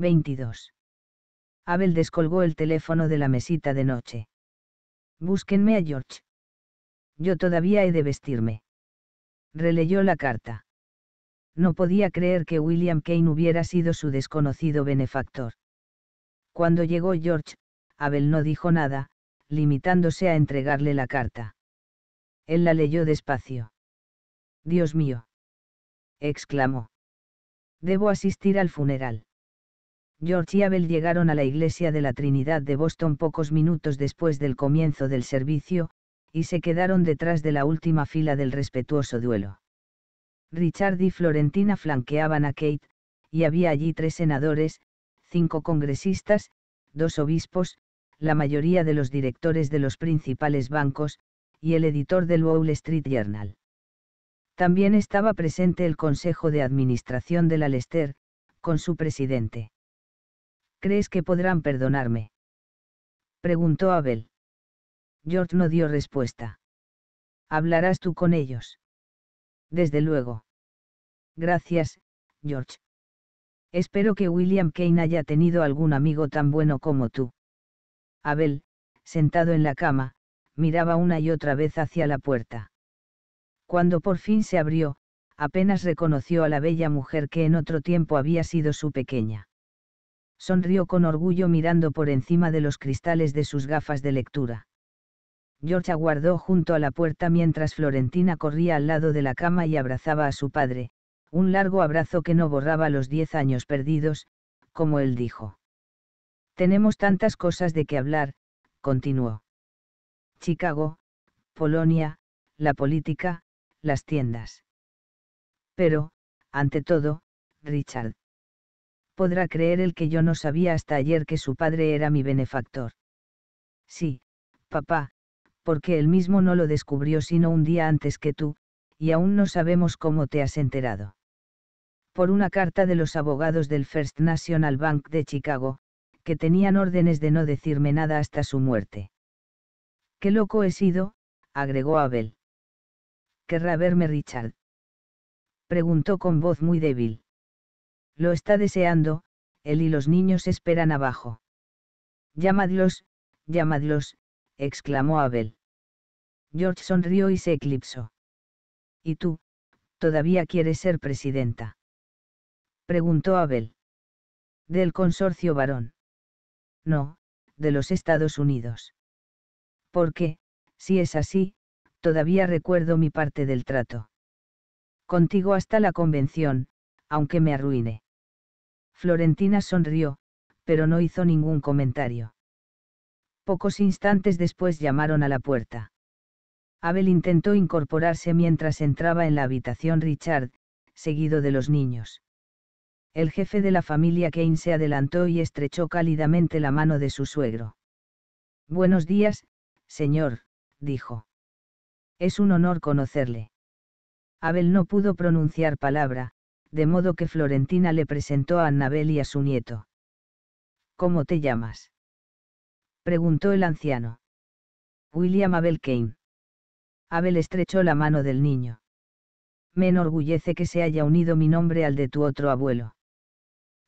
22. Abel descolgó el teléfono de la mesita de noche. Búsquenme a George. Yo todavía he de vestirme. Releyó la carta. No podía creer que William Kane hubiera sido su desconocido benefactor. Cuando llegó George, Abel no dijo nada, limitándose a entregarle la carta. Él la leyó despacio. Dios mío. exclamó. Debo asistir al funeral. George y Abel llegaron a la iglesia de la Trinidad de Boston pocos minutos después del comienzo del servicio, y se quedaron detrás de la última fila del respetuoso duelo. Richard y Florentina flanqueaban a Kate, y había allí tres senadores, cinco congresistas, dos obispos, la mayoría de los directores de los principales bancos, y el editor del Wall Street Journal. También estaba presente el Consejo de Administración de Alester, con su presidente. ¿Crees que podrán perdonarme? Preguntó Abel. George no dio respuesta. ¿Hablarás tú con ellos? Desde luego. Gracias, George. Espero que William Kane haya tenido algún amigo tan bueno como tú. Abel, sentado en la cama, miraba una y otra vez hacia la puerta. Cuando por fin se abrió, apenas reconoció a la bella mujer que en otro tiempo había sido su pequeña sonrió con orgullo mirando por encima de los cristales de sus gafas de lectura. George aguardó junto a la puerta mientras Florentina corría al lado de la cama y abrazaba a su padre, un largo abrazo que no borraba los diez años perdidos, como él dijo. Tenemos tantas cosas de que hablar, continuó. Chicago, Polonia, la política, las tiendas. Pero, ante todo, Richard podrá creer el que yo no sabía hasta ayer que su padre era mi benefactor. Sí, papá, porque él mismo no lo descubrió sino un día antes que tú, y aún no sabemos cómo te has enterado. Por una carta de los abogados del First National Bank de Chicago, que tenían órdenes de no decirme nada hasta su muerte. Qué loco he sido, agregó Abel. ¿Querrá verme Richard? Preguntó con voz muy débil. Lo está deseando, él y los niños esperan abajo. Llamadlos, llamadlos, exclamó Abel. George sonrió y se eclipsó. ¿Y tú, todavía quieres ser presidenta? Preguntó Abel. Del consorcio varón. No, de los Estados Unidos. Porque, si es así, todavía recuerdo mi parte del trato. Contigo hasta la convención, aunque me arruine. Florentina sonrió, pero no hizo ningún comentario. Pocos instantes después llamaron a la puerta. Abel intentó incorporarse mientras entraba en la habitación Richard, seguido de los niños. El jefe de la familia Kane se adelantó y estrechó cálidamente la mano de su suegro. Buenos días, señor, dijo. Es un honor conocerle. Abel no pudo pronunciar palabra, de modo que Florentina le presentó a Annabel y a su nieto. ¿Cómo te llamas? preguntó el anciano. William Abel Kane. Abel estrechó la mano del niño. Me enorgullece que se haya unido mi nombre al de tu otro abuelo.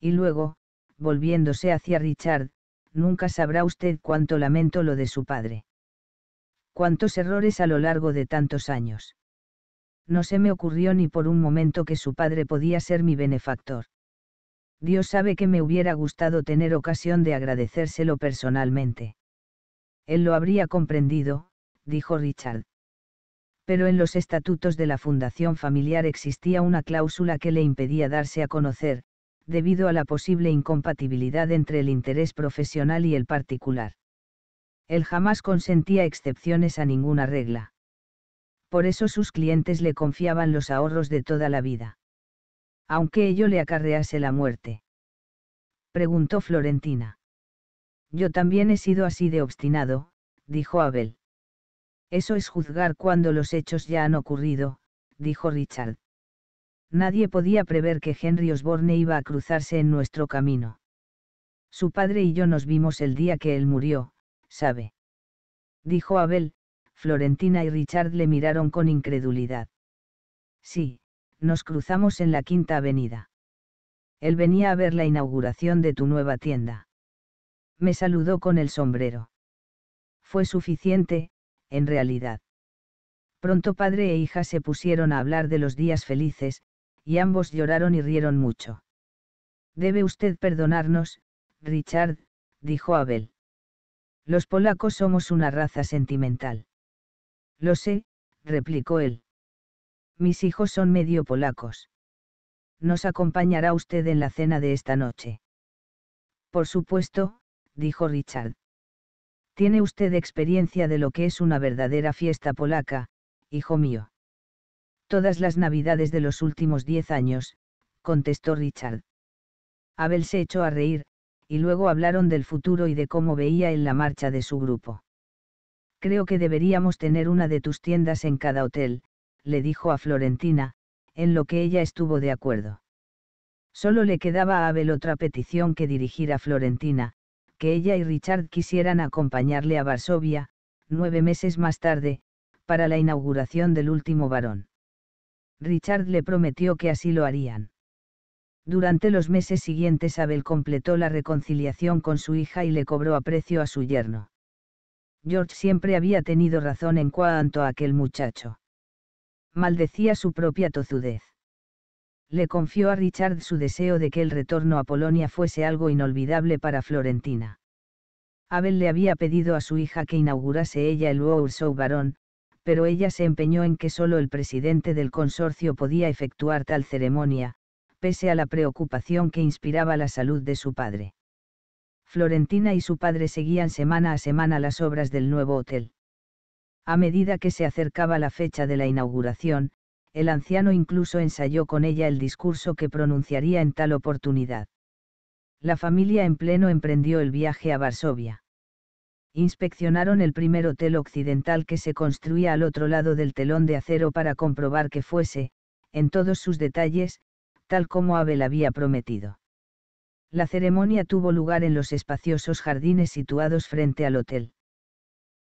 Y luego, volviéndose hacia Richard, nunca sabrá usted cuánto lamento lo de su padre. Cuántos errores a lo largo de tantos años no se me ocurrió ni por un momento que su padre podía ser mi benefactor. Dios sabe que me hubiera gustado tener ocasión de agradecérselo personalmente. Él lo habría comprendido, dijo Richard. Pero en los estatutos de la Fundación Familiar existía una cláusula que le impedía darse a conocer, debido a la posible incompatibilidad entre el interés profesional y el particular. Él jamás consentía excepciones a ninguna regla por eso sus clientes le confiaban los ahorros de toda la vida. Aunque ello le acarrease la muerte. Preguntó Florentina. Yo también he sido así de obstinado, dijo Abel. Eso es juzgar cuando los hechos ya han ocurrido, dijo Richard. Nadie podía prever que Henry Osborne iba a cruzarse en nuestro camino. Su padre y yo nos vimos el día que él murió, sabe. Dijo Abel, Florentina y Richard le miraron con incredulidad. Sí, nos cruzamos en la Quinta Avenida. Él venía a ver la inauguración de tu nueva tienda. Me saludó con el sombrero. Fue suficiente, en realidad. Pronto padre e hija se pusieron a hablar de los días felices, y ambos lloraron y rieron mucho. Debe usted perdonarnos, Richard, dijo Abel. Los polacos somos una raza sentimental. Lo sé, replicó él. Mis hijos son medio polacos. Nos acompañará usted en la cena de esta noche. Por supuesto, dijo Richard. Tiene usted experiencia de lo que es una verdadera fiesta polaca, hijo mío. Todas las navidades de los últimos diez años, contestó Richard. Abel se echó a reír, y luego hablaron del futuro y de cómo veía en la marcha de su grupo. Creo que deberíamos tener una de tus tiendas en cada hotel, le dijo a Florentina, en lo que ella estuvo de acuerdo. Solo le quedaba a Abel otra petición que dirigir a Florentina, que ella y Richard quisieran acompañarle a Varsovia, nueve meses más tarde, para la inauguración del último varón. Richard le prometió que así lo harían. Durante los meses siguientes Abel completó la reconciliación con su hija y le cobró aprecio a su yerno. George siempre había tenido razón en cuanto a aquel muchacho. Maldecía su propia tozudez. Le confió a Richard su deseo de que el retorno a Polonia fuese algo inolvidable para Florentina. Abel le había pedido a su hija que inaugurase ella el Warsaw Barón, pero ella se empeñó en que solo el presidente del consorcio podía efectuar tal ceremonia, pese a la preocupación que inspiraba la salud de su padre. Florentina y su padre seguían semana a semana las obras del nuevo hotel. A medida que se acercaba la fecha de la inauguración, el anciano incluso ensayó con ella el discurso que pronunciaría en tal oportunidad. La familia en pleno emprendió el viaje a Varsovia. Inspeccionaron el primer hotel occidental que se construía al otro lado del telón de acero para comprobar que fuese, en todos sus detalles, tal como Abel había prometido. La ceremonia tuvo lugar en los espaciosos jardines situados frente al hotel.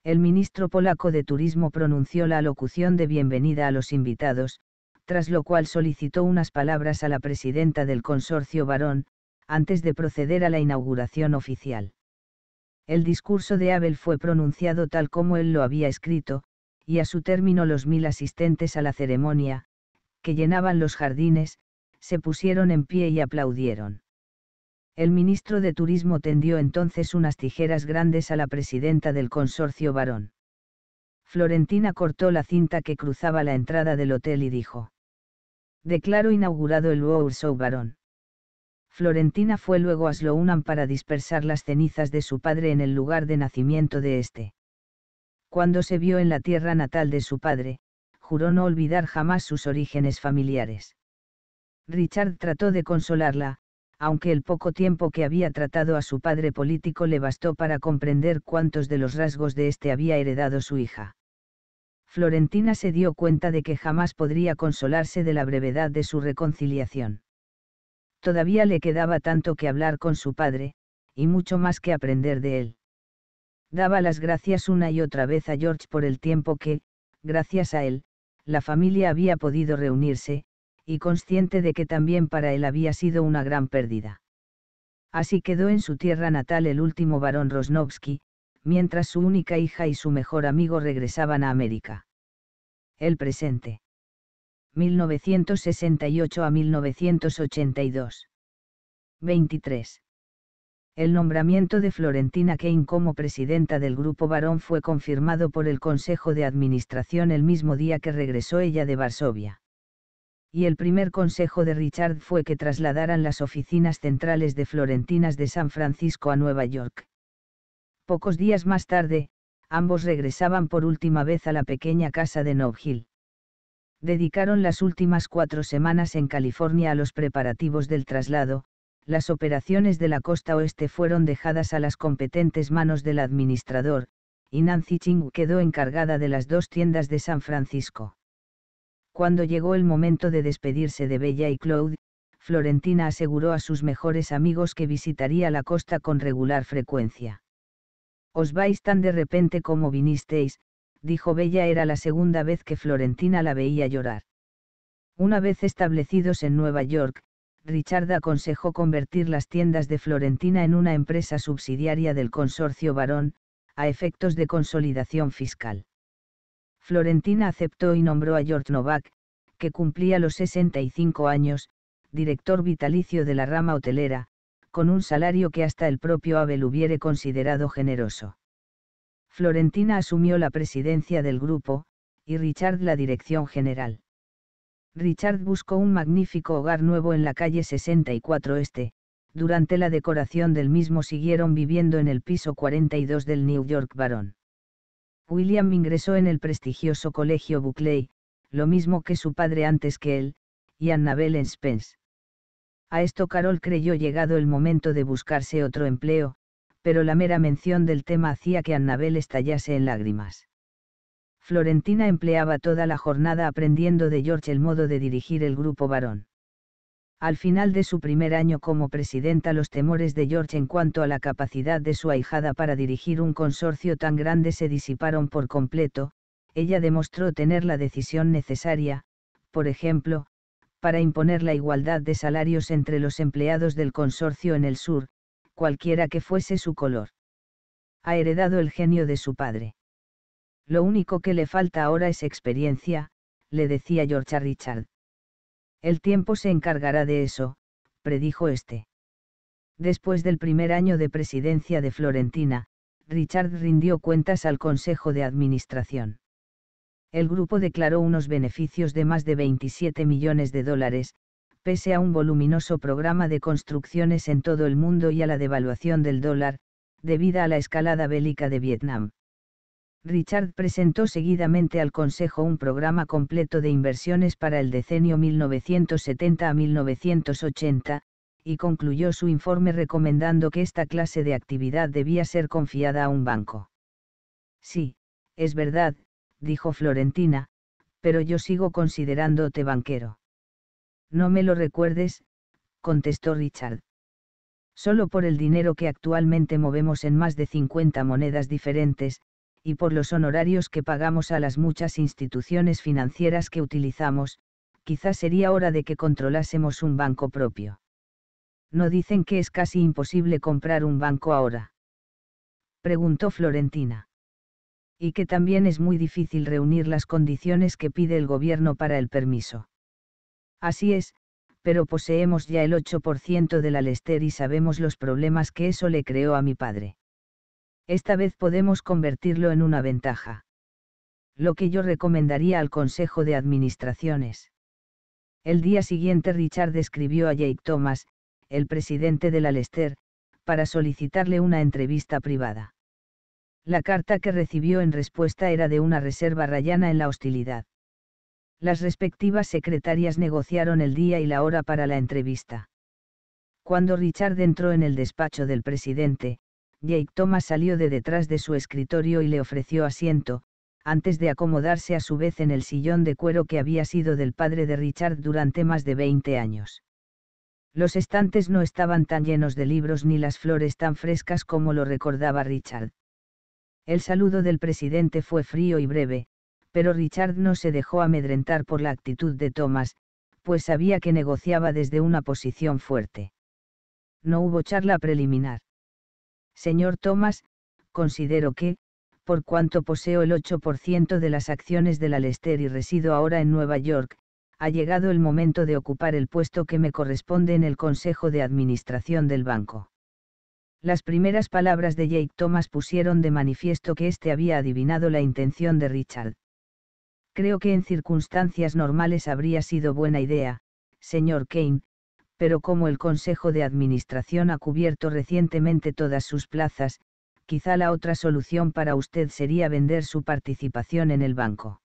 El ministro polaco de Turismo pronunció la alocución de bienvenida a los invitados, tras lo cual solicitó unas palabras a la presidenta del consorcio varón, antes de proceder a la inauguración oficial. El discurso de Abel fue pronunciado tal como él lo había escrito, y a su término los mil asistentes a la ceremonia, que llenaban los jardines, se pusieron en pie y aplaudieron. El ministro de Turismo tendió entonces unas tijeras grandes a la presidenta del consorcio varón. Florentina cortó la cinta que cruzaba la entrada del hotel y dijo. Declaro inaugurado el Show varón. Florentina fue luego a Slounan para dispersar las cenizas de su padre en el lugar de nacimiento de éste. Cuando se vio en la tierra natal de su padre, juró no olvidar jamás sus orígenes familiares. Richard trató de consolarla, aunque el poco tiempo que había tratado a su padre político le bastó para comprender cuántos de los rasgos de éste había heredado su hija. Florentina se dio cuenta de que jamás podría consolarse de la brevedad de su reconciliación. Todavía le quedaba tanto que hablar con su padre, y mucho más que aprender de él. Daba las gracias una y otra vez a George por el tiempo que, gracias a él, la familia había podido reunirse, y consciente de que también para él había sido una gran pérdida. Así quedó en su tierra natal el último varón Rosnovsky, mientras su única hija y su mejor amigo regresaban a América. El presente. 1968 a 1982. 23. El nombramiento de Florentina Kane como presidenta del Grupo varón fue confirmado por el Consejo de Administración el mismo día que regresó ella de Varsovia y el primer consejo de Richard fue que trasladaran las oficinas centrales de Florentinas de San Francisco a Nueva York. Pocos días más tarde, ambos regresaban por última vez a la pequeña casa de Nob Hill. Dedicaron las últimas cuatro semanas en California a los preparativos del traslado, las operaciones de la costa oeste fueron dejadas a las competentes manos del administrador, y Nancy Ching quedó encargada de las dos tiendas de San Francisco. Cuando llegó el momento de despedirse de Bella y Claude, Florentina aseguró a sus mejores amigos que visitaría la costa con regular frecuencia. Os vais tan de repente como vinisteis, dijo Bella era la segunda vez que Florentina la veía llorar. Una vez establecidos en Nueva York, Richard aconsejó convertir las tiendas de Florentina en una empresa subsidiaria del consorcio Barón, a efectos de consolidación fiscal. Florentina aceptó y nombró a George Novak, que cumplía los 65 años, director vitalicio de la rama hotelera, con un salario que hasta el propio Abel hubiere considerado generoso. Florentina asumió la presidencia del grupo, y Richard la dirección general. Richard buscó un magnífico hogar nuevo en la calle 64 Este, durante la decoración del mismo siguieron viviendo en el piso 42 del New York Barón. William ingresó en el prestigioso colegio Buckley, lo mismo que su padre antes que él, y Annabel Spence. A esto Carol creyó llegado el momento de buscarse otro empleo, pero la mera mención del tema hacía que Annabel estallase en lágrimas. Florentina empleaba toda la jornada aprendiendo de George el modo de dirigir el grupo varón. Al final de su primer año como presidenta los temores de George en cuanto a la capacidad de su ahijada para dirigir un consorcio tan grande se disiparon por completo, ella demostró tener la decisión necesaria, por ejemplo, para imponer la igualdad de salarios entre los empleados del consorcio en el sur, cualquiera que fuese su color. Ha heredado el genio de su padre. Lo único que le falta ahora es experiencia, le decía George a Richard. El tiempo se encargará de eso, predijo este. Después del primer año de presidencia de Florentina, Richard rindió cuentas al Consejo de Administración. El grupo declaró unos beneficios de más de 27 millones de dólares, pese a un voluminoso programa de construcciones en todo el mundo y a la devaluación del dólar, debida a la escalada bélica de Vietnam. Richard presentó seguidamente al Consejo un programa completo de inversiones para el decenio 1970 a 1980, y concluyó su informe recomendando que esta clase de actividad debía ser confiada a un banco. Sí, es verdad, dijo Florentina, pero yo sigo considerándote banquero. No me lo recuerdes, contestó Richard. Solo por el dinero que actualmente movemos en más de 50 monedas diferentes, y por los honorarios que pagamos a las muchas instituciones financieras que utilizamos, quizás sería hora de que controlásemos un banco propio. ¿No dicen que es casi imposible comprar un banco ahora? Preguntó Florentina. Y que también es muy difícil reunir las condiciones que pide el gobierno para el permiso. Así es, pero poseemos ya el 8% del Alester y sabemos los problemas que eso le creó a mi padre. Esta vez podemos convertirlo en una ventaja. Lo que yo recomendaría al Consejo de Administraciones. El día siguiente Richard escribió a Jake Thomas, el presidente de la para solicitarle una entrevista privada. La carta que recibió en respuesta era de una reserva rayana en la hostilidad. Las respectivas secretarias negociaron el día y la hora para la entrevista. Cuando Richard entró en el despacho del presidente, Jake Thomas salió de detrás de su escritorio y le ofreció asiento, antes de acomodarse a su vez en el sillón de cuero que había sido del padre de Richard durante más de 20 años. Los estantes no estaban tan llenos de libros ni las flores tan frescas como lo recordaba Richard. El saludo del presidente fue frío y breve, pero Richard no se dejó amedrentar por la actitud de Thomas, pues sabía que negociaba desde una posición fuerte. No hubo charla preliminar. Señor Thomas, considero que, por cuanto poseo el 8% de las acciones de la Lester y resido ahora en Nueva York, ha llegado el momento de ocupar el puesto que me corresponde en el Consejo de Administración del banco. Las primeras palabras de Jake Thomas pusieron de manifiesto que éste había adivinado la intención de Richard. Creo que en circunstancias normales habría sido buena idea, señor Kane, pero como el Consejo de Administración ha cubierto recientemente todas sus plazas, quizá la otra solución para usted sería vender su participación en el banco.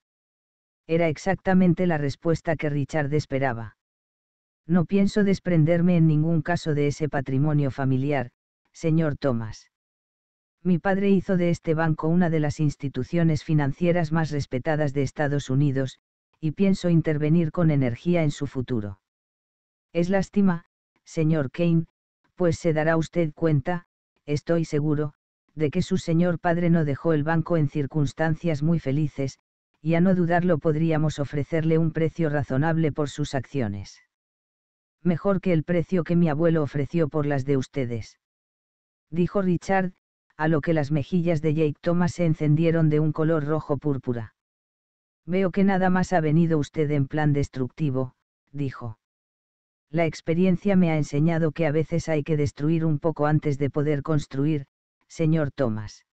Era exactamente la respuesta que Richard esperaba. No pienso desprenderme en ningún caso de ese patrimonio familiar, señor Thomas. Mi padre hizo de este banco una de las instituciones financieras más respetadas de Estados Unidos, y pienso intervenir con energía en su futuro. Es lástima, señor Kane, pues se dará usted cuenta, estoy seguro, de que su señor padre no dejó el banco en circunstancias muy felices, y a no dudarlo podríamos ofrecerle un precio razonable por sus acciones. Mejor que el precio que mi abuelo ofreció por las de ustedes. Dijo Richard, a lo que las mejillas de Jake Thomas se encendieron de un color rojo púrpura. Veo que nada más ha venido usted en plan destructivo, dijo. La experiencia me ha enseñado que a veces hay que destruir un poco antes de poder construir, señor Thomas.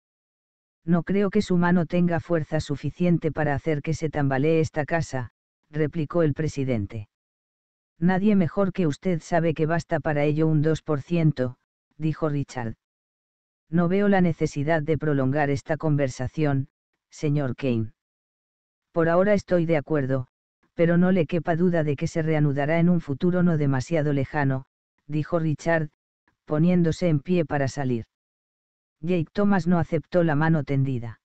No creo que su mano tenga fuerza suficiente para hacer que se tambalee esta casa, replicó el presidente. Nadie mejor que usted sabe que basta para ello un 2%, dijo Richard. No veo la necesidad de prolongar esta conversación, señor Kane. Por ahora estoy de acuerdo, pero no le quepa duda de que se reanudará en un futuro no demasiado lejano, dijo Richard, poniéndose en pie para salir. Jake Thomas no aceptó la mano tendida.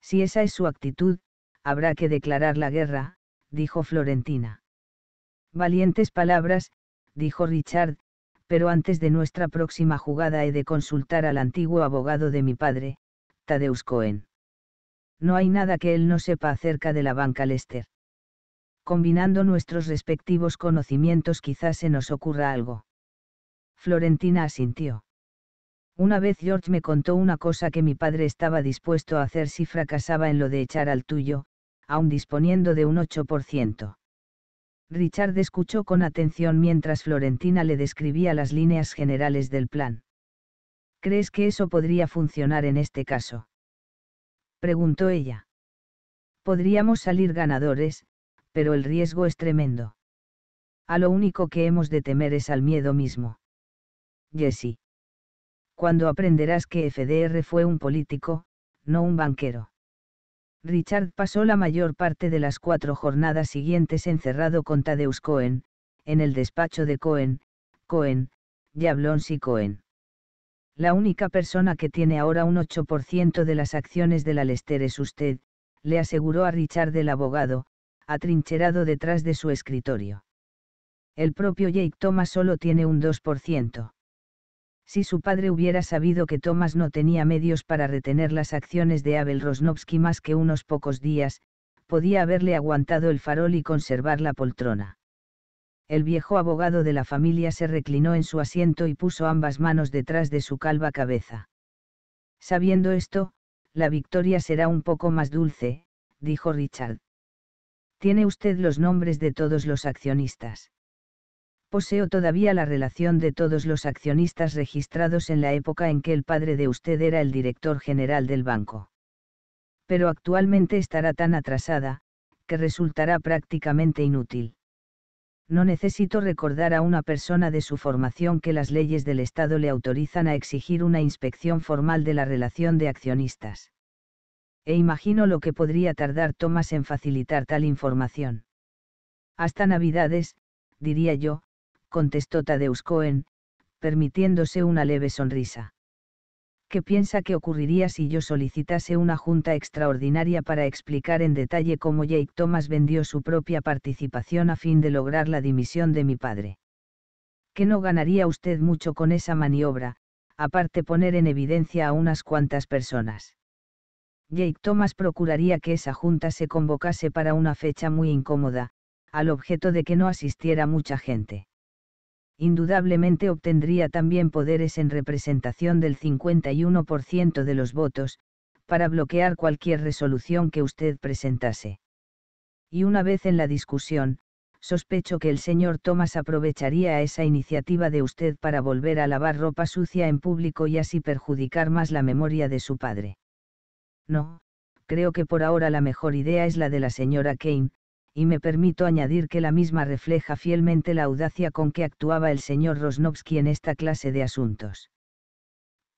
Si esa es su actitud, habrá que declarar la guerra, dijo Florentina. Valientes palabras, dijo Richard, pero antes de nuestra próxima jugada he de consultar al antiguo abogado de mi padre, Tadeusz Cohen. No hay nada que él no sepa acerca de la banca Lester combinando nuestros respectivos conocimientos quizás se nos ocurra algo. Florentina asintió. Una vez George me contó una cosa que mi padre estaba dispuesto a hacer si fracasaba en lo de echar al tuyo, aún disponiendo de un 8%. Richard escuchó con atención mientras Florentina le describía las líneas generales del plan. ¿Crees que eso podría funcionar en este caso? Preguntó ella. Podríamos salir ganadores, pero el riesgo es tremendo. A lo único que hemos de temer es al miedo mismo. Jesse. Cuando aprenderás que FDR fue un político, no un banquero. Richard pasó la mayor parte de las cuatro jornadas siguientes encerrado con Tadeus Cohen, en el despacho de Cohen, Cohen, Diablons y Cohen. La única persona que tiene ahora un 8% de las acciones de la es usted, le aseguró a Richard el abogado, atrincherado detrás de su escritorio. El propio Jake Thomas solo tiene un 2%. Si su padre hubiera sabido que Thomas no tenía medios para retener las acciones de Abel Rosnovsky más que unos pocos días, podía haberle aguantado el farol y conservar la poltrona. El viejo abogado de la familia se reclinó en su asiento y puso ambas manos detrás de su calva cabeza. Sabiendo esto, la victoria será un poco más dulce, dijo Richard tiene usted los nombres de todos los accionistas. Poseo todavía la relación de todos los accionistas registrados en la época en que el padre de usted era el director general del banco. Pero actualmente estará tan atrasada, que resultará prácticamente inútil. No necesito recordar a una persona de su formación que las leyes del Estado le autorizan a exigir una inspección formal de la relación de accionistas e imagino lo que podría tardar Thomas en facilitar tal información. Hasta Navidades, diría yo, contestó Tadeus Cohen, permitiéndose una leve sonrisa. ¿Qué piensa que ocurriría si yo solicitase una junta extraordinaria para explicar en detalle cómo Jake Thomas vendió su propia participación a fin de lograr la dimisión de mi padre? ¿Qué no ganaría usted mucho con esa maniobra, aparte poner en evidencia a unas cuantas personas. Jake Thomas procuraría que esa junta se convocase para una fecha muy incómoda, al objeto de que no asistiera mucha gente. Indudablemente obtendría también poderes en representación del 51% de los votos, para bloquear cualquier resolución que usted presentase. Y una vez en la discusión, sospecho que el señor Thomas aprovecharía esa iniciativa de usted para volver a lavar ropa sucia en público y así perjudicar más la memoria de su padre. No, creo que por ahora la mejor idea es la de la señora Kane, y me permito añadir que la misma refleja fielmente la audacia con que actuaba el señor Rosnovsky en esta clase de asuntos.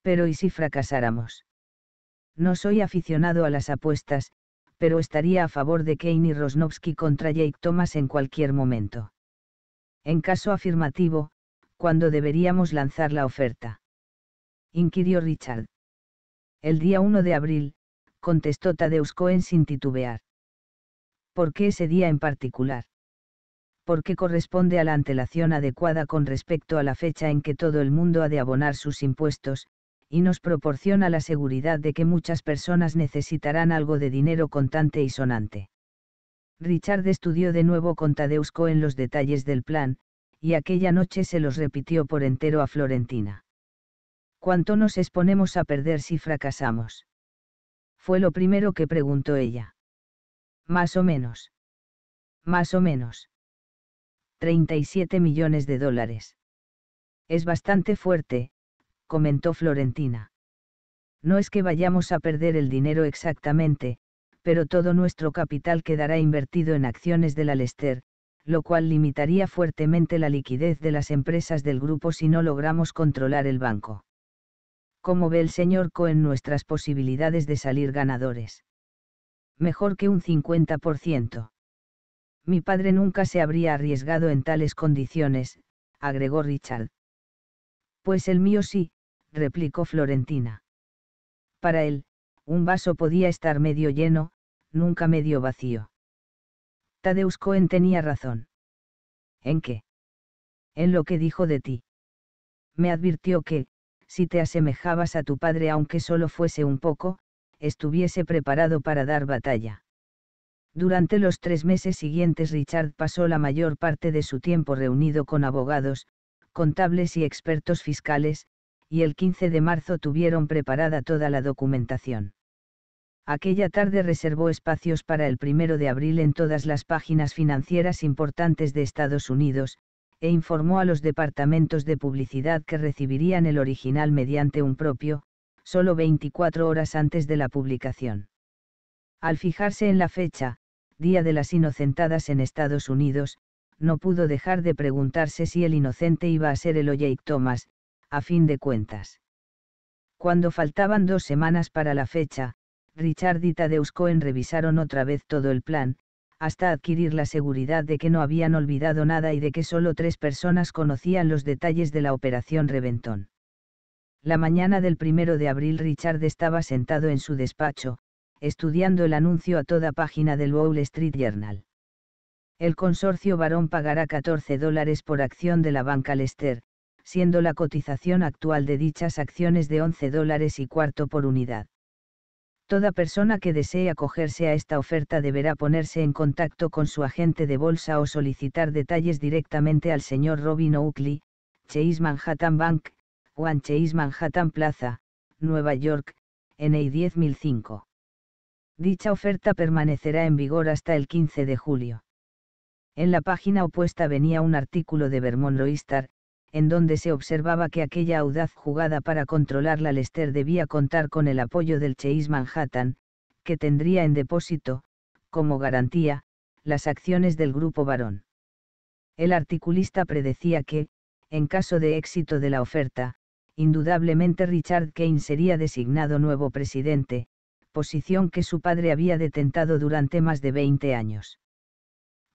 Pero ¿y si fracasáramos? No soy aficionado a las apuestas, pero estaría a favor de Kane y Rosnovsky contra Jake Thomas en cualquier momento. En caso afirmativo, ¿cuándo deberíamos lanzar la oferta? inquirió Richard. El día 1 de abril, contestó Tadeusz Cohen sin titubear. ¿Por qué ese día en particular? Porque corresponde a la antelación adecuada con respecto a la fecha en que todo el mundo ha de abonar sus impuestos, y nos proporciona la seguridad de que muchas personas necesitarán algo de dinero contante y sonante. Richard estudió de nuevo con Tadeusz Cohen los detalles del plan, y aquella noche se los repitió por entero a Florentina. ¿Cuánto nos exponemos a perder si fracasamos? fue lo primero que preguntó ella. Más o menos. Más o menos. 37 millones de dólares. Es bastante fuerte, comentó Florentina. No es que vayamos a perder el dinero exactamente, pero todo nuestro capital quedará invertido en acciones de la lo cual limitaría fuertemente la liquidez de las empresas del grupo si no logramos controlar el banco. ¿Cómo ve el señor Cohen nuestras posibilidades de salir ganadores? Mejor que un 50%. Mi padre nunca se habría arriesgado en tales condiciones, agregó Richard. Pues el mío sí, replicó Florentina. Para él, un vaso podía estar medio lleno, nunca medio vacío. Tadeusz Cohen tenía razón. ¿En qué? En lo que dijo de ti. Me advirtió que, si te asemejabas a tu padre aunque solo fuese un poco, estuviese preparado para dar batalla. Durante los tres meses siguientes Richard pasó la mayor parte de su tiempo reunido con abogados, contables y expertos fiscales, y el 15 de marzo tuvieron preparada toda la documentación. Aquella tarde reservó espacios para el primero de abril en todas las páginas financieras importantes de Estados Unidos, e informó a los departamentos de publicidad que recibirían el original mediante un propio, solo 24 horas antes de la publicación. Al fijarse en la fecha, Día de las Inocentadas en Estados Unidos, no pudo dejar de preguntarse si el inocente iba a ser el OJ Thomas, a fin de cuentas. Cuando faltaban dos semanas para la fecha, Richard y Tadeusz Cohen revisaron otra vez todo el plan, hasta adquirir la seguridad de que no habían olvidado nada y de que solo tres personas conocían los detalles de la operación Reventón. La mañana del primero de abril Richard estaba sentado en su despacho, estudiando el anuncio a toda página del Wall Street Journal. El consorcio Barón pagará 14 dólares por acción de la banca Lester, siendo la cotización actual de dichas acciones de 11 dólares y cuarto por unidad. Toda persona que desee acogerse a esta oferta deberá ponerse en contacto con su agente de bolsa o solicitar detalles directamente al señor Robin Oakley, Chase Manhattan Bank, One Chase Manhattan Plaza, Nueva York, NI 1005. Dicha oferta permanecerá en vigor hasta el 15 de julio. En la página opuesta venía un artículo de Vermont Loistar, en donde se observaba que aquella audaz jugada para controlar la Lester debía contar con el apoyo del Chase Manhattan, que tendría en depósito, como garantía, las acciones del grupo varón. El articulista predecía que, en caso de éxito de la oferta, indudablemente Richard Kane sería designado nuevo presidente, posición que su padre había detentado durante más de 20 años.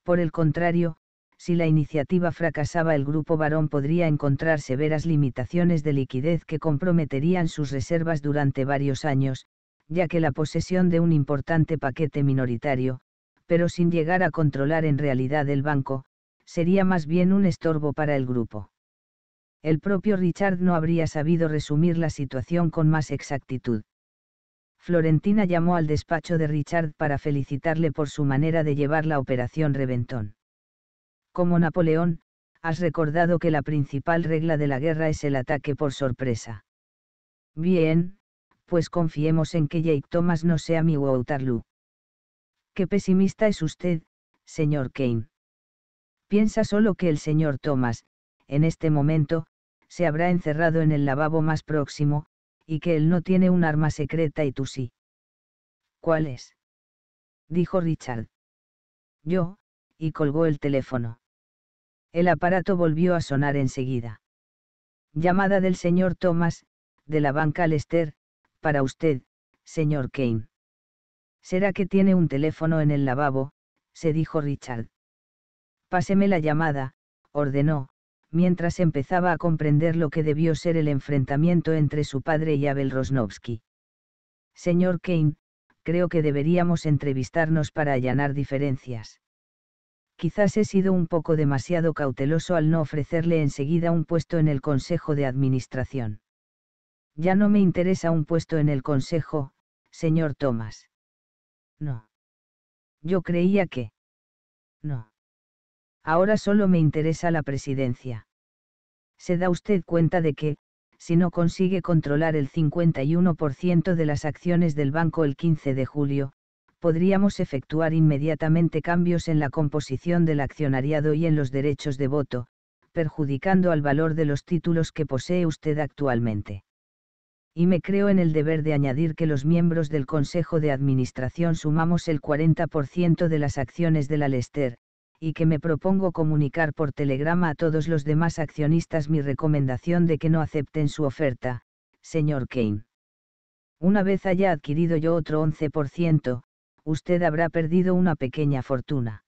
Por el contrario, si la iniciativa fracasaba el grupo varón podría encontrar severas limitaciones de liquidez que comprometerían sus reservas durante varios años, ya que la posesión de un importante paquete minoritario, pero sin llegar a controlar en realidad el banco, sería más bien un estorbo para el grupo. El propio Richard no habría sabido resumir la situación con más exactitud. Florentina llamó al despacho de Richard para felicitarle por su manera de llevar la operación Reventón. Como Napoleón, has recordado que la principal regla de la guerra es el ataque por sorpresa. Bien, pues confiemos en que Jake Thomas no sea mi Waterloo. Qué pesimista es usted, señor Kane. Piensa solo que el señor Thomas, en este momento, se habrá encerrado en el lavabo más próximo, y que él no tiene un arma secreta y tú sí. ¿Cuál es? Dijo Richard. Yo, y colgó el teléfono. El aparato volvió a sonar enseguida. Llamada del señor Thomas, de la banca Lester, para usted, señor Kane. ¿Será que tiene un teléfono en el lavabo? se dijo Richard. Páseme la llamada, ordenó, mientras empezaba a comprender lo que debió ser el enfrentamiento entre su padre y Abel Rosnovsky. Señor Kane, creo que deberíamos entrevistarnos para allanar diferencias quizás he sido un poco demasiado cauteloso al no ofrecerle enseguida un puesto en el Consejo de Administración. Ya no me interesa un puesto en el Consejo, señor Thomas. No. Yo creía que... No. Ahora solo me interesa la presidencia. Se da usted cuenta de que, si no consigue controlar el 51% de las acciones del banco el 15 de julio, podríamos efectuar inmediatamente cambios en la composición del accionariado y en los derechos de voto, perjudicando al valor de los títulos que posee usted actualmente. Y me creo en el deber de añadir que los miembros del Consejo de Administración sumamos el 40% de las acciones de la y que me propongo comunicar por telegrama a todos los demás accionistas mi recomendación de que no acepten su oferta, señor Kane. Una vez haya adquirido yo otro 11%, usted habrá perdido una pequeña fortuna.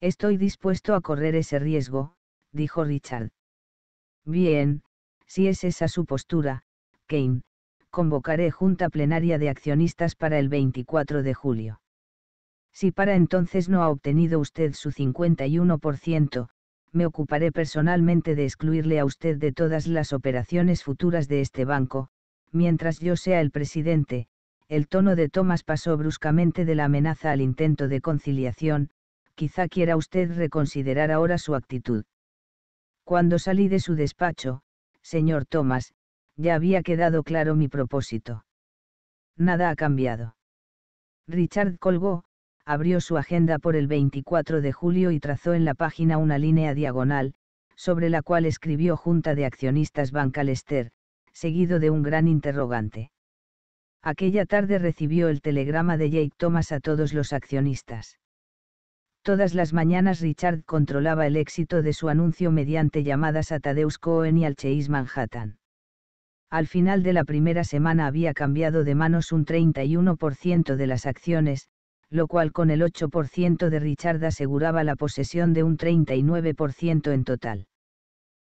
Estoy dispuesto a correr ese riesgo, dijo Richard. Bien, si es esa su postura, Kane, convocaré junta plenaria de accionistas para el 24 de julio. Si para entonces no ha obtenido usted su 51%, me ocuparé personalmente de excluirle a usted de todas las operaciones futuras de este banco, mientras yo sea el presidente, el tono de Thomas pasó bruscamente de la amenaza al intento de conciliación, quizá quiera usted reconsiderar ahora su actitud. Cuando salí de su despacho, señor Thomas, ya había quedado claro mi propósito. Nada ha cambiado. Richard colgó, abrió su agenda por el 24 de julio y trazó en la página una línea diagonal, sobre la cual escribió Junta de Accionistas Banca seguido de un gran interrogante. Aquella tarde recibió el telegrama de Jake Thomas a todos los accionistas. Todas las mañanas Richard controlaba el éxito de su anuncio mediante llamadas a Tadeusz Cohen y al Chase Manhattan. Al final de la primera semana había cambiado de manos un 31% de las acciones, lo cual con el 8% de Richard aseguraba la posesión de un 39% en total.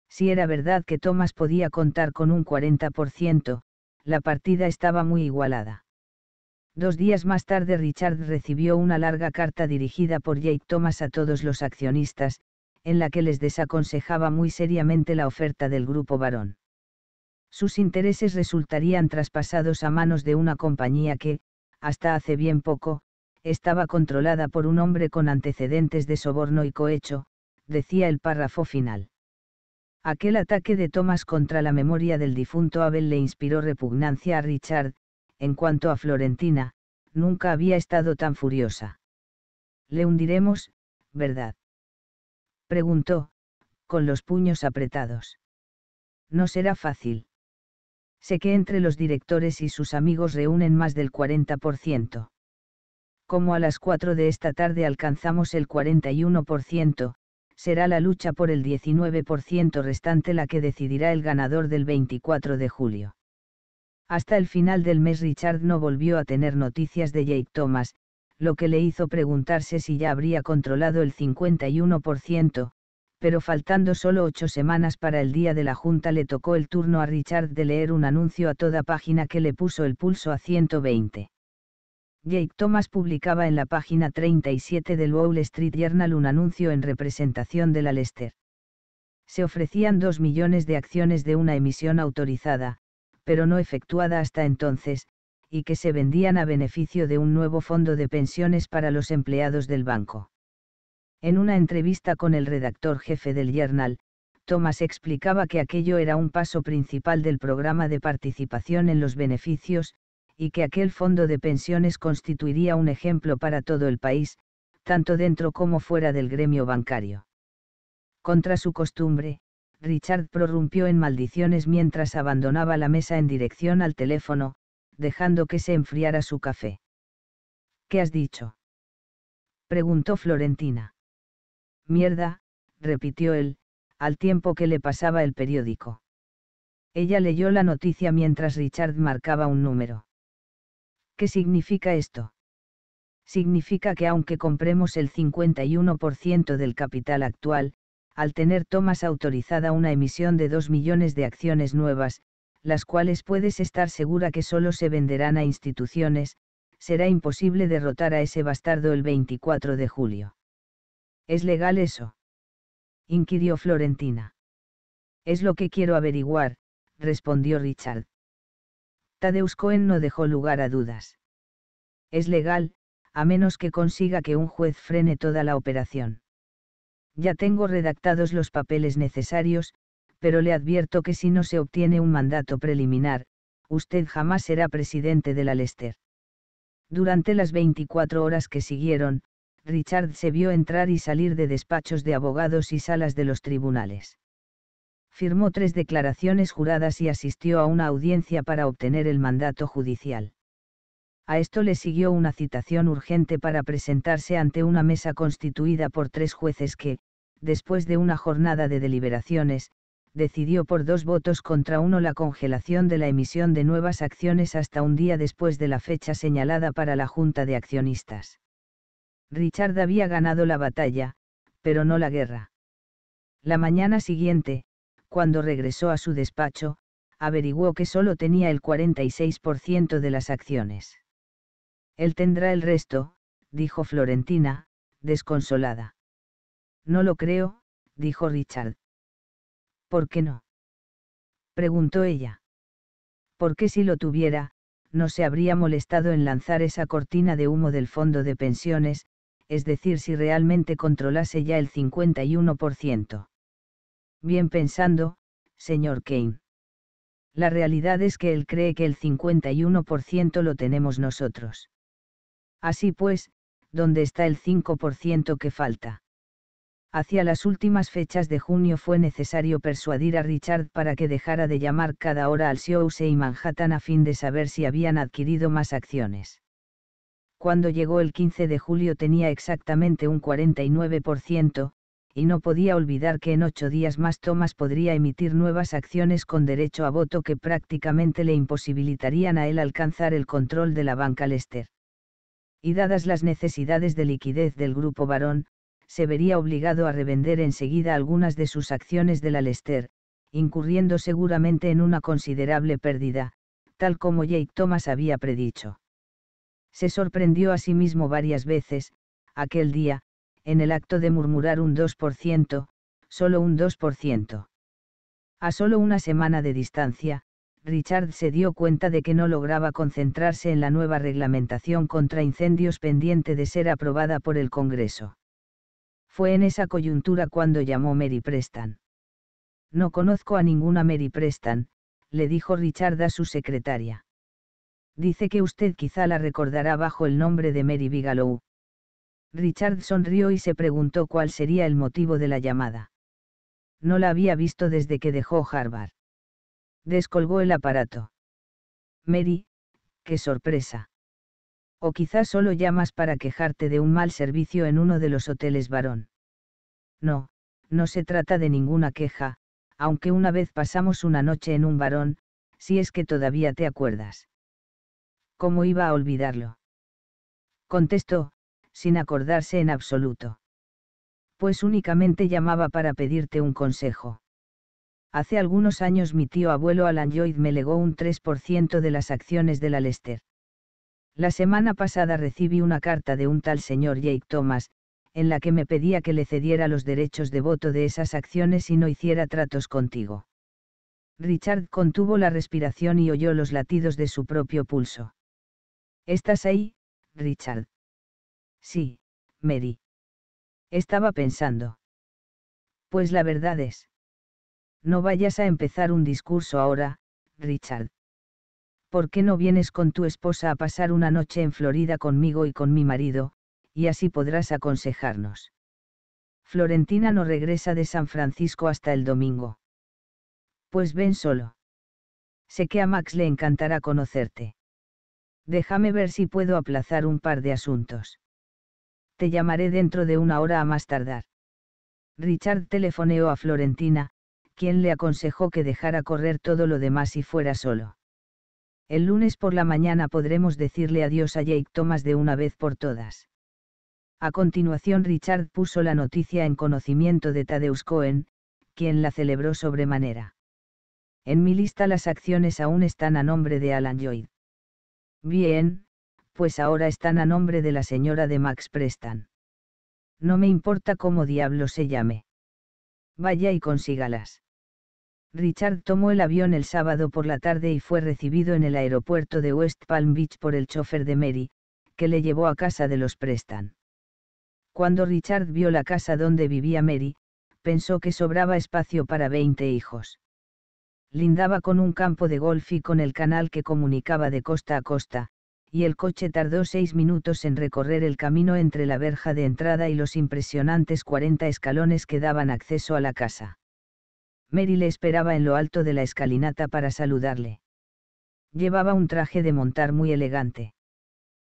Si era verdad que Thomas podía contar con un 40%, la partida estaba muy igualada. Dos días más tarde Richard recibió una larga carta dirigida por Jake Thomas a todos los accionistas, en la que les desaconsejaba muy seriamente la oferta del grupo varón. Sus intereses resultarían traspasados a manos de una compañía que, hasta hace bien poco, estaba controlada por un hombre con antecedentes de soborno y cohecho, decía el párrafo final. Aquel ataque de Thomas contra la memoria del difunto Abel le inspiró repugnancia a Richard, en cuanto a Florentina, nunca había estado tan furiosa. Le hundiremos, ¿verdad? Preguntó, con los puños apretados. No será fácil. Sé que entre los directores y sus amigos reúnen más del 40%. Como a las 4 de esta tarde alcanzamos el 41%, será la lucha por el 19% restante la que decidirá el ganador del 24 de julio. Hasta el final del mes Richard no volvió a tener noticias de Jake Thomas, lo que le hizo preguntarse si ya habría controlado el 51%, pero faltando solo ocho semanas para el día de la Junta le tocó el turno a Richard de leer un anuncio a toda página que le puso el pulso a 120. Jake Thomas publicaba en la página 37 del Wall Street Journal un anuncio en representación de la Lester. Se ofrecían 2 millones de acciones de una emisión autorizada, pero no efectuada hasta entonces, y que se vendían a beneficio de un nuevo fondo de pensiones para los empleados del banco. En una entrevista con el redactor jefe del Journal, Thomas explicaba que aquello era un paso principal del programa de participación en los beneficios, y que aquel fondo de pensiones constituiría un ejemplo para todo el país, tanto dentro como fuera del gremio bancario. Contra su costumbre, Richard prorrumpió en maldiciones mientras abandonaba la mesa en dirección al teléfono, dejando que se enfriara su café. ¿Qué has dicho? preguntó Florentina. Mierda, repitió él, al tiempo que le pasaba el periódico. Ella leyó la noticia mientras Richard marcaba un número. ¿Qué significa esto? Significa que aunque compremos el 51% del capital actual, al tener Thomas autorizada una emisión de 2 millones de acciones nuevas, las cuales puedes estar segura que solo se venderán a instituciones, será imposible derrotar a ese bastardo el 24 de julio. ¿Es legal eso? inquirió Florentina. Es lo que quiero averiguar, respondió Richard. De Cohen no dejó lugar a dudas. Es legal, a menos que consiga que un juez frene toda la operación. Ya tengo redactados los papeles necesarios, pero le advierto que si no se obtiene un mandato preliminar, usted jamás será presidente del Alester. Durante las 24 horas que siguieron, Richard se vio entrar y salir de despachos de abogados y salas de los tribunales firmó tres declaraciones juradas y asistió a una audiencia para obtener el mandato judicial. A esto le siguió una citación urgente para presentarse ante una mesa constituida por tres jueces que, después de una jornada de deliberaciones, decidió por dos votos contra uno la congelación de la emisión de nuevas acciones hasta un día después de la fecha señalada para la Junta de Accionistas. Richard había ganado la batalla, pero no la guerra. La mañana siguiente, cuando regresó a su despacho, averiguó que solo tenía el 46% de las acciones. Él tendrá el resto, dijo Florentina, desconsolada. No lo creo, dijo Richard. ¿Por qué no? preguntó ella. Porque si lo tuviera, no se habría molestado en lanzar esa cortina de humo del fondo de pensiones, es decir, si realmente controlase ya el 51%. Bien pensando, señor Kane. La realidad es que él cree que el 51% lo tenemos nosotros. Así pues, ¿dónde está el 5% que falta? Hacia las últimas fechas de junio fue necesario persuadir a Richard para que dejara de llamar cada hora al Seouse y Manhattan a fin de saber si habían adquirido más acciones. Cuando llegó el 15 de julio tenía exactamente un 49%, y no podía olvidar que en ocho días más Thomas podría emitir nuevas acciones con derecho a voto que prácticamente le imposibilitarían a él alcanzar el control de la banca Lester. Y dadas las necesidades de liquidez del grupo varón, se vería obligado a revender enseguida algunas de sus acciones de la Lester, incurriendo seguramente en una considerable pérdida, tal como Jake Thomas había predicho. Se sorprendió a sí mismo varias veces, aquel día, en el acto de murmurar un 2%, solo un 2%. A solo una semana de distancia, Richard se dio cuenta de que no lograba concentrarse en la nueva reglamentación contra incendios pendiente de ser aprobada por el Congreso. Fue en esa coyuntura cuando llamó Mary Preston. No conozco a ninguna Mary Preston, le dijo Richard a su secretaria. Dice que usted quizá la recordará bajo el nombre de Mary Bigelow, Richard sonrió y se preguntó cuál sería el motivo de la llamada. No la había visto desde que dejó Harvard. Descolgó el aparato. Mary, qué sorpresa. O quizás solo llamas para quejarte de un mal servicio en uno de los hoteles varón. No, no se trata de ninguna queja, aunque una vez pasamos una noche en un varón, si es que todavía te acuerdas. ¿Cómo iba a olvidarlo? Contestó, sin acordarse en absoluto. Pues únicamente llamaba para pedirte un consejo. Hace algunos años mi tío abuelo Alan Lloyd me legó un 3% de las acciones de la Lester. La semana pasada recibí una carta de un tal señor Jake Thomas, en la que me pedía que le cediera los derechos de voto de esas acciones y no hiciera tratos contigo. Richard contuvo la respiración y oyó los latidos de su propio pulso. ¿Estás ahí, Richard? Sí, Mary. Estaba pensando. Pues la verdad es. No vayas a empezar un discurso ahora, Richard. ¿Por qué no vienes con tu esposa a pasar una noche en Florida conmigo y con mi marido, y así podrás aconsejarnos? Florentina no regresa de San Francisco hasta el domingo. Pues ven solo. Sé que a Max le encantará conocerte. Déjame ver si puedo aplazar un par de asuntos. Te llamaré dentro de una hora a más tardar. Richard telefoneó a Florentina, quien le aconsejó que dejara correr todo lo demás y fuera solo. El lunes por la mañana podremos decirle adiós a Jake Thomas de una vez por todas. A continuación Richard puso la noticia en conocimiento de Tadeusz Cohen, quien la celebró sobremanera. En mi lista las acciones aún están a nombre de Alan Lloyd. Bien, pues ahora están a nombre de la señora de Max Preston. No me importa cómo diablo se llame. Vaya y consígalas. Richard tomó el avión el sábado por la tarde y fue recibido en el aeropuerto de West Palm Beach por el chofer de Mary, que le llevó a casa de los Preston. Cuando Richard vio la casa donde vivía Mary, pensó que sobraba espacio para 20 hijos. Lindaba con un campo de golf y con el canal que comunicaba de costa a costa, y el coche tardó seis minutos en recorrer el camino entre la verja de entrada y los impresionantes 40 escalones que daban acceso a la casa. Mary le esperaba en lo alto de la escalinata para saludarle. Llevaba un traje de montar muy elegante.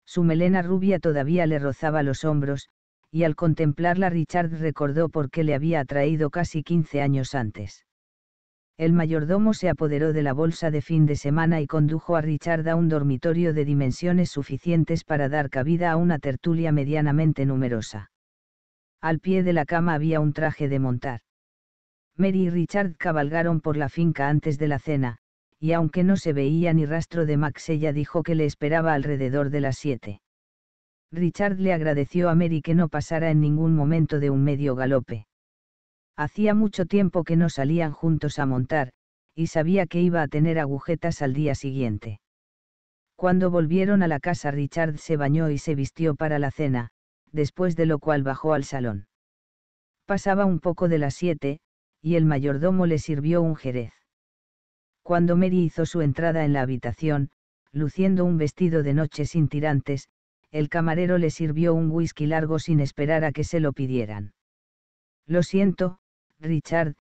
Su melena rubia todavía le rozaba los hombros, y al contemplarla Richard recordó por qué le había atraído casi 15 años antes el mayordomo se apoderó de la bolsa de fin de semana y condujo a Richard a un dormitorio de dimensiones suficientes para dar cabida a una tertulia medianamente numerosa. Al pie de la cama había un traje de montar. Mary y Richard cabalgaron por la finca antes de la cena, y aunque no se veía ni rastro de Max, ella dijo que le esperaba alrededor de las siete. Richard le agradeció a Mary que no pasara en ningún momento de un medio galope. Hacía mucho tiempo que no salían juntos a montar, y sabía que iba a tener agujetas al día siguiente. Cuando volvieron a la casa Richard se bañó y se vistió para la cena, después de lo cual bajó al salón. Pasaba un poco de las siete, y el mayordomo le sirvió un jerez. Cuando Mary hizo su entrada en la habitación, luciendo un vestido de noche sin tirantes, el camarero le sirvió un whisky largo sin esperar a que se lo pidieran. Lo siento, Richard,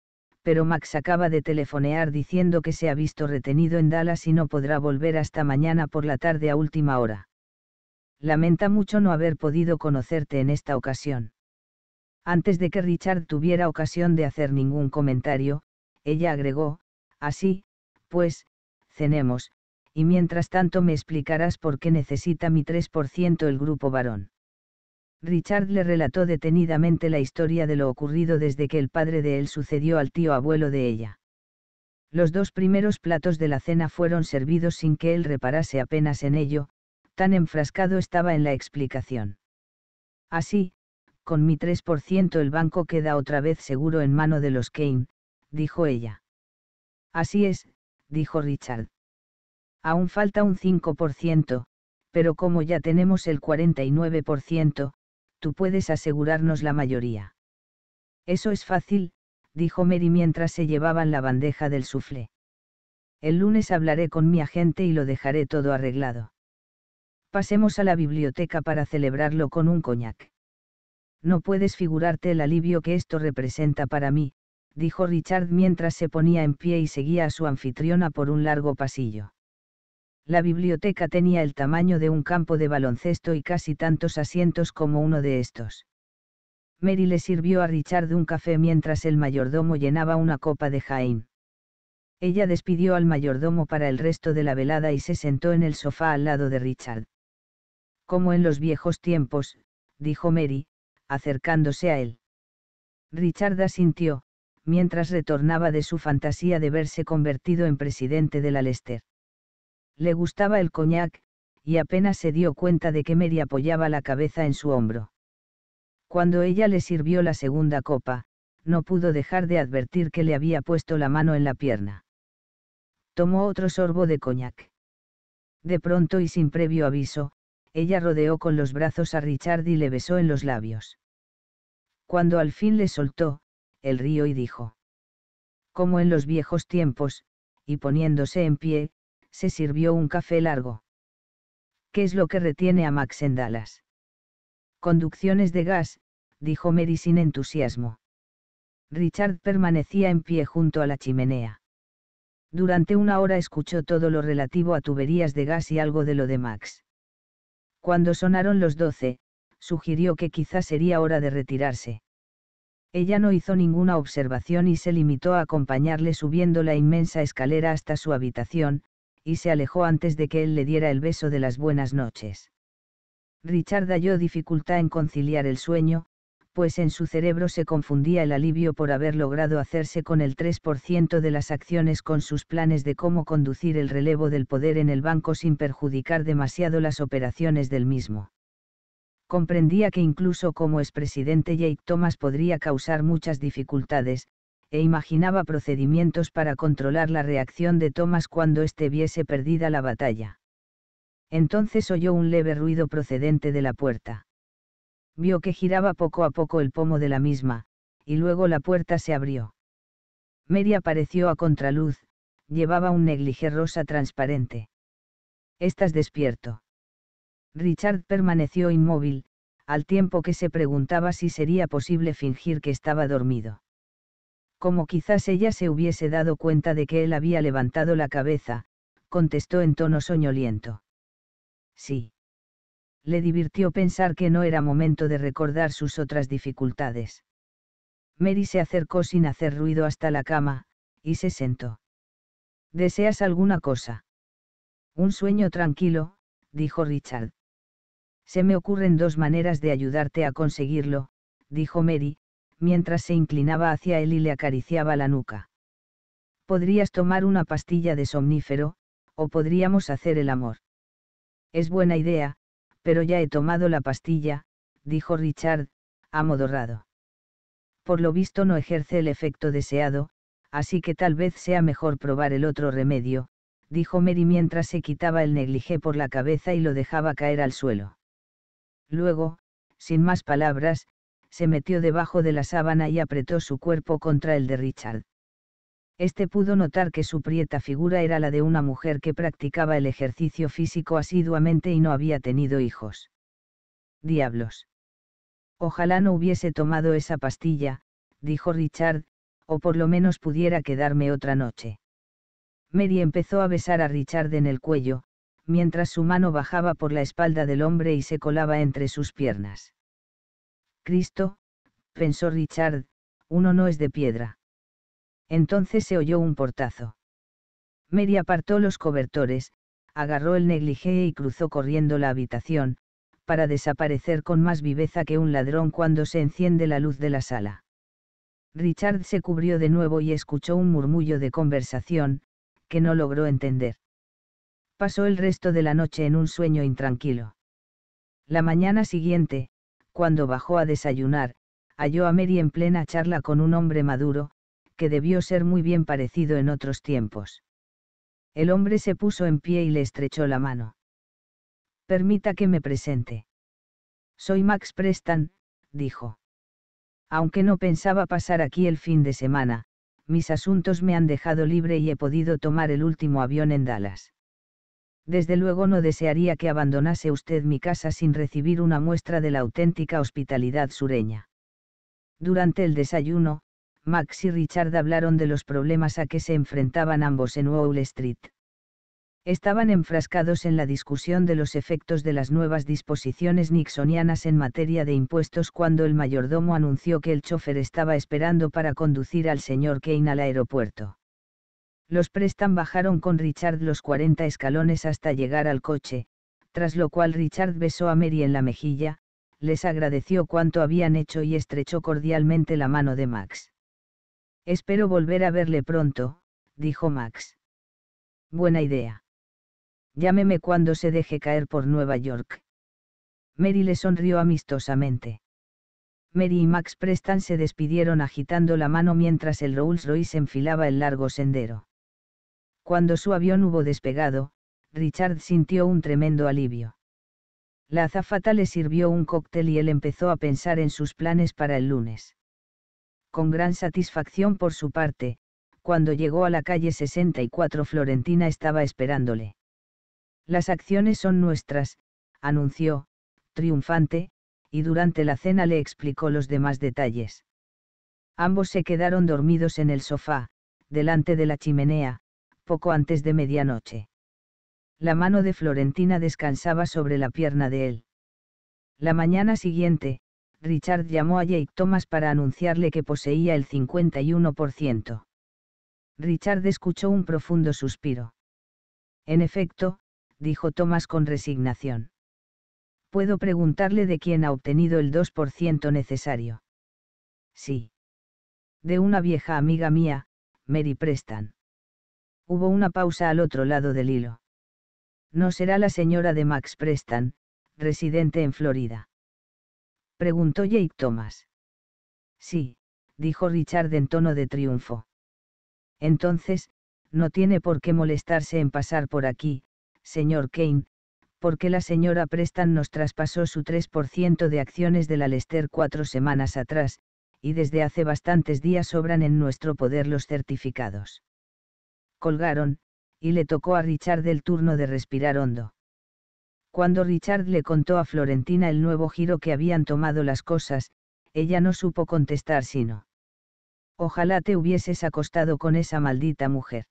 pero Max acaba de telefonear diciendo que se ha visto retenido en Dallas y no podrá volver hasta mañana por la tarde a última hora. Lamenta mucho no haber podido conocerte en esta ocasión. Antes de que Richard tuviera ocasión de hacer ningún comentario, ella agregó, así, pues, cenemos, y mientras tanto me explicarás por qué necesita mi 3% el grupo varón. Richard le relató detenidamente la historia de lo ocurrido desde que el padre de él sucedió al tío abuelo de ella. Los dos primeros platos de la cena fueron servidos sin que él reparase apenas en ello, tan enfrascado estaba en la explicación. Así, con mi 3% el banco queda otra vez seguro en mano de los Kane, dijo ella. Así es, dijo Richard. Aún falta un 5%, pero como ya tenemos el 49%, tú puedes asegurarnos la mayoría. Eso es fácil, dijo Mary mientras se llevaban la bandeja del soufflé. El lunes hablaré con mi agente y lo dejaré todo arreglado. Pasemos a la biblioteca para celebrarlo con un coñac. No puedes figurarte el alivio que esto representa para mí, dijo Richard mientras se ponía en pie y seguía a su anfitriona por un largo pasillo la biblioteca tenía el tamaño de un campo de baloncesto y casi tantos asientos como uno de estos. Mary le sirvió a Richard un café mientras el mayordomo llenaba una copa de Jaén. Ella despidió al mayordomo para el resto de la velada y se sentó en el sofá al lado de Richard. Como en los viejos tiempos, dijo Mary, acercándose a él. Richard asintió, mientras retornaba de su fantasía de verse convertido en presidente de la le gustaba el coñac, y apenas se dio cuenta de que Mary apoyaba la cabeza en su hombro. Cuando ella le sirvió la segunda copa, no pudo dejar de advertir que le había puesto la mano en la pierna. Tomó otro sorbo de coñac. De pronto y sin previo aviso, ella rodeó con los brazos a Richard y le besó en los labios. Cuando al fin le soltó, él rió y dijo. Como en los viejos tiempos, y poniéndose en pie, se sirvió un café largo. ¿Qué es lo que retiene a Max en Dallas? Conducciones de gas, dijo Mary sin entusiasmo. Richard permanecía en pie junto a la chimenea. Durante una hora escuchó todo lo relativo a tuberías de gas y algo de lo de Max. Cuando sonaron los doce, sugirió que quizás sería hora de retirarse. Ella no hizo ninguna observación y se limitó a acompañarle subiendo la inmensa escalera hasta su habitación, y se alejó antes de que él le diera el beso de las buenas noches. Richard halló dificultad en conciliar el sueño, pues en su cerebro se confundía el alivio por haber logrado hacerse con el 3% de las acciones con sus planes de cómo conducir el relevo del poder en el banco sin perjudicar demasiado las operaciones del mismo. Comprendía que incluso como expresidente Jake Thomas podría causar muchas dificultades, e imaginaba procedimientos para controlar la reacción de Thomas cuando éste viese perdida la batalla. Entonces oyó un leve ruido procedente de la puerta. Vio que giraba poco a poco el pomo de la misma, y luego la puerta se abrió. Mary apareció a contraluz, llevaba un negligé rosa transparente. Estás despierto. Richard permaneció inmóvil, al tiempo que se preguntaba si sería posible fingir que estaba dormido como quizás ella se hubiese dado cuenta de que él había levantado la cabeza, contestó en tono soñoliento. Sí. Le divirtió pensar que no era momento de recordar sus otras dificultades. Mary se acercó sin hacer ruido hasta la cama, y se sentó. ¿Deseas alguna cosa? Un sueño tranquilo, dijo Richard. Se me ocurren dos maneras de ayudarte a conseguirlo, dijo Mary, mientras se inclinaba hacia él y le acariciaba la nuca. Podrías tomar una pastilla de somnífero, o podríamos hacer el amor. Es buena idea, pero ya he tomado la pastilla, dijo Richard, amodorrado. Por lo visto no ejerce el efecto deseado, así que tal vez sea mejor probar el otro remedio, dijo Mary mientras se quitaba el negligé por la cabeza y lo dejaba caer al suelo. Luego, sin más palabras, se metió debajo de la sábana y apretó su cuerpo contra el de Richard. Este pudo notar que su prieta figura era la de una mujer que practicaba el ejercicio físico asiduamente y no había tenido hijos. Diablos. Ojalá no hubiese tomado esa pastilla, dijo Richard, o por lo menos pudiera quedarme otra noche. Mary empezó a besar a Richard en el cuello, mientras su mano bajaba por la espalda del hombre y se colaba entre sus piernas. Cristo, pensó Richard, uno no es de piedra. Entonces se oyó un portazo. Mary apartó los cobertores, agarró el negligé y cruzó corriendo la habitación, para desaparecer con más viveza que un ladrón cuando se enciende la luz de la sala. Richard se cubrió de nuevo y escuchó un murmullo de conversación, que no logró entender. Pasó el resto de la noche en un sueño intranquilo. La mañana siguiente, cuando bajó a desayunar, halló a Mary en plena charla con un hombre maduro, que debió ser muy bien parecido en otros tiempos. El hombre se puso en pie y le estrechó la mano. Permita que me presente. Soy Max Preston», dijo. Aunque no pensaba pasar aquí el fin de semana, mis asuntos me han dejado libre y he podido tomar el último avión en Dallas desde luego no desearía que abandonase usted mi casa sin recibir una muestra de la auténtica hospitalidad sureña. Durante el desayuno, Max y Richard hablaron de los problemas a que se enfrentaban ambos en Wall Street. Estaban enfrascados en la discusión de los efectos de las nuevas disposiciones nixonianas en materia de impuestos cuando el mayordomo anunció que el chofer estaba esperando para conducir al señor Kane al aeropuerto. Los Preston bajaron con Richard los 40 escalones hasta llegar al coche, tras lo cual Richard besó a Mary en la mejilla, les agradeció cuanto habían hecho y estrechó cordialmente la mano de Max. Espero volver a verle pronto, dijo Max. Buena idea. Llámeme cuando se deje caer por Nueva York. Mary le sonrió amistosamente. Mary y Max Preston se despidieron agitando la mano mientras el Rolls Royce enfilaba el largo sendero. Cuando su avión hubo despegado, Richard sintió un tremendo alivio. La azafata le sirvió un cóctel y él empezó a pensar en sus planes para el lunes. Con gran satisfacción por su parte, cuando llegó a la calle 64 Florentina estaba esperándole. Las acciones son nuestras, anunció, triunfante, y durante la cena le explicó los demás detalles. Ambos se quedaron dormidos en el sofá, delante de la chimenea, poco antes de medianoche. La mano de Florentina descansaba sobre la pierna de él. La mañana siguiente, Richard llamó a Jake Thomas para anunciarle que poseía el 51%. Richard escuchó un profundo suspiro. En efecto, dijo Thomas con resignación. Puedo preguntarle de quién ha obtenido el 2% necesario. Sí. De una vieja amiga mía, Mary Preston. Hubo una pausa al otro lado del hilo. ¿No será la señora de Max Preston, residente en Florida? Preguntó Jake Thomas. Sí, dijo Richard en tono de triunfo. Entonces, no tiene por qué molestarse en pasar por aquí, señor Kane, porque la señora Preston nos traspasó su 3% de acciones de Alester cuatro semanas atrás, y desde hace bastantes días sobran en nuestro poder los certificados. Colgaron, y le tocó a Richard el turno de respirar hondo. Cuando Richard le contó a Florentina el nuevo giro que habían tomado las cosas, ella no supo contestar sino. Ojalá te hubieses acostado con esa maldita mujer.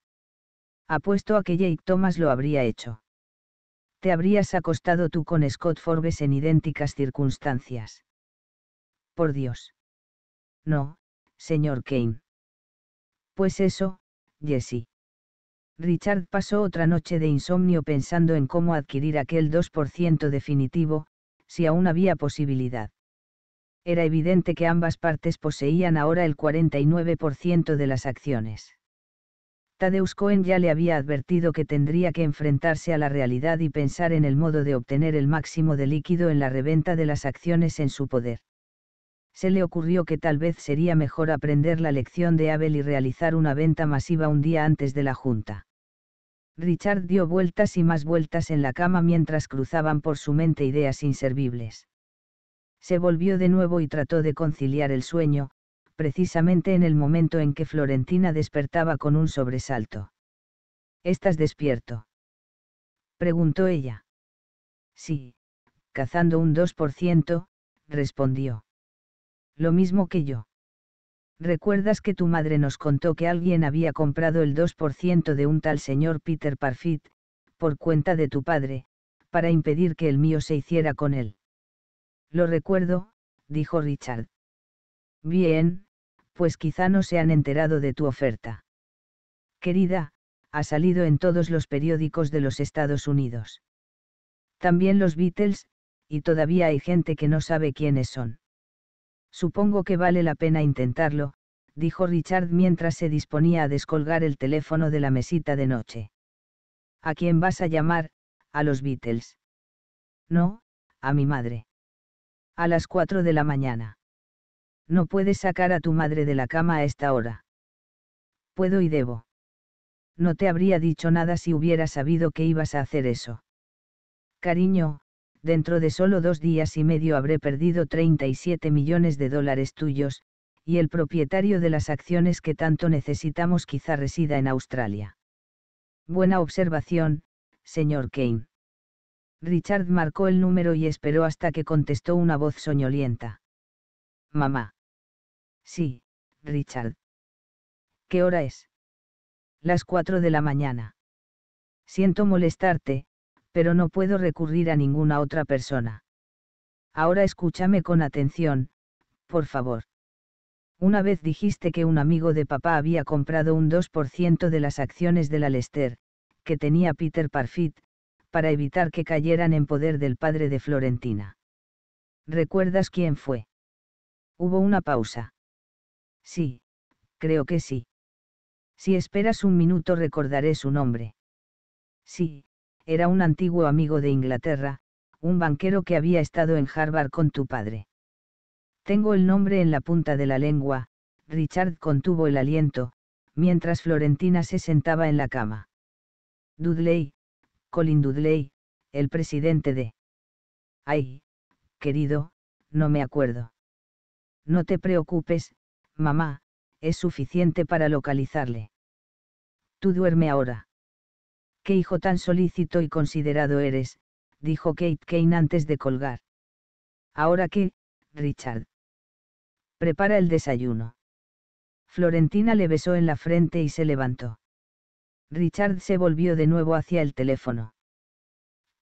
Apuesto a que Jake Thomas lo habría hecho. Te habrías acostado tú con Scott Forbes en idénticas circunstancias. Por Dios. No, señor Kane. Pues eso, Jessie." Richard pasó otra noche de insomnio pensando en cómo adquirir aquel 2% definitivo, si aún había posibilidad. Era evidente que ambas partes poseían ahora el 49% de las acciones. Tadeusz Cohen ya le había advertido que tendría que enfrentarse a la realidad y pensar en el modo de obtener el máximo de líquido en la reventa de las acciones en su poder. Se le ocurrió que tal vez sería mejor aprender la lección de Abel y realizar una venta masiva un día antes de la junta. Richard dio vueltas y más vueltas en la cama mientras cruzaban por su mente ideas inservibles. Se volvió de nuevo y trató de conciliar el sueño, precisamente en el momento en que Florentina despertaba con un sobresalto. ¿Estás despierto? preguntó ella. Sí, cazando un 2%, respondió. Lo mismo que yo. ¿Recuerdas que tu madre nos contó que alguien había comprado el 2% de un tal señor Peter Parfit, por cuenta de tu padre, para impedir que el mío se hiciera con él? Lo recuerdo, dijo Richard. Bien, pues quizá no se han enterado de tu oferta. Querida, ha salido en todos los periódicos de los Estados Unidos. También los Beatles, y todavía hay gente que no sabe quiénes son. Supongo que vale la pena intentarlo, dijo Richard mientras se disponía a descolgar el teléfono de la mesita de noche. ¿A quién vas a llamar? A los Beatles. No, a mi madre. A las cuatro de la mañana. No puedes sacar a tu madre de la cama a esta hora. Puedo y debo. No te habría dicho nada si hubiera sabido que ibas a hacer eso. Cariño, dentro de solo dos días y medio habré perdido 37 millones de dólares tuyos, y el propietario de las acciones que tanto necesitamos quizá resida en Australia. Buena observación, señor Kane. Richard marcó el número y esperó hasta que contestó una voz soñolienta. Mamá. Sí, Richard. ¿Qué hora es? Las cuatro de la mañana. Siento molestarte, pero no puedo recurrir a ninguna otra persona. Ahora escúchame con atención, por favor. Una vez dijiste que un amigo de papá había comprado un 2% de las acciones de la Lester, que tenía Peter Parfit, para evitar que cayeran en poder del padre de Florentina. ¿Recuerdas quién fue? Hubo una pausa. Sí, creo que sí. Si esperas un minuto recordaré su nombre. Sí, era un antiguo amigo de Inglaterra, un banquero que había estado en Harvard con tu padre. Tengo el nombre en la punta de la lengua, Richard contuvo el aliento, mientras Florentina se sentaba en la cama. Dudley, Colin Dudley, el presidente de... Ay, querido, no me acuerdo. No te preocupes, mamá, es suficiente para localizarle. Tú duerme ahora. Qué hijo tan solícito y considerado eres, dijo Kate Kane antes de colgar. Ahora qué, Richard. Prepara el desayuno. Florentina le besó en la frente y se levantó. Richard se volvió de nuevo hacia el teléfono.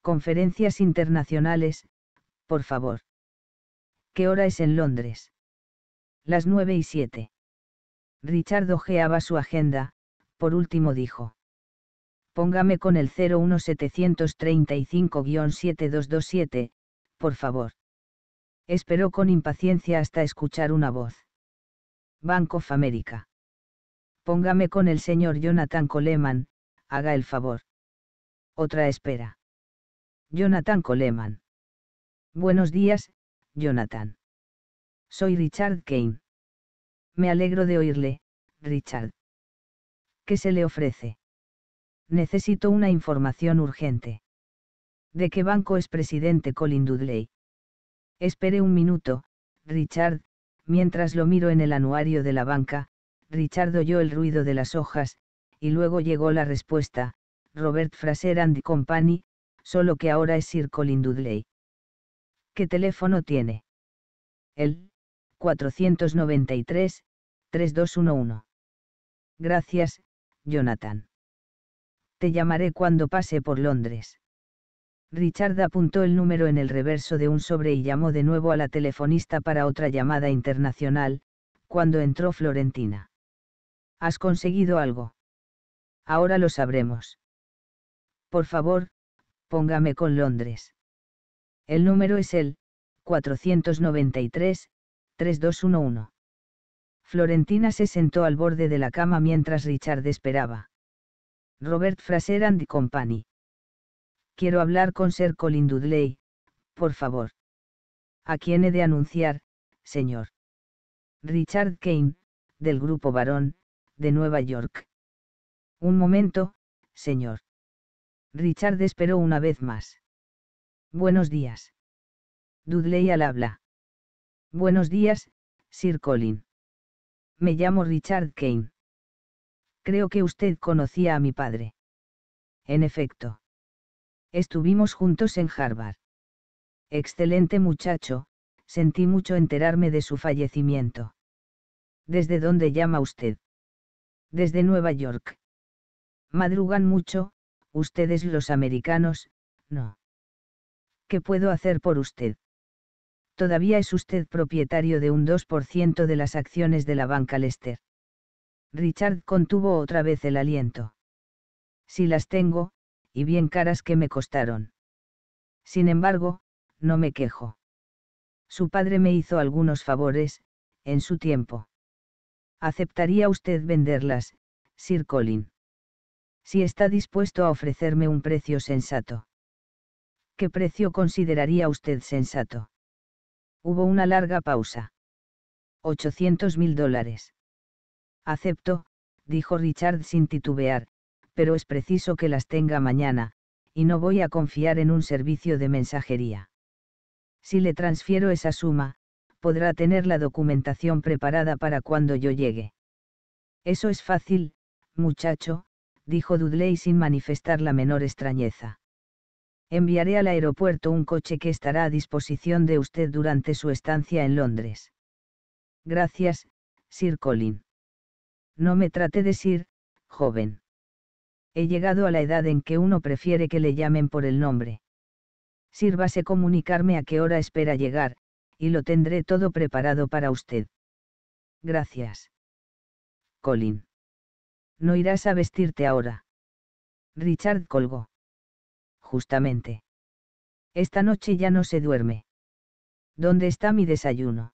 Conferencias internacionales, por favor. ¿Qué hora es en Londres? Las nueve y siete. Richard ojeaba su agenda, por último dijo. Póngame con el 01735-7227, por favor. Esperó con impaciencia hasta escuchar una voz. Bank of America. Póngame con el señor Jonathan Coleman, haga el favor. Otra espera. Jonathan Coleman. Buenos días, Jonathan. Soy Richard Kane. Me alegro de oírle, Richard. ¿Qué se le ofrece? necesito una información urgente. ¿De qué banco es presidente Colin Dudley? Espere un minuto, Richard, mientras lo miro en el anuario de la banca, Richard oyó el ruido de las hojas, y luego llegó la respuesta, Robert Fraser and Company, solo que ahora es Sir Colin Dudley. ¿Qué teléfono tiene? El 493 3211. Gracias, Jonathan te llamaré cuando pase por Londres. Richard apuntó el número en el reverso de un sobre y llamó de nuevo a la telefonista para otra llamada internacional, cuando entró Florentina. ¿Has conseguido algo? Ahora lo sabremos. Por favor, póngame con Londres. El número es el 493-3211. Florentina se sentó al borde de la cama mientras Richard esperaba. Robert Fraser and Company. Quiero hablar con Sir Colin Dudley, por favor. ¿A quién he de anunciar, señor? Richard Kane, del Grupo Barón, de Nueva York. Un momento, señor. Richard esperó una vez más. Buenos días. Dudley al habla. Buenos días, Sir Colin. Me llamo Richard Kane. Creo que usted conocía a mi padre. En efecto. Estuvimos juntos en Harvard. Excelente muchacho, sentí mucho enterarme de su fallecimiento. ¿Desde dónde llama usted? Desde Nueva York. Madrugan mucho, ustedes los americanos, no. ¿Qué puedo hacer por usted? Todavía es usted propietario de un 2% de las acciones de la banca Lester. Richard contuvo otra vez el aliento. Si las tengo, y bien caras que me costaron. Sin embargo, no me quejo. Su padre me hizo algunos favores, en su tiempo. ¿Aceptaría usted venderlas, Sir Colin? Si está dispuesto a ofrecerme un precio sensato. ¿Qué precio consideraría usted sensato? Hubo una larga pausa. 800 mil dólares. Acepto, dijo Richard sin titubear, pero es preciso que las tenga mañana, y no voy a confiar en un servicio de mensajería. Si le transfiero esa suma, podrá tener la documentación preparada para cuando yo llegue. Eso es fácil, muchacho, dijo Dudley sin manifestar la menor extrañeza. Enviaré al aeropuerto un coche que estará a disposición de usted durante su estancia en Londres. Gracias, Sir Colin. No me trate de Sir, joven. He llegado a la edad en que uno prefiere que le llamen por el nombre. Sírvase comunicarme a qué hora espera llegar, y lo tendré todo preparado para usted. Gracias. Colin. No irás a vestirte ahora. Richard colgó. Justamente. Esta noche ya no se duerme. ¿Dónde está mi desayuno?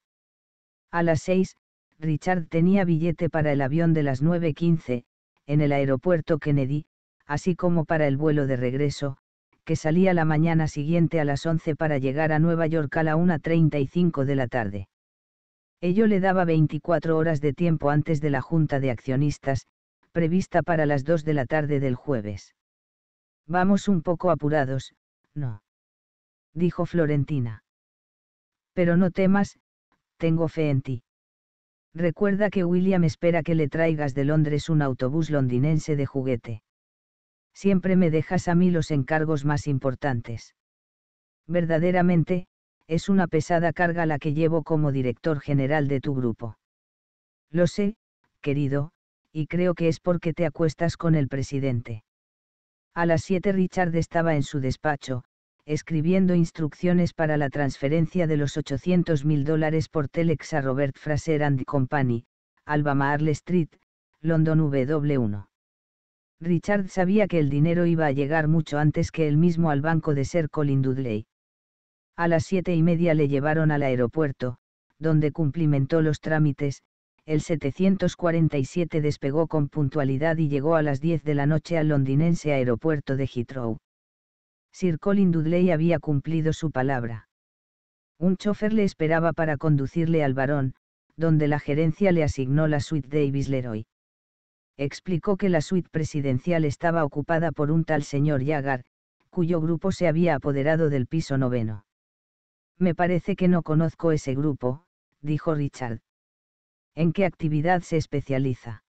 A las seis, Richard tenía billete para el avión de las 9.15, en el aeropuerto Kennedy, así como para el vuelo de regreso, que salía la mañana siguiente a las 11 para llegar a Nueva York a la 1.35 de la tarde. Ello le daba 24 horas de tiempo antes de la junta de accionistas, prevista para las 2 de la tarde del jueves. Vamos un poco apurados, ¿no? dijo Florentina. Pero no temas, tengo fe en ti. Recuerda que William espera que le traigas de Londres un autobús londinense de juguete. Siempre me dejas a mí los encargos más importantes. Verdaderamente, es una pesada carga la que llevo como director general de tu grupo. Lo sé, querido, y creo que es porque te acuestas con el presidente. A las siete Richard estaba en su despacho, escribiendo instrucciones para la transferencia de los 800 mil dólares por Telex a Robert Fraser and Company, Marle Street, London W1. Richard sabía que el dinero iba a llegar mucho antes que él mismo al banco de Sir Colin Dudley. A las siete y media le llevaron al aeropuerto, donde cumplimentó los trámites, el 747 despegó con puntualidad y llegó a las 10 de la noche al londinense aeropuerto de Heathrow. Sir Colin Dudley había cumplido su palabra. Un chofer le esperaba para conducirle al barón, donde la gerencia le asignó la suite Davis Leroy. Explicó que la suite presidencial estaba ocupada por un tal señor Yagar, cuyo grupo se había apoderado del piso noveno. Me parece que no conozco ese grupo, dijo Richard. ¿En qué actividad se especializa?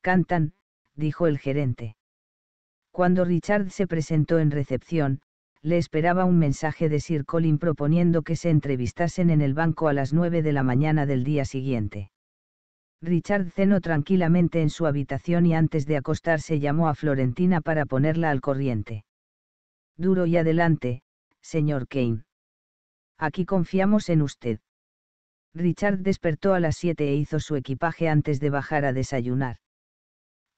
Cantan, dijo el gerente. Cuando Richard se presentó en recepción, le esperaba un mensaje de Sir Colin proponiendo que se entrevistasen en el banco a las nueve de la mañana del día siguiente. Richard cenó tranquilamente en su habitación y antes de acostarse llamó a Florentina para ponerla al corriente. Duro y adelante, señor Kane. Aquí confiamos en usted. Richard despertó a las 7 e hizo su equipaje antes de bajar a desayunar.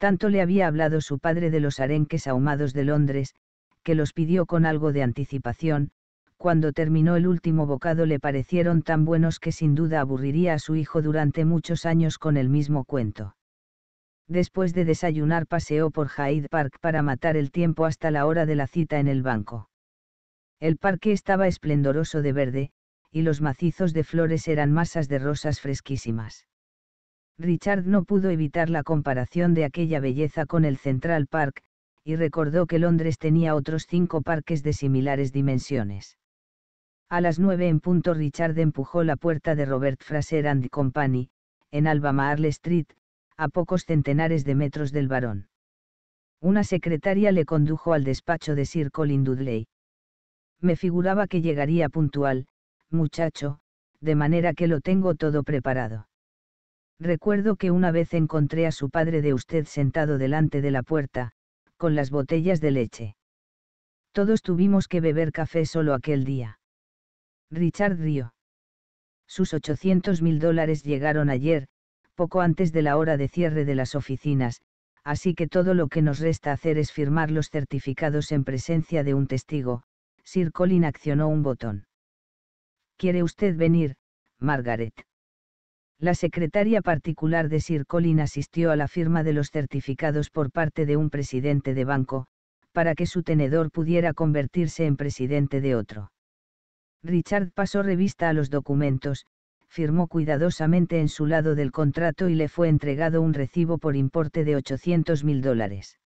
Tanto le había hablado su padre de los arenques ahumados de Londres, que los pidió con algo de anticipación, cuando terminó el último bocado le parecieron tan buenos que sin duda aburriría a su hijo durante muchos años con el mismo cuento. Después de desayunar paseó por Hyde Park para matar el tiempo hasta la hora de la cita en el banco. El parque estaba esplendoroso de verde, y los macizos de flores eran masas de rosas fresquísimas. Richard no pudo evitar la comparación de aquella belleza con el Central Park, y recordó que Londres tenía otros cinco parques de similares dimensiones. A las nueve en punto Richard empujó la puerta de Robert Fraser and Company, en Albemarle Street, a pocos centenares de metros del Barón. Una secretaria le condujo al despacho de Sir Colin Dudley. Me figuraba que llegaría puntual, muchacho, de manera que lo tengo todo preparado. Recuerdo que una vez encontré a su padre de usted sentado delante de la puerta, con las botellas de leche. Todos tuvimos que beber café solo aquel día. Richard río. Sus 800 mil dólares llegaron ayer, poco antes de la hora de cierre de las oficinas, así que todo lo que nos resta hacer es firmar los certificados en presencia de un testigo. Sir Colin accionó un botón. ¿Quiere usted venir, Margaret? la secretaria particular de Sir Colin asistió a la firma de los certificados por parte de un presidente de banco, para que su tenedor pudiera convertirse en presidente de otro. Richard pasó revista a los documentos, firmó cuidadosamente en su lado del contrato y le fue entregado un recibo por importe de 800 mil dólares.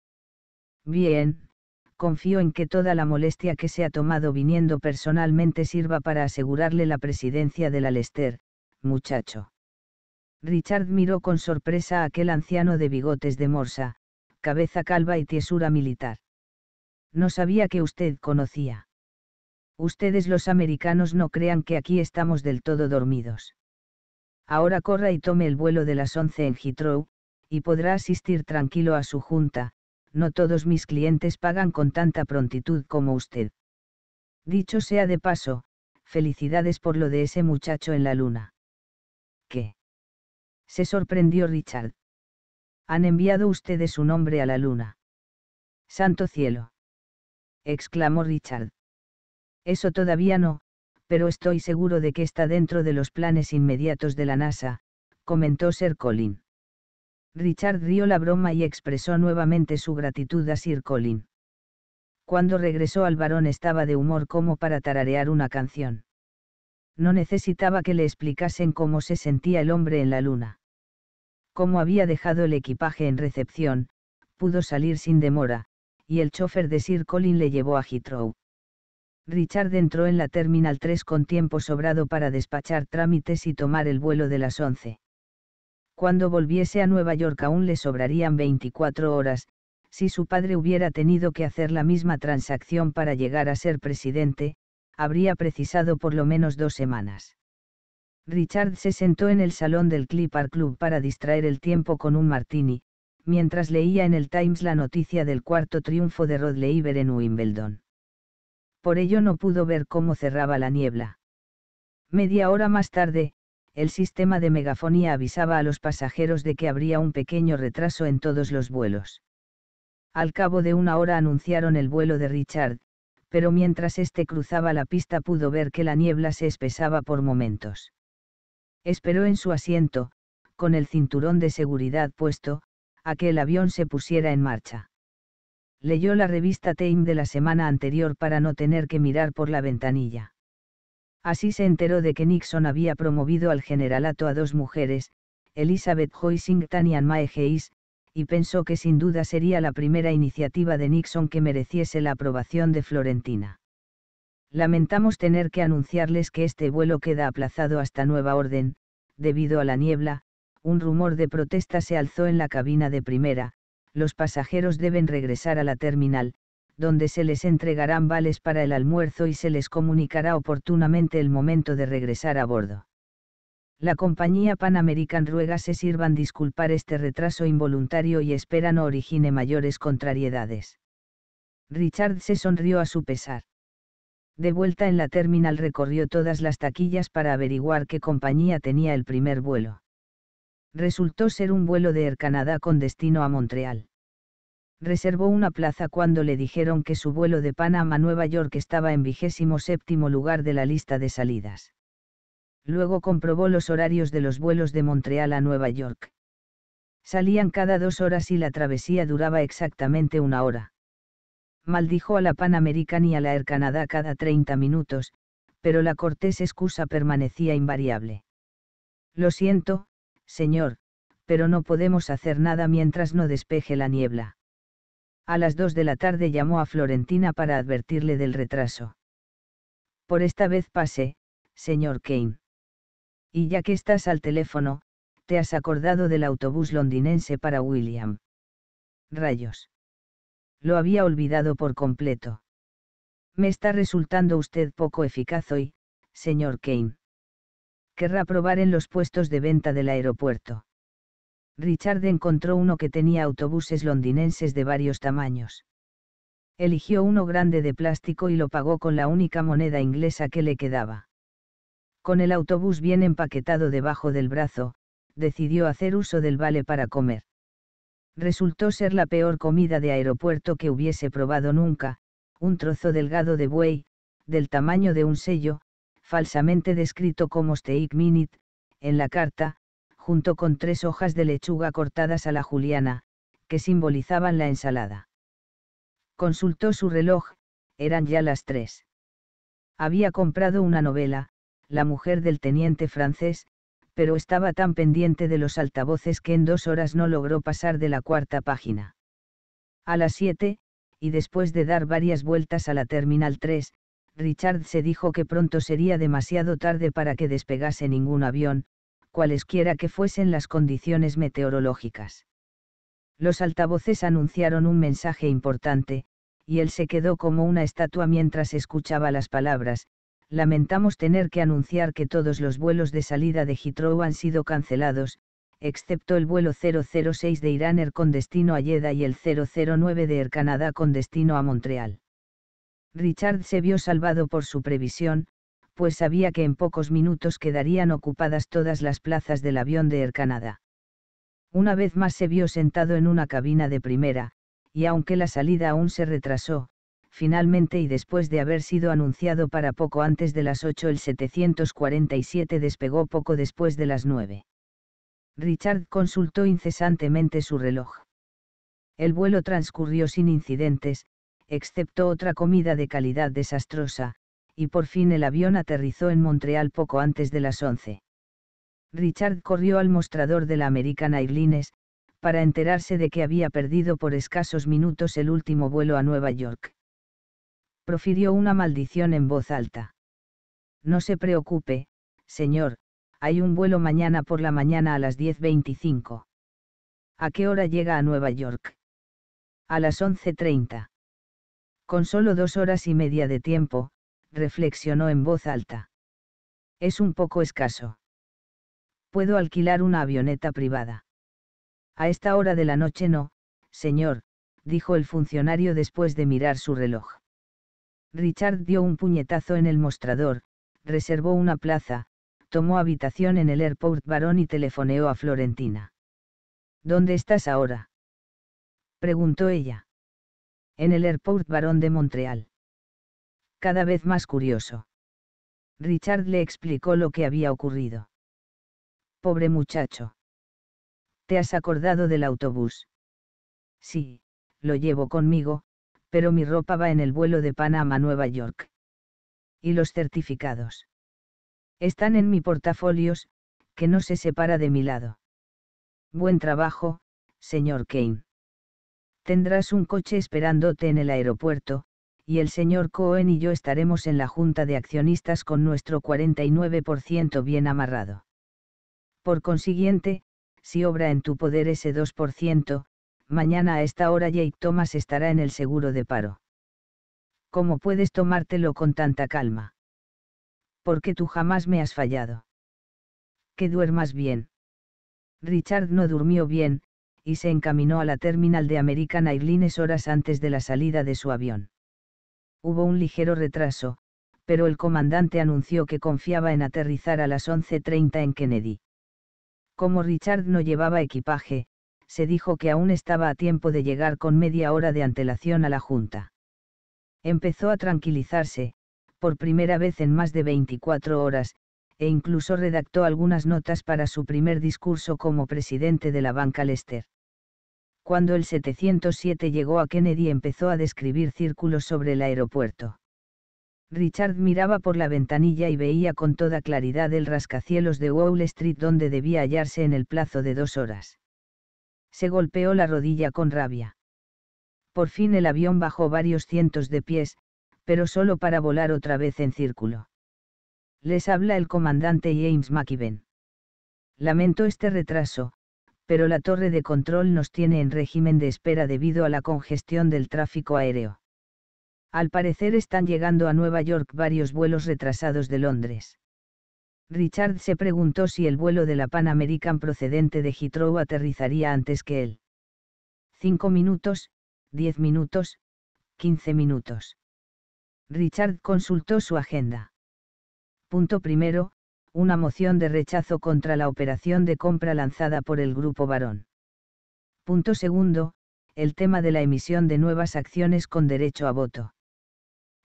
Bien, confío en que toda la molestia que se ha tomado viniendo personalmente sirva para asegurarle la presidencia de la muchacho. Richard miró con sorpresa a aquel anciano de bigotes de morsa, cabeza calva y tiesura militar. No sabía que usted conocía. Ustedes los americanos no crean que aquí estamos del todo dormidos. Ahora corra y tome el vuelo de las once en Heathrow, y podrá asistir tranquilo a su junta, no todos mis clientes pagan con tanta prontitud como usted. Dicho sea de paso, felicidades por lo de ese muchacho en la luna. ¿Qué? Se sorprendió Richard. Han enviado ustedes su nombre a la luna. Santo cielo. exclamó Richard. Eso todavía no, pero estoy seguro de que está dentro de los planes inmediatos de la NASA, comentó Sir Colin. Richard rió la broma y expresó nuevamente su gratitud a Sir Colin. Cuando regresó al barón estaba de humor como para tararear una canción no necesitaba que le explicasen cómo se sentía el hombre en la luna. Como había dejado el equipaje en recepción, pudo salir sin demora, y el chofer de Sir Colin le llevó a Heathrow. Richard entró en la Terminal 3 con tiempo sobrado para despachar trámites y tomar el vuelo de las 11. Cuando volviese a Nueva York aún le sobrarían 24 horas, si su padre hubiera tenido que hacer la misma transacción para llegar a ser presidente, habría precisado por lo menos dos semanas. Richard se sentó en el salón del Clipper Club para distraer el tiempo con un martini, mientras leía en el Times la noticia del cuarto triunfo de Rod Leiber en Wimbledon. Por ello no pudo ver cómo cerraba la niebla. Media hora más tarde, el sistema de megafonía avisaba a los pasajeros de que habría un pequeño retraso en todos los vuelos. Al cabo de una hora anunciaron el vuelo de Richard, pero mientras éste cruzaba la pista pudo ver que la niebla se espesaba por momentos. Esperó en su asiento, con el cinturón de seguridad puesto, a que el avión se pusiera en marcha. Leyó la revista Time de la semana anterior para no tener que mirar por la ventanilla. Así se enteró de que Nixon había promovido al generalato a dos mujeres, Elizabeth Hoisington y Mae Hayes, y pensó que sin duda sería la primera iniciativa de Nixon que mereciese la aprobación de Florentina. Lamentamos tener que anunciarles que este vuelo queda aplazado hasta nueva orden, debido a la niebla, un rumor de protesta se alzó en la cabina de primera, los pasajeros deben regresar a la terminal, donde se les entregarán vales para el almuerzo y se les comunicará oportunamente el momento de regresar a bordo la compañía Pan American ruega se sirvan disculpar este retraso involuntario y espera no origine mayores contrariedades. Richard se sonrió a su pesar. De vuelta en la terminal recorrió todas las taquillas para averiguar qué compañía tenía el primer vuelo. Resultó ser un vuelo de Air Canada con destino a Montreal. Reservó una plaza cuando le dijeron que su vuelo de Panamá a Nueva York estaba en vigésimo séptimo lugar de la lista de salidas. Luego comprobó los horarios de los vuelos de Montreal a Nueva York. Salían cada dos horas y la travesía duraba exactamente una hora. Maldijo a la Panamericana y a la Air Canada cada 30 minutos, pero la cortés excusa permanecía invariable. Lo siento, señor, pero no podemos hacer nada mientras no despeje la niebla. A las dos de la tarde llamó a Florentina para advertirle del retraso. Por esta vez pase, señor Kane. Y ya que estás al teléfono, te has acordado del autobús londinense para William. Rayos. Lo había olvidado por completo. Me está resultando usted poco eficaz hoy, señor Kane. Querrá probar en los puestos de venta del aeropuerto. Richard encontró uno que tenía autobuses londinenses de varios tamaños. Eligió uno grande de plástico y lo pagó con la única moneda inglesa que le quedaba con el autobús bien empaquetado debajo del brazo, decidió hacer uso del vale para comer. Resultó ser la peor comida de aeropuerto que hubiese probado nunca, un trozo delgado de buey, del tamaño de un sello, falsamente descrito como steak minute, en la carta, junto con tres hojas de lechuga cortadas a la juliana, que simbolizaban la ensalada. Consultó su reloj, eran ya las tres. Había comprado una novela, la mujer del teniente francés, pero estaba tan pendiente de los altavoces que en dos horas no logró pasar de la cuarta página. A las siete, y después de dar varias vueltas a la Terminal 3, Richard se dijo que pronto sería demasiado tarde para que despegase ningún avión, cualesquiera que fuesen las condiciones meteorológicas. Los altavoces anunciaron un mensaje importante, y él se quedó como una estatua mientras escuchaba las palabras, lamentamos tener que anunciar que todos los vuelos de salida de Heathrow han sido cancelados, excepto el vuelo 006 de Irán Air con destino a Jeddah y el 009 de Air Canada con destino a Montreal. Richard se vio salvado por su previsión, pues sabía que en pocos minutos quedarían ocupadas todas las plazas del avión de Air Canada. Una vez más se vio sentado en una cabina de primera, y aunque la salida aún se retrasó, Finalmente y después de haber sido anunciado para poco antes de las 8 el 747 despegó poco después de las 9. Richard consultó incesantemente su reloj. El vuelo transcurrió sin incidentes, excepto otra comida de calidad desastrosa, y por fin el avión aterrizó en Montreal poco antes de las 11. Richard corrió al mostrador de la American Airlines, para enterarse de que había perdido por escasos minutos el último vuelo a Nueva York profirió una maldición en voz alta. No se preocupe, señor, hay un vuelo mañana por la mañana a las 10.25. ¿A qué hora llega a Nueva York? A las 11.30. Con solo dos horas y media de tiempo, reflexionó en voz alta. Es un poco escaso. Puedo alquilar una avioneta privada. A esta hora de la noche no, señor, dijo el funcionario después de mirar su reloj. Richard dio un puñetazo en el mostrador, reservó una plaza, tomó habitación en el Airport Barón y telefoneó a Florentina. ¿Dónde estás ahora? preguntó ella. En el Airport Barón de Montreal. Cada vez más curioso. Richard le explicó lo que había ocurrido. Pobre muchacho. ¿Te has acordado del autobús? Sí, lo llevo conmigo, pero mi ropa va en el vuelo de Panamá a Nueva York. Y los certificados. Están en mi portafolios, que no se separa de mi lado. Buen trabajo, señor Kane. Tendrás un coche esperándote en el aeropuerto, y el señor Cohen y yo estaremos en la junta de accionistas con nuestro 49% bien amarrado. Por consiguiente, si obra en tu poder ese 2%, Mañana a esta hora Jake Thomas estará en el seguro de paro. ¿Cómo puedes tomártelo con tanta calma? Porque tú jamás me has fallado. Que duermas bien. Richard no durmió bien, y se encaminó a la terminal de American Airlines horas antes de la salida de su avión. Hubo un ligero retraso, pero el comandante anunció que confiaba en aterrizar a las 11.30 en Kennedy. Como Richard no llevaba equipaje, se dijo que aún estaba a tiempo de llegar con media hora de antelación a la Junta. Empezó a tranquilizarse, por primera vez en más de 24 horas, e incluso redactó algunas notas para su primer discurso como presidente de la banca Lester. Cuando el 707 llegó a Kennedy empezó a describir círculos sobre el aeropuerto. Richard miraba por la ventanilla y veía con toda claridad el rascacielos de Wall Street donde debía hallarse en el plazo de dos horas se golpeó la rodilla con rabia. Por fin el avión bajó varios cientos de pies, pero solo para volar otra vez en círculo. Les habla el comandante James McIven. Lamento este retraso, pero la torre de control nos tiene en régimen de espera debido a la congestión del tráfico aéreo. Al parecer están llegando a Nueva York varios vuelos retrasados de Londres. Richard se preguntó si el vuelo de la Pan American procedente de Heathrow aterrizaría antes que él. Cinco minutos, diez minutos, quince minutos. Richard consultó su agenda. Punto primero, una moción de rechazo contra la operación de compra lanzada por el Grupo Varón. Punto segundo, el tema de la emisión de nuevas acciones con derecho a voto.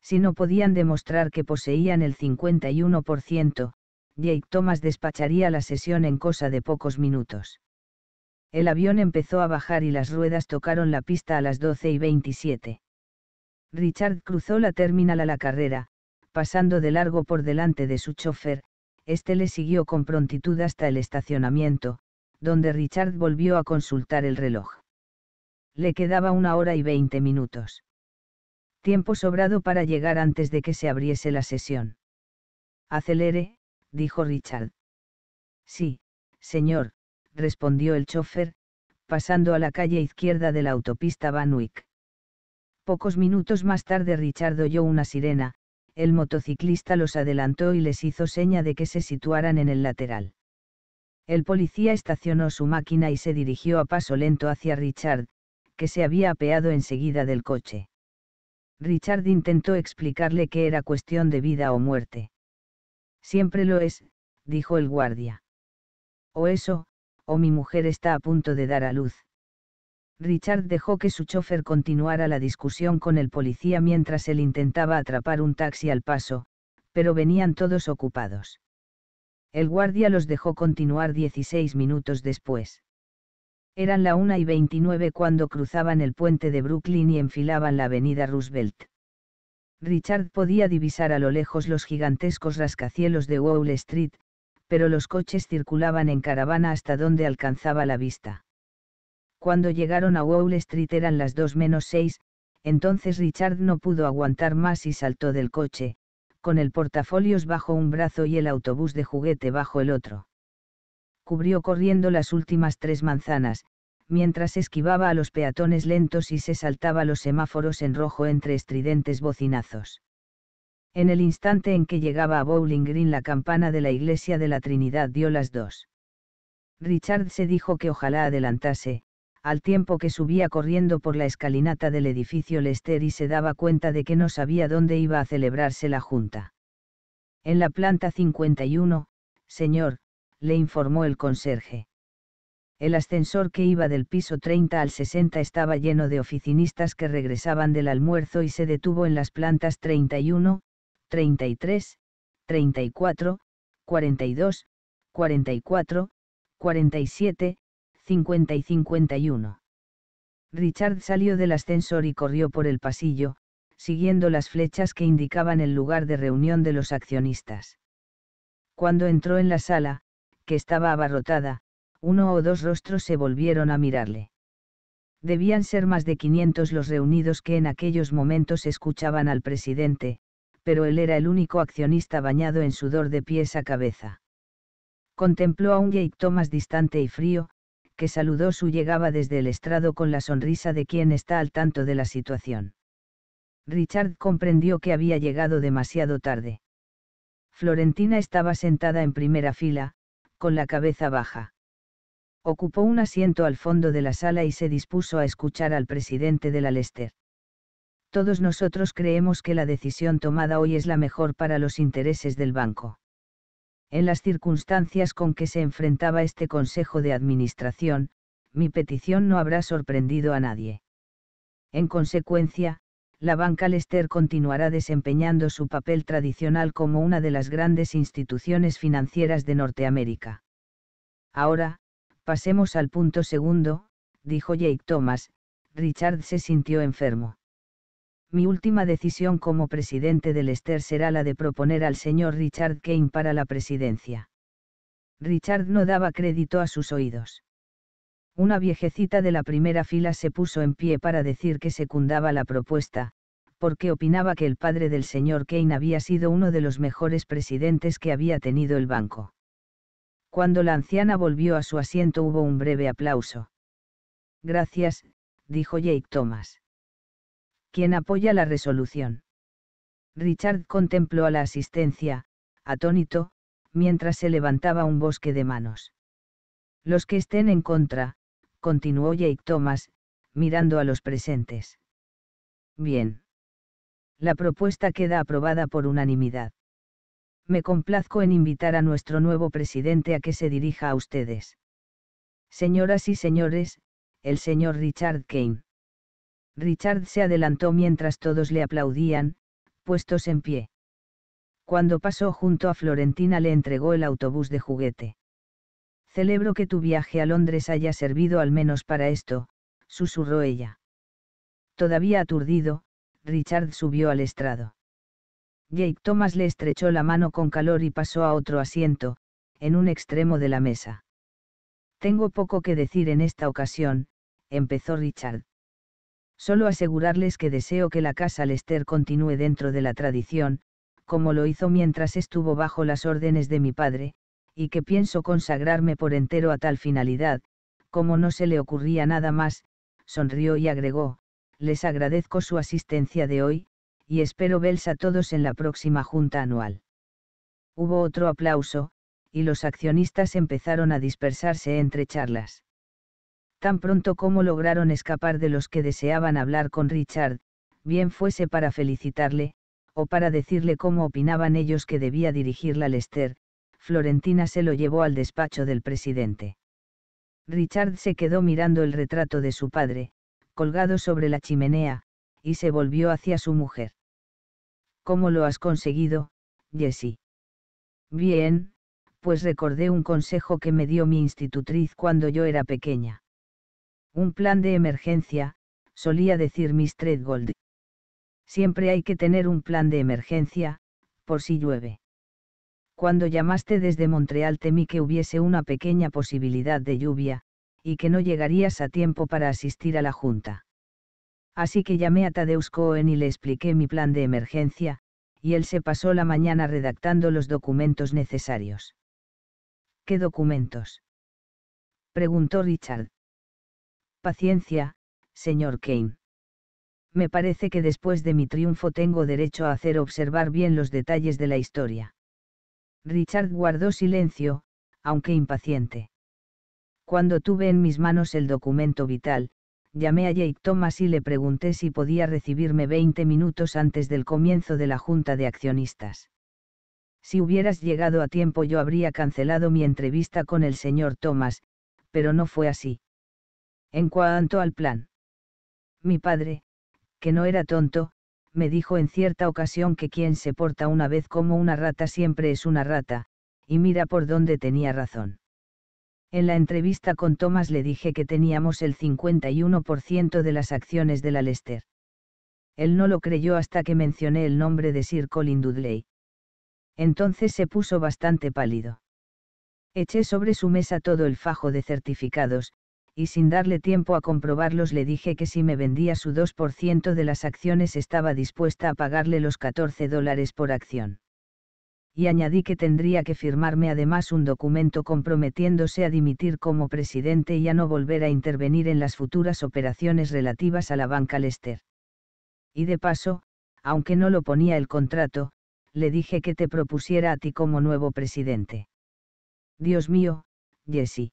Si no podían demostrar que poseían el 51%, Jake Thomas despacharía la sesión en cosa de pocos minutos. El avión empezó a bajar y las ruedas tocaron la pista a las 12 y 27. Richard cruzó la terminal a la carrera, pasando de largo por delante de su chofer, este le siguió con prontitud hasta el estacionamiento, donde Richard volvió a consultar el reloj. Le quedaba una hora y veinte minutos. Tiempo sobrado para llegar antes de que se abriese la sesión. Acelere, dijo Richard. Sí, señor, respondió el chofer, pasando a la calle izquierda de la autopista Banwick. Pocos minutos más tarde Richard oyó una sirena, el motociclista los adelantó y les hizo seña de que se situaran en el lateral. El policía estacionó su máquina y se dirigió a paso lento hacia Richard, que se había apeado enseguida del coche. Richard intentó explicarle que era cuestión de vida o muerte. Siempre lo es, dijo el guardia. O eso, o mi mujer está a punto de dar a luz. Richard dejó que su chofer continuara la discusión con el policía mientras él intentaba atrapar un taxi al paso, pero venían todos ocupados. El guardia los dejó continuar 16 minutos después. Eran la 1 y 29 cuando cruzaban el puente de Brooklyn y enfilaban la avenida Roosevelt. Richard podía divisar a lo lejos los gigantescos rascacielos de Wall Street, pero los coches circulaban en caravana hasta donde alcanzaba la vista. Cuando llegaron a Wall Street eran las dos menos seis, entonces Richard no pudo aguantar más y saltó del coche, con el portafolios bajo un brazo y el autobús de juguete bajo el otro. Cubrió corriendo las últimas tres manzanas, mientras esquivaba a los peatones lentos y se saltaba los semáforos en rojo entre estridentes bocinazos. En el instante en que llegaba a Bowling Green la campana de la iglesia de la Trinidad dio las dos. Richard se dijo que ojalá adelantase, al tiempo que subía corriendo por la escalinata del edificio Lester y se daba cuenta de que no sabía dónde iba a celebrarse la junta. En la planta 51, señor, le informó el conserje. El ascensor que iba del piso 30 al 60 estaba lleno de oficinistas que regresaban del almuerzo y se detuvo en las plantas 31, 33, 34, 42, 44, 47, 50 y 51. Richard salió del ascensor y corrió por el pasillo, siguiendo las flechas que indicaban el lugar de reunión de los accionistas. Cuando entró en la sala, que estaba abarrotada, uno o dos rostros se volvieron a mirarle. Debían ser más de 500 los reunidos que en aquellos momentos escuchaban al presidente, pero él era el único accionista bañado en sudor de pies a cabeza. Contempló a un Jake Thomas distante y frío, que saludó su llegada desde el estrado con la sonrisa de quien está al tanto de la situación. Richard comprendió que había llegado demasiado tarde. Florentina estaba sentada en primera fila, con la cabeza baja. Ocupó un asiento al fondo de la sala y se dispuso a escuchar al presidente de la Lester. Todos nosotros creemos que la decisión tomada hoy es la mejor para los intereses del banco. En las circunstancias con que se enfrentaba este Consejo de Administración, mi petición no habrá sorprendido a nadie. En consecuencia, la banca Lester continuará desempeñando su papel tradicional como una de las grandes instituciones financieras de Norteamérica. Ahora, Pasemos al punto segundo, dijo Jake Thomas, Richard se sintió enfermo. Mi última decisión como presidente del Esther será la de proponer al señor Richard Kane para la presidencia. Richard no daba crédito a sus oídos. Una viejecita de la primera fila se puso en pie para decir que secundaba la propuesta, porque opinaba que el padre del señor Kane había sido uno de los mejores presidentes que había tenido el banco. Cuando la anciana volvió a su asiento hubo un breve aplauso. Gracias, dijo Jake Thomas. ¿Quién apoya la resolución? Richard contempló a la asistencia, atónito, mientras se levantaba un bosque de manos. Los que estén en contra, continuó Jake Thomas, mirando a los presentes. Bien. La propuesta queda aprobada por unanimidad me complazco en invitar a nuestro nuevo presidente a que se dirija a ustedes. Señoras y señores, el señor Richard Kane. Richard se adelantó mientras todos le aplaudían, puestos en pie. Cuando pasó junto a Florentina le entregó el autobús de juguete. Celebro que tu viaje a Londres haya servido al menos para esto, susurró ella. Todavía aturdido, Richard subió al estrado. Jake Thomas le estrechó la mano con calor y pasó a otro asiento, en un extremo de la mesa. Tengo poco que decir en esta ocasión, empezó Richard. Solo asegurarles que deseo que la casa Lester continúe dentro de la tradición, como lo hizo mientras estuvo bajo las órdenes de mi padre, y que pienso consagrarme por entero a tal finalidad, como no se le ocurría nada más, sonrió y agregó, les agradezco su asistencia de hoy, y espero vels a todos en la próxima junta anual. Hubo otro aplauso, y los accionistas empezaron a dispersarse entre charlas. Tan pronto como lograron escapar de los que deseaban hablar con Richard, bien fuese para felicitarle, o para decirle cómo opinaban ellos que debía dirigirla Lester, Florentina se lo llevó al despacho del presidente. Richard se quedó mirando el retrato de su padre, colgado sobre la chimenea, y se volvió hacia su mujer. ¿Cómo lo has conseguido, Jessie? Bien, pues recordé un consejo que me dio mi institutriz cuando yo era pequeña. Un plan de emergencia, solía decir Miss Treadgold. Siempre hay que tener un plan de emergencia, por si llueve. Cuando llamaste desde Montreal temí que hubiese una pequeña posibilidad de lluvia, y que no llegarías a tiempo para asistir a la junta. Así que llamé a Tadeusz Cohen y le expliqué mi plan de emergencia, y él se pasó la mañana redactando los documentos necesarios. ¿Qué documentos? preguntó Richard. Paciencia, señor Kane. Me parece que después de mi triunfo tengo derecho a hacer observar bien los detalles de la historia. Richard guardó silencio, aunque impaciente. Cuando tuve en mis manos el documento vital, llamé a Jake Thomas y le pregunté si podía recibirme 20 minutos antes del comienzo de la junta de accionistas. Si hubieras llegado a tiempo yo habría cancelado mi entrevista con el señor Thomas, pero no fue así. En cuanto al plan. Mi padre, que no era tonto, me dijo en cierta ocasión que quien se porta una vez como una rata siempre es una rata, y mira por dónde tenía razón. En la entrevista con Thomas le dije que teníamos el 51% de las acciones de la Él no lo creyó hasta que mencioné el nombre de Sir Colin Dudley. Entonces se puso bastante pálido. Eché sobre su mesa todo el fajo de certificados, y sin darle tiempo a comprobarlos le dije que si me vendía su 2% de las acciones estaba dispuesta a pagarle los 14 dólares por acción y añadí que tendría que firmarme además un documento comprometiéndose a dimitir como presidente y a no volver a intervenir en las futuras operaciones relativas a la banca Lester. Y de paso, aunque no lo ponía el contrato, le dije que te propusiera a ti como nuevo presidente. Dios mío, Jessie,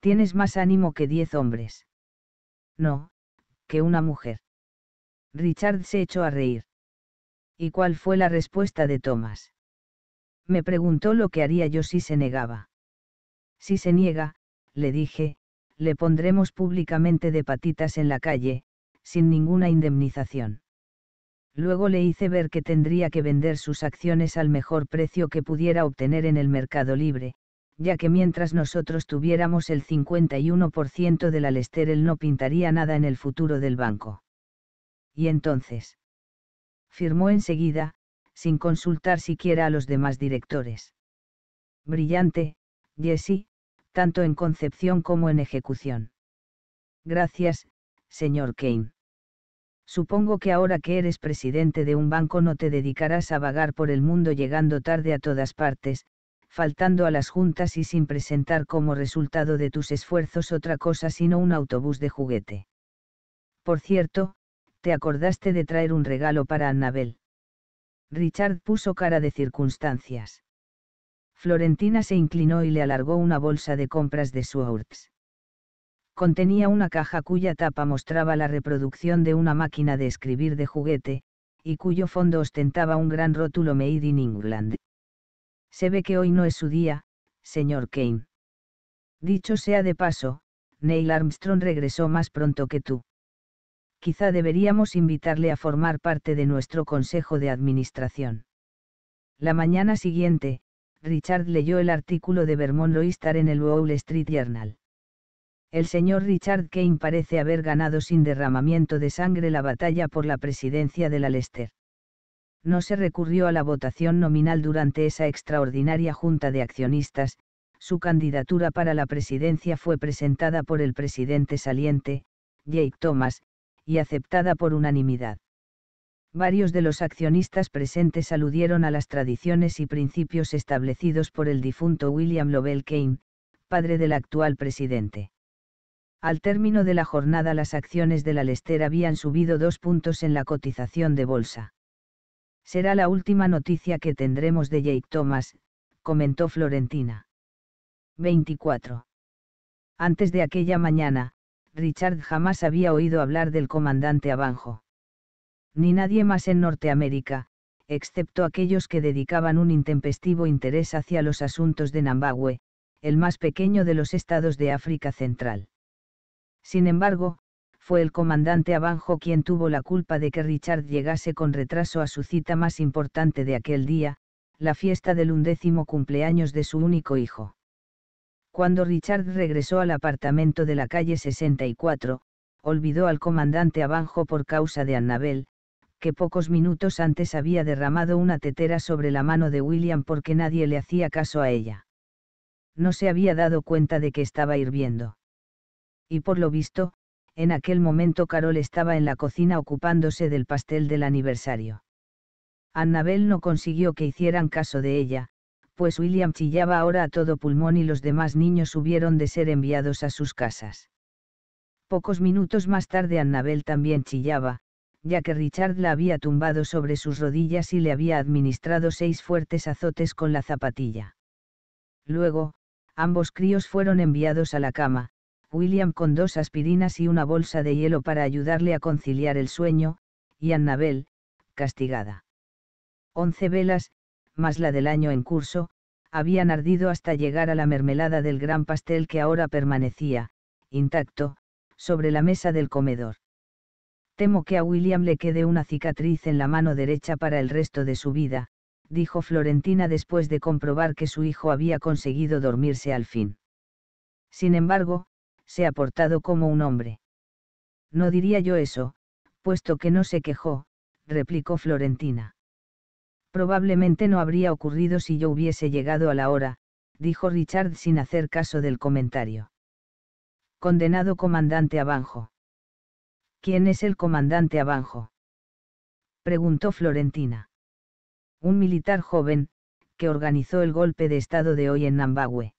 Tienes más ánimo que diez hombres. No, que una mujer. Richard se echó a reír. ¿Y cuál fue la respuesta de Thomas? me preguntó lo que haría yo si se negaba. Si se niega, le dije, le pondremos públicamente de patitas en la calle, sin ninguna indemnización. Luego le hice ver que tendría que vender sus acciones al mejor precio que pudiera obtener en el mercado libre, ya que mientras nosotros tuviéramos el 51% del la él no pintaría nada en el futuro del banco. Y entonces. Firmó enseguida, sin consultar siquiera a los demás directores. Brillante, Jesse, tanto en concepción como en ejecución. Gracias, señor Kane. Supongo que ahora que eres presidente de un banco no te dedicarás a vagar por el mundo llegando tarde a todas partes, faltando a las juntas y sin presentar como resultado de tus esfuerzos otra cosa sino un autobús de juguete. Por cierto, te acordaste de traer un regalo para Annabel. Richard puso cara de circunstancias. Florentina se inclinó y le alargó una bolsa de compras de Swartz. Contenía una caja cuya tapa mostraba la reproducción de una máquina de escribir de juguete, y cuyo fondo ostentaba un gran rótulo Made in England. Se ve que hoy no es su día, señor Kane. Dicho sea de paso, Neil Armstrong regresó más pronto que tú quizá deberíamos invitarle a formar parte de nuestro consejo de administración. La mañana siguiente, Richard leyó el artículo de Vermont star en el Wall Street Journal. El señor Richard Kane parece haber ganado sin derramamiento de sangre la batalla por la presidencia de la Lester. No se recurrió a la votación nominal durante esa extraordinaria junta de accionistas, su candidatura para la presidencia fue presentada por el presidente saliente, Jake Thomas, y aceptada por unanimidad. Varios de los accionistas presentes aludieron a las tradiciones y principios establecidos por el difunto William Lovell Kane, padre del actual presidente. Al término de la jornada las acciones de la Lester habían subido dos puntos en la cotización de bolsa. Será la última noticia que tendremos de Jake Thomas, comentó Florentina. 24. Antes de aquella mañana, Richard jamás había oído hablar del comandante Abanjo. Ni nadie más en Norteamérica, excepto aquellos que dedicaban un intempestivo interés hacia los asuntos de Nambagüe, el más pequeño de los estados de África Central. Sin embargo, fue el comandante Abanjo quien tuvo la culpa de que Richard llegase con retraso a su cita más importante de aquel día, la fiesta del undécimo cumpleaños de su único hijo. Cuando Richard regresó al apartamento de la calle 64, olvidó al comandante abajo por causa de Annabel, que pocos minutos antes había derramado una tetera sobre la mano de William porque nadie le hacía caso a ella. No se había dado cuenta de que estaba hirviendo. Y por lo visto, en aquel momento Carol estaba en la cocina ocupándose del pastel del aniversario. Annabel no consiguió que hicieran caso de ella, pues William chillaba ahora a todo pulmón y los demás niños hubieron de ser enviados a sus casas. Pocos minutos más tarde Annabel también chillaba, ya que Richard la había tumbado sobre sus rodillas y le había administrado seis fuertes azotes con la zapatilla. Luego, ambos críos fueron enviados a la cama, William con dos aspirinas y una bolsa de hielo para ayudarle a conciliar el sueño, y Annabel, castigada. Once velas, más la del año en curso, habían ardido hasta llegar a la mermelada del gran pastel que ahora permanecía, intacto, sobre la mesa del comedor. Temo que a William le quede una cicatriz en la mano derecha para el resto de su vida, dijo Florentina después de comprobar que su hijo había conseguido dormirse al fin. Sin embargo, se ha portado como un hombre. No diría yo eso, puesto que no se quejó, replicó Florentina. Probablemente no habría ocurrido si yo hubiese llegado a la hora, dijo Richard sin hacer caso del comentario. Condenado comandante Abanjo. ¿Quién es el comandante Abanjo? preguntó Florentina. Un militar joven, que organizó el golpe de Estado de hoy en Nambagüe.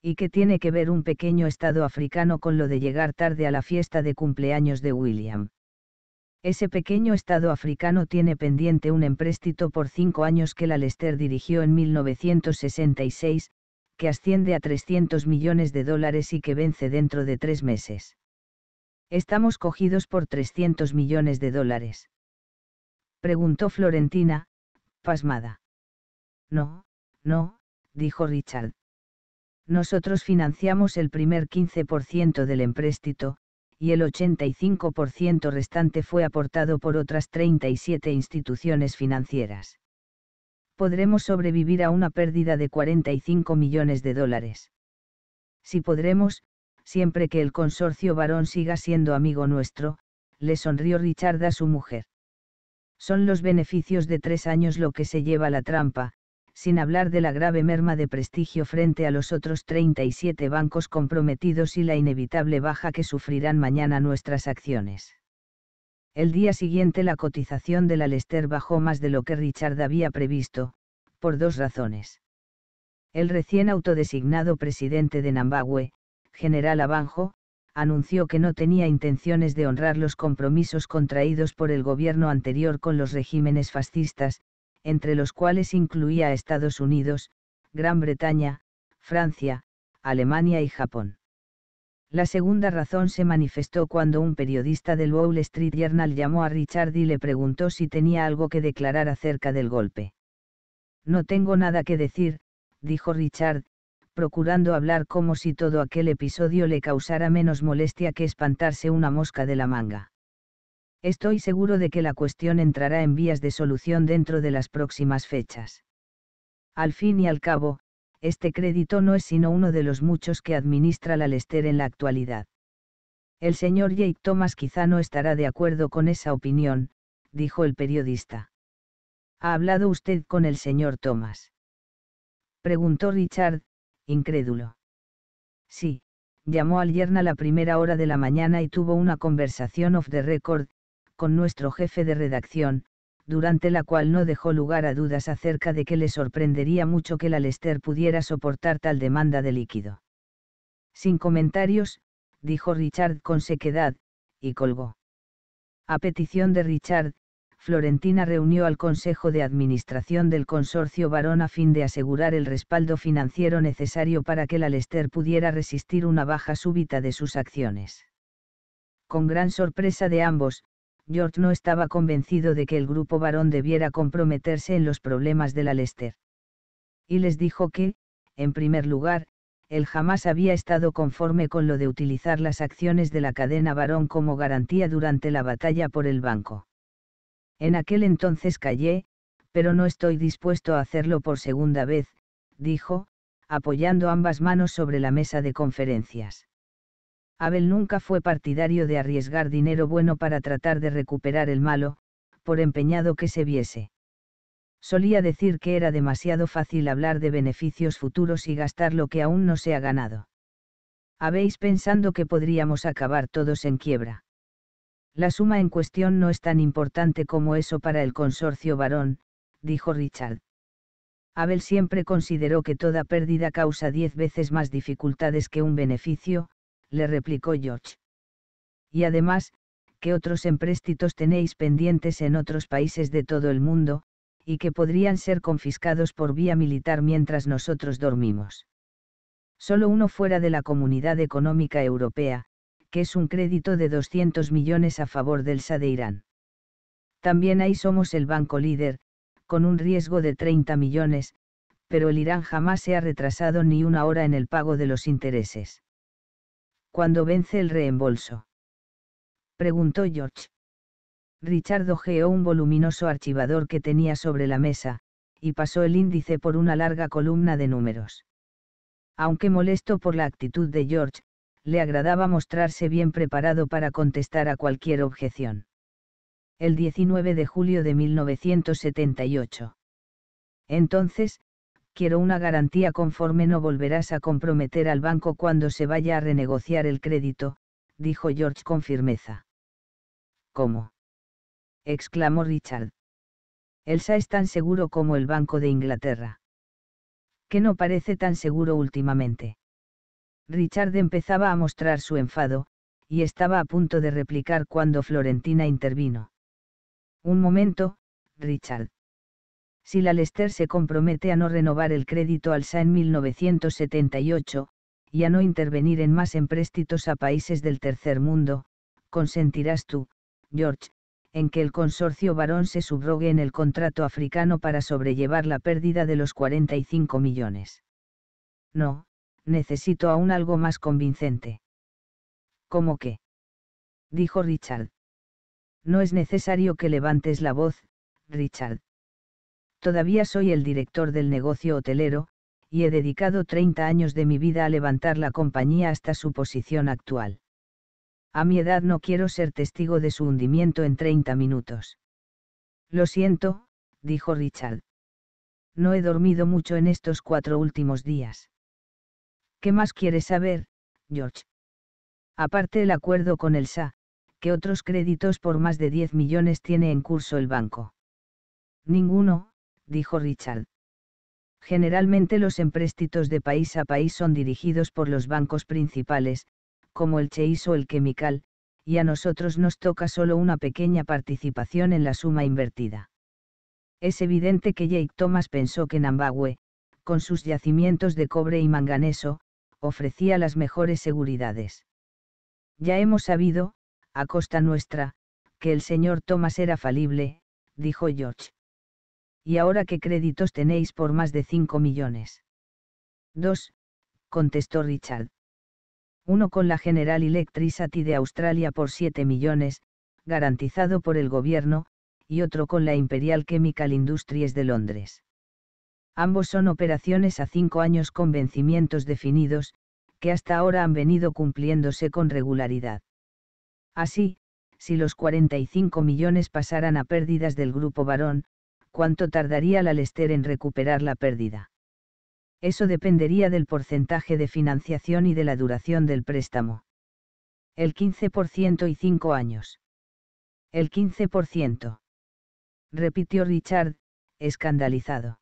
¿Y que tiene que ver un pequeño Estado africano con lo de llegar tarde a la fiesta de cumpleaños de William? Ese pequeño estado africano tiene pendiente un empréstito por cinco años que la Lester dirigió en 1966, que asciende a 300 millones de dólares y que vence dentro de tres meses. Estamos cogidos por 300 millones de dólares. Preguntó Florentina, pasmada. No, no, dijo Richard. Nosotros financiamos el primer 15% del empréstito, y el 85% restante fue aportado por otras 37 instituciones financieras. Podremos sobrevivir a una pérdida de 45 millones de dólares. Si podremos, siempre que el consorcio varón siga siendo amigo nuestro, le sonrió Richard a su mujer. Son los beneficios de tres años lo que se lleva la trampa, sin hablar de la grave merma de prestigio frente a los otros 37 bancos comprometidos y la inevitable baja que sufrirán mañana nuestras acciones. El día siguiente la cotización del Alester bajó más de lo que Richard había previsto, por dos razones. El recién autodesignado presidente de Nambagüe, general Abanjo, anunció que no tenía intenciones de honrar los compromisos contraídos por el gobierno anterior con los regímenes fascistas, entre los cuales incluía Estados Unidos, Gran Bretaña, Francia, Alemania y Japón. La segunda razón se manifestó cuando un periodista del Wall Street Journal llamó a Richard y le preguntó si tenía algo que declarar acerca del golpe. No tengo nada que decir, dijo Richard, procurando hablar como si todo aquel episodio le causara menos molestia que espantarse una mosca de la manga. Estoy seguro de que la cuestión entrará en vías de solución dentro de las próximas fechas. Al fin y al cabo, este crédito no es sino uno de los muchos que administra la Lester en la actualidad. El señor Jake Thomas quizá no estará de acuerdo con esa opinión, dijo el periodista. ¿Ha hablado usted con el señor Thomas? Preguntó Richard, incrédulo. Sí, llamó al Yerna la primera hora de la mañana y tuvo una conversación off the record, con nuestro jefe de redacción, durante la cual no dejó lugar a dudas acerca de que le sorprendería mucho que la Lester pudiera soportar tal demanda de líquido. Sin comentarios, dijo Richard con sequedad, y colgó. A petición de Richard, Florentina reunió al Consejo de Administración del Consorcio Barón a fin de asegurar el respaldo financiero necesario para que la Lester pudiera resistir una baja súbita de sus acciones. Con gran sorpresa de ambos, George no estaba convencido de que el grupo varón debiera comprometerse en los problemas de la Lester. Y les dijo que, en primer lugar, él jamás había estado conforme con lo de utilizar las acciones de la cadena varón como garantía durante la batalla por el banco. En aquel entonces callé, pero no estoy dispuesto a hacerlo por segunda vez, dijo, apoyando ambas manos sobre la mesa de conferencias. Abel nunca fue partidario de arriesgar dinero bueno para tratar de recuperar el malo, por empeñado que se viese. Solía decir que era demasiado fácil hablar de beneficios futuros y gastar lo que aún no se ha ganado. Habéis pensando que podríamos acabar todos en quiebra. La suma en cuestión no es tan importante como eso para el consorcio varón, dijo Richard. Abel siempre consideró que toda pérdida causa diez veces más dificultades que un beneficio, le replicó George. Y además, ¿qué otros empréstitos tenéis pendientes en otros países de todo el mundo, y que podrían ser confiscados por vía militar mientras nosotros dormimos? Solo uno fuera de la Comunidad Económica Europea, que es un crédito de 200 millones a favor del SA de Irán. También ahí somos el banco líder, con un riesgo de 30 millones, pero el Irán jamás se ha retrasado ni una hora en el pago de los intereses cuando vence el reembolso? Preguntó George. Richard ojeó un voluminoso archivador que tenía sobre la mesa, y pasó el índice por una larga columna de números. Aunque molesto por la actitud de George, le agradaba mostrarse bien preparado para contestar a cualquier objeción. El 19 de julio de 1978. Entonces, quiero una garantía conforme no volverás a comprometer al banco cuando se vaya a renegociar el crédito, dijo George con firmeza. ¿Cómo? exclamó Richard. Elsa es tan seguro como el Banco de Inglaterra. Que no parece tan seguro últimamente. Richard empezaba a mostrar su enfado, y estaba a punto de replicar cuando Florentina intervino. Un momento, Richard si la Lester se compromete a no renovar el crédito alza en 1978, y a no intervenir en más empréstitos a países del tercer mundo, consentirás tú, George, en que el consorcio varón se subrogue en el contrato africano para sobrellevar la pérdida de los 45 millones. No, necesito aún algo más convincente. ¿Cómo qué? dijo Richard. No es necesario que levantes la voz, Richard. Todavía soy el director del negocio hotelero, y he dedicado 30 años de mi vida a levantar la compañía hasta su posición actual. A mi edad no quiero ser testigo de su hundimiento en 30 minutos. Lo siento, dijo Richard. No he dormido mucho en estos cuatro últimos días. ¿Qué más quieres saber, George? Aparte el acuerdo con el SA, que otros créditos por más de 10 millones tiene en curso el banco? Ninguno, dijo Richard. Generalmente los empréstitos de país a país son dirigidos por los bancos principales, como el Chase o el Chemical, y a nosotros nos toca solo una pequeña participación en la suma invertida. Es evidente que Jake Thomas pensó que Nambagüe, con sus yacimientos de cobre y manganeso, ofrecía las mejores seguridades. Ya hemos sabido, a costa nuestra, que el señor Thomas era falible, dijo George y ahora qué créditos tenéis por más de 5 millones. 2. Contestó Richard. Uno con la General Electricity de Australia por 7 millones, garantizado por el gobierno, y otro con la Imperial Chemical Industries de Londres. Ambos son operaciones a cinco años con vencimientos definidos, que hasta ahora han venido cumpliéndose con regularidad. Así, si los 45 millones pasaran a pérdidas del grupo varón, cuánto tardaría la Lester en recuperar la pérdida. Eso dependería del porcentaje de financiación y de la duración del préstamo. El 15% y 5 años. El 15%. Repitió Richard, escandalizado.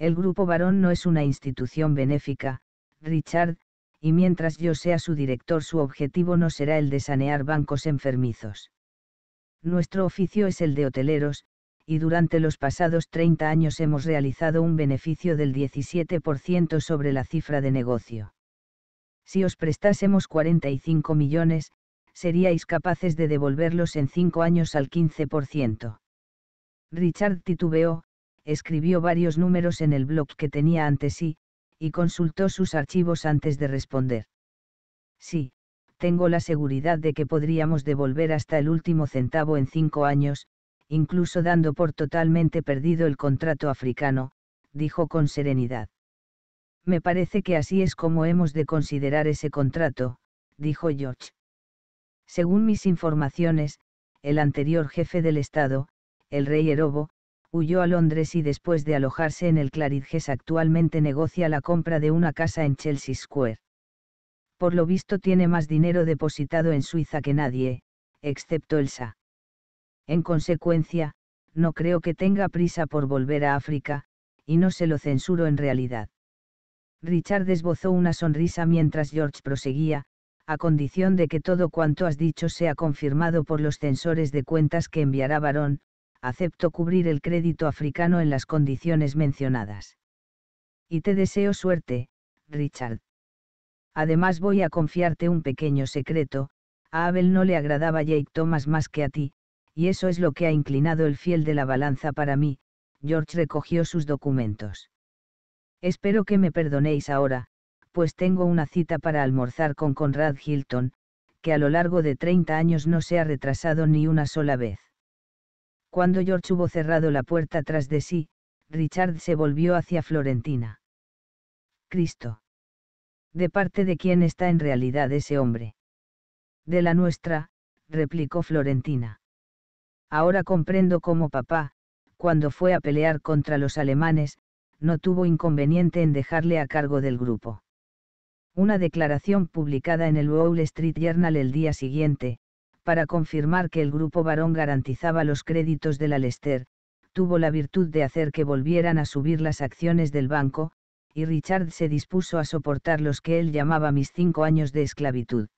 El Grupo Varón no es una institución benéfica, Richard, y mientras yo sea su director su objetivo no será el de sanear bancos enfermizos. Nuestro oficio es el de hoteleros, y durante los pasados 30 años hemos realizado un beneficio del 17% sobre la cifra de negocio. Si os prestásemos 45 millones, seríais capaces de devolverlos en 5 años al 15%. Richard titubeó, escribió varios números en el blog que tenía ante sí, y consultó sus archivos antes de responder. Sí, tengo la seguridad de que podríamos devolver hasta el último centavo en 5 años, incluso dando por totalmente perdido el contrato africano, dijo con serenidad. Me parece que así es como hemos de considerar ese contrato, dijo George. Según mis informaciones, el anterior jefe del Estado, el rey Erobo, huyó a Londres y después de alojarse en el Claridges actualmente negocia la compra de una casa en Chelsea Square. Por lo visto tiene más dinero depositado en Suiza que nadie, excepto Elsa. En consecuencia, no creo que tenga prisa por volver a África, y no se lo censuro en realidad. Richard esbozó una sonrisa mientras George proseguía, a condición de que todo cuanto has dicho sea confirmado por los censores de cuentas que enviará Barón, acepto cubrir el crédito africano en las condiciones mencionadas. Y te deseo suerte, Richard. Además voy a confiarte un pequeño secreto, a Abel no le agradaba Jake Thomas más que a ti, y eso es lo que ha inclinado el fiel de la balanza para mí, George recogió sus documentos. Espero que me perdonéis ahora, pues tengo una cita para almorzar con Conrad Hilton, que a lo largo de 30 años no se ha retrasado ni una sola vez. Cuando George hubo cerrado la puerta tras de sí, Richard se volvió hacia Florentina. Cristo. ¿De parte de quién está en realidad ese hombre? De la nuestra, replicó Florentina. Ahora comprendo cómo papá, cuando fue a pelear contra los alemanes, no tuvo inconveniente en dejarle a cargo del grupo. Una declaración publicada en el Wall Street Journal el día siguiente, para confirmar que el grupo varón garantizaba los créditos del Alester, tuvo la virtud de hacer que volvieran a subir las acciones del banco, y Richard se dispuso a soportar los que él llamaba mis cinco años de esclavitud.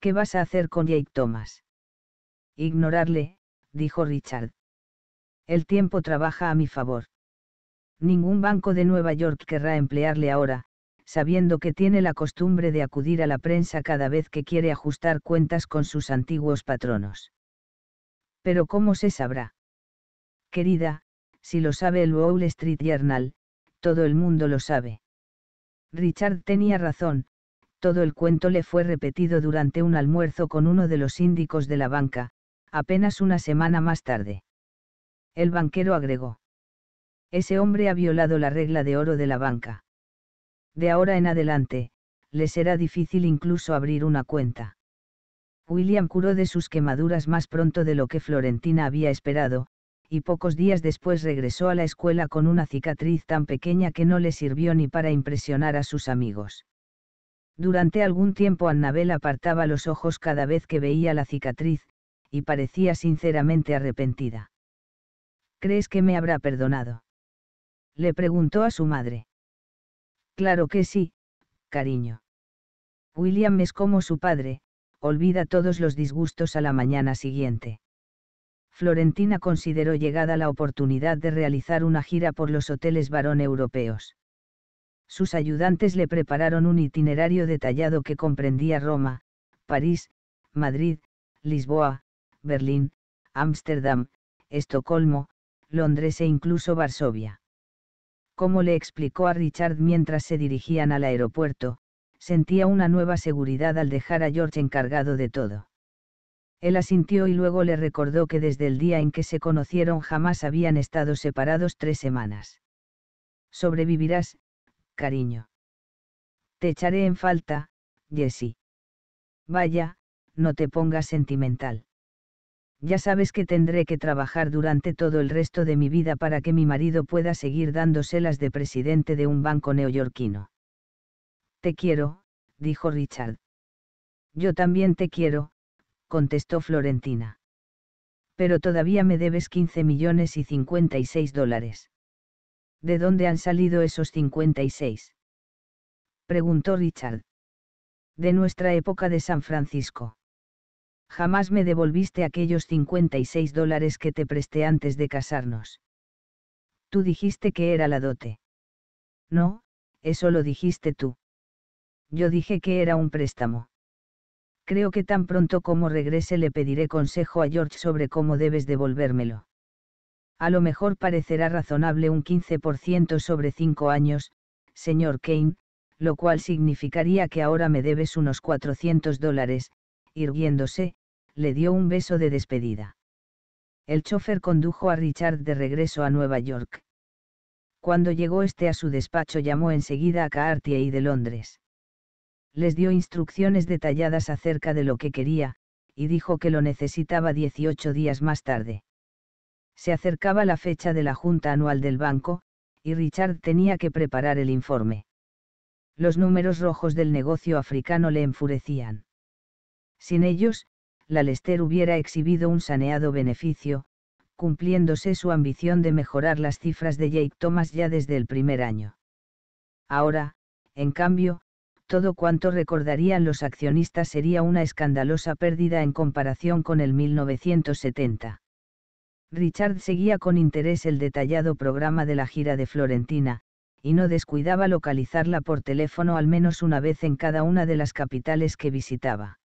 ¿Qué vas a hacer con Jake Thomas? Ignorarle, dijo Richard. El tiempo trabaja a mi favor. Ningún banco de Nueva York querrá emplearle ahora, sabiendo que tiene la costumbre de acudir a la prensa cada vez que quiere ajustar cuentas con sus antiguos patronos. Pero ¿cómo se sabrá? Querida, si lo sabe el Wall Street Journal, todo el mundo lo sabe. Richard tenía razón, todo el cuento le fue repetido durante un almuerzo con uno de los síndicos de la banca, apenas una semana más tarde. El banquero agregó. Ese hombre ha violado la regla de oro de la banca. De ahora en adelante, le será difícil incluso abrir una cuenta. William curó de sus quemaduras más pronto de lo que Florentina había esperado, y pocos días después regresó a la escuela con una cicatriz tan pequeña que no le sirvió ni para impresionar a sus amigos. Durante algún tiempo Annabel apartaba los ojos cada vez que veía la cicatriz, y parecía sinceramente arrepentida. ¿Crees que me habrá perdonado? Le preguntó a su madre. Claro que sí, cariño. William es como su padre, olvida todos los disgustos a la mañana siguiente. Florentina consideró llegada la oportunidad de realizar una gira por los hoteles varón europeos. Sus ayudantes le prepararon un itinerario detallado que comprendía Roma, París, Madrid, Lisboa, Berlín, Ámsterdam, Estocolmo, Londres e incluso Varsovia. Como le explicó a Richard mientras se dirigían al aeropuerto, sentía una nueva seguridad al dejar a George encargado de todo. Él asintió y luego le recordó que desde el día en que se conocieron jamás habían estado separados tres semanas. Sobrevivirás, cariño. Te echaré en falta, Jessie. Vaya, no te pongas sentimental ya sabes que tendré que trabajar durante todo el resto de mi vida para que mi marido pueda seguir dándoselas de presidente de un banco neoyorquino. Te quiero, dijo Richard. Yo también te quiero, contestó Florentina. Pero todavía me debes 15 millones y 56 dólares. ¿De dónde han salido esos 56? Preguntó Richard. De nuestra época de San Francisco jamás me devolviste aquellos 56 dólares que te presté antes de casarnos. Tú dijiste que era la dote. No, eso lo dijiste tú. Yo dije que era un préstamo. Creo que tan pronto como regrese le pediré consejo a George sobre cómo debes devolvérmelo. A lo mejor parecerá razonable un 15% sobre 5 años, señor Kane, lo cual significaría que ahora me debes unos 400 dólares, irguiéndose, le dio un beso de despedida. El chofer condujo a Richard de regreso a Nueva York. Cuando llegó este a su despacho llamó enseguida a Cartier y de Londres. Les dio instrucciones detalladas acerca de lo que quería, y dijo que lo necesitaba 18 días más tarde. Se acercaba la fecha de la Junta Anual del Banco, y Richard tenía que preparar el informe. Los números rojos del negocio africano le enfurecían. Sin ellos, la Lester hubiera exhibido un saneado beneficio, cumpliéndose su ambición de mejorar las cifras de Jake Thomas ya desde el primer año. Ahora, en cambio, todo cuanto recordarían los accionistas sería una escandalosa pérdida en comparación con el 1970. Richard seguía con interés el detallado programa de la gira de Florentina, y no descuidaba localizarla por teléfono al menos una vez en cada una de las capitales que visitaba.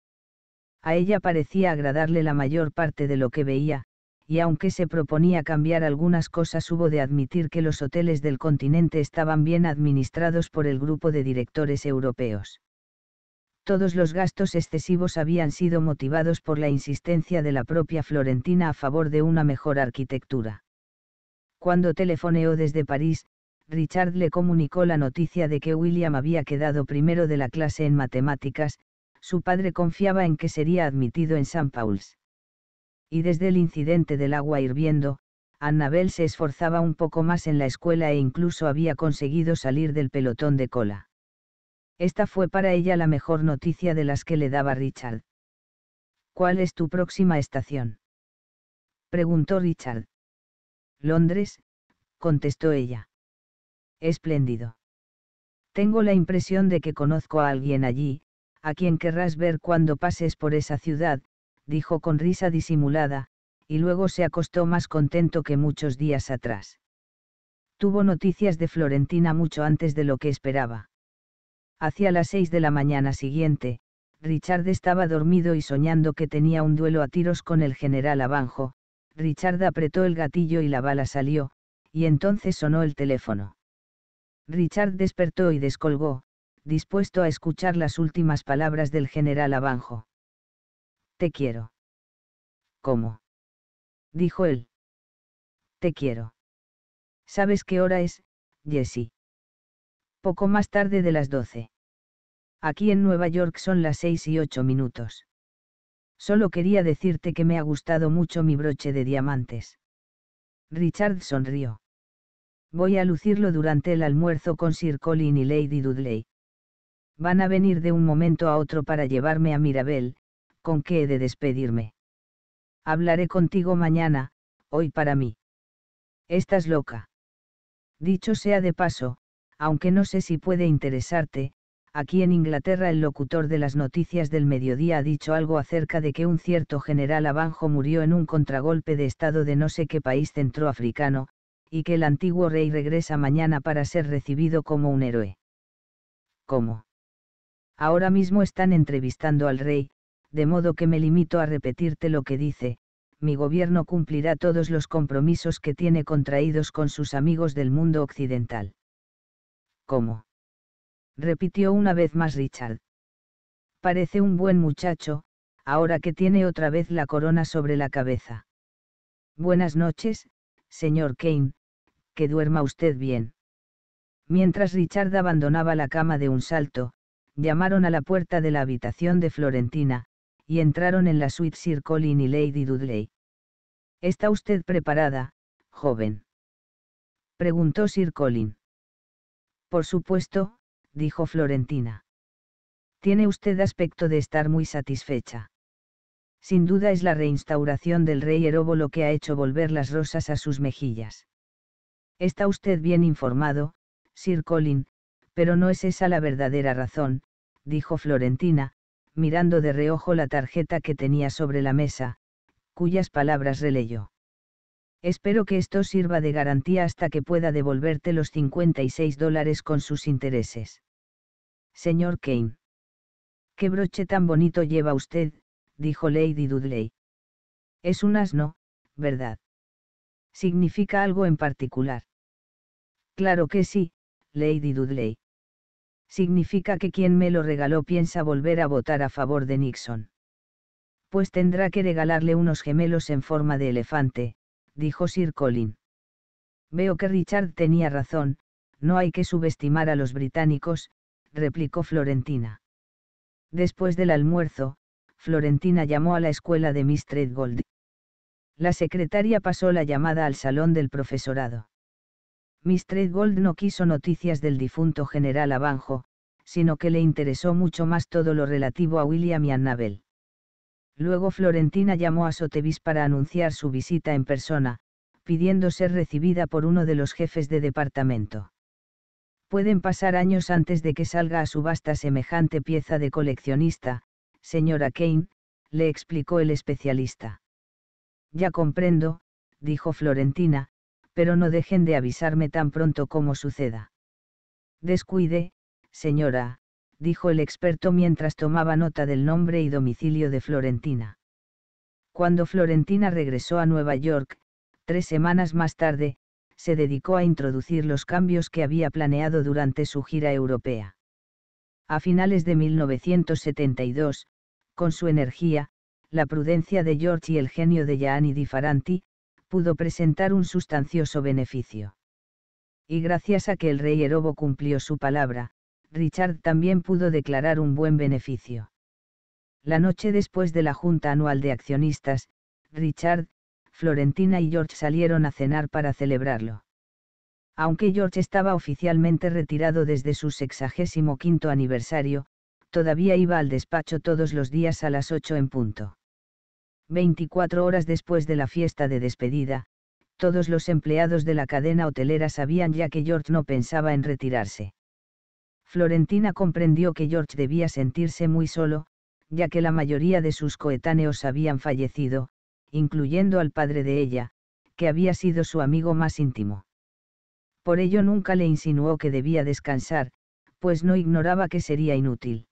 A ella parecía agradarle la mayor parte de lo que veía, y aunque se proponía cambiar algunas cosas hubo de admitir que los hoteles del continente estaban bien administrados por el grupo de directores europeos. Todos los gastos excesivos habían sido motivados por la insistencia de la propia Florentina a favor de una mejor arquitectura. Cuando telefoneó desde París, Richard le comunicó la noticia de que William había quedado primero de la clase en matemáticas, su padre confiaba en que sería admitido en St. Paul's. Y desde el incidente del agua hirviendo, Annabel se esforzaba un poco más en la escuela e incluso había conseguido salir del pelotón de cola. Esta fue para ella la mejor noticia de las que le daba Richard. ¿Cuál es tu próxima estación? preguntó Richard. Londres, contestó ella. Espléndido. Tengo la impresión de que conozco a alguien allí, a quien querrás ver cuando pases por esa ciudad, dijo con risa disimulada, y luego se acostó más contento que muchos días atrás. Tuvo noticias de Florentina mucho antes de lo que esperaba. Hacia las seis de la mañana siguiente, Richard estaba dormido y soñando que tenía un duelo a tiros con el general Abanjo, Richard apretó el gatillo y la bala salió, y entonces sonó el teléfono. Richard despertó y descolgó, dispuesto a escuchar las últimas palabras del general Abanjo. Te quiero. ¿Cómo? dijo él. Te quiero. ¿Sabes qué hora es, Jessie? Poco más tarde de las doce. Aquí en Nueva York son las seis y ocho minutos. Solo quería decirte que me ha gustado mucho mi broche de diamantes. Richard sonrió. Voy a lucirlo durante el almuerzo con Sir Colin y Lady Dudley. Van a venir de un momento a otro para llevarme a Mirabel, con que he de despedirme. Hablaré contigo mañana, hoy para mí. Estás loca. Dicho sea de paso, aunque no sé si puede interesarte, aquí en Inglaterra el locutor de las noticias del mediodía ha dicho algo acerca de que un cierto general Abanjo murió en un contragolpe de estado de no sé qué país centroafricano, y que el antiguo rey regresa mañana para ser recibido como un héroe. ¿Cómo? Ahora mismo están entrevistando al rey, de modo que me limito a repetirte lo que dice, mi gobierno cumplirá todos los compromisos que tiene contraídos con sus amigos del mundo occidental. ¿Cómo? repitió una vez más Richard. Parece un buen muchacho, ahora que tiene otra vez la corona sobre la cabeza. Buenas noches, señor Kane, que duerma usted bien. Mientras Richard abandonaba la cama de un salto, llamaron a la puerta de la habitación de Florentina, y entraron en la suite Sir Colin y Lady Dudley. ¿Está usted preparada, joven? preguntó Sir Colin. Por supuesto, dijo Florentina. Tiene usted aspecto de estar muy satisfecha. Sin duda es la reinstauración del rey Heróbolo que ha hecho volver las rosas a sus mejillas. Está usted bien informado, Sir Colin, pero no es esa la verdadera razón, dijo Florentina, mirando de reojo la tarjeta que tenía sobre la mesa, cuyas palabras releyó. Espero que esto sirva de garantía hasta que pueda devolverte los 56 dólares con sus intereses. Señor Kane. Qué broche tan bonito lleva usted, dijo Lady Dudley. Es un asno, ¿verdad? ¿Significa algo en particular? Claro que sí, Lady Dudley. Significa que quien me lo regaló piensa volver a votar a favor de Nixon. Pues tendrá que regalarle unos gemelos en forma de elefante, dijo Sir Colin. Veo que Richard tenía razón, no hay que subestimar a los británicos, replicó Florentina. Después del almuerzo, Florentina llamó a la escuela de Miss Gold. La secretaria pasó la llamada al salón del profesorado. Mr. no quiso noticias del difunto general Abanjo, sino que le interesó mucho más todo lo relativo a William y Annabel. Luego Florentina llamó a Sotevis para anunciar su visita en persona, pidiendo ser recibida por uno de los jefes de departamento. Pueden pasar años antes de que salga a subasta semejante pieza de coleccionista, señora Kane, le explicó el especialista. Ya comprendo, dijo Florentina, pero no dejen de avisarme tan pronto como suceda. Descuide, señora, dijo el experto mientras tomaba nota del nombre y domicilio de Florentina. Cuando Florentina regresó a Nueva York, tres semanas más tarde, se dedicó a introducir los cambios que había planeado durante su gira europea. A finales de 1972, con su energía, la prudencia de George y el genio de Gianni Di Faranti, pudo presentar un sustancioso beneficio. Y gracias a que el rey Erobo cumplió su palabra, Richard también pudo declarar un buen beneficio. La noche después de la Junta Anual de Accionistas, Richard, Florentina y George salieron a cenar para celebrarlo. Aunque George estaba oficialmente retirado desde su sexagésimo quinto aniversario, todavía iba al despacho todos los días a las 8 en punto. 24 horas después de la fiesta de despedida, todos los empleados de la cadena hotelera sabían ya que George no pensaba en retirarse. Florentina comprendió que George debía sentirse muy solo, ya que la mayoría de sus coetáneos habían fallecido, incluyendo al padre de ella, que había sido su amigo más íntimo. Por ello nunca le insinuó que debía descansar, pues no ignoraba que sería inútil.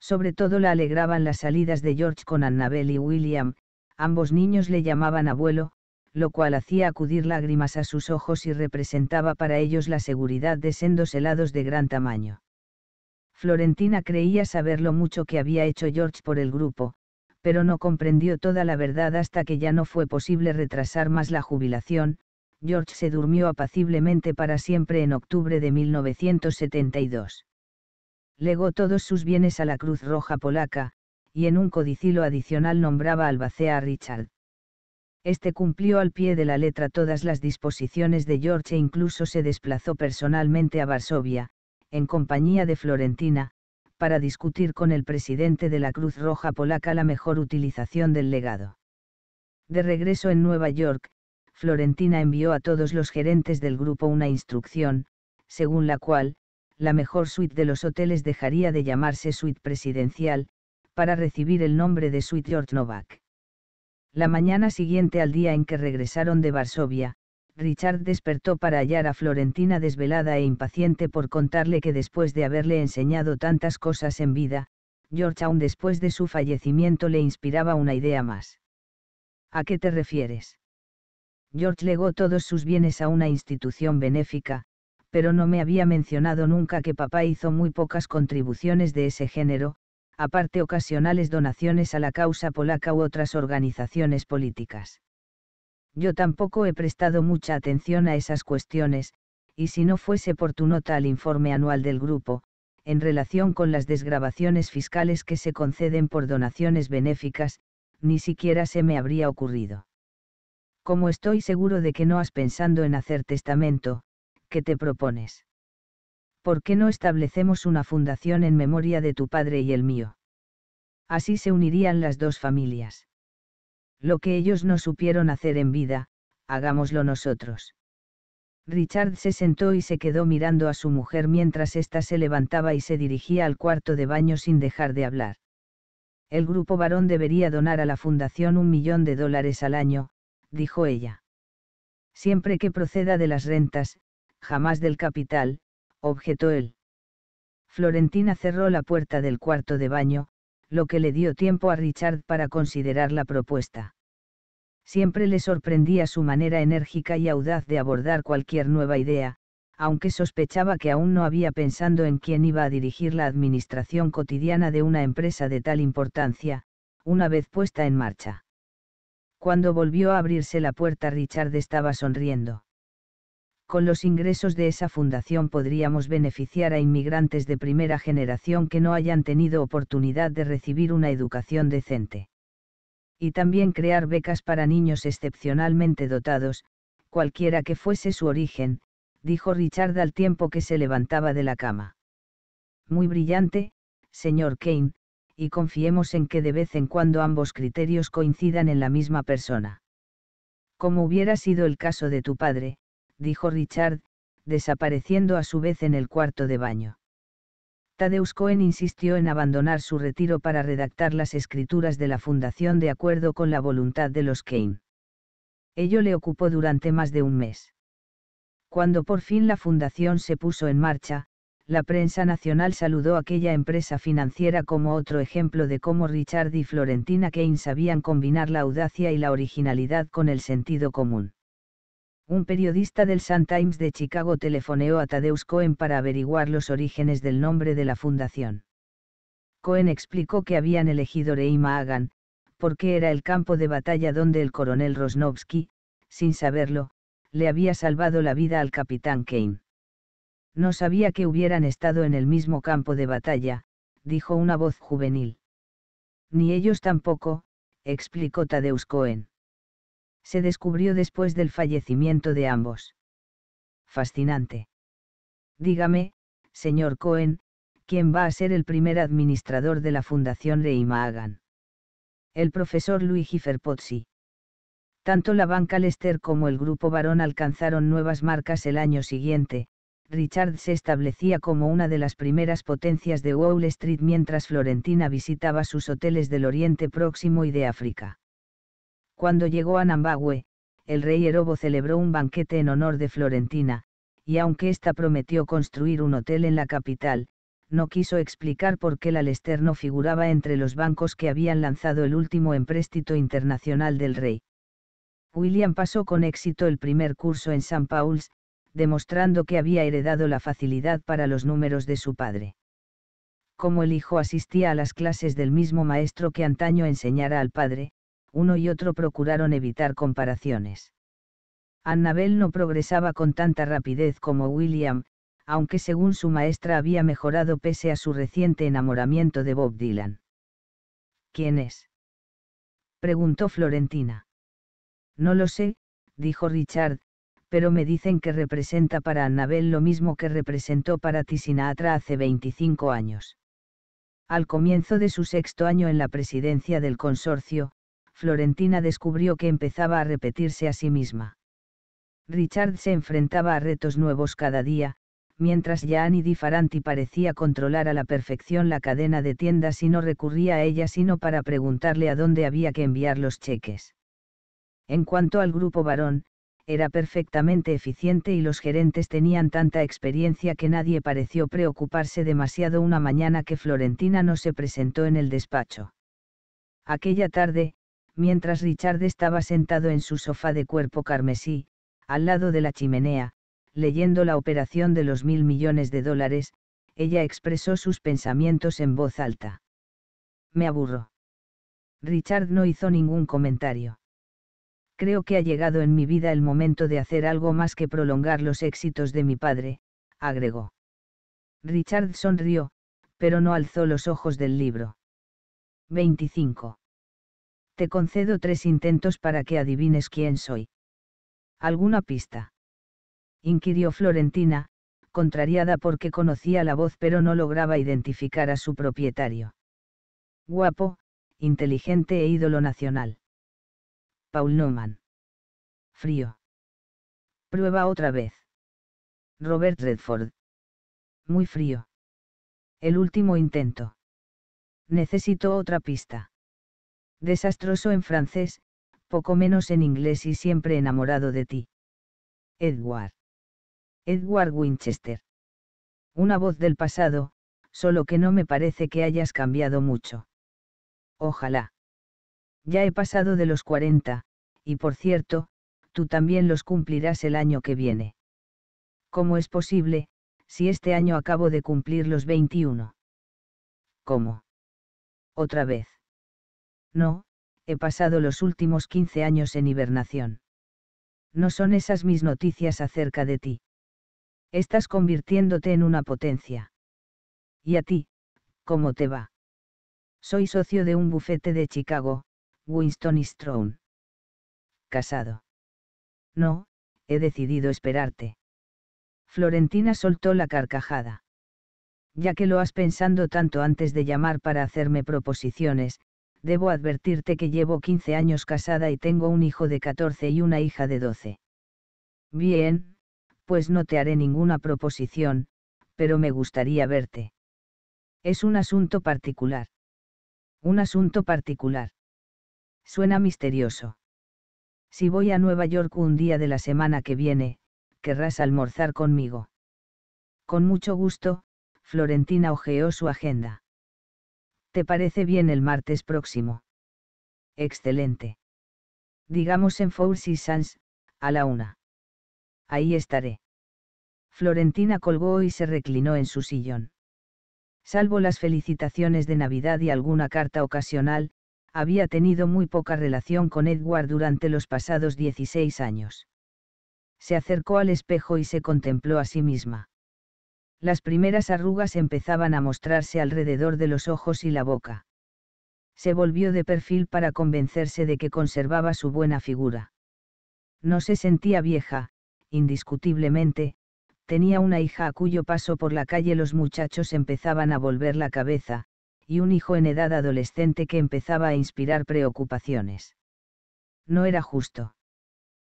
Sobre todo la alegraban las salidas de George con Annabel y William, ambos niños le llamaban abuelo, lo cual hacía acudir lágrimas a sus ojos y representaba para ellos la seguridad de sendos helados de gran tamaño. Florentina creía saber lo mucho que había hecho George por el grupo, pero no comprendió toda la verdad hasta que ya no fue posible retrasar más la jubilación, George se durmió apaciblemente para siempre en octubre de 1972 legó todos sus bienes a la Cruz Roja Polaca, y en un codicilo adicional nombraba albacea a Richard. Este cumplió al pie de la letra todas las disposiciones de George e incluso se desplazó personalmente a Varsovia, en compañía de Florentina, para discutir con el presidente de la Cruz Roja Polaca la mejor utilización del legado. De regreso en Nueva York, Florentina envió a todos los gerentes del grupo una instrucción, según la cual, la mejor suite de los hoteles dejaría de llamarse suite presidencial, para recibir el nombre de suite George Novak. La mañana siguiente al día en que regresaron de Varsovia, Richard despertó para hallar a Florentina desvelada e impaciente por contarle que después de haberle enseñado tantas cosas en vida, George aún después de su fallecimiento le inspiraba una idea más. ¿A qué te refieres? George legó todos sus bienes a una institución benéfica, pero no me había mencionado nunca que papá hizo muy pocas contribuciones de ese género, aparte ocasionales donaciones a la causa polaca u otras organizaciones políticas. Yo tampoco he prestado mucha atención a esas cuestiones, y si no fuese por tu nota al informe anual del grupo, en relación con las desgrabaciones fiscales que se conceden por donaciones benéficas, ni siquiera se me habría ocurrido. Como estoy seguro de que no has pensado en hacer testamento, ¿Qué te propones. ¿Por qué no establecemos una fundación en memoria de tu padre y el mío? Así se unirían las dos familias. Lo que ellos no supieron hacer en vida, hagámoslo nosotros. Richard se sentó y se quedó mirando a su mujer mientras ésta se levantaba y se dirigía al cuarto de baño sin dejar de hablar. El grupo varón debería donar a la fundación un millón de dólares al año, dijo ella. Siempre que proceda de las rentas, jamás del capital, objetó él. Florentina cerró la puerta del cuarto de baño, lo que le dio tiempo a Richard para considerar la propuesta. Siempre le sorprendía su manera enérgica y audaz de abordar cualquier nueva idea, aunque sospechaba que aún no había pensado en quién iba a dirigir la administración cotidiana de una empresa de tal importancia, una vez puesta en marcha. Cuando volvió a abrirse la puerta Richard estaba sonriendo con los ingresos de esa fundación podríamos beneficiar a inmigrantes de primera generación que no hayan tenido oportunidad de recibir una educación decente. Y también crear becas para niños excepcionalmente dotados, cualquiera que fuese su origen, dijo Richard al tiempo que se levantaba de la cama. Muy brillante, señor Kane, y confiemos en que de vez en cuando ambos criterios coincidan en la misma persona. Como hubiera sido el caso de tu padre, dijo Richard, desapareciendo a su vez en el cuarto de baño. Tadeusz Cohen insistió en abandonar su retiro para redactar las escrituras de la fundación de acuerdo con la voluntad de los Kane. Ello le ocupó durante más de un mes. Cuando por fin la fundación se puso en marcha, la prensa nacional saludó aquella empresa financiera como otro ejemplo de cómo Richard y Florentina Kane sabían combinar la audacia y la originalidad con el sentido común un periodista del Sun Times de Chicago telefoneó a Tadeusz Cohen para averiguar los orígenes del nombre de la fundación. Cohen explicó que habían elegido Reima Hagan, porque era el campo de batalla donde el coronel Rosnowski, sin saberlo, le había salvado la vida al capitán Kane. No sabía que hubieran estado en el mismo campo de batalla, dijo una voz juvenil. Ni ellos tampoco, explicó Tadeusz Cohen se descubrió después del fallecimiento de ambos. Fascinante. Dígame, señor Cohen, ¿quién va a ser el primer administrador de la Fundación Reimagan? El profesor Luigi Ferpozzi. Tanto la banca Lester como el grupo Barón alcanzaron nuevas marcas el año siguiente, Richard se establecía como una de las primeras potencias de Wall Street mientras Florentina visitaba sus hoteles del Oriente Próximo y de África. Cuando llegó a Nambagüe, el rey Erobo celebró un banquete en honor de Florentina, y aunque ésta prometió construir un hotel en la capital, no quiso explicar por qué el Lester no figuraba entre los bancos que habían lanzado el último empréstito internacional del rey. William pasó con éxito el primer curso en St. Paul's, demostrando que había heredado la facilidad para los números de su padre. Como el hijo asistía a las clases del mismo maestro que antaño enseñara al padre, uno y otro procuraron evitar comparaciones. Annabel no progresaba con tanta rapidez como William, aunque según su maestra había mejorado pese a su reciente enamoramiento de Bob Dylan. ¿Quién es? preguntó Florentina. No lo sé, dijo Richard, pero me dicen que representa para Annabel lo mismo que representó para Tisinatra hace 25 años. Al comienzo de su sexto año en la presidencia del consorcio, Florentina descubrió que empezaba a repetirse a sí misma. Richard se enfrentaba a retos nuevos cada día, mientras Gianni Di Faranti parecía controlar a la perfección la cadena de tiendas y no recurría a ella sino para preguntarle a dónde había que enviar los cheques. En cuanto al grupo varón, era perfectamente eficiente y los gerentes tenían tanta experiencia que nadie pareció preocuparse demasiado una mañana que Florentina no se presentó en el despacho. Aquella tarde, mientras Richard estaba sentado en su sofá de cuerpo carmesí, al lado de la chimenea, leyendo la operación de los mil millones de dólares, ella expresó sus pensamientos en voz alta. Me aburro. Richard no hizo ningún comentario. Creo que ha llegado en mi vida el momento de hacer algo más que prolongar los éxitos de mi padre, agregó. Richard sonrió, pero no alzó los ojos del libro. 25. Te concedo tres intentos para que adivines quién soy. ¿Alguna pista? inquirió Florentina, contrariada porque conocía la voz pero no lograba identificar a su propietario. Guapo, inteligente e ídolo nacional. Paul Newman. Frío. Prueba otra vez. Robert Redford. Muy frío. El último intento. Necesito otra pista. Desastroso en francés, poco menos en inglés y siempre enamorado de ti. Edward. Edward Winchester. Una voz del pasado, solo que no me parece que hayas cambiado mucho. Ojalá. Ya he pasado de los 40, y por cierto, tú también los cumplirás el año que viene. ¿Cómo es posible, si este año acabo de cumplir los 21? ¿Cómo? Otra vez. No, he pasado los últimos 15 años en hibernación. No son esas mis noticias acerca de ti. Estás convirtiéndote en una potencia. ¿Y a ti? ¿Cómo te va? Soy socio de un bufete de Chicago, Winston y e. Casado. No, he decidido esperarte. Florentina soltó la carcajada. Ya que lo has pensando tanto antes de llamar para hacerme proposiciones, debo advertirte que llevo 15 años casada y tengo un hijo de 14 y una hija de 12. Bien, pues no te haré ninguna proposición, pero me gustaría verte. Es un asunto particular. Un asunto particular. Suena misterioso. Si voy a Nueva York un día de la semana que viene, querrás almorzar conmigo. Con mucho gusto, Florentina hojeó su agenda. ¿Te parece bien el martes próximo? Excelente. Digamos en Four Seasons, a la una. Ahí estaré. Florentina colgó y se reclinó en su sillón. Salvo las felicitaciones de Navidad y alguna carta ocasional, había tenido muy poca relación con Edward durante los pasados 16 años. Se acercó al espejo y se contempló a sí misma las primeras arrugas empezaban a mostrarse alrededor de los ojos y la boca. Se volvió de perfil para convencerse de que conservaba su buena figura. No se sentía vieja, indiscutiblemente, tenía una hija a cuyo paso por la calle los muchachos empezaban a volver la cabeza, y un hijo en edad adolescente que empezaba a inspirar preocupaciones. No era justo.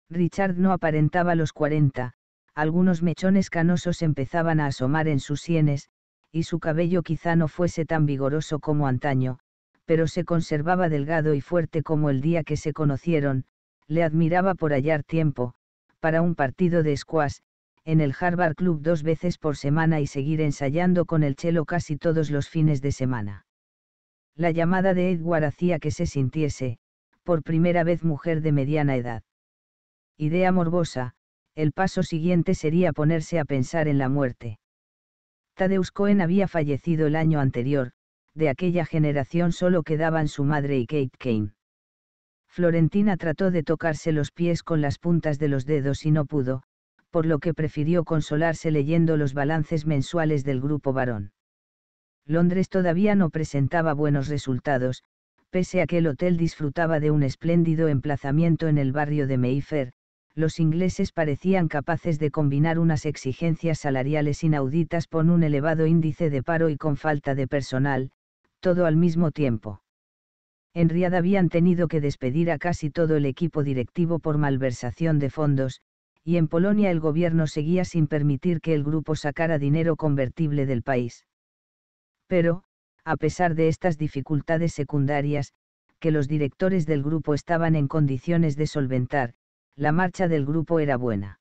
Richard no aparentaba los 40, algunos mechones canosos empezaban a asomar en sus sienes, y su cabello quizá no fuese tan vigoroso como antaño, pero se conservaba delgado y fuerte como el día que se conocieron, le admiraba por hallar tiempo, para un partido de squash, en el Harvard Club dos veces por semana y seguir ensayando con el chelo casi todos los fines de semana. La llamada de Edward hacía que se sintiese, por primera vez mujer de mediana edad. Idea morbosa, el paso siguiente sería ponerse a pensar en la muerte. Tadeusz Cohen había fallecido el año anterior, de aquella generación solo quedaban su madre y Kate Kane. Florentina trató de tocarse los pies con las puntas de los dedos y no pudo, por lo que prefirió consolarse leyendo los balances mensuales del grupo varón. Londres todavía no presentaba buenos resultados, pese a que el hotel disfrutaba de un espléndido emplazamiento en el barrio de Mayfair, los ingleses parecían capaces de combinar unas exigencias salariales inauditas con un elevado índice de paro y con falta de personal, todo al mismo tiempo. En Riad habían tenido que despedir a casi todo el equipo directivo por malversación de fondos, y en Polonia el gobierno seguía sin permitir que el grupo sacara dinero convertible del país. Pero, a pesar de estas dificultades secundarias, que los directores del grupo estaban en condiciones de solventar, la marcha del grupo era buena.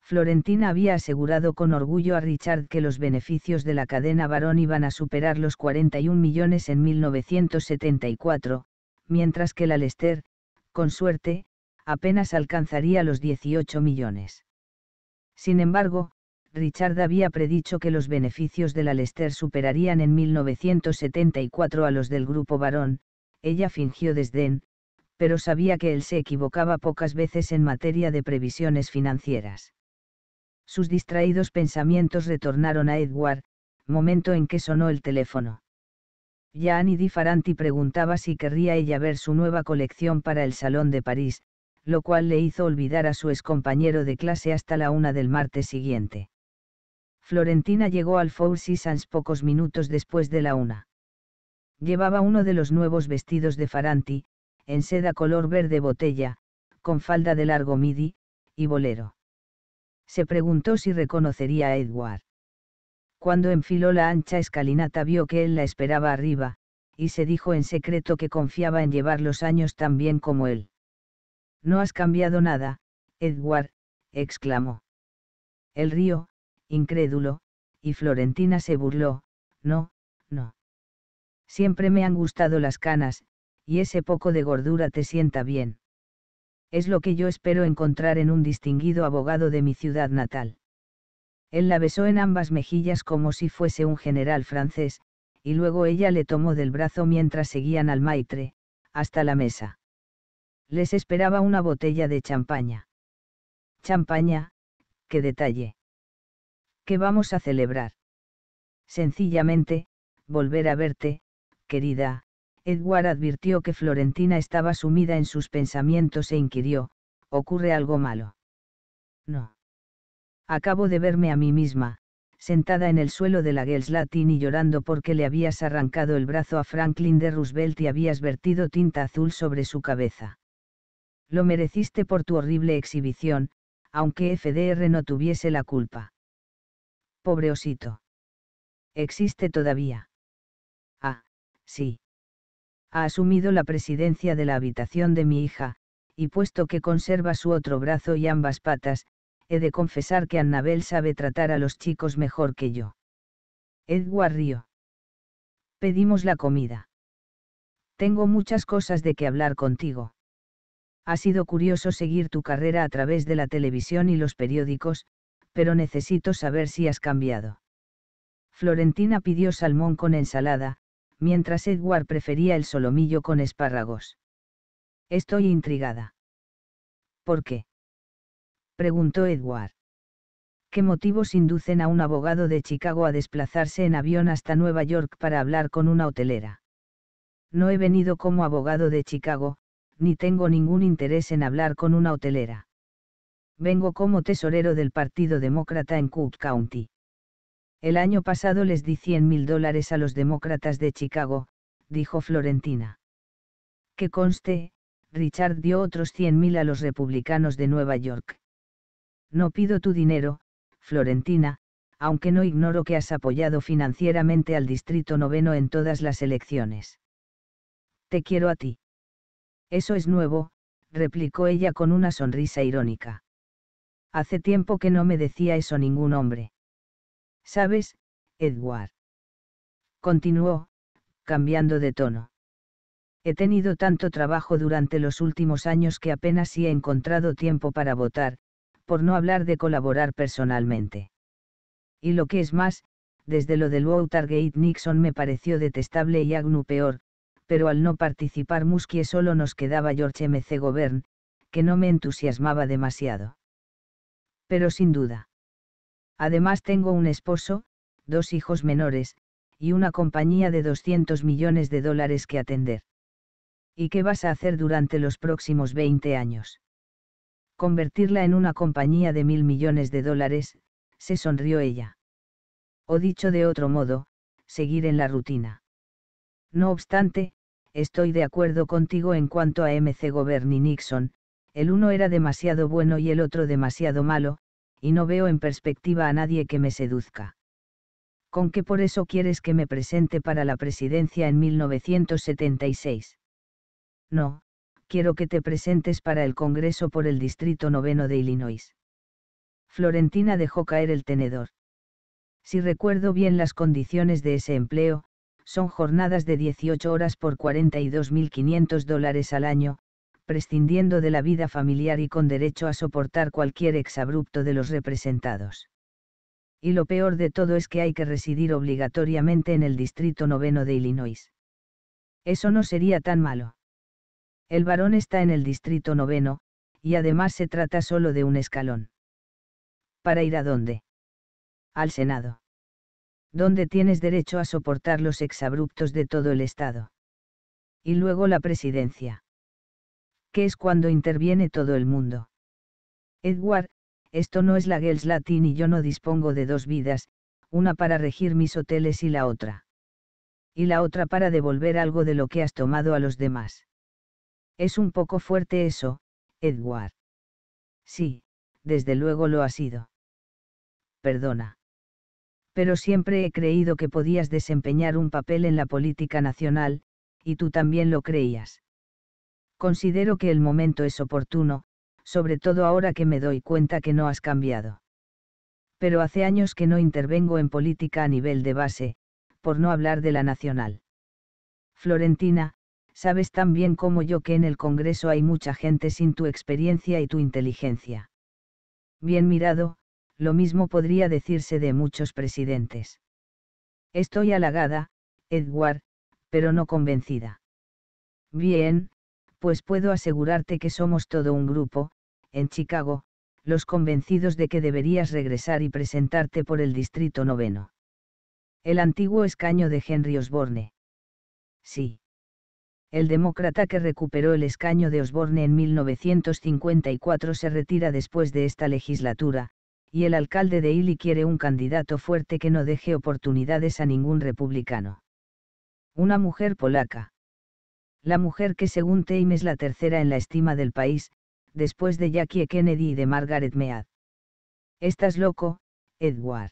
Florentina había asegurado con orgullo a Richard que los beneficios de la cadena varón iban a superar los 41 millones en 1974, mientras que la Lester, con suerte, apenas alcanzaría los 18 millones. Sin embargo, Richard había predicho que los beneficios de la Lester superarían en 1974 a los del grupo varón, ella fingió desdén, pero sabía que él se equivocaba pocas veces en materia de previsiones financieras. Sus distraídos pensamientos retornaron a Edward, momento en que sonó el teléfono. Ya Annie Faranti preguntaba si querría ella ver su nueva colección para el Salón de París, lo cual le hizo olvidar a su excompañero de clase hasta la una del martes siguiente. Florentina llegó al Four Seasons pocos minutos después de la una. Llevaba uno de los nuevos vestidos de Faranti, en seda color verde botella, con falda de largo midi, y bolero. Se preguntó si reconocería a Edward. Cuando enfiló la ancha escalinata vio que él la esperaba arriba, y se dijo en secreto que confiaba en llevar los años tan bien como él. No has cambiado nada, Edward, exclamó. El río, incrédulo, y Florentina se burló, no, no. Siempre me han gustado las canas, y ese poco de gordura te sienta bien. Es lo que yo espero encontrar en un distinguido abogado de mi ciudad natal. Él la besó en ambas mejillas como si fuese un general francés, y luego ella le tomó del brazo mientras seguían al maitre, hasta la mesa. Les esperaba una botella de champaña. Champaña, qué detalle. ¿Qué vamos a celebrar? Sencillamente, volver a verte, querida, Edward advirtió que Florentina estaba sumida en sus pensamientos e inquirió, ¿ocurre algo malo? No. Acabo de verme a mí misma, sentada en el suelo de la Gels Latin y llorando porque le habías arrancado el brazo a Franklin de Roosevelt y habías vertido tinta azul sobre su cabeza. Lo mereciste por tu horrible exhibición, aunque FDR no tuviese la culpa. Pobre osito. Existe todavía. Ah, sí ha asumido la presidencia de la habitación de mi hija, y puesto que conserva su otro brazo y ambas patas, he de confesar que Annabel sabe tratar a los chicos mejor que yo. Edward río. Pedimos la comida. Tengo muchas cosas de que hablar contigo. Ha sido curioso seguir tu carrera a través de la televisión y los periódicos, pero necesito saber si has cambiado. Florentina pidió salmón con ensalada, mientras Edward prefería el solomillo con espárragos. Estoy intrigada. ¿Por qué? preguntó Edward. ¿Qué motivos inducen a un abogado de Chicago a desplazarse en avión hasta Nueva York para hablar con una hotelera? No he venido como abogado de Chicago, ni tengo ningún interés en hablar con una hotelera. Vengo como tesorero del Partido Demócrata en Cook County. El año pasado les di 100 mil dólares a los demócratas de Chicago, dijo Florentina. Que conste, Richard dio otros 100.000 mil a los republicanos de Nueva York. No pido tu dinero, Florentina, aunque no ignoro que has apoyado financieramente al Distrito Noveno en todas las elecciones. Te quiero a ti. Eso es nuevo, replicó ella con una sonrisa irónica. Hace tiempo que no me decía eso ningún hombre. Sabes, Edward. Continuó, cambiando de tono. He tenido tanto trabajo durante los últimos años que apenas sí he encontrado tiempo para votar, por no hablar de colaborar personalmente. Y lo que es más, desde lo del Watergate Nixon me pareció detestable y Agnew peor, pero al no participar Muskie solo nos quedaba George M. C. Govern, que no me entusiasmaba demasiado. Pero sin duda. Además tengo un esposo, dos hijos menores, y una compañía de 200 millones de dólares que atender. ¿Y qué vas a hacer durante los próximos 20 años? Convertirla en una compañía de mil millones de dólares, se sonrió ella. O dicho de otro modo, seguir en la rutina. No obstante, estoy de acuerdo contigo en cuanto a MC Govern y Nixon, el uno era demasiado bueno y el otro demasiado malo, y no veo en perspectiva a nadie que me seduzca. ¿Con qué por eso quieres que me presente para la presidencia en 1976? No, quiero que te presentes para el Congreso por el Distrito Noveno de Illinois. Florentina dejó caer el tenedor. Si recuerdo bien las condiciones de ese empleo, son jornadas de 18 horas por 42.500 dólares al año, prescindiendo de la vida familiar y con derecho a soportar cualquier exabrupto de los representados. Y lo peor de todo es que hay que residir obligatoriamente en el Distrito Noveno de Illinois. Eso no sería tan malo. El varón está en el Distrito Noveno, y además se trata solo de un escalón. ¿Para ir a dónde? Al Senado. ¿Dónde tienes derecho a soportar los exabruptos de todo el Estado. Y luego la presidencia que es cuando interviene todo el mundo. Edward, esto no es la Gels Latin y yo no dispongo de dos vidas, una para regir mis hoteles y la otra. Y la otra para devolver algo de lo que has tomado a los demás. Es un poco fuerte eso, Edward. Sí, desde luego lo ha sido. Perdona. Pero siempre he creído que podías desempeñar un papel en la política nacional, y tú también lo creías. Considero que el momento es oportuno, sobre todo ahora que me doy cuenta que no has cambiado. Pero hace años que no intervengo en política a nivel de base, por no hablar de la nacional. Florentina, sabes tan bien como yo que en el Congreso hay mucha gente sin tu experiencia y tu inteligencia. Bien mirado, lo mismo podría decirse de muchos presidentes. Estoy halagada, Edward, pero no convencida. Bien, pues puedo asegurarte que somos todo un grupo, en Chicago, los convencidos de que deberías regresar y presentarte por el Distrito Noveno. El antiguo escaño de Henry Osborne. Sí. El demócrata que recuperó el escaño de Osborne en 1954 se retira después de esta legislatura, y el alcalde de Ely quiere un candidato fuerte que no deje oportunidades a ningún republicano. Una mujer polaca la mujer que según Tame es la tercera en la estima del país, después de Jackie e. Kennedy y de Margaret Mead. Estás loco, Edward.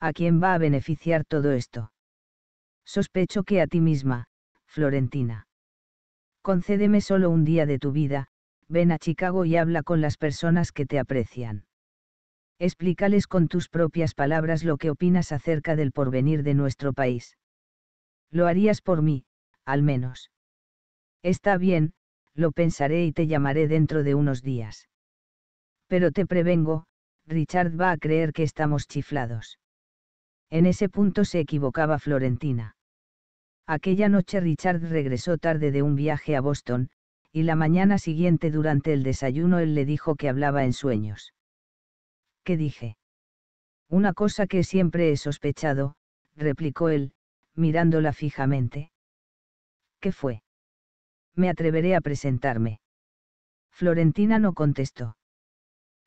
¿A quién va a beneficiar todo esto? Sospecho que a ti misma, Florentina. Concédeme solo un día de tu vida, ven a Chicago y habla con las personas que te aprecian. Explícales con tus propias palabras lo que opinas acerca del porvenir de nuestro país. Lo harías por mí, al menos. Está bien, lo pensaré y te llamaré dentro de unos días. Pero te prevengo, Richard va a creer que estamos chiflados. En ese punto se equivocaba Florentina. Aquella noche Richard regresó tarde de un viaje a Boston, y la mañana siguiente durante el desayuno él le dijo que hablaba en sueños. ¿Qué dije? Una cosa que siempre he sospechado, replicó él, mirándola fijamente. ¿Qué fue? me atreveré a presentarme. Florentina no contestó.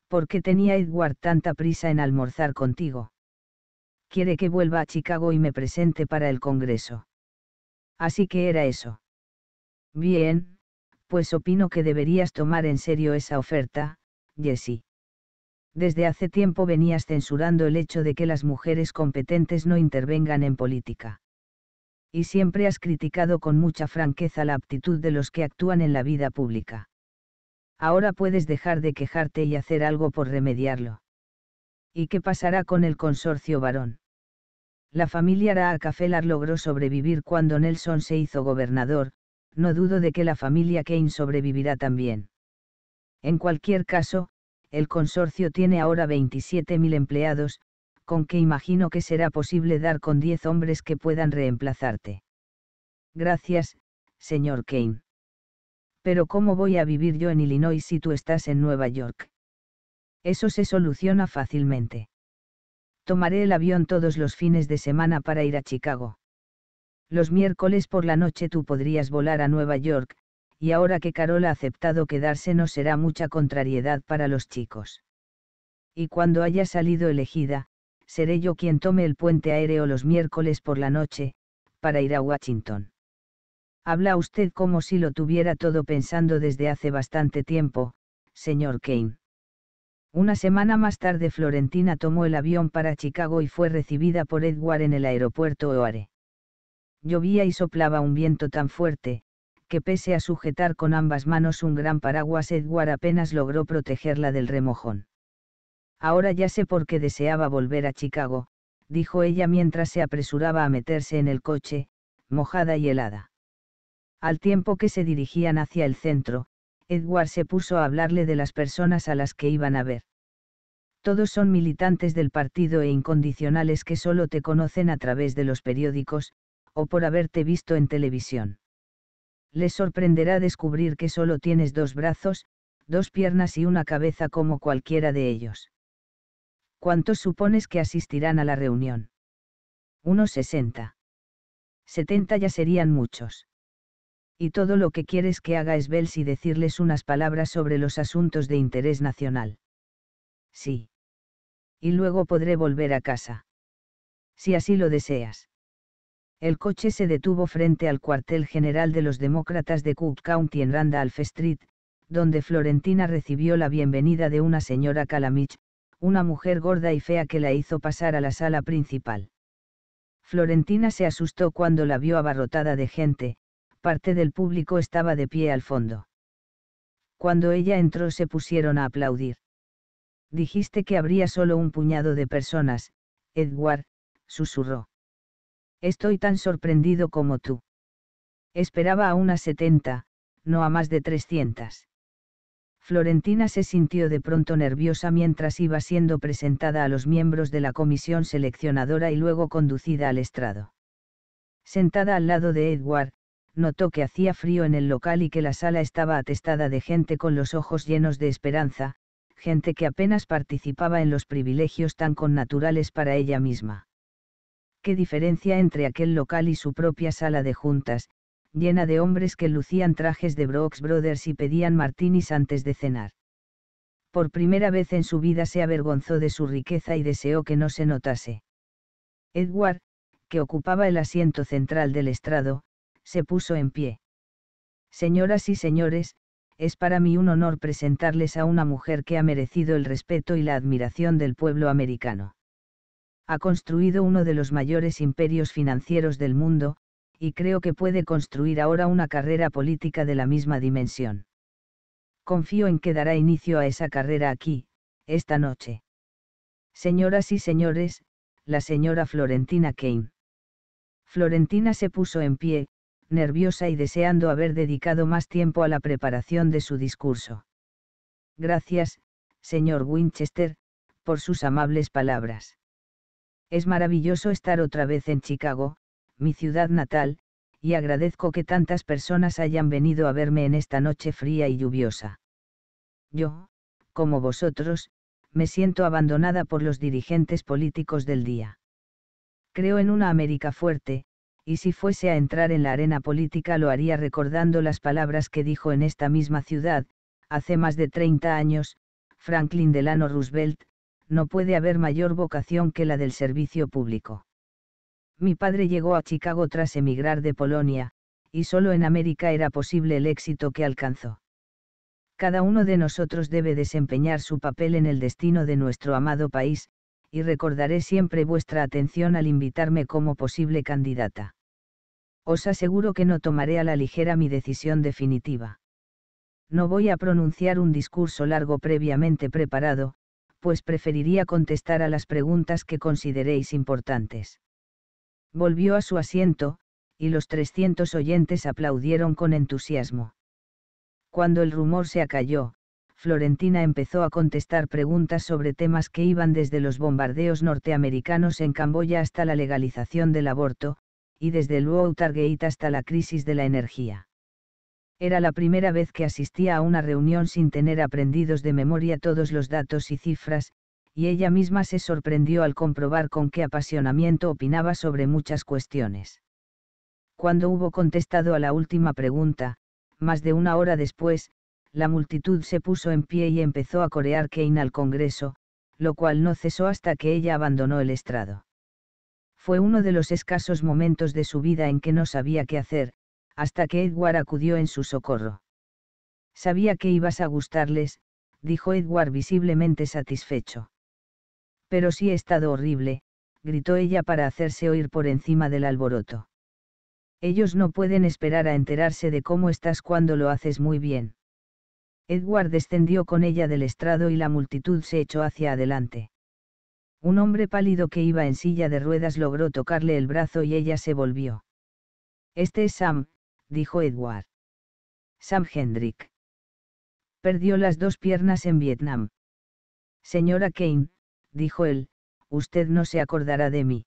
¿Por qué tenía Edward tanta prisa en almorzar contigo? Quiere que vuelva a Chicago y me presente para el Congreso. Así que era eso. Bien, pues opino que deberías tomar en serio esa oferta, Jessie. Desde hace tiempo venías censurando el hecho de que las mujeres competentes no intervengan en política y siempre has criticado con mucha franqueza la aptitud de los que actúan en la vida pública. Ahora puedes dejar de quejarte y hacer algo por remediarlo. ¿Y qué pasará con el consorcio varón? La familia Raacafelar logró sobrevivir cuando Nelson se hizo gobernador, no dudo de que la familia Kane sobrevivirá también. En cualquier caso, el consorcio tiene ahora 27.000 empleados, con que imagino que será posible dar con diez hombres que puedan reemplazarte. Gracias, señor Kane. Pero ¿cómo voy a vivir yo en Illinois si tú estás en Nueva York? Eso se soluciona fácilmente. Tomaré el avión todos los fines de semana para ir a Chicago. Los miércoles por la noche tú podrías volar a Nueva York, y ahora que Carol ha aceptado quedarse no será mucha contrariedad para los chicos. Y cuando haya salido elegida, seré yo quien tome el puente aéreo los miércoles por la noche, para ir a Washington. Habla usted como si lo tuviera todo pensando desde hace bastante tiempo, señor Kane. Una semana más tarde Florentina tomó el avión para Chicago y fue recibida por Edward en el aeropuerto Oare. Llovía y soplaba un viento tan fuerte, que pese a sujetar con ambas manos un gran paraguas Edward apenas logró protegerla del remojón. Ahora ya sé por qué deseaba volver a Chicago, dijo ella mientras se apresuraba a meterse en el coche, mojada y helada. Al tiempo que se dirigían hacia el centro, Edward se puso a hablarle de las personas a las que iban a ver. Todos son militantes del partido e incondicionales que solo te conocen a través de los periódicos, o por haberte visto en televisión. Les sorprenderá descubrir que solo tienes dos brazos, dos piernas y una cabeza como cualquiera de ellos. ¿Cuántos supones que asistirán a la reunión? Unos 60. 70 ya serían muchos. Y todo lo que quieres que haga es Bells decirles unas palabras sobre los asuntos de interés nacional. Sí. Y luego podré volver a casa. Si así lo deseas. El coche se detuvo frente al cuartel general de los demócratas de Cook County en Randolph Street, donde Florentina recibió la bienvenida de una señora Calamich, una mujer gorda y fea que la hizo pasar a la sala principal. Florentina se asustó cuando la vio abarrotada de gente, parte del público estaba de pie al fondo. Cuando ella entró se pusieron a aplaudir. Dijiste que habría solo un puñado de personas, Edward, susurró. Estoy tan sorprendido como tú. Esperaba a unas 70, no a más de 300. Florentina se sintió de pronto nerviosa mientras iba siendo presentada a los miembros de la comisión seleccionadora y luego conducida al estrado. Sentada al lado de Edward, notó que hacía frío en el local y que la sala estaba atestada de gente con los ojos llenos de esperanza, gente que apenas participaba en los privilegios tan connaturales para ella misma. ¿Qué diferencia entre aquel local y su propia sala de juntas, llena de hombres que lucían trajes de Brooks Brothers y pedían martinis antes de cenar. Por primera vez en su vida se avergonzó de su riqueza y deseó que no se notase. Edward, que ocupaba el asiento central del estrado, se puso en pie. Señoras y señores, es para mí un honor presentarles a una mujer que ha merecido el respeto y la admiración del pueblo americano. Ha construido uno de los mayores imperios financieros del mundo, y creo que puede construir ahora una carrera política de la misma dimensión. Confío en que dará inicio a esa carrera aquí, esta noche. Señoras y señores, la señora Florentina Kane. Florentina se puso en pie, nerviosa y deseando haber dedicado más tiempo a la preparación de su discurso. Gracias, señor Winchester, por sus amables palabras. Es maravilloso estar otra vez en Chicago, mi ciudad natal, y agradezco que tantas personas hayan venido a verme en esta noche fría y lluviosa. Yo, como vosotros, me siento abandonada por los dirigentes políticos del día. Creo en una América fuerte, y si fuese a entrar en la arena política lo haría recordando las palabras que dijo en esta misma ciudad, hace más de 30 años, Franklin Delano Roosevelt, no puede haber mayor vocación que la del servicio público. Mi padre llegó a Chicago tras emigrar de Polonia, y solo en América era posible el éxito que alcanzó. Cada uno de nosotros debe desempeñar su papel en el destino de nuestro amado país, y recordaré siempre vuestra atención al invitarme como posible candidata. Os aseguro que no tomaré a la ligera mi decisión definitiva. No voy a pronunciar un discurso largo previamente preparado, pues preferiría contestar a las preguntas que consideréis importantes. Volvió a su asiento, y los 300 oyentes aplaudieron con entusiasmo. Cuando el rumor se acalló, Florentina empezó a contestar preguntas sobre temas que iban desde los bombardeos norteamericanos en Camboya hasta la legalización del aborto, y desde el Watergate hasta la crisis de la energía. Era la primera vez que asistía a una reunión sin tener aprendidos de memoria todos los datos y cifras, y ella misma se sorprendió al comprobar con qué apasionamiento opinaba sobre muchas cuestiones. Cuando hubo contestado a la última pregunta, más de una hora después, la multitud se puso en pie y empezó a corear Kane al Congreso, lo cual no cesó hasta que ella abandonó el estrado. Fue uno de los escasos momentos de su vida en que no sabía qué hacer, hasta que Edward acudió en su socorro. Sabía que ibas a gustarles, dijo Edward visiblemente satisfecho. Pero sí he estado horrible, gritó ella para hacerse oír por encima del alboroto. Ellos no pueden esperar a enterarse de cómo estás cuando lo haces muy bien. Edward descendió con ella del estrado y la multitud se echó hacia adelante. Un hombre pálido que iba en silla de ruedas logró tocarle el brazo y ella se volvió. Este es Sam, dijo Edward. Sam Hendrick. Perdió las dos piernas en Vietnam. Señora Kane, dijo él, usted no se acordará de mí.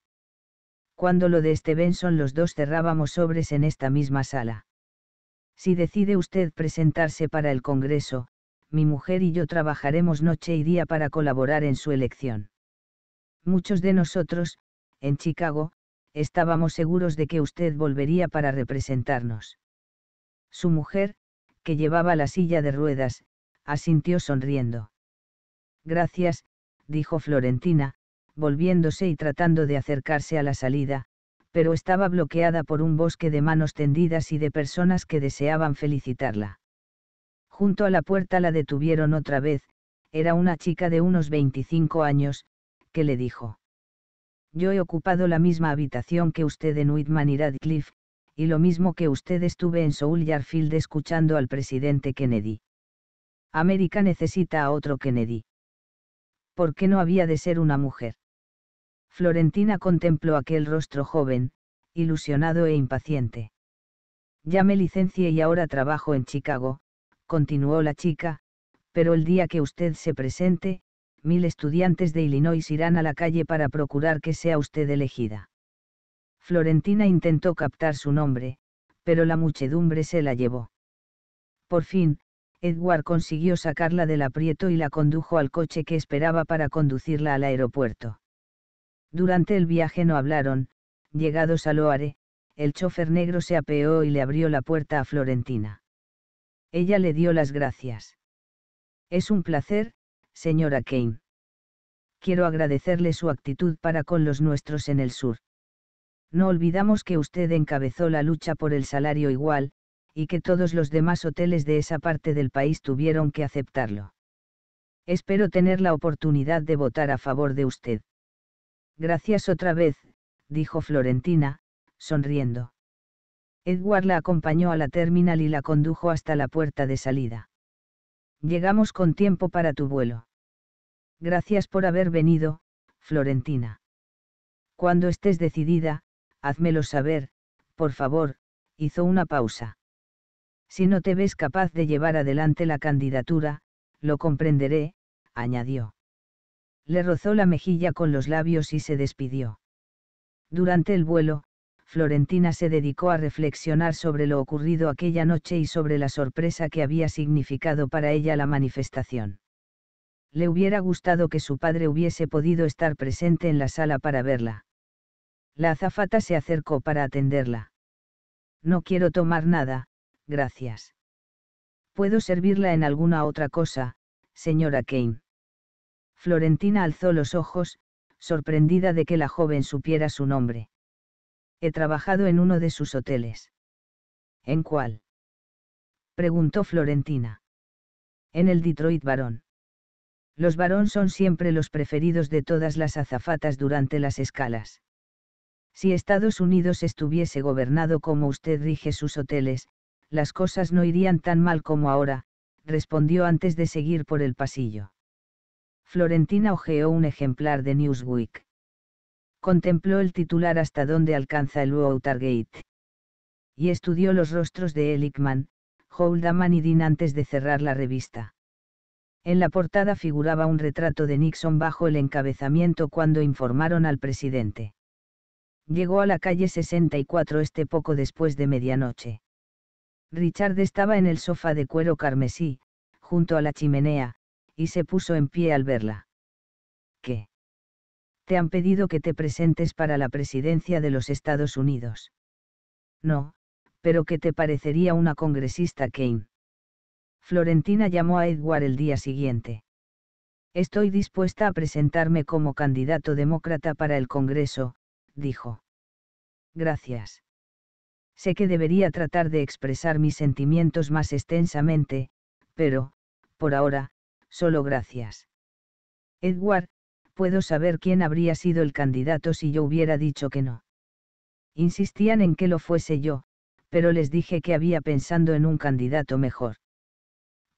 Cuando lo de este los dos cerrábamos sobres en esta misma sala. Si decide usted presentarse para el Congreso, mi mujer y yo trabajaremos noche y día para colaborar en su elección. Muchos de nosotros, en Chicago, estábamos seguros de que usted volvería para representarnos. Su mujer, que llevaba la silla de ruedas, asintió sonriendo. Gracias, dijo Florentina, volviéndose y tratando de acercarse a la salida, pero estaba bloqueada por un bosque de manos tendidas y de personas que deseaban felicitarla. Junto a la puerta la detuvieron otra vez, era una chica de unos 25 años, que le dijo. Yo he ocupado la misma habitación que usted en Whitman y Radcliffe, y lo mismo que usted estuve en Soul Yarfield escuchando al presidente Kennedy. América necesita a otro Kennedy. ¿por qué no había de ser una mujer? Florentina contempló aquel rostro joven, ilusionado e impaciente. Ya me licencié y ahora trabajo en Chicago, continuó la chica, pero el día que usted se presente, mil estudiantes de Illinois irán a la calle para procurar que sea usted elegida. Florentina intentó captar su nombre, pero la muchedumbre se la llevó. Por fin, Edward consiguió sacarla del aprieto y la condujo al coche que esperaba para conducirla al aeropuerto. Durante el viaje no hablaron, llegados a Loare, el chofer negro se apeó y le abrió la puerta a Florentina. Ella le dio las gracias. Es un placer, señora Kane. Quiero agradecerle su actitud para con los nuestros en el sur. No olvidamos que usted encabezó la lucha por el salario igual, y que todos los demás hoteles de esa parte del país tuvieron que aceptarlo. Espero tener la oportunidad de votar a favor de usted. Gracias otra vez, dijo Florentina, sonriendo. Edward la acompañó a la terminal y la condujo hasta la puerta de salida. Llegamos con tiempo para tu vuelo. Gracias por haber venido, Florentina. Cuando estés decidida, házmelo saber, por favor, hizo una pausa. Si no te ves capaz de llevar adelante la candidatura, lo comprenderé, añadió. Le rozó la mejilla con los labios y se despidió. Durante el vuelo, Florentina se dedicó a reflexionar sobre lo ocurrido aquella noche y sobre la sorpresa que había significado para ella la manifestación. Le hubiera gustado que su padre hubiese podido estar presente en la sala para verla. La azafata se acercó para atenderla. No quiero tomar nada, gracias. ¿Puedo servirla en alguna otra cosa, señora Kane? Florentina alzó los ojos, sorprendida de que la joven supiera su nombre. He trabajado en uno de sus hoteles. ¿En cuál? preguntó Florentina. En el Detroit Barón. Los Barón son siempre los preferidos de todas las azafatas durante las escalas. Si Estados Unidos estuviese gobernado como usted rige sus hoteles, las cosas no irían tan mal como ahora, respondió antes de seguir por el pasillo. Florentina hojeó un ejemplar de Newsweek. Contempló el titular hasta donde alcanza el Watergate. Y estudió los rostros de Elikman, Holdaman y Dean antes de cerrar la revista. En la portada figuraba un retrato de Nixon bajo el encabezamiento cuando informaron al presidente. Llegó a la calle 64 este poco después de medianoche Richard estaba en el sofá de cuero carmesí, junto a la chimenea, y se puso en pie al verla. ¿Qué? Te han pedido que te presentes para la presidencia de los Estados Unidos. No, pero ¿qué te parecería una congresista Kane? Florentina llamó a Edward el día siguiente. Estoy dispuesta a presentarme como candidato demócrata para el Congreso, dijo. Gracias. Sé que debería tratar de expresar mis sentimientos más extensamente, pero, por ahora, solo gracias. Edward, puedo saber quién habría sido el candidato si yo hubiera dicho que no. Insistían en que lo fuese yo, pero les dije que había pensando en un candidato mejor.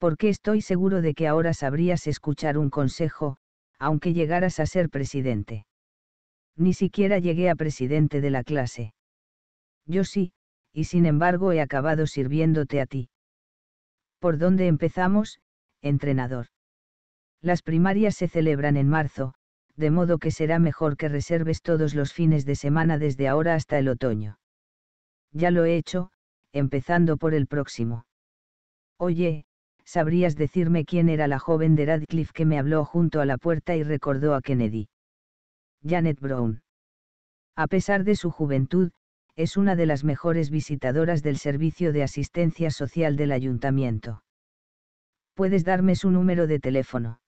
Porque estoy seguro de que ahora sabrías escuchar un consejo, aunque llegaras a ser presidente. Ni siquiera llegué a presidente de la clase. Yo sí, y sin embargo he acabado sirviéndote a ti. ¿Por dónde empezamos, entrenador? Las primarias se celebran en marzo, de modo que será mejor que reserves todos los fines de semana desde ahora hasta el otoño. Ya lo he hecho, empezando por el próximo. Oye, ¿sabrías decirme quién era la joven de Radcliffe que me habló junto a la puerta y recordó a Kennedy? Janet Brown. A pesar de su juventud, es una de las mejores visitadoras del Servicio de Asistencia Social del Ayuntamiento. Puedes darme su número de teléfono.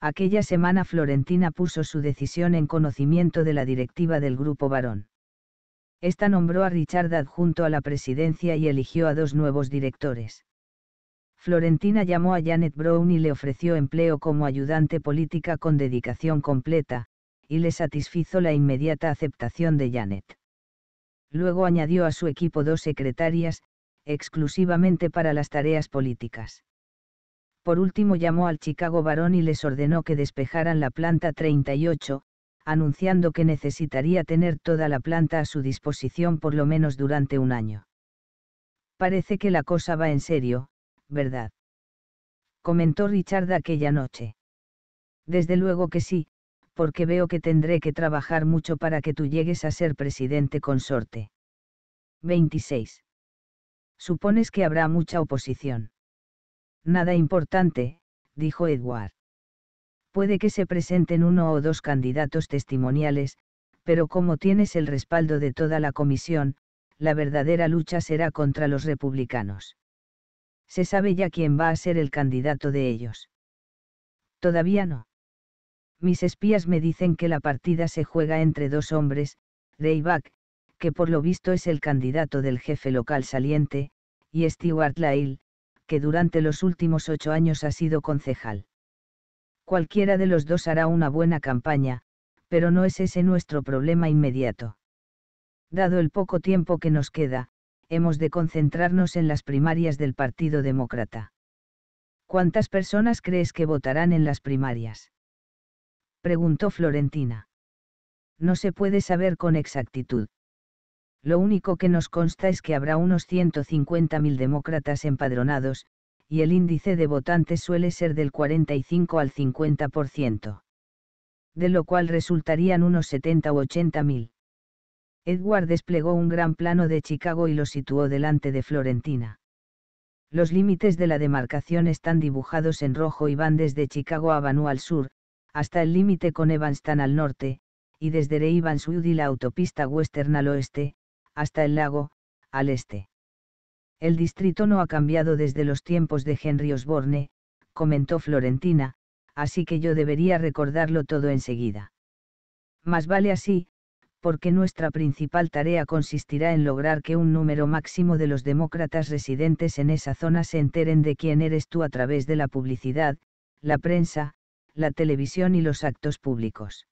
Aquella semana Florentina puso su decisión en conocimiento de la directiva del Grupo Varón. Esta nombró a Richard adjunto a la presidencia y eligió a dos nuevos directores. Florentina llamó a Janet Brown y le ofreció empleo como ayudante política con dedicación completa, y le satisfizo la inmediata aceptación de Janet. Luego añadió a su equipo dos secretarias, exclusivamente para las tareas políticas. Por último llamó al Chicago Barón y les ordenó que despejaran la planta 38, anunciando que necesitaría tener toda la planta a su disposición por lo menos durante un año. Parece que la cosa va en serio, ¿verdad? comentó Richard aquella noche. Desde luego que sí, porque veo que tendré que trabajar mucho para que tú llegues a ser presidente consorte. 26. Supones que habrá mucha oposición. Nada importante, dijo Edward. Puede que se presenten uno o dos candidatos testimoniales, pero como tienes el respaldo de toda la comisión, la verdadera lucha será contra los republicanos. Se sabe ya quién va a ser el candidato de ellos. Todavía no. Mis espías me dicen que la partida se juega entre dos hombres, Reyback, que por lo visto es el candidato del jefe local saliente, y Stewart Lyle, que durante los últimos ocho años ha sido concejal. Cualquiera de los dos hará una buena campaña, pero no es ese nuestro problema inmediato. Dado el poco tiempo que nos queda, hemos de concentrarnos en las primarias del Partido Demócrata. ¿Cuántas personas crees que votarán en las primarias? preguntó Florentina. No se puede saber con exactitud. Lo único que nos consta es que habrá unos 150.000 demócratas empadronados, y el índice de votantes suele ser del 45 al 50%. De lo cual resultarían unos 70 u 80.000. Edward desplegó un gran plano de Chicago y lo situó delante de Florentina. Los límites de la demarcación están dibujados en rojo y van desde Chicago a Banu al sur, hasta el límite con Evanston al norte, y desde Ravenswood y la autopista Western al oeste, hasta el lago, al este. El distrito no ha cambiado desde los tiempos de Henry Osborne, comentó Florentina, así que yo debería recordarlo todo enseguida. Más vale así, porque nuestra principal tarea consistirá en lograr que un número máximo de los demócratas residentes en esa zona se enteren de quién eres tú a través de la publicidad, la prensa, la televisión y los actos públicos.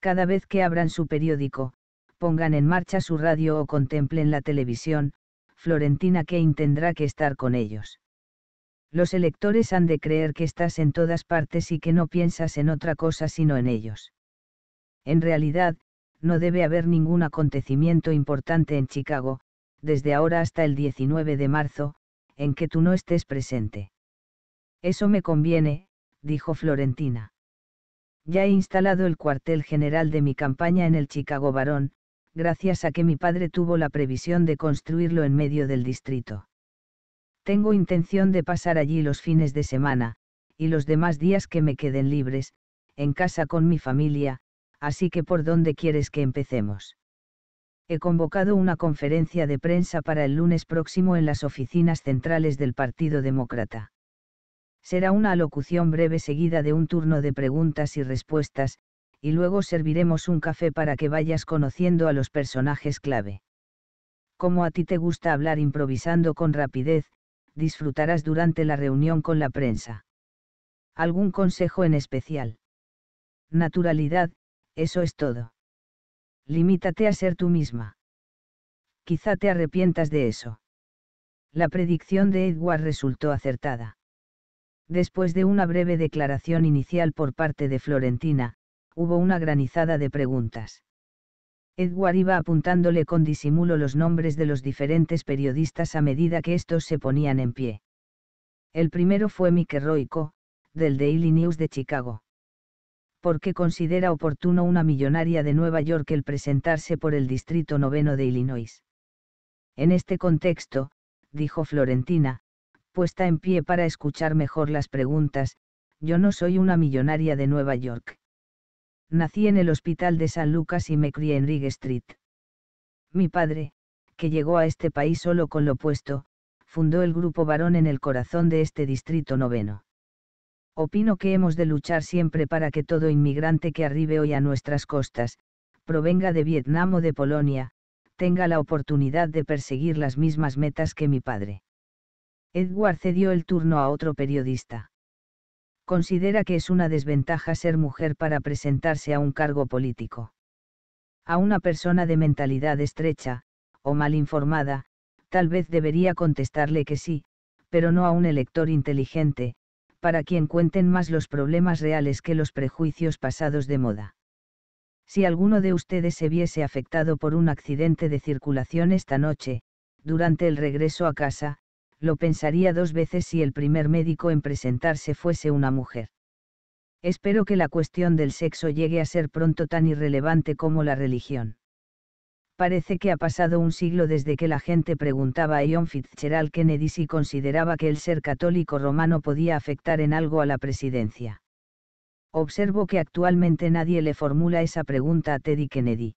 Cada vez que abran su periódico, pongan en marcha su radio o contemplen la televisión, Florentina Kane tendrá que estar con ellos. Los electores han de creer que estás en todas partes y que no piensas en otra cosa sino en ellos. En realidad, no debe haber ningún acontecimiento importante en Chicago, desde ahora hasta el 19 de marzo, en que tú no estés presente. Eso me conviene, dijo Florentina. Ya he instalado el cuartel general de mi campaña en el Chicago Barón, gracias a que mi padre tuvo la previsión de construirlo en medio del distrito. Tengo intención de pasar allí los fines de semana, y los demás días que me queden libres, en casa con mi familia, así que por dónde quieres que empecemos. He convocado una conferencia de prensa para el lunes próximo en las oficinas centrales del Partido Demócrata. Será una alocución breve seguida de un turno de preguntas y respuestas, y luego serviremos un café para que vayas conociendo a los personajes clave. Como a ti te gusta hablar improvisando con rapidez, disfrutarás durante la reunión con la prensa. ¿Algún consejo en especial? Naturalidad, eso es todo. Limítate a ser tú misma. Quizá te arrepientas de eso. La predicción de Edward resultó acertada. Después de una breve declaración inicial por parte de Florentina, hubo una granizada de preguntas. Edward iba apuntándole con disimulo los nombres de los diferentes periodistas a medida que estos se ponían en pie. El primero fue Mike Roico, del Daily News de Chicago. ¿Por qué considera oportuno una millonaria de Nueva York el presentarse por el Distrito Noveno de Illinois. En este contexto, dijo Florentina, puesta en pie para escuchar mejor las preguntas, yo no soy una millonaria de Nueva York. Nací en el hospital de San Lucas y me crié en Rig Street. Mi padre, que llegó a este país solo con lo puesto, fundó el grupo varón en el corazón de este distrito noveno. Opino que hemos de luchar siempre para que todo inmigrante que arribe hoy a nuestras costas, provenga de Vietnam o de Polonia, tenga la oportunidad de perseguir las mismas metas que mi padre. Edward cedió el turno a otro periodista. Considera que es una desventaja ser mujer para presentarse a un cargo político. A una persona de mentalidad estrecha, o mal informada, tal vez debería contestarle que sí, pero no a un elector inteligente, para quien cuenten más los problemas reales que los prejuicios pasados de moda. Si alguno de ustedes se viese afectado por un accidente de circulación esta noche, durante el regreso a casa, lo pensaría dos veces si el primer médico en presentarse fuese una mujer. Espero que la cuestión del sexo llegue a ser pronto tan irrelevante como la religión. Parece que ha pasado un siglo desde que la gente preguntaba a John Fitzgerald Kennedy si consideraba que el ser católico romano podía afectar en algo a la presidencia. Observo que actualmente nadie le formula esa pregunta a Teddy Kennedy.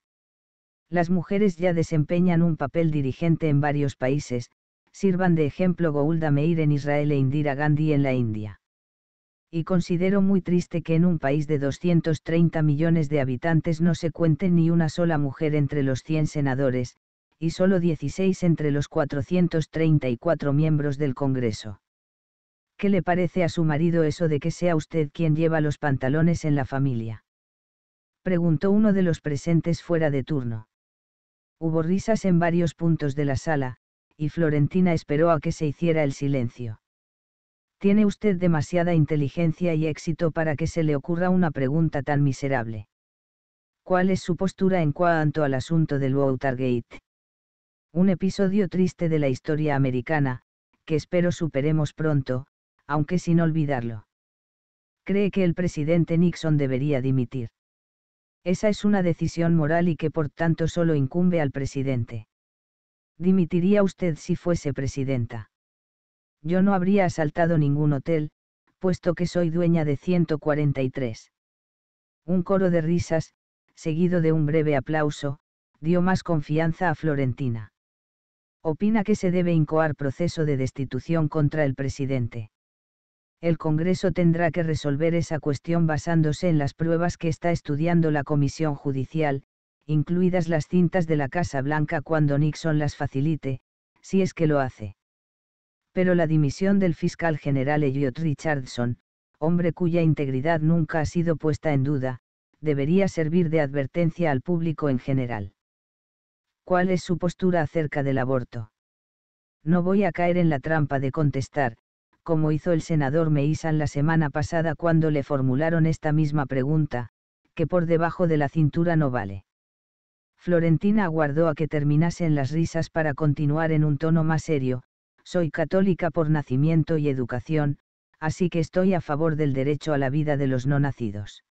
Las mujeres ya desempeñan un papel dirigente en varios países, sirvan de ejemplo Goulda Meir en Israel e Indira Gandhi en la India. Y considero muy triste que en un país de 230 millones de habitantes no se cuente ni una sola mujer entre los 100 senadores, y solo 16 entre los 434 miembros del Congreso. ¿Qué le parece a su marido eso de que sea usted quien lleva los pantalones en la familia? Preguntó uno de los presentes fuera de turno. Hubo risas en varios puntos de la sala, y Florentina esperó a que se hiciera el silencio. Tiene usted demasiada inteligencia y éxito para que se le ocurra una pregunta tan miserable. ¿Cuál es su postura en cuanto al asunto del Watergate? Un episodio triste de la historia americana, que espero superemos pronto, aunque sin olvidarlo. Cree que el presidente Nixon debería dimitir. Esa es una decisión moral y que por tanto solo incumbe al presidente dimitiría usted si fuese presidenta. Yo no habría asaltado ningún hotel, puesto que soy dueña de 143. Un coro de risas, seguido de un breve aplauso, dio más confianza a Florentina. Opina que se debe incoar proceso de destitución contra el presidente. El Congreso tendrá que resolver esa cuestión basándose en las pruebas que está estudiando la Comisión Judicial, incluidas las cintas de la Casa Blanca cuando Nixon las facilite, si es que lo hace. Pero la dimisión del fiscal general Elliot Richardson, hombre cuya integridad nunca ha sido puesta en duda, debería servir de advertencia al público en general. ¿Cuál es su postura acerca del aborto? No voy a caer en la trampa de contestar, como hizo el senador Meisan la semana pasada cuando le formularon esta misma pregunta, que por debajo de la cintura no vale. Florentina aguardó a que terminasen las risas para continuar en un tono más serio, soy católica por nacimiento y educación, así que estoy a favor del derecho a la vida de los no nacidos.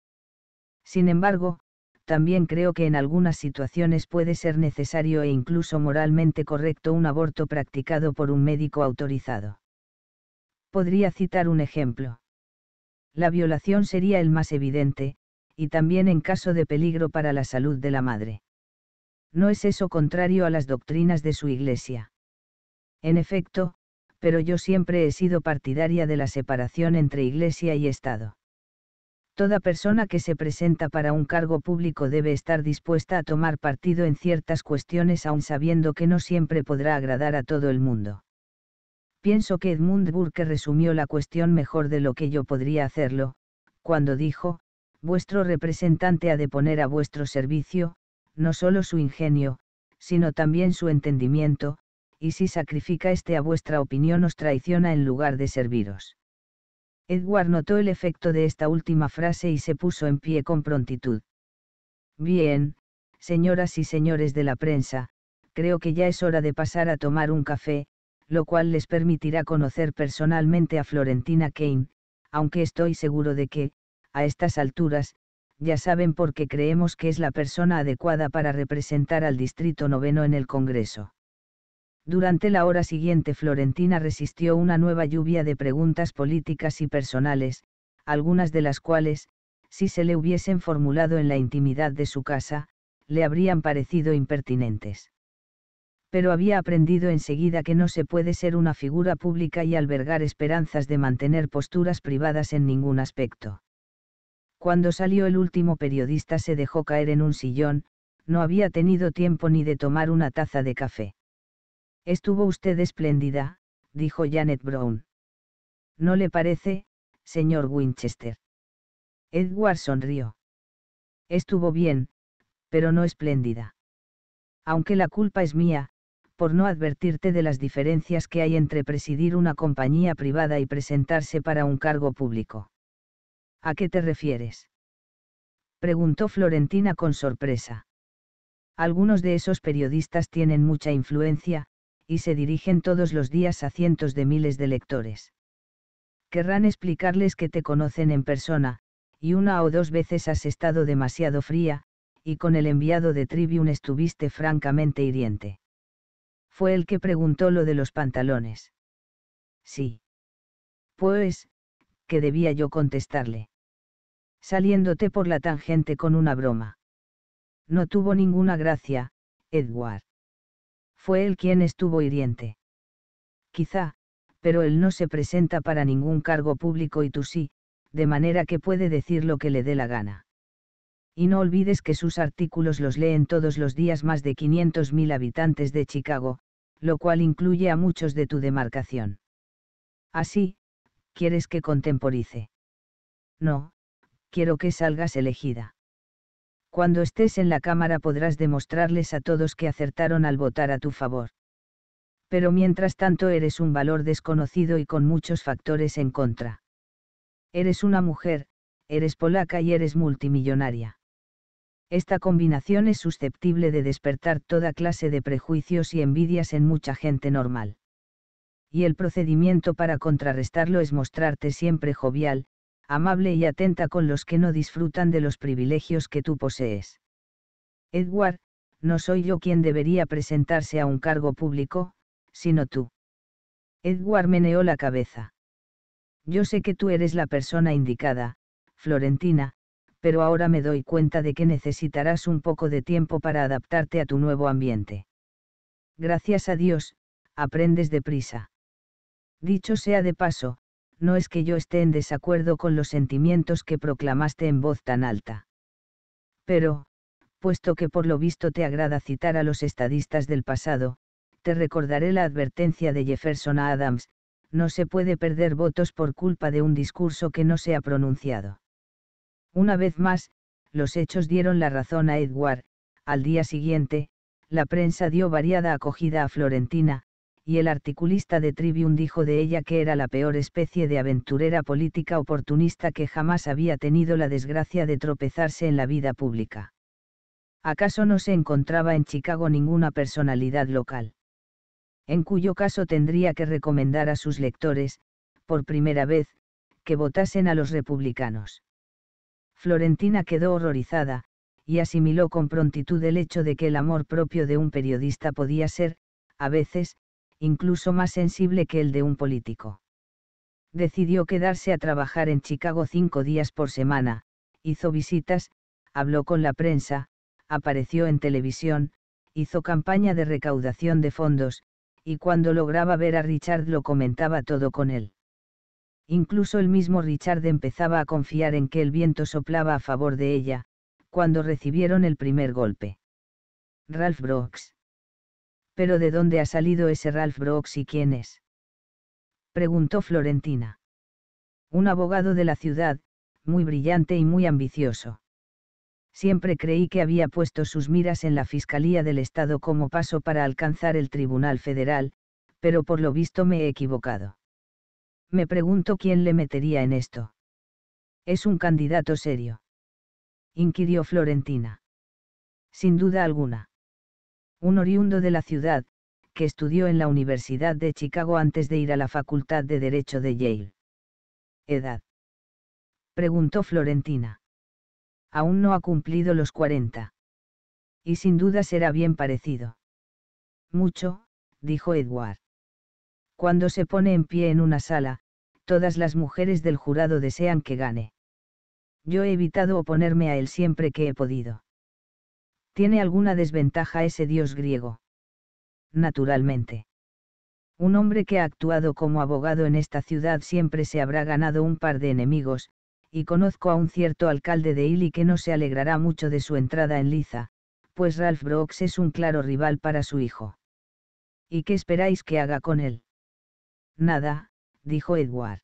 Sin embargo, también creo que en algunas situaciones puede ser necesario e incluso moralmente correcto un aborto practicado por un médico autorizado. Podría citar un ejemplo. La violación sería el más evidente, y también en caso de peligro para la salud de la madre. ¿No es eso contrario a las doctrinas de su Iglesia? En efecto, pero yo siempre he sido partidaria de la separación entre Iglesia y Estado. Toda persona que se presenta para un cargo público debe estar dispuesta a tomar partido en ciertas cuestiones aun sabiendo que no siempre podrá agradar a todo el mundo. Pienso que Edmund Burke resumió la cuestión mejor de lo que yo podría hacerlo, cuando dijo, vuestro representante ha de poner a vuestro servicio, no solo su ingenio, sino también su entendimiento, y si sacrifica este a vuestra opinión os traiciona en lugar de serviros. Edward notó el efecto de esta última frase y se puso en pie con prontitud. Bien, señoras y señores de la prensa, creo que ya es hora de pasar a tomar un café, lo cual les permitirá conocer personalmente a Florentina Kane, aunque estoy seguro de que, a estas alturas, ya saben por qué creemos que es la persona adecuada para representar al Distrito Noveno en el Congreso. Durante la hora siguiente Florentina resistió una nueva lluvia de preguntas políticas y personales, algunas de las cuales, si se le hubiesen formulado en la intimidad de su casa, le habrían parecido impertinentes. Pero había aprendido enseguida que no se puede ser una figura pública y albergar esperanzas de mantener posturas privadas en ningún aspecto cuando salió el último periodista se dejó caer en un sillón, no había tenido tiempo ni de tomar una taza de café. Estuvo usted espléndida, dijo Janet Brown. ¿No le parece, señor Winchester? Edward sonrió. Estuvo bien, pero no espléndida. Aunque la culpa es mía, por no advertirte de las diferencias que hay entre presidir una compañía privada y presentarse para un cargo público. ¿A qué te refieres? preguntó Florentina con sorpresa. Algunos de esos periodistas tienen mucha influencia, y se dirigen todos los días a cientos de miles de lectores. Querrán explicarles que te conocen en persona, y una o dos veces has estado demasiado fría, y con el enviado de Tribune estuviste francamente hiriente. Fue el que preguntó lo de los pantalones. Sí. Pues, ¿qué debía yo contestarle? saliéndote por la tangente con una broma. No tuvo ninguna gracia, Edward. Fue él quien estuvo hiriente. Quizá, pero él no se presenta para ningún cargo público y tú sí, de manera que puede decir lo que le dé la gana. Y no olvides que sus artículos los leen todos los días más de 500.000 habitantes de Chicago, lo cual incluye a muchos de tu demarcación. Así, ¿quieres que contemporice? No, quiero que salgas elegida. Cuando estés en la Cámara podrás demostrarles a todos que acertaron al votar a tu favor. Pero mientras tanto eres un valor desconocido y con muchos factores en contra. Eres una mujer, eres polaca y eres multimillonaria. Esta combinación es susceptible de despertar toda clase de prejuicios y envidias en mucha gente normal. Y el procedimiento para contrarrestarlo es mostrarte siempre jovial, amable y atenta con los que no disfrutan de los privilegios que tú posees. Edward, no soy yo quien debería presentarse a un cargo público, sino tú. Edward meneó la cabeza. Yo sé que tú eres la persona indicada, Florentina, pero ahora me doy cuenta de que necesitarás un poco de tiempo para adaptarte a tu nuevo ambiente. Gracias a Dios, aprendes deprisa. Dicho sea de paso, no es que yo esté en desacuerdo con los sentimientos que proclamaste en voz tan alta. Pero, puesto que por lo visto te agrada citar a los estadistas del pasado, te recordaré la advertencia de Jefferson a Adams, no se puede perder votos por culpa de un discurso que no se ha pronunciado. Una vez más, los hechos dieron la razón a Edward, al día siguiente, la prensa dio variada acogida a Florentina, y el articulista de Tribune dijo de ella que era la peor especie de aventurera política oportunista que jamás había tenido la desgracia de tropezarse en la vida pública. ¿Acaso no se encontraba en Chicago ninguna personalidad local? En cuyo caso tendría que recomendar a sus lectores, por primera vez, que votasen a los republicanos. Florentina quedó horrorizada, y asimiló con prontitud el hecho de que el amor propio de un periodista podía ser, a veces, incluso más sensible que el de un político. Decidió quedarse a trabajar en Chicago cinco días por semana, hizo visitas, habló con la prensa, apareció en televisión, hizo campaña de recaudación de fondos, y cuando lograba ver a Richard lo comentaba todo con él. Incluso el mismo Richard empezaba a confiar en que el viento soplaba a favor de ella, cuando recibieron el primer golpe. Ralph Brooks ¿Pero de dónde ha salido ese Ralph Brooks y quién es? Preguntó Florentina. Un abogado de la ciudad, muy brillante y muy ambicioso. Siempre creí que había puesto sus miras en la Fiscalía del Estado como paso para alcanzar el Tribunal Federal, pero por lo visto me he equivocado. Me pregunto quién le metería en esto. Es un candidato serio. Inquirió Florentina. Sin duda alguna un oriundo de la ciudad, que estudió en la Universidad de Chicago antes de ir a la Facultad de Derecho de Yale. ¿Edad? Preguntó Florentina. Aún no ha cumplido los 40. Y sin duda será bien parecido. Mucho, dijo Edward. Cuando se pone en pie en una sala, todas las mujeres del jurado desean que gane. Yo he evitado oponerme a él siempre que he podido. ¿Tiene alguna desventaja ese dios griego? Naturalmente. Un hombre que ha actuado como abogado en esta ciudad siempre se habrá ganado un par de enemigos, y conozco a un cierto alcalde de Illy que no se alegrará mucho de su entrada en Liza, pues Ralph Brooks es un claro rival para su hijo. ¿Y qué esperáis que haga con él? Nada, dijo Edward.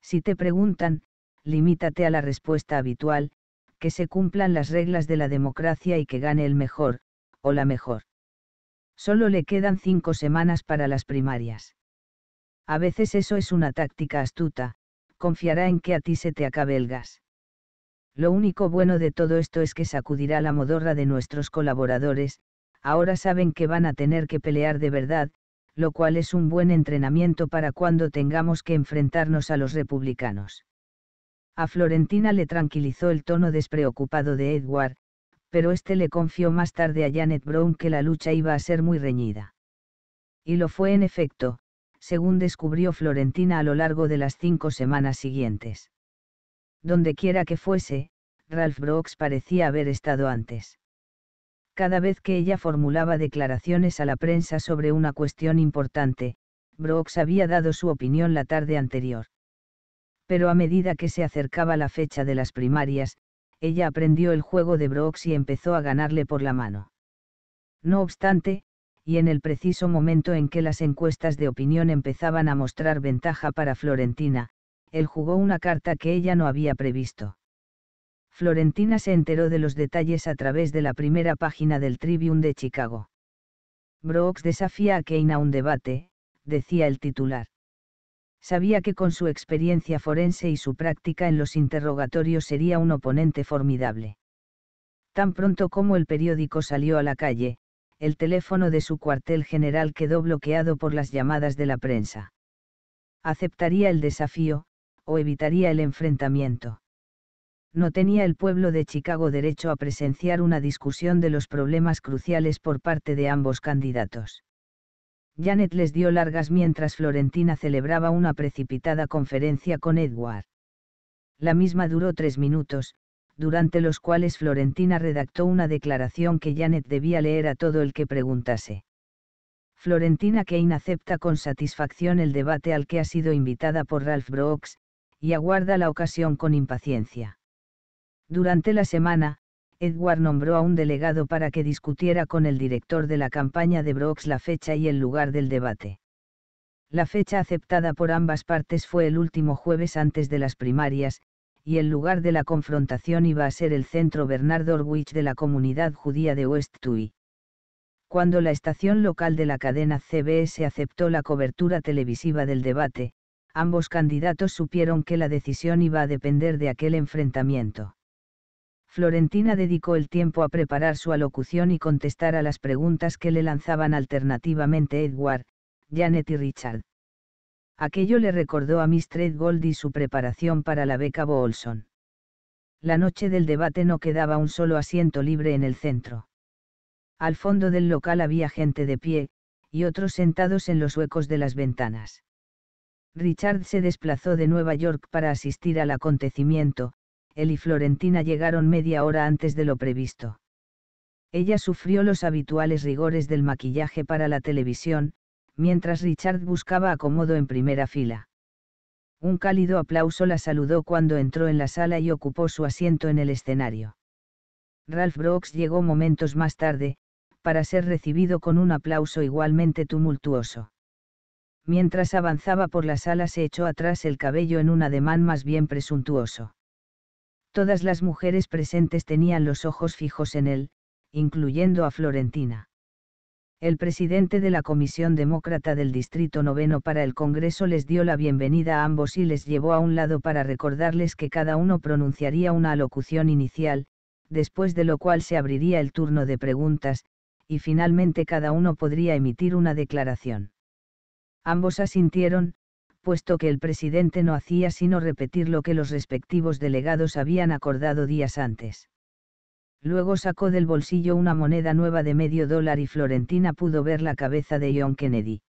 Si te preguntan, limítate a la respuesta habitual, que se cumplan las reglas de la democracia y que gane el mejor, o la mejor. Solo le quedan cinco semanas para las primarias. A veces eso es una táctica astuta, confiará en que a ti se te acabe el gas. Lo único bueno de todo esto es que sacudirá la modorra de nuestros colaboradores, ahora saben que van a tener que pelear de verdad, lo cual es un buen entrenamiento para cuando tengamos que enfrentarnos a los republicanos. A Florentina le tranquilizó el tono despreocupado de Edward, pero este le confió más tarde a Janet Brown que la lucha iba a ser muy reñida. Y lo fue en efecto, según descubrió Florentina a lo largo de las cinco semanas siguientes. Donde quiera que fuese, Ralph Brooks parecía haber estado antes. Cada vez que ella formulaba declaraciones a la prensa sobre una cuestión importante, Brooks había dado su opinión la tarde anterior pero a medida que se acercaba la fecha de las primarias, ella aprendió el juego de Brooks y empezó a ganarle por la mano. No obstante, y en el preciso momento en que las encuestas de opinión empezaban a mostrar ventaja para Florentina, él jugó una carta que ella no había previsto. Florentina se enteró de los detalles a través de la primera página del Tribune de Chicago. Brooks desafía a Kane a un debate, decía el titular sabía que con su experiencia forense y su práctica en los interrogatorios sería un oponente formidable. Tan pronto como el periódico salió a la calle, el teléfono de su cuartel general quedó bloqueado por las llamadas de la prensa. Aceptaría el desafío, o evitaría el enfrentamiento. No tenía el pueblo de Chicago derecho a presenciar una discusión de los problemas cruciales por parte de ambos candidatos. Janet les dio largas mientras Florentina celebraba una precipitada conferencia con Edward. La misma duró tres minutos, durante los cuales Florentina redactó una declaración que Janet debía leer a todo el que preguntase. Florentina Kane acepta con satisfacción el debate al que ha sido invitada por Ralph Brooks, y aguarda la ocasión con impaciencia. Durante la semana, Edward nombró a un delegado para que discutiera con el director de la campaña de Brooks la fecha y el lugar del debate. La fecha aceptada por ambas partes fue el último jueves antes de las primarias, y el lugar de la confrontación iba a ser el centro Bernard Orwich de la comunidad judía de West Tui. Cuando la estación local de la cadena CBS aceptó la cobertura televisiva del debate, ambos candidatos supieron que la decisión iba a depender de aquel enfrentamiento Florentina dedicó el tiempo a preparar su alocución y contestar a las preguntas que le lanzaban alternativamente Edward, Janet y Richard. Aquello le recordó a Miss Edgold y su preparación para la beca Bolson. La noche del debate no quedaba un solo asiento libre en el centro. Al fondo del local había gente de pie, y otros sentados en los huecos de las ventanas. Richard se desplazó de Nueva York para asistir al acontecimiento, él y Florentina llegaron media hora antes de lo previsto. Ella sufrió los habituales rigores del maquillaje para la televisión, mientras Richard buscaba acomodo en primera fila. Un cálido aplauso la saludó cuando entró en la sala y ocupó su asiento en el escenario. Ralph Brooks llegó momentos más tarde, para ser recibido con un aplauso igualmente tumultuoso. Mientras avanzaba por la sala se echó atrás el cabello en un ademán más bien presuntuoso. Todas las mujeres presentes tenían los ojos fijos en él, incluyendo a Florentina. El presidente de la Comisión Demócrata del Distrito Noveno para el Congreso les dio la bienvenida a ambos y les llevó a un lado para recordarles que cada uno pronunciaría una alocución inicial, después de lo cual se abriría el turno de preguntas, y finalmente cada uno podría emitir una declaración. Ambos asintieron, puesto que el presidente no hacía sino repetir lo que los respectivos delegados habían acordado días antes. Luego sacó del bolsillo una moneda nueva de medio dólar y Florentina pudo ver la cabeza de John Kennedy.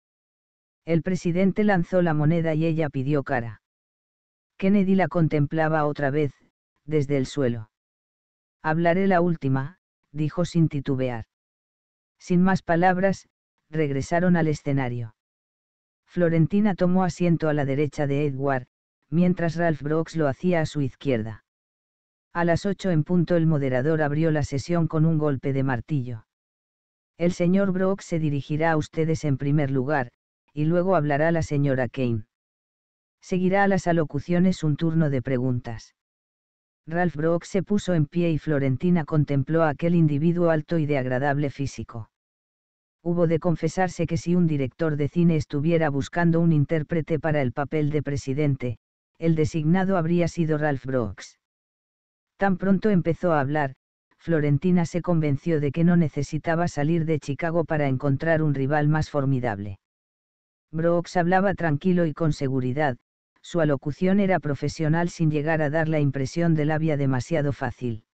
El presidente lanzó la moneda y ella pidió cara. Kennedy la contemplaba otra vez, desde el suelo. Hablaré la última, dijo sin titubear. Sin más palabras, regresaron al escenario. Florentina tomó asiento a la derecha de Edward, mientras Ralph Brooks lo hacía a su izquierda. A las ocho en punto el moderador abrió la sesión con un golpe de martillo. El señor Brooks se dirigirá a ustedes en primer lugar, y luego hablará la señora Kane. Seguirá a las alocuciones un turno de preguntas. Ralph Brooks se puso en pie y Florentina contempló a aquel individuo alto y de agradable físico hubo de confesarse que si un director de cine estuviera buscando un intérprete para el papel de presidente, el designado habría sido Ralph Brooks. Tan pronto empezó a hablar, Florentina se convenció de que no necesitaba salir de Chicago para encontrar un rival más formidable. Brooks hablaba tranquilo y con seguridad, su alocución era profesional sin llegar a dar la impresión de labia demasiado fácil.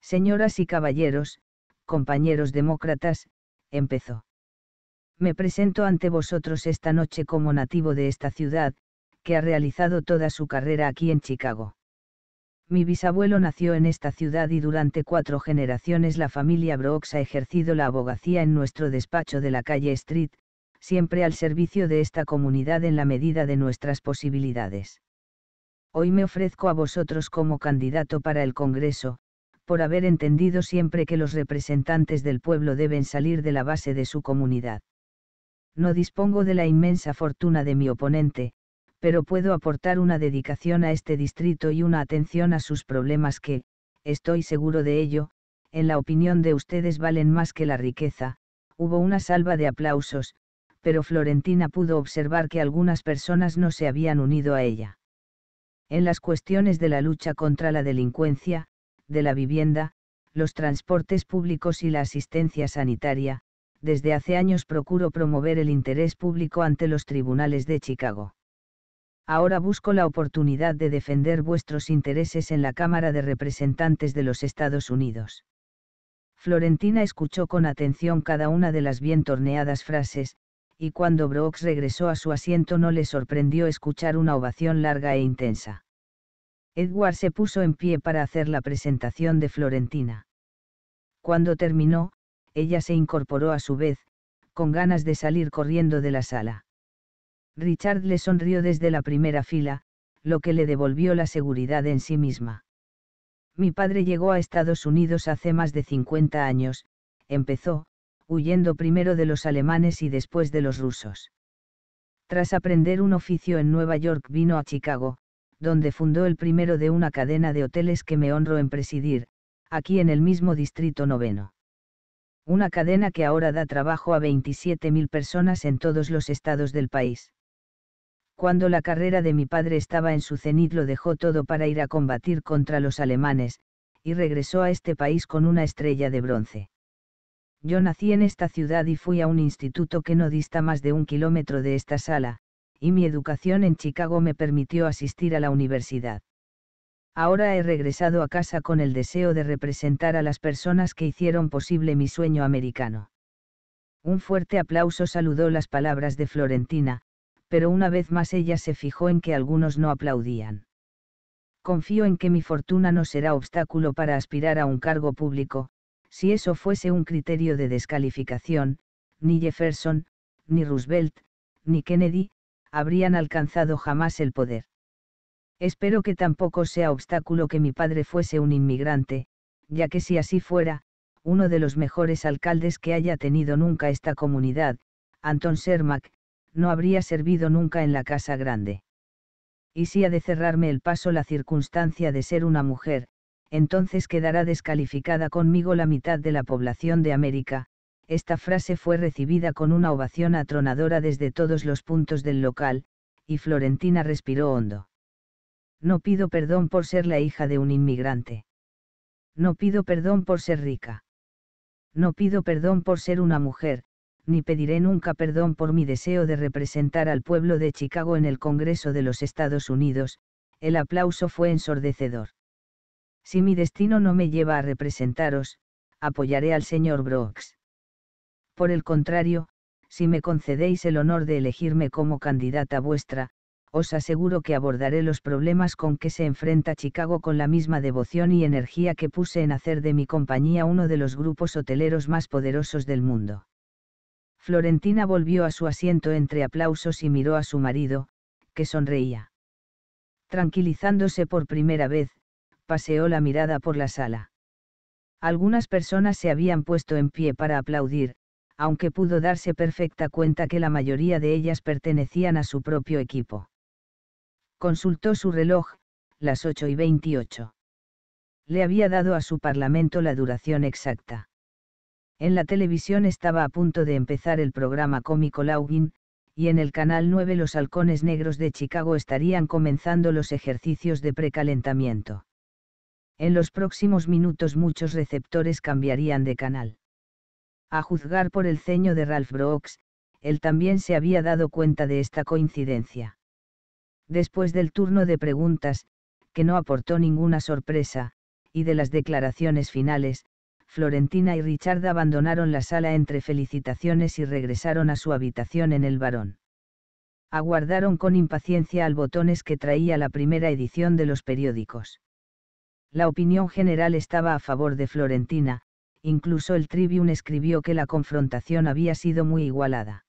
Señoras y caballeros, compañeros demócratas, empezó. Me presento ante vosotros esta noche como nativo de esta ciudad, que ha realizado toda su carrera aquí en Chicago. Mi bisabuelo nació en esta ciudad y durante cuatro generaciones la familia Brooks ha ejercido la abogacía en nuestro despacho de la calle Street, siempre al servicio de esta comunidad en la medida de nuestras posibilidades. Hoy me ofrezco a vosotros como candidato para el Congreso, por haber entendido siempre que los representantes del pueblo deben salir de la base de su comunidad. No dispongo de la inmensa fortuna de mi oponente, pero puedo aportar una dedicación a este distrito y una atención a sus problemas que, estoy seguro de ello, en la opinión de ustedes valen más que la riqueza. Hubo una salva de aplausos, pero Florentina pudo observar que algunas personas no se habían unido a ella. En las cuestiones de la lucha contra la delincuencia, de la vivienda, los transportes públicos y la asistencia sanitaria, desde hace años procuro promover el interés público ante los tribunales de Chicago. Ahora busco la oportunidad de defender vuestros intereses en la Cámara de Representantes de los Estados Unidos. Florentina escuchó con atención cada una de las bien torneadas frases, y cuando Brooks regresó a su asiento no le sorprendió escuchar una ovación larga e intensa. Edward se puso en pie para hacer la presentación de Florentina. Cuando terminó, ella se incorporó a su vez, con ganas de salir corriendo de la sala. Richard le sonrió desde la primera fila, lo que le devolvió la seguridad en sí misma. Mi padre llegó a Estados Unidos hace más de 50 años, empezó, huyendo primero de los alemanes y después de los rusos. Tras aprender un oficio en Nueva York vino a Chicago, donde fundó el primero de una cadena de hoteles que me honro en presidir, aquí en el mismo distrito noveno. Una cadena que ahora da trabajo a 27.000 personas en todos los estados del país. Cuando la carrera de mi padre estaba en su cenit lo dejó todo para ir a combatir contra los alemanes, y regresó a este país con una estrella de bronce. Yo nací en esta ciudad y fui a un instituto que no dista más de un kilómetro de esta sala, y mi educación en Chicago me permitió asistir a la universidad. Ahora he regresado a casa con el deseo de representar a las personas que hicieron posible mi sueño americano. Un fuerte aplauso saludó las palabras de Florentina, pero una vez más ella se fijó en que algunos no aplaudían. Confío en que mi fortuna no será obstáculo para aspirar a un cargo público, si eso fuese un criterio de descalificación, ni Jefferson, ni Roosevelt, ni Kennedy, habrían alcanzado jamás el poder. Espero que tampoco sea obstáculo que mi padre fuese un inmigrante, ya que si así fuera, uno de los mejores alcaldes que haya tenido nunca esta comunidad, Anton Sermac, no habría servido nunca en la Casa Grande. Y si ha de cerrarme el paso la circunstancia de ser una mujer, entonces quedará descalificada conmigo la mitad de la población de América, esta frase fue recibida con una ovación atronadora desde todos los puntos del local, y Florentina respiró hondo. No pido perdón por ser la hija de un inmigrante. No pido perdón por ser rica. No pido perdón por ser una mujer, ni pediré nunca perdón por mi deseo de representar al pueblo de Chicago en el Congreso de los Estados Unidos, el aplauso fue ensordecedor. Si mi destino no me lleva a representaros, apoyaré al señor Brooks. Por el contrario, si me concedéis el honor de elegirme como candidata vuestra, os aseguro que abordaré los problemas con que se enfrenta Chicago con la misma devoción y energía que puse en hacer de mi compañía uno de los grupos hoteleros más poderosos del mundo. Florentina volvió a su asiento entre aplausos y miró a su marido, que sonreía. Tranquilizándose por primera vez, paseó la mirada por la sala. Algunas personas se habían puesto en pie para aplaudir, aunque pudo darse perfecta cuenta que la mayoría de ellas pertenecían a su propio equipo. Consultó su reloj, las 8 y 28. Le había dado a su parlamento la duración exacta. En la televisión estaba a punto de empezar el programa cómico Laugin, y en el Canal 9 los halcones negros de Chicago estarían comenzando los ejercicios de precalentamiento. En los próximos minutos muchos receptores cambiarían de canal. A juzgar por el ceño de Ralph Brooks, él también se había dado cuenta de esta coincidencia. Después del turno de preguntas, que no aportó ninguna sorpresa, y de las declaraciones finales, Florentina y Richard abandonaron la sala entre felicitaciones y regresaron a su habitación en el Barón. Aguardaron con impaciencia al botones que traía la primera edición de los periódicos. La opinión general estaba a favor de Florentina, incluso el Tribune escribió que la confrontación había sido muy igualada.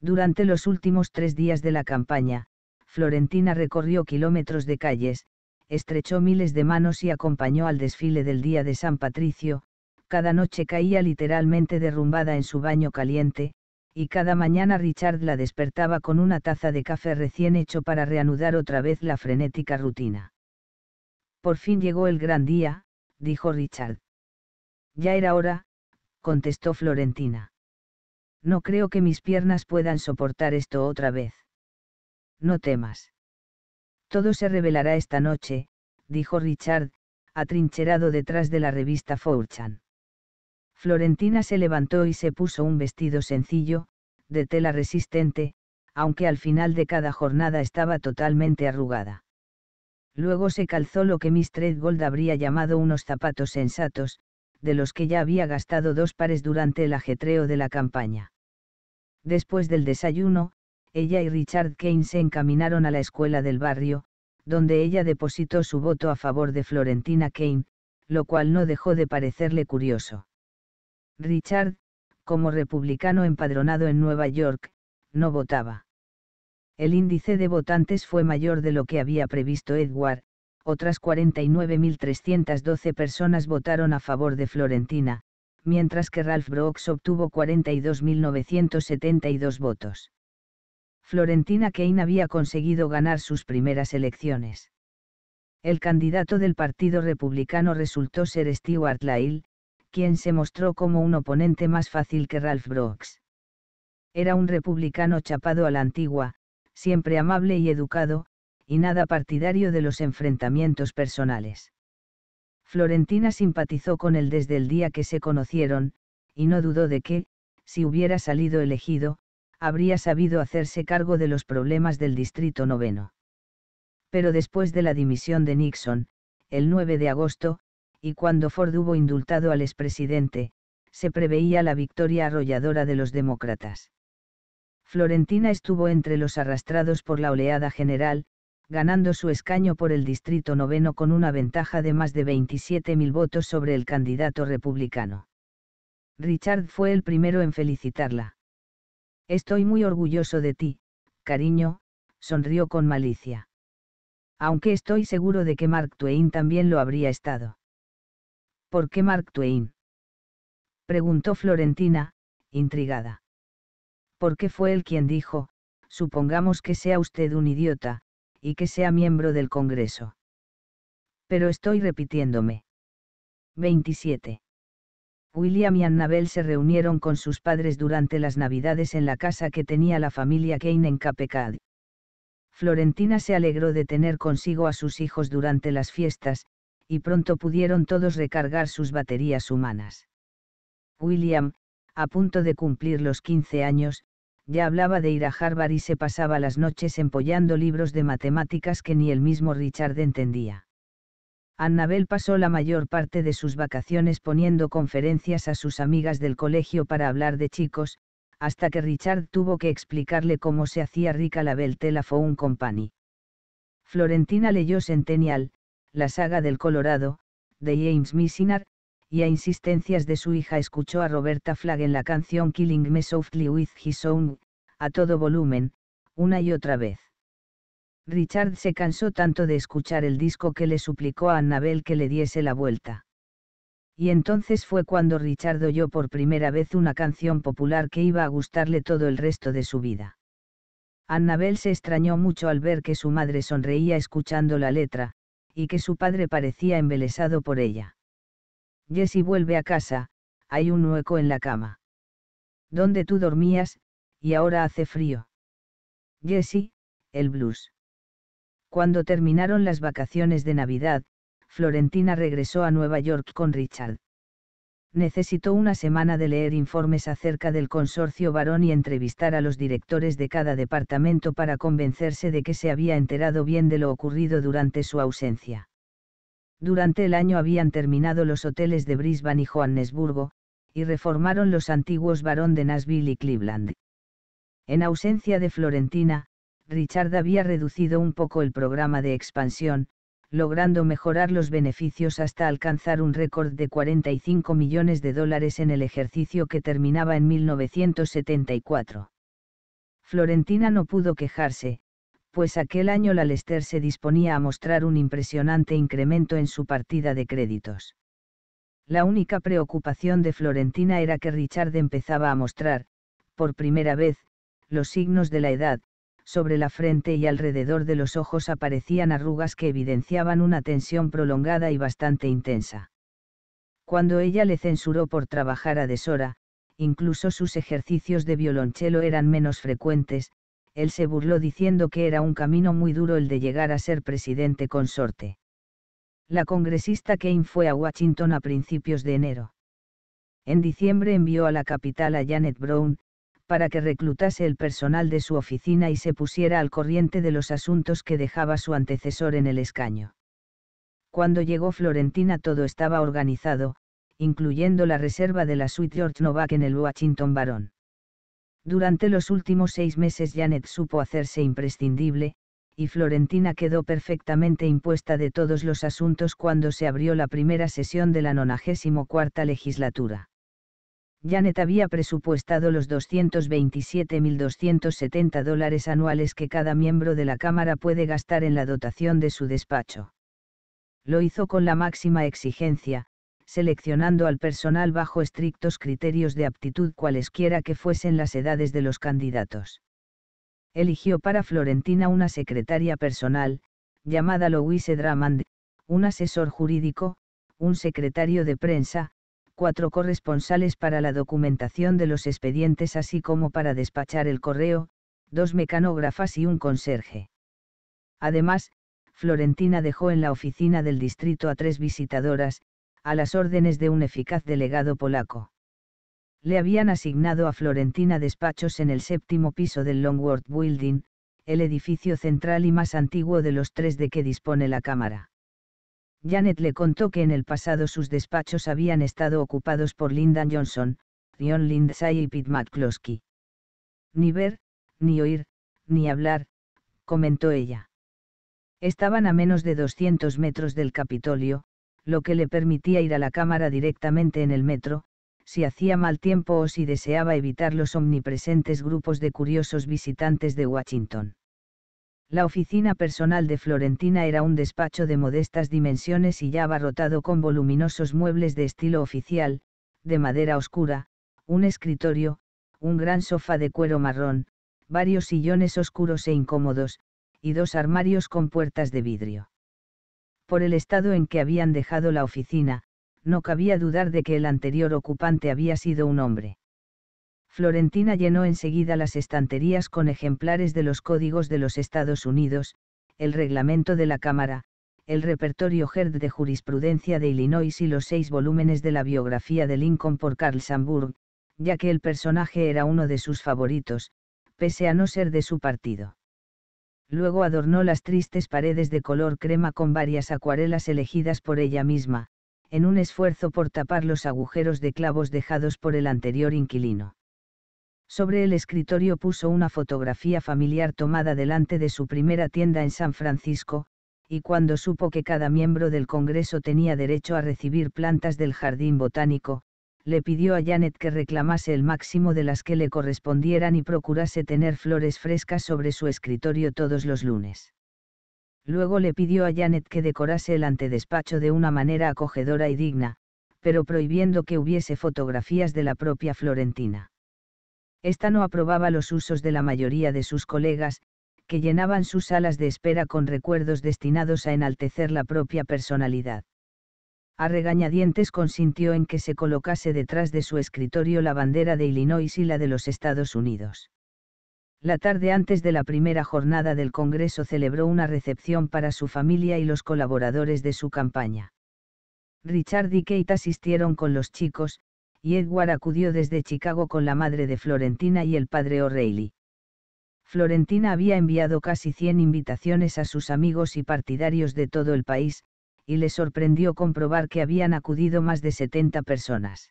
Durante los últimos tres días de la campaña, Florentina recorrió kilómetros de calles, estrechó miles de manos y acompañó al desfile del día de San Patricio, cada noche caía literalmente derrumbada en su baño caliente, y cada mañana Richard la despertaba con una taza de café recién hecho para reanudar otra vez la frenética rutina. Por fin llegó el gran día, dijo Richard. Ya era hora, contestó Florentina. No creo que mis piernas puedan soportar esto otra vez. No temas. Todo se revelará esta noche, dijo Richard, atrincherado detrás de la revista Fourchan. Florentina se levantó y se puso un vestido sencillo, de tela resistente, aunque al final de cada jornada estaba totalmente arrugada. Luego se calzó lo que Miss Treadgold habría llamado unos zapatos sensatos, de los que ya había gastado dos pares durante el ajetreo de la campaña. Después del desayuno, ella y Richard Kane se encaminaron a la escuela del barrio, donde ella depositó su voto a favor de Florentina Kane, lo cual no dejó de parecerle curioso. Richard, como republicano empadronado en Nueva York, no votaba. El índice de votantes fue mayor de lo que había previsto Edward, otras 49.312 personas votaron a favor de Florentina, mientras que Ralph Brooks obtuvo 42.972 votos. Florentina Kane había conseguido ganar sus primeras elecciones. El candidato del Partido Republicano resultó ser Stuart Lyle, quien se mostró como un oponente más fácil que Ralph Brooks. Era un republicano chapado a la antigua, siempre amable y educado, y nada partidario de los enfrentamientos personales. Florentina simpatizó con él desde el día que se conocieron, y no dudó de que, si hubiera salido elegido, habría sabido hacerse cargo de los problemas del Distrito Noveno. Pero después de la dimisión de Nixon, el 9 de agosto, y cuando Ford hubo indultado al expresidente, se preveía la victoria arrolladora de los demócratas. Florentina estuvo entre los arrastrados por la oleada general, ganando su escaño por el Distrito Noveno con una ventaja de más de 27.000 votos sobre el candidato republicano. Richard fue el primero en felicitarla. Estoy muy orgulloso de ti, cariño, sonrió con malicia. Aunque estoy seguro de que Mark Twain también lo habría estado. ¿Por qué Mark Twain? preguntó Florentina, intrigada. qué fue él quien dijo, supongamos que sea usted un idiota, y que sea miembro del Congreso. Pero estoy repitiéndome. 27. William y Annabel se reunieron con sus padres durante las navidades en la casa que tenía la familia Kane en Capecad. Florentina se alegró de tener consigo a sus hijos durante las fiestas, y pronto pudieron todos recargar sus baterías humanas. William, a punto de cumplir los 15 años, ya hablaba de ir a Harvard y se pasaba las noches empollando libros de matemáticas que ni el mismo Richard entendía. Annabel pasó la mayor parte de sus vacaciones poniendo conferencias a sus amigas del colegio para hablar de chicos, hasta que Richard tuvo que explicarle cómo se hacía rica la Bell Telephone Company. Florentina leyó Centennial, la saga del Colorado, de James Missinar, y a insistencias de su hija escuchó a Roberta Flagg en la canción Killing Me Softly With His Own, a todo volumen, una y otra vez. Richard se cansó tanto de escuchar el disco que le suplicó a Annabel que le diese la vuelta. Y entonces fue cuando Richard oyó por primera vez una canción popular que iba a gustarle todo el resto de su vida. Annabel se extrañó mucho al ver que su madre sonreía escuchando la letra, y que su padre parecía embelesado por ella. Jesse vuelve a casa, hay un hueco en la cama. Donde tú dormías, y ahora hace frío. Jesse, el blues. Cuando terminaron las vacaciones de Navidad, Florentina regresó a Nueva York con Richard. Necesitó una semana de leer informes acerca del consorcio varón y entrevistar a los directores de cada departamento para convencerse de que se había enterado bien de lo ocurrido durante su ausencia. Durante el año habían terminado los hoteles de Brisbane y Johannesburgo, y reformaron los antiguos Barón de Nashville y Cleveland. En ausencia de Florentina, Richard había reducido un poco el programa de expansión, logrando mejorar los beneficios hasta alcanzar un récord de 45 millones de dólares en el ejercicio que terminaba en 1974. Florentina no pudo quejarse, pues aquel año la se disponía a mostrar un impresionante incremento en su partida de créditos. La única preocupación de Florentina era que Richard empezaba a mostrar, por primera vez, los signos de la edad, sobre la frente y alrededor de los ojos aparecían arrugas que evidenciaban una tensión prolongada y bastante intensa. Cuando ella le censuró por trabajar a deshora, incluso sus ejercicios de violonchelo eran menos frecuentes, él se burló diciendo que era un camino muy duro el de llegar a ser presidente consorte. La congresista Kane fue a Washington a principios de enero. En diciembre envió a la capital a Janet Brown, para que reclutase el personal de su oficina y se pusiera al corriente de los asuntos que dejaba su antecesor en el escaño. Cuando llegó Florentina todo estaba organizado, incluyendo la reserva de la suite George Novak en el Washington Barón. Durante los últimos seis meses Janet supo hacerse imprescindible, y Florentina quedó perfectamente impuesta de todos los asuntos cuando se abrió la primera sesión de la 94 legislatura. Janet había presupuestado los 227.270 dólares anuales que cada miembro de la Cámara puede gastar en la dotación de su despacho. Lo hizo con la máxima exigencia, seleccionando al personal bajo estrictos criterios de aptitud cualesquiera que fuesen las edades de los candidatos. Eligió para Florentina una secretaria personal, llamada Louise Dramand, un asesor jurídico, un secretario de prensa, cuatro corresponsales para la documentación de los expedientes así como para despachar el correo, dos mecanógrafas y un conserje. Además, Florentina dejó en la oficina del distrito a tres visitadoras, a las órdenes de un eficaz delegado polaco. Le habían asignado a Florentina despachos en el séptimo piso del Longworth Building, el edificio central y más antiguo de los tres de que dispone la Cámara. Janet le contó que en el pasado sus despachos habían estado ocupados por Lyndon Johnson, Leon Lindsay y Pete McCloskey. Ni ver, ni oír, ni hablar, comentó ella. Estaban a menos de 200 metros del Capitolio, lo que le permitía ir a la cámara directamente en el metro, si hacía mal tiempo o si deseaba evitar los omnipresentes grupos de curiosos visitantes de Washington. La oficina personal de Florentina era un despacho de modestas dimensiones y ya abarrotado con voluminosos muebles de estilo oficial, de madera oscura, un escritorio, un gran sofá de cuero marrón, varios sillones oscuros e incómodos, y dos armarios con puertas de vidrio. Por el estado en que habían dejado la oficina, no cabía dudar de que el anterior ocupante había sido un hombre. Florentina llenó enseguida las estanterías con ejemplares de los códigos de los Estados Unidos, el reglamento de la Cámara, el repertorio Herd de jurisprudencia de Illinois y los seis volúmenes de la biografía de Lincoln por Carl Sandburg, ya que el personaje era uno de sus favoritos, pese a no ser de su partido. Luego adornó las tristes paredes de color crema con varias acuarelas elegidas por ella misma, en un esfuerzo por tapar los agujeros de clavos dejados por el anterior inquilino. Sobre el escritorio puso una fotografía familiar tomada delante de su primera tienda en San Francisco, y cuando supo que cada miembro del Congreso tenía derecho a recibir plantas del jardín botánico, le pidió a Janet que reclamase el máximo de las que le correspondieran y procurase tener flores frescas sobre su escritorio todos los lunes. Luego le pidió a Janet que decorase el antedespacho de una manera acogedora y digna, pero prohibiendo que hubiese fotografías de la propia Florentina. Esta no aprobaba los usos de la mayoría de sus colegas, que llenaban sus salas de espera con recuerdos destinados a enaltecer la propia personalidad a regañadientes consintió en que se colocase detrás de su escritorio la bandera de Illinois y la de los Estados Unidos. La tarde antes de la primera jornada del Congreso celebró una recepción para su familia y los colaboradores de su campaña. Richard y Kate asistieron con los chicos, y Edward acudió desde Chicago con la madre de Florentina y el padre O'Reilly. Florentina había enviado casi 100 invitaciones a sus amigos y partidarios de todo el país, y le sorprendió comprobar que habían acudido más de 70 personas.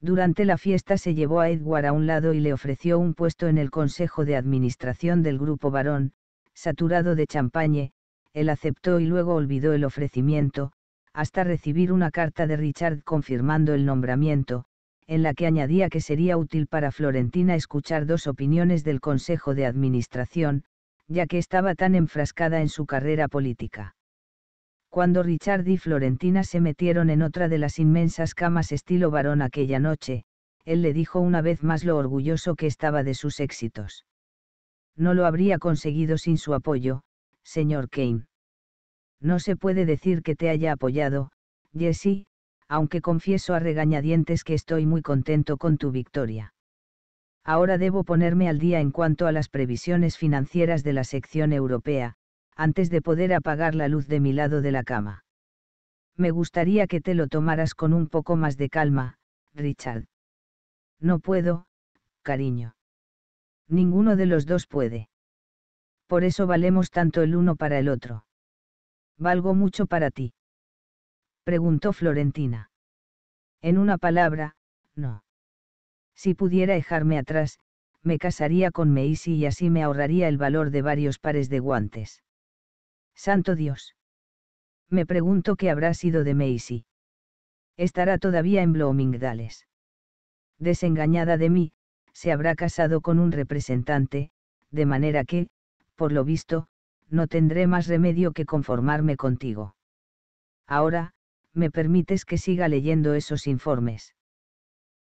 Durante la fiesta se llevó a Edward a un lado y le ofreció un puesto en el consejo de administración del grupo varón, saturado de champañe, él aceptó y luego olvidó el ofrecimiento, hasta recibir una carta de Richard confirmando el nombramiento, en la que añadía que sería útil para Florentina escuchar dos opiniones del Consejo de Administración, ya que estaba tan enfrascada en su carrera política cuando Richard y Florentina se metieron en otra de las inmensas camas estilo varón aquella noche, él le dijo una vez más lo orgulloso que estaba de sus éxitos. No lo habría conseguido sin su apoyo, señor Kane. No se puede decir que te haya apoyado, Jesse, aunque confieso a regañadientes que estoy muy contento con tu victoria. Ahora debo ponerme al día en cuanto a las previsiones financieras de la sección europea, antes de poder apagar la luz de mi lado de la cama. Me gustaría que te lo tomaras con un poco más de calma, Richard. No puedo, cariño. Ninguno de los dos puede. Por eso valemos tanto el uno para el otro. Valgo mucho para ti. Preguntó Florentina. En una palabra, no. Si pudiera dejarme atrás, me casaría con Maisie y así me ahorraría el valor de varios pares de guantes. Santo Dios. Me pregunto qué habrá sido de Macy. Estará todavía en Bloomingdales. Desengañada de mí, se habrá casado con un representante, de manera que, por lo visto, no tendré más remedio que conformarme contigo. Ahora, me permites que siga leyendo esos informes.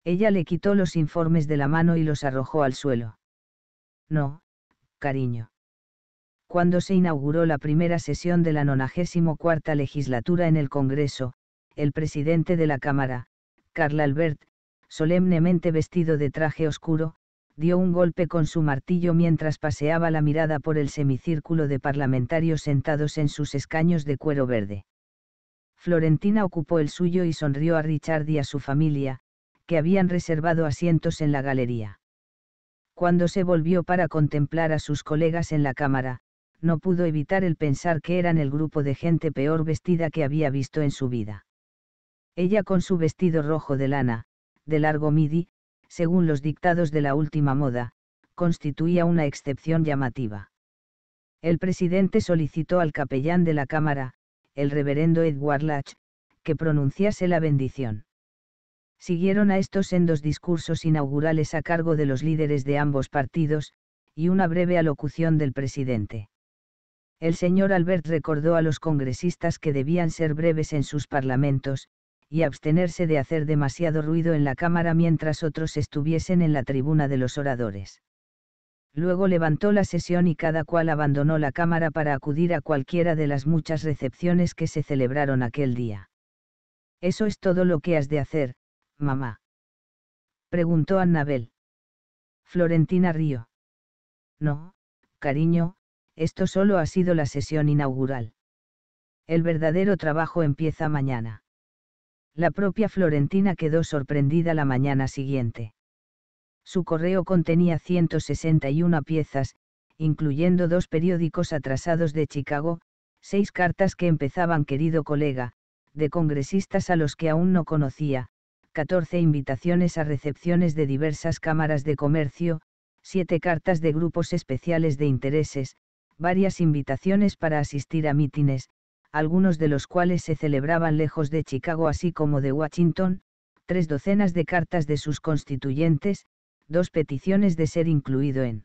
Ella le quitó los informes de la mano y los arrojó al suelo. No, cariño cuando se inauguró la primera sesión de la 94 legislatura en el Congreso, el presidente de la Cámara, Carl Albert, solemnemente vestido de traje oscuro, dio un golpe con su martillo mientras paseaba la mirada por el semicírculo de parlamentarios sentados en sus escaños de cuero verde. Florentina ocupó el suyo y sonrió a Richard y a su familia, que habían reservado asientos en la galería. Cuando se volvió para contemplar a sus colegas en la cámara, no pudo evitar el pensar que eran el grupo de gente peor vestida que había visto en su vida. Ella con su vestido rojo de lana, de largo midi, según los dictados de la última moda, constituía una excepción llamativa. El presidente solicitó al capellán de la Cámara, el reverendo Edward Latch, que pronunciase la bendición. Siguieron a estos sendos discursos inaugurales a cargo de los líderes de ambos partidos, y una breve alocución del presidente. El señor Albert recordó a los congresistas que debían ser breves en sus parlamentos, y abstenerse de hacer demasiado ruido en la Cámara mientras otros estuviesen en la tribuna de los oradores. Luego levantó la sesión y cada cual abandonó la Cámara para acudir a cualquiera de las muchas recepciones que se celebraron aquel día. Eso es todo lo que has de hacer, mamá. Preguntó Annabel. Florentina río. No, cariño, esto solo ha sido la sesión inaugural. El verdadero trabajo empieza mañana. La propia Florentina quedó sorprendida la mañana siguiente. Su correo contenía 161 piezas, incluyendo dos periódicos atrasados de Chicago, seis cartas que empezaban querido colega, de congresistas a los que aún no conocía, 14 invitaciones a recepciones de diversas cámaras de comercio, siete cartas de grupos especiales de intereses, varias invitaciones para asistir a mítines, algunos de los cuales se celebraban lejos de Chicago así como de Washington, tres docenas de cartas de sus constituyentes, dos peticiones de ser incluido en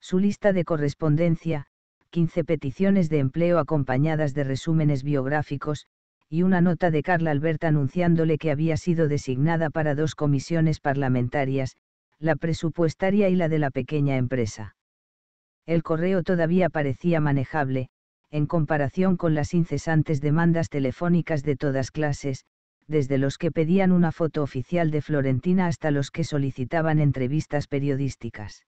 su lista de correspondencia, 15 peticiones de empleo acompañadas de resúmenes biográficos, y una nota de Carla Albert anunciándole que había sido designada para dos comisiones parlamentarias, la presupuestaria y la de la pequeña empresa el correo todavía parecía manejable, en comparación con las incesantes demandas telefónicas de todas clases, desde los que pedían una foto oficial de Florentina hasta los que solicitaban entrevistas periodísticas.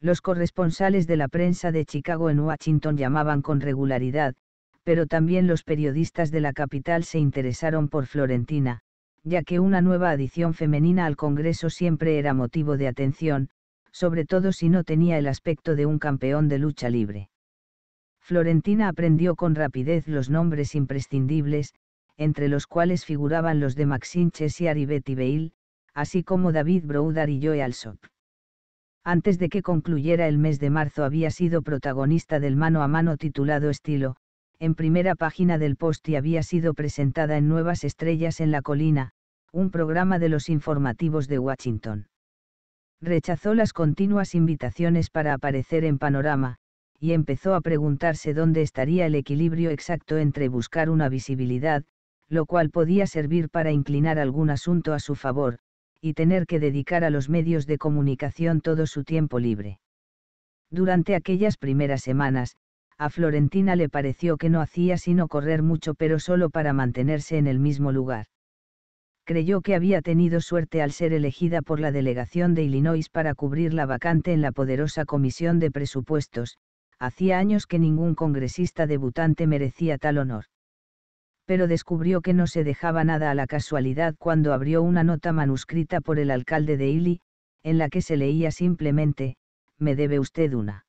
Los corresponsales de la prensa de Chicago en Washington llamaban con regularidad, pero también los periodistas de la capital se interesaron por Florentina, ya que una nueva adición femenina al Congreso siempre era motivo de atención, sobre todo si no tenía el aspecto de un campeón de lucha libre. Florentina aprendió con rapidez los nombres imprescindibles, entre los cuales figuraban los de Maxine Chessier y Betty Bale, así como David Broudar y Joe Alsop. Antes de que concluyera el mes de marzo había sido protagonista del mano a mano titulado Estilo, en primera página del post y había sido presentada en Nuevas Estrellas en la Colina, un programa de los informativos de Washington rechazó las continuas invitaciones para aparecer en panorama, y empezó a preguntarse dónde estaría el equilibrio exacto entre buscar una visibilidad, lo cual podía servir para inclinar algún asunto a su favor, y tener que dedicar a los medios de comunicación todo su tiempo libre. Durante aquellas primeras semanas, a Florentina le pareció que no hacía sino correr mucho pero solo para mantenerse en el mismo lugar creyó que había tenido suerte al ser elegida por la delegación de Illinois para cubrir la vacante en la poderosa Comisión de Presupuestos, hacía años que ningún congresista debutante merecía tal honor. Pero descubrió que no se dejaba nada a la casualidad cuando abrió una nota manuscrita por el alcalde de Illy, en la que se leía simplemente, me debe usted una.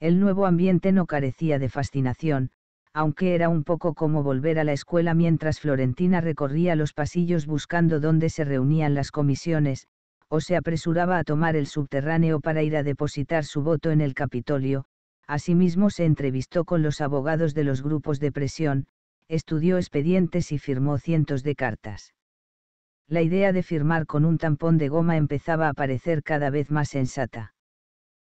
El nuevo ambiente no carecía de fascinación, aunque era un poco como volver a la escuela mientras Florentina recorría los pasillos buscando dónde se reunían las comisiones, o se apresuraba a tomar el subterráneo para ir a depositar su voto en el Capitolio, asimismo se entrevistó con los abogados de los grupos de presión, estudió expedientes y firmó cientos de cartas. La idea de firmar con un tampón de goma empezaba a parecer cada vez más sensata.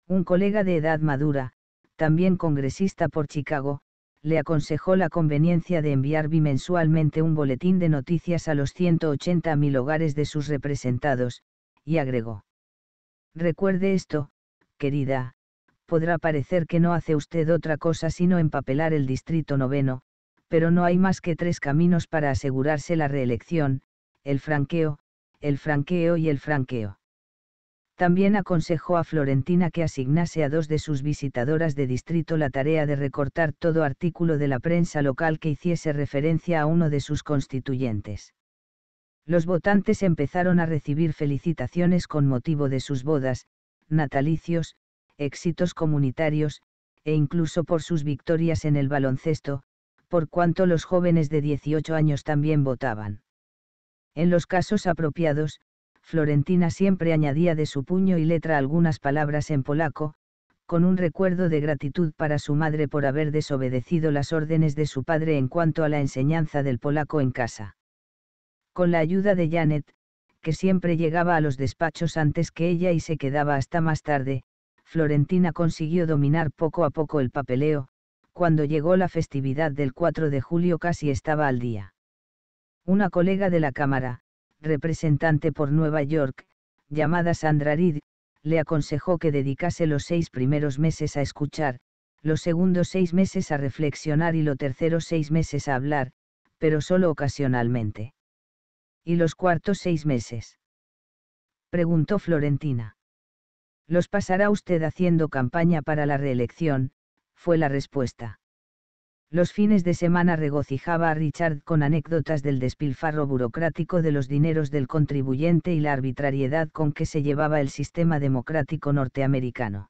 Un colega de edad madura, también congresista por Chicago, le aconsejó la conveniencia de enviar bimensualmente un boletín de noticias a los 180.000 hogares de sus representados, y agregó. Recuerde esto, querida, podrá parecer que no hace usted otra cosa sino empapelar el distrito noveno, pero no hay más que tres caminos para asegurarse la reelección, el franqueo, el franqueo y el franqueo. También aconsejó a Florentina que asignase a dos de sus visitadoras de distrito la tarea de recortar todo artículo de la prensa local que hiciese referencia a uno de sus constituyentes. Los votantes empezaron a recibir felicitaciones con motivo de sus bodas, natalicios, éxitos comunitarios, e incluso por sus victorias en el baloncesto, por cuanto los jóvenes de 18 años también votaban. En los casos apropiados, Florentina siempre añadía de su puño y letra algunas palabras en polaco, con un recuerdo de gratitud para su madre por haber desobedecido las órdenes de su padre en cuanto a la enseñanza del polaco en casa. Con la ayuda de Janet, que siempre llegaba a los despachos antes que ella y se quedaba hasta más tarde, Florentina consiguió dominar poco a poco el papeleo, cuando llegó la festividad del 4 de julio casi estaba al día. Una colega de la Cámara, representante por Nueva York, llamada Sandra Reed, le aconsejó que dedicase los seis primeros meses a escuchar, los segundos seis meses a reflexionar y los terceros seis meses a hablar, pero solo ocasionalmente. ¿Y los cuartos seis meses? preguntó Florentina. Los pasará usted haciendo campaña para la reelección, fue la respuesta. Los fines de semana regocijaba a Richard con anécdotas del despilfarro burocrático de los dineros del contribuyente y la arbitrariedad con que se llevaba el sistema democrático norteamericano.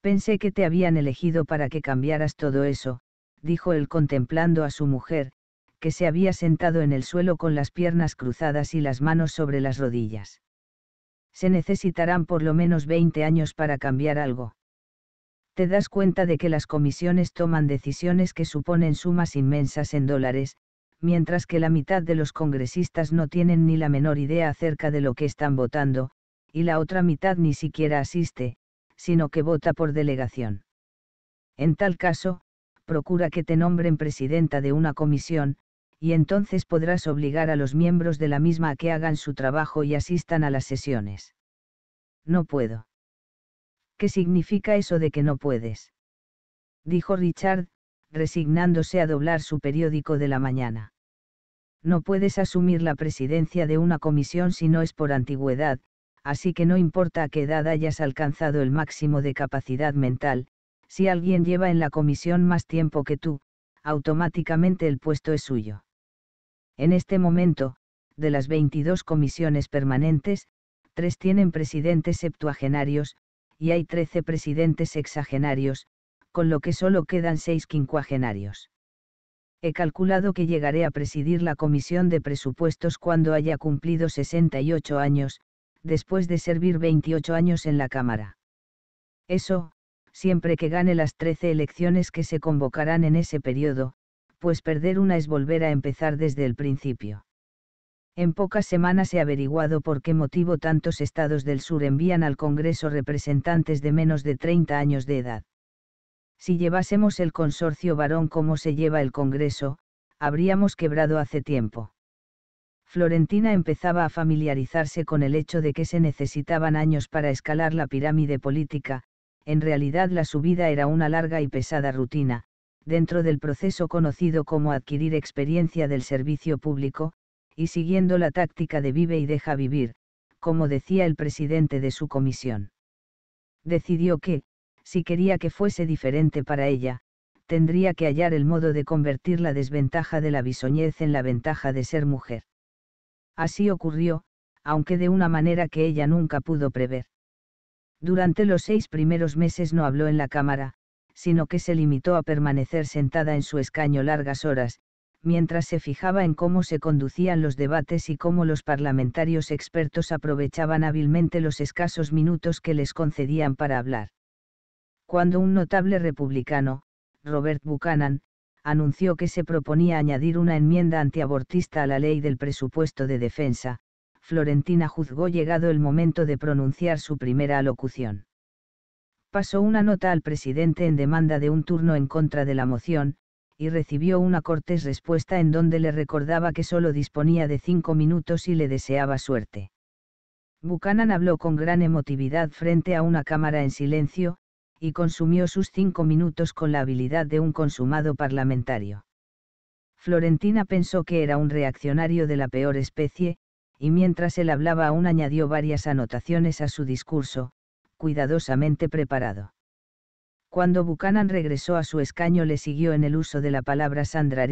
Pensé que te habían elegido para que cambiaras todo eso, dijo él contemplando a su mujer, que se había sentado en el suelo con las piernas cruzadas y las manos sobre las rodillas. Se necesitarán por lo menos 20 años para cambiar algo te das cuenta de que las comisiones toman decisiones que suponen sumas inmensas en dólares, mientras que la mitad de los congresistas no tienen ni la menor idea acerca de lo que están votando, y la otra mitad ni siquiera asiste, sino que vota por delegación. En tal caso, procura que te nombren presidenta de una comisión, y entonces podrás obligar a los miembros de la misma a que hagan su trabajo y asistan a las sesiones. No puedo. ¿Qué significa eso de que no puedes? Dijo Richard, resignándose a doblar su periódico de la mañana. No puedes asumir la presidencia de una comisión si no es por antigüedad, así que no importa a qué edad hayas alcanzado el máximo de capacidad mental, si alguien lleva en la comisión más tiempo que tú, automáticamente el puesto es suyo. En este momento, de las 22 comisiones permanentes, tres tienen presidentes septuagenarios, y hay 13 presidentes exagenarios, con lo que solo quedan 6 quincuagenarios. He calculado que llegaré a presidir la Comisión de Presupuestos cuando haya cumplido 68 años, después de servir 28 años en la Cámara. Eso, siempre que gane las 13 elecciones que se convocarán en ese periodo, pues perder una es volver a empezar desde el principio. En pocas semanas he averiguado por qué motivo tantos estados del sur envían al Congreso representantes de menos de 30 años de edad. Si llevásemos el consorcio varón como se lleva el Congreso, habríamos quebrado hace tiempo. Florentina empezaba a familiarizarse con el hecho de que se necesitaban años para escalar la pirámide política, en realidad la subida era una larga y pesada rutina, dentro del proceso conocido como adquirir experiencia del servicio público, y siguiendo la táctica de vive y deja vivir, como decía el presidente de su comisión. Decidió que, si quería que fuese diferente para ella, tendría que hallar el modo de convertir la desventaja de la bisoñez en la ventaja de ser mujer. Así ocurrió, aunque de una manera que ella nunca pudo prever. Durante los seis primeros meses no habló en la cámara, sino que se limitó a permanecer sentada en su escaño largas horas, mientras se fijaba en cómo se conducían los debates y cómo los parlamentarios expertos aprovechaban hábilmente los escasos minutos que les concedían para hablar. Cuando un notable republicano, Robert Buchanan, anunció que se proponía añadir una enmienda antiabortista a la ley del presupuesto de defensa, Florentina juzgó llegado el momento de pronunciar su primera alocución. Pasó una nota al presidente en demanda de un turno en contra de la moción, y recibió una cortés respuesta en donde le recordaba que solo disponía de cinco minutos y le deseaba suerte. Buchanan habló con gran emotividad frente a una cámara en silencio, y consumió sus cinco minutos con la habilidad de un consumado parlamentario. Florentina pensó que era un reaccionario de la peor especie, y mientras él hablaba aún añadió varias anotaciones a su discurso, cuidadosamente preparado. Cuando Buchanan regresó a su escaño le siguió en el uso de la palabra Sandra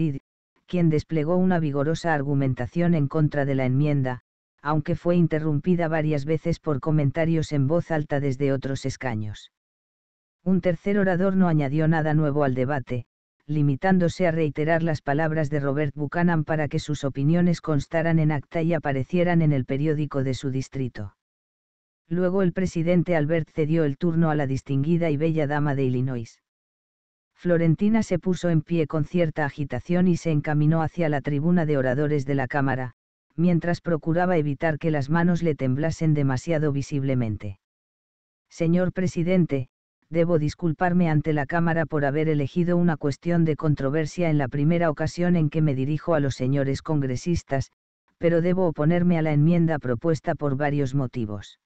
quien desplegó una vigorosa argumentación en contra de la enmienda, aunque fue interrumpida varias veces por comentarios en voz alta desde otros escaños. Un tercer orador no añadió nada nuevo al debate, limitándose a reiterar las palabras de Robert Buchanan para que sus opiniones constaran en acta y aparecieran en el periódico de su distrito. Luego el presidente Albert cedió el turno a la distinguida y bella dama de Illinois. Florentina se puso en pie con cierta agitación y se encaminó hacia la tribuna de oradores de la Cámara, mientras procuraba evitar que las manos le temblasen demasiado visiblemente. Señor presidente, debo disculparme ante la Cámara por haber elegido una cuestión de controversia en la primera ocasión en que me dirijo a los señores congresistas, pero debo oponerme a la enmienda propuesta por varios motivos.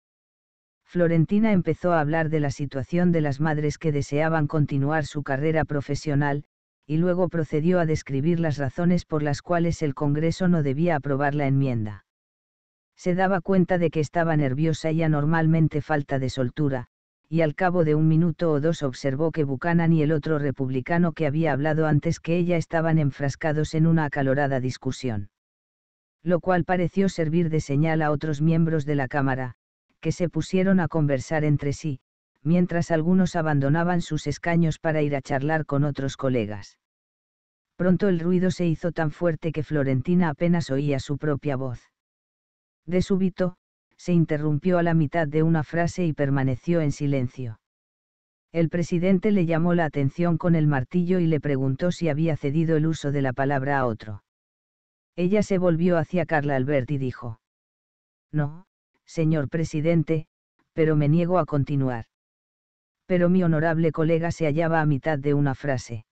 Florentina empezó a hablar de la situación de las madres que deseaban continuar su carrera profesional, y luego procedió a describir las razones por las cuales el Congreso no debía aprobar la enmienda. Se daba cuenta de que estaba nerviosa y anormalmente falta de soltura, y al cabo de un minuto o dos observó que Buchanan y el otro republicano que había hablado antes que ella estaban enfrascados en una acalorada discusión. Lo cual pareció servir de señal a otros miembros de la Cámara, que se pusieron a conversar entre sí, mientras algunos abandonaban sus escaños para ir a charlar con otros colegas. Pronto el ruido se hizo tan fuerte que Florentina apenas oía su propia voz. De súbito, se interrumpió a la mitad de una frase y permaneció en silencio. El presidente le llamó la atención con el martillo y le preguntó si había cedido el uso de la palabra a otro. Ella se volvió hacia Carla Albert y dijo. No, señor presidente, pero me niego a continuar. Pero mi honorable colega se hallaba a mitad de una frase.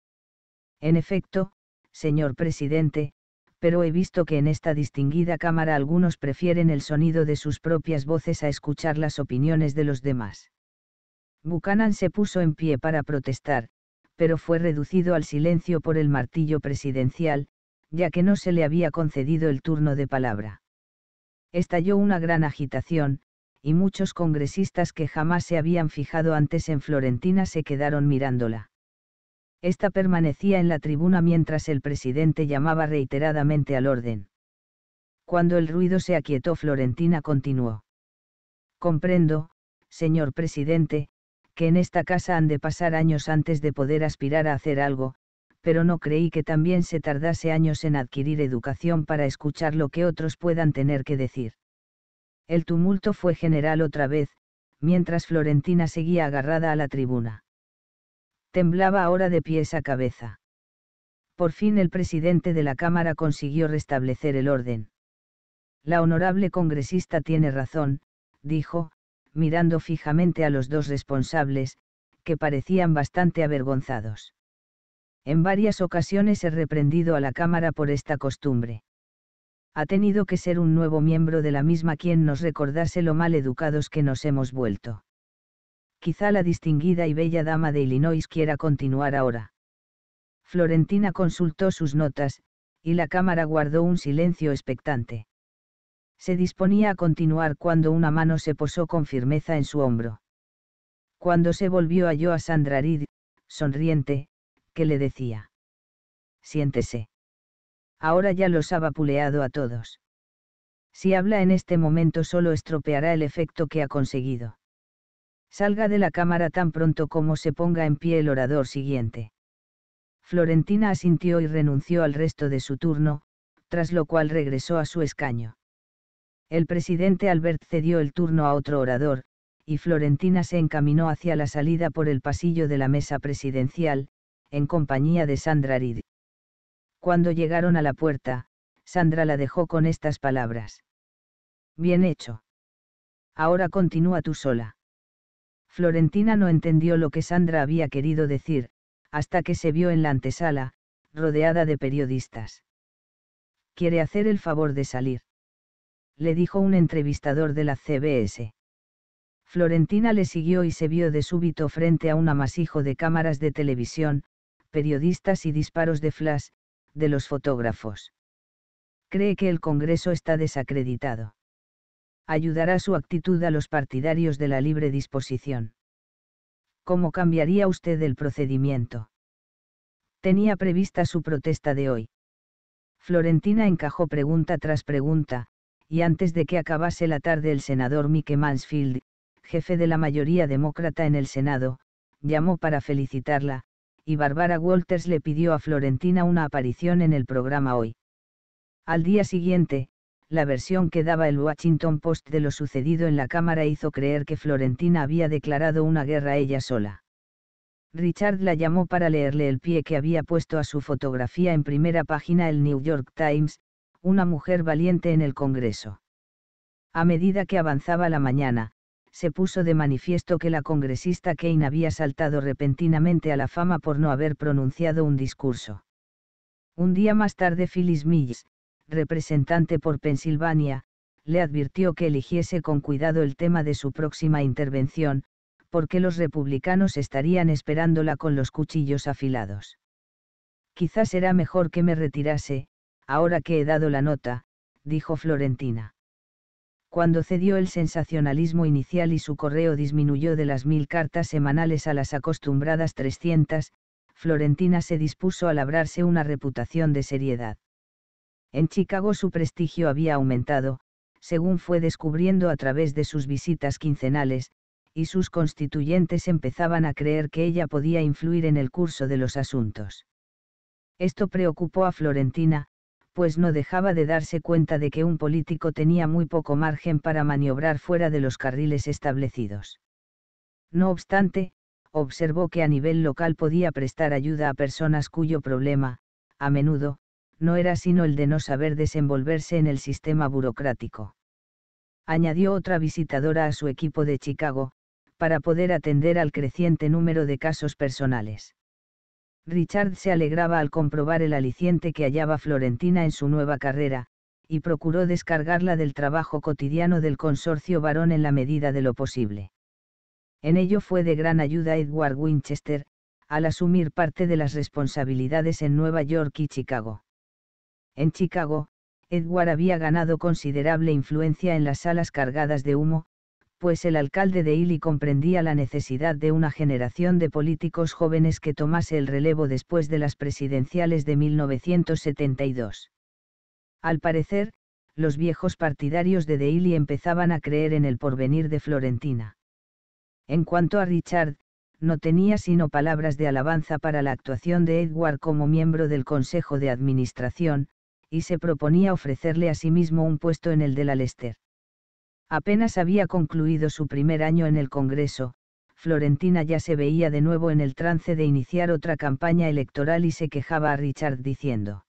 En efecto, señor presidente, pero he visto que en esta distinguida Cámara algunos prefieren el sonido de sus propias voces a escuchar las opiniones de los demás. Buchanan se puso en pie para protestar, pero fue reducido al silencio por el martillo presidencial, ya que no se le había concedido el turno de palabra estalló una gran agitación, y muchos congresistas que jamás se habían fijado antes en Florentina se quedaron mirándola. Esta permanecía en la tribuna mientras el presidente llamaba reiteradamente al orden. Cuando el ruido se aquietó, Florentina continuó. Comprendo, señor presidente, que en esta casa han de pasar años antes de poder aspirar a hacer algo, pero no creí que también se tardase años en adquirir educación para escuchar lo que otros puedan tener que decir. El tumulto fue general otra vez, mientras Florentina seguía agarrada a la tribuna. Temblaba ahora de pies a cabeza. Por fin el presidente de la Cámara consiguió restablecer el orden. La honorable congresista tiene razón, dijo, mirando fijamente a los dos responsables, que parecían bastante avergonzados. En varias ocasiones he reprendido a la Cámara por esta costumbre. Ha tenido que ser un nuevo miembro de la misma quien nos recordase lo mal educados que nos hemos vuelto. Quizá la distinguida y bella dama de Illinois quiera continuar ahora. Florentina consultó sus notas, y la Cámara guardó un silencio expectante. Se disponía a continuar cuando una mano se posó con firmeza en su hombro. Cuando se volvió halló a Sandra Reed, sonriente, que le decía. Siéntese. Ahora ya los ha vapuleado a todos. Si habla en este momento solo estropeará el efecto que ha conseguido. Salga de la cámara tan pronto como se ponga en pie el orador siguiente. Florentina asintió y renunció al resto de su turno, tras lo cual regresó a su escaño. El presidente Albert cedió el turno a otro orador, y Florentina se encaminó hacia la salida por el pasillo de la mesa presidencial, en compañía de Sandra Arid. Cuando llegaron a la puerta, Sandra la dejó con estas palabras. Bien hecho. Ahora continúa tú sola. Florentina no entendió lo que Sandra había querido decir, hasta que se vio en la antesala, rodeada de periodistas. Quiere hacer el favor de salir. Le dijo un entrevistador de la CBS. Florentina le siguió y se vio de súbito frente a un amasijo de cámaras de televisión, periodistas y disparos de flash, de los fotógrafos. Cree que el Congreso está desacreditado. Ayudará su actitud a los partidarios de la libre disposición. ¿Cómo cambiaría usted el procedimiento? Tenía prevista su protesta de hoy. Florentina encajó pregunta tras pregunta, y antes de que acabase la tarde el senador Mike Mansfield, jefe de la mayoría demócrata en el Senado, llamó para felicitarla, y Barbara Walters le pidió a Florentina una aparición en el programa Hoy. Al día siguiente, la versión que daba el Washington Post de lo sucedido en la Cámara hizo creer que Florentina había declarado una guerra ella sola. Richard la llamó para leerle el pie que había puesto a su fotografía en primera página el New York Times, una mujer valiente en el Congreso. A medida que avanzaba la mañana, se puso de manifiesto que la congresista Kane había saltado repentinamente a la fama por no haber pronunciado un discurso. Un día más tarde Phyllis Mills, representante por Pensilvania, le advirtió que eligiese con cuidado el tema de su próxima intervención, porque los republicanos estarían esperándola con los cuchillos afilados. Quizás será mejor que me retirase, ahora que he dado la nota, dijo Florentina cuando cedió el sensacionalismo inicial y su correo disminuyó de las mil cartas semanales a las acostumbradas 300, Florentina se dispuso a labrarse una reputación de seriedad. En Chicago su prestigio había aumentado, según fue descubriendo a través de sus visitas quincenales, y sus constituyentes empezaban a creer que ella podía influir en el curso de los asuntos. Esto preocupó a Florentina, pues no dejaba de darse cuenta de que un político tenía muy poco margen para maniobrar fuera de los carriles establecidos. No obstante, observó que a nivel local podía prestar ayuda a personas cuyo problema, a menudo, no era sino el de no saber desenvolverse en el sistema burocrático. Añadió otra visitadora a su equipo de Chicago, para poder atender al creciente número de casos personales. Richard se alegraba al comprobar el aliciente que hallaba Florentina en su nueva carrera, y procuró descargarla del trabajo cotidiano del consorcio varón en la medida de lo posible. En ello fue de gran ayuda Edward Winchester, al asumir parte de las responsabilidades en Nueva York y Chicago. En Chicago, Edward había ganado considerable influencia en las salas cargadas de humo, pues el alcalde de Ely comprendía la necesidad de una generación de políticos jóvenes que tomase el relevo después de las presidenciales de 1972. Al parecer, los viejos partidarios de Ely empezaban a creer en el porvenir de Florentina. En cuanto a Richard, no tenía sino palabras de alabanza para la actuación de Edward como miembro del Consejo de Administración, y se proponía ofrecerle a sí mismo un puesto en el de la Apenas había concluido su primer año en el Congreso, Florentina ya se veía de nuevo en el trance de iniciar otra campaña electoral y se quejaba a Richard diciendo.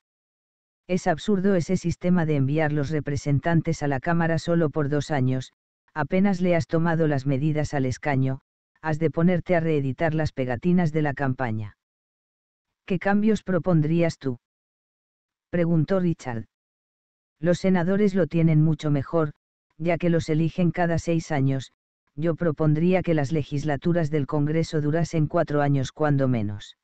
Es absurdo ese sistema de enviar los representantes a la Cámara solo por dos años, apenas le has tomado las medidas al escaño, has de ponerte a reeditar las pegatinas de la campaña. ¿Qué cambios propondrías tú? preguntó Richard. Los senadores lo tienen mucho mejor, ya que los eligen cada seis años, yo propondría que las legislaturas del Congreso durasen cuatro años cuando menos.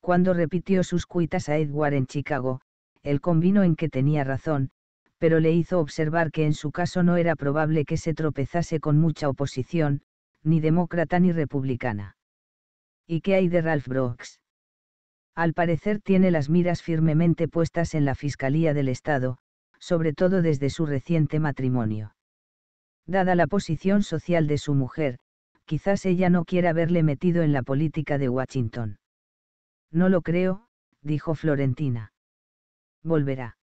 Cuando repitió sus cuitas a Edward en Chicago, él convino en que tenía razón, pero le hizo observar que en su caso no era probable que se tropezase con mucha oposición, ni demócrata ni republicana. ¿Y qué hay de Ralph Brooks? Al parecer tiene las miras firmemente puestas en la Fiscalía del Estado, sobre todo desde su reciente matrimonio. Dada la posición social de su mujer, quizás ella no quiera verle metido en la política de Washington. No lo creo, dijo Florentina. Volverá.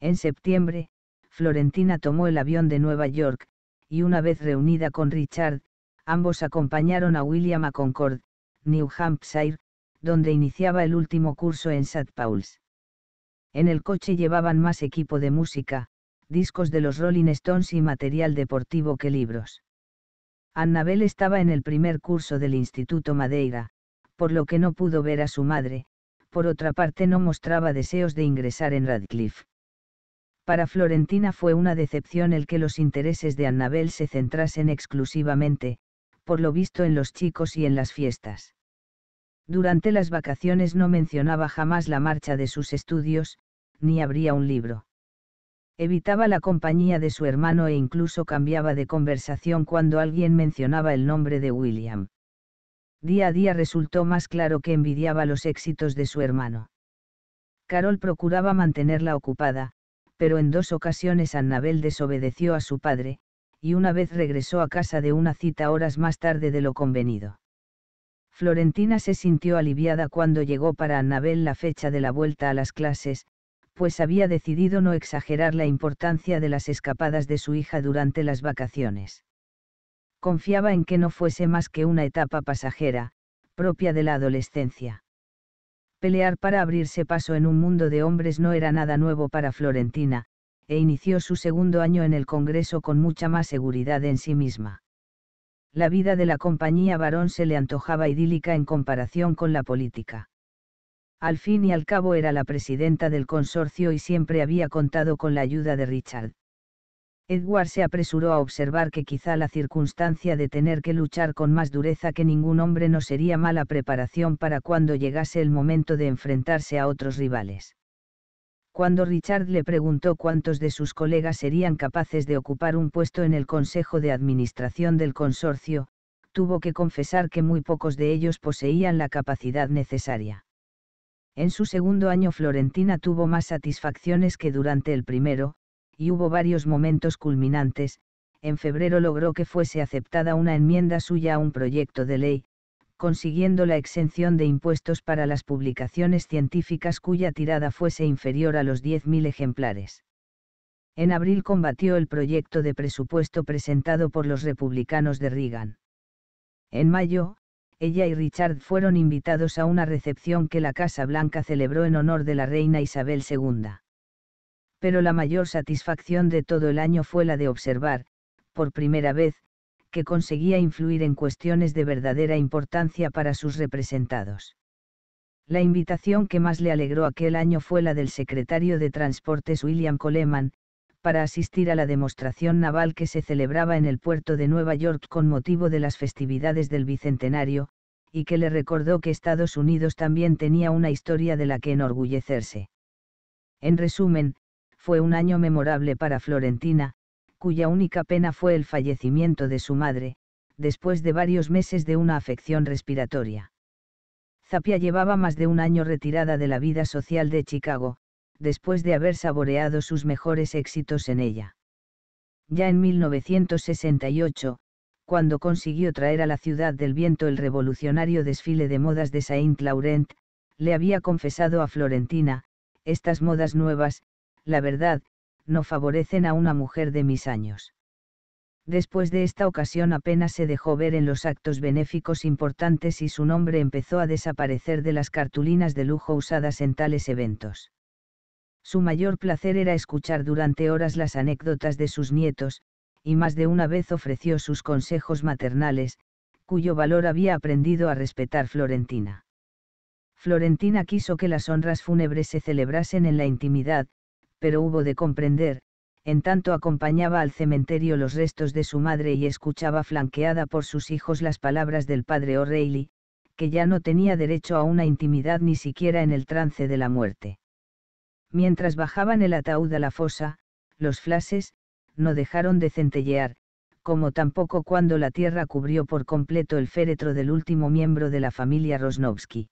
En septiembre, Florentina tomó el avión de Nueva York, y una vez reunida con Richard, ambos acompañaron a William a Concord, New Hampshire, donde iniciaba el último curso en St. Paul's. En el coche llevaban más equipo de música, discos de los Rolling Stones y material deportivo que libros. Annabel estaba en el primer curso del Instituto Madeira, por lo que no pudo ver a su madre, por otra parte no mostraba deseos de ingresar en Radcliffe. Para Florentina fue una decepción el que los intereses de Annabel se centrasen exclusivamente, por lo visto en los chicos y en las fiestas. Durante las vacaciones no mencionaba jamás la marcha de sus estudios, ni abría un libro. Evitaba la compañía de su hermano e incluso cambiaba de conversación cuando alguien mencionaba el nombre de William. Día a día resultó más claro que envidiaba los éxitos de su hermano. Carol procuraba mantenerla ocupada, pero en dos ocasiones Annabel desobedeció a su padre, y una vez regresó a casa de una cita horas más tarde de lo convenido. Florentina se sintió aliviada cuando llegó para Annabel la fecha de la vuelta a las clases, pues había decidido no exagerar la importancia de las escapadas de su hija durante las vacaciones. Confiaba en que no fuese más que una etapa pasajera, propia de la adolescencia. Pelear para abrirse paso en un mundo de hombres no era nada nuevo para Florentina, e inició su segundo año en el Congreso con mucha más seguridad en sí misma. La vida de la compañía varón se le antojaba idílica en comparación con la política al fin y al cabo era la presidenta del consorcio y siempre había contado con la ayuda de Richard. Edward se apresuró a observar que quizá la circunstancia de tener que luchar con más dureza que ningún hombre no sería mala preparación para cuando llegase el momento de enfrentarse a otros rivales. Cuando Richard le preguntó cuántos de sus colegas serían capaces de ocupar un puesto en el Consejo de Administración del Consorcio, tuvo que confesar que muy pocos de ellos poseían la capacidad necesaria. En su segundo año Florentina tuvo más satisfacciones que durante el primero, y hubo varios momentos culminantes, en febrero logró que fuese aceptada una enmienda suya a un proyecto de ley, consiguiendo la exención de impuestos para las publicaciones científicas cuya tirada fuese inferior a los 10.000 ejemplares. En abril combatió el proyecto de presupuesto presentado por los republicanos de Reagan. En mayo, ella y Richard fueron invitados a una recepción que la Casa Blanca celebró en honor de la reina Isabel II. Pero la mayor satisfacción de todo el año fue la de observar, por primera vez, que conseguía influir en cuestiones de verdadera importancia para sus representados. La invitación que más le alegró aquel año fue la del secretario de Transportes William Coleman, para asistir a la demostración naval que se celebraba en el puerto de Nueva York con motivo de las festividades del Bicentenario, y que le recordó que Estados Unidos también tenía una historia de la que enorgullecerse. En resumen, fue un año memorable para Florentina, cuya única pena fue el fallecimiento de su madre, después de varios meses de una afección respiratoria. Zapia llevaba más de un año retirada de la vida social de Chicago, después de haber saboreado sus mejores éxitos en ella. Ya en 1968, cuando consiguió traer a la ciudad del viento el revolucionario desfile de modas de Saint Laurent, le había confesado a Florentina, estas modas nuevas, la verdad, no favorecen a una mujer de mis años. Después de esta ocasión apenas se dejó ver en los actos benéficos importantes y su nombre empezó a desaparecer de las cartulinas de lujo usadas en tales eventos. Su mayor placer era escuchar durante horas las anécdotas de sus nietos, y más de una vez ofreció sus consejos maternales, cuyo valor había aprendido a respetar Florentina. Florentina quiso que las honras fúnebres se celebrasen en la intimidad, pero hubo de comprender, en tanto acompañaba al cementerio los restos de su madre y escuchaba flanqueada por sus hijos las palabras del padre O'Reilly, que ya no tenía derecho a una intimidad ni siquiera en el trance de la muerte. Mientras bajaban el ataúd a la fosa, los flashes, no dejaron de centellear, como tampoco cuando la tierra cubrió por completo el féretro del último miembro de la familia Rosnovsky.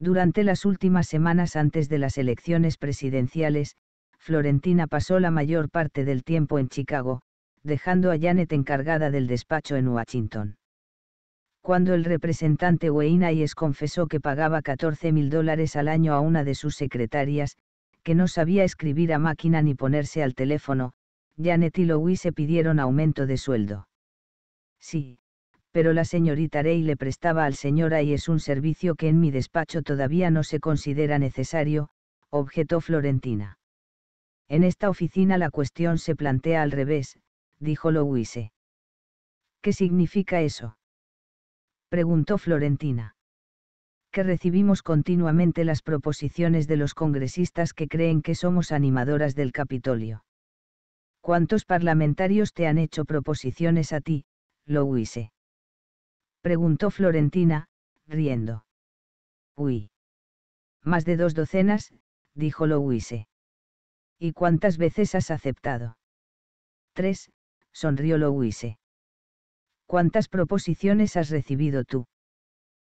Durante las últimas semanas antes de las elecciones presidenciales, Florentina pasó la mayor parte del tiempo en Chicago, dejando a Janet encargada del despacho en Washington. Cuando el representante Wayne Ayes confesó que pagaba 14 mil dólares al año a una de sus secretarias, que no sabía escribir a máquina ni ponerse al teléfono, Janet y Louise pidieron aumento de sueldo. Sí, pero la señorita Rey le prestaba al señor y es un servicio que en mi despacho todavía no se considera necesario, objetó Florentina. En esta oficina la cuestión se plantea al revés, dijo Louise. ¿Qué significa eso? preguntó Florentina que recibimos continuamente las proposiciones de los congresistas que creen que somos animadoras del Capitolio. ¿Cuántos parlamentarios te han hecho proposiciones a ti, Louise? Preguntó Florentina, riendo. Uy. Más de dos docenas, dijo Louise. ¿Y cuántas veces has aceptado? Tres, sonrió Louise. ¿Cuántas proposiciones has recibido tú?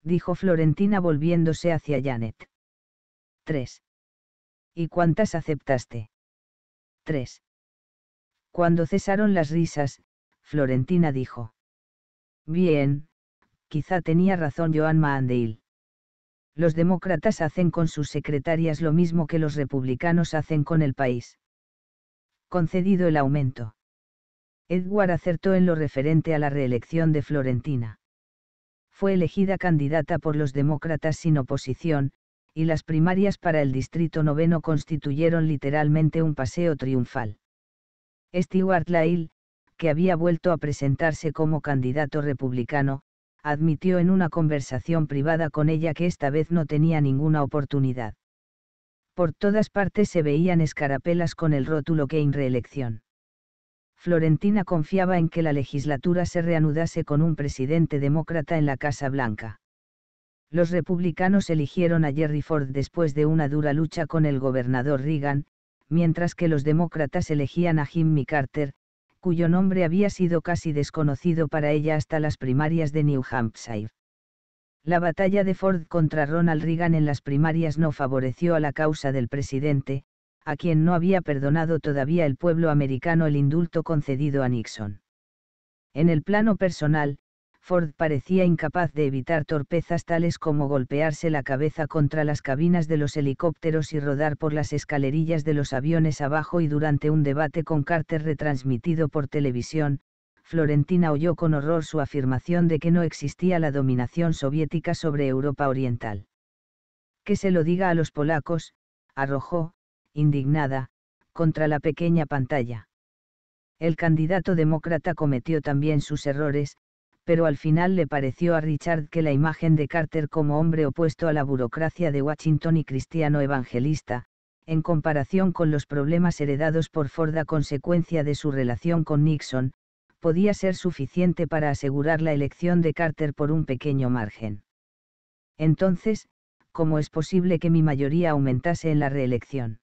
dijo Florentina volviéndose hacia Janet. 3. ¿Y cuántas aceptaste? 3. Cuando cesaron las risas, Florentina dijo. Bien, quizá tenía razón Joan Maandeil. Los demócratas hacen con sus secretarias lo mismo que los republicanos hacen con el país. Concedido el aumento. Edward acertó en lo referente a la reelección de Florentina fue elegida candidata por los demócratas sin oposición, y las primarias para el Distrito Noveno constituyeron literalmente un paseo triunfal. Stewart Lyle, que había vuelto a presentarse como candidato republicano, admitió en una conversación privada con ella que esta vez no tenía ninguna oportunidad. Por todas partes se veían escarapelas con el rótulo que en reelección. Florentina confiaba en que la legislatura se reanudase con un presidente demócrata en la Casa Blanca. Los republicanos eligieron a Jerry Ford después de una dura lucha con el gobernador Reagan, mientras que los demócratas elegían a Jimmy Carter, cuyo nombre había sido casi desconocido para ella hasta las primarias de New Hampshire. La batalla de Ford contra Ronald Reagan en las primarias no favoreció a la causa del presidente, a quien no había perdonado todavía el pueblo americano el indulto concedido a Nixon. En el plano personal, Ford parecía incapaz de evitar torpezas tales como golpearse la cabeza contra las cabinas de los helicópteros y rodar por las escalerillas de los aviones abajo y durante un debate con Carter retransmitido por televisión, Florentina oyó con horror su afirmación de que no existía la dominación soviética sobre Europa Oriental. Que se lo diga a los polacos, arrojó, indignada, contra la pequeña pantalla. El candidato demócrata cometió también sus errores, pero al final le pareció a Richard que la imagen de Carter como hombre opuesto a la burocracia de Washington y cristiano evangelista, en comparación con los problemas heredados por Ford a consecuencia de su relación con Nixon, podía ser suficiente para asegurar la elección de Carter por un pequeño margen. Entonces, ¿cómo es posible que mi mayoría aumentase en la reelección?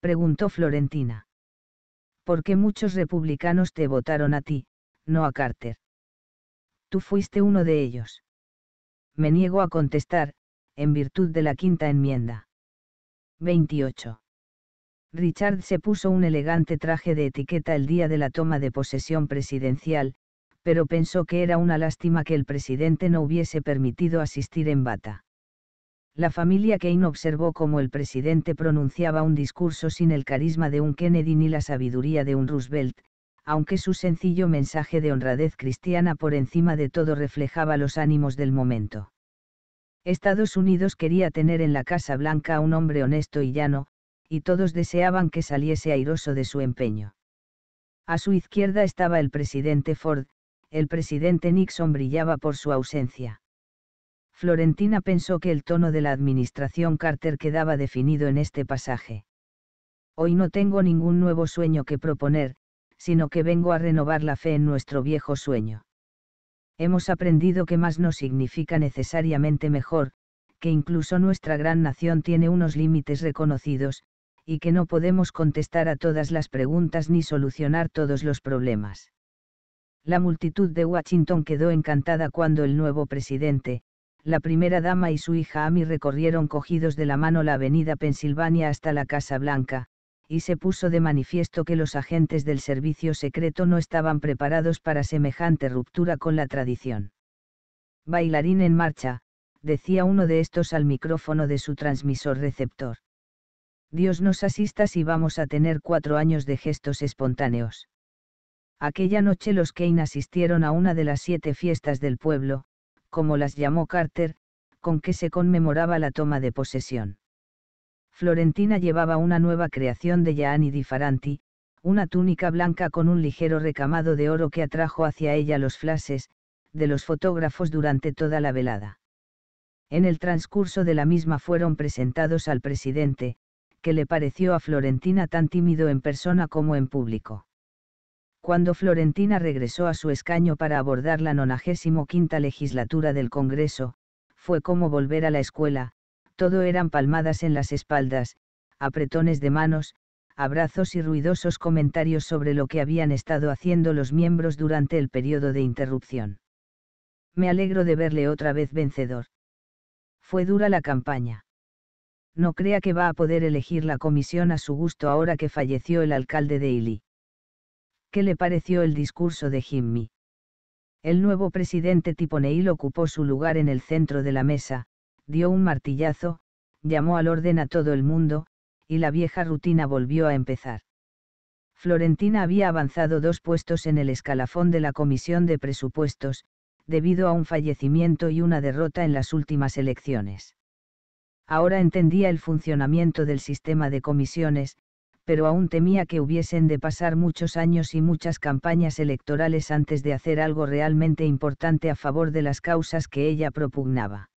preguntó Florentina. ¿Por qué muchos republicanos te votaron a ti, no a Carter? Tú fuiste uno de ellos. Me niego a contestar, en virtud de la quinta enmienda. 28. Richard se puso un elegante traje de etiqueta el día de la toma de posesión presidencial, pero pensó que era una lástima que el presidente no hubiese permitido asistir en bata la familia Kane observó cómo el presidente pronunciaba un discurso sin el carisma de un Kennedy ni la sabiduría de un Roosevelt, aunque su sencillo mensaje de honradez cristiana por encima de todo reflejaba los ánimos del momento. Estados Unidos quería tener en la Casa Blanca a un hombre honesto y llano, y todos deseaban que saliese airoso de su empeño. A su izquierda estaba el presidente Ford, el presidente Nixon brillaba por su ausencia. Florentina pensó que el tono de la administración Carter quedaba definido en este pasaje. Hoy no tengo ningún nuevo sueño que proponer, sino que vengo a renovar la fe en nuestro viejo sueño. Hemos aprendido que más no significa necesariamente mejor, que incluso nuestra gran nación tiene unos límites reconocidos, y que no podemos contestar a todas las preguntas ni solucionar todos los problemas. La multitud de Washington quedó encantada cuando el nuevo presidente, la primera dama y su hija Amy recorrieron cogidos de la mano la avenida Pensilvania hasta la Casa Blanca, y se puso de manifiesto que los agentes del servicio secreto no estaban preparados para semejante ruptura con la tradición. Bailarín en marcha, decía uno de estos al micrófono de su transmisor receptor. Dios nos asista si vamos a tener cuatro años de gestos espontáneos. Aquella noche los Kane asistieron a una de las siete fiestas del pueblo, como las llamó Carter, con que se conmemoraba la toma de posesión. Florentina llevaba una nueva creación de Gianni di Faranti, una túnica blanca con un ligero recamado de oro que atrajo hacia ella los flashes, de los fotógrafos durante toda la velada. En el transcurso de la misma fueron presentados al presidente, que le pareció a Florentina tan tímido en persona como en público cuando Florentina regresó a su escaño para abordar la 95 legislatura del Congreso, fue como volver a la escuela, todo eran palmadas en las espaldas, apretones de manos, abrazos y ruidosos comentarios sobre lo que habían estado haciendo los miembros durante el periodo de interrupción. Me alegro de verle otra vez vencedor. Fue dura la campaña. No crea que va a poder elegir la comisión a su gusto ahora que falleció el alcalde de Ely. ¿qué le pareció el discurso de Jimmy? El nuevo presidente Tiponeil ocupó su lugar en el centro de la mesa, dio un martillazo, llamó al orden a todo el mundo, y la vieja rutina volvió a empezar. Florentina había avanzado dos puestos en el escalafón de la Comisión de Presupuestos, debido a un fallecimiento y una derrota en las últimas elecciones. Ahora entendía el funcionamiento del sistema de comisiones, pero aún temía que hubiesen de pasar muchos años y muchas campañas electorales antes de hacer algo realmente importante a favor de las causas que ella propugnaba.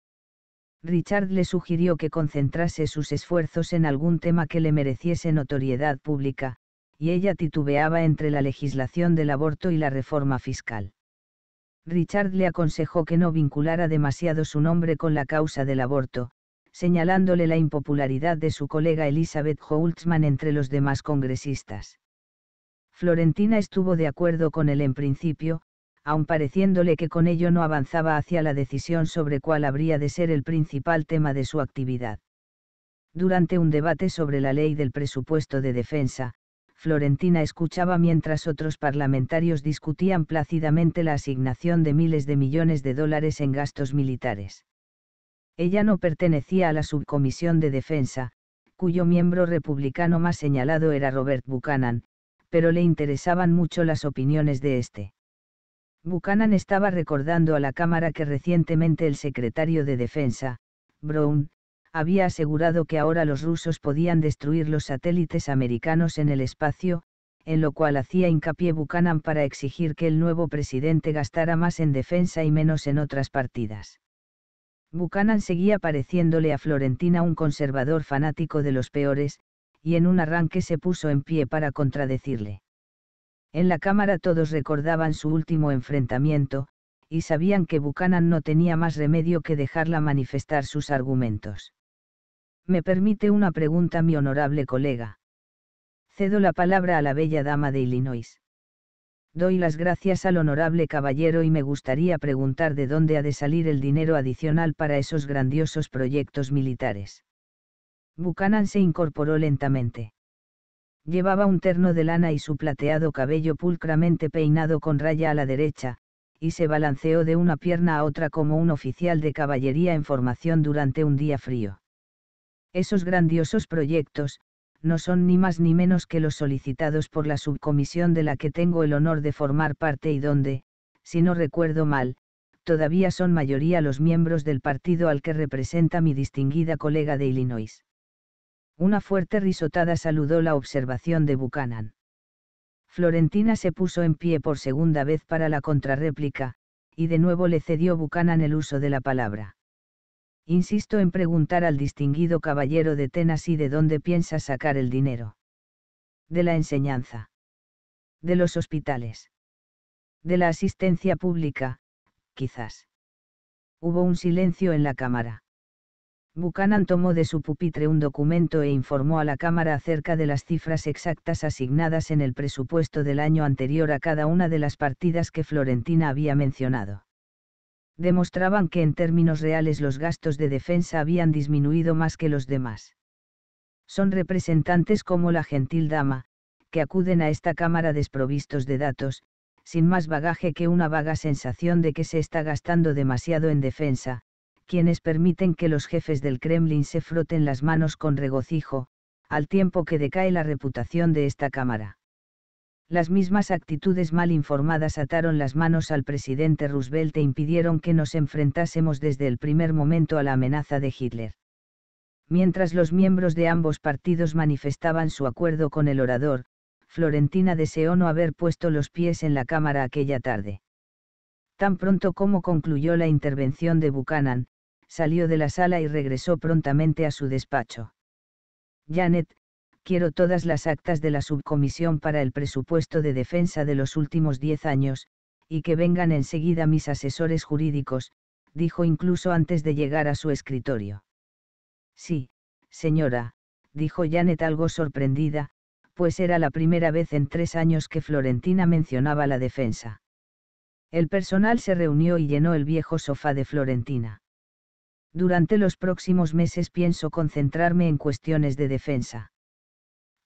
Richard le sugirió que concentrase sus esfuerzos en algún tema que le mereciese notoriedad pública, y ella titubeaba entre la legislación del aborto y la reforma fiscal. Richard le aconsejó que no vinculara demasiado su nombre con la causa del aborto, señalándole la impopularidad de su colega Elizabeth Holtzman entre los demás congresistas. Florentina estuvo de acuerdo con él en principio, aun pareciéndole que con ello no avanzaba hacia la decisión sobre cuál habría de ser el principal tema de su actividad. Durante un debate sobre la ley del presupuesto de defensa, Florentina escuchaba mientras otros parlamentarios discutían plácidamente la asignación de miles de millones de dólares en gastos militares. Ella no pertenecía a la subcomisión de defensa, cuyo miembro republicano más señalado era Robert Buchanan, pero le interesaban mucho las opiniones de este. Buchanan estaba recordando a la Cámara que recientemente el secretario de Defensa, Brown, había asegurado que ahora los rusos podían destruir los satélites americanos en el espacio, en lo cual hacía hincapié Buchanan para exigir que el nuevo presidente gastara más en defensa y menos en otras partidas. Buchanan seguía pareciéndole a Florentina un conservador fanático de los peores, y en un arranque se puso en pie para contradecirle. En la cámara todos recordaban su último enfrentamiento, y sabían que Buchanan no tenía más remedio que dejarla manifestar sus argumentos. Me permite una pregunta mi honorable colega. Cedo la palabra a la bella dama de Illinois. Doy las gracias al honorable caballero y me gustaría preguntar de dónde ha de salir el dinero adicional para esos grandiosos proyectos militares. Buchanan se incorporó lentamente. Llevaba un terno de lana y su plateado cabello pulcramente peinado con raya a la derecha, y se balanceó de una pierna a otra como un oficial de caballería en formación durante un día frío. Esos grandiosos proyectos, no son ni más ni menos que los solicitados por la subcomisión de la que tengo el honor de formar parte y donde, si no recuerdo mal, todavía son mayoría los miembros del partido al que representa mi distinguida colega de Illinois. Una fuerte risotada saludó la observación de Buchanan. Florentina se puso en pie por segunda vez para la contrarréplica, y de nuevo le cedió Buchanan el uso de la palabra. Insisto en preguntar al distinguido caballero de y de dónde piensa sacar el dinero. De la enseñanza. De los hospitales. De la asistencia pública, quizás. Hubo un silencio en la Cámara. Buchanan tomó de su pupitre un documento e informó a la Cámara acerca de las cifras exactas asignadas en el presupuesto del año anterior a cada una de las partidas que Florentina había mencionado demostraban que en términos reales los gastos de defensa habían disminuido más que los demás. Son representantes como la gentil dama, que acuden a esta Cámara desprovistos de datos, sin más bagaje que una vaga sensación de que se está gastando demasiado en defensa, quienes permiten que los jefes del Kremlin se froten las manos con regocijo, al tiempo que decae la reputación de esta Cámara las mismas actitudes mal informadas ataron las manos al presidente Roosevelt e impidieron que nos enfrentásemos desde el primer momento a la amenaza de Hitler. Mientras los miembros de ambos partidos manifestaban su acuerdo con el orador, Florentina deseó no haber puesto los pies en la Cámara aquella tarde. Tan pronto como concluyó la intervención de Buchanan, salió de la sala y regresó prontamente a su despacho. Janet, quiero todas las actas de la subcomisión para el presupuesto de defensa de los últimos diez años, y que vengan enseguida mis asesores jurídicos, dijo incluso antes de llegar a su escritorio. Sí, señora, dijo Janet algo sorprendida, pues era la primera vez en tres años que Florentina mencionaba la defensa. El personal se reunió y llenó el viejo sofá de Florentina. Durante los próximos meses pienso concentrarme en cuestiones de defensa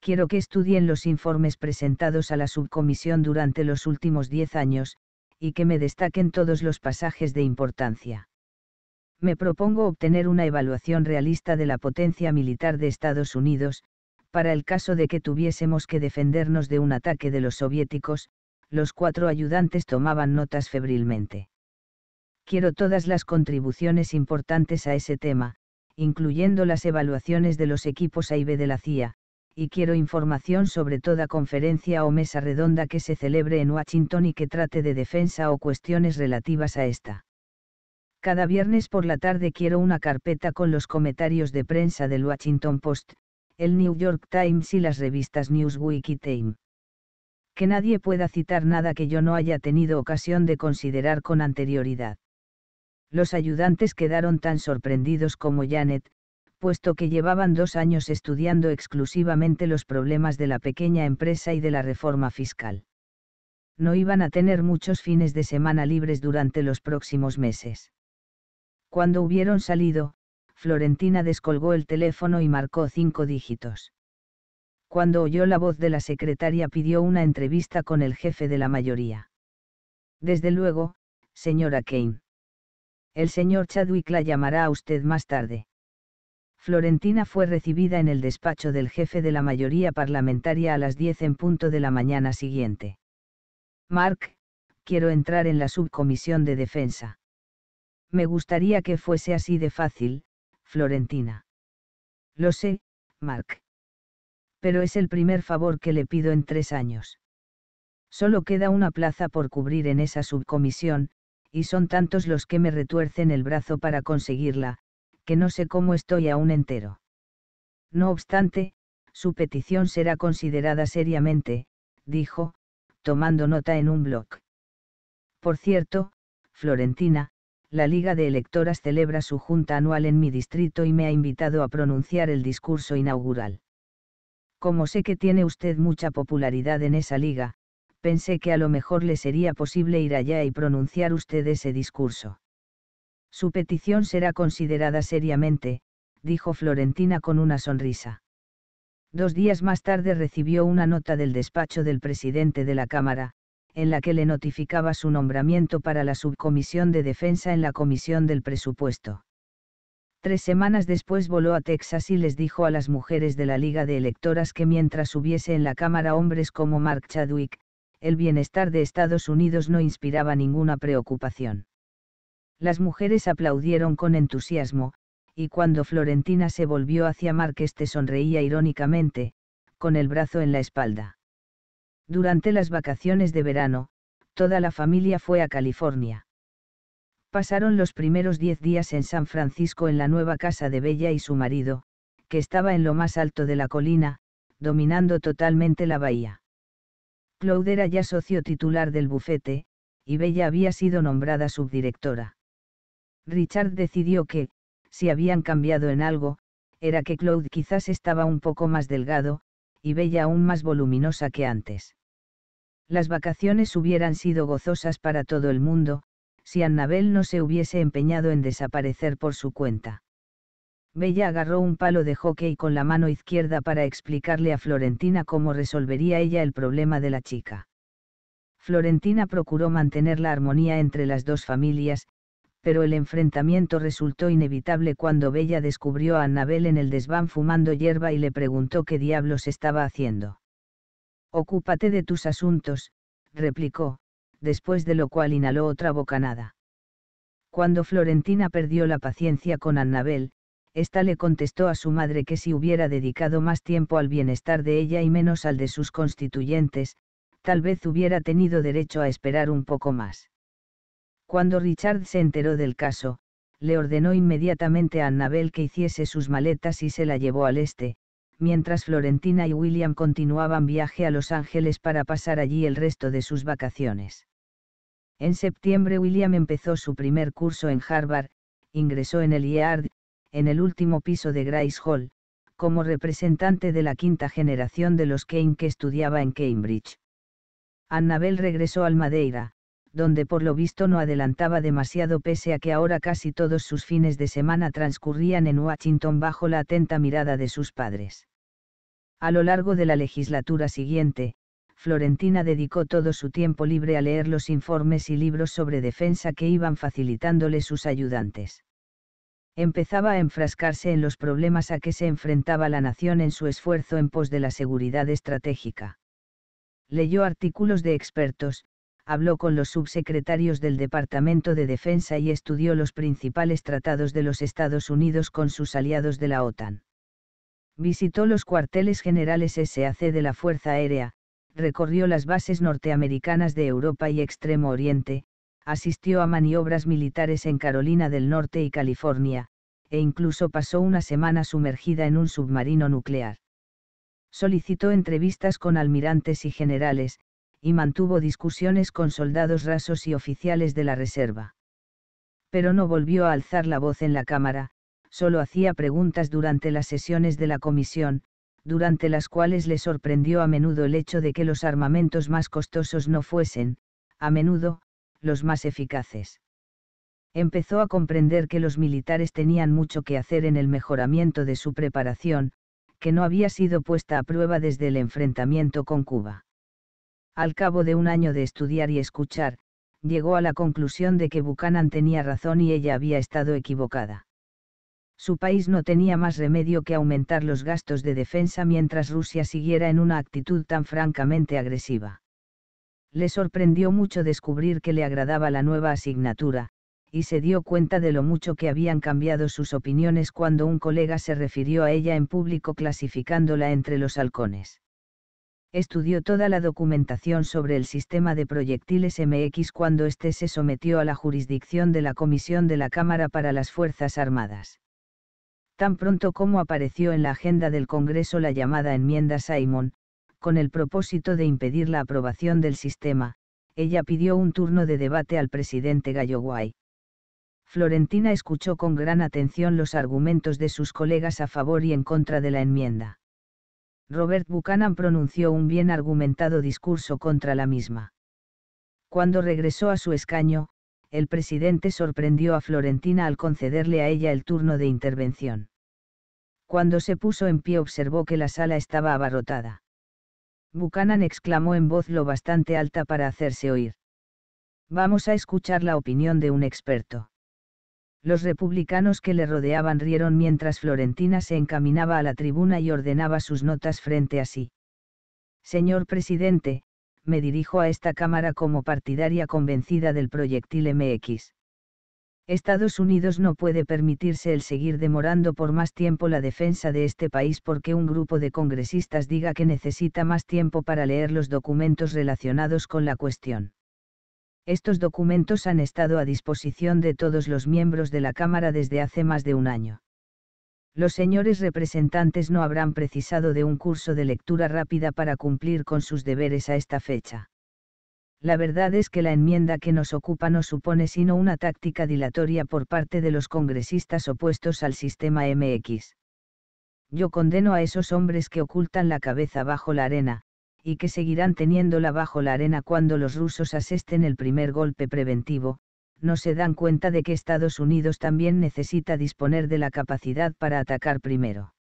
quiero que estudien los informes presentados a la subcomisión durante los últimos diez años, y que me destaquen todos los pasajes de importancia. Me propongo obtener una evaluación realista de la potencia militar de Estados Unidos, para el caso de que tuviésemos que defendernos de un ataque de los soviéticos, los cuatro ayudantes tomaban notas febrilmente. Quiero todas las contribuciones importantes a ese tema, incluyendo las evaluaciones de los equipos A B de la CIA, y quiero información sobre toda conferencia o mesa redonda que se celebre en Washington y que trate de defensa o cuestiones relativas a esta. Cada viernes por la tarde quiero una carpeta con los comentarios de prensa del Washington Post, el New York Times y las revistas Newsweek y Time. Que nadie pueda citar nada que yo no haya tenido ocasión de considerar con anterioridad. Los ayudantes quedaron tan sorprendidos como Janet, puesto que llevaban dos años estudiando exclusivamente los problemas de la pequeña empresa y de la reforma fiscal. No iban a tener muchos fines de semana libres durante los próximos meses. Cuando hubieron salido, Florentina descolgó el teléfono y marcó cinco dígitos. Cuando oyó la voz de la secretaria pidió una entrevista con el jefe de la mayoría. Desde luego, señora Kane. El señor Chadwick la llamará a usted más tarde. Florentina fue recibida en el despacho del jefe de la mayoría parlamentaria a las 10 en punto de la mañana siguiente. Mark, quiero entrar en la subcomisión de defensa. Me gustaría que fuese así de fácil, Florentina. Lo sé, Mark. Pero es el primer favor que le pido en tres años. Solo queda una plaza por cubrir en esa subcomisión, y son tantos los que me retuercen el brazo para conseguirla, que no sé cómo estoy aún entero. No obstante, su petición será considerada seriamente, dijo, tomando nota en un blog. Por cierto, Florentina, la Liga de Electoras celebra su junta anual en mi distrito y me ha invitado a pronunciar el discurso inaugural. Como sé que tiene usted mucha popularidad en esa liga, pensé que a lo mejor le sería posible ir allá y pronunciar usted ese discurso. Su petición será considerada seriamente, dijo Florentina con una sonrisa. Dos días más tarde recibió una nota del despacho del presidente de la Cámara, en la que le notificaba su nombramiento para la subcomisión de defensa en la comisión del presupuesto. Tres semanas después voló a Texas y les dijo a las mujeres de la Liga de Electoras que mientras hubiese en la Cámara hombres como Mark Chadwick, el bienestar de Estados Unidos no inspiraba ninguna preocupación. Las mujeres aplaudieron con entusiasmo, y cuando Florentina se volvió hacia Marqués te sonreía irónicamente, con el brazo en la espalda. Durante las vacaciones de verano, toda la familia fue a California. Pasaron los primeros diez días en San Francisco en la nueva casa de Bella y su marido, que estaba en lo más alto de la colina, dominando totalmente la bahía. Claude era ya socio titular del bufete, y Bella había sido nombrada subdirectora. Richard decidió que, si habían cambiado en algo, era que Claude quizás estaba un poco más delgado, y Bella aún más voluminosa que antes. Las vacaciones hubieran sido gozosas para todo el mundo, si Annabel no se hubiese empeñado en desaparecer por su cuenta. Bella agarró un palo de hockey con la mano izquierda para explicarle a Florentina cómo resolvería ella el problema de la chica. Florentina procuró mantener la armonía entre las dos familias, pero el enfrentamiento resultó inevitable cuando Bella descubrió a Annabel en el desván fumando hierba y le preguntó qué diablos estaba haciendo. Ocúpate de tus asuntos, replicó, después de lo cual inhaló otra bocanada. Cuando Florentina perdió la paciencia con Annabel, ésta le contestó a su madre que si hubiera dedicado más tiempo al bienestar de ella y menos al de sus constituyentes, tal vez hubiera tenido derecho a esperar un poco más. Cuando Richard se enteró del caso, le ordenó inmediatamente a Annabel que hiciese sus maletas y se la llevó al este, mientras Florentina y William continuaban viaje a Los Ángeles para pasar allí el resto de sus vacaciones. En septiembre William empezó su primer curso en Harvard, ingresó en el Yard, en el último piso de Grace Hall, como representante de la quinta generación de los Kane que estudiaba en Cambridge. Annabel regresó al Madeira, donde por lo visto no adelantaba demasiado pese a que ahora casi todos sus fines de semana transcurrían en Washington bajo la atenta mirada de sus padres. A lo largo de la legislatura siguiente, Florentina dedicó todo su tiempo libre a leer los informes y libros sobre defensa que iban facilitándole sus ayudantes. Empezaba a enfrascarse en los problemas a que se enfrentaba la nación en su esfuerzo en pos de la seguridad estratégica leyó artículos de expertos, habló con los subsecretarios del Departamento de Defensa y estudió los principales tratados de los Estados Unidos con sus aliados de la OTAN. Visitó los cuarteles generales SAC de la Fuerza Aérea, recorrió las bases norteamericanas de Europa y Extremo Oriente, asistió a maniobras militares en Carolina del Norte y California, e incluso pasó una semana sumergida en un submarino nuclear. Solicitó entrevistas con almirantes y generales, y mantuvo discusiones con soldados rasos y oficiales de la reserva. Pero no volvió a alzar la voz en la Cámara, solo hacía preguntas durante las sesiones de la comisión, durante las cuales le sorprendió a menudo el hecho de que los armamentos más costosos no fuesen, a menudo, los más eficaces. Empezó a comprender que los militares tenían mucho que hacer en el mejoramiento de su preparación, que no había sido puesta a prueba desde el enfrentamiento con Cuba al cabo de un año de estudiar y escuchar, llegó a la conclusión de que Buchanan tenía razón y ella había estado equivocada. Su país no tenía más remedio que aumentar los gastos de defensa mientras Rusia siguiera en una actitud tan francamente agresiva. Le sorprendió mucho descubrir que le agradaba la nueva asignatura, y se dio cuenta de lo mucho que habían cambiado sus opiniones cuando un colega se refirió a ella en público clasificándola entre los halcones estudió toda la documentación sobre el sistema de proyectiles MX cuando este se sometió a la jurisdicción de la Comisión de la Cámara para las Fuerzas Armadas. Tan pronto como apareció en la agenda del Congreso la llamada enmienda Simon, con el propósito de impedir la aprobación del sistema, ella pidió un turno de debate al presidente Galloguay. Florentina escuchó con gran atención los argumentos de sus colegas a favor y en contra de la enmienda Robert Buchanan pronunció un bien argumentado discurso contra la misma. Cuando regresó a su escaño, el presidente sorprendió a Florentina al concederle a ella el turno de intervención. Cuando se puso en pie observó que la sala estaba abarrotada. Buchanan exclamó en voz lo bastante alta para hacerse oír. Vamos a escuchar la opinión de un experto. Los republicanos que le rodeaban rieron mientras Florentina se encaminaba a la tribuna y ordenaba sus notas frente a sí. Señor presidente, me dirijo a esta Cámara como partidaria convencida del proyectil MX. Estados Unidos no puede permitirse el seguir demorando por más tiempo la defensa de este país porque un grupo de congresistas diga que necesita más tiempo para leer los documentos relacionados con la cuestión. Estos documentos han estado a disposición de todos los miembros de la Cámara desde hace más de un año. Los señores representantes no habrán precisado de un curso de lectura rápida para cumplir con sus deberes a esta fecha. La verdad es que la enmienda que nos ocupa no supone sino una táctica dilatoria por parte de los congresistas opuestos al sistema MX. Yo condeno a esos hombres que ocultan la cabeza bajo la arena, y que seguirán teniéndola bajo la arena cuando los rusos asesten el primer golpe preventivo, no se dan cuenta de que Estados Unidos también necesita disponer de la capacidad para atacar primero.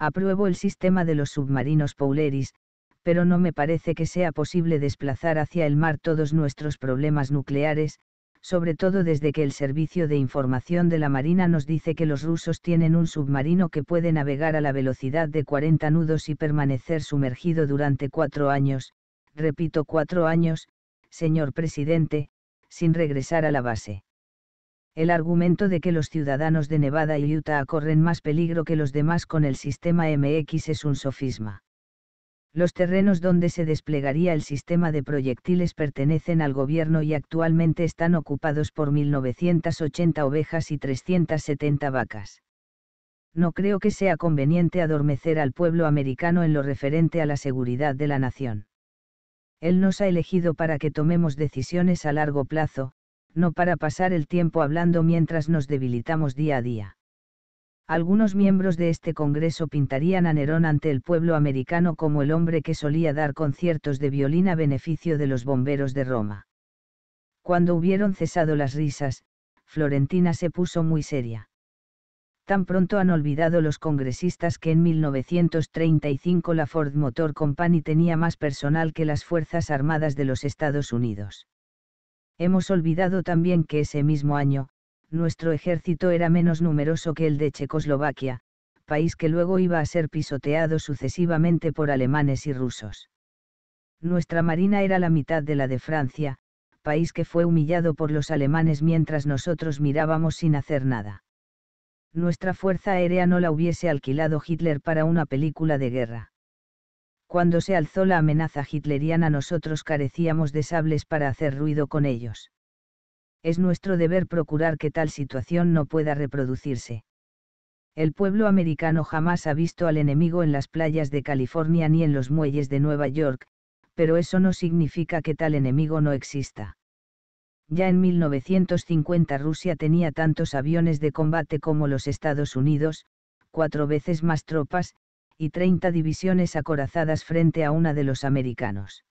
Apruebo el sistema de los submarinos Pauleris, pero no me parece que sea posible desplazar hacia el mar todos nuestros problemas nucleares, sobre todo desde que el Servicio de Información de la Marina nos dice que los rusos tienen un submarino que puede navegar a la velocidad de 40 nudos y permanecer sumergido durante cuatro años, repito cuatro años, señor presidente, sin regresar a la base. El argumento de que los ciudadanos de Nevada y Utah corren más peligro que los demás con el sistema MX es un sofisma. Los terrenos donde se desplegaría el sistema de proyectiles pertenecen al gobierno y actualmente están ocupados por 1.980 ovejas y 370 vacas. No creo que sea conveniente adormecer al pueblo americano en lo referente a la seguridad de la nación. Él nos ha elegido para que tomemos decisiones a largo plazo, no para pasar el tiempo hablando mientras nos debilitamos día a día algunos miembros de este Congreso pintarían a Nerón ante el pueblo americano como el hombre que solía dar conciertos de violín a beneficio de los bomberos de Roma. Cuando hubieron cesado las risas, Florentina se puso muy seria. Tan pronto han olvidado los congresistas que en 1935 la Ford Motor Company tenía más personal que las Fuerzas Armadas de los Estados Unidos. Hemos olvidado también que ese mismo año, nuestro ejército era menos numeroso que el de Checoslovaquia, país que luego iba a ser pisoteado sucesivamente por alemanes y rusos. Nuestra marina era la mitad de la de Francia, país que fue humillado por los alemanes mientras nosotros mirábamos sin hacer nada. Nuestra fuerza aérea no la hubiese alquilado Hitler para una película de guerra. Cuando se alzó la amenaza hitleriana nosotros carecíamos de sables para hacer ruido con ellos es nuestro deber procurar que tal situación no pueda reproducirse. El pueblo americano jamás ha visto al enemigo en las playas de California ni en los muelles de Nueva York, pero eso no significa que tal enemigo no exista. Ya en 1950 Rusia tenía tantos aviones de combate como los Estados Unidos, cuatro veces más tropas, y 30 divisiones acorazadas frente a una de los americanos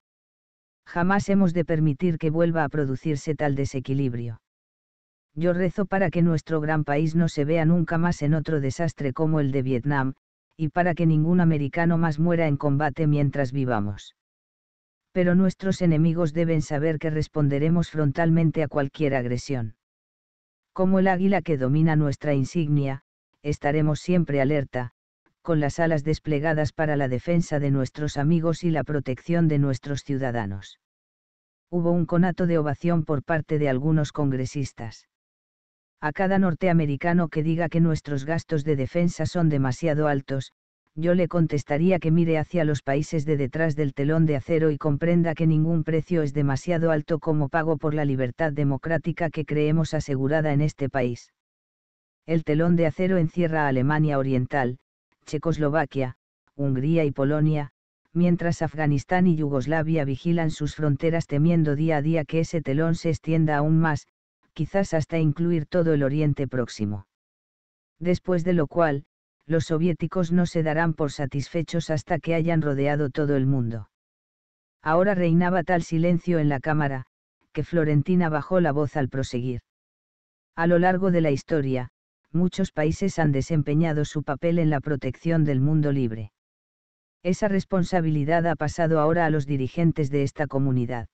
jamás hemos de permitir que vuelva a producirse tal desequilibrio. Yo rezo para que nuestro gran país no se vea nunca más en otro desastre como el de Vietnam, y para que ningún americano más muera en combate mientras vivamos. Pero nuestros enemigos deben saber que responderemos frontalmente a cualquier agresión. Como el águila que domina nuestra insignia, estaremos siempre alerta, con las alas desplegadas para la defensa de nuestros amigos y la protección de nuestros ciudadanos. Hubo un conato de ovación por parte de algunos congresistas. A cada norteamericano que diga que nuestros gastos de defensa son demasiado altos, yo le contestaría que mire hacia los países de detrás del telón de acero y comprenda que ningún precio es demasiado alto como pago por la libertad democrática que creemos asegurada en este país. El telón de acero encierra a Alemania Oriental, Checoslovaquia, Hungría y Polonia, mientras Afganistán y Yugoslavia vigilan sus fronteras temiendo día a día que ese telón se extienda aún más, quizás hasta incluir todo el Oriente Próximo. Después de lo cual, los soviéticos no se darán por satisfechos hasta que hayan rodeado todo el mundo. Ahora reinaba tal silencio en la cámara, que Florentina bajó la voz al proseguir. A lo largo de la historia, muchos países han desempeñado su papel en la protección del mundo libre. Esa responsabilidad ha pasado ahora a los dirigentes de esta comunidad.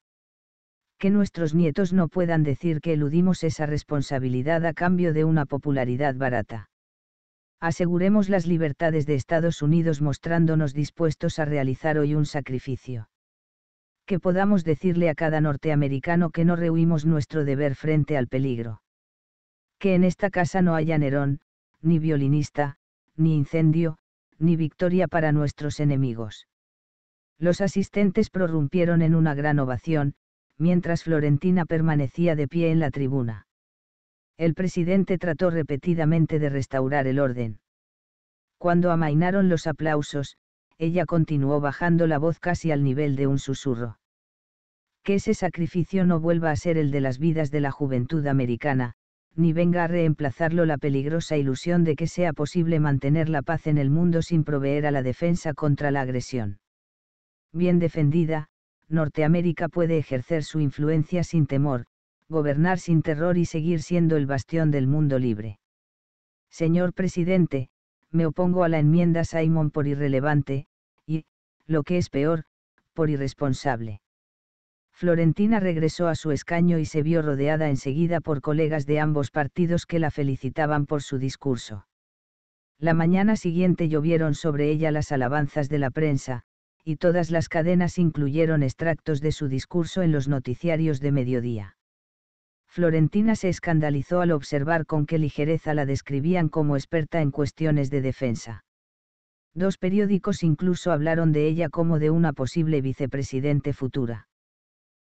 Que nuestros nietos no puedan decir que eludimos esa responsabilidad a cambio de una popularidad barata. Aseguremos las libertades de Estados Unidos mostrándonos dispuestos a realizar hoy un sacrificio. Que podamos decirle a cada norteamericano que no rehuimos nuestro deber frente al peligro que en esta casa no haya Nerón, ni violinista, ni incendio, ni victoria para nuestros enemigos. Los asistentes prorrumpieron en una gran ovación, mientras Florentina permanecía de pie en la tribuna. El presidente trató repetidamente de restaurar el orden. Cuando amainaron los aplausos, ella continuó bajando la voz casi al nivel de un susurro. Que ese sacrificio no vuelva a ser el de las vidas de la juventud americana, ni venga a reemplazarlo la peligrosa ilusión de que sea posible mantener la paz en el mundo sin proveer a la defensa contra la agresión. Bien defendida, Norteamérica puede ejercer su influencia sin temor, gobernar sin terror y seguir siendo el bastión del mundo libre. Señor presidente, me opongo a la enmienda Simon por irrelevante, y, lo que es peor, por irresponsable. Florentina regresó a su escaño y se vio rodeada enseguida por colegas de ambos partidos que la felicitaban por su discurso. La mañana siguiente llovieron sobre ella las alabanzas de la prensa, y todas las cadenas incluyeron extractos de su discurso en los noticiarios de mediodía. Florentina se escandalizó al observar con qué ligereza la describían como experta en cuestiones de defensa. Dos periódicos incluso hablaron de ella como de una posible vicepresidente futura.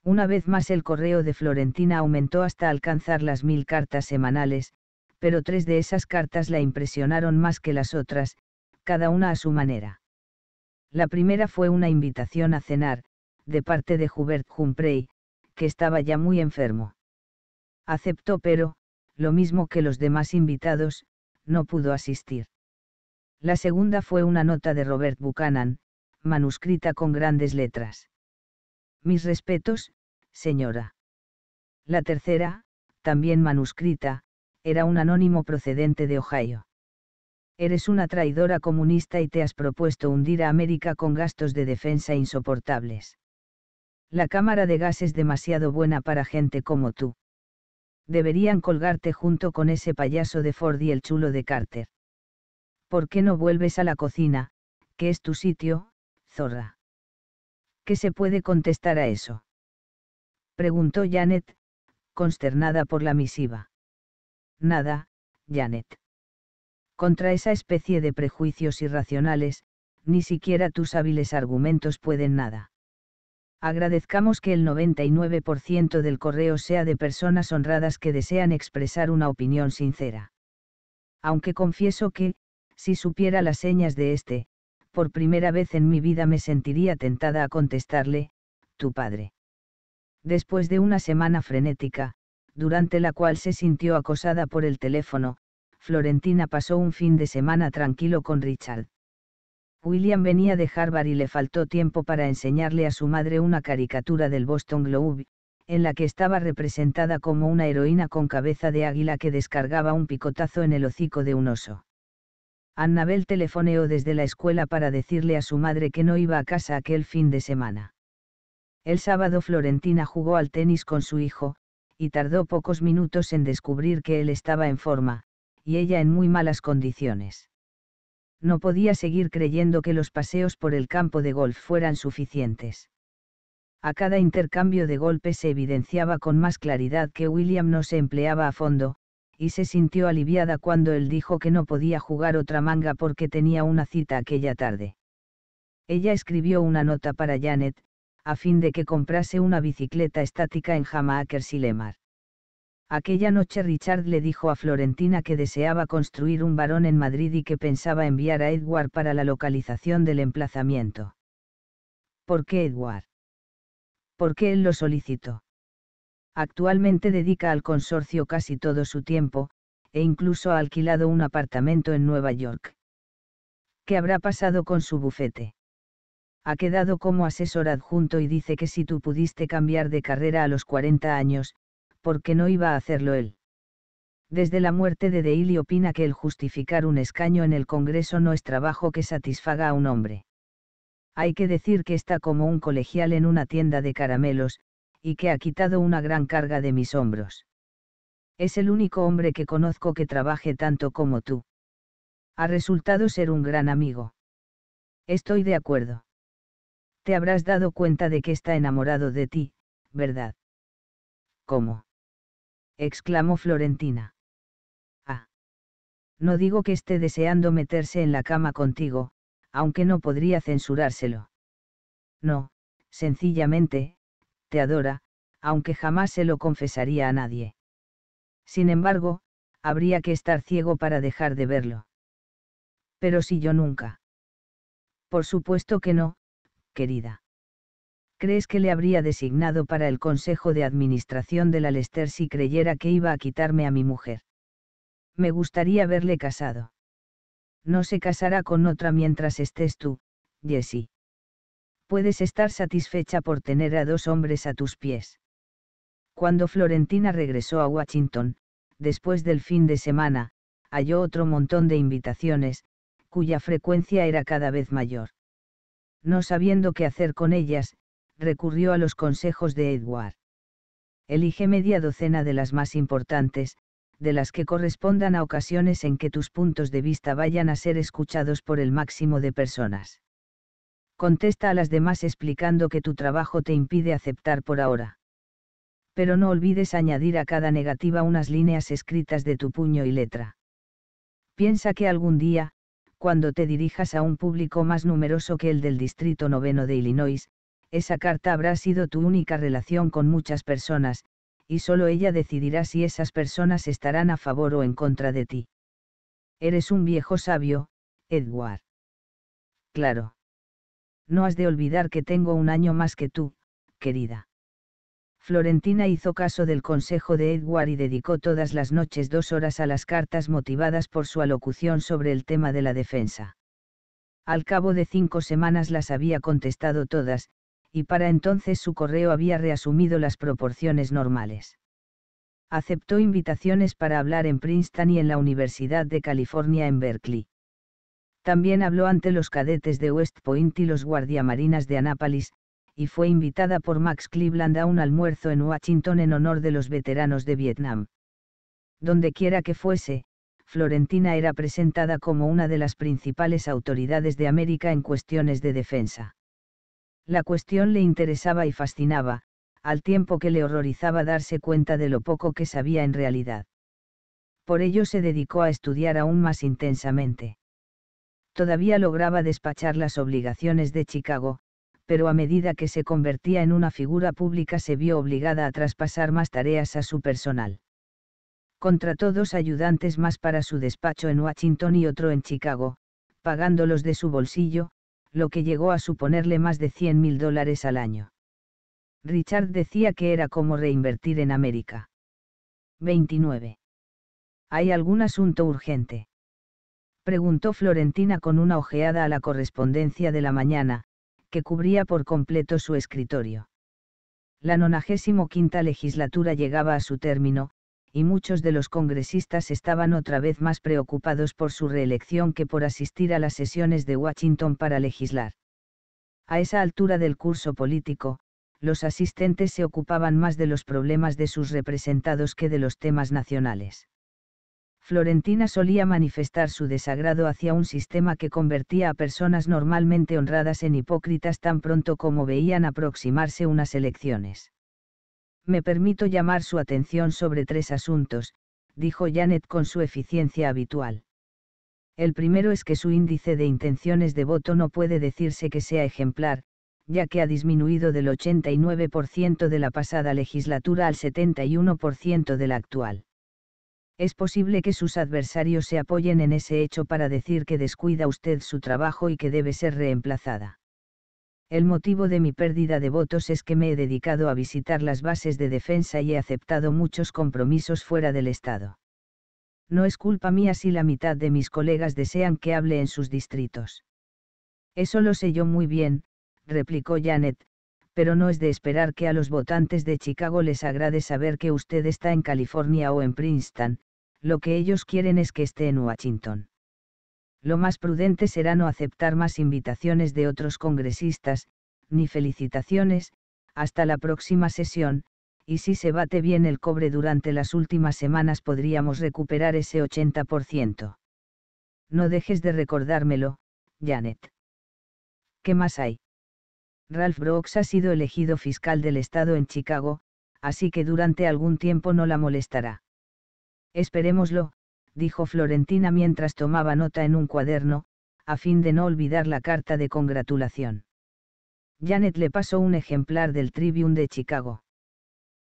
Una vez más el correo de Florentina aumentó hasta alcanzar las mil cartas semanales, pero tres de esas cartas la impresionaron más que las otras, cada una a su manera. La primera fue una invitación a cenar, de parte de Hubert Jumprey, que estaba ya muy enfermo. Aceptó pero, lo mismo que los demás invitados, no pudo asistir. La segunda fue una nota de Robert Buchanan, manuscrita con grandes letras. Mis respetos, señora. La tercera, también manuscrita, era un anónimo procedente de Ohio. Eres una traidora comunista y te has propuesto hundir a América con gastos de defensa insoportables. La cámara de gas es demasiado buena para gente como tú. Deberían colgarte junto con ese payaso de Ford y el chulo de Carter. ¿Por qué no vuelves a la cocina, que es tu sitio, zorra? ¿Qué se puede contestar a eso? Preguntó Janet, consternada por la misiva. Nada, Janet. Contra esa especie de prejuicios irracionales, ni siquiera tus hábiles argumentos pueden nada. Agradezcamos que el 99% del correo sea de personas honradas que desean expresar una opinión sincera. Aunque confieso que, si supiera las señas de este, por primera vez en mi vida me sentiría tentada a contestarle, tu padre. Después de una semana frenética, durante la cual se sintió acosada por el teléfono, Florentina pasó un fin de semana tranquilo con Richard. William venía de Harvard y le faltó tiempo para enseñarle a su madre una caricatura del Boston Globe, en la que estaba representada como una heroína con cabeza de águila que descargaba un picotazo en el hocico de un oso. Annabel telefoneó desde la escuela para decirle a su madre que no iba a casa aquel fin de semana. El sábado Florentina jugó al tenis con su hijo, y tardó pocos minutos en descubrir que él estaba en forma, y ella en muy malas condiciones. No podía seguir creyendo que los paseos por el campo de golf fueran suficientes. A cada intercambio de golpes se evidenciaba con más claridad que William no se empleaba a fondo, y se sintió aliviada cuando él dijo que no podía jugar otra manga porque tenía una cita aquella tarde. Ella escribió una nota para Janet, a fin de que comprase una bicicleta estática en Hamakers y Lemar. Aquella noche Richard le dijo a Florentina que deseaba construir un varón en Madrid y que pensaba enviar a Edward para la localización del emplazamiento. ¿Por qué Edward? ¿Por qué él lo solicitó? Actualmente dedica al consorcio casi todo su tiempo, e incluso ha alquilado un apartamento en Nueva York. ¿Qué habrá pasado con su bufete? Ha quedado como asesor adjunto y dice que si tú pudiste cambiar de carrera a los 40 años, ¿por qué no iba a hacerlo él? Desde la muerte de Daly opina que el justificar un escaño en el Congreso no es trabajo que satisfaga a un hombre. Hay que decir que está como un colegial en una tienda de caramelos, y que ha quitado una gran carga de mis hombros. Es el único hombre que conozco que trabaje tanto como tú. Ha resultado ser un gran amigo. Estoy de acuerdo. Te habrás dado cuenta de que está enamorado de ti, ¿verdad? ¿Cómo? exclamó Florentina. Ah. No digo que esté deseando meterse en la cama contigo, aunque no podría censurárselo. No, sencillamente, te adora, aunque jamás se lo confesaría a nadie. Sin embargo, habría que estar ciego para dejar de verlo. Pero si yo nunca. Por supuesto que no, querida. ¿Crees que le habría designado para el Consejo de Administración de la si creyera que iba a quitarme a mi mujer? Me gustaría verle casado. No se casará con otra mientras estés tú, Jessie puedes estar satisfecha por tener a dos hombres a tus pies. Cuando Florentina regresó a Washington, después del fin de semana, halló otro montón de invitaciones, cuya frecuencia era cada vez mayor. No sabiendo qué hacer con ellas, recurrió a los consejos de Edward. Elige media docena de las más importantes, de las que correspondan a ocasiones en que tus puntos de vista vayan a ser escuchados por el máximo de personas contesta a las demás explicando que tu trabajo te impide aceptar por ahora. Pero no olvides añadir a cada negativa unas líneas escritas de tu puño y letra. Piensa que algún día, cuando te dirijas a un público más numeroso que el del Distrito Noveno de Illinois, esa carta habrá sido tu única relación con muchas personas, y solo ella decidirá si esas personas estarán a favor o en contra de ti. Eres un viejo sabio, Edward. Claro no has de olvidar que tengo un año más que tú, querida. Florentina hizo caso del consejo de Edward y dedicó todas las noches dos horas a las cartas motivadas por su alocución sobre el tema de la defensa. Al cabo de cinco semanas las había contestado todas, y para entonces su correo había reasumido las proporciones normales. Aceptó invitaciones para hablar en Princeton y en la Universidad de California en Berkeley. También habló ante los cadetes de West Point y los guardiamarinas de Anápolis, y fue invitada por Max Cleveland a un almuerzo en Washington en honor de los veteranos de Vietnam. Donde quiera que fuese, Florentina era presentada como una de las principales autoridades de América en cuestiones de defensa. La cuestión le interesaba y fascinaba, al tiempo que le horrorizaba darse cuenta de lo poco que sabía en realidad. Por ello se dedicó a estudiar aún más intensamente todavía lograba despachar las obligaciones de Chicago, pero a medida que se convertía en una figura pública se vio obligada a traspasar más tareas a su personal. Contrató dos ayudantes más para su despacho en Washington y otro en Chicago, pagándolos de su bolsillo, lo que llegó a suponerle más de 100 mil dólares al año. Richard decía que era como reinvertir en América. 29. Hay algún asunto urgente preguntó Florentina con una ojeada a la correspondencia de la mañana, que cubría por completo su escritorio. La 95 legislatura llegaba a su término, y muchos de los congresistas estaban otra vez más preocupados por su reelección que por asistir a las sesiones de Washington para legislar. A esa altura del curso político, los asistentes se ocupaban más de los problemas de sus representados que de los temas nacionales. Florentina solía manifestar su desagrado hacia un sistema que convertía a personas normalmente honradas en hipócritas tan pronto como veían aproximarse unas elecciones. Me permito llamar su atención sobre tres asuntos, dijo Janet con su eficiencia habitual. El primero es que su índice de intenciones de voto no puede decirse que sea ejemplar, ya que ha disminuido del 89% de la pasada legislatura al 71% de la actual es posible que sus adversarios se apoyen en ese hecho para decir que descuida usted su trabajo y que debe ser reemplazada. El motivo de mi pérdida de votos es que me he dedicado a visitar las bases de defensa y he aceptado muchos compromisos fuera del Estado. No es culpa mía si la mitad de mis colegas desean que hable en sus distritos. Eso lo sé yo muy bien, replicó Janet, pero no es de esperar que a los votantes de Chicago les agrade saber que usted está en California o en Princeton, lo que ellos quieren es que esté en Washington. Lo más prudente será no aceptar más invitaciones de otros congresistas, ni felicitaciones, hasta la próxima sesión, y si se bate bien el cobre durante las últimas semanas podríamos recuperar ese 80%. No dejes de recordármelo, Janet. ¿Qué más hay? Ralph Brooks ha sido elegido fiscal del estado en Chicago, así que durante algún tiempo no la molestará. Esperémoslo, dijo Florentina mientras tomaba nota en un cuaderno, a fin de no olvidar la carta de congratulación. Janet le pasó un ejemplar del Tribune de Chicago.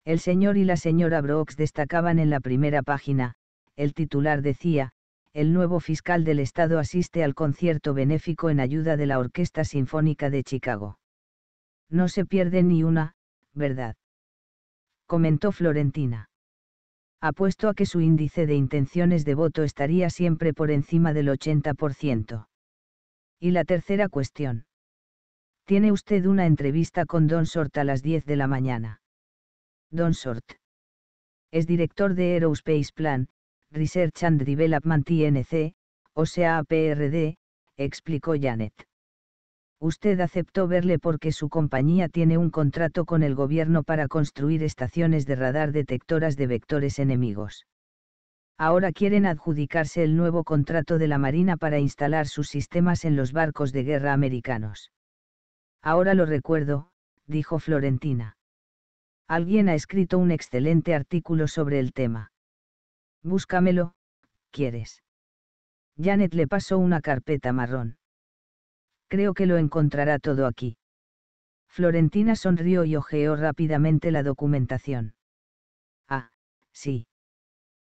El señor y la señora Brooks destacaban en la primera página, el titular decía, el nuevo fiscal del estado asiste al concierto benéfico en ayuda de la Orquesta Sinfónica de Chicago. No se pierde ni una, ¿verdad? comentó Florentina apuesto a que su índice de intenciones de voto estaría siempre por encima del 80%. Y la tercera cuestión. Tiene usted una entrevista con Don Sort a las 10 de la mañana. Don Sort. Es director de Aerospace Plan, Research and Development INC, o sea APRD, explicó Janet. Usted aceptó verle porque su compañía tiene un contrato con el gobierno para construir estaciones de radar detectoras de vectores enemigos. Ahora quieren adjudicarse el nuevo contrato de la Marina para instalar sus sistemas en los barcos de guerra americanos. Ahora lo recuerdo, dijo Florentina. Alguien ha escrito un excelente artículo sobre el tema. Búscamelo, ¿quieres? Janet le pasó una carpeta marrón creo que lo encontrará todo aquí. Florentina sonrió y hojeó rápidamente la documentación. Ah, sí.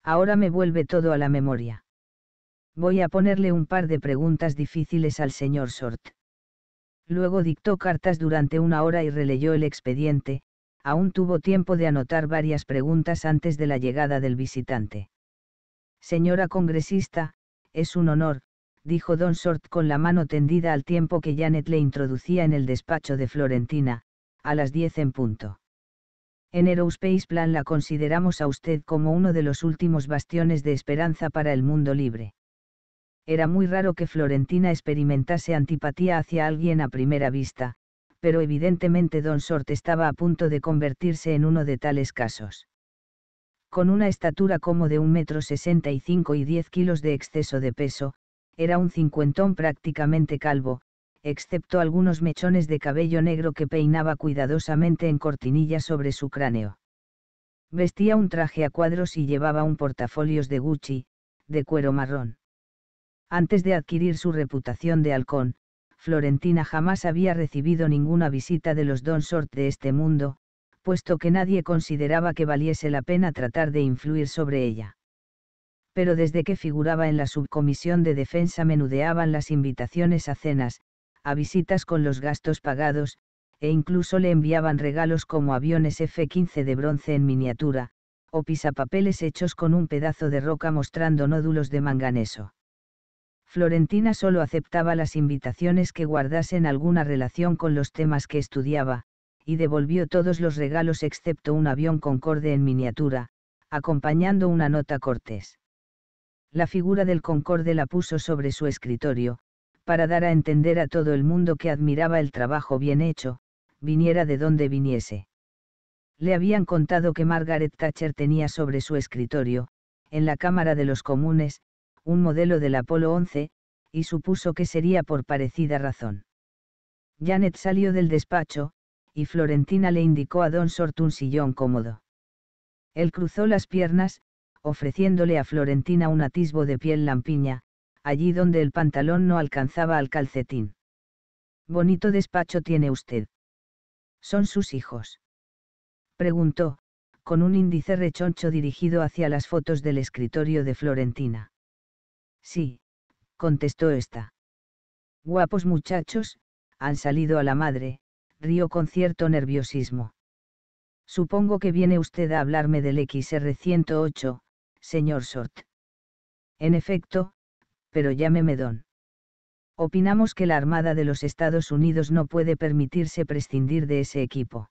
Ahora me vuelve todo a la memoria. Voy a ponerle un par de preguntas difíciles al señor Sort. Luego dictó cartas durante una hora y releyó el expediente, aún tuvo tiempo de anotar varias preguntas antes de la llegada del visitante. Señora congresista, es un honor, dijo Don Sort con la mano tendida al tiempo que Janet le introducía en el despacho de Florentina, a las 10 en punto. En Aerospace Plan la consideramos a usted como uno de los últimos bastiones de esperanza para el mundo libre. Era muy raro que Florentina experimentase antipatía hacia alguien a primera vista, pero evidentemente Don Sort estaba a punto de convertirse en uno de tales casos. Con una estatura como de un metro sesenta y cinco y diez kilos de exceso de peso, era un cincuentón prácticamente calvo, excepto algunos mechones de cabello negro que peinaba cuidadosamente en cortinillas sobre su cráneo. Vestía un traje a cuadros y llevaba un portafolios de Gucci, de cuero marrón. Antes de adquirir su reputación de halcón, Florentina jamás había recibido ninguna visita de los Don Sort de este mundo, puesto que nadie consideraba que valiese la pena tratar de influir sobre ella pero desde que figuraba en la subcomisión de defensa menudeaban las invitaciones a cenas, a visitas con los gastos pagados, e incluso le enviaban regalos como aviones F-15 de bronce en miniatura, o pisapapeles hechos con un pedazo de roca mostrando nódulos de manganeso. Florentina solo aceptaba las invitaciones que guardasen alguna relación con los temas que estudiaba, y devolvió todos los regalos excepto un avión Concorde en miniatura, acompañando una nota cortés la figura del concorde la puso sobre su escritorio, para dar a entender a todo el mundo que admiraba el trabajo bien hecho, viniera de donde viniese. Le habían contado que Margaret Thatcher tenía sobre su escritorio, en la Cámara de los Comunes, un modelo del Apolo 11, y supuso que sería por parecida razón. Janet salió del despacho, y Florentina le indicó a Don Sort un sillón cómodo. Él cruzó las piernas, ofreciéndole a Florentina un atisbo de piel lampiña, allí donde el pantalón no alcanzaba al calcetín. Bonito despacho tiene usted. ¿Son sus hijos? Preguntó, con un índice rechoncho dirigido hacia las fotos del escritorio de Florentina. Sí, contestó esta. Guapos muchachos, han salido a la madre, rió con cierto nerviosismo. Supongo que viene usted a hablarme del XR108, señor Short. En efecto, pero llámeme don. Opinamos que la Armada de los Estados Unidos no puede permitirse prescindir de ese equipo.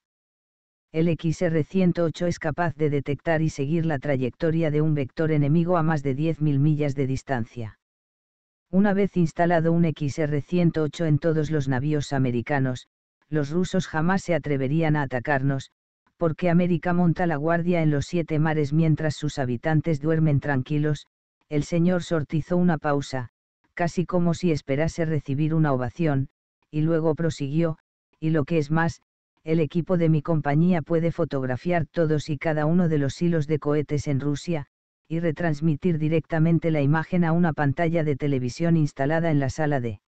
El XR-108 es capaz de detectar y seguir la trayectoria de un vector enemigo a más de 10.000 millas de distancia. Una vez instalado un XR-108 en todos los navíos americanos, los rusos jamás se atreverían a atacarnos, porque América monta la guardia en los siete mares mientras sus habitantes duermen tranquilos, el señor sortizó una pausa, casi como si esperase recibir una ovación, y luego prosiguió, y lo que es más, el equipo de mi compañía puede fotografiar todos y cada uno de los hilos de cohetes en Rusia, y retransmitir directamente la imagen a una pantalla de televisión instalada en la sala de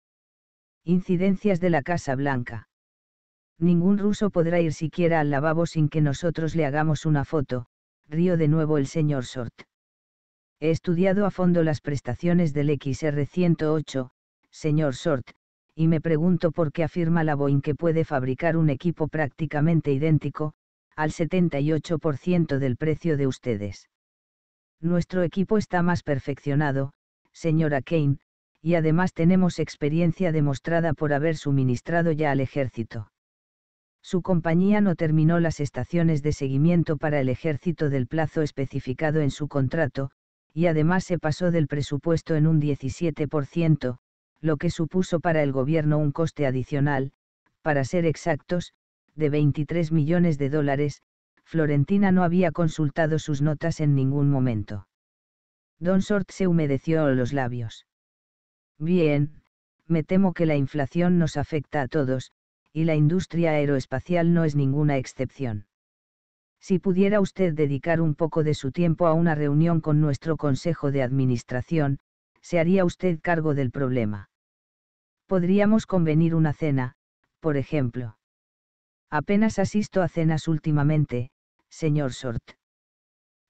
incidencias de la Casa Blanca. Ningún ruso podrá ir siquiera al lavabo sin que nosotros le hagamos una foto, río de nuevo el señor Sort. He estudiado a fondo las prestaciones del XR108, señor Short, y me pregunto por qué afirma la Boeing que puede fabricar un equipo prácticamente idéntico, al 78% del precio de ustedes. Nuestro equipo está más perfeccionado, señora Kane, y además tenemos experiencia demostrada por haber suministrado ya al ejército su compañía no terminó las estaciones de seguimiento para el ejército del plazo especificado en su contrato, y además se pasó del presupuesto en un 17%, lo que supuso para el gobierno un coste adicional, para ser exactos, de 23 millones de dólares, Florentina no había consultado sus notas en ningún momento. Don Sort se humedeció los labios. Bien, me temo que la inflación nos afecta a todos, y la industria aeroespacial no es ninguna excepción. Si pudiera usted dedicar un poco de su tiempo a una reunión con nuestro Consejo de Administración, se haría usted cargo del problema. Podríamos convenir una cena, por ejemplo. Apenas asisto a cenas últimamente, señor Sort.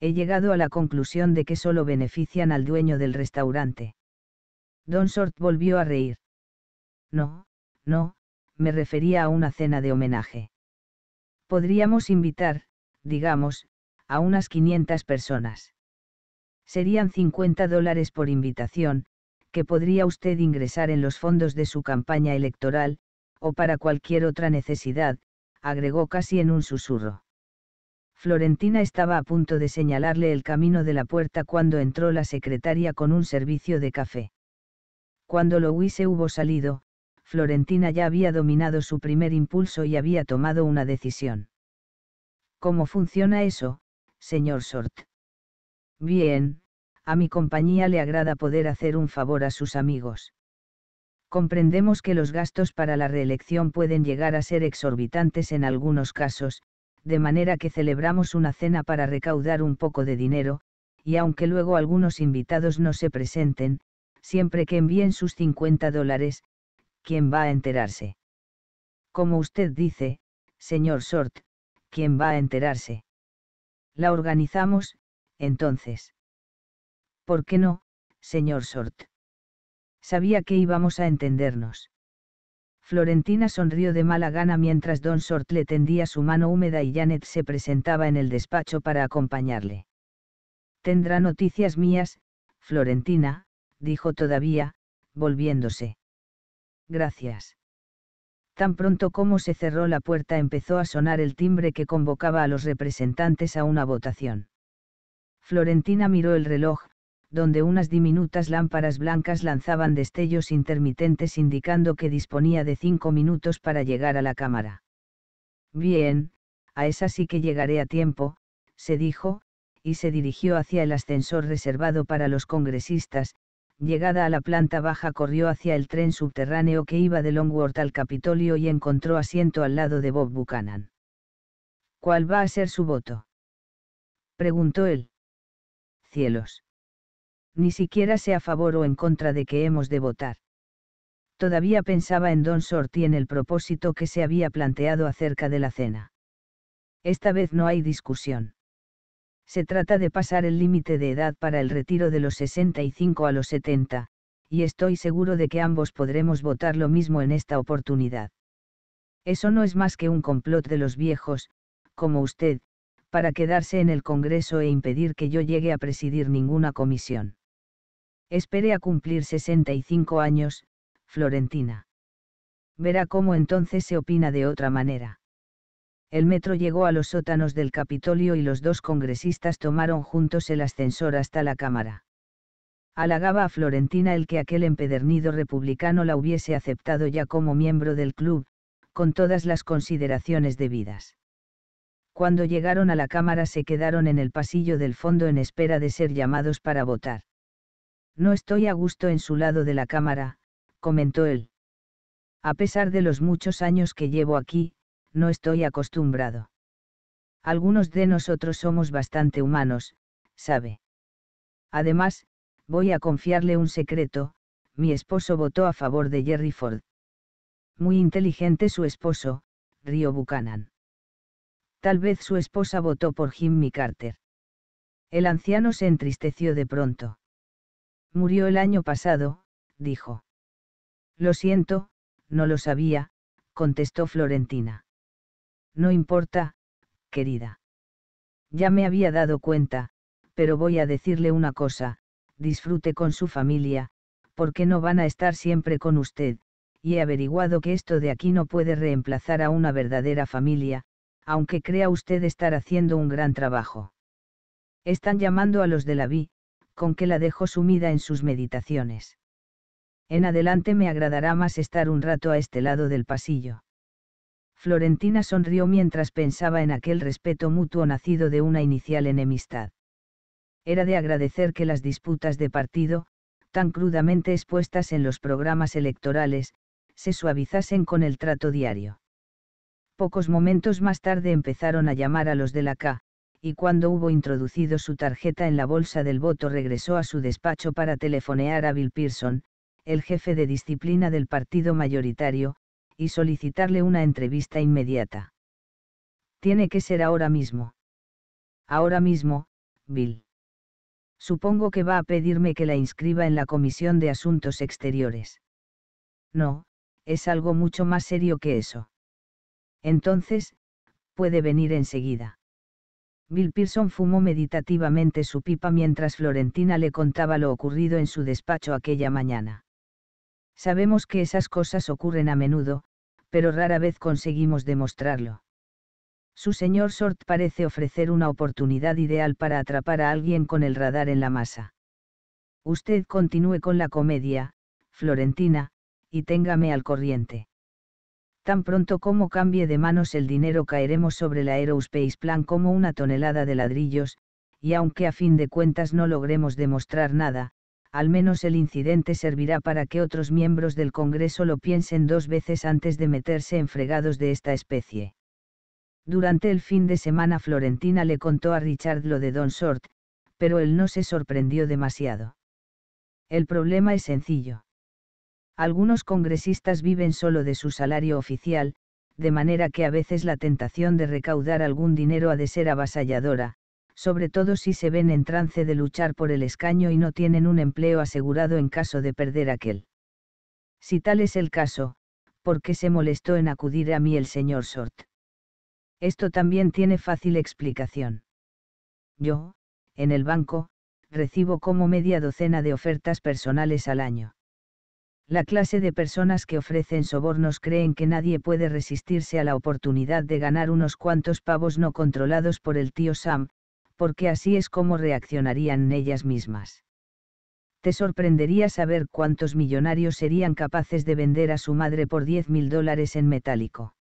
He llegado a la conclusión de que solo benefician al dueño del restaurante. Don Sort volvió a reír. No, no, me refería a una cena de homenaje. Podríamos invitar, digamos, a unas 500 personas. Serían 50 dólares por invitación, que podría usted ingresar en los fondos de su campaña electoral, o para cualquier otra necesidad, agregó casi en un susurro. Florentina estaba a punto de señalarle el camino de la puerta cuando entró la secretaria con un servicio de café. Cuando lo se hubo salido, Florentina ya había dominado su primer impulso y había tomado una decisión. ¿Cómo funciona eso, señor Sort? Bien, a mi compañía le agrada poder hacer un favor a sus amigos. Comprendemos que los gastos para la reelección pueden llegar a ser exorbitantes en algunos casos, de manera que celebramos una cena para recaudar un poco de dinero, y aunque luego algunos invitados no se presenten, siempre que envíen sus 50 dólares, ¿quién va a enterarse? Como usted dice, señor Short, ¿quién va a enterarse? La organizamos, entonces. ¿Por qué no, señor Short? Sabía que íbamos a entendernos. Florentina sonrió de mala gana mientras Don Sort le tendía su mano húmeda y Janet se presentaba en el despacho para acompañarle. Tendrá noticias mías, Florentina, dijo todavía, volviéndose. Gracias. Tan pronto como se cerró la puerta empezó a sonar el timbre que convocaba a los representantes a una votación. Florentina miró el reloj, donde unas diminutas lámparas blancas lanzaban destellos intermitentes indicando que disponía de cinco minutos para llegar a la cámara. Bien, a esa sí que llegaré a tiempo, se dijo, y se dirigió hacia el ascensor reservado para los congresistas, llegada a la planta baja corrió hacia el tren subterráneo que iba de Longworth al Capitolio y encontró asiento al lado de Bob Buchanan. ¿Cuál va a ser su voto? preguntó él. Cielos. Ni siquiera sea a favor o en contra de que hemos de votar. Todavía pensaba en Don Sorty y en el propósito que se había planteado acerca de la cena. Esta vez no hay discusión. Se trata de pasar el límite de edad para el retiro de los 65 a los 70, y estoy seguro de que ambos podremos votar lo mismo en esta oportunidad. Eso no es más que un complot de los viejos, como usted, para quedarse en el Congreso e impedir que yo llegue a presidir ninguna comisión. Espere a cumplir 65 años, Florentina. Verá cómo entonces se opina de otra manera. El metro llegó a los sótanos del Capitolio y los dos congresistas tomaron juntos el ascensor hasta la Cámara. Halagaba a Florentina el que aquel empedernido republicano la hubiese aceptado ya como miembro del club, con todas las consideraciones debidas. Cuando llegaron a la Cámara se quedaron en el pasillo del fondo en espera de ser llamados para votar. No estoy a gusto en su lado de la Cámara, comentó él. A pesar de los muchos años que llevo aquí, no estoy acostumbrado. Algunos de nosotros somos bastante humanos, sabe. Además, voy a confiarle un secreto, mi esposo votó a favor de Jerry Ford. Muy inteligente su esposo, Río Buchanan. Tal vez su esposa votó por Jimmy Carter. El anciano se entristeció de pronto. Murió el año pasado, dijo. Lo siento, no lo sabía, contestó Florentina. No importa, querida. Ya me había dado cuenta, pero voy a decirle una cosa, disfrute con su familia, porque no van a estar siempre con usted, y he averiguado que esto de aquí no puede reemplazar a una verdadera familia, aunque crea usted estar haciendo un gran trabajo. Están llamando a los de la vi, con que la dejo sumida en sus meditaciones. En adelante me agradará más estar un rato a este lado del pasillo. Florentina sonrió mientras pensaba en aquel respeto mutuo nacido de una inicial enemistad. Era de agradecer que las disputas de partido, tan crudamente expuestas en los programas electorales, se suavizasen con el trato diario. Pocos momentos más tarde empezaron a llamar a los de la K, y cuando hubo introducido su tarjeta en la bolsa del voto regresó a su despacho para telefonear a Bill Pearson, el jefe de disciplina del partido mayoritario, y solicitarle una entrevista inmediata. Tiene que ser ahora mismo. Ahora mismo, Bill. Supongo que va a pedirme que la inscriba en la Comisión de Asuntos Exteriores. No, es algo mucho más serio que eso. Entonces, puede venir enseguida. Bill Pearson fumó meditativamente su pipa mientras Florentina le contaba lo ocurrido en su despacho aquella mañana. Sabemos que esas cosas ocurren a menudo, pero rara vez conseguimos demostrarlo. Su señor Sort parece ofrecer una oportunidad ideal para atrapar a alguien con el radar en la masa. Usted continúe con la comedia, Florentina, y téngame al corriente. Tan pronto como cambie de manos el dinero caeremos sobre la Aerospace Plan como una tonelada de ladrillos, y aunque a fin de cuentas no logremos demostrar nada, al menos el incidente servirá para que otros miembros del Congreso lo piensen dos veces antes de meterse en fregados de esta especie. Durante el fin de semana Florentina le contó a Richard lo de Don Short, pero él no se sorprendió demasiado. El problema es sencillo. Algunos congresistas viven solo de su salario oficial, de manera que a veces la tentación de recaudar algún dinero ha de ser avasalladora, sobre todo si se ven en trance de luchar por el escaño y no tienen un empleo asegurado en caso de perder aquel. Si tal es el caso, ¿por qué se molestó en acudir a mí el señor Sort? Esto también tiene fácil explicación. Yo, en el banco, recibo como media docena de ofertas personales al año. La clase de personas que ofrecen sobornos creen que nadie puede resistirse a la oportunidad de ganar unos cuantos pavos no controlados por el tío Sam, porque así es como reaccionarían ellas mismas. Te sorprendería saber cuántos millonarios serían capaces de vender a su madre por 10 mil dólares en metálico.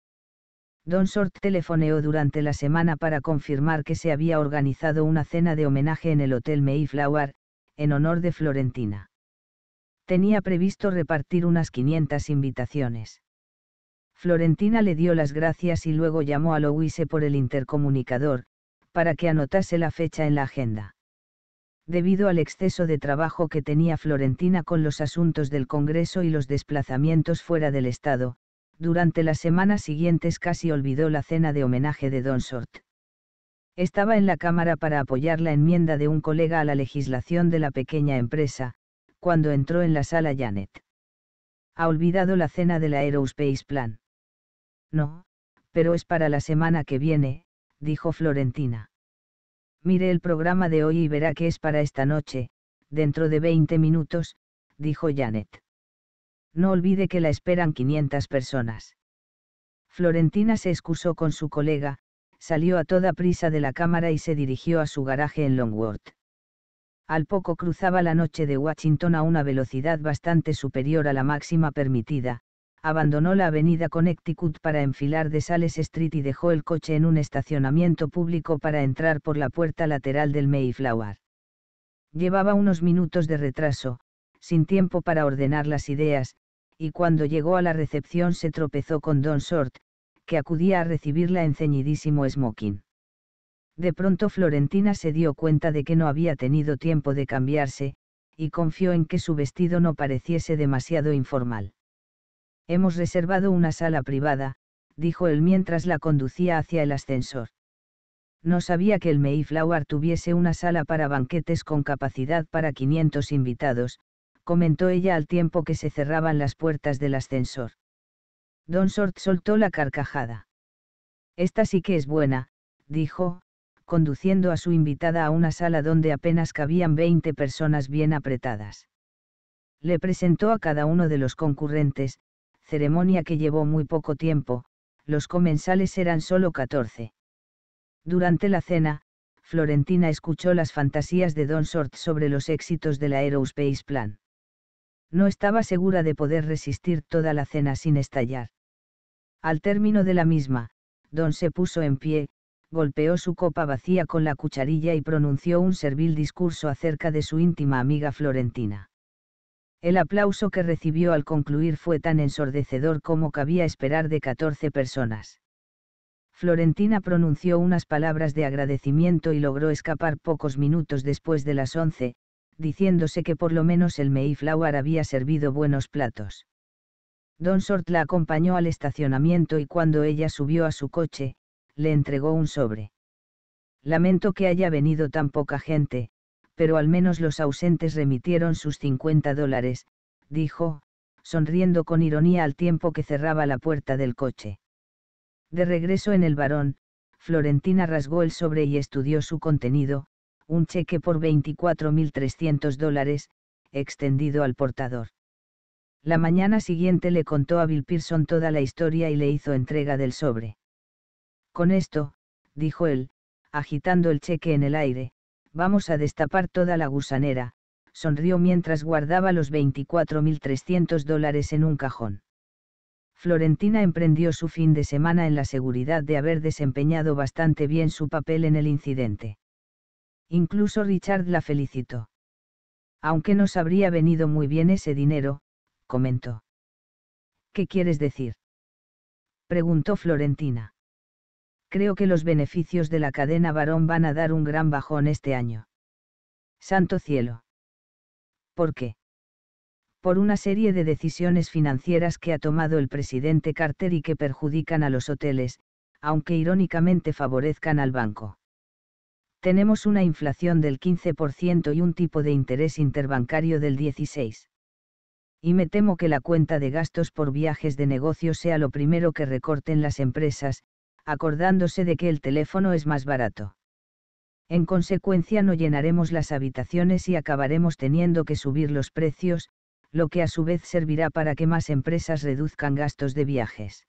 Don Sort telefoneó durante la semana para confirmar que se había organizado una cena de homenaje en el Hotel Mayflower, en honor de Florentina. Tenía previsto repartir unas 500 invitaciones. Florentina le dio las gracias y luego llamó a Louise por el intercomunicador, para que anotase la fecha en la agenda. Debido al exceso de trabajo que tenía Florentina con los asuntos del Congreso y los desplazamientos fuera del Estado, durante las semanas siguientes casi olvidó la cena de homenaje de Don sort. Estaba en la Cámara para apoyar la enmienda de un colega a la legislación de la pequeña empresa, cuando entró en la sala Janet. Ha olvidado la cena del Aerospace Plan. No, pero es para la semana que viene, dijo Florentina. Mire el programa de hoy y verá qué es para esta noche, dentro de 20 minutos, dijo Janet. No olvide que la esperan 500 personas. Florentina se excusó con su colega, salió a toda prisa de la cámara y se dirigió a su garaje en Longworth. Al poco cruzaba la noche de Washington a una velocidad bastante superior a la máxima permitida, abandonó la avenida Connecticut para enfilar de Sales Street y dejó el coche en un estacionamiento público para entrar por la puerta lateral del Mayflower. Llevaba unos minutos de retraso, sin tiempo para ordenar las ideas, y cuando llegó a la recepción se tropezó con Don Short, que acudía a recibirla en ceñidísimo smoking. De pronto Florentina se dio cuenta de que no había tenido tiempo de cambiarse, y confió en que su vestido no pareciese demasiado informal. Hemos reservado una sala privada, dijo él mientras la conducía hacia el ascensor. No sabía que el Mayflower tuviese una sala para banquetes con capacidad para 500 invitados, comentó ella al tiempo que se cerraban las puertas del ascensor. Don sort soltó la carcajada. Esta sí que es buena, dijo, conduciendo a su invitada a una sala donde apenas cabían 20 personas bien apretadas. Le presentó a cada uno de los concurrentes, ceremonia que llevó muy poco tiempo, los comensales eran solo 14. Durante la cena, Florentina escuchó las fantasías de Don Sort sobre los éxitos del Aerospace Plan. No estaba segura de poder resistir toda la cena sin estallar. Al término de la misma, Don se puso en pie, golpeó su copa vacía con la cucharilla y pronunció un servil discurso acerca de su íntima amiga Florentina. El aplauso que recibió al concluir fue tan ensordecedor como cabía esperar de 14 personas. Florentina pronunció unas palabras de agradecimiento y logró escapar pocos minutos después de las 11, diciéndose que por lo menos el Mayflower había servido buenos platos. Don Sort la acompañó al estacionamiento y cuando ella subió a su coche, le entregó un sobre. Lamento que haya venido tan poca gente, pero al menos los ausentes remitieron sus 50 dólares, dijo, sonriendo con ironía al tiempo que cerraba la puerta del coche. De regreso en el varón, Florentina rasgó el sobre y estudió su contenido, un cheque por 24.300 dólares, extendido al portador. La mañana siguiente le contó a Bill Pearson toda la historia y le hizo entrega del sobre. Con esto, dijo él, agitando el cheque en el aire, Vamos a destapar toda la gusanera, sonrió mientras guardaba los 24.300 dólares en un cajón. Florentina emprendió su fin de semana en la seguridad de haber desempeñado bastante bien su papel en el incidente. Incluso Richard la felicitó. Aunque nos habría venido muy bien ese dinero, comentó. ¿Qué quieres decir? preguntó Florentina creo que los beneficios de la cadena varón van a dar un gran bajón este año. Santo cielo. ¿Por qué? Por una serie de decisiones financieras que ha tomado el presidente Carter y que perjudican a los hoteles, aunque irónicamente favorezcan al banco. Tenemos una inflación del 15% y un tipo de interés interbancario del 16%. Y me temo que la cuenta de gastos por viajes de negocio sea lo primero que recorten las empresas, acordándose de que el teléfono es más barato. En consecuencia no llenaremos las habitaciones y acabaremos teniendo que subir los precios, lo que a su vez servirá para que más empresas reduzcan gastos de viajes.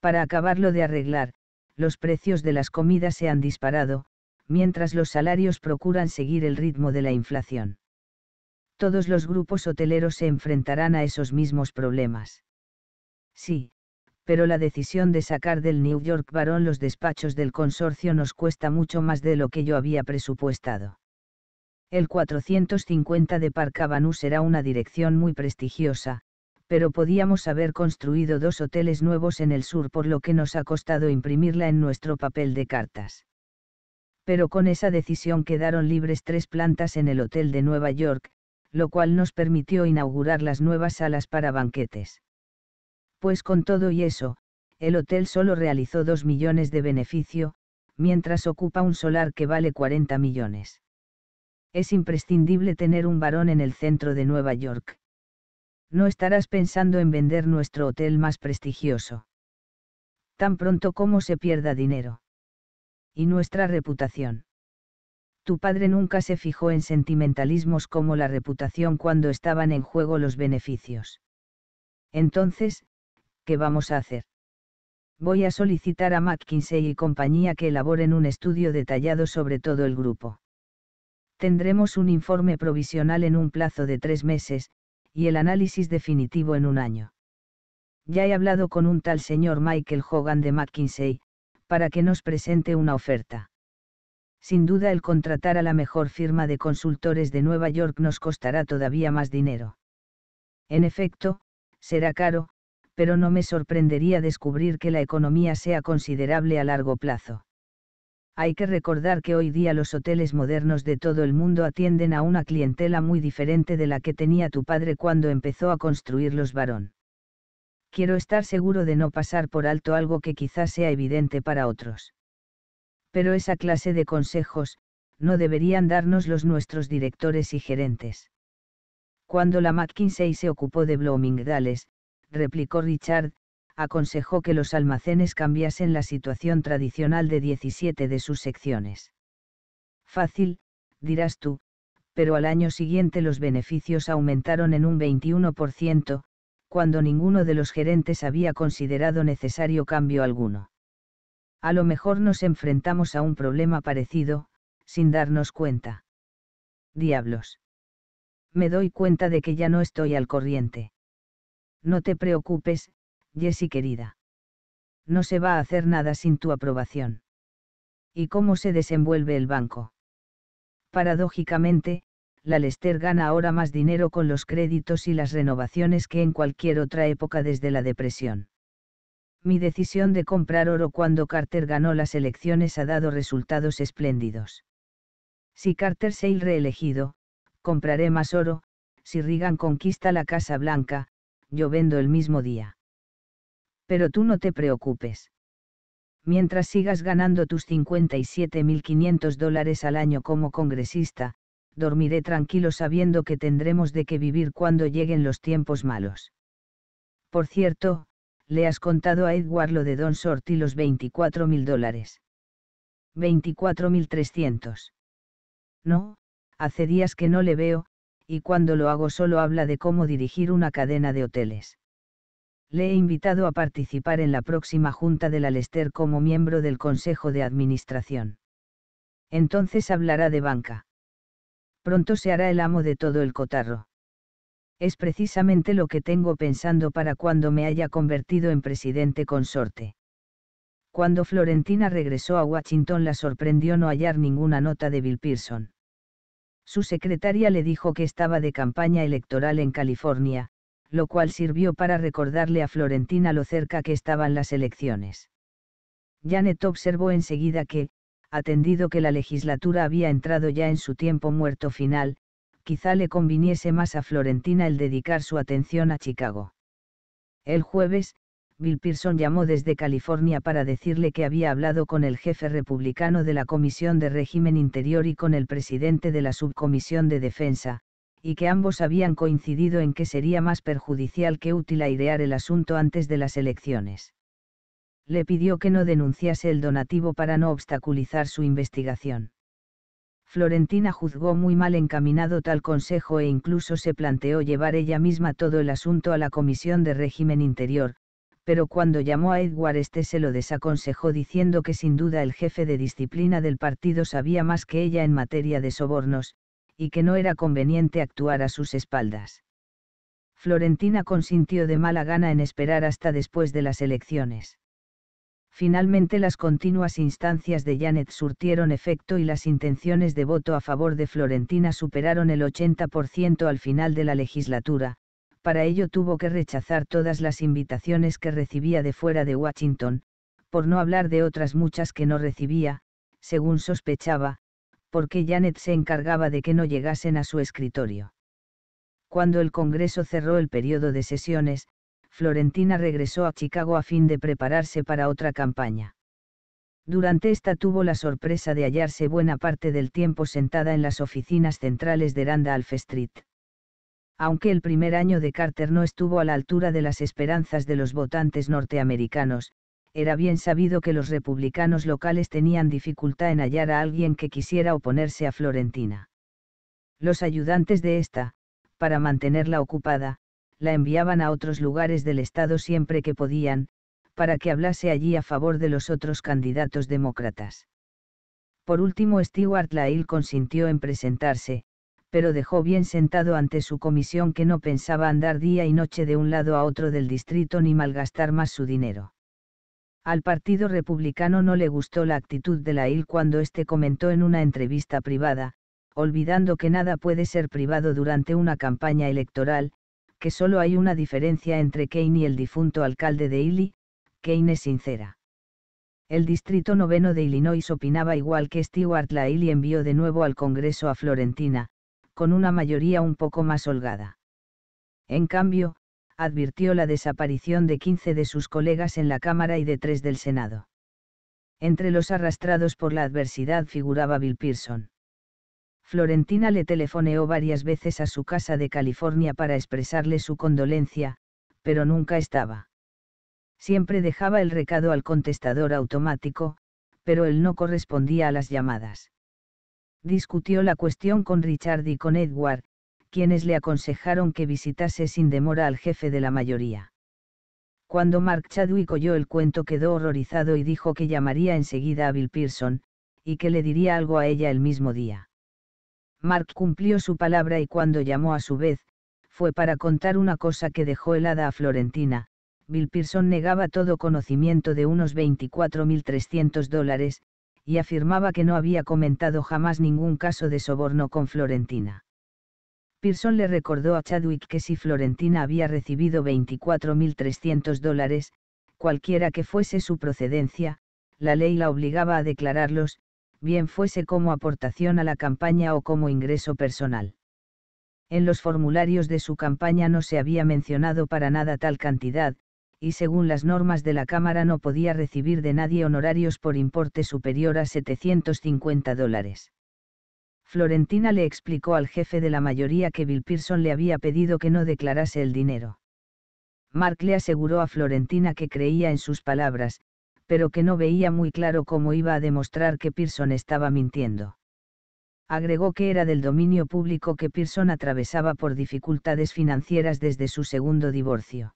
Para acabarlo de arreglar, los precios de las comidas se han disparado, mientras los salarios procuran seguir el ritmo de la inflación. Todos los grupos hoteleros se enfrentarán a esos mismos problemas. Sí, pero la decisión de sacar del New York Barón los despachos del consorcio nos cuesta mucho más de lo que yo había presupuestado. El 450 de Park Avenue será una dirección muy prestigiosa, pero podíamos haber construido dos hoteles nuevos en el sur por lo que nos ha costado imprimirla en nuestro papel de cartas. Pero con esa decisión quedaron libres tres plantas en el Hotel de Nueva York, lo cual nos permitió inaugurar las nuevas salas para banquetes pues con todo y eso, el hotel solo realizó 2 millones de beneficio, mientras ocupa un solar que vale 40 millones. Es imprescindible tener un varón en el centro de Nueva York. No estarás pensando en vender nuestro hotel más prestigioso. Tan pronto como se pierda dinero. Y nuestra reputación. Tu padre nunca se fijó en sentimentalismos como la reputación cuando estaban en juego los beneficios. Entonces, ¿qué vamos a hacer? Voy a solicitar a McKinsey y compañía que elaboren un estudio detallado sobre todo el grupo. Tendremos un informe provisional en un plazo de tres meses, y el análisis definitivo en un año. Ya he hablado con un tal señor Michael Hogan de McKinsey, para que nos presente una oferta. Sin duda el contratar a la mejor firma de consultores de Nueva York nos costará todavía más dinero. En efecto, será caro, pero no me sorprendería descubrir que la economía sea considerable a largo plazo. Hay que recordar que hoy día los hoteles modernos de todo el mundo atienden a una clientela muy diferente de la que tenía tu padre cuando empezó a construir los varón. Quiero estar seguro de no pasar por alto algo que quizás sea evidente para otros. Pero esa clase de consejos, no deberían darnos los nuestros directores y gerentes. Cuando la McKinsey se ocupó de Bloomingdales, replicó Richard, aconsejó que los almacenes cambiasen la situación tradicional de 17 de sus secciones. Fácil, dirás tú, pero al año siguiente los beneficios aumentaron en un 21%, cuando ninguno de los gerentes había considerado necesario cambio alguno. A lo mejor nos enfrentamos a un problema parecido, sin darnos cuenta. Diablos. Me doy cuenta de que ya no estoy al corriente. No te preocupes, Jessie querida. No se va a hacer nada sin tu aprobación. ¿Y cómo se desenvuelve el banco? Paradójicamente, la Lester gana ahora más dinero con los créditos y las renovaciones que en cualquier otra época desde la depresión. Mi decisión de comprar oro cuando Carter ganó las elecciones ha dado resultados espléndidos. Si Carter se reelegido, compraré más oro, si Reagan conquista la Casa Blanca, yo vendo el mismo día. Pero tú no te preocupes. Mientras sigas ganando tus 57.500 dólares al año como congresista, dormiré tranquilo sabiendo que tendremos de qué vivir cuando lleguen los tiempos malos. Por cierto, le has contado a Edward lo de Don Sorti los 24.000 dólares. 24.300. No, hace días que no le veo, y cuando lo hago solo habla de cómo dirigir una cadena de hoteles. Le he invitado a participar en la próxima junta del Alester como miembro del Consejo de Administración. Entonces hablará de banca. Pronto se hará el amo de todo el cotarro. Es precisamente lo que tengo pensando para cuando me haya convertido en presidente consorte. Cuando Florentina regresó a Washington la sorprendió no hallar ninguna nota de Bill Pearson su secretaria le dijo que estaba de campaña electoral en California, lo cual sirvió para recordarle a Florentina lo cerca que estaban las elecciones. Janet observó enseguida que, atendido que la legislatura había entrado ya en su tiempo muerto final, quizá le conviniese más a Florentina el dedicar su atención a Chicago. El jueves, Bill Pearson llamó desde California para decirle que había hablado con el jefe republicano de la Comisión de Régimen Interior y con el presidente de la Subcomisión de Defensa, y que ambos habían coincidido en que sería más perjudicial que útil airear el asunto antes de las elecciones. Le pidió que no denunciase el donativo para no obstaculizar su investigación. Florentina juzgó muy mal encaminado tal consejo e incluso se planteó llevar ella misma todo el asunto a la Comisión de Régimen Interior, pero cuando llamó a Edward este se lo desaconsejó diciendo que sin duda el jefe de disciplina del partido sabía más que ella en materia de sobornos, y que no era conveniente actuar a sus espaldas. Florentina consintió de mala gana en esperar hasta después de las elecciones. Finalmente las continuas instancias de Janet surtieron efecto y las intenciones de voto a favor de Florentina superaron el 80% al final de la legislatura, para ello tuvo que rechazar todas las invitaciones que recibía de fuera de Washington, por no hablar de otras muchas que no recibía, según sospechaba, porque Janet se encargaba de que no llegasen a su escritorio. Cuando el Congreso cerró el periodo de sesiones, Florentina regresó a Chicago a fin de prepararse para otra campaña. Durante esta tuvo la sorpresa de hallarse buena parte del tiempo sentada en las oficinas centrales de Randolph Street aunque el primer año de Carter no estuvo a la altura de las esperanzas de los votantes norteamericanos, era bien sabido que los republicanos locales tenían dificultad en hallar a alguien que quisiera oponerse a Florentina. Los ayudantes de esta, para mantenerla ocupada, la enviaban a otros lugares del estado siempre que podían, para que hablase allí a favor de los otros candidatos demócratas. Por último, Stewart Lyle consintió en presentarse, pero dejó bien sentado ante su comisión que no pensaba andar día y noche de un lado a otro del distrito ni malgastar más su dinero. Al Partido Republicano no le gustó la actitud de la IL cuando éste comentó en una entrevista privada, olvidando que nada puede ser privado durante una campaña electoral, que solo hay una diferencia entre Kane y el difunto alcalde de Illy, Kane es sincera. El distrito noveno de Illinois opinaba igual que Stewart La y envió de nuevo al Congreso a Florentina, con una mayoría un poco más holgada. En cambio, advirtió la desaparición de 15 de sus colegas en la Cámara y de tres del Senado. Entre los arrastrados por la adversidad figuraba Bill Pearson. Florentina le telefoneó varias veces a su casa de California para expresarle su condolencia, pero nunca estaba. Siempre dejaba el recado al contestador automático, pero él no correspondía a las llamadas discutió la cuestión con Richard y con Edward, quienes le aconsejaron que visitase sin demora al jefe de la mayoría. Cuando Mark Chadwick oyó el cuento quedó horrorizado y dijo que llamaría enseguida a Bill Pearson, y que le diría algo a ella el mismo día. Mark cumplió su palabra y cuando llamó a su vez, fue para contar una cosa que dejó helada a Florentina. Bill Pearson negaba todo conocimiento de unos 24.300 dólares, y afirmaba que no había comentado jamás ningún caso de soborno con Florentina. Pearson le recordó a Chadwick que si Florentina había recibido 24.300 dólares, cualquiera que fuese su procedencia, la ley la obligaba a declararlos, bien fuese como aportación a la campaña o como ingreso personal. En los formularios de su campaña no se había mencionado para nada tal cantidad, y según las normas de la Cámara no podía recibir de nadie honorarios por importe superior a 750 dólares. Florentina le explicó al jefe de la mayoría que Bill Pearson le había pedido que no declarase el dinero. Mark le aseguró a Florentina que creía en sus palabras, pero que no veía muy claro cómo iba a demostrar que Pearson estaba mintiendo. Agregó que era del dominio público que Pearson atravesaba por dificultades financieras desde su segundo divorcio.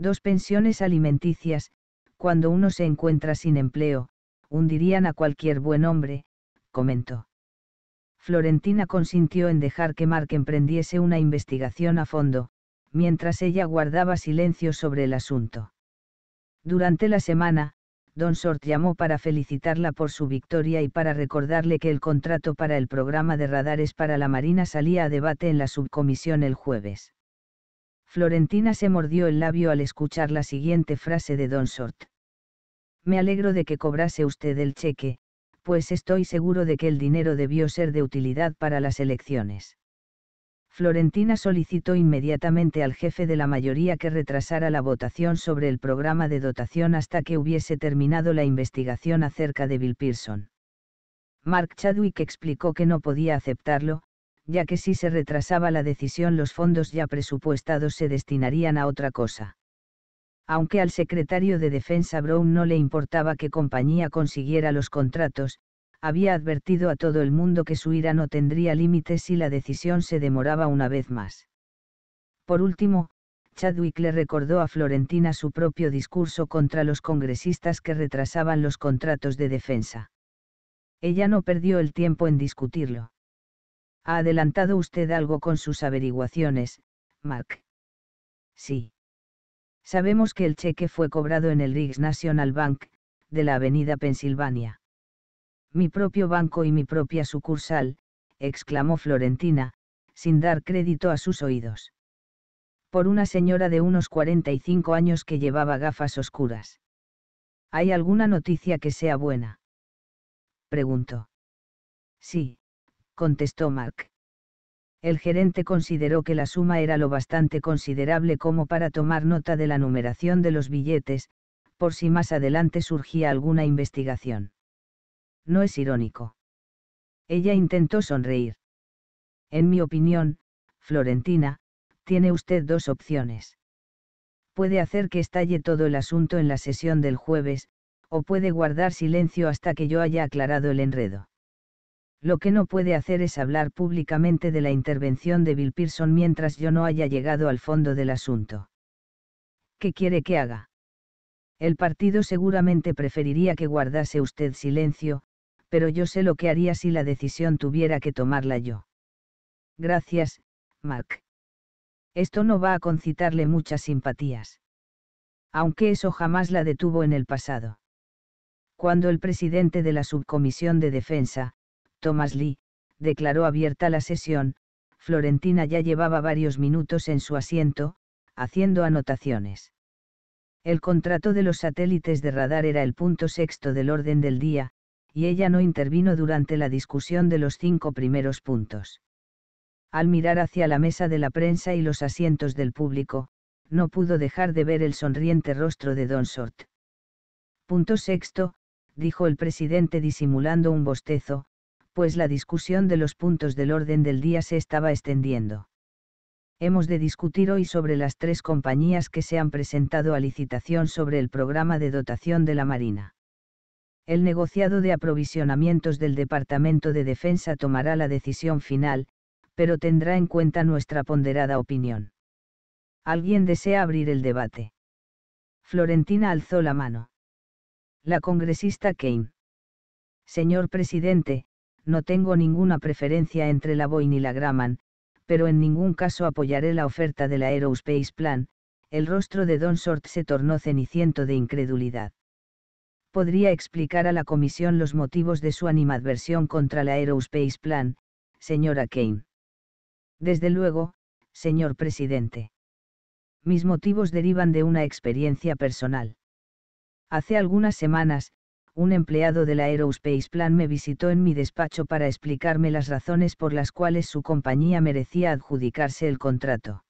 Dos pensiones alimenticias, cuando uno se encuentra sin empleo, hundirían a cualquier buen hombre, comentó. Florentina consintió en dejar que Mark emprendiese una investigación a fondo, mientras ella guardaba silencio sobre el asunto. Durante la semana, Don Sort llamó para felicitarla por su victoria y para recordarle que el contrato para el programa de radares para la Marina salía a debate en la subcomisión el jueves. Florentina se mordió el labio al escuchar la siguiente frase de Don Sort. Me alegro de que cobrase usted el cheque, pues estoy seguro de que el dinero debió ser de utilidad para las elecciones. Florentina solicitó inmediatamente al jefe de la mayoría que retrasara la votación sobre el programa de dotación hasta que hubiese terminado la investigación acerca de Bill Pearson. Mark Chadwick explicó que no podía aceptarlo, ya que si se retrasaba la decisión los fondos ya presupuestados se destinarían a otra cosa. Aunque al secretario de Defensa Brown no le importaba que compañía consiguiera los contratos, había advertido a todo el mundo que su ira no tendría límites si la decisión se demoraba una vez más. Por último, Chadwick le recordó a Florentina su propio discurso contra los congresistas que retrasaban los contratos de defensa. Ella no perdió el tiempo en discutirlo. Ha adelantado usted algo con sus averiguaciones, Mark?» Sí. Sabemos que el cheque fue cobrado en el Riggs National Bank, de la Avenida Pensilvania. Mi propio banco y mi propia sucursal, exclamó Florentina, sin dar crédito a sus oídos. Por una señora de unos 45 años que llevaba gafas oscuras. ¿Hay alguna noticia que sea buena? Preguntó. Sí, contestó Mark. El gerente consideró que la suma era lo bastante considerable como para tomar nota de la numeración de los billetes, por si más adelante surgía alguna investigación. No es irónico. Ella intentó sonreír. En mi opinión, Florentina, tiene usted dos opciones. Puede hacer que estalle todo el asunto en la sesión del jueves, o puede guardar silencio hasta que yo haya aclarado el enredo. Lo que no puede hacer es hablar públicamente de la intervención de Bill Pearson mientras yo no haya llegado al fondo del asunto. ¿Qué quiere que haga? El partido seguramente preferiría que guardase usted silencio, pero yo sé lo que haría si la decisión tuviera que tomarla yo. Gracias, Mark. Esto no va a concitarle muchas simpatías. Aunque eso jamás la detuvo en el pasado. Cuando el presidente de la Subcomisión de Defensa, Thomas Lee, declaró abierta la sesión, Florentina ya llevaba varios minutos en su asiento, haciendo anotaciones. El contrato de los satélites de radar era el punto sexto del orden del día, y ella no intervino durante la discusión de los cinco primeros puntos. Al mirar hacia la mesa de la prensa y los asientos del público, no pudo dejar de ver el sonriente rostro de Don Sort. Punto sexto, dijo el presidente disimulando un bostezo, pues la discusión de los puntos del orden del día se estaba extendiendo. Hemos de discutir hoy sobre las tres compañías que se han presentado a licitación sobre el programa de dotación de la Marina. El negociado de aprovisionamientos del Departamento de Defensa tomará la decisión final, pero tendrá en cuenta nuestra ponderada opinión. ¿Alguien desea abrir el debate? Florentina alzó la mano. La congresista Kane. Señor presidente, no tengo ninguna preferencia entre la Boeing y la Graman, pero en ningún caso apoyaré la oferta de la Aerospace Plan, el rostro de Don Sort se tornó ceniciento de incredulidad. Podría explicar a la comisión los motivos de su animadversión contra la Aerospace Plan, señora Kane. Desde luego, señor presidente. Mis motivos derivan de una experiencia personal. Hace algunas semanas, un empleado de la Aerospace Plan me visitó en mi despacho para explicarme las razones por las cuales su compañía merecía adjudicarse el contrato.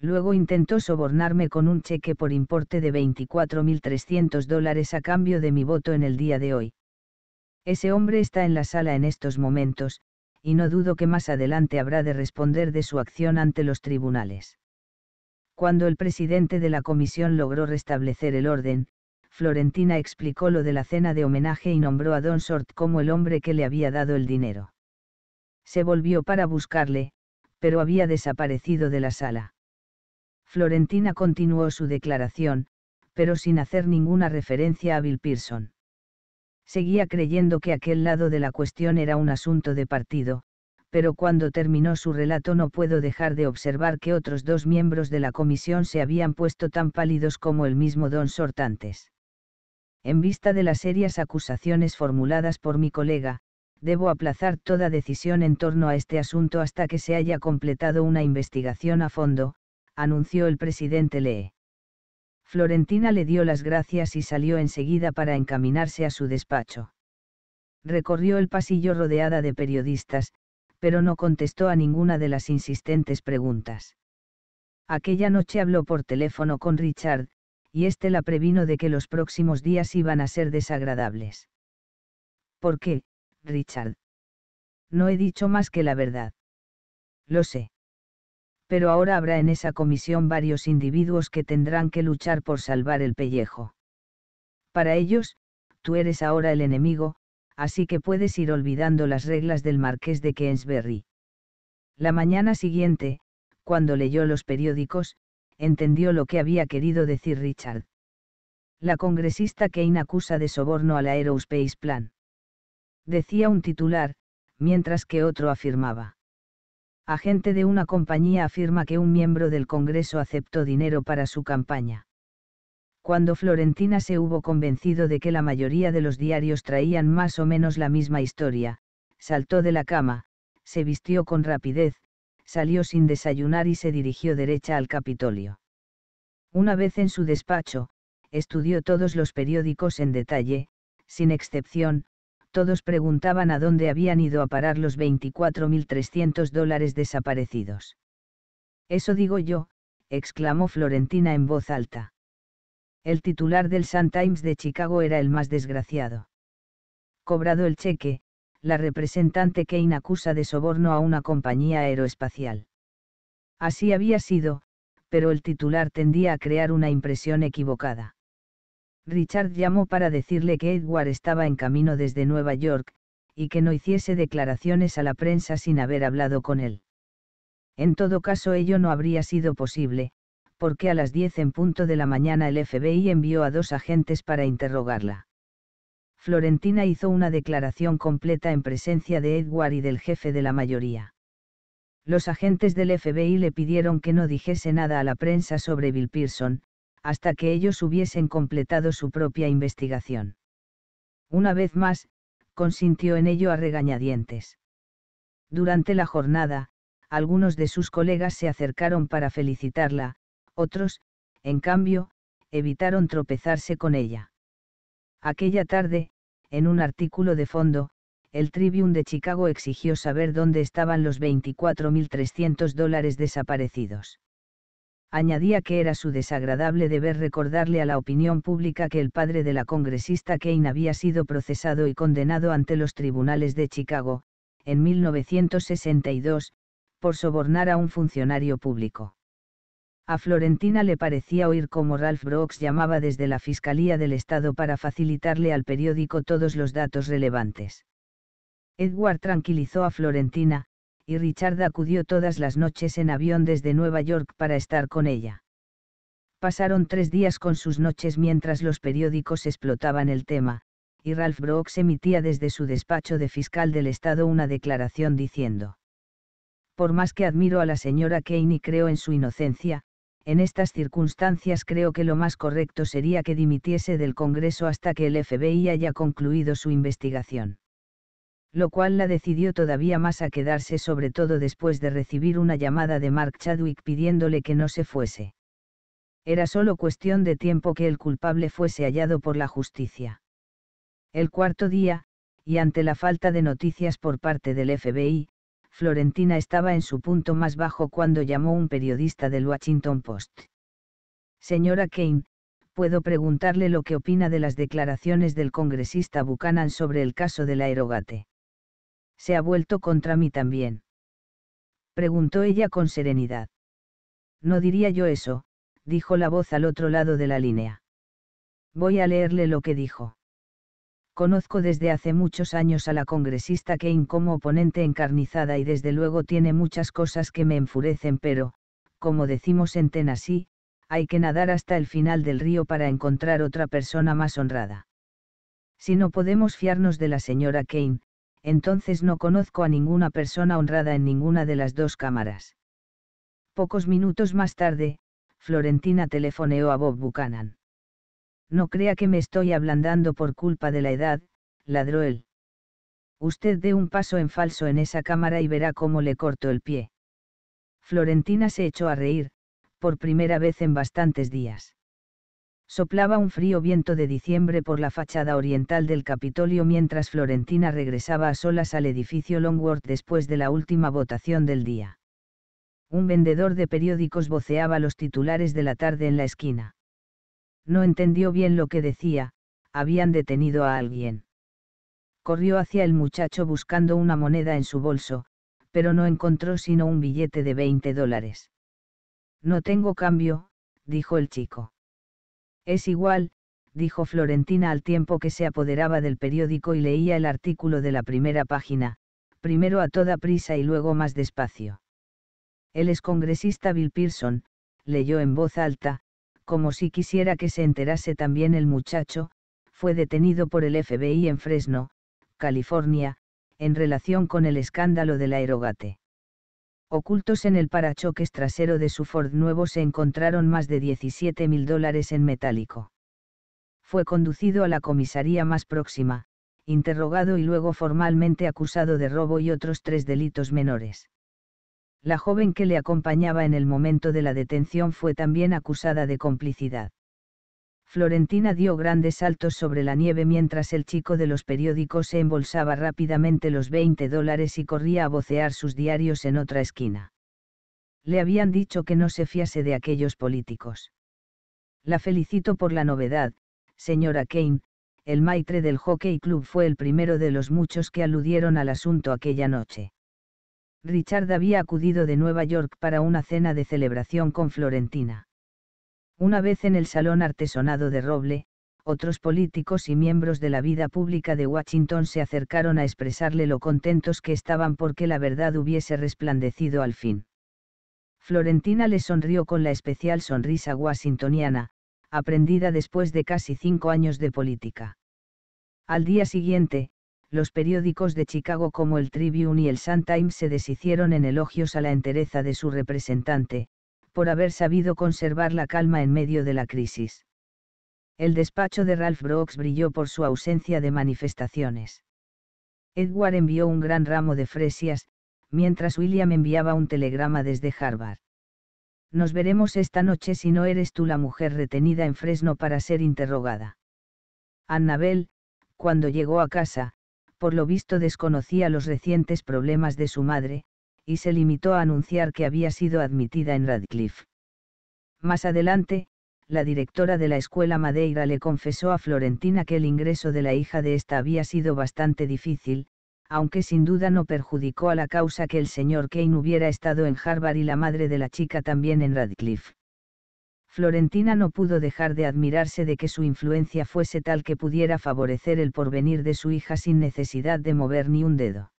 Luego intentó sobornarme con un cheque por importe de 24.300 dólares a cambio de mi voto en el día de hoy. Ese hombre está en la sala en estos momentos, y no dudo que más adelante habrá de responder de su acción ante los tribunales. Cuando el presidente de la comisión logró restablecer el orden, Florentina explicó lo de la cena de homenaje y nombró a Don Sort como el hombre que le había dado el dinero. Se volvió para buscarle, pero había desaparecido de la sala. Florentina continuó su declaración, pero sin hacer ninguna referencia a Bill Pearson. Seguía creyendo que aquel lado de la cuestión era un asunto de partido, pero cuando terminó su relato no puedo dejar de observar que otros dos miembros de la comisión se habían puesto tan pálidos como el mismo Don Sort antes en vista de las serias acusaciones formuladas por mi colega, debo aplazar toda decisión en torno a este asunto hasta que se haya completado una investigación a fondo, anunció el presidente Lee. Florentina le dio las gracias y salió enseguida para encaminarse a su despacho. Recorrió el pasillo rodeada de periodistas, pero no contestó a ninguna de las insistentes preguntas. Aquella noche habló por teléfono con Richard, y éste la previno de que los próximos días iban a ser desagradables. ¿Por qué, Richard? No he dicho más que la verdad. Lo sé. Pero ahora habrá en esa comisión varios individuos que tendrán que luchar por salvar el pellejo. Para ellos, tú eres ahora el enemigo, así que puedes ir olvidando las reglas del marqués de Kensberry. La mañana siguiente, cuando leyó los periódicos, entendió lo que había querido decir Richard. La congresista Kane acusa de soborno al Aerospace Plan. Decía un titular, mientras que otro afirmaba. Agente de una compañía afirma que un miembro del Congreso aceptó dinero para su campaña. Cuando Florentina se hubo convencido de que la mayoría de los diarios traían más o menos la misma historia, saltó de la cama, se vistió con rapidez, salió sin desayunar y se dirigió derecha al Capitolio. Una vez en su despacho, estudió todos los periódicos en detalle, sin excepción, todos preguntaban a dónde habían ido a parar los 24.300 dólares desaparecidos. Eso digo yo, exclamó Florentina en voz alta. El titular del Sun Times de Chicago era el más desgraciado. Cobrado el cheque, la representante Kane acusa de soborno a una compañía aeroespacial. Así había sido, pero el titular tendía a crear una impresión equivocada. Richard llamó para decirle que Edward estaba en camino desde Nueva York, y que no hiciese declaraciones a la prensa sin haber hablado con él. En todo caso ello no habría sido posible, porque a las 10 en punto de la mañana el FBI envió a dos agentes para interrogarla. Florentina hizo una declaración completa en presencia de Edward y del jefe de la mayoría. Los agentes del FBI le pidieron que no dijese nada a la prensa sobre Bill Pearson, hasta que ellos hubiesen completado su propia investigación. Una vez más, consintió en ello a regañadientes. Durante la jornada, algunos de sus colegas se acercaron para felicitarla, otros, en cambio, evitaron tropezarse con ella. Aquella tarde, en un artículo de fondo, el Tribune de Chicago exigió saber dónde estaban los 24.300 dólares desaparecidos. Añadía que era su desagradable deber recordarle a la opinión pública que el padre de la congresista Kane había sido procesado y condenado ante los tribunales de Chicago, en 1962, por sobornar a un funcionario público. A Florentina le parecía oír como Ralph Brooks llamaba desde la Fiscalía del Estado para facilitarle al periódico todos los datos relevantes. Edward tranquilizó a Florentina, y Richard acudió todas las noches en avión desde Nueva York para estar con ella. Pasaron tres días con sus noches mientras los periódicos explotaban el tema, y Ralph Brooks emitía desde su despacho de fiscal del Estado una declaración diciendo. Por más que admiro a la señora Kane y creo en su inocencia, en estas circunstancias creo que lo más correcto sería que dimitiese del Congreso hasta que el FBI haya concluido su investigación. Lo cual la decidió todavía más a quedarse sobre todo después de recibir una llamada de Mark Chadwick pidiéndole que no se fuese. Era solo cuestión de tiempo que el culpable fuese hallado por la justicia. El cuarto día, y ante la falta de noticias por parte del FBI, Florentina estaba en su punto más bajo cuando llamó un periodista del Washington Post. Señora Kane, puedo preguntarle lo que opina de las declaraciones del congresista Buchanan sobre el caso del aerogate. Se ha vuelto contra mí también. Preguntó ella con serenidad. No diría yo eso, dijo la voz al otro lado de la línea. Voy a leerle lo que dijo. Conozco desde hace muchos años a la congresista Kane como oponente encarnizada y desde luego tiene muchas cosas que me enfurecen, pero, como decimos en Tennessee, hay que nadar hasta el final del río para encontrar otra persona más honrada. Si no podemos fiarnos de la señora Kane, entonces no conozco a ninguna persona honrada en ninguna de las dos cámaras. Pocos minutos más tarde, Florentina telefoneó a Bob Buchanan. No crea que me estoy ablandando por culpa de la edad, ladró él. Usted dé un paso en falso en esa cámara y verá cómo le corto el pie. Florentina se echó a reír, por primera vez en bastantes días. Soplaba un frío viento de diciembre por la fachada oriental del Capitolio mientras Florentina regresaba a solas al edificio Longworth después de la última votación del día. Un vendedor de periódicos voceaba los titulares de la tarde en la esquina. No entendió bien lo que decía, habían detenido a alguien. Corrió hacia el muchacho buscando una moneda en su bolso, pero no encontró sino un billete de 20 dólares. No tengo cambio, dijo el chico. Es igual, dijo Florentina al tiempo que se apoderaba del periódico y leía el artículo de la primera página, primero a toda prisa y luego más despacio. El excongresista Bill Pearson, leyó en voz alta, como si quisiera que se enterase también el muchacho, fue detenido por el FBI en Fresno, California, en relación con el escándalo del aerogate. Ocultos en el parachoques trasero de su Ford nuevo se encontraron más de 17 mil dólares en metálico. Fue conducido a la comisaría más próxima, interrogado y luego formalmente acusado de robo y otros tres delitos menores la joven que le acompañaba en el momento de la detención fue también acusada de complicidad. Florentina dio grandes saltos sobre la nieve mientras el chico de los periódicos se embolsaba rápidamente los 20 dólares y corría a vocear sus diarios en otra esquina. Le habían dicho que no se fiase de aquellos políticos. La felicito por la novedad, señora Kane, el maitre del Hockey Club fue el primero de los muchos que aludieron al asunto aquella noche. Richard había acudido de Nueva York para una cena de celebración con Florentina. Una vez en el Salón Artesonado de Roble, otros políticos y miembros de la vida pública de Washington se acercaron a expresarle lo contentos que estaban porque la verdad hubiese resplandecido al fin. Florentina le sonrió con la especial sonrisa washingtoniana, aprendida después de casi cinco años de política. Al día siguiente, los periódicos de Chicago como el Tribune y el Sun Times se deshicieron en elogios a la entereza de su representante, por haber sabido conservar la calma en medio de la crisis. El despacho de Ralph Brooks brilló por su ausencia de manifestaciones. Edward envió un gran ramo de fresias, mientras William enviaba un telegrama desde Harvard. Nos veremos esta noche si no eres tú la mujer retenida en Fresno para ser interrogada. Annabel, cuando llegó a casa, por lo visto desconocía los recientes problemas de su madre, y se limitó a anunciar que había sido admitida en Radcliffe. Más adelante, la directora de la escuela Madeira le confesó a Florentina que el ingreso de la hija de esta había sido bastante difícil, aunque sin duda no perjudicó a la causa que el señor Kane hubiera estado en Harvard y la madre de la chica también en Radcliffe. Florentina no pudo dejar de admirarse de que su influencia fuese tal que pudiera favorecer el porvenir de su hija sin necesidad de mover ni un dedo.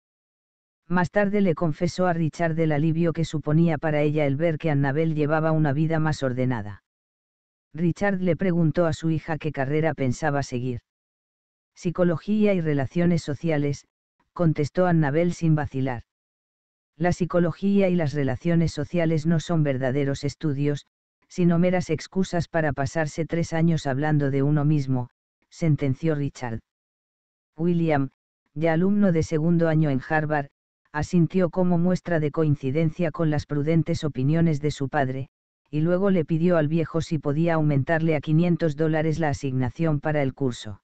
Más tarde le confesó a Richard el alivio que suponía para ella el ver que Annabel llevaba una vida más ordenada. Richard le preguntó a su hija qué carrera pensaba seguir. Psicología y relaciones sociales, contestó Annabel sin vacilar. La psicología y las relaciones sociales no son verdaderos estudios, sino meras excusas para pasarse tres años hablando de uno mismo, sentenció Richard. William, ya alumno de segundo año en Harvard, asintió como muestra de coincidencia con las prudentes opiniones de su padre, y luego le pidió al viejo si podía aumentarle a 500 dólares la asignación para el curso.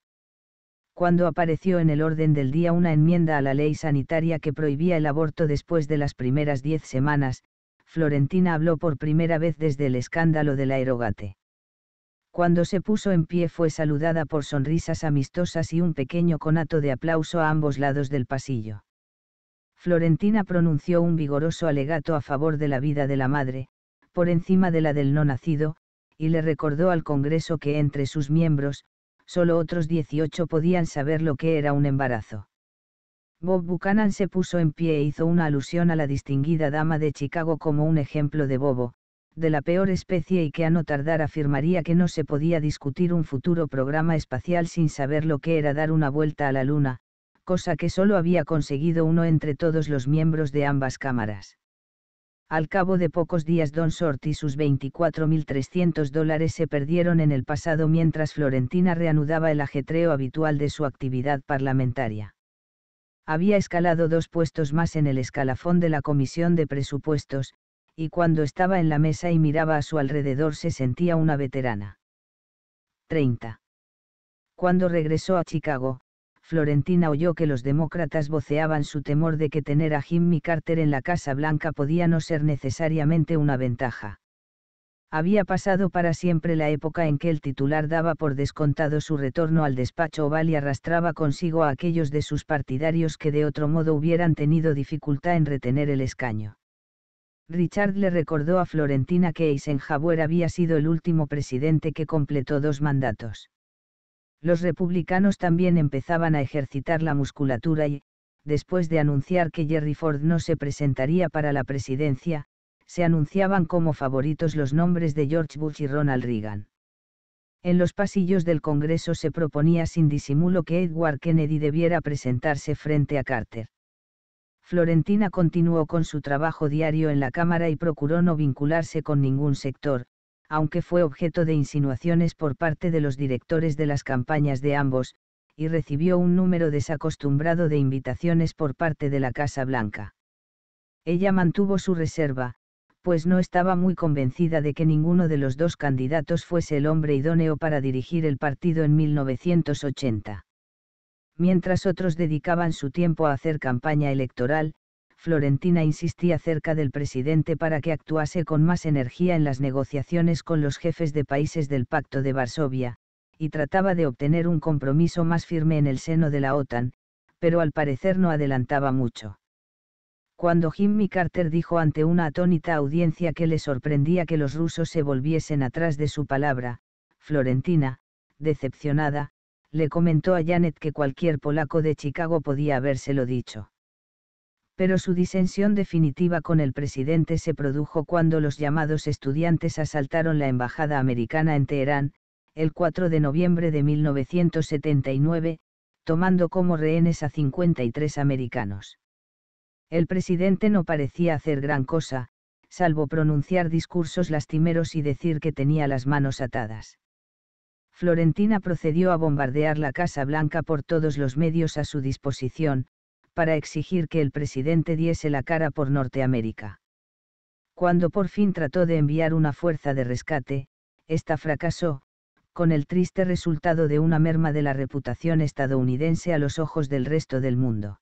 Cuando apareció en el orden del día una enmienda a la ley sanitaria que prohibía el aborto después de las primeras diez semanas, Florentina habló por primera vez desde el escándalo del aerogate. Cuando se puso en pie fue saludada por sonrisas amistosas y un pequeño conato de aplauso a ambos lados del pasillo. Florentina pronunció un vigoroso alegato a favor de la vida de la madre, por encima de la del no nacido, y le recordó al Congreso que entre sus miembros, solo otros 18 podían saber lo que era un embarazo. Bob Buchanan se puso en pie e hizo una alusión a la distinguida dama de Chicago como un ejemplo de bobo, de la peor especie y que a no tardar afirmaría que no se podía discutir un futuro programa espacial sin saber lo que era dar una vuelta a la Luna, cosa que solo había conseguido uno entre todos los miembros de ambas cámaras. Al cabo de pocos días Don Sort y sus 24.300 dólares se perdieron en el pasado mientras Florentina reanudaba el ajetreo habitual de su actividad parlamentaria había escalado dos puestos más en el escalafón de la Comisión de Presupuestos, y cuando estaba en la mesa y miraba a su alrededor se sentía una veterana. 30. Cuando regresó a Chicago, Florentina oyó que los demócratas voceaban su temor de que tener a Jimmy Carter en la Casa Blanca podía no ser necesariamente una ventaja había pasado para siempre la época en que el titular daba por descontado su retorno al despacho oval y arrastraba consigo a aquellos de sus partidarios que de otro modo hubieran tenido dificultad en retener el escaño. Richard le recordó a Florentina que Eisenhower había sido el último presidente que completó dos mandatos. Los republicanos también empezaban a ejercitar la musculatura y, después de anunciar que Jerry Ford no se presentaría para la presidencia, se anunciaban como favoritos los nombres de George Bush y Ronald Reagan. En los pasillos del Congreso se proponía sin disimulo que Edward Kennedy debiera presentarse frente a Carter. Florentina continuó con su trabajo diario en la Cámara y procuró no vincularse con ningún sector, aunque fue objeto de insinuaciones por parte de los directores de las campañas de ambos, y recibió un número desacostumbrado de invitaciones por parte de la Casa Blanca. Ella mantuvo su reserva, pues no estaba muy convencida de que ninguno de los dos candidatos fuese el hombre idóneo para dirigir el partido en 1980. Mientras otros dedicaban su tiempo a hacer campaña electoral, Florentina insistía cerca del presidente para que actuase con más energía en las negociaciones con los jefes de países del Pacto de Varsovia, y trataba de obtener un compromiso más firme en el seno de la OTAN, pero al parecer no adelantaba mucho cuando Jimmy Carter dijo ante una atónita audiencia que le sorprendía que los rusos se volviesen atrás de su palabra, Florentina, decepcionada, le comentó a Janet que cualquier polaco de Chicago podía habérselo dicho. Pero su disensión definitiva con el presidente se produjo cuando los llamados estudiantes asaltaron la embajada americana en Teherán, el 4 de noviembre de 1979, tomando como rehenes a 53 americanos. El presidente no parecía hacer gran cosa, salvo pronunciar discursos lastimeros y decir que tenía las manos atadas. Florentina procedió a bombardear la Casa Blanca por todos los medios a su disposición, para exigir que el presidente diese la cara por Norteamérica. Cuando por fin trató de enviar una fuerza de rescate, esta fracasó, con el triste resultado de una merma de la reputación estadounidense a los ojos del resto del mundo.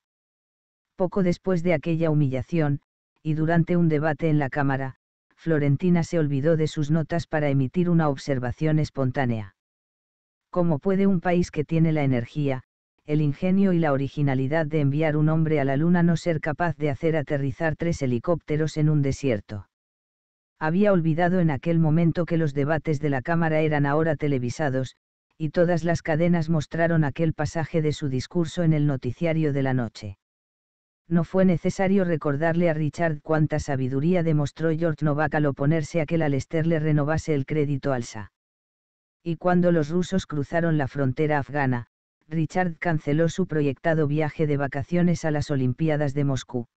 Poco después de aquella humillación, y durante un debate en la Cámara, Florentina se olvidó de sus notas para emitir una observación espontánea. ¿Cómo puede un país que tiene la energía, el ingenio y la originalidad de enviar un hombre a la Luna no ser capaz de hacer aterrizar tres helicópteros en un desierto? Había olvidado en aquel momento que los debates de la Cámara eran ahora televisados, y todas las cadenas mostraron aquel pasaje de su discurso en el noticiario de la noche no fue necesario recordarle a Richard cuánta sabiduría demostró George Novak al oponerse a que la Lester le renovase el crédito al SA. Y cuando los rusos cruzaron la frontera afgana, Richard canceló su proyectado viaje de vacaciones a las Olimpiadas de Moscú.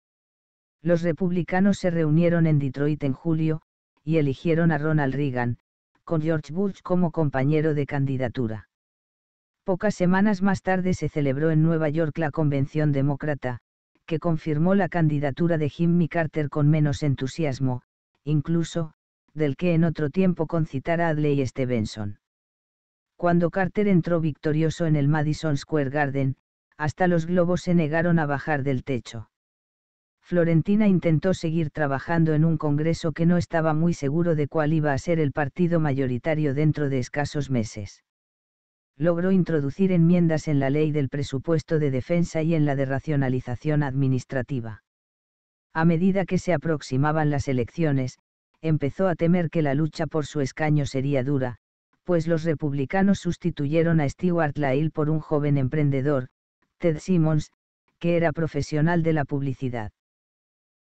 Los republicanos se reunieron en Detroit en julio, y eligieron a Ronald Reagan, con George Bush como compañero de candidatura. Pocas semanas más tarde se celebró en Nueva York la Convención Demócrata, que confirmó la candidatura de Jimmy Carter con menos entusiasmo, incluso, del que en otro tiempo concitara Adley Stevenson. Cuando Carter entró victorioso en el Madison Square Garden, hasta los globos se negaron a bajar del techo. Florentina intentó seguir trabajando en un Congreso que no estaba muy seguro de cuál iba a ser el partido mayoritario dentro de escasos meses logró introducir enmiendas en la ley del presupuesto de defensa y en la de racionalización administrativa. A medida que se aproximaban las elecciones, empezó a temer que la lucha por su escaño sería dura, pues los republicanos sustituyeron a Stewart Lyle por un joven emprendedor, Ted Simmons, que era profesional de la publicidad.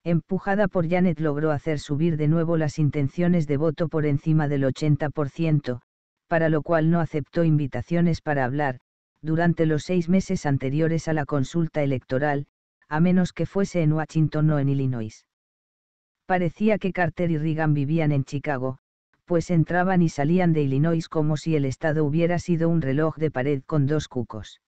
Empujada por Janet logró hacer subir de nuevo las intenciones de voto por encima del 80%, para lo cual no aceptó invitaciones para hablar, durante los seis meses anteriores a la consulta electoral, a menos que fuese en Washington o en Illinois. Parecía que Carter y Reagan vivían en Chicago, pues entraban y salían de Illinois como si el Estado hubiera sido un reloj de pared con dos cucos.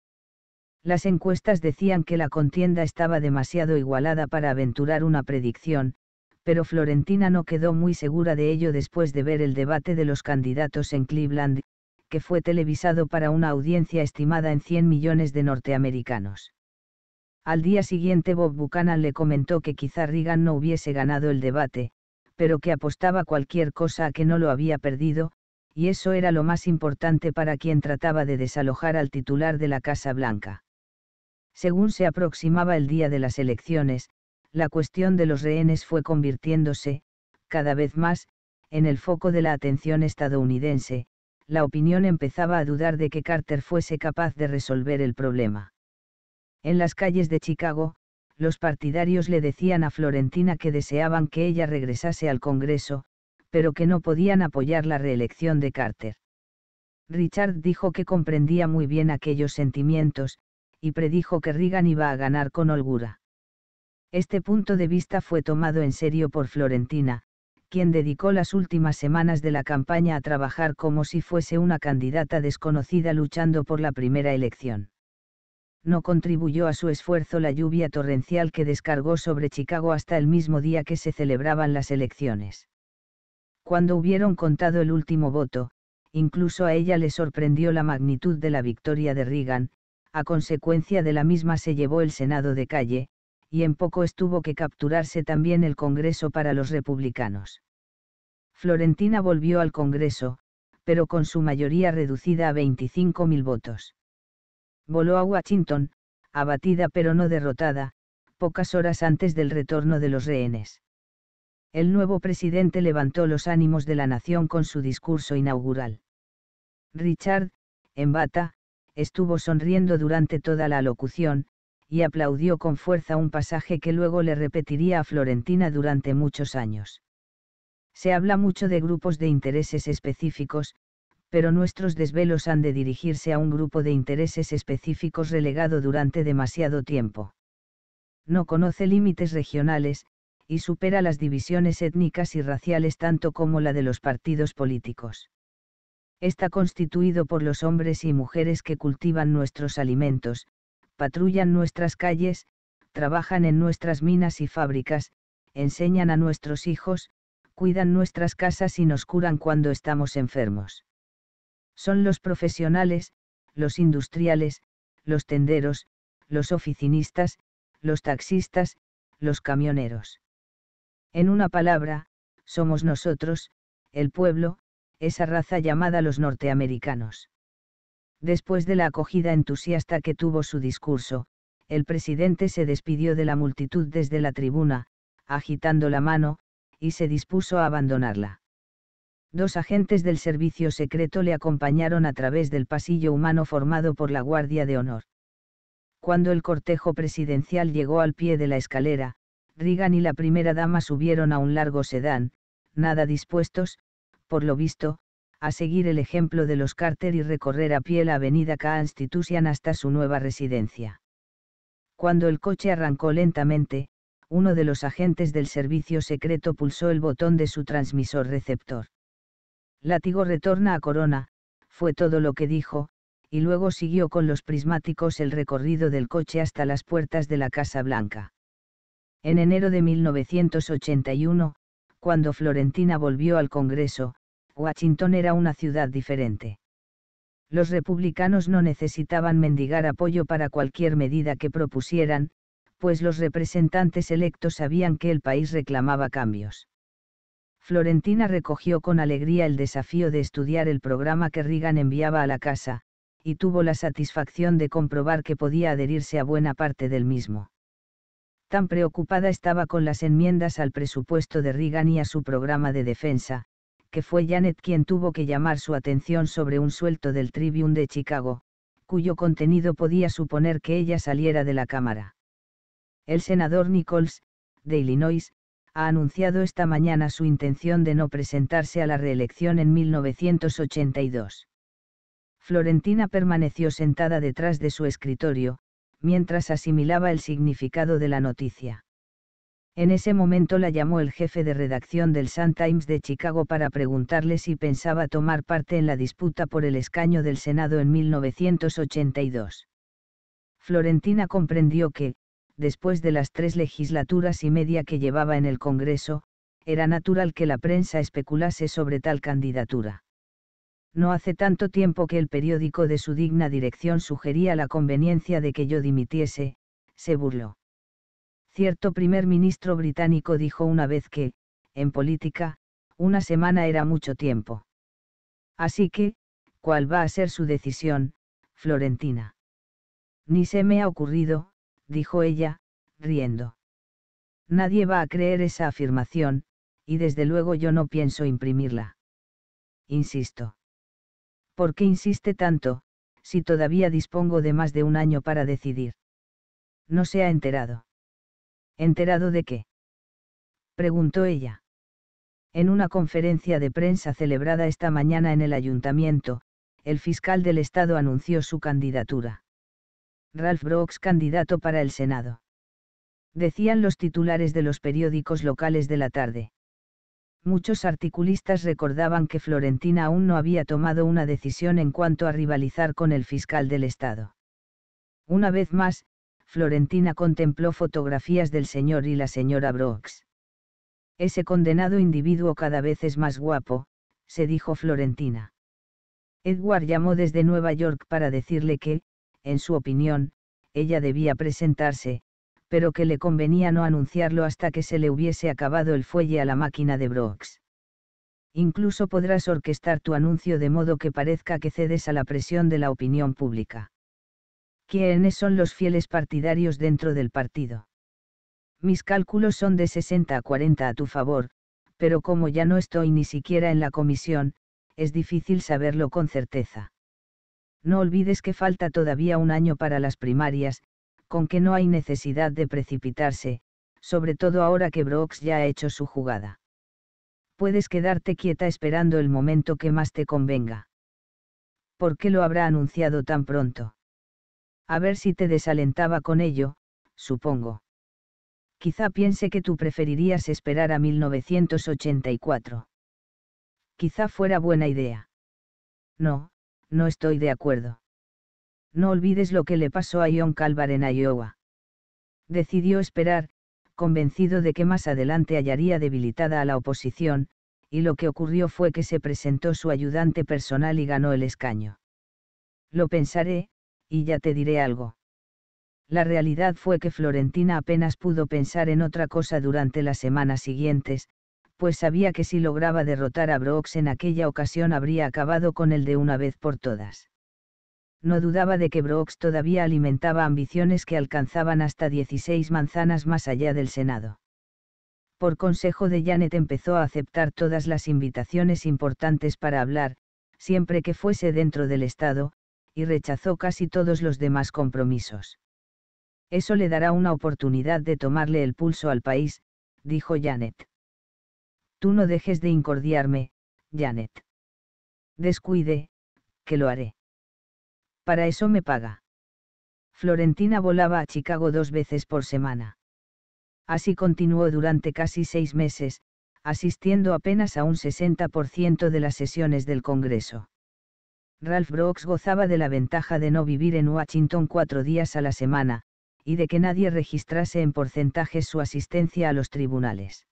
Las encuestas decían que la contienda estaba demasiado igualada para aventurar una predicción, pero Florentina no quedó muy segura de ello después de ver el debate de los candidatos en Cleveland, que fue televisado para una audiencia estimada en 100 millones de norteamericanos. Al día siguiente Bob Buchanan le comentó que quizá Reagan no hubiese ganado el debate, pero que apostaba cualquier cosa a que no lo había perdido, y eso era lo más importante para quien trataba de desalojar al titular de la Casa Blanca. Según se aproximaba el día de las elecciones, la cuestión de los rehenes fue convirtiéndose, cada vez más, en el foco de la atención estadounidense, la opinión empezaba a dudar de que Carter fuese capaz de resolver el problema. En las calles de Chicago, los partidarios le decían a Florentina que deseaban que ella regresase al Congreso, pero que no podían apoyar la reelección de Carter. Richard dijo que comprendía muy bien aquellos sentimientos, y predijo que Reagan iba a ganar con holgura. Este punto de vista fue tomado en serio por Florentina, quien dedicó las últimas semanas de la campaña a trabajar como si fuese una candidata desconocida luchando por la primera elección. No contribuyó a su esfuerzo la lluvia torrencial que descargó sobre Chicago hasta el mismo día que se celebraban las elecciones. Cuando hubieron contado el último voto, incluso a ella le sorprendió la magnitud de la victoria de Reagan, a consecuencia de la misma se llevó el Senado de calle, y en poco estuvo que capturarse también el Congreso para los republicanos. Florentina volvió al Congreso, pero con su mayoría reducida a 25.000 votos. Voló a Washington, abatida pero no derrotada, pocas horas antes del retorno de los rehenes. El nuevo presidente levantó los ánimos de la nación con su discurso inaugural. Richard, en bata, estuvo sonriendo durante toda la locución, y aplaudió con fuerza un pasaje que luego le repetiría a Florentina durante muchos años. Se habla mucho de grupos de intereses específicos, pero nuestros desvelos han de dirigirse a un grupo de intereses específicos relegado durante demasiado tiempo. No conoce límites regionales, y supera las divisiones étnicas y raciales tanto como la de los partidos políticos. Está constituido por los hombres y mujeres que cultivan nuestros alimentos, patrullan nuestras calles, trabajan en nuestras minas y fábricas, enseñan a nuestros hijos, cuidan nuestras casas y nos curan cuando estamos enfermos. Son los profesionales, los industriales, los tenderos, los oficinistas, los taxistas, los camioneros. En una palabra, somos nosotros, el pueblo, esa raza llamada los norteamericanos. Después de la acogida entusiasta que tuvo su discurso, el presidente se despidió de la multitud desde la tribuna, agitando la mano, y se dispuso a abandonarla. Dos agentes del servicio secreto le acompañaron a través del pasillo humano formado por la Guardia de Honor. Cuando el cortejo presidencial llegó al pie de la escalera, Reagan y la primera dama subieron a un largo sedán, nada dispuestos, por lo visto, a seguir el ejemplo de los Carter y recorrer a pie la avenida K-Institution hasta su nueva residencia. Cuando el coche arrancó lentamente, uno de los agentes del servicio secreto pulsó el botón de su transmisor receptor. Látigo retorna a Corona, fue todo lo que dijo, y luego siguió con los prismáticos el recorrido del coche hasta las puertas de la Casa Blanca. En enero de 1981, cuando Florentina volvió al Congreso, Washington era una ciudad diferente. Los republicanos no necesitaban mendigar apoyo para cualquier medida que propusieran, pues los representantes electos sabían que el país reclamaba cambios. Florentina recogió con alegría el desafío de estudiar el programa que Reagan enviaba a la casa, y tuvo la satisfacción de comprobar que podía adherirse a buena parte del mismo. Tan preocupada estaba con las enmiendas al presupuesto de Reagan y a su programa de defensa, que fue Janet quien tuvo que llamar su atención sobre un suelto del Tribune de Chicago, cuyo contenido podía suponer que ella saliera de la Cámara. El senador Nichols, de Illinois, ha anunciado esta mañana su intención de no presentarse a la reelección en 1982. Florentina permaneció sentada detrás de su escritorio, mientras asimilaba el significado de la noticia. En ese momento la llamó el jefe de redacción del Sun Times de Chicago para preguntarle si pensaba tomar parte en la disputa por el escaño del Senado en 1982. Florentina comprendió que, después de las tres legislaturas y media que llevaba en el Congreso, era natural que la prensa especulase sobre tal candidatura. No hace tanto tiempo que el periódico de su digna dirección sugería la conveniencia de que yo dimitiese, se burló. Cierto primer ministro británico dijo una vez que, en política, una semana era mucho tiempo. Así que, ¿cuál va a ser su decisión, Florentina? Ni se me ha ocurrido, dijo ella, riendo. Nadie va a creer esa afirmación, y desde luego yo no pienso imprimirla. Insisto. ¿Por qué insiste tanto, si todavía dispongo de más de un año para decidir? No se ha enterado. ¿Enterado de qué? preguntó ella. En una conferencia de prensa celebrada esta mañana en el ayuntamiento, el fiscal del Estado anunció su candidatura. Ralph Brooks candidato para el Senado. Decían los titulares de los periódicos locales de la tarde. Muchos articulistas recordaban que Florentina aún no había tomado una decisión en cuanto a rivalizar con el fiscal del Estado. Una vez más, Florentina contempló fotografías del señor y la señora Brooks. Ese condenado individuo cada vez es más guapo, se dijo Florentina. Edward llamó desde Nueva York para decirle que, en su opinión, ella debía presentarse, pero que le convenía no anunciarlo hasta que se le hubiese acabado el fuelle a la máquina de Brooks. Incluso podrás orquestar tu anuncio de modo que parezca que cedes a la presión de la opinión pública. ¿Quiénes son los fieles partidarios dentro del partido. Mis cálculos son de 60 a 40 a tu favor, pero como ya no estoy ni siquiera en la comisión, es difícil saberlo con certeza. No olvides que falta todavía un año para las primarias, con que no hay necesidad de precipitarse, sobre todo ahora que Brooks ya ha hecho su jugada. Puedes quedarte quieta esperando el momento que más te convenga. ¿Por qué lo habrá anunciado tan pronto? A ver si te desalentaba con ello, supongo. Quizá piense que tú preferirías esperar a 1984. Quizá fuera buena idea. No, no estoy de acuerdo. No olvides lo que le pasó a Ion Calvar en Iowa. Decidió esperar, convencido de que más adelante hallaría debilitada a la oposición, y lo que ocurrió fue que se presentó su ayudante personal y ganó el escaño. Lo pensaré, y ya te diré algo. La realidad fue que Florentina apenas pudo pensar en otra cosa durante las semanas siguientes, pues sabía que si lograba derrotar a Brooks en aquella ocasión habría acabado con él de una vez por todas. No dudaba de que Brooks todavía alimentaba ambiciones que alcanzaban hasta 16 manzanas más allá del Senado. Por consejo de Janet empezó a aceptar todas las invitaciones importantes para hablar, siempre que fuese dentro del Estado, y rechazó casi todos los demás compromisos. Eso le dará una oportunidad de tomarle el pulso al país, dijo Janet. Tú no dejes de incordiarme, Janet. Descuide, que lo haré. Para eso me paga. Florentina volaba a Chicago dos veces por semana. Así continuó durante casi seis meses, asistiendo apenas a un 60% de las sesiones del Congreso. Ralph Brooks gozaba de la ventaja de no vivir en Washington cuatro días a la semana, y de que nadie registrase en porcentajes su asistencia a los tribunales.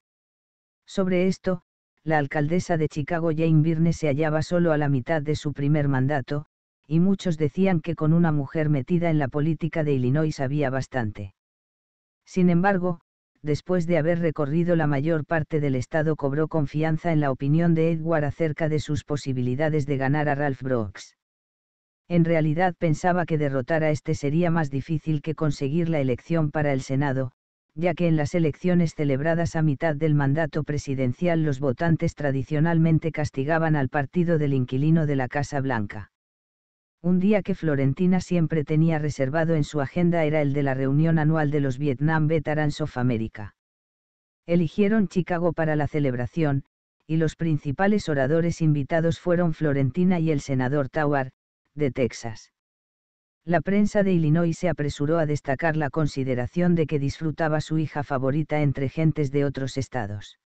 Sobre esto, la alcaldesa de Chicago Jane Byrne se hallaba solo a la mitad de su primer mandato, y muchos decían que con una mujer metida en la política de Illinois había bastante. Sin embargo, después de haber recorrido la mayor parte del estado cobró confianza en la opinión de Edward acerca de sus posibilidades de ganar a Ralph Brooks. En realidad pensaba que derrotar a este sería más difícil que conseguir la elección para el Senado, ya que en las elecciones celebradas a mitad del mandato presidencial los votantes tradicionalmente castigaban al partido del inquilino de la Casa Blanca. Un día que Florentina siempre tenía reservado en su agenda era el de la reunión anual de los Vietnam Veterans of America. Eligieron Chicago para la celebración, y los principales oradores invitados fueron Florentina y el senador Tower, de Texas. La prensa de Illinois se apresuró a destacar la consideración de que disfrutaba su hija favorita entre gentes de otros estados.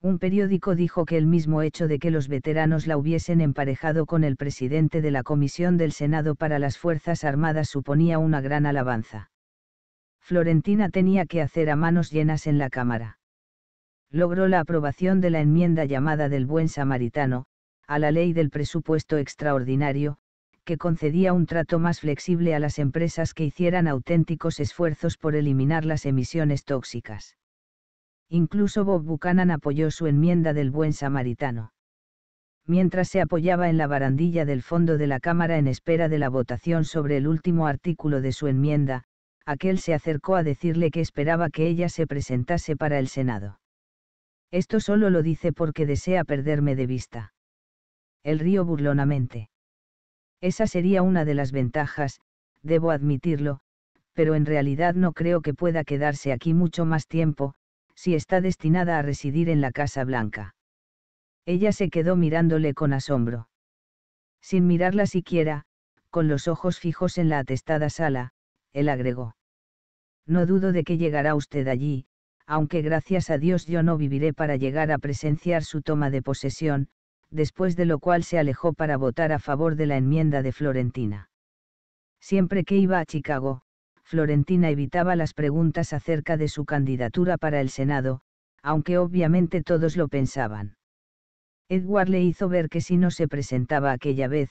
Un periódico dijo que el mismo hecho de que los veteranos la hubiesen emparejado con el presidente de la Comisión del Senado para las Fuerzas Armadas suponía una gran alabanza. Florentina tenía que hacer a manos llenas en la Cámara. Logró la aprobación de la enmienda llamada del Buen Samaritano, a la ley del presupuesto extraordinario, que concedía un trato más flexible a las empresas que hicieran auténticos esfuerzos por eliminar las emisiones tóxicas. Incluso Bob Buchanan apoyó su enmienda del buen samaritano. Mientras se apoyaba en la barandilla del fondo de la Cámara en espera de la votación sobre el último artículo de su enmienda, aquel se acercó a decirle que esperaba que ella se presentase para el Senado. Esto solo lo dice porque desea perderme de vista. El río burlonamente. Esa sería una de las ventajas, debo admitirlo, pero en realidad no creo que pueda quedarse aquí mucho más tiempo, si está destinada a residir en la Casa Blanca. Ella se quedó mirándole con asombro. Sin mirarla siquiera, con los ojos fijos en la atestada sala, él agregó. No dudo de que llegará usted allí, aunque gracias a Dios yo no viviré para llegar a presenciar su toma de posesión, después de lo cual se alejó para votar a favor de la enmienda de Florentina. Siempre que iba a Chicago, Florentina evitaba las preguntas acerca de su candidatura para el Senado, aunque obviamente todos lo pensaban. Edward le hizo ver que si no se presentaba aquella vez,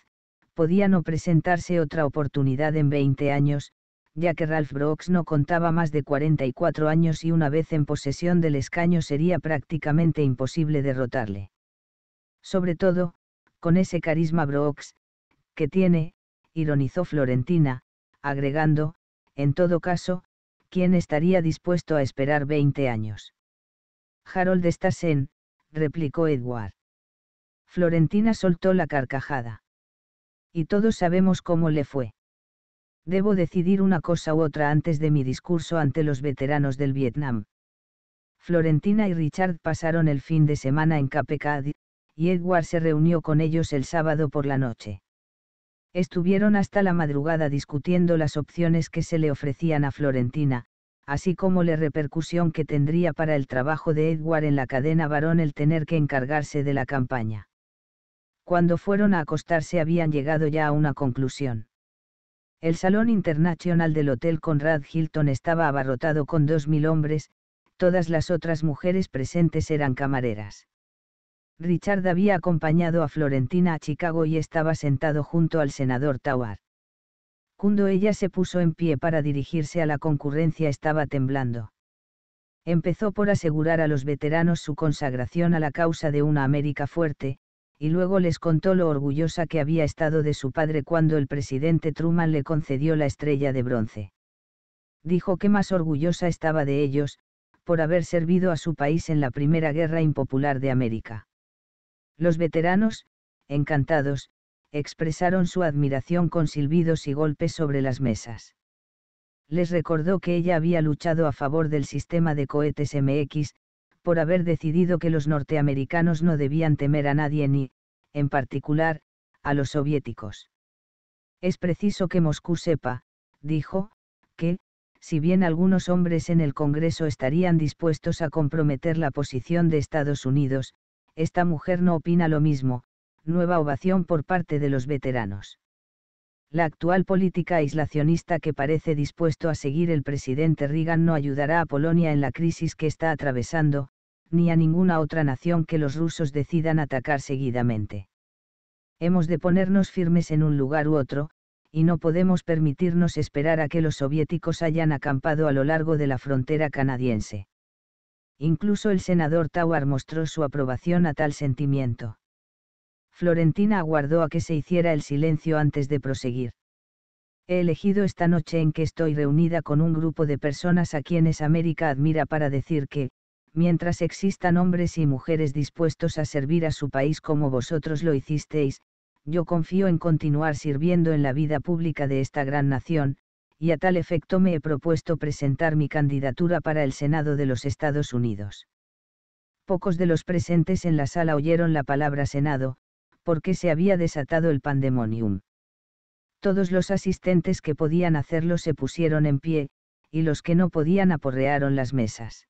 podía no presentarse otra oportunidad en 20 años, ya que Ralph Brooks no contaba más de 44 años y una vez en posesión del escaño sería prácticamente imposible derrotarle. Sobre todo, con ese carisma Brooks, que tiene, ironizó Florentina, agregando, en todo caso, ¿quién estaría dispuesto a esperar 20 años? Harold está replicó Edward. Florentina soltó la carcajada. Y todos sabemos cómo le fue. Debo decidir una cosa u otra antes de mi discurso ante los veteranos del Vietnam. Florentina y Richard pasaron el fin de semana en Cape Cod, y Edward se reunió con ellos el sábado por la noche. Estuvieron hasta la madrugada discutiendo las opciones que se le ofrecían a Florentina, así como la repercusión que tendría para el trabajo de Edward en la cadena varón el tener que encargarse de la campaña. Cuando fueron a acostarse habían llegado ya a una conclusión. El salón internacional del Hotel Conrad Hilton estaba abarrotado con dos mil hombres, todas las otras mujeres presentes eran camareras. Richard había acompañado a Florentina a Chicago y estaba sentado junto al senador Tawar. Cuando ella se puso en pie para dirigirse a la concurrencia estaba temblando. Empezó por asegurar a los veteranos su consagración a la causa de una América fuerte, y luego les contó lo orgullosa que había estado de su padre cuando el presidente Truman le concedió la estrella de bronce. Dijo que más orgullosa estaba de ellos, por haber servido a su país en la primera guerra impopular de América. Los veteranos, encantados, expresaron su admiración con silbidos y golpes sobre las mesas. Les recordó que ella había luchado a favor del sistema de cohetes MX, por haber decidido que los norteamericanos no debían temer a nadie ni, en particular, a los soviéticos. Es preciso que Moscú sepa, dijo, que, si bien algunos hombres en el Congreso estarían dispuestos a comprometer la posición de Estados Unidos, esta mujer no opina lo mismo, nueva ovación por parte de los veteranos. La actual política aislacionista que parece dispuesto a seguir el presidente Reagan no ayudará a Polonia en la crisis que está atravesando, ni a ninguna otra nación que los rusos decidan atacar seguidamente. Hemos de ponernos firmes en un lugar u otro, y no podemos permitirnos esperar a que los soviéticos hayan acampado a lo largo de la frontera canadiense. Incluso el senador Tauar mostró su aprobación a tal sentimiento. Florentina aguardó a que se hiciera el silencio antes de proseguir. He elegido esta noche en que estoy reunida con un grupo de personas a quienes América admira para decir que, mientras existan hombres y mujeres dispuestos a servir a su país como vosotros lo hicisteis, yo confío en continuar sirviendo en la vida pública de esta gran nación, y a tal efecto me he propuesto presentar mi candidatura para el Senado de los Estados Unidos. Pocos de los presentes en la sala oyeron la palabra Senado, porque se había desatado el pandemonium. Todos los asistentes que podían hacerlo se pusieron en pie, y los que no podían aporrearon las mesas.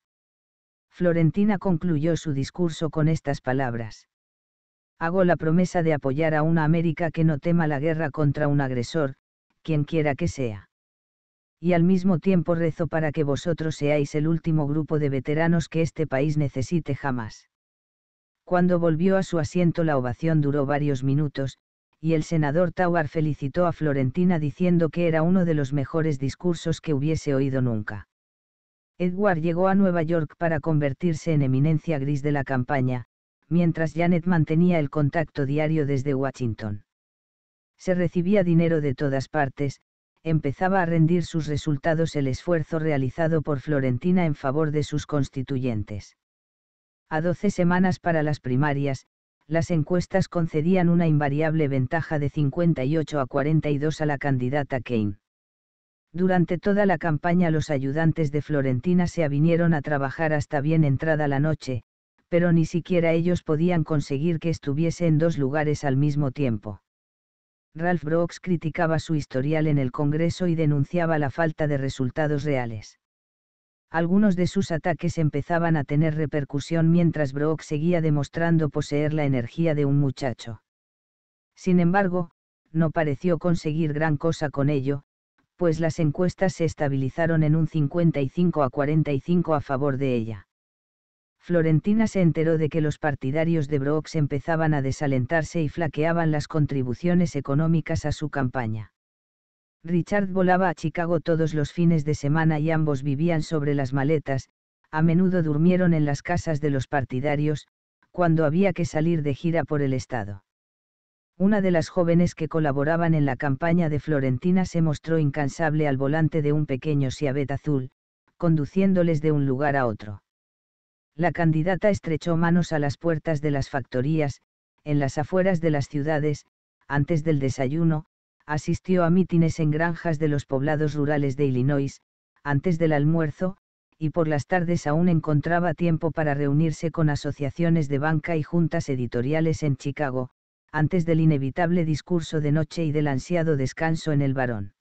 Florentina concluyó su discurso con estas palabras. Hago la promesa de apoyar a una América que no tema la guerra contra un agresor, quien quiera que sea y al mismo tiempo rezo para que vosotros seáis el último grupo de veteranos que este país necesite jamás. Cuando volvió a su asiento la ovación duró varios minutos, y el senador Tower felicitó a Florentina diciendo que era uno de los mejores discursos que hubiese oído nunca. Edward llegó a Nueva York para convertirse en eminencia gris de la campaña, mientras Janet mantenía el contacto diario desde Washington. Se recibía dinero de todas partes, empezaba a rendir sus resultados el esfuerzo realizado por Florentina en favor de sus constituyentes. A 12 semanas para las primarias, las encuestas concedían una invariable ventaja de 58 a 42 a la candidata Kane. Durante toda la campaña los ayudantes de Florentina se avinieron a trabajar hasta bien entrada la noche, pero ni siquiera ellos podían conseguir que estuviese en dos lugares al mismo tiempo. Ralph Brooks criticaba su historial en el Congreso y denunciaba la falta de resultados reales. Algunos de sus ataques empezaban a tener repercusión mientras Brooks seguía demostrando poseer la energía de un muchacho. Sin embargo, no pareció conseguir gran cosa con ello, pues las encuestas se estabilizaron en un 55 a 45 a favor de ella. Florentina se enteró de que los partidarios de Brooks empezaban a desalentarse y flaqueaban las contribuciones económicas a su campaña. Richard volaba a Chicago todos los fines de semana y ambos vivían sobre las maletas, a menudo durmieron en las casas de los partidarios, cuando había que salir de gira por el Estado. Una de las jóvenes que colaboraban en la campaña de Florentina se mostró incansable al volante de un pequeño Siabet azul, conduciéndoles de un lugar a otro la candidata estrechó manos a las puertas de las factorías, en las afueras de las ciudades, antes del desayuno, asistió a mítines en granjas de los poblados rurales de Illinois, antes del almuerzo, y por las tardes aún encontraba tiempo para reunirse con asociaciones de banca y juntas editoriales en Chicago, antes del inevitable discurso de noche y del ansiado descanso en el varón.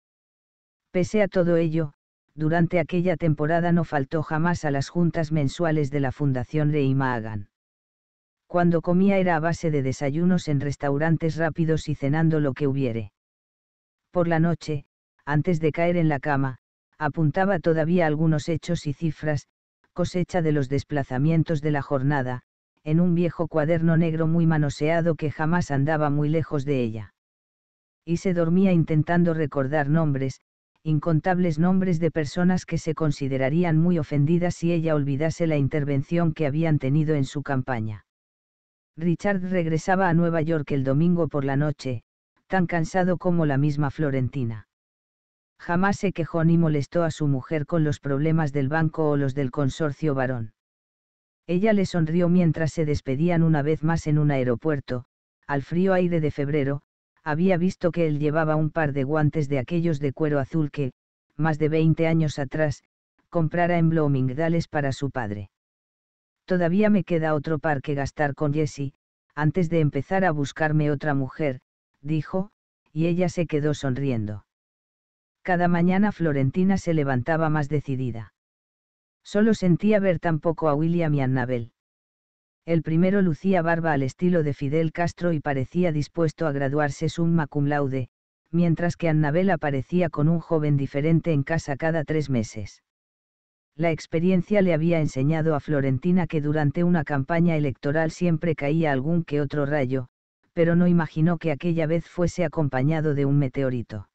Pese a todo ello, durante aquella temporada no faltó jamás a las juntas mensuales de la Fundación Reimagan. Cuando comía era a base de desayunos en restaurantes rápidos y cenando lo que hubiere. Por la noche, antes de caer en la cama, apuntaba todavía algunos hechos y cifras, cosecha de los desplazamientos de la jornada, en un viejo cuaderno negro muy manoseado que jamás andaba muy lejos de ella. Y se dormía intentando recordar nombres, incontables nombres de personas que se considerarían muy ofendidas si ella olvidase la intervención que habían tenido en su campaña. Richard regresaba a Nueva York el domingo por la noche, tan cansado como la misma Florentina. Jamás se quejó ni molestó a su mujer con los problemas del banco o los del consorcio varón. Ella le sonrió mientras se despedían una vez más en un aeropuerto, al frío aire de febrero, había visto que él llevaba un par de guantes de aquellos de cuero azul que, más de veinte años atrás, comprara en Bloomingdales para su padre. Todavía me queda otro par que gastar con Jessie, antes de empezar a buscarme otra mujer, dijo, y ella se quedó sonriendo. Cada mañana Florentina se levantaba más decidida. Solo sentía ver tan poco a William y Annabel. El primero lucía barba al estilo de Fidel Castro y parecía dispuesto a graduarse summa cum laude, mientras que Annabel aparecía con un joven diferente en casa cada tres meses. La experiencia le había enseñado a Florentina que durante una campaña electoral siempre caía algún que otro rayo, pero no imaginó que aquella vez fuese acompañado de un meteorito.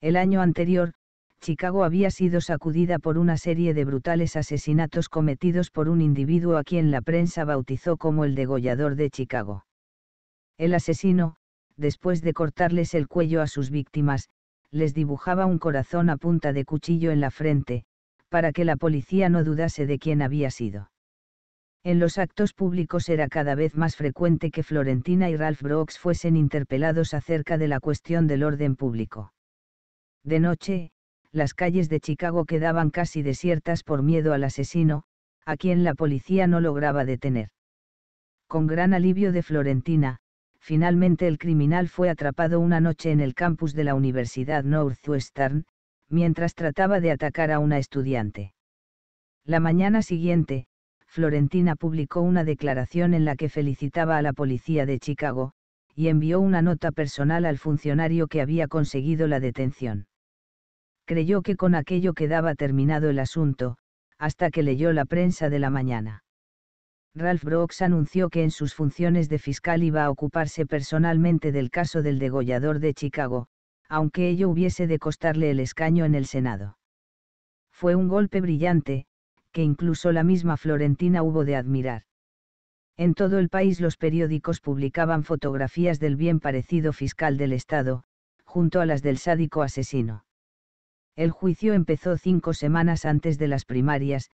El año anterior, Chicago había sido sacudida por una serie de brutales asesinatos cometidos por un individuo a quien la prensa bautizó como el degollador de Chicago. El asesino, después de cortarles el cuello a sus víctimas, les dibujaba un corazón a punta de cuchillo en la frente, para que la policía no dudase de quién había sido. En los actos públicos era cada vez más frecuente que Florentina y Ralph Brooks fuesen interpelados acerca de la cuestión del orden público. De noche, las calles de Chicago quedaban casi desiertas por miedo al asesino, a quien la policía no lograba detener. Con gran alivio de Florentina, finalmente el criminal fue atrapado una noche en el campus de la Universidad Northwestern, mientras trataba de atacar a una estudiante. La mañana siguiente, Florentina publicó una declaración en la que felicitaba a la policía de Chicago, y envió una nota personal al funcionario que había conseguido la detención creyó que con aquello quedaba terminado el asunto, hasta que leyó la prensa de la mañana. Ralph Brooks anunció que en sus funciones de fiscal iba a ocuparse personalmente del caso del degollador de Chicago, aunque ello hubiese de costarle el escaño en el Senado. Fue un golpe brillante, que incluso la misma Florentina hubo de admirar. En todo el país los periódicos publicaban fotografías del bien parecido fiscal del Estado, junto a las del sádico asesino. El juicio empezó cinco semanas antes de las primarias,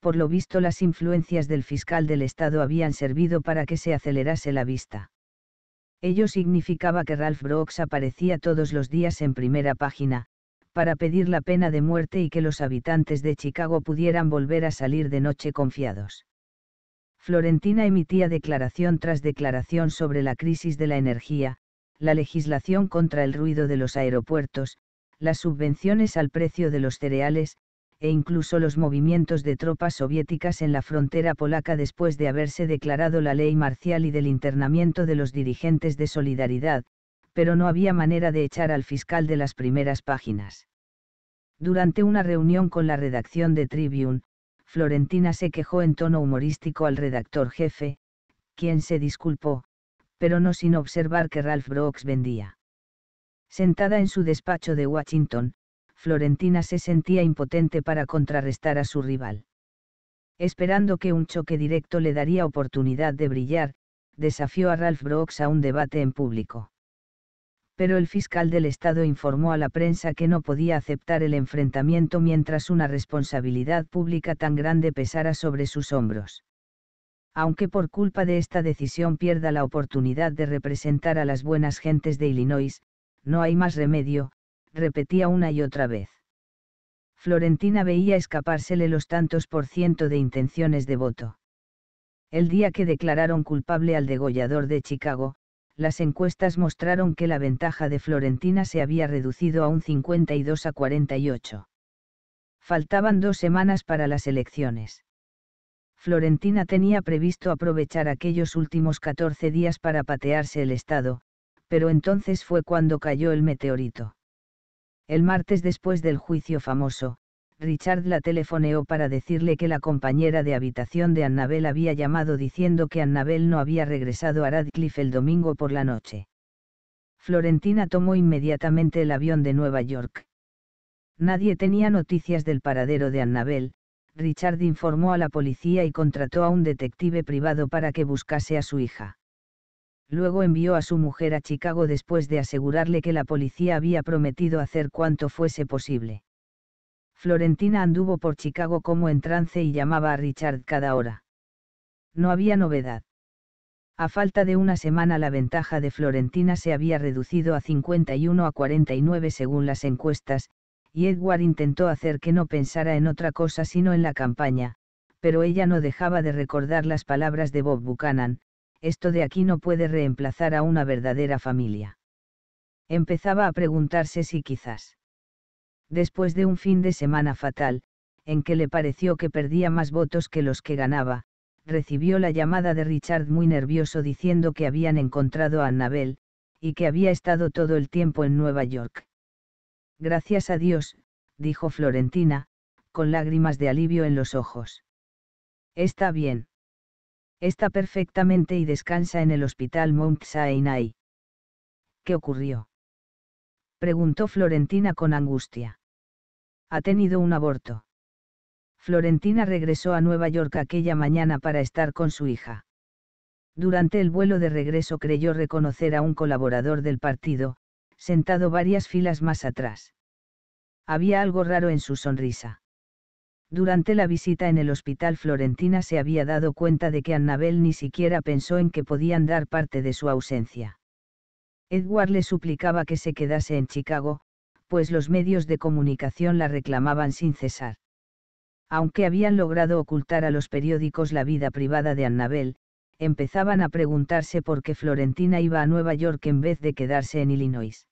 por lo visto las influencias del fiscal del Estado habían servido para que se acelerase la vista. Ello significaba que Ralph Brooks aparecía todos los días en primera página, para pedir la pena de muerte y que los habitantes de Chicago pudieran volver a salir de noche confiados. Florentina emitía declaración tras declaración sobre la crisis de la energía, la legislación contra el ruido de los aeropuertos, las subvenciones al precio de los cereales, e incluso los movimientos de tropas soviéticas en la frontera polaca después de haberse declarado la ley marcial y del internamiento de los dirigentes de Solidaridad, pero no había manera de echar al fiscal de las primeras páginas. Durante una reunión con la redacción de Tribune, Florentina se quejó en tono humorístico al redactor jefe, quien se disculpó, pero no sin observar que Ralph Brooks vendía Sentada en su despacho de Washington, Florentina se sentía impotente para contrarrestar a su rival. Esperando que un choque directo le daría oportunidad de brillar, desafió a Ralph Brooks a un debate en público. Pero el fiscal del Estado informó a la prensa que no podía aceptar el enfrentamiento mientras una responsabilidad pública tan grande pesara sobre sus hombros. Aunque por culpa de esta decisión pierda la oportunidad de representar a las buenas gentes de Illinois, no hay más remedio, repetía una y otra vez. Florentina veía escapársele los tantos por ciento de intenciones de voto. El día que declararon culpable al degollador de Chicago, las encuestas mostraron que la ventaja de Florentina se había reducido a un 52 a 48. Faltaban dos semanas para las elecciones. Florentina tenía previsto aprovechar aquellos últimos 14 días para patearse el Estado, pero entonces fue cuando cayó el meteorito. El martes después del juicio famoso, Richard la telefoneó para decirle que la compañera de habitación de Annabel había llamado diciendo que Annabel no había regresado a Radcliffe el domingo por la noche. Florentina tomó inmediatamente el avión de Nueva York. Nadie tenía noticias del paradero de Annabel, Richard informó a la policía y contrató a un detective privado para que buscase a su hija. Luego envió a su mujer a Chicago después de asegurarle que la policía había prometido hacer cuanto fuese posible. Florentina anduvo por Chicago como en trance y llamaba a Richard cada hora. No había novedad. A falta de una semana la ventaja de Florentina se había reducido a 51 a 49 según las encuestas, y Edward intentó hacer que no pensara en otra cosa sino en la campaña, pero ella no dejaba de recordar las palabras de Bob Buchanan, esto de aquí no puede reemplazar a una verdadera familia. Empezaba a preguntarse si quizás. Después de un fin de semana fatal, en que le pareció que perdía más votos que los que ganaba, recibió la llamada de Richard muy nervioso diciendo que habían encontrado a Annabel, y que había estado todo el tiempo en Nueva York. Gracias a Dios, dijo Florentina, con lágrimas de alivio en los ojos. Está bien. Está perfectamente y descansa en el hospital Mount Sinai. ¿Qué ocurrió? Preguntó Florentina con angustia. Ha tenido un aborto. Florentina regresó a Nueva York aquella mañana para estar con su hija. Durante el vuelo de regreso creyó reconocer a un colaborador del partido, sentado varias filas más atrás. Había algo raro en su sonrisa. Durante la visita en el hospital Florentina se había dado cuenta de que Annabel ni siquiera pensó en que podían dar parte de su ausencia. Edward le suplicaba que se quedase en Chicago, pues los medios de comunicación la reclamaban sin cesar. Aunque habían logrado ocultar a los periódicos la vida privada de Annabel, empezaban a preguntarse por qué Florentina iba a Nueva York en vez de quedarse en Illinois.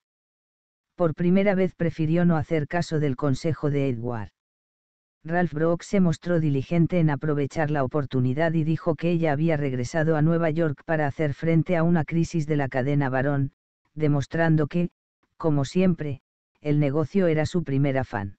Por primera vez prefirió no hacer caso del consejo de Edward Ralph Brock se mostró diligente en aprovechar la oportunidad y dijo que ella había regresado a Nueva York para hacer frente a una crisis de la cadena varón, demostrando que, como siempre, el negocio era su primer afán.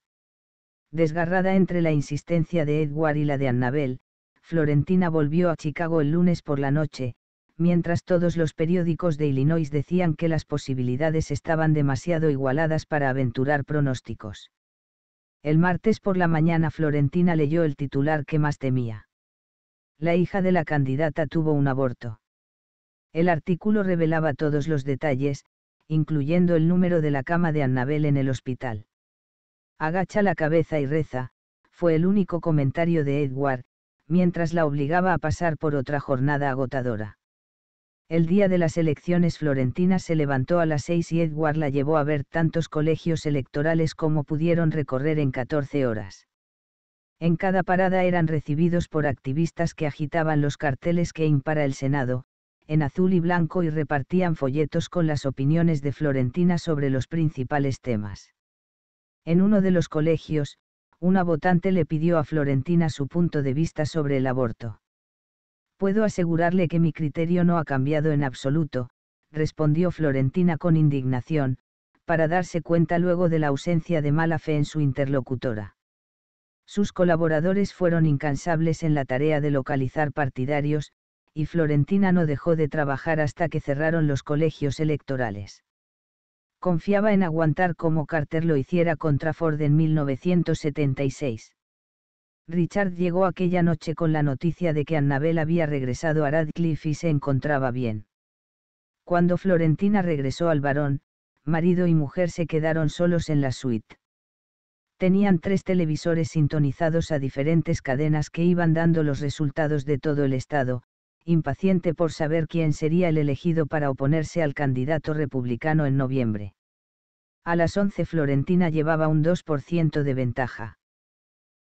Desgarrada entre la insistencia de Edward y la de Annabel, Florentina volvió a Chicago el lunes por la noche, mientras todos los periódicos de Illinois decían que las posibilidades estaban demasiado igualadas para aventurar pronósticos. El martes por la mañana Florentina leyó el titular que más temía. La hija de la candidata tuvo un aborto. El artículo revelaba todos los detalles, incluyendo el número de la cama de Annabel en el hospital. Agacha la cabeza y reza, fue el único comentario de Edward, mientras la obligaba a pasar por otra jornada agotadora. El día de las elecciones florentinas se levantó a las seis y Edward la llevó a ver tantos colegios electorales como pudieron recorrer en 14 horas. En cada parada eran recibidos por activistas que agitaban los carteles que impara el Senado, en azul y blanco y repartían folletos con las opiniones de Florentina sobre los principales temas. En uno de los colegios, una votante le pidió a Florentina su punto de vista sobre el aborto. Puedo asegurarle que mi criterio no ha cambiado en absoluto, respondió Florentina con indignación, para darse cuenta luego de la ausencia de mala fe en su interlocutora. Sus colaboradores fueron incansables en la tarea de localizar partidarios, y Florentina no dejó de trabajar hasta que cerraron los colegios electorales. Confiaba en aguantar como Carter lo hiciera contra Ford en 1976. Richard llegó aquella noche con la noticia de que Annabel había regresado a Radcliffe y se encontraba bien. Cuando Florentina regresó al barón, marido y mujer se quedaron solos en la suite. Tenían tres televisores sintonizados a diferentes cadenas que iban dando los resultados de todo el estado, impaciente por saber quién sería el elegido para oponerse al candidato republicano en noviembre. A las 11 Florentina llevaba un 2% de ventaja.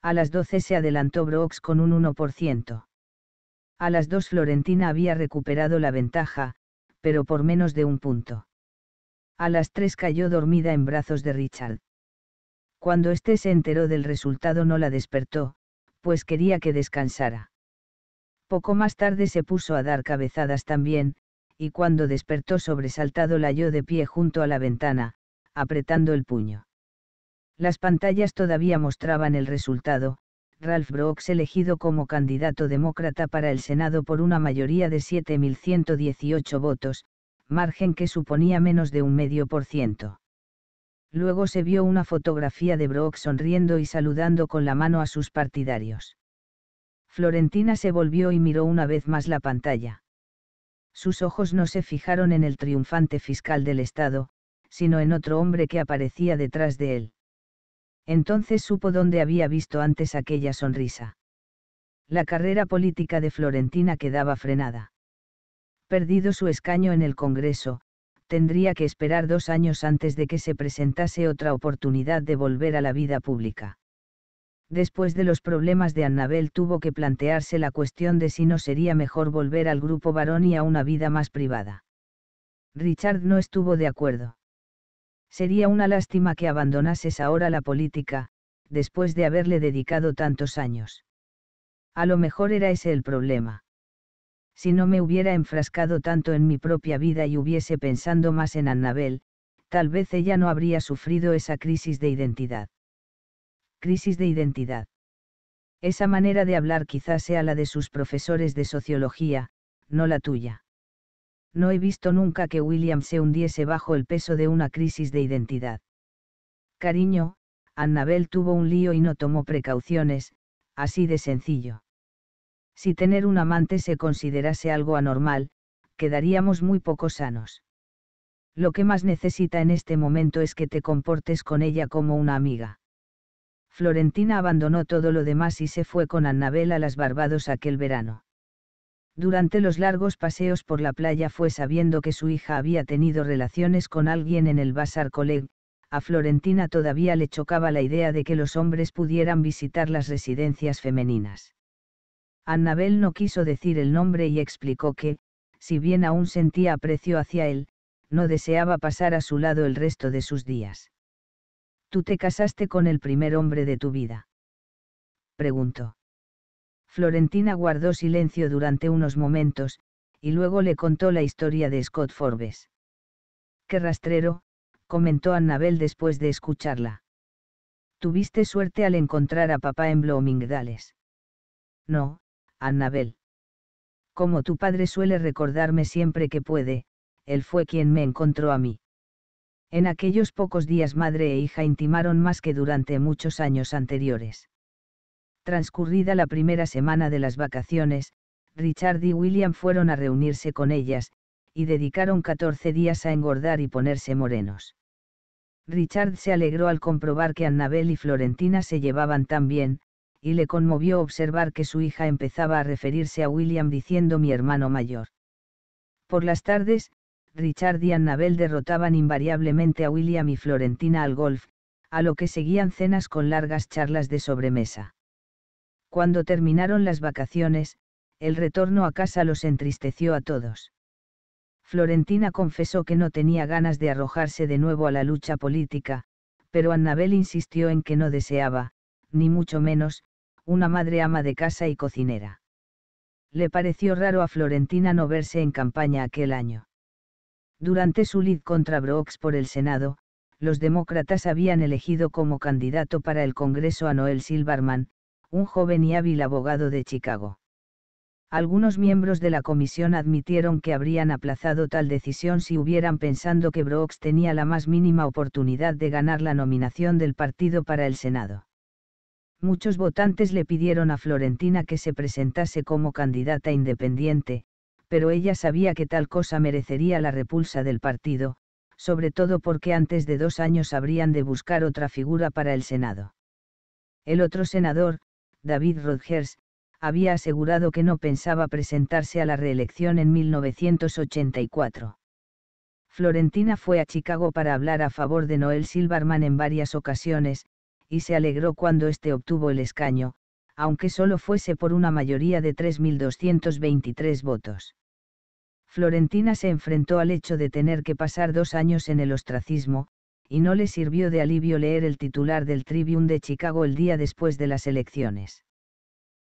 A las 12 se adelantó Brooks con un 1%. A las 2 Florentina había recuperado la ventaja, pero por menos de un punto. A las 3 cayó dormida en brazos de Richard. Cuando este se enteró del resultado no la despertó, pues quería que descansara. Poco más tarde se puso a dar cabezadas también, y cuando despertó sobresaltado la halló de pie junto a la ventana, apretando el puño. Las pantallas todavía mostraban el resultado, Ralph Brooks elegido como candidato demócrata para el Senado por una mayoría de 7.118 votos, margen que suponía menos de un medio por ciento. Luego se vio una fotografía de Brooks sonriendo y saludando con la mano a sus partidarios. Florentina se volvió y miró una vez más la pantalla. Sus ojos no se fijaron en el triunfante fiscal del Estado, sino en otro hombre que aparecía detrás de él entonces supo dónde había visto antes aquella sonrisa. La carrera política de Florentina quedaba frenada. Perdido su escaño en el Congreso, tendría que esperar dos años antes de que se presentase otra oportunidad de volver a la vida pública. Después de los problemas de Annabel tuvo que plantearse la cuestión de si no sería mejor volver al grupo varón y a una vida más privada. Richard no estuvo de acuerdo. Sería una lástima que abandonases ahora la política, después de haberle dedicado tantos años. A lo mejor era ese el problema. Si no me hubiera enfrascado tanto en mi propia vida y hubiese pensando más en Annabel, tal vez ella no habría sufrido esa crisis de identidad. Crisis de identidad. Esa manera de hablar quizás sea la de sus profesores de sociología, no la tuya no he visto nunca que William se hundiese bajo el peso de una crisis de identidad. Cariño, Annabel tuvo un lío y no tomó precauciones, así de sencillo. Si tener un amante se considerase algo anormal, quedaríamos muy pocos sanos. Lo que más necesita en este momento es que te comportes con ella como una amiga. Florentina abandonó todo lo demás y se fue con Annabel a las Barbados aquel verano. Durante los largos paseos por la playa fue sabiendo que su hija había tenido relaciones con alguien en el Bazar Coleg. a Florentina todavía le chocaba la idea de que los hombres pudieran visitar las residencias femeninas. Annabel no quiso decir el nombre y explicó que, si bien aún sentía aprecio hacia él, no deseaba pasar a su lado el resto de sus días. ¿Tú te casaste con el primer hombre de tu vida? Preguntó. Florentina guardó silencio durante unos momentos, y luego le contó la historia de Scott Forbes. Qué rastrero, comentó Annabel después de escucharla. Tuviste suerte al encontrar a papá en Bloomingdales. No, Annabel. Como tu padre suele recordarme siempre que puede, él fue quien me encontró a mí. En aquellos pocos días madre e hija intimaron más que durante muchos años anteriores. Transcurrida la primera semana de las vacaciones, Richard y William fueron a reunirse con ellas, y dedicaron 14 días a engordar y ponerse morenos. Richard se alegró al comprobar que Annabel y Florentina se llevaban tan bien, y le conmovió observar que su hija empezaba a referirse a William diciendo mi hermano mayor. Por las tardes, Richard y Annabel derrotaban invariablemente a William y Florentina al golf, a lo que seguían cenas con largas charlas de sobremesa. Cuando terminaron las vacaciones, el retorno a casa los entristeció a todos. Florentina confesó que no tenía ganas de arrojarse de nuevo a la lucha política, pero Annabel insistió en que no deseaba, ni mucho menos, una madre ama de casa y cocinera. Le pareció raro a Florentina no verse en campaña aquel año. Durante su lid contra Brooks por el Senado, los demócratas habían elegido como candidato para el Congreso a Noel Silverman, un joven y hábil abogado de Chicago. Algunos miembros de la comisión admitieron que habrían aplazado tal decisión si hubieran pensado que Brooks tenía la más mínima oportunidad de ganar la nominación del partido para el Senado. Muchos votantes le pidieron a Florentina que se presentase como candidata independiente, pero ella sabía que tal cosa merecería la repulsa del partido, sobre todo porque antes de dos años habrían de buscar otra figura para el Senado. El otro senador, David Rodgers, había asegurado que no pensaba presentarse a la reelección en 1984. Florentina fue a Chicago para hablar a favor de Noel Silverman en varias ocasiones, y se alegró cuando este obtuvo el escaño, aunque solo fuese por una mayoría de 3.223 votos. Florentina se enfrentó al hecho de tener que pasar dos años en el ostracismo, y no le sirvió de alivio leer el titular del Tribune de Chicago el día después de las elecciones.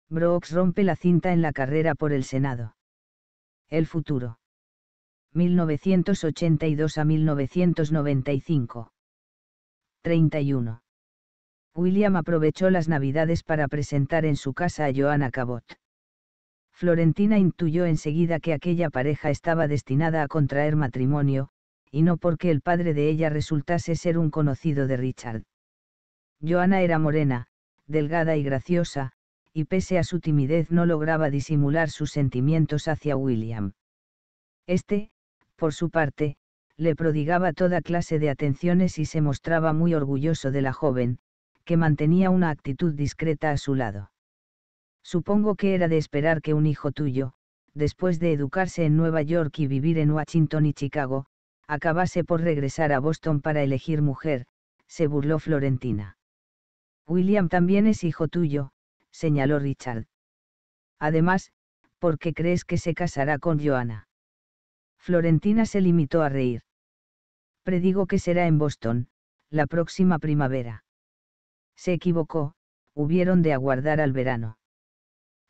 Brooks rompe la cinta en la carrera por el Senado. El futuro. 1982 a 1995. 31. William aprovechó las navidades para presentar en su casa a Joanna Cabot. Florentina intuyó enseguida que aquella pareja estaba destinada a contraer matrimonio, y no porque el padre de ella resultase ser un conocido de Richard. Joana era morena, delgada y graciosa, y pese a su timidez no lograba disimular sus sentimientos hacia William. Este, por su parte, le prodigaba toda clase de atenciones y se mostraba muy orgulloso de la joven, que mantenía una actitud discreta a su lado. Supongo que era de esperar que un hijo tuyo, después de educarse en Nueva York y vivir en Washington y Chicago, acabase por regresar a Boston para elegir mujer, se burló Florentina. William también es hijo tuyo, señaló Richard. Además, ¿por qué crees que se casará con Joana? Florentina se limitó a reír. Predigo que será en Boston, la próxima primavera. Se equivocó, hubieron de aguardar al verano.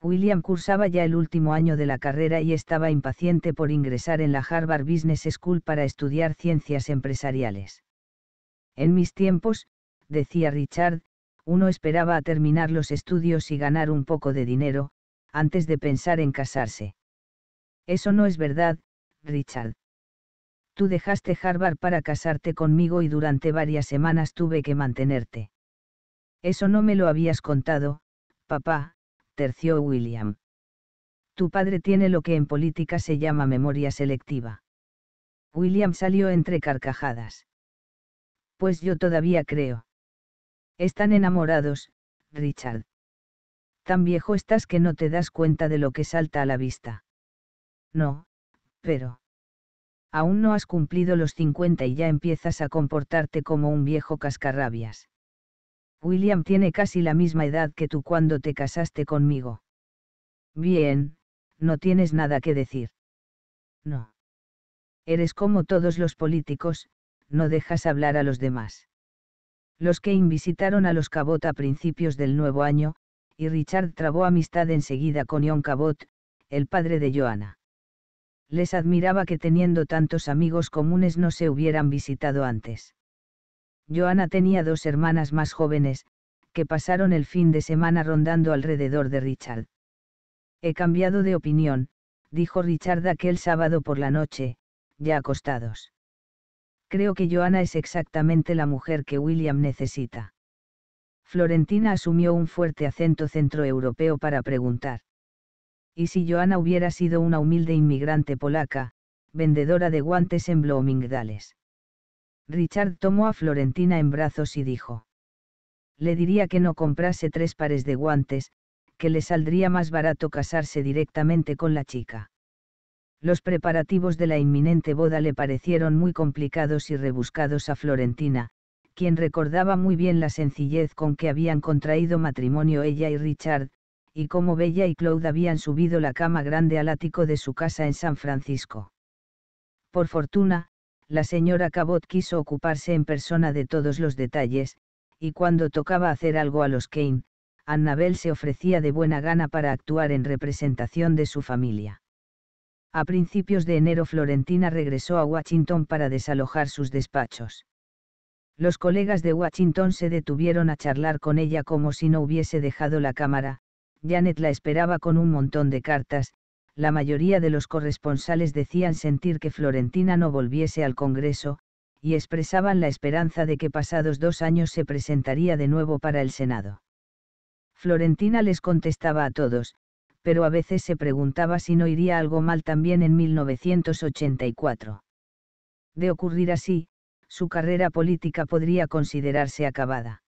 William cursaba ya el último año de la carrera y estaba impaciente por ingresar en la Harvard Business School para estudiar ciencias empresariales. En mis tiempos, decía Richard, uno esperaba a terminar los estudios y ganar un poco de dinero, antes de pensar en casarse. Eso no es verdad, Richard. Tú dejaste Harvard para casarte conmigo y durante varias semanas tuve que mantenerte. Eso no me lo habías contado, papá, terció William. Tu padre tiene lo que en política se llama memoria selectiva. William salió entre carcajadas. Pues yo todavía creo. Están enamorados, Richard. Tan viejo estás que no te das cuenta de lo que salta a la vista. No, pero... Aún no has cumplido los 50 y ya empiezas a comportarte como un viejo cascarrabias. William tiene casi la misma edad que tú cuando te casaste conmigo. Bien, no tienes nada que decir. No. Eres como todos los políticos, no dejas hablar a los demás. Los que visitaron a los Cabot a principios del nuevo año, y Richard trabó amistad enseguida con John Cabot, el padre de Johanna. Les admiraba que teniendo tantos amigos comunes no se hubieran visitado antes. Joana tenía dos hermanas más jóvenes, que pasaron el fin de semana rondando alrededor de Richard. He cambiado de opinión, dijo Richard aquel sábado por la noche, ya acostados. Creo que Joana es exactamente la mujer que William necesita. Florentina asumió un fuerte acento centroeuropeo para preguntar. ¿Y si Joana hubiera sido una humilde inmigrante polaca, vendedora de guantes en Bloomingdales? Richard tomó a Florentina en brazos y dijo. Le diría que no comprase tres pares de guantes, que le saldría más barato casarse directamente con la chica. Los preparativos de la inminente boda le parecieron muy complicados y rebuscados a Florentina, quien recordaba muy bien la sencillez con que habían contraído matrimonio ella y Richard, y cómo Bella y Claude habían subido la cama grande al ático de su casa en San Francisco. Por fortuna, la señora Cabot quiso ocuparse en persona de todos los detalles, y cuando tocaba hacer algo a los Kane, Annabel se ofrecía de buena gana para actuar en representación de su familia. A principios de enero Florentina regresó a Washington para desalojar sus despachos. Los colegas de Washington se detuvieron a charlar con ella como si no hubiese dejado la cámara, Janet la esperaba con un montón de cartas, la mayoría de los corresponsales decían sentir que Florentina no volviese al Congreso, y expresaban la esperanza de que pasados dos años se presentaría de nuevo para el Senado. Florentina les contestaba a todos, pero a veces se preguntaba si no iría algo mal también en 1984. De ocurrir así, su carrera política podría considerarse acabada.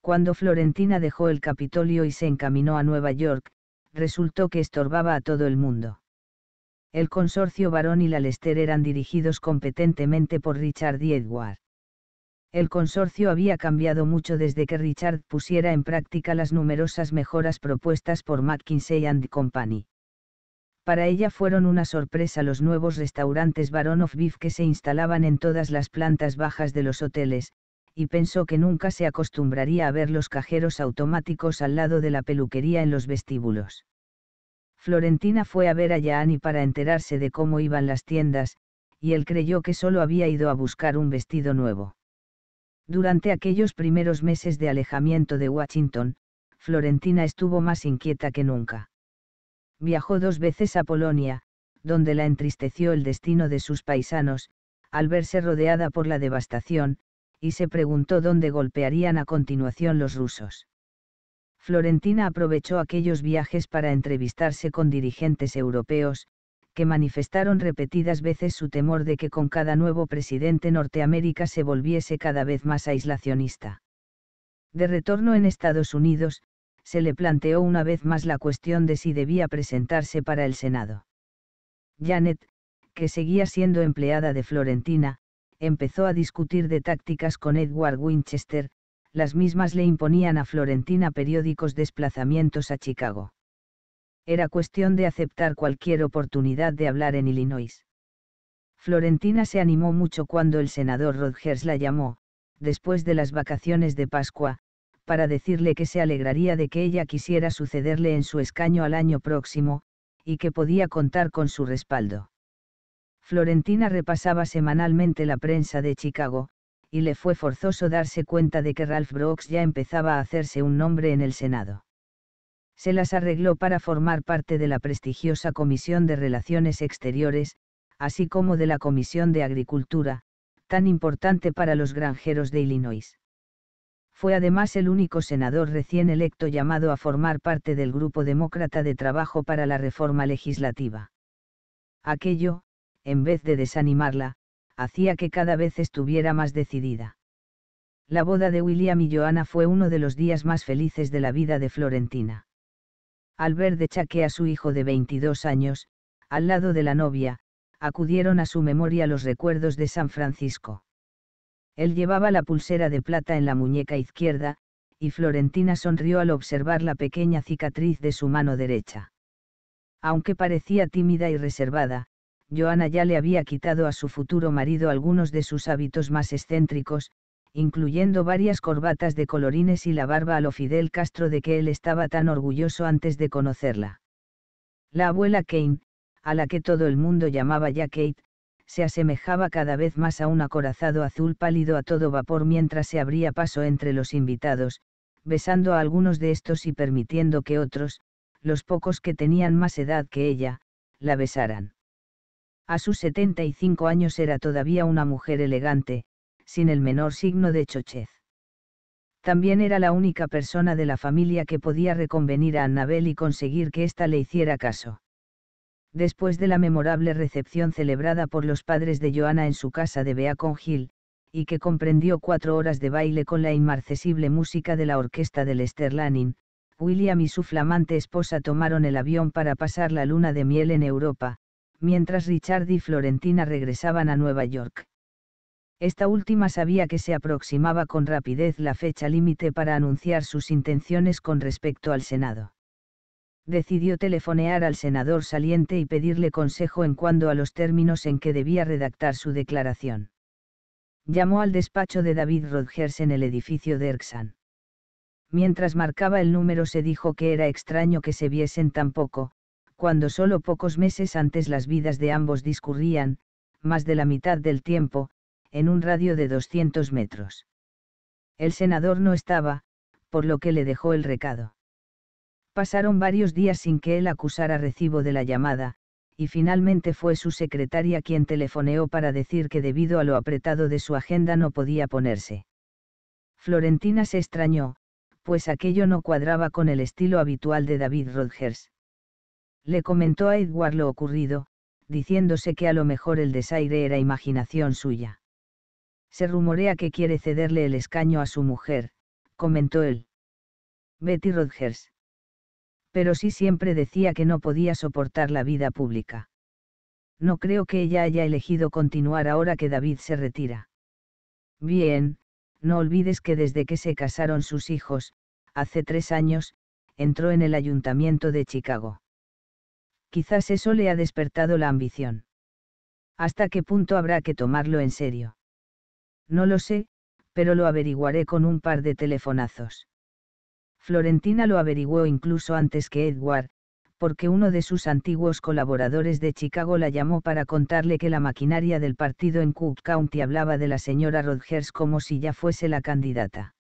Cuando Florentina dejó el Capitolio y se encaminó a Nueva York, resultó que estorbaba a todo el mundo. El consorcio Barón y Lalester eran dirigidos competentemente por Richard y Edward. El consorcio había cambiado mucho desde que Richard pusiera en práctica las numerosas mejoras propuestas por McKinsey and Company. Para ella fueron una sorpresa los nuevos restaurantes Barón of Beef que se instalaban en todas las plantas bajas de los hoteles, y pensó que nunca se acostumbraría a ver los cajeros automáticos al lado de la peluquería en los vestíbulos. Florentina fue a ver a y para enterarse de cómo iban las tiendas, y él creyó que solo había ido a buscar un vestido nuevo. Durante aquellos primeros meses de alejamiento de Washington, Florentina estuvo más inquieta que nunca. Viajó dos veces a Polonia, donde la entristeció el destino de sus paisanos, al verse rodeada por la devastación, y se preguntó dónde golpearían a continuación los rusos. Florentina aprovechó aquellos viajes para entrevistarse con dirigentes europeos, que manifestaron repetidas veces su temor de que con cada nuevo presidente Norteamérica se volviese cada vez más aislacionista. De retorno en Estados Unidos, se le planteó una vez más la cuestión de si debía presentarse para el Senado. Janet, que seguía siendo empleada de Florentina, empezó a discutir de tácticas con Edward Winchester, las mismas le imponían a Florentina periódicos desplazamientos a Chicago. Era cuestión de aceptar cualquier oportunidad de hablar en Illinois. Florentina se animó mucho cuando el senador Rodgers la llamó, después de las vacaciones de Pascua, para decirle que se alegraría de que ella quisiera sucederle en su escaño al año próximo, y que podía contar con su respaldo. Florentina repasaba semanalmente la prensa de Chicago, y le fue forzoso darse cuenta de que Ralph Brooks ya empezaba a hacerse un nombre en el Senado. Se las arregló para formar parte de la prestigiosa Comisión de Relaciones Exteriores, así como de la Comisión de Agricultura, tan importante para los granjeros de Illinois. Fue además el único senador recién electo llamado a formar parte del Grupo Demócrata de Trabajo para la Reforma Legislativa. Aquello, en vez de desanimarla, hacía que cada vez estuviera más decidida. La boda de William y Joana fue uno de los días más felices de la vida de Florentina. Al ver de chaque a su hijo de 22 años, al lado de la novia, acudieron a su memoria los recuerdos de San Francisco. Él llevaba la pulsera de plata en la muñeca izquierda, y Florentina sonrió al observar la pequeña cicatriz de su mano derecha. Aunque parecía tímida y reservada, Joana ya le había quitado a su futuro marido algunos de sus hábitos más excéntricos, incluyendo varias corbatas de colorines y la barba a lo Fidel Castro de que él estaba tan orgulloso antes de conocerla. La abuela Kane, a la que todo el mundo llamaba ya Kate, se asemejaba cada vez más a un acorazado azul pálido a todo vapor mientras se abría paso entre los invitados, besando a algunos de estos y permitiendo que otros, los pocos que tenían más edad que ella, la besaran. A sus 75 años era todavía una mujer elegante, sin el menor signo de chochez. También era la única persona de la familia que podía reconvenir a Annabel y conseguir que ésta le hiciera caso. Después de la memorable recepción celebrada por los padres de Joana en su casa de Beacon Hill, y que comprendió cuatro horas de baile con la inmarcesible música de la orquesta del Lanin, William y su flamante esposa tomaron el avión para pasar la luna de miel en Europa, mientras Richard y Florentina regresaban a Nueva York. Esta última sabía que se aproximaba con rapidez la fecha límite para anunciar sus intenciones con respecto al Senado. Decidió telefonear al senador saliente y pedirle consejo en cuanto a los términos en que debía redactar su declaración. Llamó al despacho de David Rodgers en el edificio de Erksan. Mientras marcaba el número se dijo que era extraño que se viesen tan poco, cuando solo pocos meses antes las vidas de ambos discurrían, más de la mitad del tiempo, en un radio de 200 metros. El senador no estaba, por lo que le dejó el recado. Pasaron varios días sin que él acusara recibo de la llamada, y finalmente fue su secretaria quien telefoneó para decir que debido a lo apretado de su agenda no podía ponerse. Florentina se extrañó, pues aquello no cuadraba con el estilo habitual de David Rodgers le comentó a Edward lo ocurrido, diciéndose que a lo mejor el desaire era imaginación suya. Se rumorea que quiere cederle el escaño a su mujer, comentó él. Betty Rogers. Pero sí siempre decía que no podía soportar la vida pública. No creo que ella haya elegido continuar ahora que David se retira. Bien, no olvides que desde que se casaron sus hijos, hace tres años, entró en el ayuntamiento de Chicago quizás eso le ha despertado la ambición. ¿Hasta qué punto habrá que tomarlo en serio? No lo sé, pero lo averiguaré con un par de telefonazos. Florentina lo averiguó incluso antes que Edward, porque uno de sus antiguos colaboradores de Chicago la llamó para contarle que la maquinaria del partido en Cook County hablaba de la señora Rodgers como si ya fuese la candidata.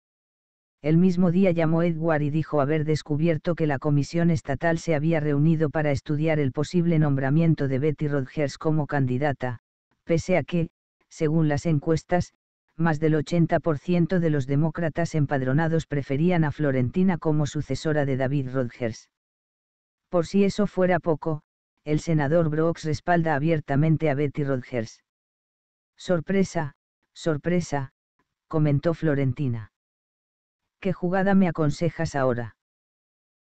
El mismo día llamó Edward y dijo haber descubierto que la comisión estatal se había reunido para estudiar el posible nombramiento de Betty Rogers como candidata, pese a que, según las encuestas, más del 80% de los demócratas empadronados preferían a Florentina como sucesora de David Rogers. Por si eso fuera poco, el senador Brooks respalda abiertamente a Betty Rogers. Sorpresa, sorpresa, comentó Florentina. ¿qué jugada me aconsejas ahora?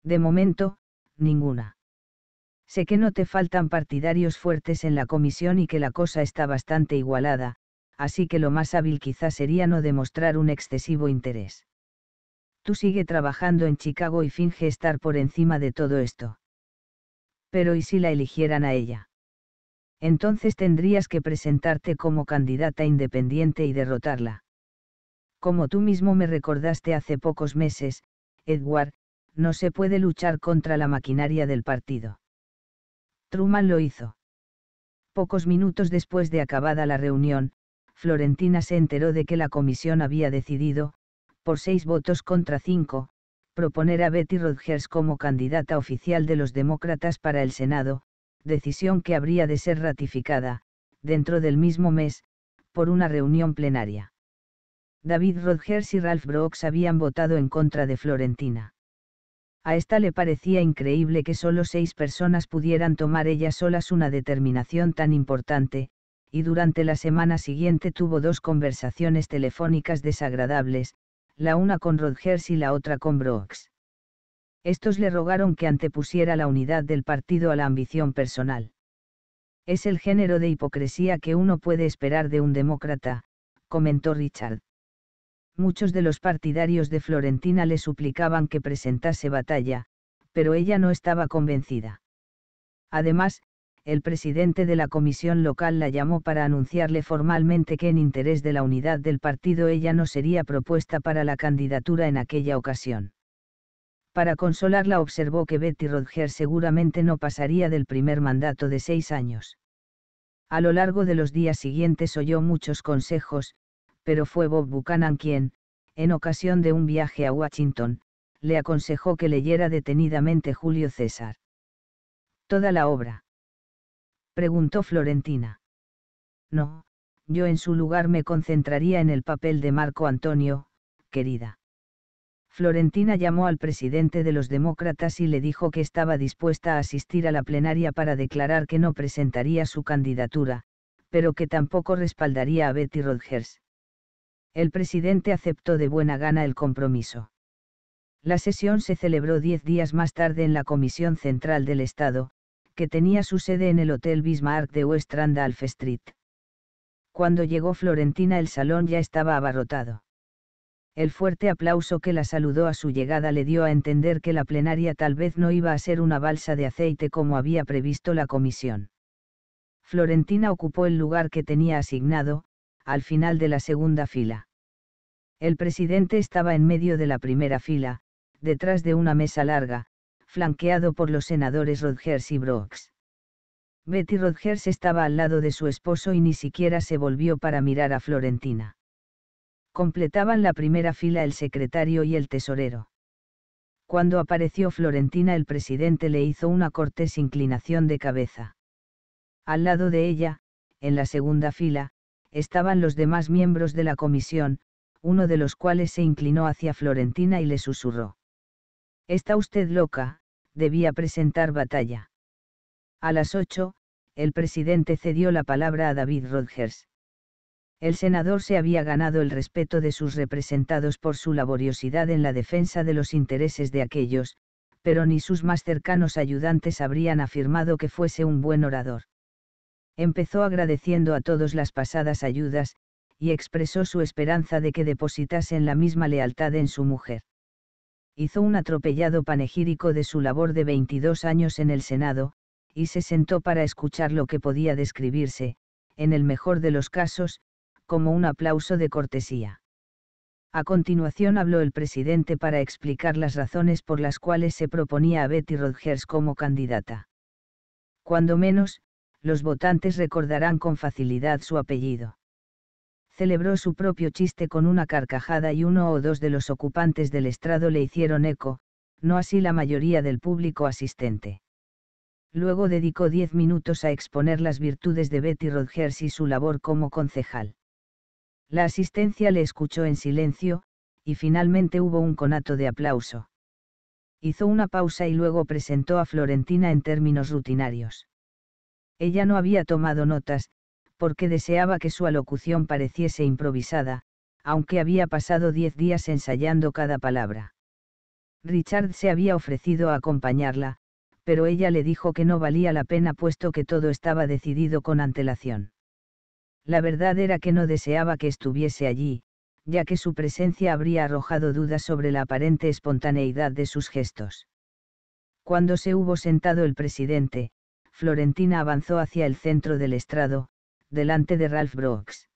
De momento, ninguna. Sé que no te faltan partidarios fuertes en la comisión y que la cosa está bastante igualada, así que lo más hábil quizá sería no demostrar un excesivo interés. Tú sigue trabajando en Chicago y finge estar por encima de todo esto. Pero ¿y si la eligieran a ella? Entonces tendrías que presentarte como candidata independiente y derrotarla. Como tú mismo me recordaste hace pocos meses, Edward, no se puede luchar contra la maquinaria del partido. Truman lo hizo. Pocos minutos después de acabada la reunión, Florentina se enteró de que la comisión había decidido, por seis votos contra cinco, proponer a Betty Rogers como candidata oficial de los demócratas para el Senado, decisión que habría de ser ratificada, dentro del mismo mes, por una reunión plenaria. David Rodgers y Ralph Brooks habían votado en contra de Florentina. A esta le parecía increíble que solo seis personas pudieran tomar ellas solas una determinación tan importante, y durante la semana siguiente tuvo dos conversaciones telefónicas desagradables, la una con Rodgers y la otra con Brooks. Estos le rogaron que antepusiera la unidad del partido a la ambición personal. Es el género de hipocresía que uno puede esperar de un demócrata, comentó Richard muchos de los partidarios de Florentina le suplicaban que presentase batalla, pero ella no estaba convencida. Además, el presidente de la comisión local la llamó para anunciarle formalmente que en interés de la unidad del partido ella no sería propuesta para la candidatura en aquella ocasión. Para consolarla observó que Betty Rodger seguramente no pasaría del primer mandato de seis años. A lo largo de los días siguientes oyó muchos consejos, pero fue Bob Buchanan quien, en ocasión de un viaje a Washington, le aconsejó que leyera detenidamente Julio César. ¿Toda la obra? preguntó Florentina. No, yo en su lugar me concentraría en el papel de Marco Antonio, querida. Florentina llamó al presidente de los demócratas y le dijo que estaba dispuesta a asistir a la plenaria para declarar que no presentaría su candidatura, pero que tampoco respaldaría a Betty Rogers. El presidente aceptó de buena gana el compromiso. La sesión se celebró diez días más tarde en la Comisión Central del Estado, que tenía su sede en el Hotel Bismarck de West Randolph Street. Cuando llegó Florentina el salón ya estaba abarrotado. El fuerte aplauso que la saludó a su llegada le dio a entender que la plenaria tal vez no iba a ser una balsa de aceite como había previsto la comisión. Florentina ocupó el lugar que tenía asignado, al final de la segunda fila. El presidente estaba en medio de la primera fila, detrás de una mesa larga, flanqueado por los senadores Rodgers y Brooks. Betty Rodgers estaba al lado de su esposo y ni siquiera se volvió para mirar a Florentina. Completaban la primera fila el secretario y el tesorero. Cuando apareció Florentina el presidente le hizo una cortés inclinación de cabeza. Al lado de ella, en la segunda fila, estaban los demás miembros de la comisión, uno de los cuales se inclinó hacia Florentina y le susurró. Está usted loca, debía presentar batalla. A las ocho, el presidente cedió la palabra a David Rodgers. El senador se había ganado el respeto de sus representados por su laboriosidad en la defensa de los intereses de aquellos, pero ni sus más cercanos ayudantes habrían afirmado que fuese un buen orador. Empezó agradeciendo a todos las pasadas ayudas, y expresó su esperanza de que depositasen la misma lealtad en su mujer. Hizo un atropellado panegírico de su labor de 22 años en el Senado, y se sentó para escuchar lo que podía describirse, en el mejor de los casos, como un aplauso de cortesía. A continuación habló el presidente para explicar las razones por las cuales se proponía a Betty Rogers como candidata. Cuando menos, los votantes recordarán con facilidad su apellido celebró su propio chiste con una carcajada y uno o dos de los ocupantes del estrado le hicieron eco, no así la mayoría del público asistente. Luego dedicó diez minutos a exponer las virtudes de Betty Rodgers y su labor como concejal. La asistencia le escuchó en silencio, y finalmente hubo un conato de aplauso. Hizo una pausa y luego presentó a Florentina en términos rutinarios. Ella no había tomado notas, porque deseaba que su alocución pareciese improvisada, aunque había pasado diez días ensayando cada palabra. Richard se había ofrecido a acompañarla, pero ella le dijo que no valía la pena puesto que todo estaba decidido con antelación. La verdad era que no deseaba que estuviese allí, ya que su presencia habría arrojado dudas sobre la aparente espontaneidad de sus gestos. Cuando se hubo sentado el presidente, Florentina avanzó hacia el centro del estrado, delante de Ralph Brooks.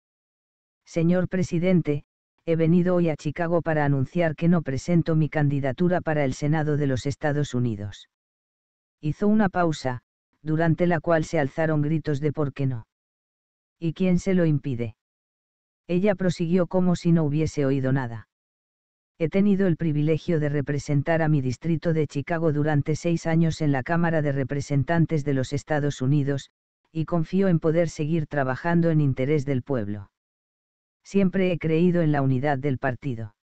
Señor presidente, he venido hoy a Chicago para anunciar que no presento mi candidatura para el Senado de los Estados Unidos. Hizo una pausa, durante la cual se alzaron gritos de por qué no. ¿Y quién se lo impide? Ella prosiguió como si no hubiese oído nada. He tenido el privilegio de representar a mi distrito de Chicago durante seis años en la Cámara de Representantes de los Estados Unidos, y confío en poder seguir trabajando en interés del pueblo. Siempre he creído en la unidad del partido.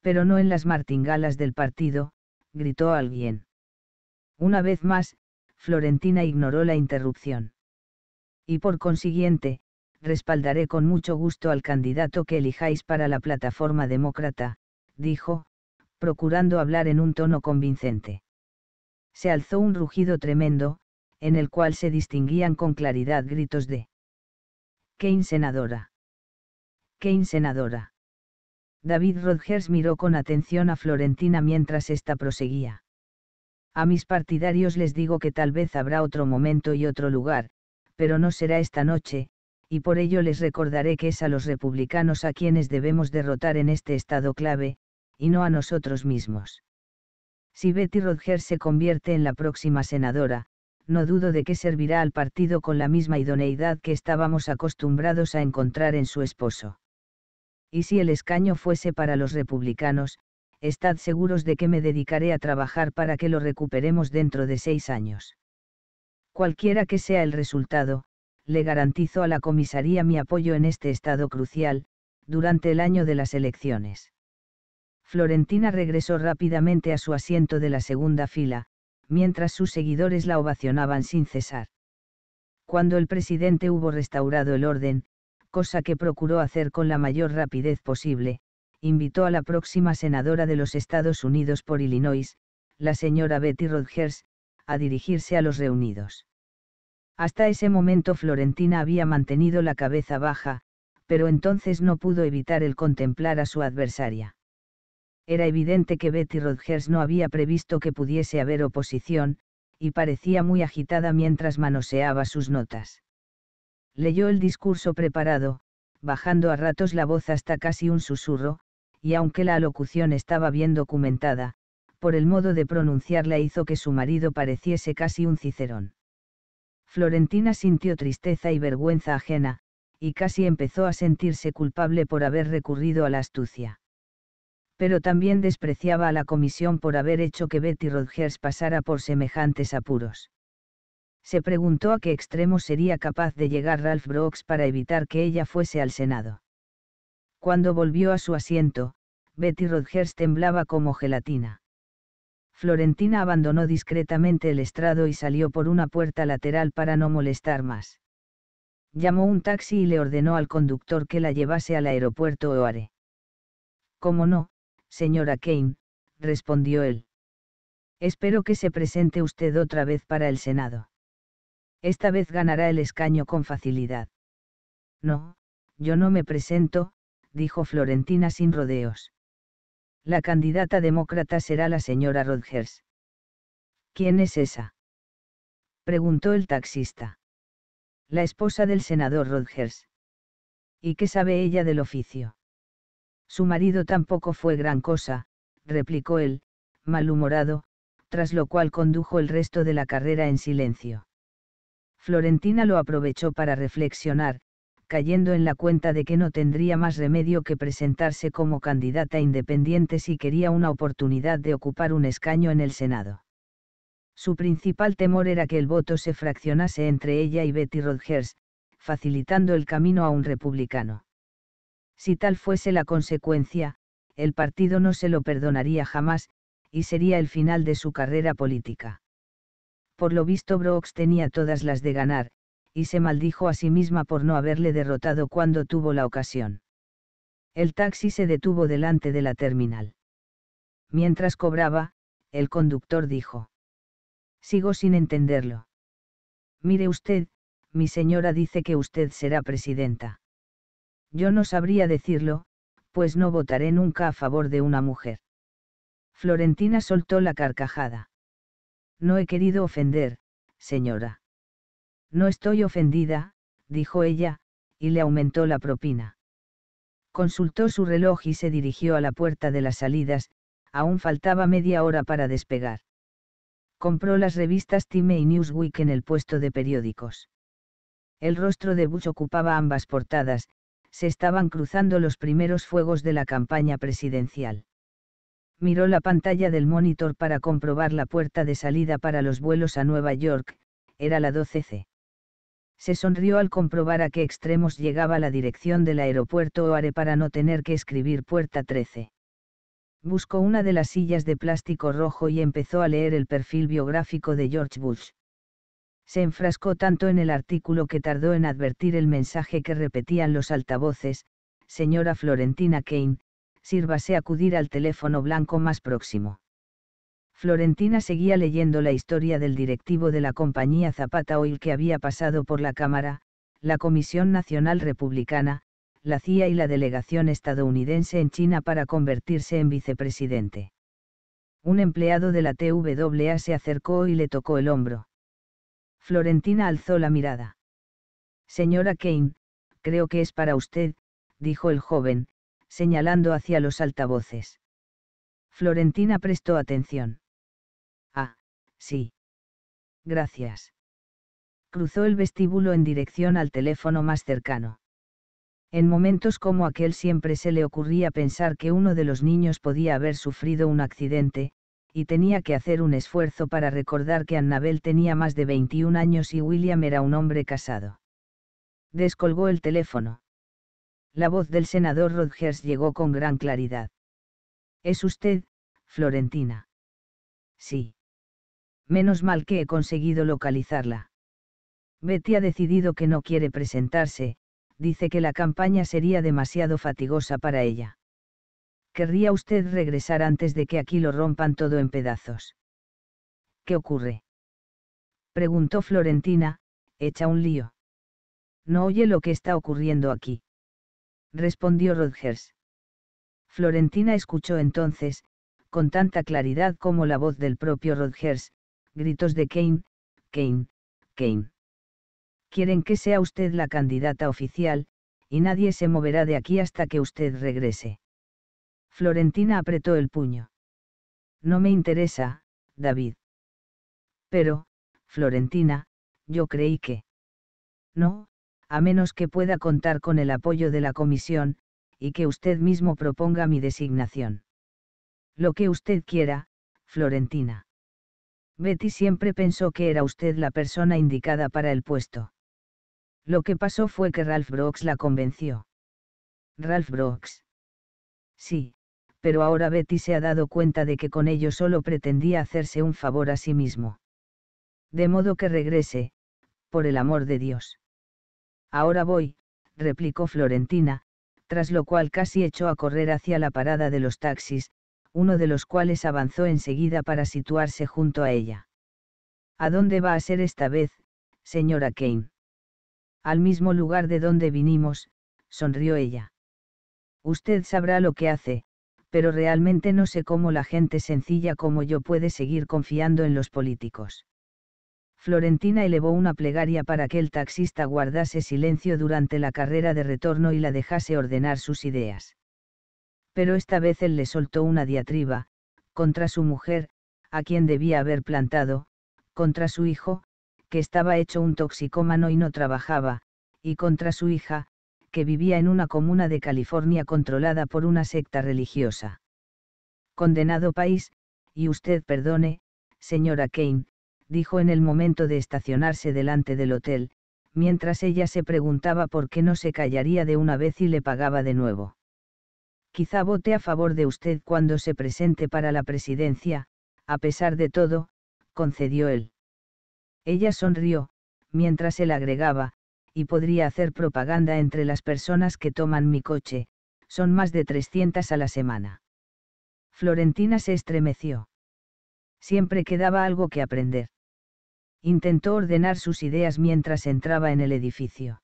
Pero no en las martingalas del partido, gritó alguien. Una vez más, Florentina ignoró la interrupción. Y por consiguiente, respaldaré con mucho gusto al candidato que elijáis para la plataforma demócrata, dijo, procurando hablar en un tono convincente. Se alzó un rugido tremendo, en el cual se distinguían con claridad gritos de ¡Qué senadora», ¡Qué senadora». David Rodgers miró con atención a Florentina mientras ésta proseguía. A mis partidarios les digo que tal vez habrá otro momento y otro lugar, pero no será esta noche, y por ello les recordaré que es a los republicanos a quienes debemos derrotar en este estado clave, y no a nosotros mismos. Si Betty Rodgers se convierte en la próxima senadora, no dudo de que servirá al partido con la misma idoneidad que estábamos acostumbrados a encontrar en su esposo. Y si el escaño fuese para los republicanos, estad seguros de que me dedicaré a trabajar para que lo recuperemos dentro de seis años. Cualquiera que sea el resultado, le garantizo a la comisaría mi apoyo en este estado crucial, durante el año de las elecciones. Florentina regresó rápidamente a su asiento de la segunda fila, mientras sus seguidores la ovacionaban sin cesar. Cuando el presidente hubo restaurado el orden, cosa que procuró hacer con la mayor rapidez posible, invitó a la próxima senadora de los Estados Unidos por Illinois, la señora Betty Rogers, a dirigirse a los reunidos. Hasta ese momento Florentina había mantenido la cabeza baja, pero entonces no pudo evitar el contemplar a su adversaria. Era evidente que Betty Rogers no había previsto que pudiese haber oposición, y parecía muy agitada mientras manoseaba sus notas. Leyó el discurso preparado, bajando a ratos la voz hasta casi un susurro, y aunque la alocución estaba bien documentada, por el modo de pronunciarla hizo que su marido pareciese casi un cicerón. Florentina sintió tristeza y vergüenza ajena, y casi empezó a sentirse culpable por haber recurrido a la astucia pero también despreciaba a la comisión por haber hecho que Betty Rogers pasara por semejantes apuros. Se preguntó a qué extremo sería capaz de llegar Ralph Brooks para evitar que ella fuese al Senado. Cuando volvió a su asiento, Betty Rogers temblaba como gelatina. Florentina abandonó discretamente el estrado y salió por una puerta lateral para no molestar más. Llamó un taxi y le ordenó al conductor que la llevase al aeropuerto Oare. Como no, señora Kane, respondió él. Espero que se presente usted otra vez para el Senado. Esta vez ganará el escaño con facilidad. No, yo no me presento, dijo Florentina sin rodeos. La candidata demócrata será la señora Rodgers. ¿Quién es esa? preguntó el taxista. La esposa del senador Rodgers. ¿Y qué sabe ella del oficio? Su marido tampoco fue gran cosa, replicó él, malhumorado, tras lo cual condujo el resto de la carrera en silencio. Florentina lo aprovechó para reflexionar, cayendo en la cuenta de que no tendría más remedio que presentarse como candidata independiente si quería una oportunidad de ocupar un escaño en el Senado. Su principal temor era que el voto se fraccionase entre ella y Betty Rogers, facilitando el camino a un republicano. Si tal fuese la consecuencia, el partido no se lo perdonaría jamás, y sería el final de su carrera política. Por lo visto Brooks tenía todas las de ganar, y se maldijo a sí misma por no haberle derrotado cuando tuvo la ocasión. El taxi se detuvo delante de la terminal. Mientras cobraba, el conductor dijo. Sigo sin entenderlo. Mire usted, mi señora dice que usted será presidenta. Yo no sabría decirlo, pues no votaré nunca a favor de una mujer. Florentina soltó la carcajada. No he querido ofender, señora. No estoy ofendida, dijo ella, y le aumentó la propina. Consultó su reloj y se dirigió a la puerta de las salidas, aún faltaba media hora para despegar. Compró las revistas Time y Newsweek en el puesto de periódicos. El rostro de Bush ocupaba ambas portadas, se estaban cruzando los primeros fuegos de la campaña presidencial. Miró la pantalla del monitor para comprobar la puerta de salida para los vuelos a Nueva York, era la 12C. Se sonrió al comprobar a qué extremos llegaba la dirección del aeropuerto Oare para no tener que escribir puerta 13 buscó una de las sillas de plástico rojo y empezó a leer el perfil biográfico de George Bush se enfrascó tanto en el artículo que tardó en advertir el mensaje que repetían los altavoces, señora Florentina Kane, sírvase acudir al teléfono blanco más próximo. Florentina seguía leyendo la historia del directivo de la compañía Zapata Oil que había pasado por la Cámara, la Comisión Nacional Republicana, la CIA y la delegación estadounidense en China para convertirse en vicepresidente. Un empleado de la TWA se acercó y le tocó el hombro. Florentina alzó la mirada. Señora Kane, creo que es para usted, dijo el joven, señalando hacia los altavoces. Florentina prestó atención. Ah, sí. Gracias. Cruzó el vestíbulo en dirección al teléfono más cercano. En momentos como aquel siempre se le ocurría pensar que uno de los niños podía haber sufrido un accidente, y tenía que hacer un esfuerzo para recordar que Annabel tenía más de 21 años y William era un hombre casado. Descolgó el teléfono. La voz del senador Rodgers llegó con gran claridad. ¿Es usted, Florentina? Sí. Menos mal que he conseguido localizarla. Betty ha decidido que no quiere presentarse, dice que la campaña sería demasiado fatigosa para ella. ¿Querría usted regresar antes de que aquí lo rompan todo en pedazos? ¿Qué ocurre? Preguntó Florentina, hecha un lío. No oye lo que está ocurriendo aquí. Respondió Rodgers. Florentina escuchó entonces, con tanta claridad como la voz del propio Rodgers, gritos de Kane, Kane, Kane. Quieren que sea usted la candidata oficial, y nadie se moverá de aquí hasta que usted regrese. Florentina apretó el puño. No me interesa, David. Pero, Florentina, yo creí que... No, a menos que pueda contar con el apoyo de la comisión, y que usted mismo proponga mi designación. Lo que usted quiera, Florentina. Betty siempre pensó que era usted la persona indicada para el puesto. Lo que pasó fue que Ralph Brooks la convenció. Ralph Brooks. Sí, pero ahora Betty se ha dado cuenta de que con ello solo pretendía hacerse un favor a sí mismo. De modo que regrese, por el amor de Dios. Ahora voy, replicó Florentina, tras lo cual casi echó a correr hacia la parada de los taxis, uno de los cuales avanzó enseguida para situarse junto a ella. ¿A dónde va a ser esta vez, señora Kane? Al mismo lugar de donde vinimos, sonrió ella. Usted sabrá lo que hace, pero realmente no sé cómo la gente sencilla como yo puede seguir confiando en los políticos. Florentina elevó una plegaria para que el taxista guardase silencio durante la carrera de retorno y la dejase ordenar sus ideas. Pero esta vez él le soltó una diatriba, contra su mujer, a quien debía haber plantado, contra su hijo, que estaba hecho un toxicómano y no trabajaba, y contra su hija, que vivía en una comuna de California controlada por una secta religiosa. Condenado país, y usted perdone, señora Kane, dijo en el momento de estacionarse delante del hotel, mientras ella se preguntaba por qué no se callaría de una vez y le pagaba de nuevo. Quizá vote a favor de usted cuando se presente para la presidencia, a pesar de todo, concedió él. Ella sonrió, mientras él agregaba, y podría hacer propaganda entre las personas que toman mi coche, son más de 300 a la semana. Florentina se estremeció. Siempre quedaba algo que aprender. Intentó ordenar sus ideas mientras entraba en el edificio.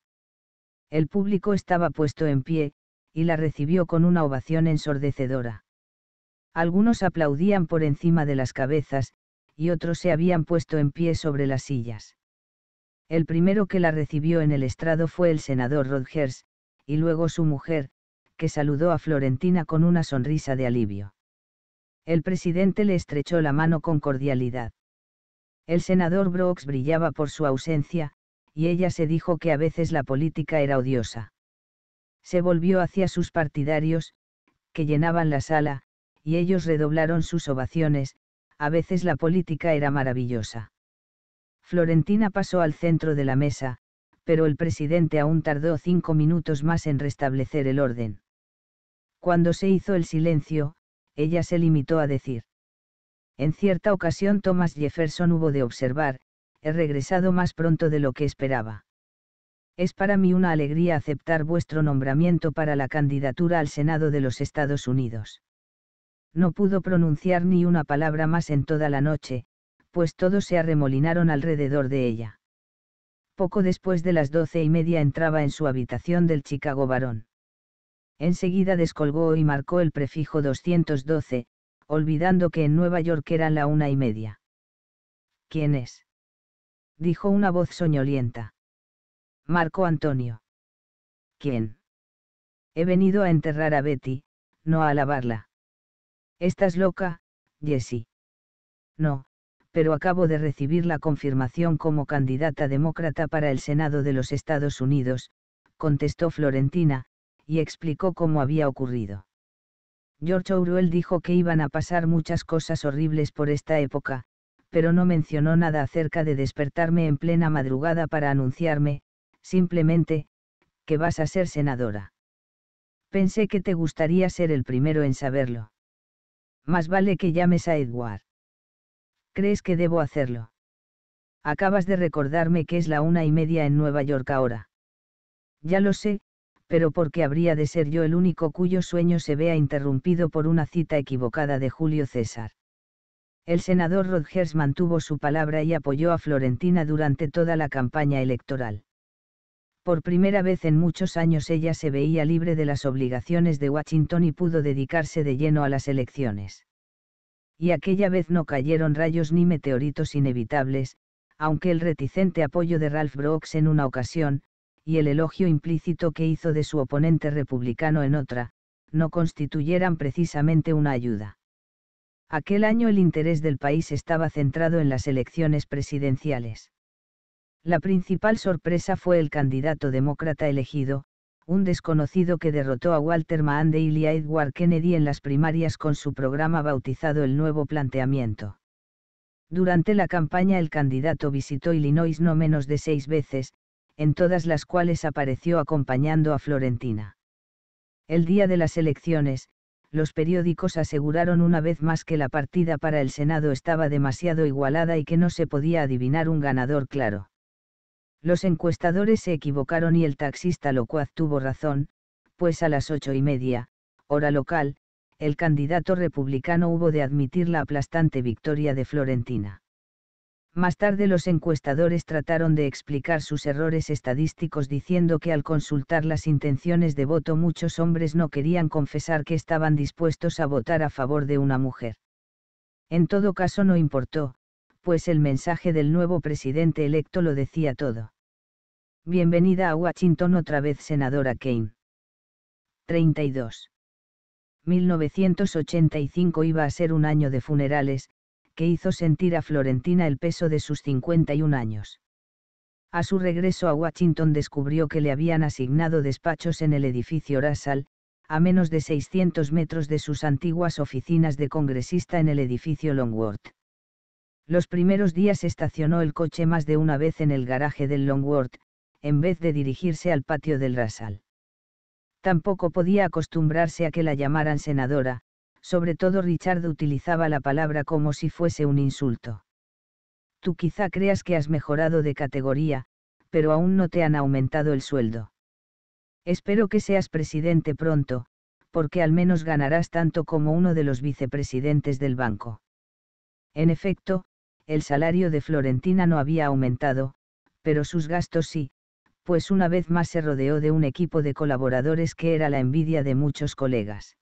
El público estaba puesto en pie, y la recibió con una ovación ensordecedora. Algunos aplaudían por encima de las cabezas, y otros se habían puesto en pie sobre las sillas. El primero que la recibió en el estrado fue el senador Rodgers, y luego su mujer, que saludó a Florentina con una sonrisa de alivio. El presidente le estrechó la mano con cordialidad. El senador Brooks brillaba por su ausencia, y ella se dijo que a veces la política era odiosa. Se volvió hacia sus partidarios, que llenaban la sala, y ellos redoblaron sus ovaciones, a veces la política era maravillosa. Florentina pasó al centro de la mesa, pero el presidente aún tardó cinco minutos más en restablecer el orden. Cuando se hizo el silencio, ella se limitó a decir. En cierta ocasión Thomas Jefferson hubo de observar, he regresado más pronto de lo que esperaba. Es para mí una alegría aceptar vuestro nombramiento para la candidatura al Senado de los Estados Unidos. No pudo pronunciar ni una palabra más en toda la noche, pues todos se arremolinaron alrededor de ella. Poco después de las doce y media entraba en su habitación del Chicago Barón. Enseguida descolgó y marcó el prefijo 212, olvidando que en Nueva York eran la una y media. ¿Quién es? dijo una voz soñolienta. Marco Antonio. ¿Quién? He venido a enterrar a Betty, no a alabarla. Estás loca, Jessie. No, pero acabo de recibir la confirmación como candidata demócrata para el Senado de los Estados Unidos, contestó Florentina, y explicó cómo había ocurrido. George Orwell dijo que iban a pasar muchas cosas horribles por esta época, pero no mencionó nada acerca de despertarme en plena madrugada para anunciarme, simplemente, que vas a ser senadora. Pensé que te gustaría ser el primero en saberlo. Más vale que llames a Edward. ¿crees que debo hacerlo? Acabas de recordarme que es la una y media en Nueva York ahora. Ya lo sé, pero ¿por qué habría de ser yo el único cuyo sueño se vea interrumpido por una cita equivocada de Julio César? El senador Rodgers mantuvo su palabra y apoyó a Florentina durante toda la campaña electoral. Por primera vez en muchos años ella se veía libre de las obligaciones de Washington y pudo dedicarse de lleno a las elecciones y aquella vez no cayeron rayos ni meteoritos inevitables, aunque el reticente apoyo de Ralph Brooks en una ocasión, y el elogio implícito que hizo de su oponente republicano en otra, no constituyeran precisamente una ayuda. Aquel año el interés del país estaba centrado en las elecciones presidenciales. La principal sorpresa fue el candidato demócrata elegido, un desconocido que derrotó a Walter Mahandale y a Edward Kennedy en las primarias con su programa bautizado El Nuevo Planteamiento. Durante la campaña el candidato visitó Illinois no menos de seis veces, en todas las cuales apareció acompañando a Florentina. El día de las elecciones, los periódicos aseguraron una vez más que la partida para el Senado estaba demasiado igualada y que no se podía adivinar un ganador claro. Los encuestadores se equivocaron y el taxista locuaz tuvo razón, pues a las ocho y media, hora local, el candidato republicano hubo de admitir la aplastante victoria de Florentina. Más tarde los encuestadores trataron de explicar sus errores estadísticos diciendo que al consultar las intenciones de voto muchos hombres no querían confesar que estaban dispuestos a votar a favor de una mujer. En todo caso no importó, pues el mensaje del nuevo presidente electo lo decía todo. Bienvenida a Washington otra vez, senadora Kane. 32. 1985 iba a ser un año de funerales, que hizo sentir a Florentina el peso de sus 51 años. A su regreso a Washington descubrió que le habían asignado despachos en el edificio Russell, a menos de 600 metros de sus antiguas oficinas de congresista en el edificio Longworth. Los primeros días estacionó el coche más de una vez en el garaje del Longworth, en vez de dirigirse al patio del Rasal. Tampoco podía acostumbrarse a que la llamaran senadora, sobre todo Richard utilizaba la palabra como si fuese un insulto. Tú quizá creas que has mejorado de categoría, pero aún no te han aumentado el sueldo. Espero que seas presidente pronto, porque al menos ganarás tanto como uno de los vicepresidentes del banco. En efecto, el salario de Florentina no había aumentado, pero sus gastos sí, pues una vez más se rodeó de un equipo de colaboradores que era la envidia de muchos colegas.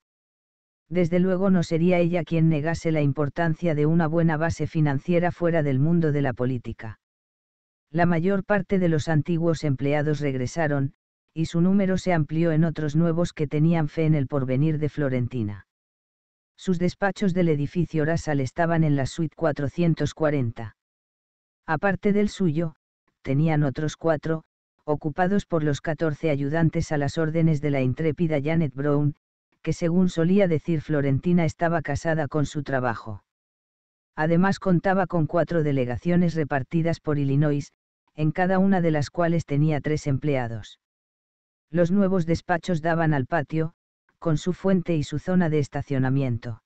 Desde luego no sería ella quien negase la importancia de una buena base financiera fuera del mundo de la política. La mayor parte de los antiguos empleados regresaron, y su número se amplió en otros nuevos que tenían fe en el porvenir de Florentina. Sus despachos del edificio Rasal estaban en la suite 440. Aparte del suyo, tenían otros cuatro, ocupados por los 14 ayudantes a las órdenes de la intrépida Janet Brown, que según solía decir Florentina estaba casada con su trabajo. Además contaba con cuatro delegaciones repartidas por Illinois, en cada una de las cuales tenía tres empleados. Los nuevos despachos daban al patio, con su fuente y su zona de estacionamiento.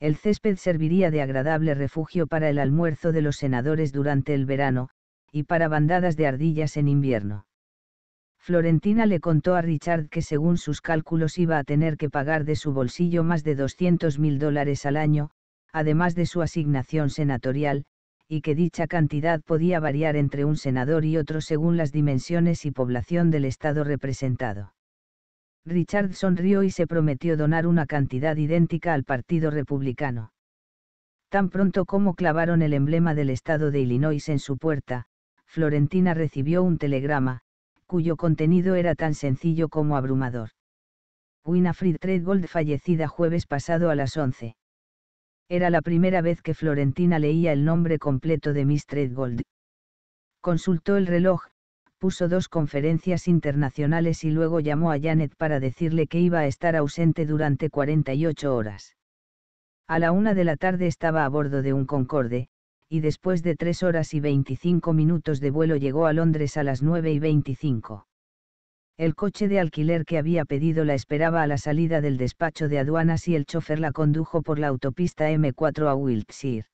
El césped serviría de agradable refugio para el almuerzo de los senadores durante el verano, y para bandadas de ardillas en invierno. Florentina le contó a Richard que según sus cálculos iba a tener que pagar de su bolsillo más de 200 mil dólares al año, además de su asignación senatorial, y que dicha cantidad podía variar entre un senador y otro según las dimensiones y población del estado representado. Richard sonrió y se prometió donar una cantidad idéntica al Partido Republicano. Tan pronto como clavaron el emblema del estado de Illinois en su puerta, Florentina recibió un telegrama, cuyo contenido era tan sencillo como abrumador. Winifred Treadgold fallecida jueves pasado a las 11. Era la primera vez que Florentina leía el nombre completo de Miss Treadgold. Consultó el reloj, puso dos conferencias internacionales y luego llamó a Janet para decirle que iba a estar ausente durante 48 horas. A la una de la tarde estaba a bordo de un Concorde, y después de tres horas y 25 minutos de vuelo llegó a Londres a las nueve y veinticinco. El coche de alquiler que había pedido la esperaba a la salida del despacho de aduanas y el chofer la condujo por la autopista M4 a Wiltshire.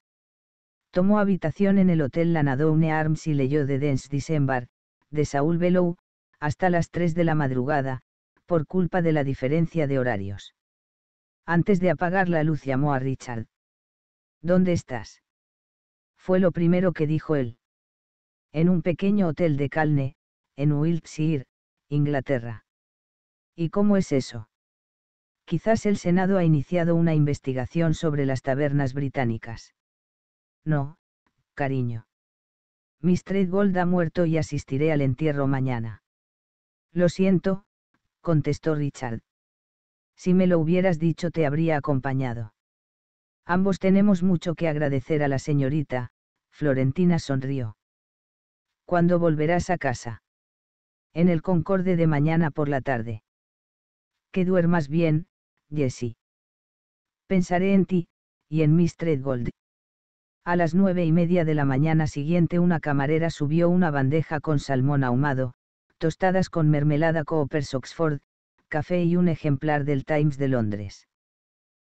Tomó habitación en el Hotel Lanadone Arms y leyó The Dance December, de Saul Bellow, hasta las 3 de la madrugada, por culpa de la diferencia de horarios. Antes de apagar la luz llamó a Richard. ¿Dónde estás? fue lo primero que dijo él. En un pequeño hotel de Calne, en Wiltshire, Inglaterra. ¿Y cómo es eso? Quizás el Senado ha iniciado una investigación sobre las tabernas británicas. No, cariño. Mr. Gold ha muerto y asistiré al entierro mañana. Lo siento, contestó Richard. Si me lo hubieras dicho te habría acompañado. Ambos tenemos mucho que agradecer a la señorita, Florentina sonrió. ¿Cuándo volverás a casa? En el Concorde de mañana por la tarde. Que duermas bien, Jessie. Pensaré en ti, y en Miss Treadgold». A las nueve y media de la mañana siguiente una camarera subió una bandeja con salmón ahumado, tostadas con mermelada Coopers Oxford, café y un ejemplar del Times de Londres.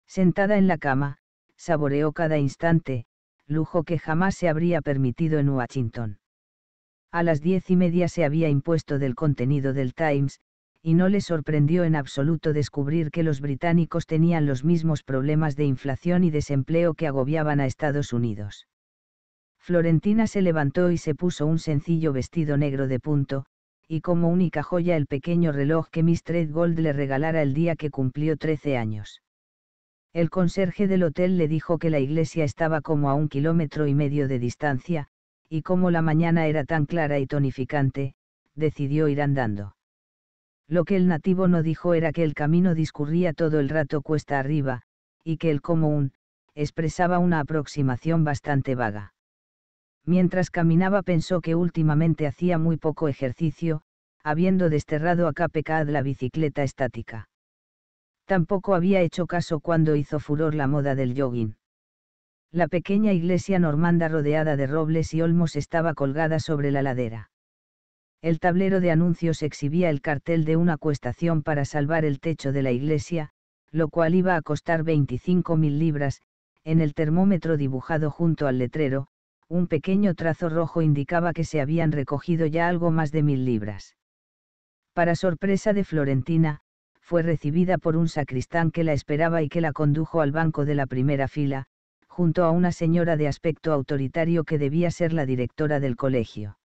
Sentada en la cama, saboreó cada instante, lujo que jamás se habría permitido en Washington. A las diez y media se había impuesto del contenido del Times, y no le sorprendió en absoluto descubrir que los británicos tenían los mismos problemas de inflación y desempleo que agobiaban a Estados Unidos. Florentina se levantó y se puso un sencillo vestido negro de punto, y como única joya el pequeño reloj que Miss Gold le regalara el día que cumplió 13 años. El conserje del hotel le dijo que la iglesia estaba como a un kilómetro y medio de distancia, y como la mañana era tan clara y tonificante, decidió ir andando. Lo que el nativo no dijo era que el camino discurría todo el rato cuesta arriba, y que el común, expresaba una aproximación bastante vaga. Mientras caminaba pensó que últimamente hacía muy poco ejercicio, habiendo desterrado a Capecad la bicicleta estática. Tampoco había hecho caso cuando hizo furor la moda del jogging. La pequeña iglesia normanda rodeada de robles y olmos estaba colgada sobre la ladera. El tablero de anuncios exhibía el cartel de una cuestación para salvar el techo de la iglesia, lo cual iba a costar 25.000 libras, en el termómetro dibujado junto al letrero, un pequeño trazo rojo indicaba que se habían recogido ya algo más de mil libras. Para sorpresa de Florentina, fue recibida por un sacristán que la esperaba y que la condujo al banco de la primera fila, junto a una señora de aspecto autoritario que debía ser la directora del colegio.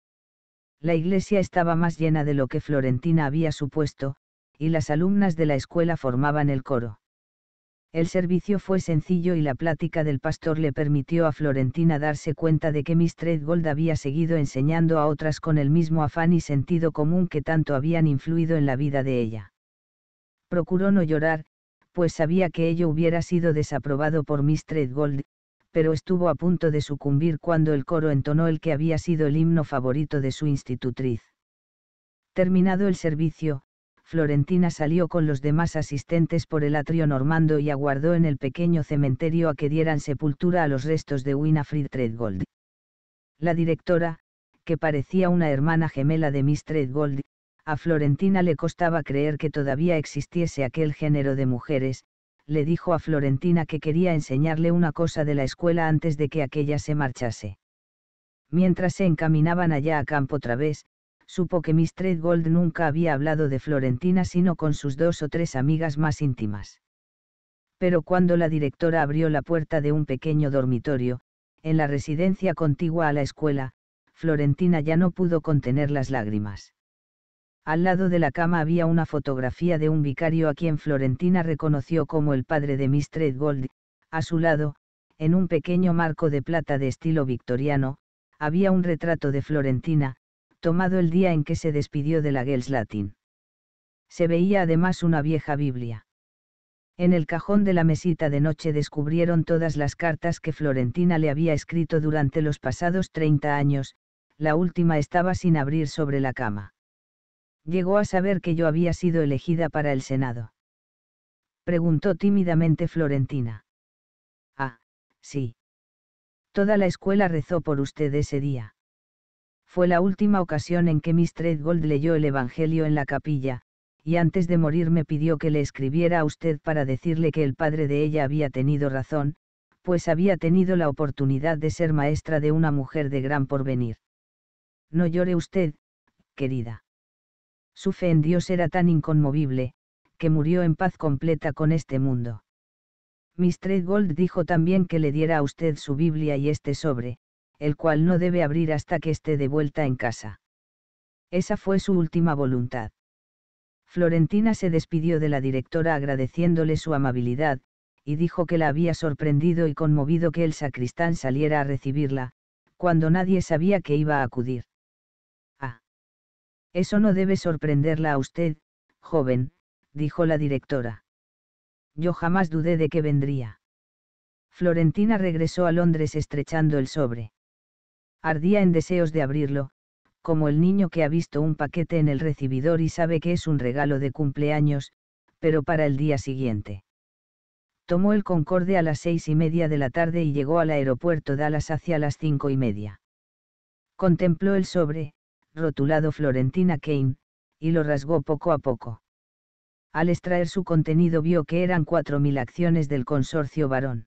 La iglesia estaba más llena de lo que Florentina había supuesto, y las alumnas de la escuela formaban el coro. El servicio fue sencillo y la plática del pastor le permitió a Florentina darse cuenta de que Miss Gold había seguido enseñando a otras con el mismo afán y sentido común que tanto habían influido en la vida de ella. Procuró no llorar, pues sabía que ello hubiera sido desaprobado por Miss Treadgold, pero estuvo a punto de sucumbir cuando el coro entonó el que había sido el himno favorito de su institutriz. Terminado el servicio, Florentina salió con los demás asistentes por el atrio normando y aguardó en el pequeño cementerio a que dieran sepultura a los restos de Winifred Treadgold. La directora, que parecía una hermana gemela de Miss Treadgold, a Florentina le costaba creer que todavía existiese aquel género de mujeres, le dijo a Florentina que quería enseñarle una cosa de la escuela antes de que aquella se marchase. Mientras se encaminaban allá a campo otra vez, supo que Miss Gold nunca había hablado de Florentina sino con sus dos o tres amigas más íntimas. Pero cuando la directora abrió la puerta de un pequeño dormitorio, en la residencia contigua a la escuela, Florentina ya no pudo contener las lágrimas. Al lado de la cama había una fotografía de un vicario a quien Florentina reconoció como el padre de Miss Gold. A su lado, en un pequeño marco de plata de estilo victoriano, había un retrato de Florentina, tomado el día en que se despidió de la Gels Latin. Se veía además una vieja Biblia. En el cajón de la mesita de noche descubrieron todas las cartas que Florentina le había escrito durante los pasados 30 años, la última estaba sin abrir sobre la cama llegó a saber que yo había sido elegida para el Senado. Preguntó tímidamente Florentina. Ah, sí. Toda la escuela rezó por usted ese día. Fue la última ocasión en que Miss Treadgold leyó el Evangelio en la capilla, y antes de morir me pidió que le escribiera a usted para decirle que el padre de ella había tenido razón, pues había tenido la oportunidad de ser maestra de una mujer de gran porvenir. No llore usted, querida. Su fe en Dios era tan inconmovible, que murió en paz completa con este mundo. Miss Gold dijo también que le diera a usted su Biblia y este sobre, el cual no debe abrir hasta que esté de vuelta en casa. Esa fue su última voluntad. Florentina se despidió de la directora agradeciéndole su amabilidad, y dijo que la había sorprendido y conmovido que el sacristán saliera a recibirla, cuando nadie sabía que iba a acudir. Eso no debe sorprenderla a usted, joven, dijo la directora. Yo jamás dudé de que vendría. Florentina regresó a Londres estrechando el sobre. Ardía en deseos de abrirlo, como el niño que ha visto un paquete en el recibidor y sabe que es un regalo de cumpleaños, pero para el día siguiente. Tomó el Concorde a las seis y media de la tarde y llegó al aeropuerto Dallas hacia las cinco y media. Contempló el sobre, rotulado Florentina Kane, y lo rasgó poco a poco. Al extraer su contenido vio que eran 4.000 acciones del consorcio varón.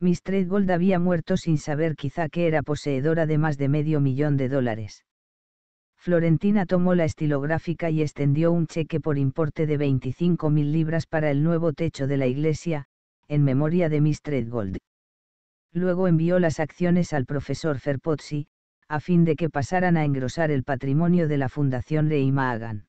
Miss Treadgold había muerto sin saber quizá que era poseedora de más de medio millón de dólares. Florentina tomó la estilográfica y extendió un cheque por importe de 25.000 libras para el nuevo techo de la iglesia, en memoria de Miss Treadgold. Luego envió las acciones al profesor Ferpozzi, a fin de que pasaran a engrosar el patrimonio de la Fundación Reimagan.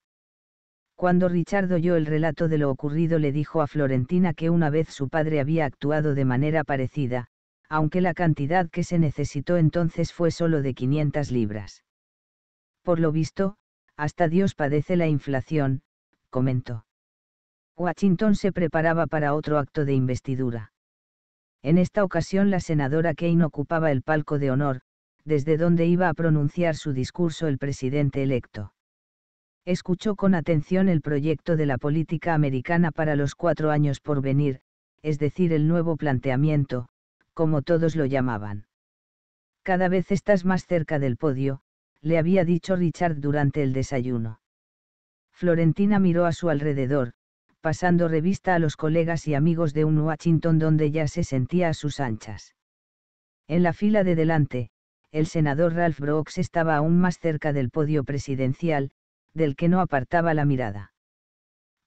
Cuando Richard oyó el relato de lo ocurrido le dijo a Florentina que una vez su padre había actuado de manera parecida, aunque la cantidad que se necesitó entonces fue solo de 500 libras. Por lo visto, hasta Dios padece la inflación, comentó. Washington se preparaba para otro acto de investidura. En esta ocasión la senadora Kane ocupaba el palco de honor, desde donde iba a pronunciar su discurso el presidente electo. Escuchó con atención el proyecto de la política americana para los cuatro años por venir, es decir, el nuevo planteamiento, como todos lo llamaban. Cada vez estás más cerca del podio, le había dicho Richard durante el desayuno. Florentina miró a su alrededor, pasando revista a los colegas y amigos de un Washington donde ya se sentía a sus anchas. En la fila de delante, el senador Ralph Brooks estaba aún más cerca del podio presidencial, del que no apartaba la mirada.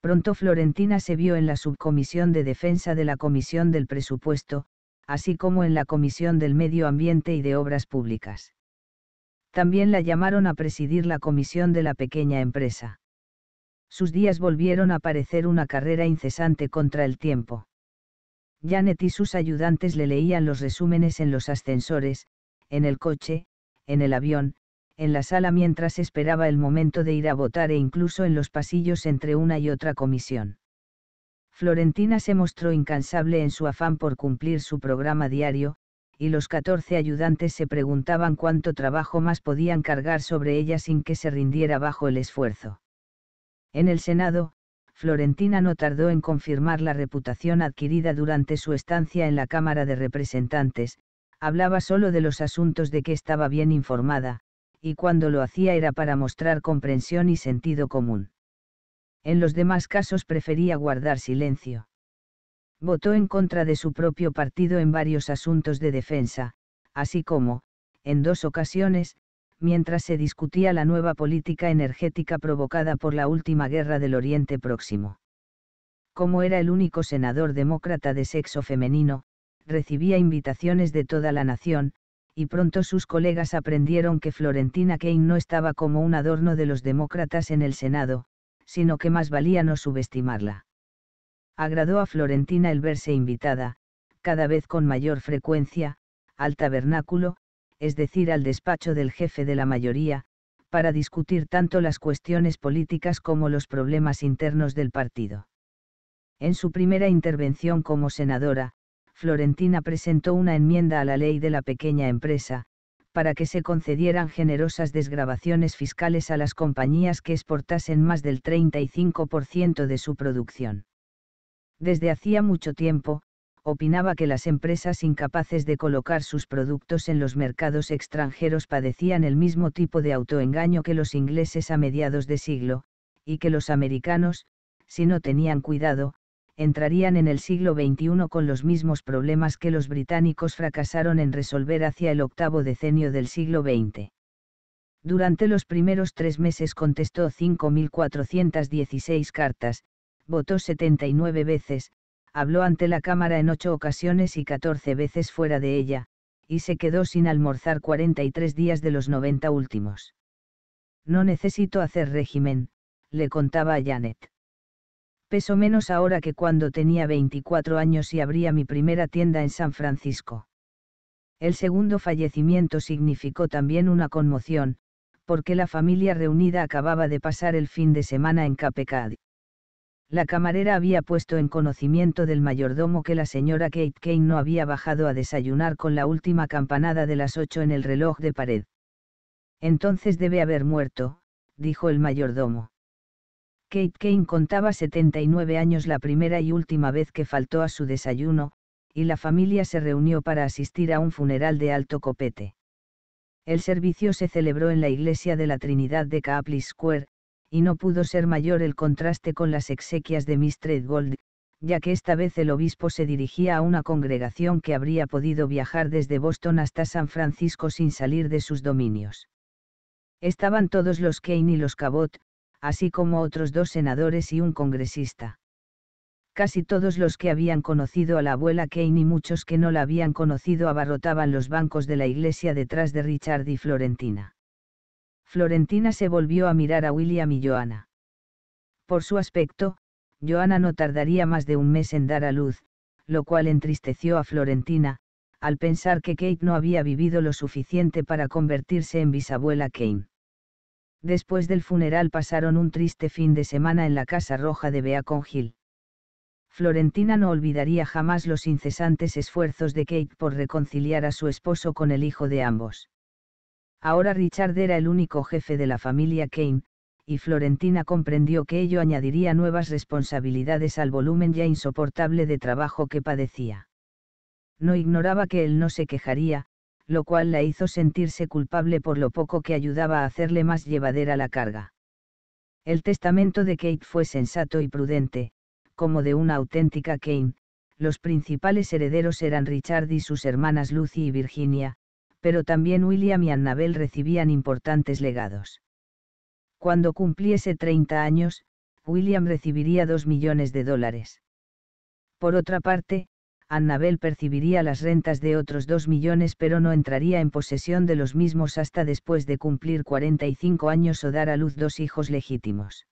Pronto Florentina se vio en la subcomisión de defensa de la Comisión del Presupuesto, así como en la Comisión del Medio Ambiente y de Obras Públicas. También la llamaron a presidir la Comisión de la Pequeña Empresa. Sus días volvieron a parecer una carrera incesante contra el tiempo. Janet y sus ayudantes le leían los resúmenes en los ascensores, en el coche, en el avión, en la sala mientras esperaba el momento de ir a votar e incluso en los pasillos entre una y otra comisión. Florentina se mostró incansable en su afán por cumplir su programa diario, y los 14 ayudantes se preguntaban cuánto trabajo más podían cargar sobre ella sin que se rindiera bajo el esfuerzo. En el Senado, Florentina no tardó en confirmar la reputación adquirida durante su estancia en la Cámara de Representantes, hablaba solo de los asuntos de que estaba bien informada, y cuando lo hacía era para mostrar comprensión y sentido común. En los demás casos prefería guardar silencio. Votó en contra de su propio partido en varios asuntos de defensa, así como, en dos ocasiones, mientras se discutía la nueva política energética provocada por la última guerra del Oriente Próximo. Como era el único senador demócrata de sexo femenino, recibía invitaciones de toda la nación, y pronto sus colegas aprendieron que Florentina Kane no estaba como un adorno de los demócratas en el Senado, sino que más valía no subestimarla. Agradó a Florentina el verse invitada, cada vez con mayor frecuencia, al tabernáculo, es decir, al despacho del jefe de la mayoría, para discutir tanto las cuestiones políticas como los problemas internos del partido. En su primera intervención como senadora, Florentina presentó una enmienda a la ley de la pequeña empresa, para que se concedieran generosas desgravaciones fiscales a las compañías que exportasen más del 35% de su producción. Desde hacía mucho tiempo, opinaba que las empresas incapaces de colocar sus productos en los mercados extranjeros padecían el mismo tipo de autoengaño que los ingleses a mediados de siglo, y que los americanos, si no tenían cuidado, entrarían en el siglo XXI con los mismos problemas que los británicos fracasaron en resolver hacia el octavo decenio del siglo XX. Durante los primeros tres meses contestó 5.416 cartas, votó 79 veces, habló ante la Cámara en ocho ocasiones y 14 veces fuera de ella, y se quedó sin almorzar 43 días de los 90 últimos. No necesito hacer régimen, le contaba Janet. Peso menos ahora que cuando tenía 24 años y abría mi primera tienda en San Francisco. El segundo fallecimiento significó también una conmoción, porque la familia reunida acababa de pasar el fin de semana en Capecad. La camarera había puesto en conocimiento del mayordomo que la señora Kate Kane no había bajado a desayunar con la última campanada de las ocho en el reloj de pared. Entonces debe haber muerto, dijo el mayordomo. Kate Kane contaba 79 años la primera y última vez que faltó a su desayuno, y la familia se reunió para asistir a un funeral de alto copete. El servicio se celebró en la iglesia de la Trinidad de Caplis Square, y no pudo ser mayor el contraste con las exequias de Mr. Gold, ya que esta vez el obispo se dirigía a una congregación que habría podido viajar desde Boston hasta San Francisco sin salir de sus dominios. Estaban todos los Kane y los Cabot, así como otros dos senadores y un congresista. Casi todos los que habían conocido a la abuela Kane y muchos que no la habían conocido abarrotaban los bancos de la iglesia detrás de Richard y Florentina. Florentina se volvió a mirar a William y Joana. Por su aspecto, Joanna no tardaría más de un mes en dar a luz, lo cual entristeció a Florentina, al pensar que Kate no había vivido lo suficiente para convertirse en bisabuela Kane. Después del funeral pasaron un triste fin de semana en la Casa Roja de con Gil. Florentina no olvidaría jamás los incesantes esfuerzos de Kate por reconciliar a su esposo con el hijo de ambos. Ahora Richard era el único jefe de la familia Kane, y Florentina comprendió que ello añadiría nuevas responsabilidades al volumen ya insoportable de trabajo que padecía. No ignoraba que él no se quejaría, lo cual la hizo sentirse culpable por lo poco que ayudaba a hacerle más llevadera la carga. El testamento de Kate fue sensato y prudente, como de una auténtica Kane, los principales herederos eran Richard y sus hermanas Lucy y Virginia, pero también William y Annabel recibían importantes legados. Cuando cumpliese 30 años, William recibiría 2 millones de dólares. Por otra parte, Annabel percibiría las rentas de otros dos millones pero no entraría en posesión de los mismos hasta después de cumplir 45 años o dar a luz dos hijos legítimos.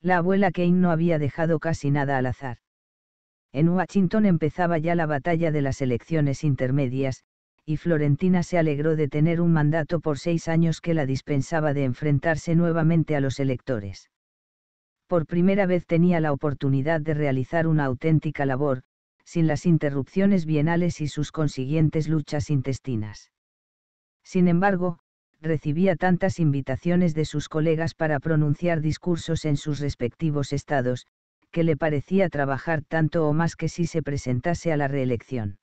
La abuela Kane no había dejado casi nada al azar. En Washington empezaba ya la batalla de las elecciones intermedias, y Florentina se alegró de tener un mandato por seis años que la dispensaba de enfrentarse nuevamente a los electores. Por primera vez tenía la oportunidad de realizar una auténtica labor, sin las interrupciones bienales y sus consiguientes luchas intestinas. Sin embargo, recibía tantas invitaciones de sus colegas para pronunciar discursos en sus respectivos estados, que le parecía trabajar tanto o más que si se presentase a la reelección.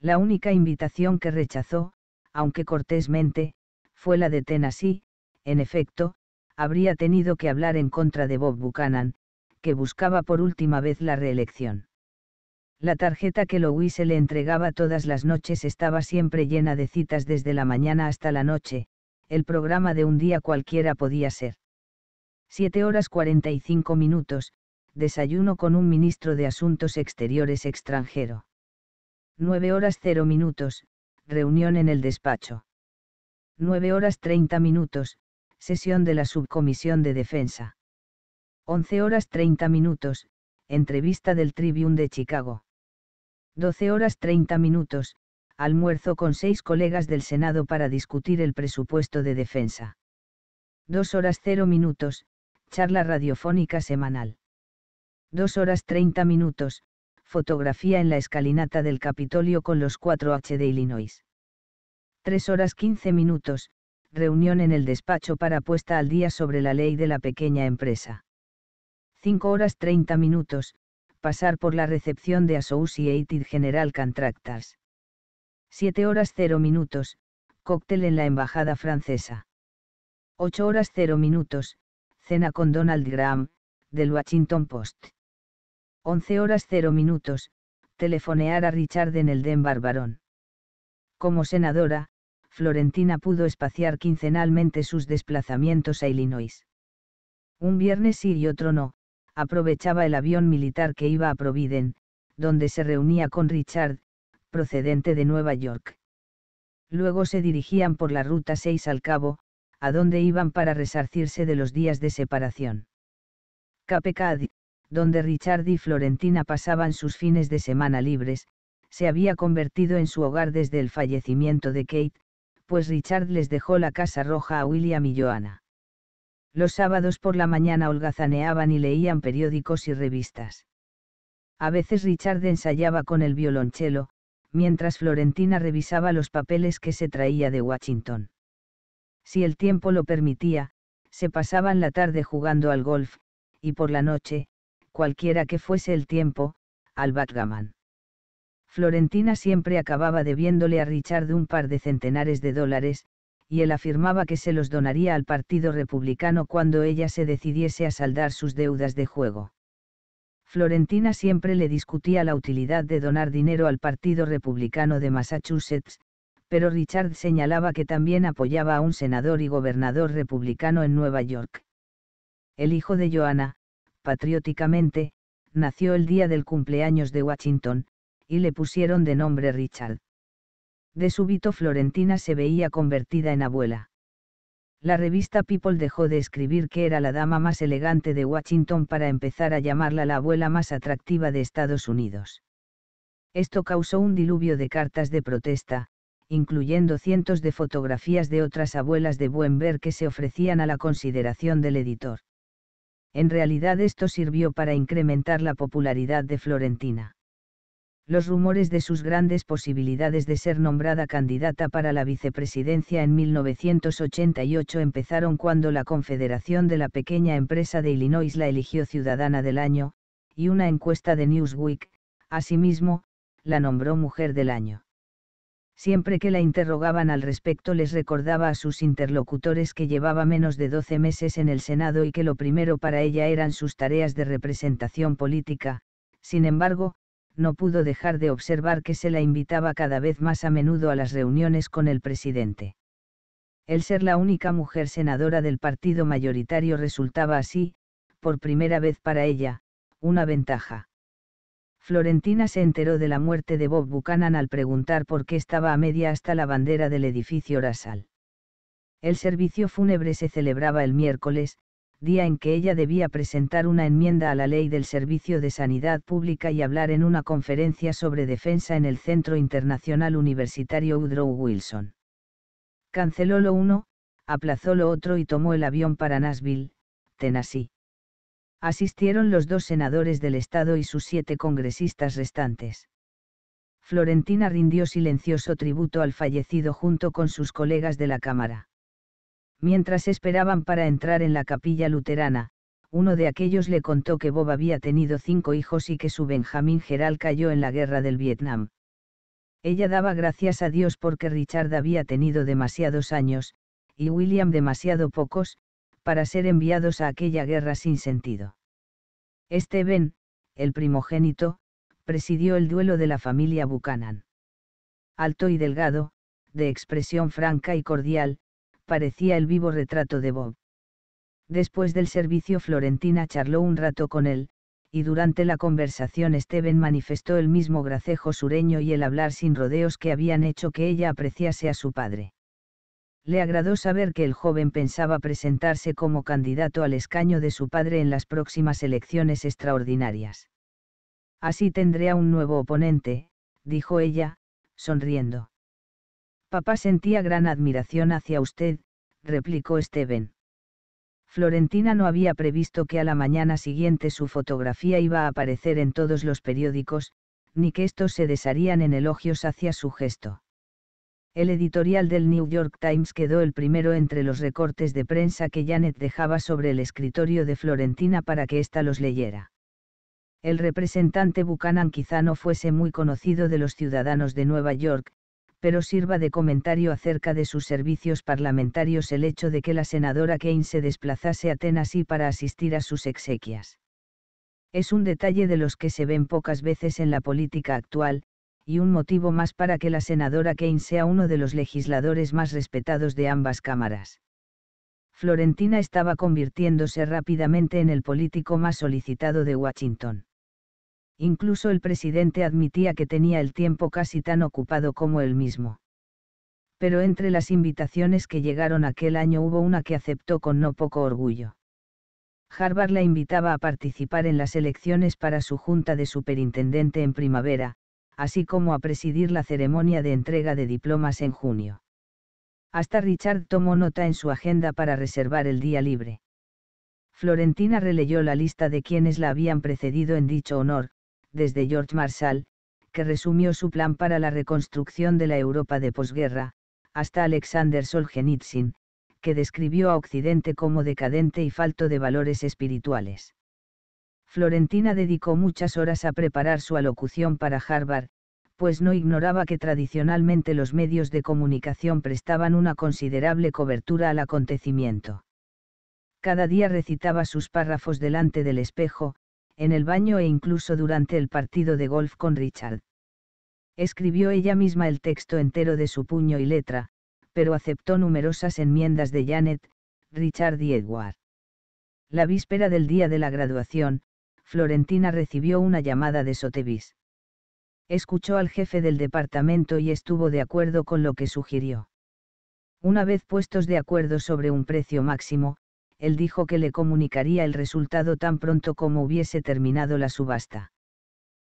La única invitación que rechazó, aunque cortésmente, fue la de Tennessee, en efecto, habría tenido que hablar en contra de Bob Buchanan, que buscaba por última vez la reelección. La tarjeta que Louise se le entregaba todas las noches estaba siempre llena de citas desde la mañana hasta la noche, el programa de un día cualquiera podía ser. 7 horas 45 minutos, desayuno con un ministro de Asuntos Exteriores extranjero. 9 horas 0 minutos, reunión en el despacho. 9 horas 30 minutos, sesión de la Subcomisión de Defensa. 11 horas 30 minutos, entrevista del Tribune de Chicago. 12 horas 30 minutos, almuerzo con seis colegas del Senado para discutir el presupuesto de defensa. 2 horas 0 minutos, charla radiofónica semanal. 2 horas 30 minutos, fotografía en la escalinata del Capitolio con los 4H de Illinois. 3 horas 15 minutos, reunión en el despacho para puesta al día sobre la ley de la pequeña empresa. 5 horas 30 minutos, pasar por la recepción de Associated General Contractors. 7 horas 0 minutos, cóctel en la Embajada Francesa. 8 horas 0 minutos, cena con Donald Graham, del Washington Post. 11 horas 0 minutos, telefonear a Richard en el Den Barbarón. Como senadora, Florentina pudo espaciar quincenalmente sus desplazamientos a Illinois. Un viernes sí y otro no, aprovechaba el avión militar que iba a Providen, donde se reunía con Richard, procedente de Nueva York. Luego se dirigían por la Ruta 6 al Cabo, a donde iban para resarcirse de los días de separación. Capecad, donde Richard y Florentina pasaban sus fines de semana libres, se había convertido en su hogar desde el fallecimiento de Kate, pues Richard les dejó la Casa Roja a William y Joanna. Los sábados por la mañana holgazaneaban y leían periódicos y revistas. A veces Richard ensayaba con el violonchelo, mientras Florentina revisaba los papeles que se traía de Washington. Si el tiempo lo permitía, se pasaban la tarde jugando al golf, y por la noche, cualquiera que fuese el tiempo, al backgammon. Florentina siempre acababa debiéndole a Richard un par de centenares de dólares, y él afirmaba que se los donaría al Partido Republicano cuando ella se decidiese a saldar sus deudas de juego. Florentina siempre le discutía la utilidad de donar dinero al Partido Republicano de Massachusetts, pero Richard señalaba que también apoyaba a un senador y gobernador republicano en Nueva York. El hijo de Joanna, patrióticamente, nació el día del cumpleaños de Washington, y le pusieron de nombre Richard de súbito Florentina se veía convertida en abuela. La revista People dejó de escribir que era la dama más elegante de Washington para empezar a llamarla la abuela más atractiva de Estados Unidos. Esto causó un diluvio de cartas de protesta, incluyendo cientos de fotografías de otras abuelas de buen ver que se ofrecían a la consideración del editor. En realidad esto sirvió para incrementar la popularidad de Florentina los rumores de sus grandes posibilidades de ser nombrada candidata para la vicepresidencia en 1988 empezaron cuando la Confederación de la Pequeña Empresa de Illinois la eligió Ciudadana del Año, y una encuesta de Newsweek, asimismo, la nombró Mujer del Año. Siempre que la interrogaban al respecto les recordaba a sus interlocutores que llevaba menos de 12 meses en el Senado y que lo primero para ella eran sus tareas de representación política, sin embargo, no pudo dejar de observar que se la invitaba cada vez más a menudo a las reuniones con el presidente. El ser la única mujer senadora del partido mayoritario resultaba así, por primera vez para ella, una ventaja. Florentina se enteró de la muerte de Bob Buchanan al preguntar por qué estaba a media hasta la bandera del edificio Rasal. El servicio fúnebre se celebraba el miércoles, día en que ella debía presentar una enmienda a la ley del Servicio de Sanidad Pública y hablar en una conferencia sobre defensa en el Centro Internacional Universitario Woodrow Wilson. Canceló lo uno, aplazó lo otro y tomó el avión para Nashville, Tennessee. Asistieron los dos senadores del Estado y sus siete congresistas restantes. Florentina rindió silencioso tributo al fallecido junto con sus colegas de la Cámara. Mientras esperaban para entrar en la capilla luterana, uno de aquellos le contó que Bob había tenido cinco hijos y que su Benjamín Geral cayó en la guerra del Vietnam. Ella daba gracias a Dios porque Richard había tenido demasiados años, y William demasiado pocos, para ser enviados a aquella guerra sin sentido. Este Ben, el primogénito, presidió el duelo de la familia Buchanan. Alto y delgado, de expresión franca y cordial, parecía el vivo retrato de Bob. Después del servicio Florentina charló un rato con él, y durante la conversación Steven manifestó el mismo gracejo sureño y el hablar sin rodeos que habían hecho que ella apreciase a su padre. Le agradó saber que el joven pensaba presentarse como candidato al escaño de su padre en las próximas elecciones extraordinarias. Así tendré a un nuevo oponente, dijo ella, sonriendo. Papá sentía gran admiración hacia usted, replicó Steven. Florentina no había previsto que a la mañana siguiente su fotografía iba a aparecer en todos los periódicos, ni que estos se desharían en elogios hacia su gesto. El editorial del New York Times quedó el primero entre los recortes de prensa que Janet dejaba sobre el escritorio de Florentina para que ésta los leyera. El representante Buchanan quizá no fuese muy conocido de los ciudadanos de Nueva York, pero sirva de comentario acerca de sus servicios parlamentarios el hecho de que la senadora Keynes se desplazase a Tennessee para asistir a sus exequias. Es un detalle de los que se ven pocas veces en la política actual, y un motivo más para que la senadora Keynes sea uno de los legisladores más respetados de ambas cámaras. Florentina estaba convirtiéndose rápidamente en el político más solicitado de Washington. Incluso el presidente admitía que tenía el tiempo casi tan ocupado como él mismo. Pero entre las invitaciones que llegaron aquel año hubo una que aceptó con no poco orgullo. Harvard la invitaba a participar en las elecciones para su junta de superintendente en primavera, así como a presidir la ceremonia de entrega de diplomas en junio. Hasta Richard tomó nota en su agenda para reservar el día libre. Florentina releyó la lista de quienes la habían precedido en dicho honor, desde George Marshall, que resumió su plan para la reconstrucción de la Europa de posguerra, hasta Alexander Solzhenitsyn, que describió a Occidente como decadente y falto de valores espirituales. Florentina dedicó muchas horas a preparar su alocución para Harvard, pues no ignoraba que tradicionalmente los medios de comunicación prestaban una considerable cobertura al acontecimiento. Cada día recitaba sus párrafos delante del espejo, en el baño e incluso durante el partido de golf con Richard. Escribió ella misma el texto entero de su puño y letra, pero aceptó numerosas enmiendas de Janet, Richard y Edward. La víspera del día de la graduación, Florentina recibió una llamada de Sotevis. Escuchó al jefe del departamento y estuvo de acuerdo con lo que sugirió. Una vez puestos de acuerdo sobre un precio máximo, él dijo que le comunicaría el resultado tan pronto como hubiese terminado la subasta.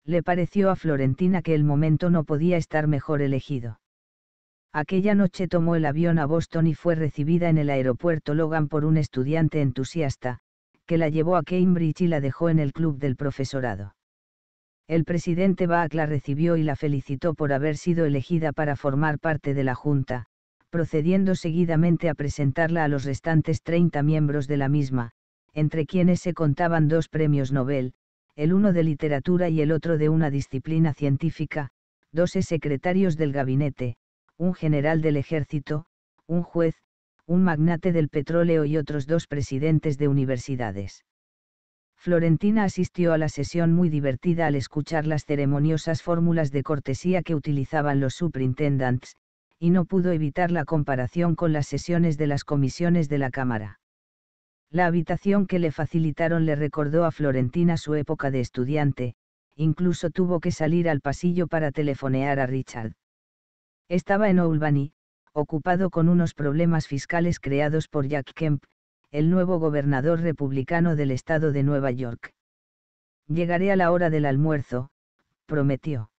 Le pareció a Florentina que el momento no podía estar mejor elegido. Aquella noche tomó el avión a Boston y fue recibida en el aeropuerto Logan por un estudiante entusiasta, que la llevó a Cambridge y la dejó en el club del profesorado. El presidente Bach la recibió y la felicitó por haber sido elegida para formar parte de la Junta, procediendo seguidamente a presentarla a los restantes 30 miembros de la misma, entre quienes se contaban dos premios Nobel, el uno de literatura y el otro de una disciplina científica, dos secretarios del gabinete, un general del ejército, un juez, un magnate del petróleo y otros dos presidentes de universidades. Florentina asistió a la sesión muy divertida al escuchar las ceremoniosas fórmulas de cortesía que utilizaban los superintendents, y no pudo evitar la comparación con las sesiones de las comisiones de la Cámara. La habitación que le facilitaron le recordó a Florentina su época de estudiante, incluso tuvo que salir al pasillo para telefonear a Richard. Estaba en Albany, ocupado con unos problemas fiscales creados por Jack Kemp, el nuevo gobernador republicano del estado de Nueva York. Llegaré a la hora del almuerzo, prometió.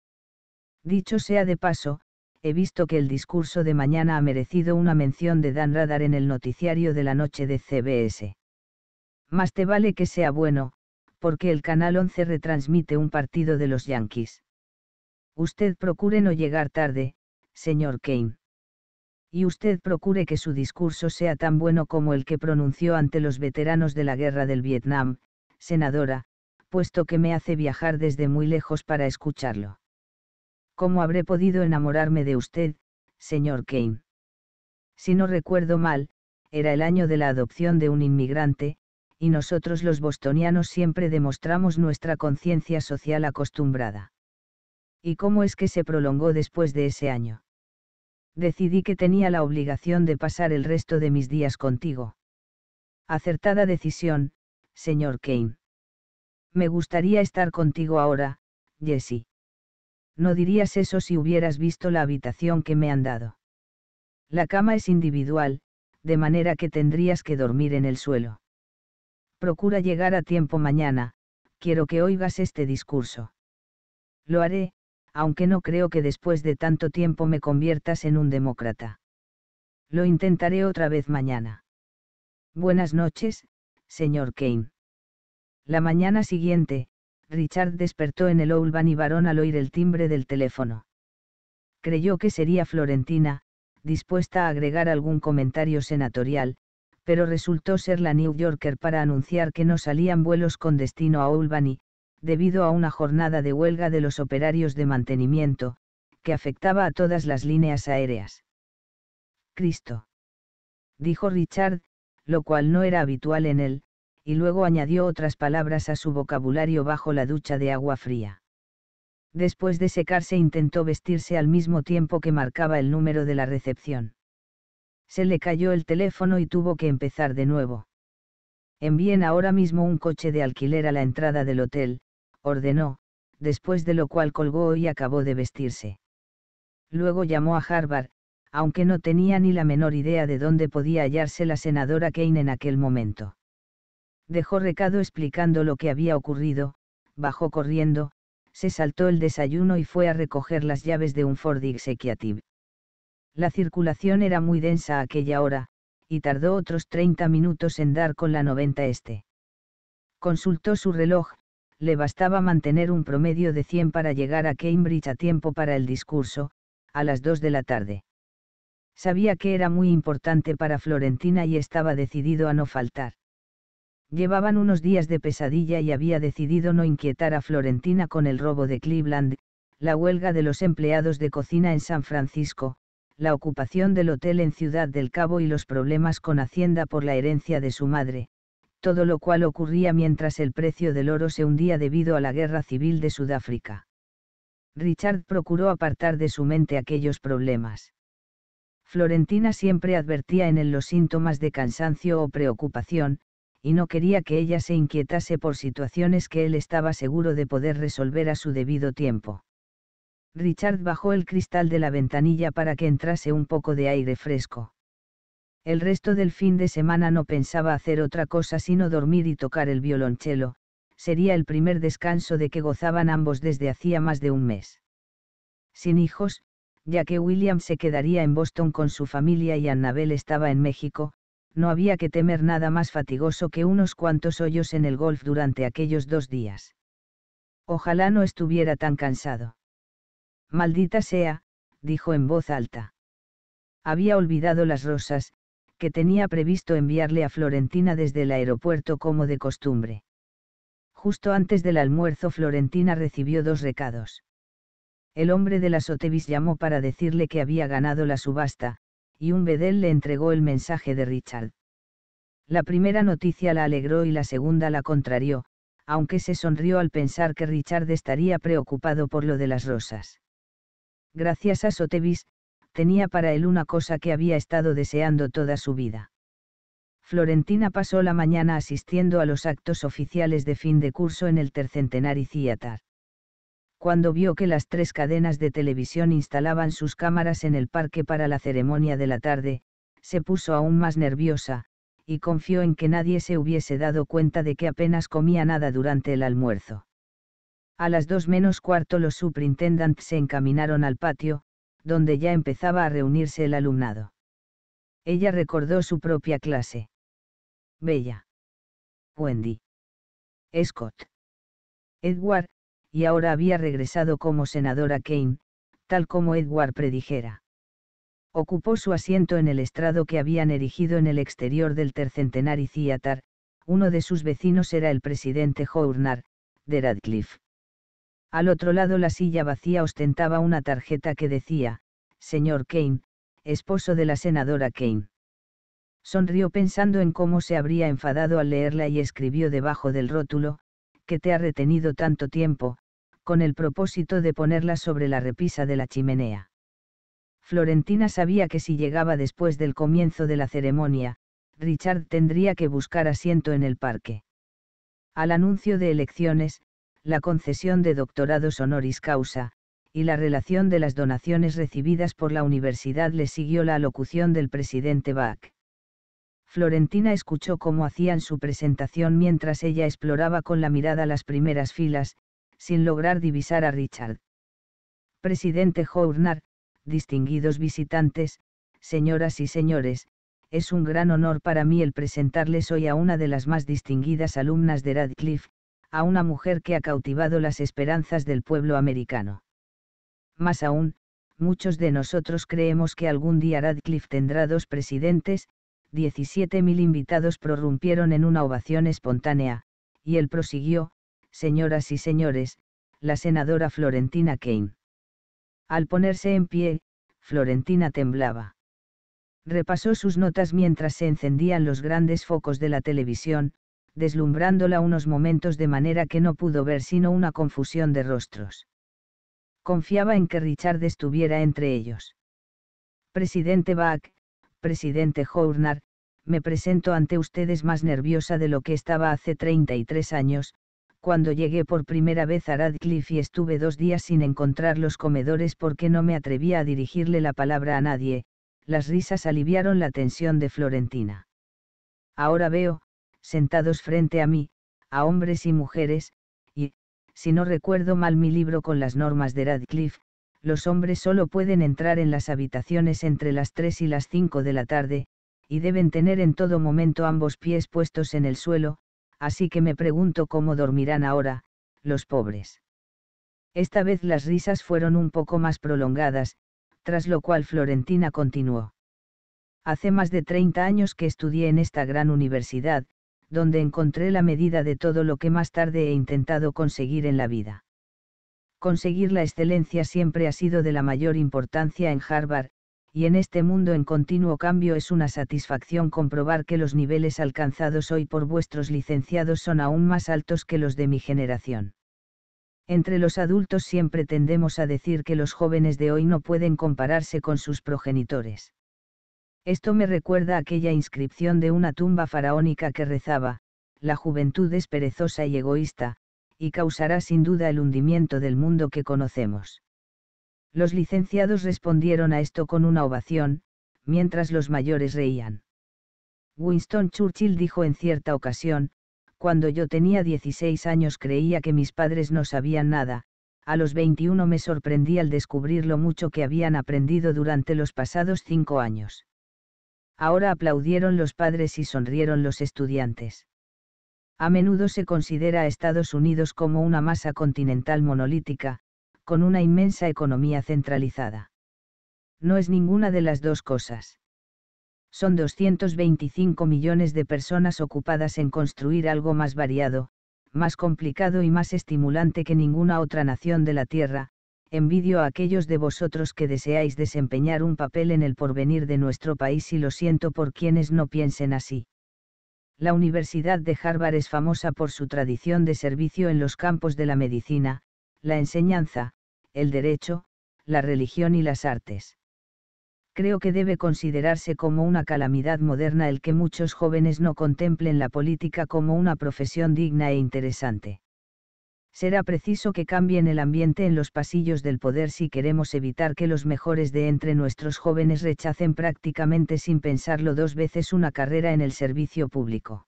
Dicho sea de paso, he visto que el discurso de mañana ha merecido una mención de Dan Radar en el noticiario de la noche de CBS. Más te vale que sea bueno, porque el Canal 11 retransmite un partido de los Yankees. Usted procure no llegar tarde, señor Kane. Y usted procure que su discurso sea tan bueno como el que pronunció ante los veteranos de la guerra del Vietnam, senadora, puesto que me hace viajar desde muy lejos para escucharlo. ¿Cómo habré podido enamorarme de usted, señor Kane? Si no recuerdo mal, era el año de la adopción de un inmigrante, y nosotros los bostonianos siempre demostramos nuestra conciencia social acostumbrada. ¿Y cómo es que se prolongó después de ese año? Decidí que tenía la obligación de pasar el resto de mis días contigo. Acertada decisión, señor Kane. Me gustaría estar contigo ahora, Jessie. No dirías eso si hubieras visto la habitación que me han dado. La cama es individual, de manera que tendrías que dormir en el suelo. Procura llegar a tiempo mañana, quiero que oigas este discurso. Lo haré, aunque no creo que después de tanto tiempo me conviertas en un demócrata. Lo intentaré otra vez mañana. Buenas noches, señor Kane. La mañana siguiente, Richard despertó en el Albany Barón al oír el timbre del teléfono. Creyó que sería Florentina, dispuesta a agregar algún comentario senatorial, pero resultó ser la New Yorker para anunciar que no salían vuelos con destino a Albany, debido a una jornada de huelga de los operarios de mantenimiento, que afectaba a todas las líneas aéreas. Cristo. Dijo Richard, lo cual no era habitual en él, y luego añadió otras palabras a su vocabulario bajo la ducha de agua fría. Después de secarse intentó vestirse al mismo tiempo que marcaba el número de la recepción. Se le cayó el teléfono y tuvo que empezar de nuevo. Envíen ahora mismo un coche de alquiler a la entrada del hotel, ordenó, después de lo cual colgó y acabó de vestirse. Luego llamó a Harvard, aunque no tenía ni la menor idea de dónde podía hallarse la senadora Kane en aquel momento. Dejó recado explicando lo que había ocurrido, bajó corriendo, se saltó el desayuno y fue a recoger las llaves de un Ford Executive. La circulación era muy densa a aquella hora, y tardó otros 30 minutos en dar con la 90 este. Consultó su reloj, le bastaba mantener un promedio de 100 para llegar a Cambridge a tiempo para el discurso, a las 2 de la tarde. Sabía que era muy importante para Florentina y estaba decidido a no faltar. Llevaban unos días de pesadilla y había decidido no inquietar a Florentina con el robo de Cleveland, la huelga de los empleados de cocina en San Francisco, la ocupación del hotel en Ciudad del Cabo y los problemas con Hacienda por la herencia de su madre, todo lo cual ocurría mientras el precio del oro se hundía debido a la guerra civil de Sudáfrica. Richard procuró apartar de su mente aquellos problemas. Florentina siempre advertía en él los síntomas de cansancio o preocupación, y no quería que ella se inquietase por situaciones que él estaba seguro de poder resolver a su debido tiempo. Richard bajó el cristal de la ventanilla para que entrase un poco de aire fresco. El resto del fin de semana no pensaba hacer otra cosa sino dormir y tocar el violonchelo, sería el primer descanso de que gozaban ambos desde hacía más de un mes. Sin hijos, ya que William se quedaría en Boston con su familia y Annabel estaba en México, no había que temer nada más fatigoso que unos cuantos hoyos en el golf durante aquellos dos días. Ojalá no estuviera tan cansado. Maldita sea, dijo en voz alta. Había olvidado las rosas, que tenía previsto enviarle a Florentina desde el aeropuerto como de costumbre. Justo antes del almuerzo Florentina recibió dos recados. El hombre de las Otevis llamó para decirle que había ganado la subasta, y un bedel le entregó el mensaje de Richard. La primera noticia la alegró y la segunda la contrarió, aunque se sonrió al pensar que Richard estaría preocupado por lo de las rosas. Gracias a Sotevis, tenía para él una cosa que había estado deseando toda su vida. Florentina pasó la mañana asistiendo a los actos oficiales de fin de curso en el Tercentenary Ciatar cuando vio que las tres cadenas de televisión instalaban sus cámaras en el parque para la ceremonia de la tarde, se puso aún más nerviosa, y confió en que nadie se hubiese dado cuenta de que apenas comía nada durante el almuerzo. A las dos menos cuarto los superintendents se encaminaron al patio, donde ya empezaba a reunirse el alumnado. Ella recordó su propia clase. Bella. Wendy. Scott. Edward, y ahora había regresado como senadora Kane, tal como Edward predijera. Ocupó su asiento en el estrado que habían erigido en el exterior del y Ciatar, uno de sus vecinos era el presidente Journar, de Radcliffe. Al otro lado la silla vacía ostentaba una tarjeta que decía, Señor Kane, esposo de la senadora Kane. Sonrió pensando en cómo se habría enfadado al leerla y escribió debajo del rótulo, que te ha retenido tanto tiempo, con el propósito de ponerla sobre la repisa de la chimenea. Florentina sabía que si llegaba después del comienzo de la ceremonia, Richard tendría que buscar asiento en el parque. Al anuncio de elecciones, la concesión de doctorados honoris causa, y la relación de las donaciones recibidas por la universidad le siguió la alocución del presidente Bach. Florentina escuchó cómo hacían su presentación mientras ella exploraba con la mirada las primeras filas, sin lograr divisar a Richard. Presidente Journar, distinguidos visitantes, señoras y señores, es un gran honor para mí el presentarles hoy a una de las más distinguidas alumnas de Radcliffe, a una mujer que ha cautivado las esperanzas del pueblo americano. Más aún, muchos de nosotros creemos que algún día Radcliffe tendrá dos presidentes, 17.000 invitados prorrumpieron en una ovación espontánea, y él prosiguió, señoras y señores, la senadora Florentina Kane. Al ponerse en pie, Florentina temblaba. Repasó sus notas mientras se encendían los grandes focos de la televisión, deslumbrándola unos momentos de manera que no pudo ver sino una confusión de rostros. Confiaba en que Richard estuviera entre ellos. Presidente Bach, presidente Journard, me presento ante ustedes más nerviosa de lo que estaba hace 33 años, cuando llegué por primera vez a Radcliffe y estuve dos días sin encontrar los comedores porque no me atrevía a dirigirle la palabra a nadie, las risas aliviaron la tensión de Florentina. Ahora veo, sentados frente a mí, a hombres y mujeres, y, si no recuerdo mal mi libro con las normas de Radcliffe, los hombres solo pueden entrar en las habitaciones entre las 3 y las 5 de la tarde, y deben tener en todo momento ambos pies puestos en el suelo, así que me pregunto cómo dormirán ahora, los pobres. Esta vez las risas fueron un poco más prolongadas, tras lo cual Florentina continuó. Hace más de 30 años que estudié en esta gran universidad, donde encontré la medida de todo lo que más tarde he intentado conseguir en la vida. Conseguir la excelencia siempre ha sido de la mayor importancia en Harvard, y en este mundo en continuo cambio es una satisfacción comprobar que los niveles alcanzados hoy por vuestros licenciados son aún más altos que los de mi generación. Entre los adultos siempre tendemos a decir que los jóvenes de hoy no pueden compararse con sus progenitores. Esto me recuerda aquella inscripción de una tumba faraónica que rezaba, la juventud es perezosa y egoísta, y causará sin duda el hundimiento del mundo que conocemos. Los licenciados respondieron a esto con una ovación, mientras los mayores reían. Winston Churchill dijo en cierta ocasión, cuando yo tenía 16 años creía que mis padres no sabían nada, a los 21 me sorprendí al descubrir lo mucho que habían aprendido durante los pasados cinco años. Ahora aplaudieron los padres y sonrieron los estudiantes. A menudo se considera a Estados Unidos como una masa continental monolítica, con una inmensa economía centralizada. No es ninguna de las dos cosas. Son 225 millones de personas ocupadas en construir algo más variado, más complicado y más estimulante que ninguna otra nación de la Tierra, envidio a aquellos de vosotros que deseáis desempeñar un papel en el porvenir de nuestro país y lo siento por quienes no piensen así. La Universidad de Harvard es famosa por su tradición de servicio en los campos de la medicina, la enseñanza, el derecho, la religión y las artes. Creo que debe considerarse como una calamidad moderna el que muchos jóvenes no contemplen la política como una profesión digna e interesante. Será preciso que cambien el ambiente en los pasillos del poder si queremos evitar que los mejores de entre nuestros jóvenes rechacen prácticamente sin pensarlo dos veces una carrera en el servicio público.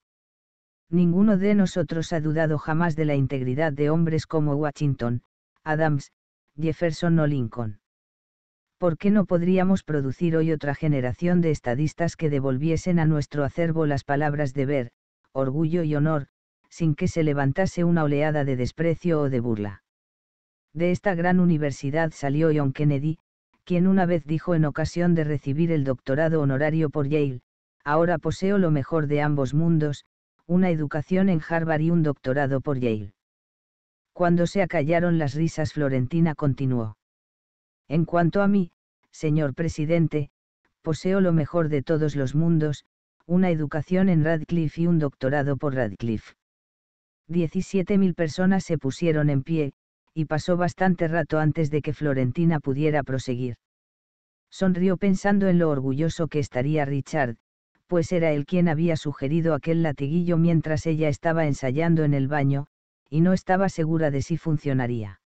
Ninguno de nosotros ha dudado jamás de la integridad de hombres como Washington, Adams, Jefferson o Lincoln. ¿Por qué no podríamos producir hoy otra generación de estadistas que devolviesen a nuestro acervo las palabras de ver, orgullo y honor, sin que se levantase una oleada de desprecio o de burla? De esta gran universidad salió John Kennedy, quien una vez dijo en ocasión de recibir el doctorado honorario por Yale, ahora poseo lo mejor de ambos mundos, una educación en Harvard y un doctorado por Yale. Cuando se acallaron las risas, Florentina continuó. En cuanto a mí, señor presidente, poseo lo mejor de todos los mundos, una educación en Radcliffe y un doctorado por Radcliffe. mil personas se pusieron en pie, y pasó bastante rato antes de que Florentina pudiera proseguir. Sonrió pensando en lo orgulloso que estaría Richard, pues era él quien había sugerido aquel latiguillo mientras ella estaba ensayando en el baño, y no estaba segura de si funcionaría.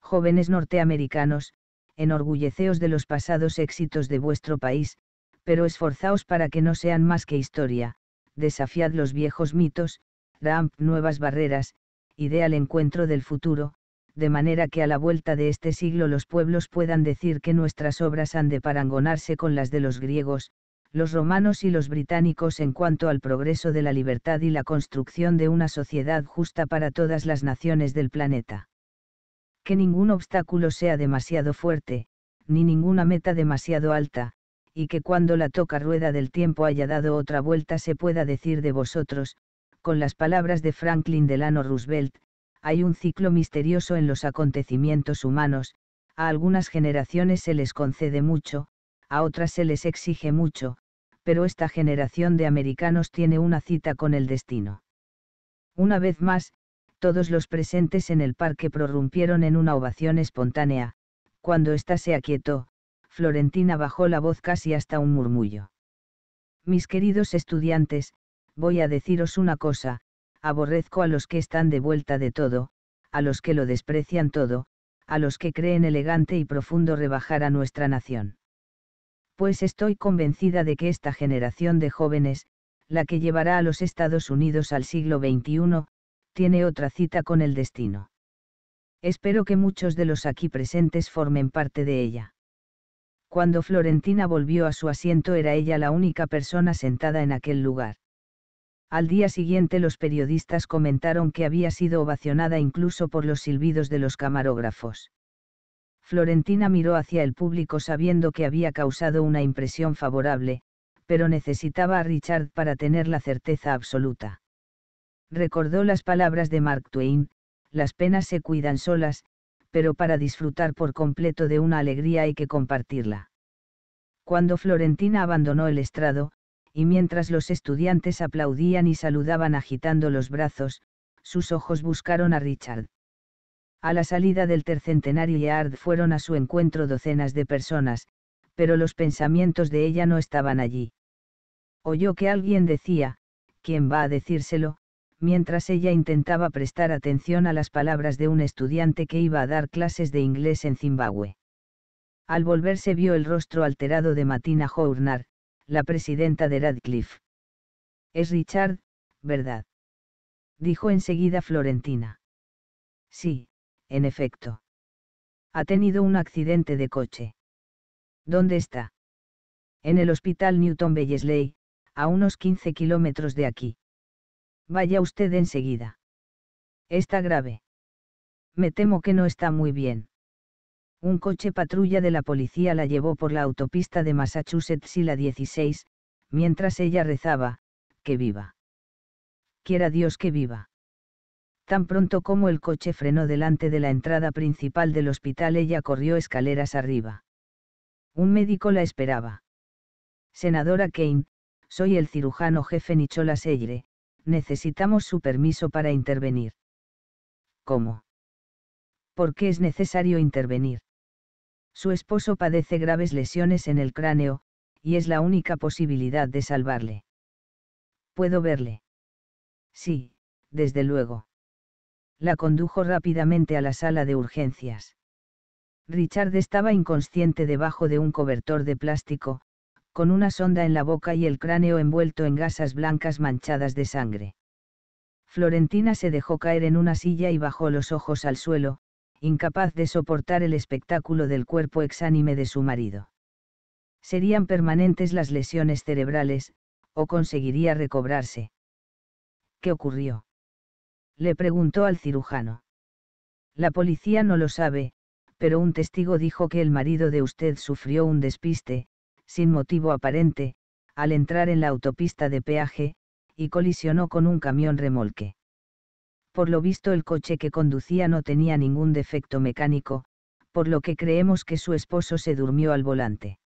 Jóvenes norteamericanos, enorgulleceos de los pasados éxitos de vuestro país, pero esforzaos para que no sean más que historia, desafiad los viejos mitos, ramp nuevas barreras, idea al encuentro del futuro, de manera que a la vuelta de este siglo los pueblos puedan decir que nuestras obras han de parangonarse con las de los griegos, los romanos y los británicos en cuanto al progreso de la libertad y la construcción de una sociedad justa para todas las naciones del planeta. Que ningún obstáculo sea demasiado fuerte, ni ninguna meta demasiado alta, y que cuando la toca rueda del tiempo haya dado otra vuelta se pueda decir de vosotros, con las palabras de Franklin Delano Roosevelt, hay un ciclo misterioso en los acontecimientos humanos, a algunas generaciones se les concede mucho, a otras se les exige mucho, pero esta generación de americanos tiene una cita con el destino. Una vez más, todos los presentes en el parque prorrumpieron en una ovación espontánea, cuando ésta se aquietó, Florentina bajó la voz casi hasta un murmullo. Mis queridos estudiantes, voy a deciros una cosa, aborrezco a los que están de vuelta de todo, a los que lo desprecian todo, a los que creen elegante y profundo rebajar a nuestra nación pues estoy convencida de que esta generación de jóvenes, la que llevará a los Estados Unidos al siglo XXI, tiene otra cita con el destino. Espero que muchos de los aquí presentes formen parte de ella. Cuando Florentina volvió a su asiento era ella la única persona sentada en aquel lugar. Al día siguiente los periodistas comentaron que había sido ovacionada incluso por los silbidos de los camarógrafos. Florentina miró hacia el público sabiendo que había causado una impresión favorable, pero necesitaba a Richard para tener la certeza absoluta. Recordó las palabras de Mark Twain, las penas se cuidan solas, pero para disfrutar por completo de una alegría hay que compartirla. Cuando Florentina abandonó el estrado, y mientras los estudiantes aplaudían y saludaban agitando los brazos, sus ojos buscaron a Richard. A la salida del tercentenario Yard fueron a su encuentro docenas de personas, pero los pensamientos de ella no estaban allí. Oyó que alguien decía, ¿quién va a decírselo?, mientras ella intentaba prestar atención a las palabras de un estudiante que iba a dar clases de inglés en Zimbabue. Al volverse vio el rostro alterado de Matina Journar, la presidenta de Radcliffe. Es Richard, ¿verdad? Dijo enseguida Florentina. Sí, en efecto. Ha tenido un accidente de coche. ¿Dónde está? En el hospital Newton Bellesley, a unos 15 kilómetros de aquí. Vaya usted enseguida. Está grave. Me temo que no está muy bien. Un coche patrulla de la policía la llevó por la autopista de Massachusetts y la 16, mientras ella rezaba, que viva. Quiera Dios que viva. Tan pronto como el coche frenó delante de la entrada principal del hospital ella corrió escaleras arriba. Un médico la esperaba. Senadora Kane, soy el cirujano jefe Nicholas Eyre. necesitamos su permiso para intervenir. ¿Cómo? ¿Por qué es necesario intervenir? Su esposo padece graves lesiones en el cráneo, y es la única posibilidad de salvarle. ¿Puedo verle? Sí, desde luego la condujo rápidamente a la sala de urgencias. Richard estaba inconsciente debajo de un cobertor de plástico, con una sonda en la boca y el cráneo envuelto en gasas blancas manchadas de sangre. Florentina se dejó caer en una silla y bajó los ojos al suelo, incapaz de soportar el espectáculo del cuerpo exánime de su marido. Serían permanentes las lesiones cerebrales, o conseguiría recobrarse. ¿Qué ocurrió? le preguntó al cirujano. La policía no lo sabe, pero un testigo dijo que el marido de usted sufrió un despiste, sin motivo aparente, al entrar en la autopista de peaje, y colisionó con un camión remolque. Por lo visto el coche que conducía no tenía ningún defecto mecánico, por lo que creemos que su esposo se durmió al volante.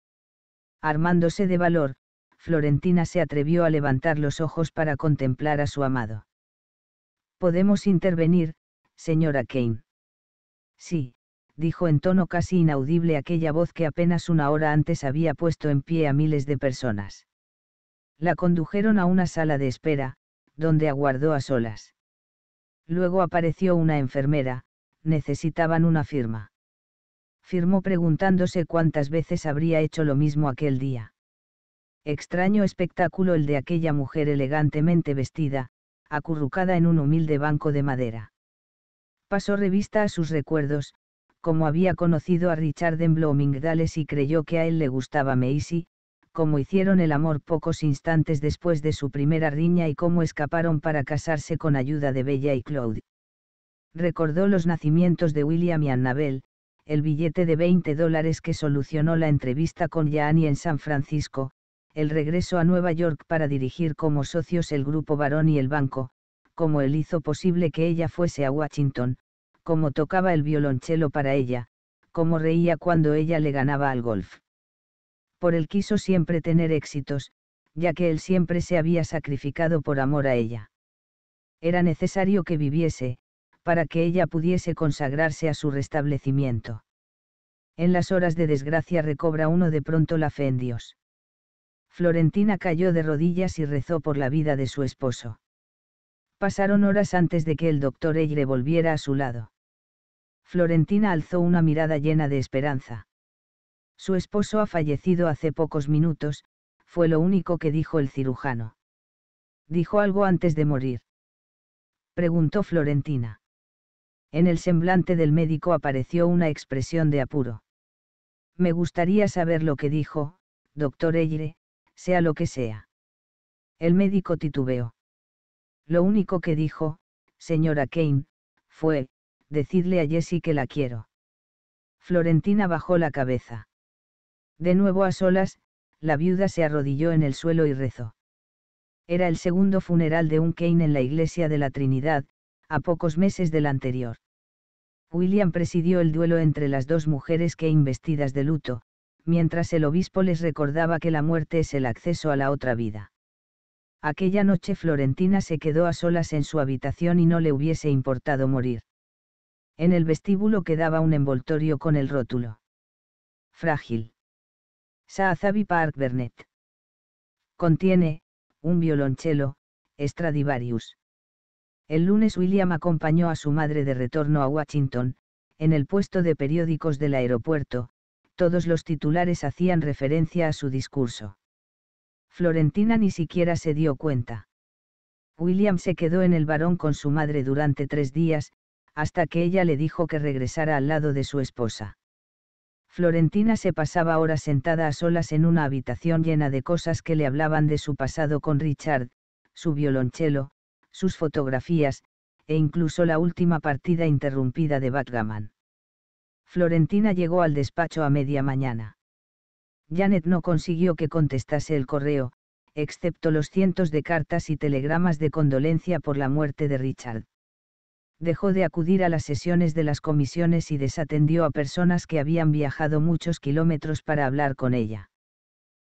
Armándose de valor, Florentina se atrevió a levantar los ojos para contemplar a su amado. Podemos intervenir, señora Kane. Sí, dijo en tono casi inaudible aquella voz que apenas una hora antes había puesto en pie a miles de personas. La condujeron a una sala de espera, donde aguardó a solas. Luego apareció una enfermera, necesitaban una firma. Firmó preguntándose cuántas veces habría hecho lo mismo aquel día. Extraño espectáculo el de aquella mujer elegantemente vestida, acurrucada en un humilde banco de madera. Pasó revista a sus recuerdos, como había conocido a Richard en Bloomingdales y creyó que a él le gustaba Maisie, como hicieron el amor pocos instantes después de su primera riña y cómo escaparon para casarse con ayuda de Bella y Claude. Recordó los nacimientos de William y Annabel, el billete de 20 dólares que solucionó la entrevista con Gianni en San Francisco, el regreso a Nueva York para dirigir como socios el Grupo Barón y el banco, como él hizo posible que ella fuese a Washington, como tocaba el violonchelo para ella, como reía cuando ella le ganaba al golf. Por él quiso siempre tener éxitos, ya que él siempre se había sacrificado por amor a ella. Era necesario que viviese, para que ella pudiese consagrarse a su restablecimiento. En las horas de desgracia recobra uno de pronto la fe en Dios. Florentina cayó de rodillas y rezó por la vida de su esposo. Pasaron horas antes de que el doctor Eyre volviera a su lado. Florentina alzó una mirada llena de esperanza. Su esposo ha fallecido hace pocos minutos, fue lo único que dijo el cirujano. ¿Dijo algo antes de morir? Preguntó Florentina. En el semblante del médico apareció una expresión de apuro. Me gustaría saber lo que dijo, doctor Eyre, sea lo que sea. El médico titubeó. Lo único que dijo, señora Kane, fue, decidle a Jessie que la quiero. Florentina bajó la cabeza. De nuevo a solas, la viuda se arrodilló en el suelo y rezó. Era el segundo funeral de un Kane en la iglesia de la Trinidad, a pocos meses del anterior. William presidió el duelo entre las dos mujeres que vestidas de luto, mientras el obispo les recordaba que la muerte es el acceso a la otra vida. Aquella noche Florentina se quedó a solas en su habitación y no le hubiese importado morir. En el vestíbulo quedaba un envoltorio con el rótulo. Frágil. Saazabi Park Burnett. Contiene, un violonchelo, Stradivarius. El lunes William acompañó a su madre de retorno a Washington, en el puesto de periódicos del aeropuerto, todos los titulares hacían referencia a su discurso. Florentina ni siquiera se dio cuenta. William se quedó en el barón con su madre durante tres días, hasta que ella le dijo que regresara al lado de su esposa. Florentina se pasaba horas sentada a solas en una habitación llena de cosas que le hablaban de su pasado con Richard, su violonchelo, sus fotografías, e incluso la última partida interrumpida de Backgammon. Florentina llegó al despacho a media mañana. Janet no consiguió que contestase el correo, excepto los cientos de cartas y telegramas de condolencia por la muerte de Richard. Dejó de acudir a las sesiones de las comisiones y desatendió a personas que habían viajado muchos kilómetros para hablar con ella.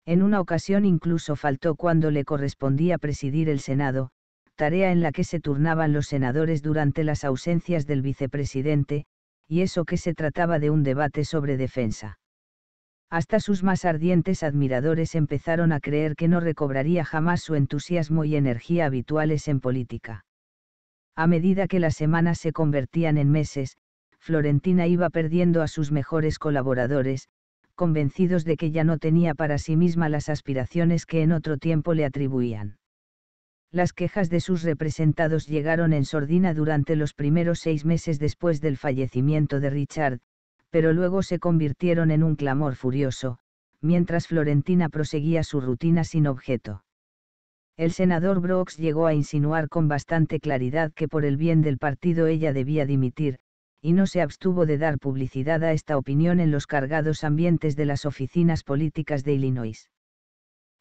En una ocasión incluso faltó cuando le correspondía presidir el Senado, tarea en la que se turnaban los senadores durante las ausencias del vicepresidente, y eso que se trataba de un debate sobre defensa. Hasta sus más ardientes admiradores empezaron a creer que no recobraría jamás su entusiasmo y energía habituales en política. A medida que las semanas se convertían en meses, Florentina iba perdiendo a sus mejores colaboradores, convencidos de que ya no tenía para sí misma las aspiraciones que en otro tiempo le atribuían. Las quejas de sus representados llegaron en sordina durante los primeros seis meses después del fallecimiento de Richard, pero luego se convirtieron en un clamor furioso, mientras Florentina proseguía su rutina sin objeto. El senador Brooks llegó a insinuar con bastante claridad que por el bien del partido ella debía dimitir, y no se abstuvo de dar publicidad a esta opinión en los cargados ambientes de las oficinas políticas de Illinois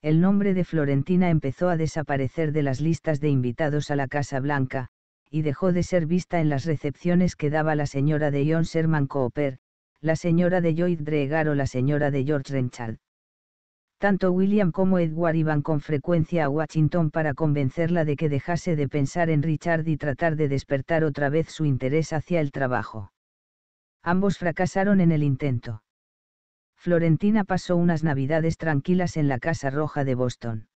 el nombre de Florentina empezó a desaparecer de las listas de invitados a la Casa Blanca, y dejó de ser vista en las recepciones que daba la señora de John Sherman Cooper, la señora de Lloyd Dregar o la señora de George Renchard. Tanto William como Edward iban con frecuencia a Washington para convencerla de que dejase de pensar en Richard y tratar de despertar otra vez su interés hacia el trabajo. Ambos fracasaron en el intento. Florentina pasó unas navidades tranquilas en la Casa Roja de Boston.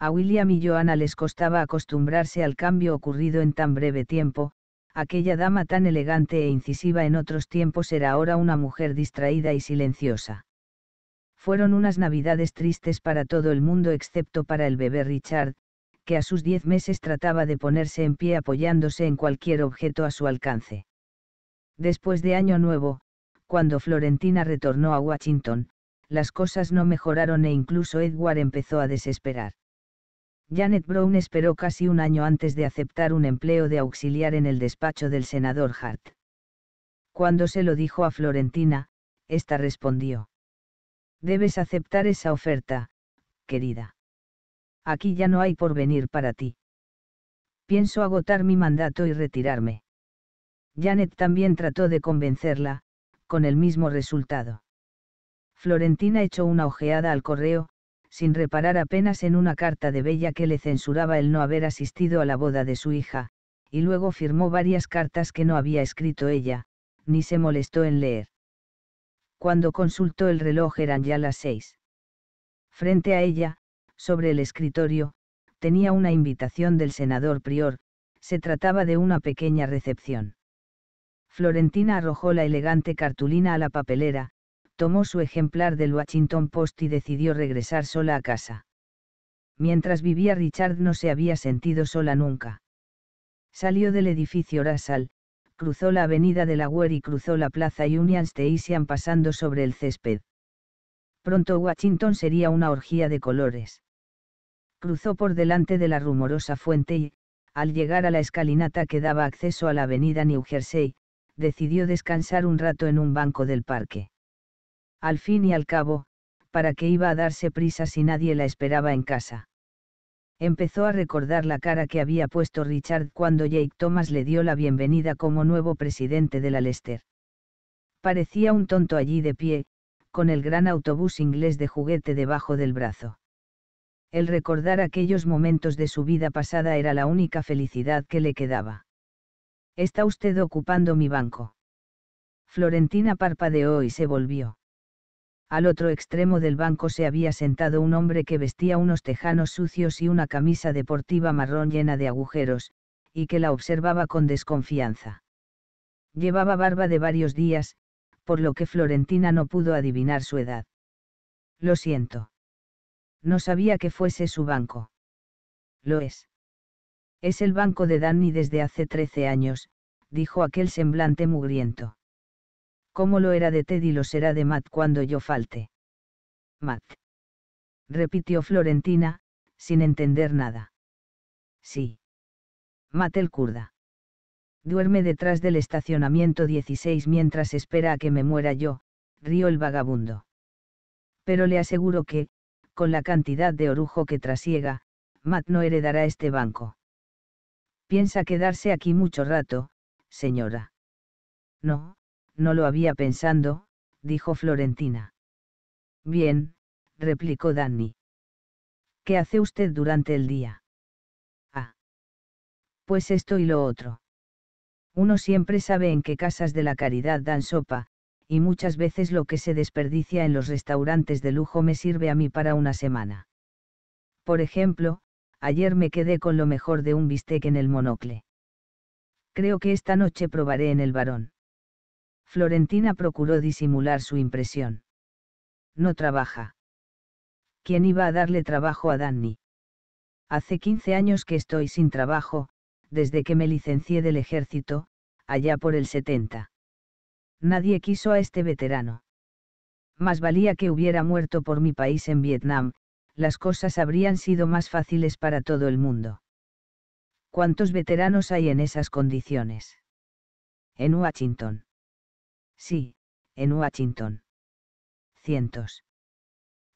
A William y Joanna les costaba acostumbrarse al cambio ocurrido en tan breve tiempo, aquella dama tan elegante e incisiva en otros tiempos era ahora una mujer distraída y silenciosa. Fueron unas navidades tristes para todo el mundo excepto para el bebé Richard, que a sus diez meses trataba de ponerse en pie apoyándose en cualquier objeto a su alcance. Después de Año Nuevo, cuando Florentina retornó a Washington, las cosas no mejoraron e incluso Edward empezó a desesperar. Janet Brown esperó casi un año antes de aceptar un empleo de auxiliar en el despacho del senador Hart. Cuando se lo dijo a Florentina, esta respondió. Debes aceptar esa oferta, querida. Aquí ya no hay porvenir para ti. Pienso agotar mi mandato y retirarme. Janet también trató de convencerla, con el mismo resultado. Florentina echó una ojeada al correo, sin reparar apenas en una carta de Bella que le censuraba el no haber asistido a la boda de su hija, y luego firmó varias cartas que no había escrito ella, ni se molestó en leer. Cuando consultó el reloj eran ya las seis. Frente a ella, sobre el escritorio, tenía una invitación del senador Prior, se trataba de una pequeña recepción. Florentina arrojó la elegante cartulina a la papelera, tomó su ejemplar del Washington Post y decidió regresar sola a casa. Mientras vivía Richard no se había sentido sola nunca. Salió del edificio Rasal, cruzó la avenida Delaware y cruzó la plaza Union Station pasando sobre el césped. Pronto Washington sería una orgía de colores. Cruzó por delante de la rumorosa fuente y, al llegar a la escalinata que daba acceso a la avenida New Jersey, decidió descansar un rato en un banco del parque. Al fin y al cabo, ¿para qué iba a darse prisa si nadie la esperaba en casa? Empezó a recordar la cara que había puesto Richard cuando Jake Thomas le dio la bienvenida como nuevo presidente de la Parecía un tonto allí de pie, con el gran autobús inglés de juguete debajo del brazo. El recordar aquellos momentos de su vida pasada era la única felicidad que le quedaba. Está usted ocupando mi banco. Florentina parpadeó y se volvió. Al otro extremo del banco se había sentado un hombre que vestía unos tejanos sucios y una camisa deportiva marrón llena de agujeros, y que la observaba con desconfianza. Llevaba barba de varios días, por lo que Florentina no pudo adivinar su edad. Lo siento. No sabía que fuese su banco. Lo es. Es el banco de Danny desde hace trece años, dijo aquel semblante mugriento. «¿Cómo lo era de Teddy lo será de Matt cuando yo falte. Matt. Repitió Florentina, sin entender nada. Sí. Matt el kurda. Duerme detrás del estacionamiento 16 mientras espera a que me muera yo, rió el vagabundo. Pero le aseguro que, con la cantidad de orujo que trasiega, Matt no heredará este banco. Piensa quedarse aquí mucho rato, señora. No, no lo había pensando, dijo Florentina. Bien, replicó Danny. ¿Qué hace usted durante el día? Ah. Pues esto y lo otro. Uno siempre sabe en qué casas de la caridad dan sopa, y muchas veces lo que se desperdicia en los restaurantes de lujo me sirve a mí para una semana. Por ejemplo, ayer me quedé con lo mejor de un bistec en el monocle. Creo que esta noche probaré en el varón. Florentina procuró disimular su impresión. No trabaja. ¿Quién iba a darle trabajo a Danny? Hace 15 años que estoy sin trabajo, desde que me licencié del ejército, allá por el 70. Nadie quiso a este veterano. Más valía que hubiera muerto por mi país en Vietnam, las cosas habrían sido más fáciles para todo el mundo. ¿Cuántos veteranos hay en esas condiciones? En Washington. Sí, en Washington. Cientos.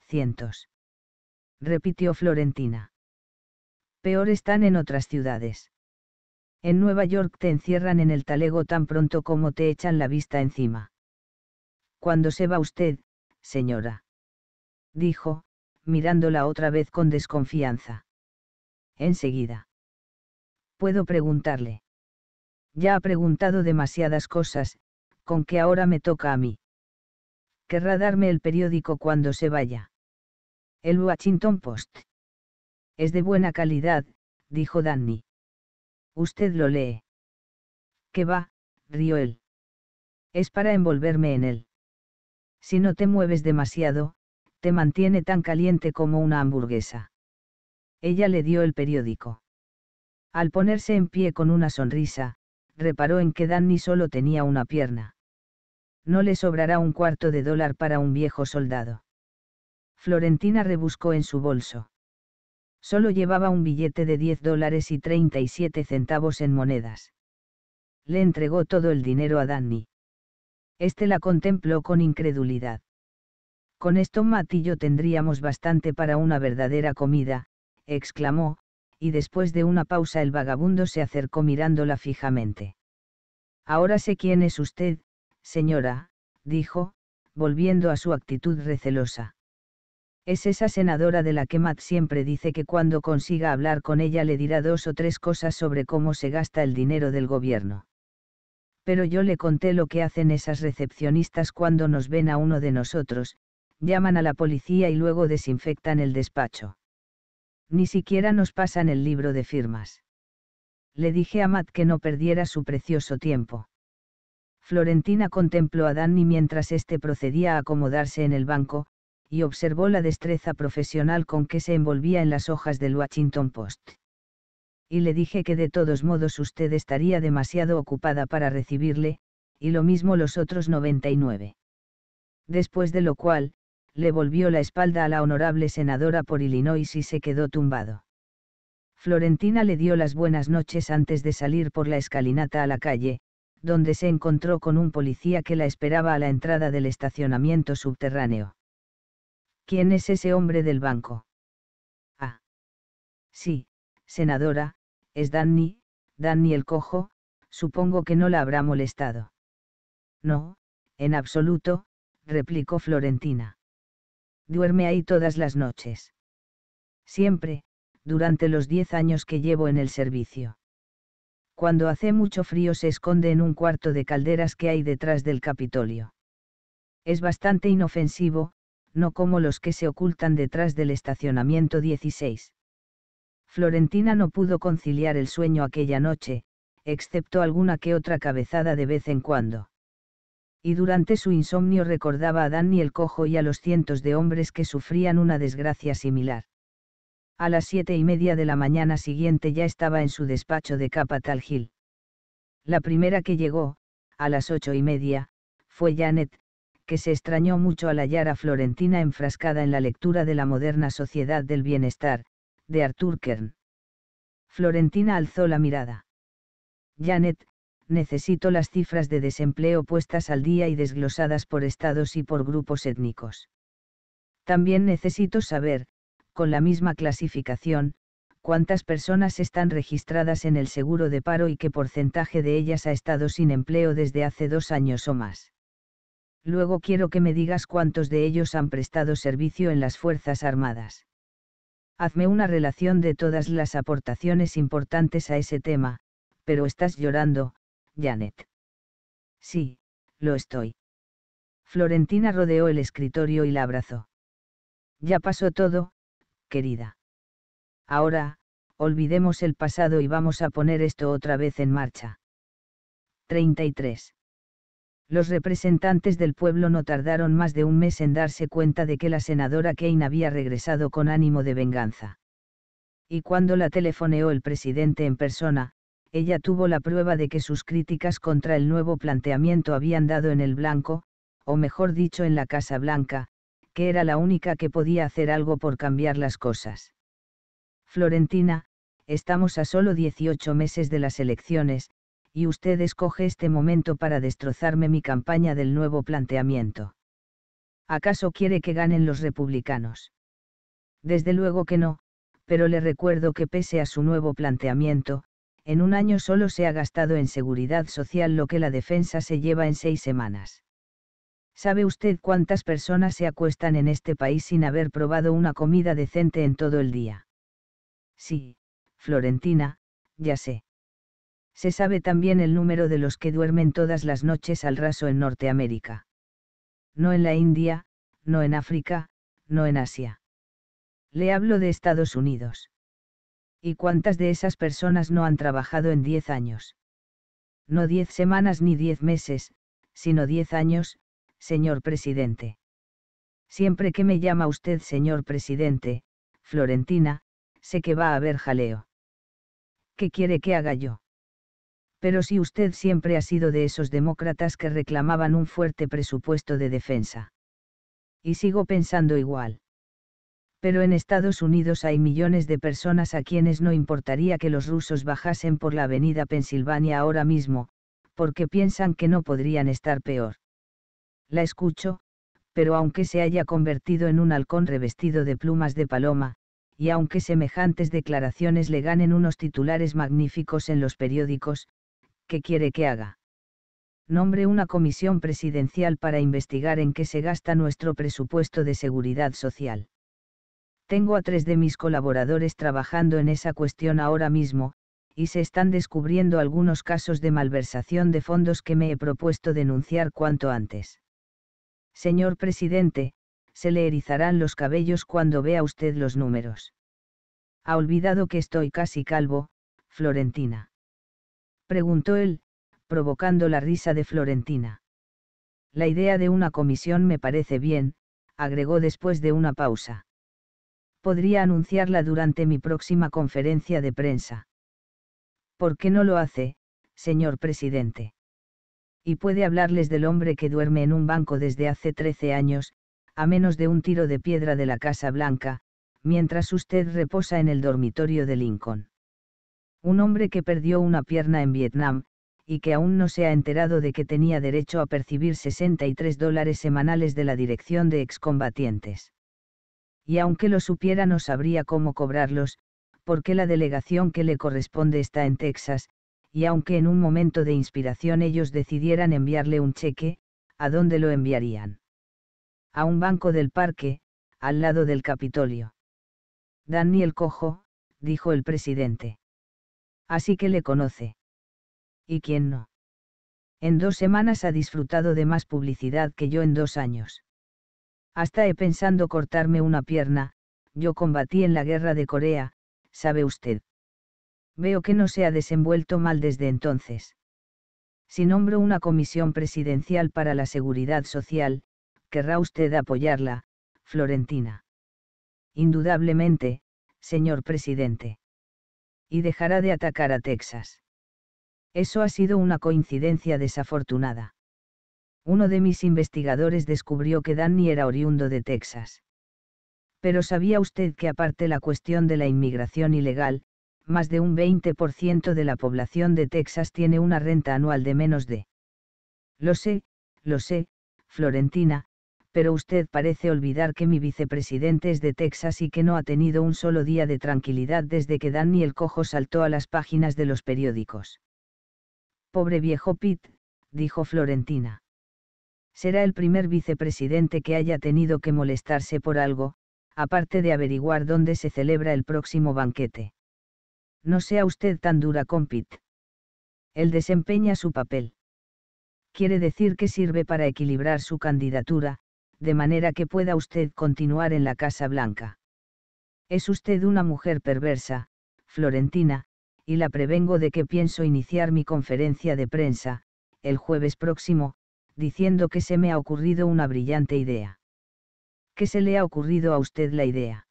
Cientos. Repitió Florentina. Peor están en otras ciudades. En Nueva York te encierran en el talego tan pronto como te echan la vista encima. ¿Cuándo se va usted, señora? Dijo, mirándola otra vez con desconfianza. Enseguida. Puedo preguntarle. Ya ha preguntado demasiadas cosas, con que ahora me toca a mí. Querrá darme el periódico cuando se vaya. El Washington Post. Es de buena calidad, dijo Danny. Usted lo lee. ¿Qué va? rió él. Es para envolverme en él. Si no te mueves demasiado, mantiene tan caliente como una hamburguesa. Ella le dio el periódico. Al ponerse en pie con una sonrisa, reparó en que Danny solo tenía una pierna. No le sobrará un cuarto de dólar para un viejo soldado. Florentina rebuscó en su bolso. Solo llevaba un billete de 10 dólares y 37 centavos en monedas. Le entregó todo el dinero a Danny. Este la contempló con incredulidad. Con esto Matillo tendríamos bastante para una verdadera comida, exclamó, y después de una pausa el vagabundo se acercó mirándola fijamente. Ahora sé quién es usted, señora, dijo, volviendo a su actitud recelosa. Es esa senadora de la que Matt siempre dice que cuando consiga hablar con ella le dirá dos o tres cosas sobre cómo se gasta el dinero del gobierno. Pero yo le conté lo que hacen esas recepcionistas cuando nos ven a uno de nosotros, llaman a la policía y luego desinfectan el despacho. Ni siquiera nos pasan el libro de firmas. Le dije a Matt que no perdiera su precioso tiempo. Florentina contempló a Danny mientras éste procedía a acomodarse en el banco, y observó la destreza profesional con que se envolvía en las hojas del Washington Post. Y le dije que de todos modos usted estaría demasiado ocupada para recibirle, y lo mismo los otros 99. Después de lo cual, le volvió la espalda a la honorable senadora por Illinois y se quedó tumbado. Florentina le dio las buenas noches antes de salir por la escalinata a la calle, donde se encontró con un policía que la esperaba a la entrada del estacionamiento subterráneo. ¿Quién es ese hombre del banco? Ah. Sí, senadora, es Danny, Danny el cojo, supongo que no la habrá molestado. No, en absoluto, replicó Florentina duerme ahí todas las noches. Siempre, durante los diez años que llevo en el servicio. Cuando hace mucho frío se esconde en un cuarto de calderas que hay detrás del Capitolio. Es bastante inofensivo, no como los que se ocultan detrás del estacionamiento 16. Florentina no pudo conciliar el sueño aquella noche, excepto alguna que otra cabezada de vez en cuando y durante su insomnio recordaba a Danny el cojo y a los cientos de hombres que sufrían una desgracia similar. A las siete y media de la mañana siguiente ya estaba en su despacho de Capital Hill. La primera que llegó, a las ocho y media, fue Janet, que se extrañó mucho al hallar a Florentina enfrascada en la lectura de la moderna Sociedad del Bienestar, de Arthur Kern. Florentina alzó la mirada. Janet, necesito las cifras de desempleo puestas al día y desglosadas por estados y por grupos étnicos. También necesito saber, con la misma clasificación, cuántas personas están registradas en el seguro de paro y qué porcentaje de ellas ha estado sin empleo desde hace dos años o más. Luego quiero que me digas cuántos de ellos han prestado servicio en las Fuerzas Armadas. Hazme una relación de todas las aportaciones importantes a ese tema, pero estás llorando, Janet. Sí, lo estoy. Florentina rodeó el escritorio y la abrazó. Ya pasó todo, querida. Ahora, olvidemos el pasado y vamos a poner esto otra vez en marcha. 33. Los representantes del pueblo no tardaron más de un mes en darse cuenta de que la senadora Kane había regresado con ánimo de venganza. Y cuando la telefoneó el presidente en persona, ella tuvo la prueba de que sus críticas contra el nuevo planteamiento habían dado en el blanco, o mejor dicho en la Casa Blanca, que era la única que podía hacer algo por cambiar las cosas. Florentina, estamos a solo 18 meses de las elecciones, y usted escoge este momento para destrozarme mi campaña del nuevo planteamiento. ¿Acaso quiere que ganen los republicanos? Desde luego que no, pero le recuerdo que pese a su nuevo planteamiento, en un año solo se ha gastado en seguridad social lo que la defensa se lleva en seis semanas. ¿Sabe usted cuántas personas se acuestan en este país sin haber probado una comida decente en todo el día? Sí, Florentina, ya sé. Se sabe también el número de los que duermen todas las noches al raso en Norteamérica. No en la India, no en África, no en Asia. Le hablo de Estados Unidos. ¿Y cuántas de esas personas no han trabajado en diez años? No diez semanas ni diez meses, sino diez años, señor presidente. Siempre que me llama usted señor presidente, Florentina, sé que va a haber jaleo. ¿Qué quiere que haga yo? Pero si usted siempre ha sido de esos demócratas que reclamaban un fuerte presupuesto de defensa. Y sigo pensando igual pero en Estados Unidos hay millones de personas a quienes no importaría que los rusos bajasen por la avenida Pensilvania ahora mismo, porque piensan que no podrían estar peor. La escucho, pero aunque se haya convertido en un halcón revestido de plumas de paloma, y aunque semejantes declaraciones le ganen unos titulares magníficos en los periódicos, ¿qué quiere que haga? Nombre una comisión presidencial para investigar en qué se gasta nuestro presupuesto de seguridad social. Tengo a tres de mis colaboradores trabajando en esa cuestión ahora mismo, y se están descubriendo algunos casos de malversación de fondos que me he propuesto denunciar cuanto antes. Señor presidente, se le erizarán los cabellos cuando vea usted los números. Ha olvidado que estoy casi calvo, Florentina. Preguntó él, provocando la risa de Florentina. La idea de una comisión me parece bien, agregó después de una pausa podría anunciarla durante mi próxima conferencia de prensa. ¿Por qué no lo hace, señor presidente? Y puede hablarles del hombre que duerme en un banco desde hace 13 años, a menos de un tiro de piedra de la Casa Blanca, mientras usted reposa en el dormitorio de Lincoln. Un hombre que perdió una pierna en Vietnam, y que aún no se ha enterado de que tenía derecho a percibir 63 dólares semanales de la Dirección de Excombatientes y aunque lo supiera no sabría cómo cobrarlos, porque la delegación que le corresponde está en Texas, y aunque en un momento de inspiración ellos decidieran enviarle un cheque, ¿a dónde lo enviarían? A un banco del parque, al lado del Capitolio. Daniel Cojo, dijo el presidente. Así que le conoce. ¿Y quién no? En dos semanas ha disfrutado de más publicidad que yo en dos años. Hasta he pensando cortarme una pierna, yo combatí en la guerra de Corea, sabe usted. Veo que no se ha desenvuelto mal desde entonces. Si nombro una comisión presidencial para la seguridad social, querrá usted apoyarla, Florentina. Indudablemente, señor presidente. Y dejará de atacar a Texas. Eso ha sido una coincidencia desafortunada. Uno de mis investigadores descubrió que Danny era oriundo de Texas. Pero ¿sabía usted que aparte la cuestión de la inmigración ilegal, más de un 20% de la población de Texas tiene una renta anual de menos de... Lo sé, lo sé, Florentina, pero usted parece olvidar que mi vicepresidente es de Texas y que no ha tenido un solo día de tranquilidad desde que Danny el Cojo saltó a las páginas de los periódicos. Pobre viejo Pitt, dijo Florentina será el primer vicepresidente que haya tenido que molestarse por algo, aparte de averiguar dónde se celebra el próximo banquete. No sea usted tan dura con Pitt. Él desempeña su papel. Quiere decir que sirve para equilibrar su candidatura, de manera que pueda usted continuar en la Casa Blanca. Es usted una mujer perversa, Florentina, y la prevengo de que pienso iniciar mi conferencia de prensa, el jueves próximo, diciendo que se me ha ocurrido una brillante idea. ¿Qué se le ha ocurrido a usted la idea?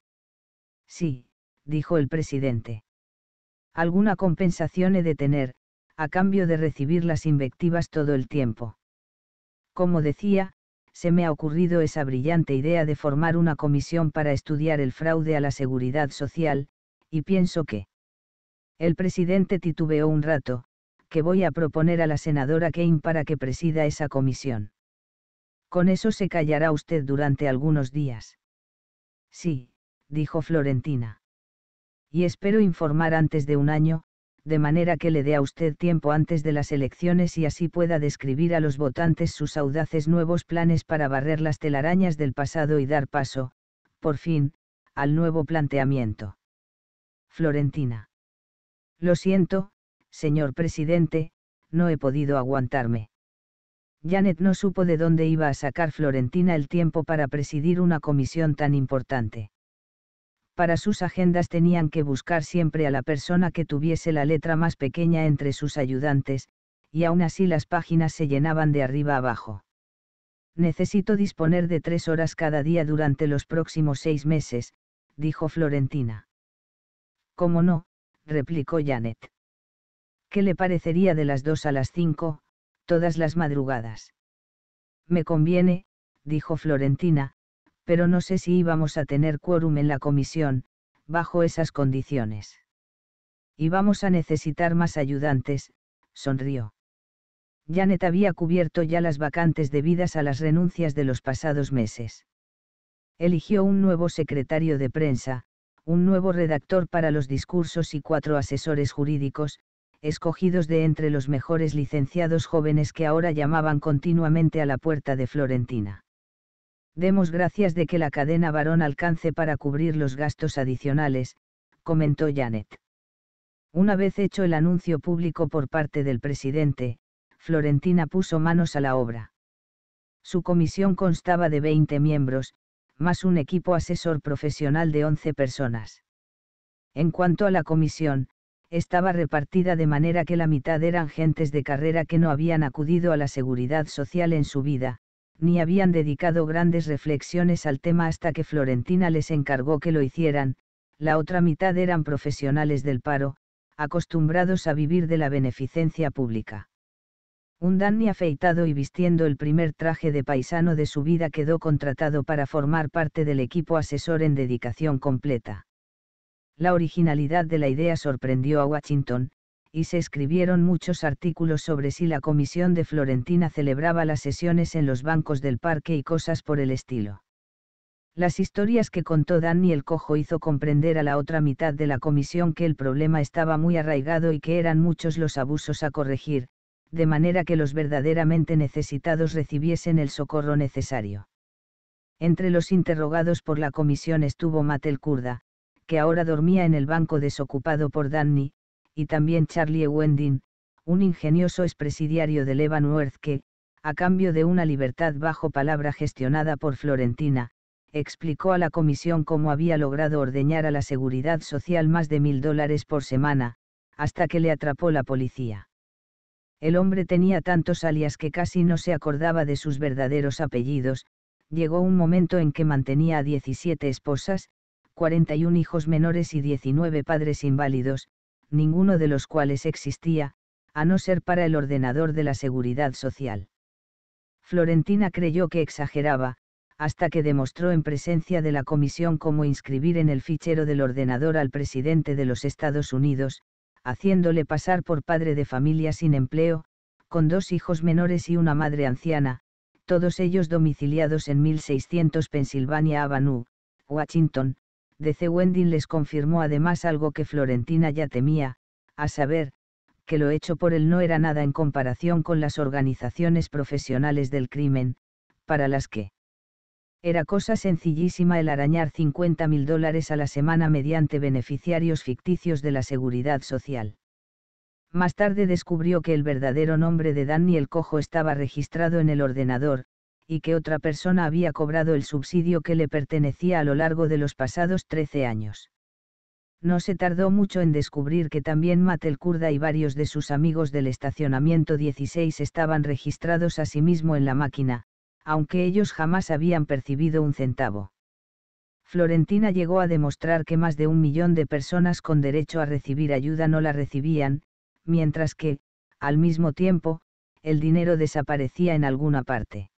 Sí, dijo el presidente. Alguna compensación he de tener, a cambio de recibir las invectivas todo el tiempo. Como decía, se me ha ocurrido esa brillante idea de formar una comisión para estudiar el fraude a la seguridad social, y pienso que... El presidente titubeó un rato, que voy a proponer a la senadora Kane para que presida esa comisión. Con eso se callará usted durante algunos días. Sí, dijo Florentina. Y espero informar antes de un año, de manera que le dé a usted tiempo antes de las elecciones y así pueda describir a los votantes sus audaces nuevos planes para barrer las telarañas del pasado y dar paso, por fin, al nuevo planteamiento. Florentina. Lo siento, Señor presidente, no he podido aguantarme. Janet no supo de dónde iba a sacar Florentina el tiempo para presidir una comisión tan importante. Para sus agendas tenían que buscar siempre a la persona que tuviese la letra más pequeña entre sus ayudantes, y aún así las páginas se llenaban de arriba abajo. Necesito disponer de tres horas cada día durante los próximos seis meses, dijo Florentina. ¿Cómo no? replicó Janet. ¿Qué le parecería de las dos a las cinco, todas las madrugadas? Me conviene, dijo Florentina, pero no sé si íbamos a tener quórum en la comisión, bajo esas condiciones. Y vamos a necesitar más ayudantes, sonrió. Janet había cubierto ya las vacantes debidas a las renuncias de los pasados meses. Eligió un nuevo secretario de prensa, un nuevo redactor para los discursos y cuatro asesores jurídicos, escogidos de entre los mejores licenciados jóvenes que ahora llamaban continuamente a la puerta de Florentina. Demos gracias de que la cadena varón alcance para cubrir los gastos adicionales, comentó Janet. Una vez hecho el anuncio público por parte del presidente, Florentina puso manos a la obra. Su comisión constaba de 20 miembros, más un equipo asesor profesional de 11 personas. En cuanto a la comisión, estaba repartida de manera que la mitad eran gentes de carrera que no habían acudido a la seguridad social en su vida, ni habían dedicado grandes reflexiones al tema hasta que Florentina les encargó que lo hicieran, la otra mitad eran profesionales del paro, acostumbrados a vivir de la beneficencia pública. Un Danny afeitado y vistiendo el primer traje de paisano de su vida quedó contratado para formar parte del equipo asesor en dedicación completa. La originalidad de la idea sorprendió a Washington, y se escribieron muchos artículos sobre si la comisión de Florentina celebraba las sesiones en los bancos del parque y cosas por el estilo. Las historias que contó Danny el Cojo hizo comprender a la otra mitad de la comisión que el problema estaba muy arraigado y que eran muchos los abusos a corregir, de manera que los verdaderamente necesitados recibiesen el socorro necesario. Entre los interrogados por la comisión estuvo Mattel Kurda, que ahora dormía en el banco desocupado por Danny, y también Charlie Wendin, un ingenioso expresidiario de Leavenworth que, a cambio de una libertad bajo palabra gestionada por Florentina, explicó a la comisión cómo había logrado ordeñar a la seguridad social más de mil dólares por semana, hasta que le atrapó la policía. El hombre tenía tantos alias que casi no se acordaba de sus verdaderos apellidos, llegó un momento en que mantenía a 17 esposas, 41 hijos menores y 19 padres inválidos, ninguno de los cuales existía, a no ser para el ordenador de la seguridad social. Florentina creyó que exageraba, hasta que demostró en presencia de la comisión cómo inscribir en el fichero del ordenador al presidente de los Estados Unidos, haciéndole pasar por padre de familia sin empleo, con dos hijos menores y una madre anciana, todos ellos domiciliados en 1600 pensilvania Avenue, Washington, de Wendy les confirmó además algo que Florentina ya temía, a saber, que lo hecho por él no era nada en comparación con las organizaciones profesionales del crimen, para las que era cosa sencillísima el arañar 50 mil dólares a la semana mediante beneficiarios ficticios de la seguridad social. Más tarde descubrió que el verdadero nombre de Daniel Cojo estaba registrado en el ordenador, y que otra persona había cobrado el subsidio que le pertenecía a lo largo de los pasados 13 años. No se tardó mucho en descubrir que también Matel Kurda y varios de sus amigos del estacionamiento 16 estaban registrados a sí mismo en la máquina, aunque ellos jamás habían percibido un centavo. Florentina llegó a demostrar que más de un millón de personas con derecho a recibir ayuda no la recibían, mientras que, al mismo tiempo, el dinero desaparecía en alguna parte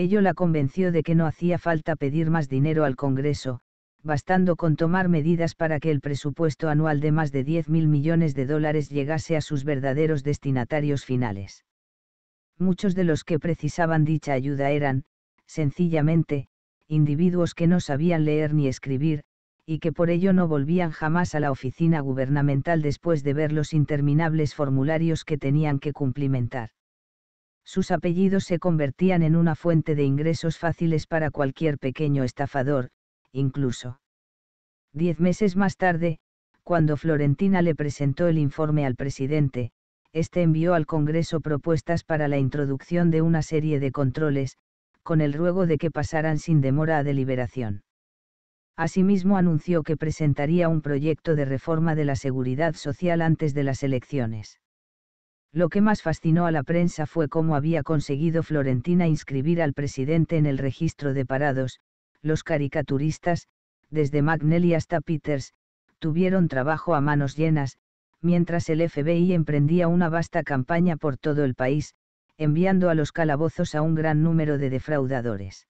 ello la convenció de que no hacía falta pedir más dinero al Congreso, bastando con tomar medidas para que el presupuesto anual de más de 10 mil millones de dólares llegase a sus verdaderos destinatarios finales. Muchos de los que precisaban dicha ayuda eran, sencillamente, individuos que no sabían leer ni escribir, y que por ello no volvían jamás a la oficina gubernamental después de ver los interminables formularios que tenían que cumplimentar. Sus apellidos se convertían en una fuente de ingresos fáciles para cualquier pequeño estafador, incluso. Diez meses más tarde, cuando Florentina le presentó el informe al presidente, este envió al Congreso propuestas para la introducción de una serie de controles, con el ruego de que pasaran sin demora a deliberación. Asimismo anunció que presentaría un proyecto de reforma de la seguridad social antes de las elecciones. Lo que más fascinó a la prensa fue cómo había conseguido Florentina inscribir al presidente en el registro de parados, los caricaturistas, desde McNally hasta Peters, tuvieron trabajo a manos llenas, mientras el FBI emprendía una vasta campaña por todo el país, enviando a los calabozos a un gran número de defraudadores.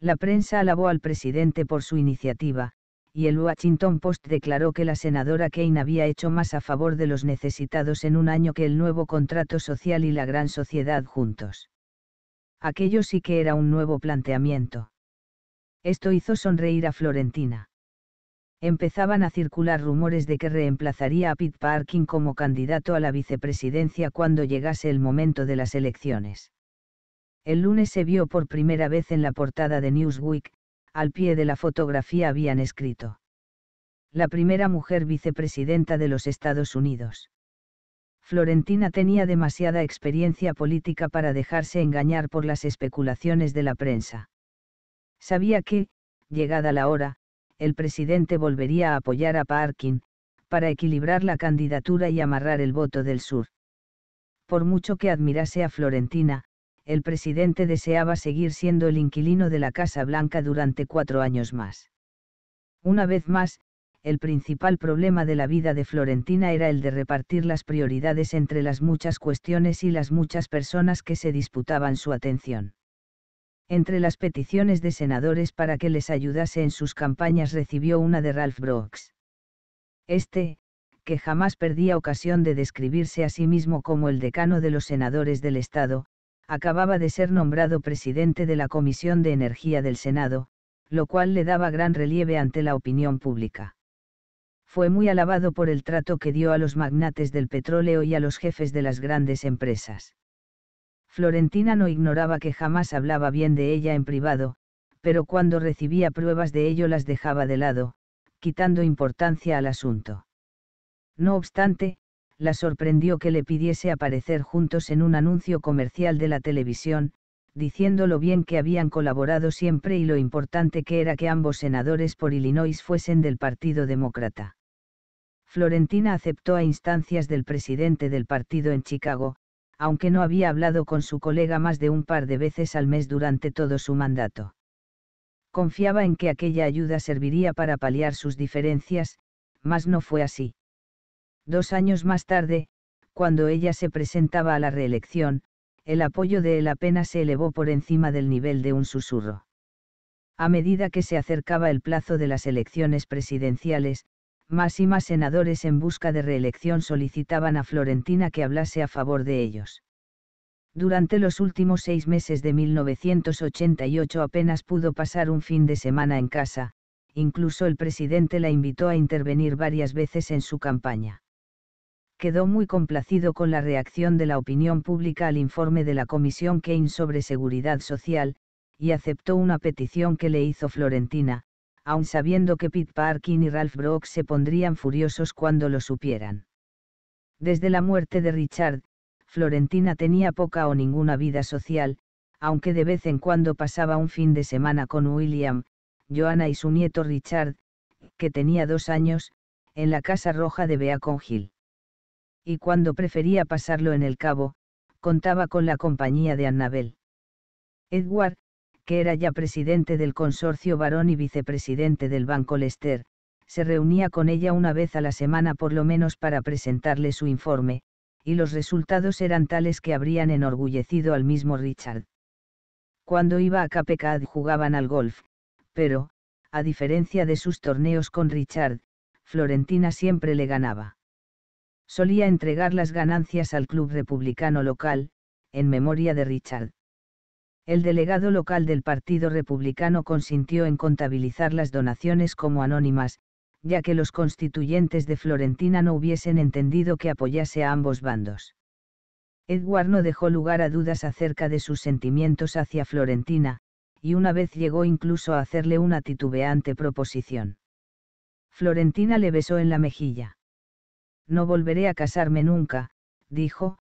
La prensa alabó al presidente por su iniciativa, y el Washington Post declaró que la senadora Kane había hecho más a favor de los necesitados en un año que el nuevo contrato social y la gran sociedad juntos. Aquello sí que era un nuevo planteamiento. Esto hizo sonreír a Florentina. Empezaban a circular rumores de que reemplazaría a Pete Parkin como candidato a la vicepresidencia cuando llegase el momento de las elecciones. El lunes se vio por primera vez en la portada de Newsweek, al pie de la fotografía habían escrito. La primera mujer vicepresidenta de los Estados Unidos. Florentina tenía demasiada experiencia política para dejarse engañar por las especulaciones de la prensa. Sabía que, llegada la hora, el presidente volvería a apoyar a Parkin, para equilibrar la candidatura y amarrar el voto del sur. Por mucho que admirase a Florentina, el presidente deseaba seguir siendo el inquilino de la Casa Blanca durante cuatro años más. Una vez más, el principal problema de la vida de Florentina era el de repartir las prioridades entre las muchas cuestiones y las muchas personas que se disputaban su atención. Entre las peticiones de senadores para que les ayudase en sus campañas recibió una de Ralph Brooks. Este, que jamás perdía ocasión de describirse a sí mismo como el decano de los senadores del Estado, acababa de ser nombrado presidente de la Comisión de Energía del Senado, lo cual le daba gran relieve ante la opinión pública. Fue muy alabado por el trato que dio a los magnates del petróleo y a los jefes de las grandes empresas. Florentina no ignoraba que jamás hablaba bien de ella en privado, pero cuando recibía pruebas de ello las dejaba de lado, quitando importancia al asunto. No obstante, la sorprendió que le pidiese aparecer juntos en un anuncio comercial de la televisión, diciendo lo bien que habían colaborado siempre y lo importante que era que ambos senadores por Illinois fuesen del Partido Demócrata. Florentina aceptó a instancias del presidente del partido en Chicago, aunque no había hablado con su colega más de un par de veces al mes durante todo su mandato. Confiaba en que aquella ayuda serviría para paliar sus diferencias, mas no fue así. Dos años más tarde, cuando ella se presentaba a la reelección, el apoyo de él apenas se elevó por encima del nivel de un susurro. A medida que se acercaba el plazo de las elecciones presidenciales, más y más senadores en busca de reelección solicitaban a Florentina que hablase a favor de ellos. Durante los últimos seis meses de 1988 apenas pudo pasar un fin de semana en casa, incluso el presidente la invitó a intervenir varias veces en su campaña quedó muy complacido con la reacción de la opinión pública al informe de la Comisión Keynes sobre seguridad social, y aceptó una petición que le hizo Florentina, aun sabiendo que Pete Parkin y Ralph Brock se pondrían furiosos cuando lo supieran. Desde la muerte de Richard, Florentina tenía poca o ninguna vida social, aunque de vez en cuando pasaba un fin de semana con William, Joanna y su nieto Richard, que tenía dos años, en la Casa Roja de Beacon Hill y cuando prefería pasarlo en el cabo, contaba con la compañía de Annabel. Edward, que era ya presidente del consorcio varón y vicepresidente del Banco Lester, se reunía con ella una vez a la semana por lo menos para presentarle su informe, y los resultados eran tales que habrían enorgullecido al mismo Richard. Cuando iba a Capecad jugaban al golf, pero, a diferencia de sus torneos con Richard, Florentina siempre le ganaba solía entregar las ganancias al club republicano local, en memoria de Richard. El delegado local del Partido Republicano consintió en contabilizar las donaciones como anónimas, ya que los constituyentes de Florentina no hubiesen entendido que apoyase a ambos bandos. Edward no dejó lugar a dudas acerca de sus sentimientos hacia Florentina, y una vez llegó incluso a hacerle una titubeante proposición. Florentina le besó en la mejilla. No volveré a casarme nunca, dijo,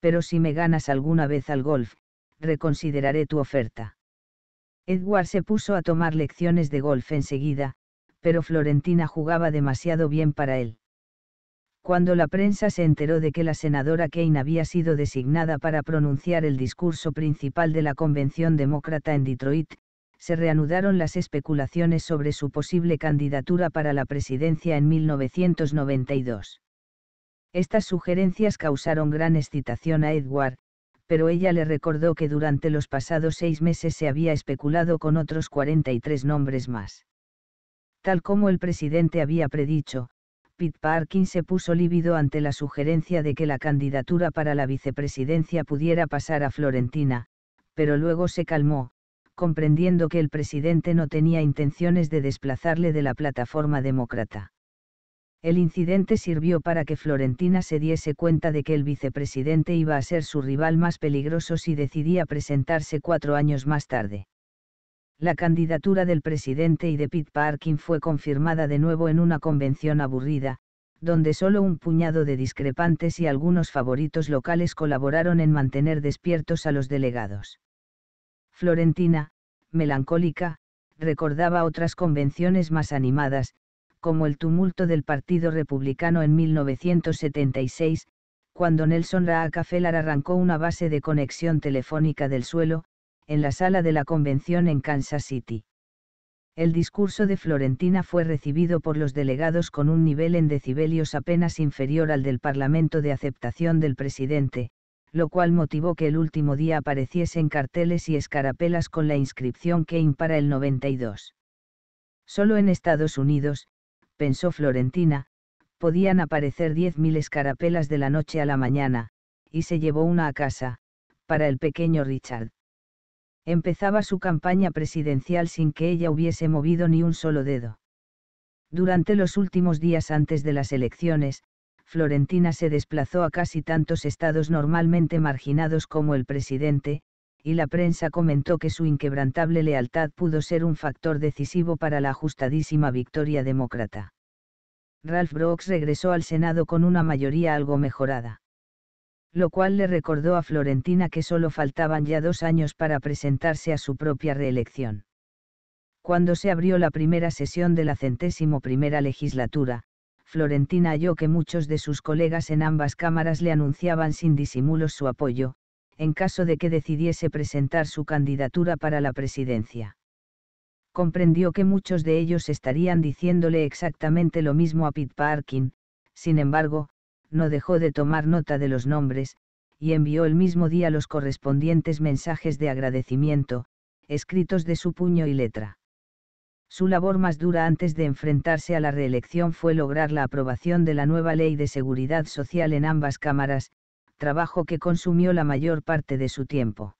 pero si me ganas alguna vez al golf, reconsideraré tu oferta. Edward se puso a tomar lecciones de golf enseguida, pero Florentina jugaba demasiado bien para él. Cuando la prensa se enteró de que la senadora Kane había sido designada para pronunciar el discurso principal de la Convención Demócrata en Detroit, se reanudaron las especulaciones sobre su posible candidatura para la presidencia en 1992. Estas sugerencias causaron gran excitación a Edward, pero ella le recordó que durante los pasados seis meses se había especulado con otros 43 nombres más. Tal como el presidente había predicho, Pete Parkin se puso lívido ante la sugerencia de que la candidatura para la vicepresidencia pudiera pasar a Florentina, pero luego se calmó, comprendiendo que el presidente no tenía intenciones de desplazarle de la plataforma demócrata. El incidente sirvió para que Florentina se diese cuenta de que el vicepresidente iba a ser su rival más peligroso si decidía presentarse cuatro años más tarde. La candidatura del presidente y de Pete Parkin fue confirmada de nuevo en una convención aburrida, donde solo un puñado de discrepantes y algunos favoritos locales colaboraron en mantener despiertos a los delegados. Florentina, melancólica, recordaba otras convenciones más animadas, como el tumulto del Partido Republicano en 1976, cuando Nelson Feller arrancó una base de conexión telefónica del suelo, en la sala de la convención en Kansas City. El discurso de Florentina fue recibido por los delegados con un nivel en decibelios apenas inferior al del Parlamento de aceptación del presidente, lo cual motivó que el último día apareciesen carteles y escarapelas con la inscripción Kane para el 92. Solo en Estados Unidos, pensó Florentina, podían aparecer diez mil escarapelas de la noche a la mañana, y se llevó una a casa, para el pequeño Richard. Empezaba su campaña presidencial sin que ella hubiese movido ni un solo dedo. Durante los últimos días antes de las elecciones, Florentina se desplazó a casi tantos estados normalmente marginados como el presidente, y la prensa comentó que su inquebrantable lealtad pudo ser un factor decisivo para la ajustadísima victoria demócrata. Ralph Brooks regresó al Senado con una mayoría algo mejorada. Lo cual le recordó a Florentina que solo faltaban ya dos años para presentarse a su propia reelección. Cuando se abrió la primera sesión de la centésimo primera legislatura, Florentina halló que muchos de sus colegas en ambas cámaras le anunciaban sin disimulos su apoyo, en caso de que decidiese presentar su candidatura para la presidencia. Comprendió que muchos de ellos estarían diciéndole exactamente lo mismo a Pete Parkin, sin embargo, no dejó de tomar nota de los nombres, y envió el mismo día los correspondientes mensajes de agradecimiento, escritos de su puño y letra. Su labor más dura antes de enfrentarse a la reelección fue lograr la aprobación de la nueva ley de seguridad social en ambas cámaras, trabajo que consumió la mayor parte de su tiempo.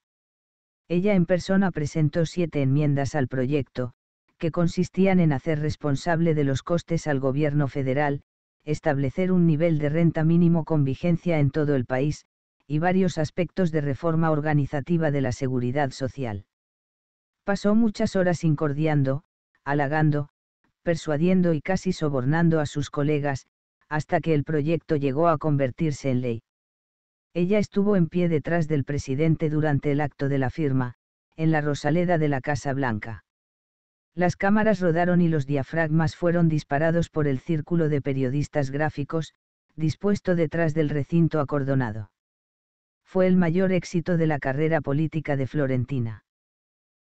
Ella en persona presentó siete enmiendas al proyecto, que consistían en hacer responsable de los costes al gobierno federal, establecer un nivel de renta mínimo con vigencia en todo el país, y varios aspectos de reforma organizativa de la seguridad social. Pasó muchas horas incordiando, halagando, persuadiendo y casi sobornando a sus colegas, hasta que el proyecto llegó a convertirse en ley. Ella estuvo en pie detrás del presidente durante el acto de la firma, en la Rosaleda de la Casa Blanca. Las cámaras rodaron y los diafragmas fueron disparados por el círculo de periodistas gráficos, dispuesto detrás del recinto acordonado. Fue el mayor éxito de la carrera política de Florentina.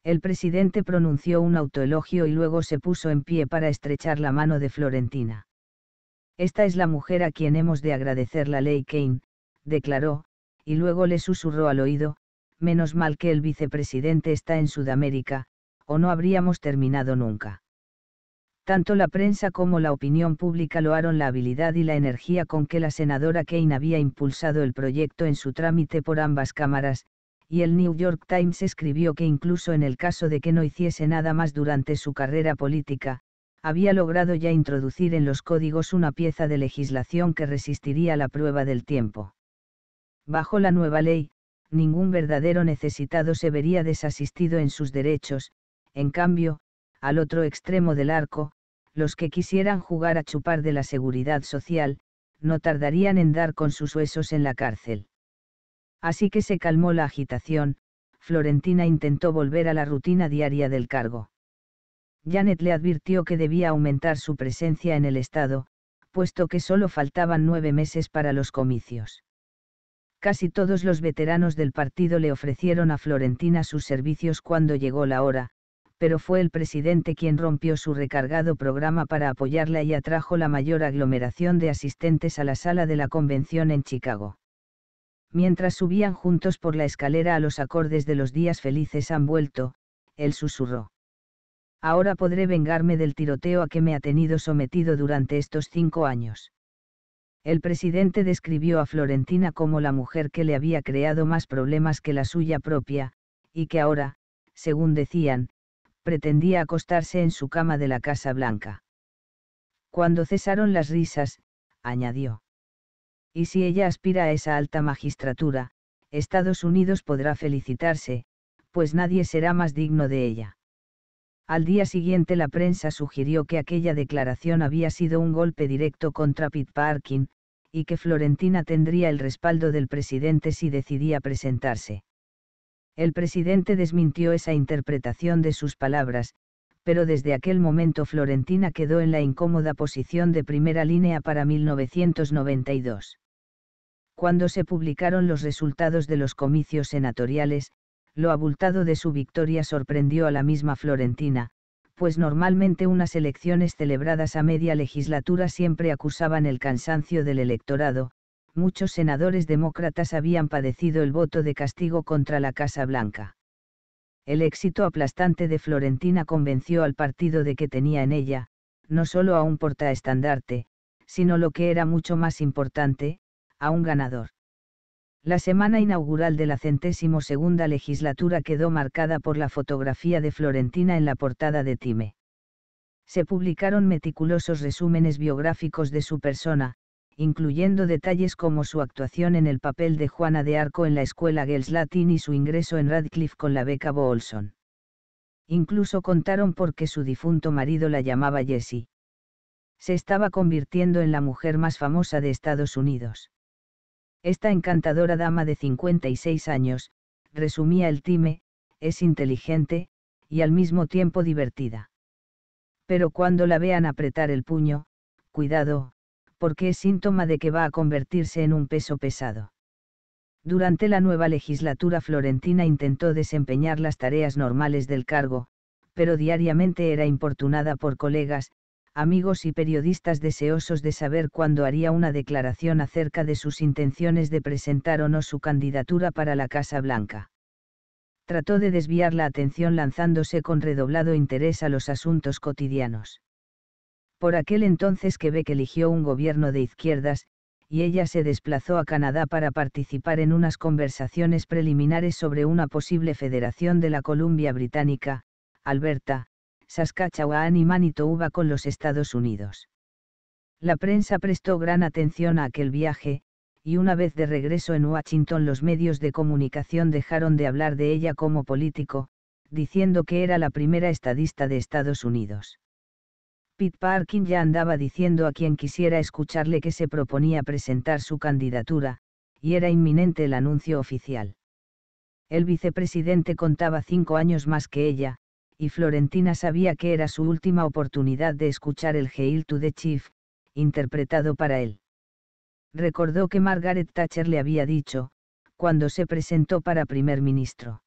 El presidente pronunció un autoelogio y luego se puso en pie para estrechar la mano de Florentina. Esta es la mujer a quien hemos de agradecer la ley Kane, declaró, y luego le susurró al oído, menos mal que el vicepresidente está en Sudamérica, o no habríamos terminado nunca. Tanto la prensa como la opinión pública loaron la habilidad y la energía con que la senadora Kane había impulsado el proyecto en su trámite por ambas cámaras, y el New York Times escribió que incluso en el caso de que no hiciese nada más durante su carrera política, había logrado ya introducir en los códigos una pieza de legislación que resistiría la prueba del tiempo. Bajo la nueva ley, ningún verdadero necesitado se vería desasistido en sus derechos, en cambio, al otro extremo del arco, los que quisieran jugar a chupar de la seguridad social, no tardarían en dar con sus huesos en la cárcel. Así que se calmó la agitación, Florentina intentó volver a la rutina diaria del cargo. Janet le advirtió que debía aumentar su presencia en el Estado, puesto que solo faltaban nueve meses para los comicios. Casi todos los veteranos del partido le ofrecieron a Florentina sus servicios cuando llegó la hora, pero fue el presidente quien rompió su recargado programa para apoyarla y atrajo la mayor aglomeración de asistentes a la sala de la convención en Chicago. Mientras subían juntos por la escalera a los acordes de los días felices han vuelto, él susurró. Ahora podré vengarme del tiroteo a que me ha tenido sometido durante estos cinco años el presidente describió a Florentina como la mujer que le había creado más problemas que la suya propia, y que ahora, según decían, pretendía acostarse en su cama de la Casa Blanca. Cuando cesaron las risas, añadió. Y si ella aspira a esa alta magistratura, Estados Unidos podrá felicitarse, pues nadie será más digno de ella. Al día siguiente la prensa sugirió que aquella declaración había sido un golpe directo contra Pete Parkin, y que Florentina tendría el respaldo del presidente si decidía presentarse. El presidente desmintió esa interpretación de sus palabras, pero desde aquel momento Florentina quedó en la incómoda posición de primera línea para 1992. Cuando se publicaron los resultados de los comicios senatoriales, lo abultado de su victoria sorprendió a la misma Florentina, pues normalmente unas elecciones celebradas a media legislatura siempre acusaban el cansancio del electorado, muchos senadores demócratas habían padecido el voto de castigo contra la Casa Blanca. El éxito aplastante de Florentina convenció al partido de que tenía en ella, no solo a un portaestandarte, sino lo que era mucho más importante, a un ganador. La semana inaugural de la centésimo segunda legislatura quedó marcada por la fotografía de Florentina en la portada de Time. Se publicaron meticulosos resúmenes biográficos de su persona, incluyendo detalles como su actuación en el papel de Juana de Arco en la escuela Girls Latin y su ingreso en Radcliffe con la beca Bolson. Incluso contaron por qué su difunto marido la llamaba Jessie. Se estaba convirtiendo en la mujer más famosa de Estados Unidos esta encantadora dama de 56 años, resumía el time, es inteligente, y al mismo tiempo divertida. Pero cuando la vean apretar el puño, cuidado, porque es síntoma de que va a convertirse en un peso pesado. Durante la nueva legislatura florentina intentó desempeñar las tareas normales del cargo, pero diariamente era importunada por colegas, amigos y periodistas deseosos de saber cuándo haría una declaración acerca de sus intenciones de presentar o no su candidatura para la Casa Blanca. Trató de desviar la atención lanzándose con redoblado interés a los asuntos cotidianos. Por aquel entonces Quebec eligió un gobierno de izquierdas, y ella se desplazó a Canadá para participar en unas conversaciones preliminares sobre una posible federación de la Columbia Británica, Alberta, Saskatchewan y Manitoba con los Estados Unidos. La prensa prestó gran atención a aquel viaje, y una vez de regreso en Washington los medios de comunicación dejaron de hablar de ella como político, diciendo que era la primera estadista de Estados Unidos. Pete Parkin ya andaba diciendo a quien quisiera escucharle que se proponía presentar su candidatura, y era inminente el anuncio oficial. El vicepresidente contaba cinco años más que ella, y Florentina sabía que era su última oportunidad de escuchar el Hail to the Chief, interpretado para él. Recordó que Margaret Thatcher le había dicho, cuando se presentó para primer ministro.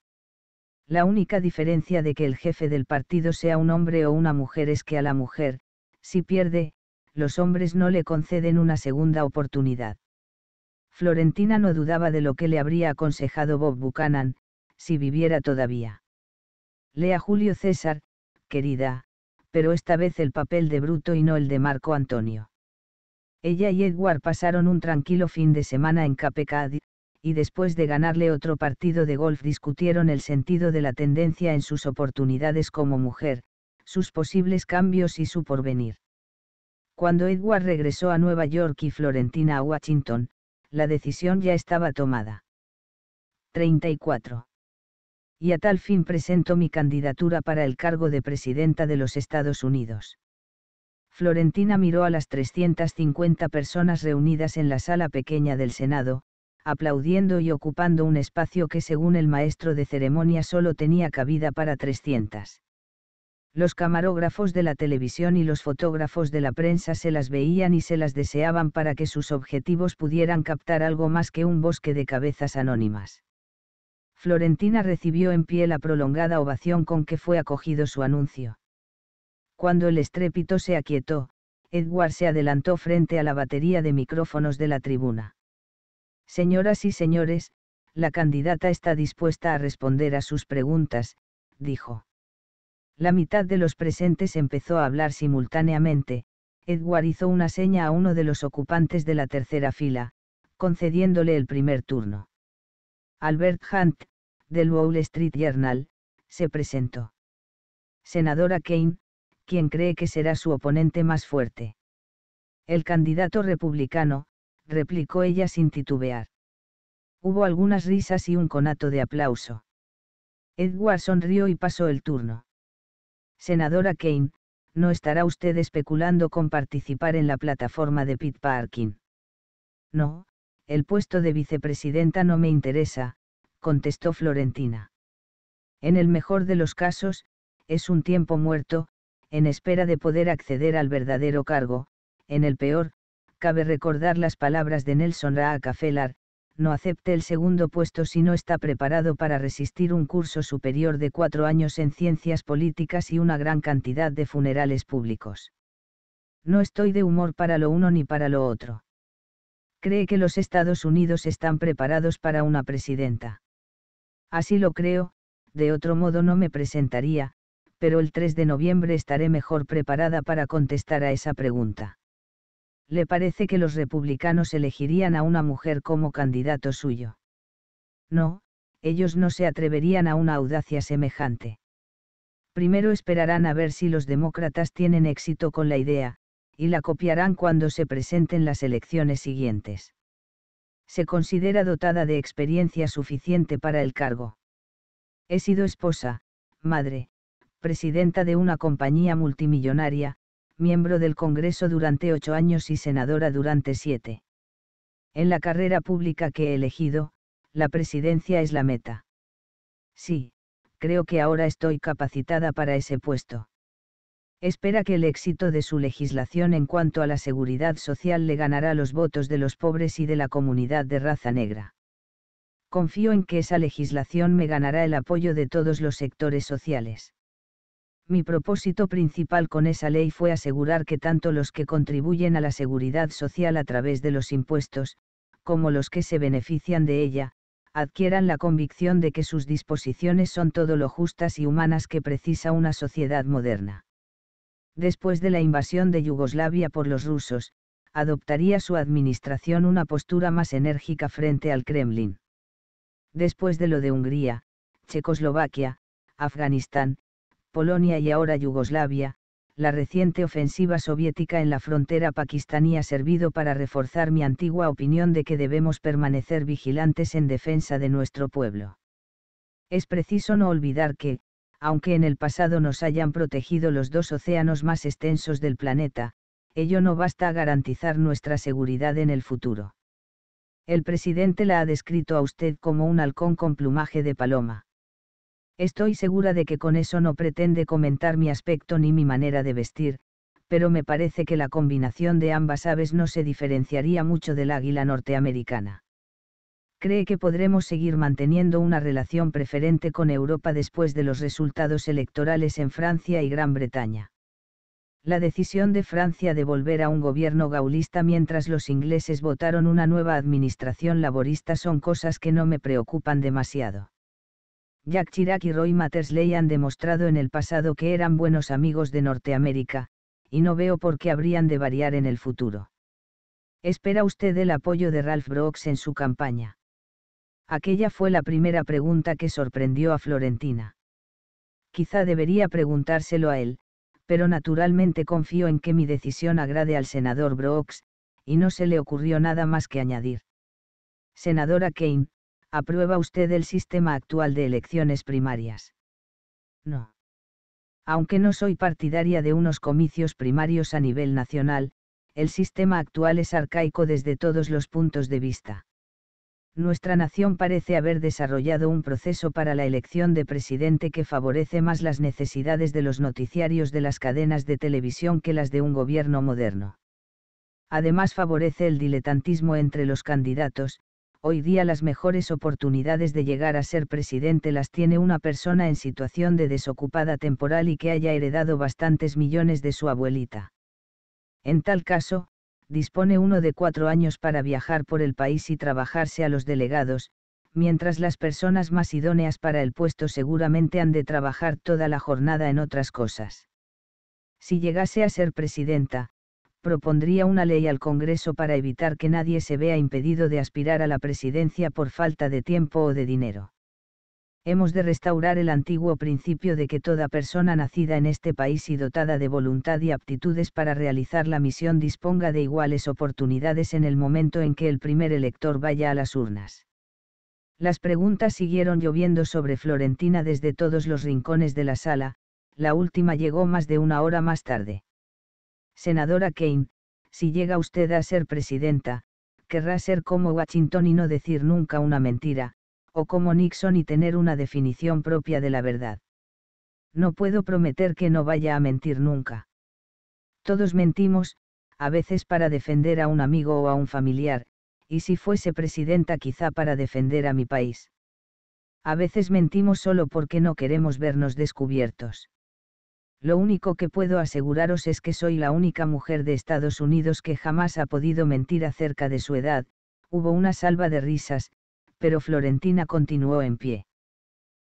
La única diferencia de que el jefe del partido sea un hombre o una mujer es que a la mujer, si pierde, los hombres no le conceden una segunda oportunidad. Florentina no dudaba de lo que le habría aconsejado Bob Buchanan, si viviera todavía. Lea Julio César, querida, pero esta vez el papel de Bruto y no el de Marco Antonio. Ella y Edward pasaron un tranquilo fin de semana en Cod y después de ganarle otro partido de golf discutieron el sentido de la tendencia en sus oportunidades como mujer, sus posibles cambios y su porvenir. Cuando Edward regresó a Nueva York y Florentina a Washington, la decisión ya estaba tomada. 34 y a tal fin presento mi candidatura para el cargo de presidenta de los Estados Unidos. Florentina miró a las 350 personas reunidas en la sala pequeña del Senado, aplaudiendo y ocupando un espacio que según el maestro de ceremonia solo tenía cabida para 300. Los camarógrafos de la televisión y los fotógrafos de la prensa se las veían y se las deseaban para que sus objetivos pudieran captar algo más que un bosque de cabezas anónimas. Florentina recibió en pie la prolongada ovación con que fue acogido su anuncio. Cuando el estrépito se aquietó, Edward se adelantó frente a la batería de micrófonos de la tribuna. Señoras y señores, la candidata está dispuesta a responder a sus preguntas, dijo. La mitad de los presentes empezó a hablar simultáneamente, Edward hizo una seña a uno de los ocupantes de la tercera fila, concediéndole el primer turno. Albert Hunt, del Wall Street Journal, se presentó. Senadora Kane, quien cree que será su oponente más fuerte. El candidato republicano, replicó ella sin titubear. Hubo algunas risas y un conato de aplauso. Edward sonrió y pasó el turno. Senadora Kane, no estará usted especulando con participar en la plataforma de Pete Parkin. No, el puesto de vicepresidenta no me interesa, contestó Florentina. En el mejor de los casos, es un tiempo muerto, en espera de poder acceder al verdadero cargo, en el peor, cabe recordar las palabras de Nelson Raakafelar, no acepte el segundo puesto si no está preparado para resistir un curso superior de cuatro años en ciencias políticas y una gran cantidad de funerales públicos. No estoy de humor para lo uno ni para lo otro cree que los Estados Unidos están preparados para una presidenta. Así lo creo, de otro modo no me presentaría, pero el 3 de noviembre estaré mejor preparada para contestar a esa pregunta. Le parece que los republicanos elegirían a una mujer como candidato suyo. No, ellos no se atreverían a una audacia semejante. Primero esperarán a ver si los demócratas tienen éxito con la idea, y la copiarán cuando se presenten las elecciones siguientes. Se considera dotada de experiencia suficiente para el cargo. He sido esposa, madre, presidenta de una compañía multimillonaria, miembro del Congreso durante ocho años y senadora durante siete. En la carrera pública que he elegido, la presidencia es la meta. Sí, creo que ahora estoy capacitada para ese puesto espera que el éxito de su legislación en cuanto a la seguridad social le ganará los votos de los pobres y de la comunidad de raza negra. Confío en que esa legislación me ganará el apoyo de todos los sectores sociales. Mi propósito principal con esa ley fue asegurar que tanto los que contribuyen a la seguridad social a través de los impuestos, como los que se benefician de ella, adquieran la convicción de que sus disposiciones son todo lo justas y humanas que precisa una sociedad moderna después de la invasión de Yugoslavia por los rusos, adoptaría su administración una postura más enérgica frente al Kremlin. Después de lo de Hungría, Checoslovaquia, Afganistán, Polonia y ahora Yugoslavia, la reciente ofensiva soviética en la frontera pakistaní ha servido para reforzar mi antigua opinión de que debemos permanecer vigilantes en defensa de nuestro pueblo. Es preciso no olvidar que, aunque en el pasado nos hayan protegido los dos océanos más extensos del planeta, ello no basta a garantizar nuestra seguridad en el futuro. El presidente la ha descrito a usted como un halcón con plumaje de paloma. Estoy segura de que con eso no pretende comentar mi aspecto ni mi manera de vestir, pero me parece que la combinación de ambas aves no se diferenciaría mucho del águila norteamericana cree que podremos seguir manteniendo una relación preferente con Europa después de los resultados electorales en Francia y Gran Bretaña. La decisión de Francia de volver a un gobierno gaulista mientras los ingleses votaron una nueva administración laborista son cosas que no me preocupan demasiado. Jack Chirac y Roy Mattersley han demostrado en el pasado que eran buenos amigos de Norteamérica, y no veo por qué habrían de variar en el futuro. Espera usted el apoyo de Ralph Brooks en su campaña. Aquella fue la primera pregunta que sorprendió a Florentina. Quizá debería preguntárselo a él, pero naturalmente confío en que mi decisión agrade al senador Brooks, y no se le ocurrió nada más que añadir. Senadora Kane, ¿aprueba usted el sistema actual de elecciones primarias? No. Aunque no soy partidaria de unos comicios primarios a nivel nacional, el sistema actual es arcaico desde todos los puntos de vista nuestra nación parece haber desarrollado un proceso para la elección de presidente que favorece más las necesidades de los noticiarios de las cadenas de televisión que las de un gobierno moderno. Además favorece el diletantismo entre los candidatos, hoy día las mejores oportunidades de llegar a ser presidente las tiene una persona en situación de desocupada temporal y que haya heredado bastantes millones de su abuelita. En tal caso, dispone uno de cuatro años para viajar por el país y trabajarse a los delegados, mientras las personas más idóneas para el puesto seguramente han de trabajar toda la jornada en otras cosas. Si llegase a ser presidenta, propondría una ley al Congreso para evitar que nadie se vea impedido de aspirar a la presidencia por falta de tiempo o de dinero hemos de restaurar el antiguo principio de que toda persona nacida en este país y dotada de voluntad y aptitudes para realizar la misión disponga de iguales oportunidades en el momento en que el primer elector vaya a las urnas. Las preguntas siguieron lloviendo sobre Florentina desde todos los rincones de la sala, la última llegó más de una hora más tarde. Senadora Kane, si llega usted a ser presidenta, querrá ser como Washington y no decir nunca una mentira, o como Nixon y tener una definición propia de la verdad. No puedo prometer que no vaya a mentir nunca. Todos mentimos, a veces para defender a un amigo o a un familiar, y si fuese presidenta quizá para defender a mi país. A veces mentimos solo porque no queremos vernos descubiertos. Lo único que puedo aseguraros es que soy la única mujer de Estados Unidos que jamás ha podido mentir acerca de su edad, hubo una salva de risas, pero Florentina continuó en pie.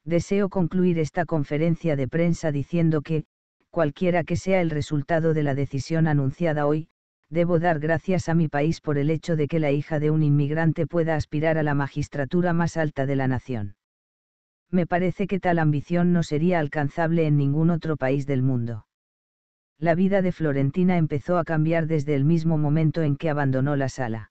Deseo concluir esta conferencia de prensa diciendo que, cualquiera que sea el resultado de la decisión anunciada hoy, debo dar gracias a mi país por el hecho de que la hija de un inmigrante pueda aspirar a la magistratura más alta de la nación. Me parece que tal ambición no sería alcanzable en ningún otro país del mundo. La vida de Florentina empezó a cambiar desde el mismo momento en que abandonó la sala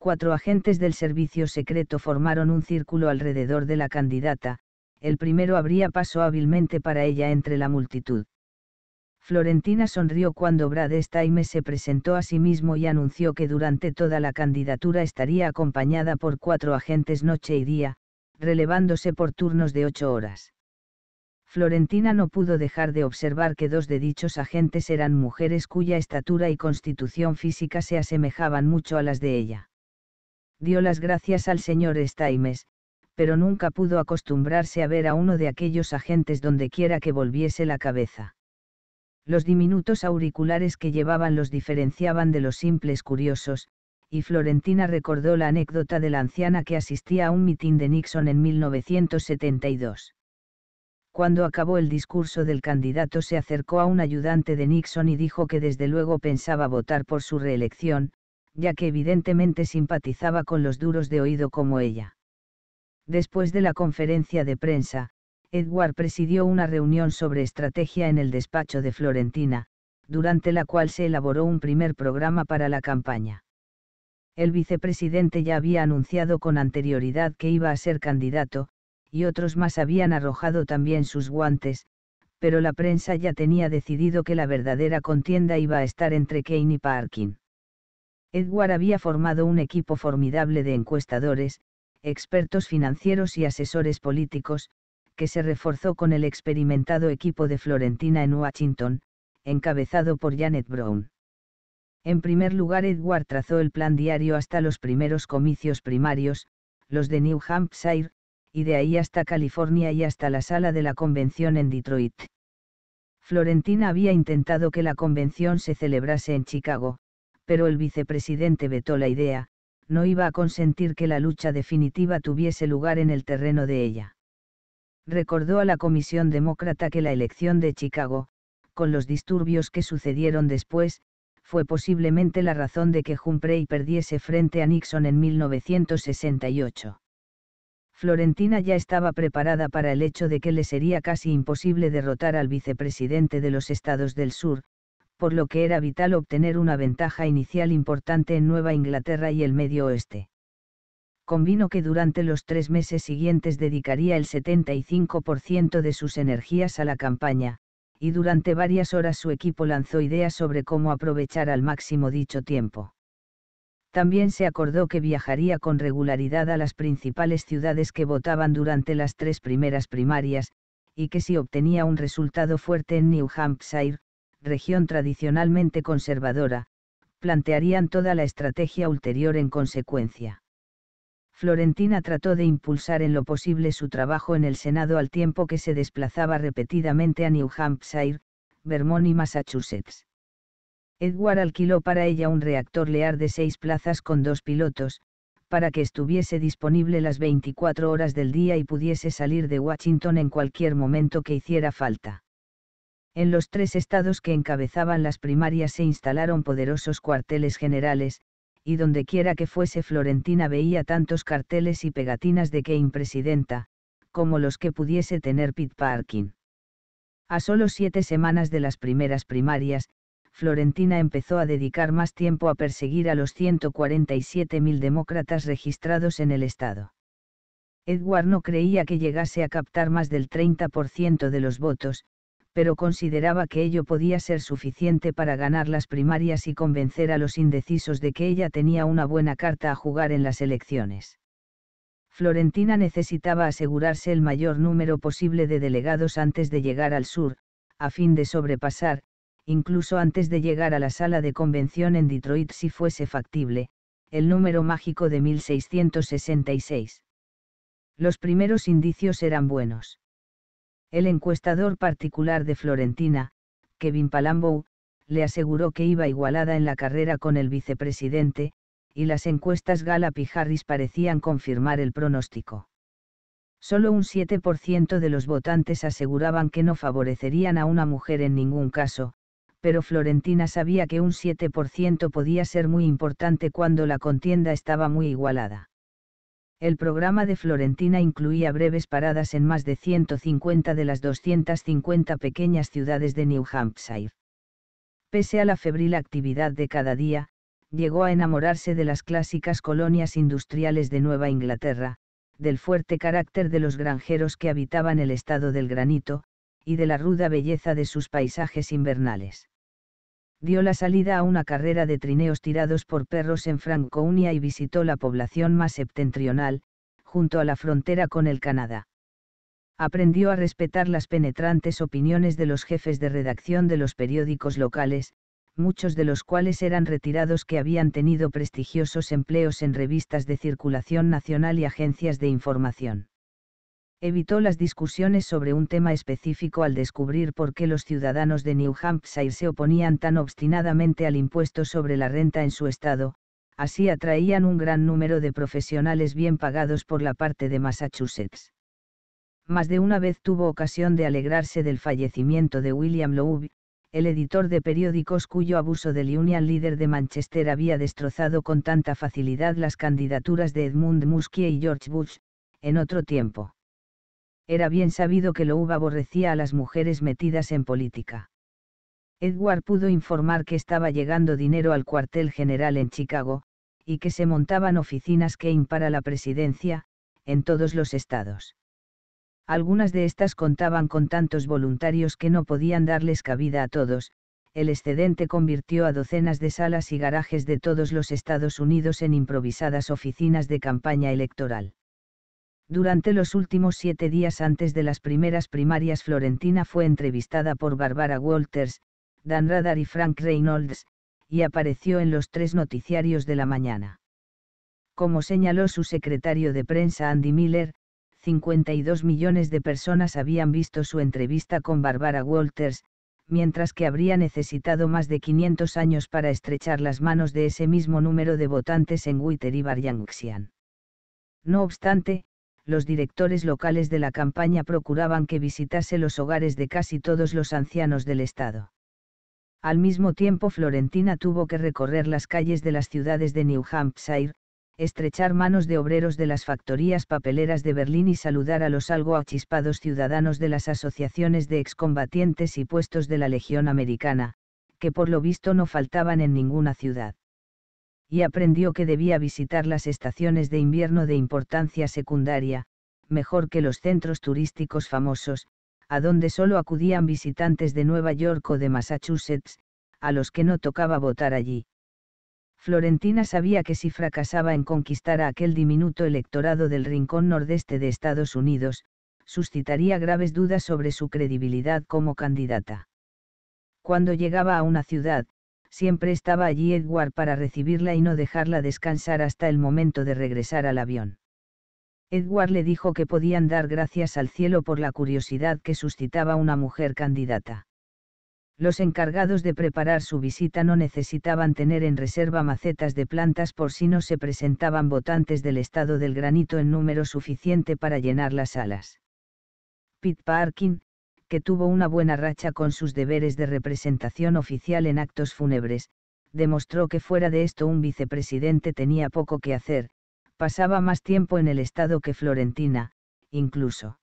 cuatro agentes del servicio secreto formaron un círculo alrededor de la candidata, el primero abría paso hábilmente para ella entre la multitud. Florentina sonrió cuando Brad Staime se presentó a sí mismo y anunció que durante toda la candidatura estaría acompañada por cuatro agentes noche y día, relevándose por turnos de ocho horas. Florentina no pudo dejar de observar que dos de dichos agentes eran mujeres cuya estatura y constitución física se asemejaban mucho a las de ella dio las gracias al señor Staimes, pero nunca pudo acostumbrarse a ver a uno de aquellos agentes donde quiera que volviese la cabeza. Los diminutos auriculares que llevaban los diferenciaban de los simples curiosos, y Florentina recordó la anécdota de la anciana que asistía a un mitin de Nixon en 1972. Cuando acabó el discurso del candidato se acercó a un ayudante de Nixon y dijo que desde luego pensaba votar por su reelección, ya que evidentemente simpatizaba con los duros de oído como ella. Después de la conferencia de prensa, Edward presidió una reunión sobre estrategia en el despacho de Florentina, durante la cual se elaboró un primer programa para la campaña. El vicepresidente ya había anunciado con anterioridad que iba a ser candidato, y otros más habían arrojado también sus guantes, pero la prensa ya tenía decidido que la verdadera contienda iba a estar entre Kane y Parkin. Edward había formado un equipo formidable de encuestadores, expertos financieros y asesores políticos, que se reforzó con el experimentado equipo de Florentina en Washington, encabezado por Janet Brown. En primer lugar, Edward trazó el plan diario hasta los primeros comicios primarios, los de New Hampshire, y de ahí hasta California y hasta la sala de la convención en Detroit. Florentina había intentado que la convención se celebrase en Chicago, pero el vicepresidente vetó la idea, no iba a consentir que la lucha definitiva tuviese lugar en el terreno de ella. Recordó a la Comisión Demócrata que la elección de Chicago, con los disturbios que sucedieron después, fue posiblemente la razón de que Humphrey perdiese frente a Nixon en 1968. Florentina ya estaba preparada para el hecho de que le sería casi imposible derrotar al vicepresidente de los estados del sur, por lo que era vital obtener una ventaja inicial importante en Nueva Inglaterra y el Medio Oeste. Convino que durante los tres meses siguientes dedicaría el 75% de sus energías a la campaña, y durante varias horas su equipo lanzó ideas sobre cómo aprovechar al máximo dicho tiempo. También se acordó que viajaría con regularidad a las principales ciudades que votaban durante las tres primeras primarias, y que si obtenía un resultado fuerte en New Hampshire, región tradicionalmente conservadora, plantearían toda la estrategia ulterior en consecuencia. Florentina trató de impulsar en lo posible su trabajo en el Senado al tiempo que se desplazaba repetidamente a New Hampshire, Vermont y Massachusetts. Edward alquiló para ella un reactor Lear de seis plazas con dos pilotos, para que estuviese disponible las 24 horas del día y pudiese salir de Washington en cualquier momento que hiciera falta. En los tres estados que encabezaban las primarias se instalaron poderosos cuarteles generales, y dondequiera que fuese Florentina veía tantos carteles y pegatinas de que impresidenta, como los que pudiese tener Pete Parkin. A solo siete semanas de las primeras primarias, Florentina empezó a dedicar más tiempo a perseguir a los 147.000 demócratas registrados en el Estado. Edward no creía que llegase a captar más del 30% de los votos, pero consideraba que ello podía ser suficiente para ganar las primarias y convencer a los indecisos de que ella tenía una buena carta a jugar en las elecciones. Florentina necesitaba asegurarse el mayor número posible de delegados antes de llegar al sur, a fin de sobrepasar, incluso antes de llegar a la sala de convención en Detroit si fuese factible, el número mágico de 1666. Los primeros indicios eran buenos. El encuestador particular de Florentina, Kevin Palambou, le aseguró que iba igualada en la carrera con el vicepresidente, y las encuestas Gallup y parecían confirmar el pronóstico. Solo un 7% de los votantes aseguraban que no favorecerían a una mujer en ningún caso, pero Florentina sabía que un 7% podía ser muy importante cuando la contienda estaba muy igualada. El programa de Florentina incluía breves paradas en más de 150 de las 250 pequeñas ciudades de New Hampshire. Pese a la febril actividad de cada día, llegó a enamorarse de las clásicas colonias industriales de Nueva Inglaterra, del fuerte carácter de los granjeros que habitaban el estado del granito, y de la ruda belleza de sus paisajes invernales dio la salida a una carrera de trineos tirados por perros en Franconia y visitó la población más septentrional, junto a la frontera con el Canadá. Aprendió a respetar las penetrantes opiniones de los jefes de redacción de los periódicos locales, muchos de los cuales eran retirados que habían tenido prestigiosos empleos en revistas de circulación nacional y agencias de información evitó las discusiones sobre un tema específico al descubrir por qué los ciudadanos de New Hampshire se oponían tan obstinadamente al impuesto sobre la renta en su estado, así atraían un gran número de profesionales bien pagados por la parte de Massachusetts. Más de una vez tuvo ocasión de alegrarse del fallecimiento de William Loeb, el editor de periódicos cuyo abuso del Union Leader de Manchester había destrozado con tanta facilidad las candidaturas de Edmund Muskie y George Bush, en otro tiempo era bien sabido que lo uba aborrecía a las mujeres metidas en política. Edward pudo informar que estaba llegando dinero al cuartel general en Chicago, y que se montaban oficinas Kane para la presidencia, en todos los estados. Algunas de estas contaban con tantos voluntarios que no podían darles cabida a todos, el excedente convirtió a docenas de salas y garajes de todos los Estados Unidos en improvisadas oficinas de campaña electoral. Durante los últimos siete días antes de las primeras primarias, Florentina fue entrevistada por Barbara Walters, Dan Radar y Frank Reynolds, y apareció en los tres noticiarios de la mañana. Como señaló su secretario de prensa Andy Miller, 52 millones de personas habían visto su entrevista con Barbara Walters, mientras que habría necesitado más de 500 años para estrechar las manos de ese mismo número de votantes en Witter y Barjangxian. No obstante, los directores locales de la campaña procuraban que visitase los hogares de casi todos los ancianos del Estado. Al mismo tiempo Florentina tuvo que recorrer las calles de las ciudades de New Hampshire, estrechar manos de obreros de las factorías papeleras de Berlín y saludar a los algo achispados ciudadanos de las asociaciones de excombatientes y puestos de la Legión Americana, que por lo visto no faltaban en ninguna ciudad y aprendió que debía visitar las estaciones de invierno de importancia secundaria, mejor que los centros turísticos famosos, a donde solo acudían visitantes de Nueva York o de Massachusetts, a los que no tocaba votar allí. Florentina sabía que si fracasaba en conquistar a aquel diminuto electorado del rincón nordeste de Estados Unidos, suscitaría graves dudas sobre su credibilidad como candidata. Cuando llegaba a una ciudad, Siempre estaba allí Edward para recibirla y no dejarla descansar hasta el momento de regresar al avión. Edward le dijo que podían dar gracias al cielo por la curiosidad que suscitaba una mujer candidata. Los encargados de preparar su visita no necesitaban tener en reserva macetas de plantas por si no se presentaban votantes del estado del granito en número suficiente para llenar las alas. Pit Parkin, que tuvo una buena racha con sus deberes de representación oficial en actos fúnebres, demostró que fuera de esto un vicepresidente tenía poco que hacer, pasaba más tiempo en el Estado que Florentina, incluso.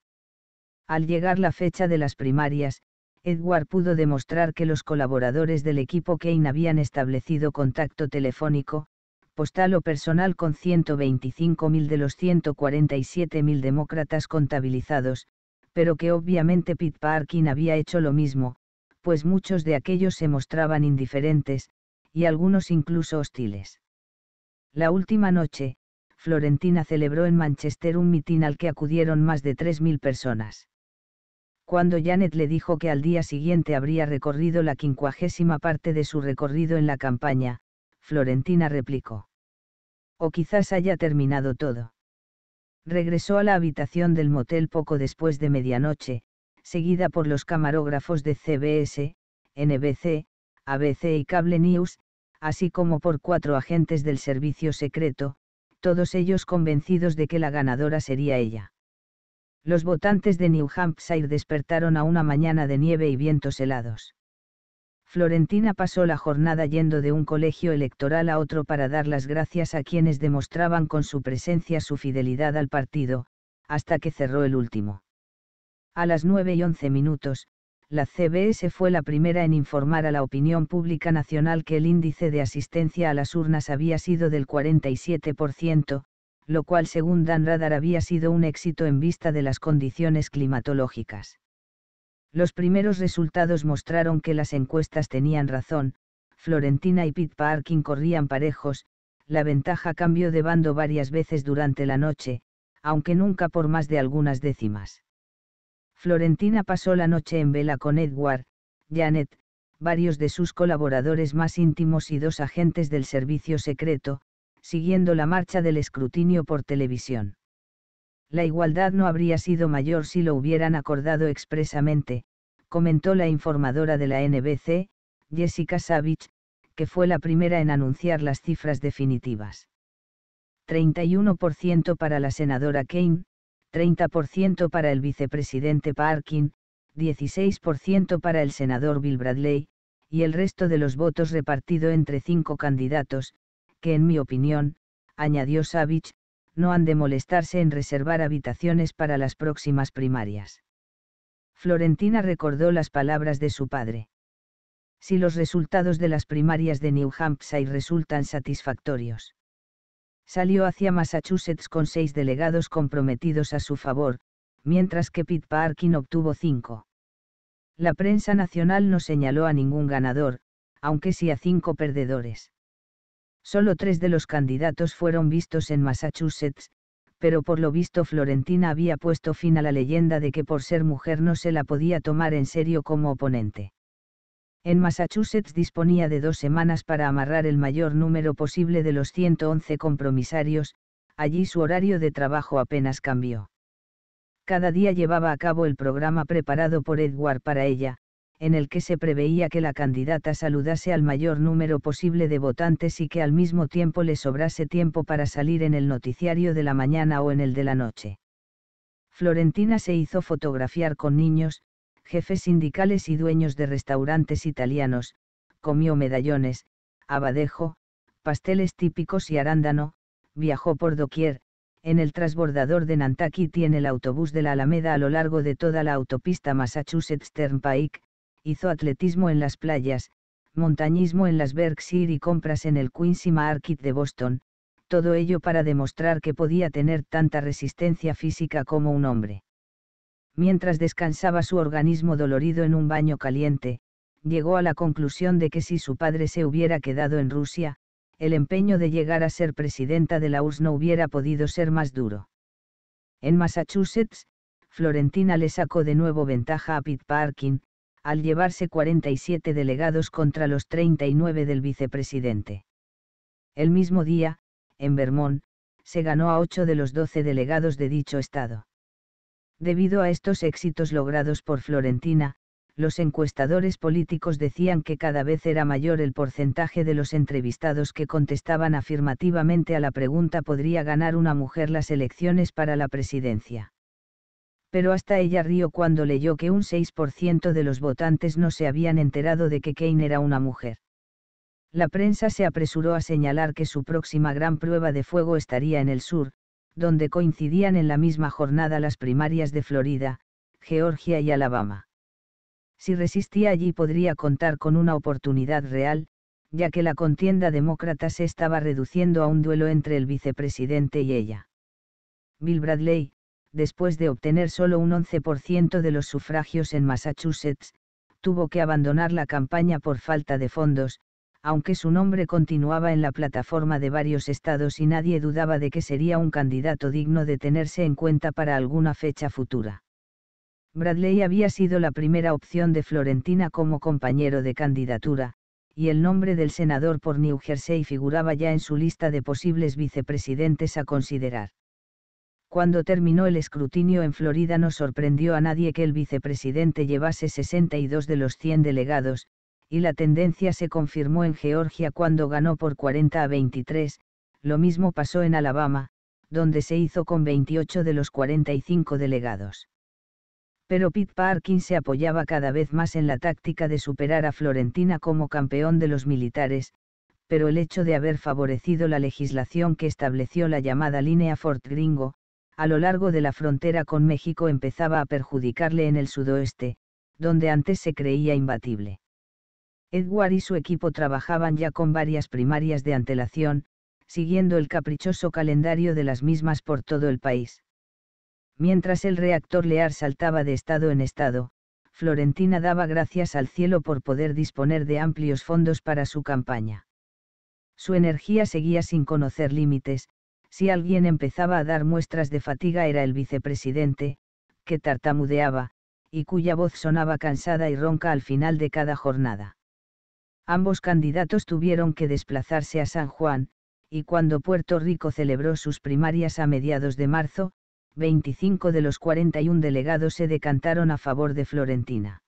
Al llegar la fecha de las primarias, Edward pudo demostrar que los colaboradores del equipo Kane habían establecido contacto telefónico, postal o personal con 125.000 de los 147.000 demócratas contabilizados, pero que obviamente Pete Parkin había hecho lo mismo, pues muchos de aquellos se mostraban indiferentes, y algunos incluso hostiles. La última noche, Florentina celebró en Manchester un mitin al que acudieron más de 3.000 personas. Cuando Janet le dijo que al día siguiente habría recorrido la quincuagésima parte de su recorrido en la campaña, Florentina replicó. O quizás haya terminado todo. Regresó a la habitación del motel poco después de medianoche, seguida por los camarógrafos de CBS, NBC, ABC y Cable News, así como por cuatro agentes del servicio secreto, todos ellos convencidos de que la ganadora sería ella. Los votantes de New Hampshire despertaron a una mañana de nieve y vientos helados. Florentina pasó la jornada yendo de un colegio electoral a otro para dar las gracias a quienes demostraban con su presencia su fidelidad al partido, hasta que cerró el último. A las 9 y 11 minutos, la CBS fue la primera en informar a la opinión pública nacional que el índice de asistencia a las urnas había sido del 47%, lo cual según Dan Radar había sido un éxito en vista de las condiciones climatológicas. Los primeros resultados mostraron que las encuestas tenían razón, Florentina y Pete Parkin corrían parejos, la ventaja cambió de bando varias veces durante la noche, aunque nunca por más de algunas décimas. Florentina pasó la noche en vela con Edward, Janet, varios de sus colaboradores más íntimos y dos agentes del servicio secreto, siguiendo la marcha del escrutinio por televisión. La igualdad no habría sido mayor si lo hubieran acordado expresamente, comentó la informadora de la NBC, Jessica Savage, que fue la primera en anunciar las cifras definitivas. 31% para la senadora Kane, 30% para el vicepresidente Parkin, 16% para el senador Bill Bradley, y el resto de los votos repartido entre cinco candidatos, que en mi opinión, añadió Savage, no han de molestarse en reservar habitaciones para las próximas primarias. Florentina recordó las palabras de su padre. Si los resultados de las primarias de New Hampshire resultan satisfactorios. Salió hacia Massachusetts con seis delegados comprometidos a su favor, mientras que Pete Parkin obtuvo cinco. La prensa nacional no señaló a ningún ganador, aunque sí a cinco perdedores. Solo tres de los candidatos fueron vistos en Massachusetts, pero por lo visto Florentina había puesto fin a la leyenda de que por ser mujer no se la podía tomar en serio como oponente. En Massachusetts disponía de dos semanas para amarrar el mayor número posible de los 111 compromisarios, allí su horario de trabajo apenas cambió. Cada día llevaba a cabo el programa preparado por Edward para ella, en el que se preveía que la candidata saludase al mayor número posible de votantes y que al mismo tiempo le sobrase tiempo para salir en el noticiario de la mañana o en el de la noche. Florentina se hizo fotografiar con niños, jefes sindicales y dueños de restaurantes italianos, comió medallones, abadejo, pasteles típicos y arándano, viajó por doquier, en el transbordador de Nantucket tiene en el autobús de la Alameda a lo largo de toda la autopista Massachusetts Turnpike, hizo atletismo en las playas, montañismo en las Berkshire y compras en el Quincy Market de Boston, todo ello para demostrar que podía tener tanta resistencia física como un hombre. Mientras descansaba su organismo dolorido en un baño caliente, llegó a la conclusión de que si su padre se hubiera quedado en Rusia, el empeño de llegar a ser presidenta de la URSS no hubiera podido ser más duro. En Massachusetts, Florentina le sacó de nuevo ventaja a Pete Parkin, al llevarse 47 delegados contra los 39 del vicepresidente. El mismo día, en Vermont, se ganó a 8 de los 12 delegados de dicho estado. Debido a estos éxitos logrados por Florentina, los encuestadores políticos decían que cada vez era mayor el porcentaje de los entrevistados que contestaban afirmativamente a la pregunta ¿podría ganar una mujer las elecciones para la presidencia? pero hasta ella rió cuando leyó que un 6% de los votantes no se habían enterado de que Kane era una mujer. La prensa se apresuró a señalar que su próxima gran prueba de fuego estaría en el sur, donde coincidían en la misma jornada las primarias de Florida, Georgia y Alabama. Si resistía allí podría contar con una oportunidad real, ya que la contienda demócrata se estaba reduciendo a un duelo entre el vicepresidente y ella. Bill Bradley, después de obtener solo un 11% de los sufragios en Massachusetts, tuvo que abandonar la campaña por falta de fondos, aunque su nombre continuaba en la plataforma de varios estados y nadie dudaba de que sería un candidato digno de tenerse en cuenta para alguna fecha futura. Bradley había sido la primera opción de Florentina como compañero de candidatura, y el nombre del senador por New Jersey figuraba ya en su lista de posibles vicepresidentes a considerar. Cuando terminó el escrutinio en Florida no sorprendió a nadie que el vicepresidente llevase 62 de los 100 delegados, y la tendencia se confirmó en Georgia cuando ganó por 40 a 23, lo mismo pasó en Alabama, donde se hizo con 28 de los 45 delegados. Pero Pete Parkin se apoyaba cada vez más en la táctica de superar a Florentina como campeón de los militares, pero el hecho de haber favorecido la legislación que estableció la llamada línea Fort Gringo, a lo largo de la frontera con México empezaba a perjudicarle en el sudoeste, donde antes se creía imbatible. Edward y su equipo trabajaban ya con varias primarias de antelación, siguiendo el caprichoso calendario de las mismas por todo el país. Mientras el reactor Lear saltaba de estado en estado, Florentina daba gracias al cielo por poder disponer de amplios fondos para su campaña. Su energía seguía sin conocer límites, si alguien empezaba a dar muestras de fatiga era el vicepresidente, que tartamudeaba, y cuya voz sonaba cansada y ronca al final de cada jornada. Ambos candidatos tuvieron que desplazarse a San Juan, y cuando Puerto Rico celebró sus primarias a mediados de marzo, 25 de los 41 delegados se decantaron a favor de Florentina.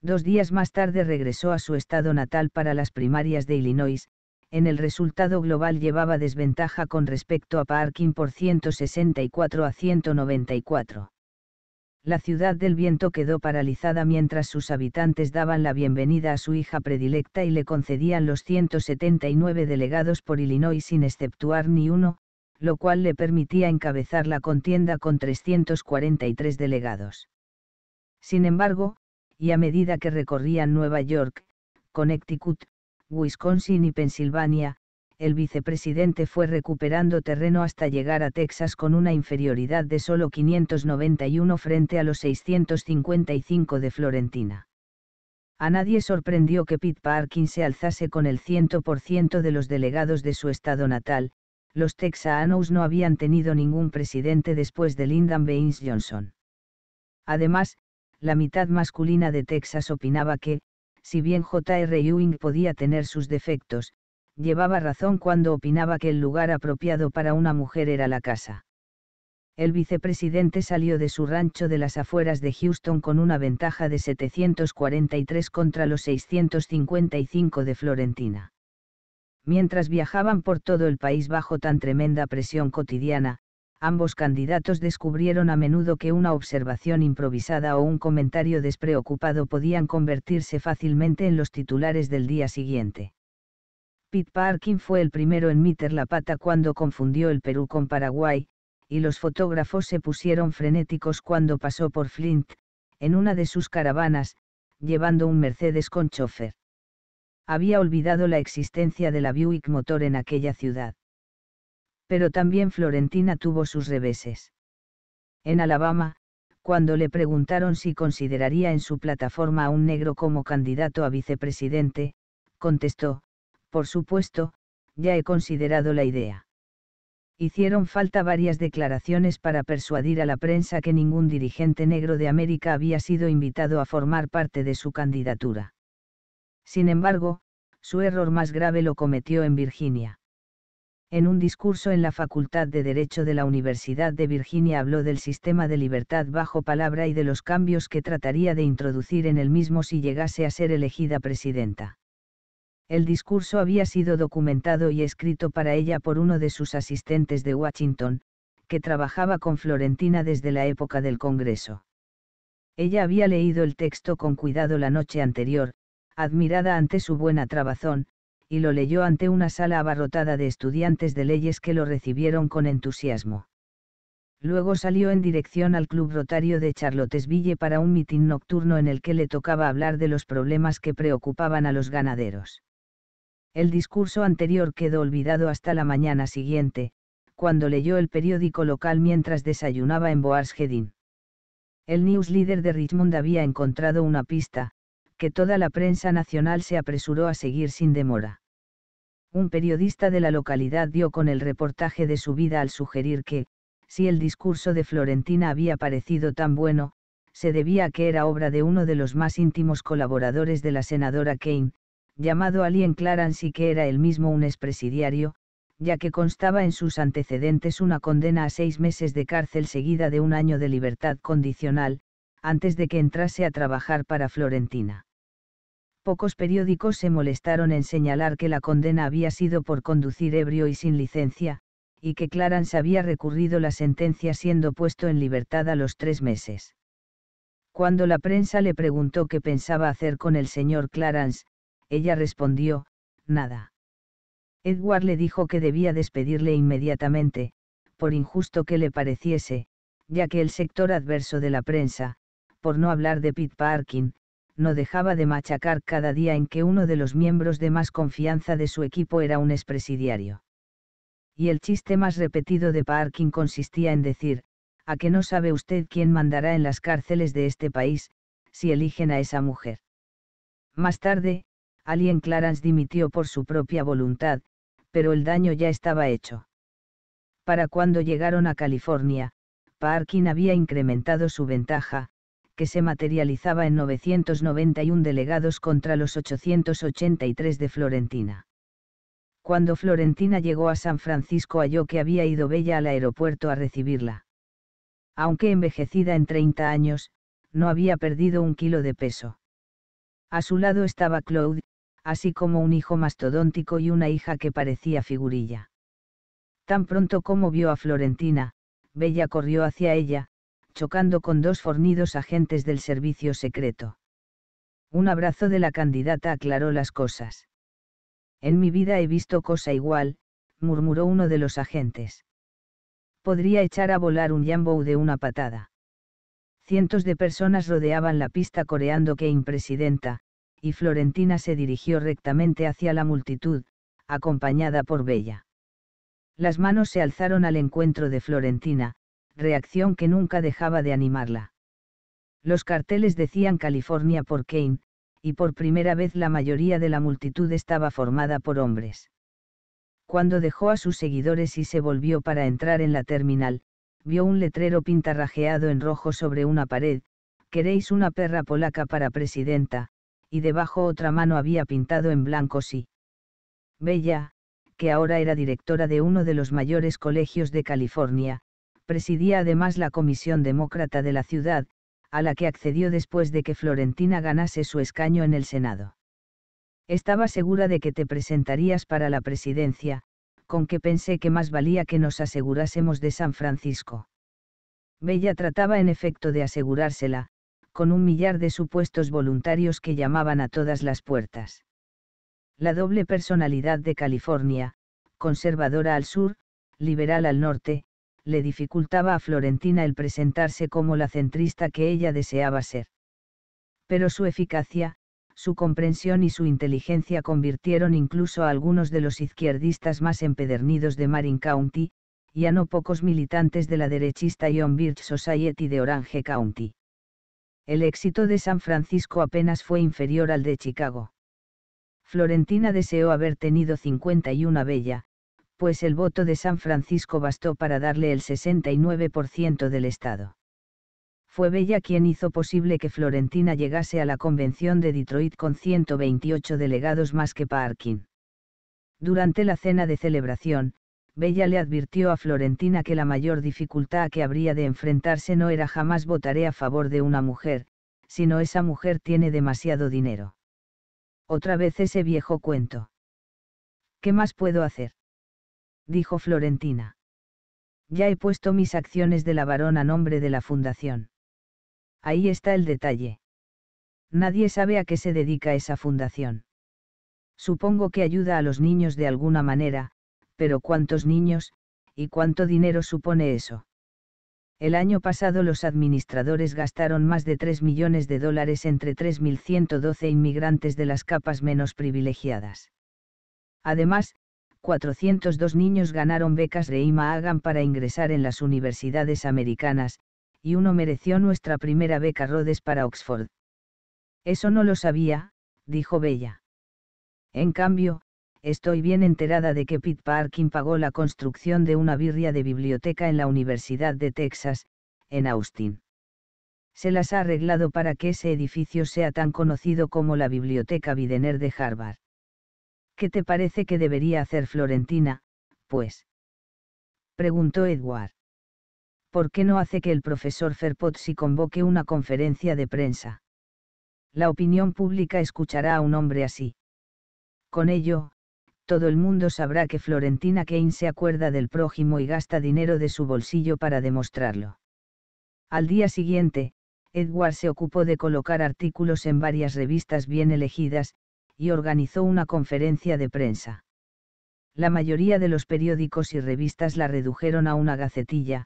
Dos días más tarde regresó a su estado natal para las primarias de Illinois, en el resultado global llevaba desventaja con respecto a Parkin por 164 a 194. La ciudad del viento quedó paralizada mientras sus habitantes daban la bienvenida a su hija predilecta y le concedían los 179 delegados por Illinois sin exceptuar ni uno, lo cual le permitía encabezar la contienda con 343 delegados. Sin embargo, y a medida que recorrían Nueva York, Connecticut, Wisconsin y Pensilvania, el vicepresidente fue recuperando terreno hasta llegar a Texas con una inferioridad de solo 591 frente a los 655 de Florentina. A nadie sorprendió que Pete Parkin se alzase con el 100% de los delegados de su estado natal, los texanos no habían tenido ningún presidente después de Lyndon Baines Johnson. Además, la mitad masculina de Texas opinaba que, si bien J.R. Ewing podía tener sus defectos, llevaba razón cuando opinaba que el lugar apropiado para una mujer era la casa. El vicepresidente salió de su rancho de las afueras de Houston con una ventaja de 743 contra los 655 de Florentina. Mientras viajaban por todo el país bajo tan tremenda presión cotidiana, ambos candidatos descubrieron a menudo que una observación improvisada o un comentario despreocupado podían convertirse fácilmente en los titulares del día siguiente. Pete Parkin fue el primero en meter la pata cuando confundió el Perú con Paraguay, y los fotógrafos se pusieron frenéticos cuando pasó por Flint, en una de sus caravanas, llevando un Mercedes con chofer. Había olvidado la existencia de la Buick Motor en aquella ciudad pero también Florentina tuvo sus reveses. En Alabama, cuando le preguntaron si consideraría en su plataforma a un negro como candidato a vicepresidente, contestó, por supuesto, ya he considerado la idea. Hicieron falta varias declaraciones para persuadir a la prensa que ningún dirigente negro de América había sido invitado a formar parte de su candidatura. Sin embargo, su error más grave lo cometió en Virginia en un discurso en la Facultad de Derecho de la Universidad de Virginia habló del sistema de libertad bajo palabra y de los cambios que trataría de introducir en el mismo si llegase a ser elegida presidenta. El discurso había sido documentado y escrito para ella por uno de sus asistentes de Washington, que trabajaba con Florentina desde la época del Congreso. Ella había leído el texto con cuidado la noche anterior, admirada ante su buena trabazón, y lo leyó ante una sala abarrotada de estudiantes de leyes que lo recibieron con entusiasmo. Luego salió en dirección al Club Rotario de Charlottesville para un mitin nocturno en el que le tocaba hablar de los problemas que preocupaban a los ganaderos. El discurso anterior quedó olvidado hasta la mañana siguiente, cuando leyó el periódico local mientras desayunaba en Boarsgedin. El newsleader de Richmond había encontrado una pista, que toda la prensa nacional se apresuró a seguir sin demora un periodista de la localidad dio con el reportaje de su vida al sugerir que, si el discurso de Florentina había parecido tan bueno, se debía a que era obra de uno de los más íntimos colaboradores de la senadora Kane, llamado Alien Clarence y que era él mismo un expresidiario, ya que constaba en sus antecedentes una condena a seis meses de cárcel seguida de un año de libertad condicional, antes de que entrase a trabajar para Florentina. Pocos periódicos se molestaron en señalar que la condena había sido por conducir ebrio y sin licencia, y que Clarence había recurrido la sentencia siendo puesto en libertad a los tres meses. Cuando la prensa le preguntó qué pensaba hacer con el señor Clarence, ella respondió, nada. Edward le dijo que debía despedirle inmediatamente, por injusto que le pareciese, ya que el sector adverso de la prensa, por no hablar de Pete Parkin, no dejaba de machacar cada día en que uno de los miembros de más confianza de su equipo era un expresidiario. Y el chiste más repetido de Parkin consistía en decir, a que no sabe usted quién mandará en las cárceles de este país, si eligen a esa mujer. Más tarde, Alien Clarence dimitió por su propia voluntad, pero el daño ya estaba hecho. Para cuando llegaron a California, Parkin había incrementado su ventaja, que se materializaba en 991 delegados contra los 883 de Florentina. Cuando Florentina llegó a San Francisco halló que había ido Bella al aeropuerto a recibirla. Aunque envejecida en 30 años, no había perdido un kilo de peso. A su lado estaba Claude, así como un hijo mastodóntico y una hija que parecía figurilla. Tan pronto como vio a Florentina, Bella corrió hacia ella, chocando con dos fornidos agentes del servicio secreto. Un abrazo de la candidata aclaró las cosas. En mi vida he visto cosa igual, murmuró uno de los agentes. Podría echar a volar un jambou de una patada. Cientos de personas rodeaban la pista coreando que impresidenta, y Florentina se dirigió rectamente hacia la multitud, acompañada por Bella. Las manos se alzaron al encuentro de Florentina, reacción que nunca dejaba de animarla. Los carteles decían California por Kane, y por primera vez la mayoría de la multitud estaba formada por hombres. Cuando dejó a sus seguidores y se volvió para entrar en la terminal, vio un letrero pintarrajeado en rojo sobre una pared, queréis una perra polaca para presidenta, y debajo otra mano había pintado en blanco sí. Bella, que ahora era directora de uno de los mayores colegios de California, presidía además la Comisión Demócrata de la ciudad, a la que accedió después de que Florentina ganase su escaño en el Senado. Estaba segura de que te presentarías para la presidencia, con que pensé que más valía que nos asegurásemos de San Francisco. Bella trataba en efecto de asegurársela, con un millar de supuestos voluntarios que llamaban a todas las puertas. La doble personalidad de California, conservadora al sur, liberal al norte, le dificultaba a Florentina el presentarse como la centrista que ella deseaba ser. Pero su eficacia, su comprensión y su inteligencia convirtieron incluso a algunos de los izquierdistas más empedernidos de Marin County, y a no pocos militantes de la derechista John Birch Society de Orange County. El éxito de San Francisco apenas fue inferior al de Chicago. Florentina deseó haber tenido 51 bella, pues el voto de San Francisco bastó para darle el 69% del Estado. Fue Bella quien hizo posible que Florentina llegase a la convención de Detroit con 128 delegados más que Parkin. Durante la cena de celebración, Bella le advirtió a Florentina que la mayor dificultad que habría de enfrentarse no era jamás votaré a favor de una mujer, sino esa mujer tiene demasiado dinero. Otra vez ese viejo cuento. ¿Qué más puedo hacer? dijo Florentina. Ya he puesto mis acciones de la varón a nombre de la fundación. Ahí está el detalle. Nadie sabe a qué se dedica esa fundación. Supongo que ayuda a los niños de alguna manera, pero ¿cuántos niños, y cuánto dinero supone eso? El año pasado los administradores gastaron más de 3 millones de dólares entre 3.112 inmigrantes de las capas menos privilegiadas. Además, 402 niños ganaron becas Reima Hagan para ingresar en las universidades americanas, y uno mereció nuestra primera beca Rhodes para Oxford. Eso no lo sabía, dijo Bella. En cambio, estoy bien enterada de que Pete Parkin pagó la construcción de una birria de biblioteca en la Universidad de Texas, en Austin. Se las ha arreglado para que ese edificio sea tan conocido como la Biblioteca Bidener de Harvard. ¿Qué te parece que debería hacer Florentina, pues? preguntó Edward. ¿Por qué no hace que el profesor si convoque una conferencia de prensa? La opinión pública escuchará a un hombre así. Con ello, todo el mundo sabrá que Florentina Kane se acuerda del prójimo y gasta dinero de su bolsillo para demostrarlo. Al día siguiente, Edward se ocupó de colocar artículos en varias revistas bien elegidas, y organizó una conferencia de prensa. La mayoría de los periódicos y revistas la redujeron a una gacetilla,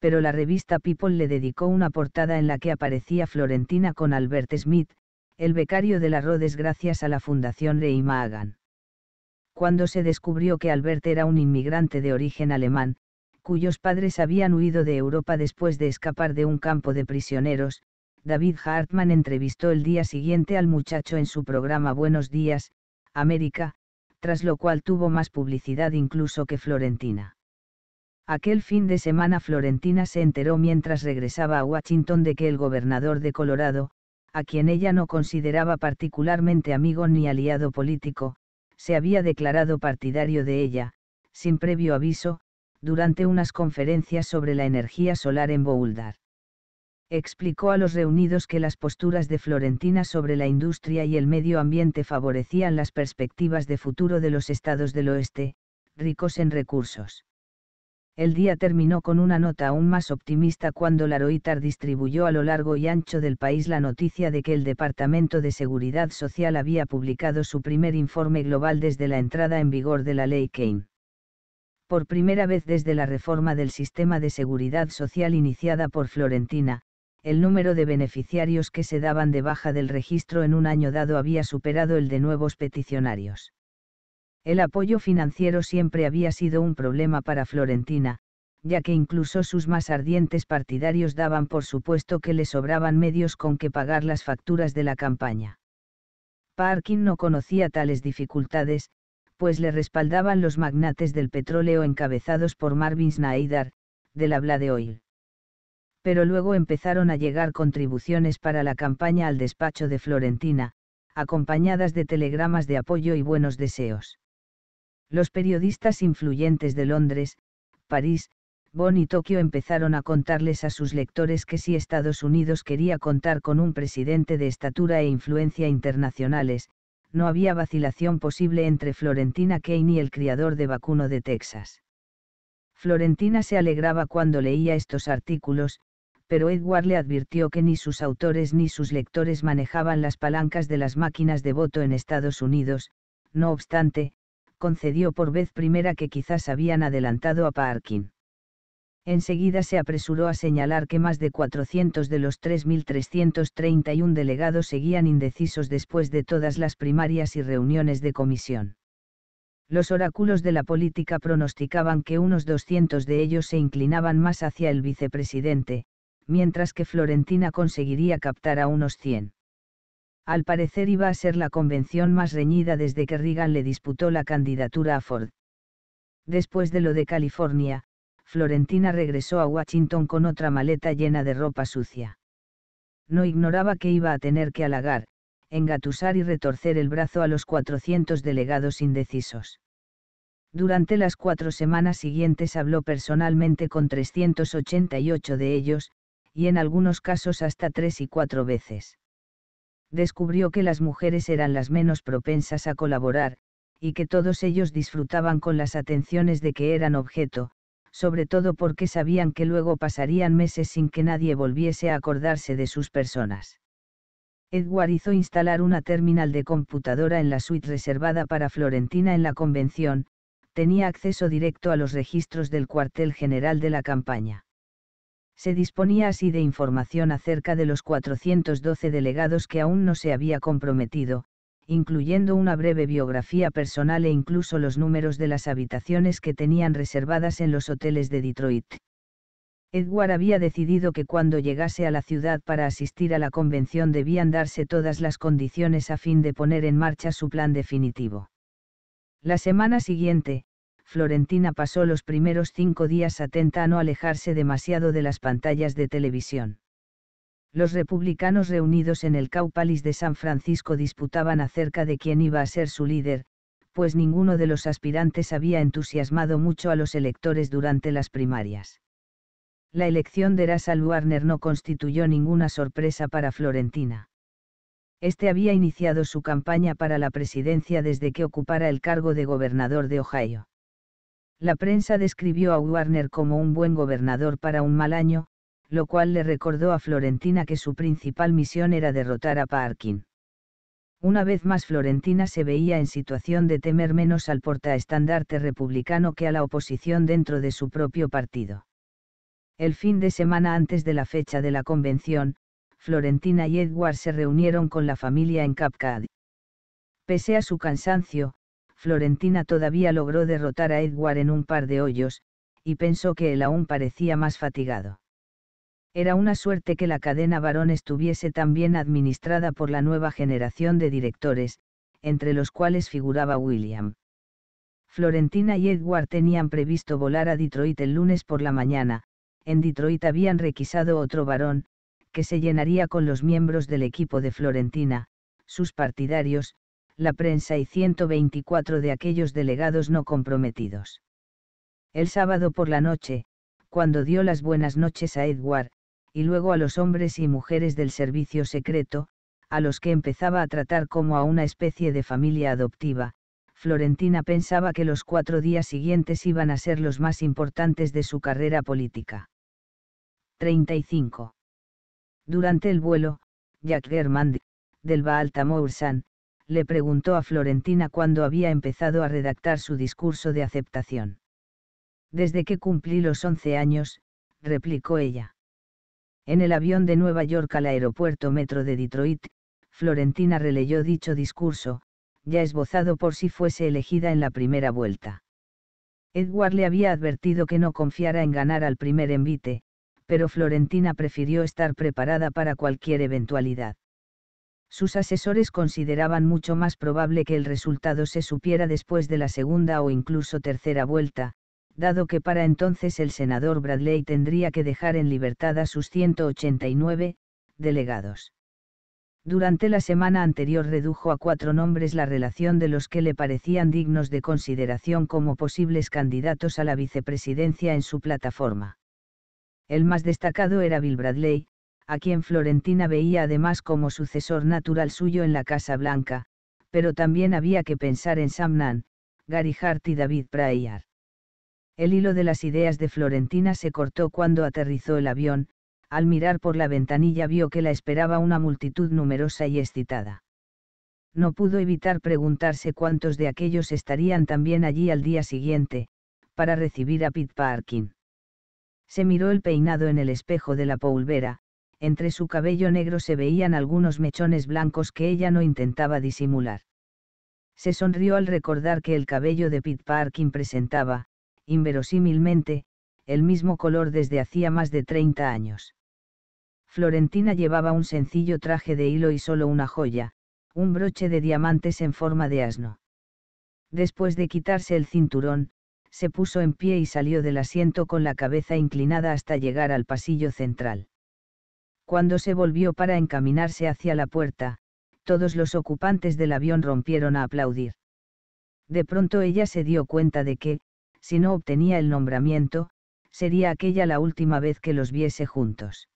pero la revista People le dedicó una portada en la que aparecía Florentina con Albert Smith, el becario de las Rhodes gracias a la Fundación Reimagan. Cuando se descubrió que Albert era un inmigrante de origen alemán, cuyos padres habían huido de Europa después de escapar de un campo de prisioneros, David Hartman entrevistó el día siguiente al muchacho en su programa Buenos Días, América, tras lo cual tuvo más publicidad incluso que Florentina. Aquel fin de semana Florentina se enteró mientras regresaba a Washington de que el gobernador de Colorado, a quien ella no consideraba particularmente amigo ni aliado político, se había declarado partidario de ella, sin previo aviso, durante unas conferencias sobre la energía solar en Boulder explicó a los reunidos que las posturas de Florentina sobre la industria y el medio ambiente favorecían las perspectivas de futuro de los estados del oeste, ricos en recursos. El día terminó con una nota aún más optimista cuando Laroitar distribuyó a lo largo y ancho del país la noticia de que el Departamento de Seguridad Social había publicado su primer informe global desde la entrada en vigor de la ley Kane por primera vez desde la reforma del sistema de seguridad social iniciada por Florentina, el número de beneficiarios que se daban de baja del registro en un año dado había superado el de nuevos peticionarios. El apoyo financiero siempre había sido un problema para Florentina, ya que incluso sus más ardientes partidarios daban por supuesto que le sobraban medios con que pagar las facturas de la campaña. Parkin no conocía tales dificultades, pues le respaldaban los magnates del petróleo encabezados por Marvin Snaidar, de la de Oil pero luego empezaron a llegar contribuciones para la campaña al despacho de Florentina, acompañadas de telegramas de apoyo y buenos deseos. Los periodistas influyentes de Londres, París, Bonn y Tokio empezaron a contarles a sus lectores que si Estados Unidos quería contar con un presidente de estatura e influencia internacionales, no había vacilación posible entre Florentina Kane y el criador de vacuno de Texas. Florentina se alegraba cuando leía estos artículos, pero Edward le advirtió que ni sus autores ni sus lectores manejaban las palancas de las máquinas de voto en Estados Unidos, no obstante, concedió por vez primera que quizás habían adelantado a Parkin. Enseguida se apresuró a señalar que más de 400 de los 3.331 delegados seguían indecisos después de todas las primarias y reuniones de comisión. Los oráculos de la política pronosticaban que unos 200 de ellos se inclinaban más hacia el vicepresidente, mientras que Florentina conseguiría captar a unos 100. Al parecer iba a ser la convención más reñida desde que Reagan le disputó la candidatura a Ford. Después de lo de California, Florentina regresó a Washington con otra maleta llena de ropa sucia. No ignoraba que iba a tener que halagar, engatusar y retorcer el brazo a los 400 delegados indecisos. Durante las cuatro semanas siguientes habló personalmente con 388 de ellos, y en algunos casos hasta tres y cuatro veces. Descubrió que las mujeres eran las menos propensas a colaborar, y que todos ellos disfrutaban con las atenciones de que eran objeto, sobre todo porque sabían que luego pasarían meses sin que nadie volviese a acordarse de sus personas. Edward hizo instalar una terminal de computadora en la suite reservada para Florentina en la convención, tenía acceso directo a los registros del cuartel general de la campaña se disponía así de información acerca de los 412 delegados que aún no se había comprometido, incluyendo una breve biografía personal e incluso los números de las habitaciones que tenían reservadas en los hoteles de Detroit. Edward había decidido que cuando llegase a la ciudad para asistir a la convención debían darse todas las condiciones a fin de poner en marcha su plan definitivo. La semana siguiente, Florentina pasó los primeros cinco días atenta a no alejarse demasiado de las pantallas de televisión. Los republicanos reunidos en el Caupalis de San Francisco disputaban acerca de quién iba a ser su líder, pues ninguno de los aspirantes había entusiasmado mucho a los electores durante las primarias. La elección de Russell Warner no constituyó ninguna sorpresa para Florentina. Este había iniciado su campaña para la presidencia desde que ocupara el cargo de gobernador de Ohio. La prensa describió a Warner como un buen gobernador para un mal año, lo cual le recordó a Florentina que su principal misión era derrotar a Parkin. Una vez más Florentina se veía en situación de temer menos al portaestandarte republicano que a la oposición dentro de su propio partido. El fin de semana antes de la fecha de la convención, Florentina y Edward se reunieron con la familia en Capcad. Pese a su cansancio, Florentina todavía logró derrotar a Edward en un par de hoyos, y pensó que él aún parecía más fatigado. Era una suerte que la cadena varón estuviese tan bien administrada por la nueva generación de directores, entre los cuales figuraba William. Florentina y Edward tenían previsto volar a Detroit el lunes por la mañana, en Detroit habían requisado otro varón, que se llenaría con los miembros del equipo de Florentina, sus partidarios, la prensa y 124 de aquellos delegados no comprometidos. El sábado por la noche, cuando dio las buenas noches a Edward, y luego a los hombres y mujeres del servicio secreto, a los que empezaba a tratar como a una especie de familia adoptiva, Florentina pensaba que los cuatro días siguientes iban a ser los más importantes de su carrera política. 35. Durante el vuelo, Jack Germand, del Baal San, le preguntó a Florentina cuando había empezado a redactar su discurso de aceptación. Desde que cumplí los once años, replicó ella. En el avión de Nueva York al aeropuerto metro de Detroit, Florentina releyó dicho discurso, ya esbozado por si fuese elegida en la primera vuelta. Edward le había advertido que no confiara en ganar al primer envite, pero Florentina prefirió estar preparada para cualquier eventualidad sus asesores consideraban mucho más probable que el resultado se supiera después de la segunda o incluso tercera vuelta, dado que para entonces el senador Bradley tendría que dejar en libertad a sus 189 delegados. Durante la semana anterior redujo a cuatro nombres la relación de los que le parecían dignos de consideración como posibles candidatos a la vicepresidencia en su plataforma. El más destacado era Bill Bradley, a quien Florentina veía además como sucesor natural suyo en la Casa Blanca, pero también había que pensar en Samnan, Gary Hart y David Pryor. El hilo de las ideas de Florentina se cortó cuando aterrizó el avión, al mirar por la ventanilla vio que la esperaba una multitud numerosa y excitada. No pudo evitar preguntarse cuántos de aquellos estarían también allí al día siguiente, para recibir a Pete Parkin. Se miró el peinado en el espejo de la polvera, entre su cabello negro se veían algunos mechones blancos que ella no intentaba disimular. Se sonrió al recordar que el cabello de Pete Parkin presentaba, inverosímilmente, el mismo color desde hacía más de 30 años. Florentina llevaba un sencillo traje de hilo y solo una joya, un broche de diamantes en forma de asno. Después de quitarse el cinturón, se puso en pie y salió del asiento con la cabeza inclinada hasta llegar al pasillo central. Cuando se volvió para encaminarse hacia la puerta, todos los ocupantes del avión rompieron a aplaudir. De pronto ella se dio cuenta de que, si no obtenía el nombramiento, sería aquella la última vez que los viese juntos.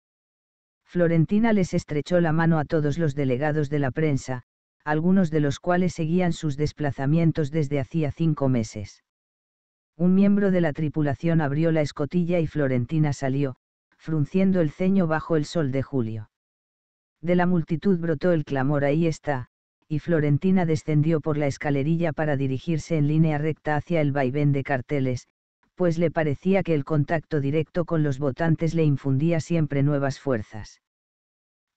Florentina les estrechó la mano a todos los delegados de la prensa, algunos de los cuales seguían sus desplazamientos desde hacía cinco meses. Un miembro de la tripulación abrió la escotilla y Florentina salió, frunciendo el ceño bajo el sol de julio. De la multitud brotó el clamor ahí está, y Florentina descendió por la escalerilla para dirigirse en línea recta hacia el vaivén de carteles, pues le parecía que el contacto directo con los votantes le infundía siempre nuevas fuerzas.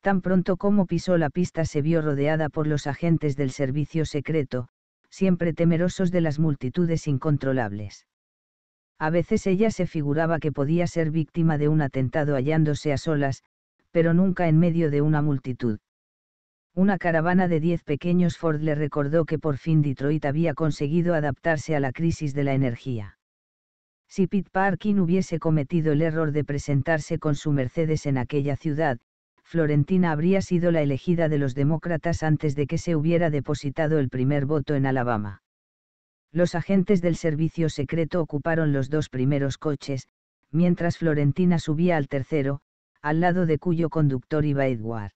Tan pronto como pisó la pista se vio rodeada por los agentes del servicio secreto, siempre temerosos de las multitudes incontrolables. A veces ella se figuraba que podía ser víctima de un atentado hallándose a solas, pero nunca en medio de una multitud. Una caravana de diez pequeños Ford le recordó que por fin Detroit había conseguido adaptarse a la crisis de la energía. Si Pete Parkin hubiese cometido el error de presentarse con su Mercedes en aquella ciudad, Florentina habría sido la elegida de los demócratas antes de que se hubiera depositado el primer voto en Alabama. Los agentes del servicio secreto ocuparon los dos primeros coches, mientras Florentina subía al tercero, al lado de cuyo conductor iba Edward.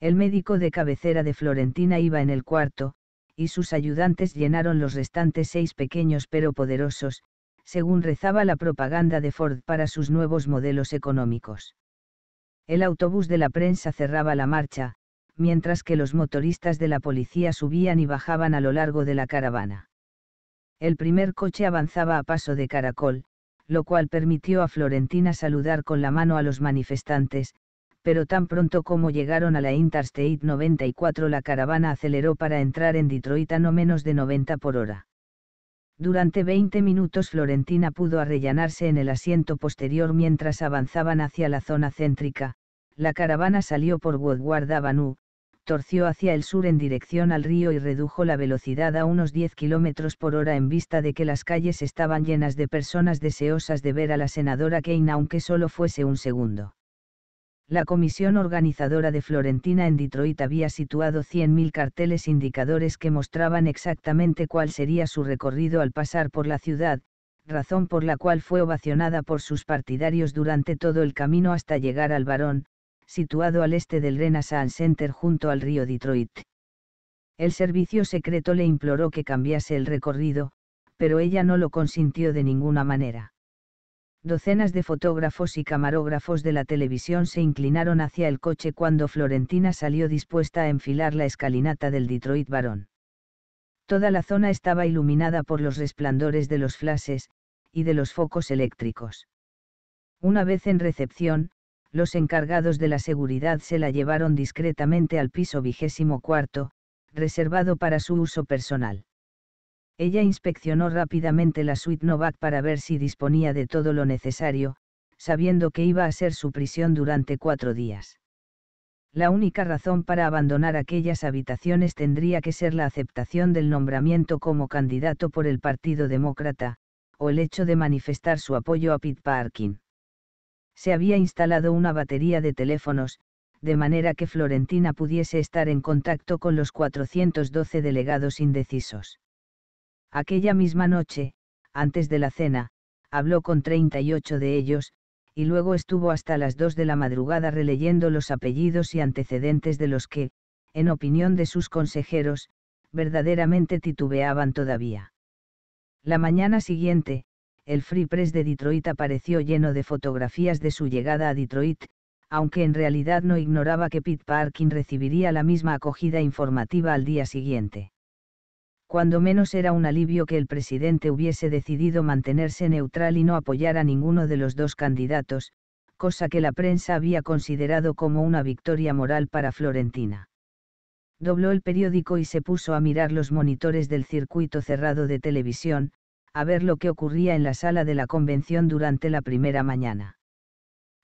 El médico de cabecera de Florentina iba en el cuarto, y sus ayudantes llenaron los restantes seis pequeños pero poderosos, según rezaba la propaganda de Ford para sus nuevos modelos económicos. El autobús de la prensa cerraba la marcha, mientras que los motoristas de la policía subían y bajaban a lo largo de la caravana. El primer coche avanzaba a paso de caracol, lo cual permitió a Florentina saludar con la mano a los manifestantes, pero tan pronto como llegaron a la Interstate 94 la caravana aceleró para entrar en Detroit a no menos de 90 por hora. Durante 20 minutos Florentina pudo arrellanarse en el asiento posterior mientras avanzaban hacia la zona céntrica, la caravana salió por Woodward Avenue, torció hacia el sur en dirección al río y redujo la velocidad a unos 10 kilómetros por hora en vista de que las calles estaban llenas de personas deseosas de ver a la senadora Kane aunque solo fuese un segundo. La comisión organizadora de Florentina en Detroit había situado 100.000 carteles indicadores que mostraban exactamente cuál sería su recorrido al pasar por la ciudad, razón por la cual fue ovacionada por sus partidarios durante todo el camino hasta llegar al varón, situado al este del Renaissance Center junto al río Detroit. El servicio secreto le imploró que cambiase el recorrido, pero ella no lo consintió de ninguna manera. Docenas de fotógrafos y camarógrafos de la televisión se inclinaron hacia el coche cuando Florentina salió dispuesta a enfilar la escalinata del Detroit Barón. Toda la zona estaba iluminada por los resplandores de los flashes, y de los focos eléctricos. Una vez en recepción, los encargados de la seguridad se la llevaron discretamente al piso vigésimo cuarto, reservado para su uso personal. Ella inspeccionó rápidamente la suite Novak para ver si disponía de todo lo necesario, sabiendo que iba a ser su prisión durante cuatro días. La única razón para abandonar aquellas habitaciones tendría que ser la aceptación del nombramiento como candidato por el Partido Demócrata, o el hecho de manifestar su apoyo a Pete Parkin se había instalado una batería de teléfonos, de manera que Florentina pudiese estar en contacto con los 412 delegados indecisos. Aquella misma noche, antes de la cena, habló con 38 de ellos, y luego estuvo hasta las 2 de la madrugada releyendo los apellidos y antecedentes de los que, en opinión de sus consejeros, verdaderamente titubeaban todavía. La mañana siguiente, el Free Press de Detroit apareció lleno de fotografías de su llegada a Detroit, aunque en realidad no ignoraba que Pete Parkin recibiría la misma acogida informativa al día siguiente. Cuando menos era un alivio que el presidente hubiese decidido mantenerse neutral y no apoyar a ninguno de los dos candidatos, cosa que la prensa había considerado como una victoria moral para Florentina. Dobló el periódico y se puso a mirar los monitores del circuito cerrado de televisión, a ver lo que ocurría en la sala de la convención durante la primera mañana.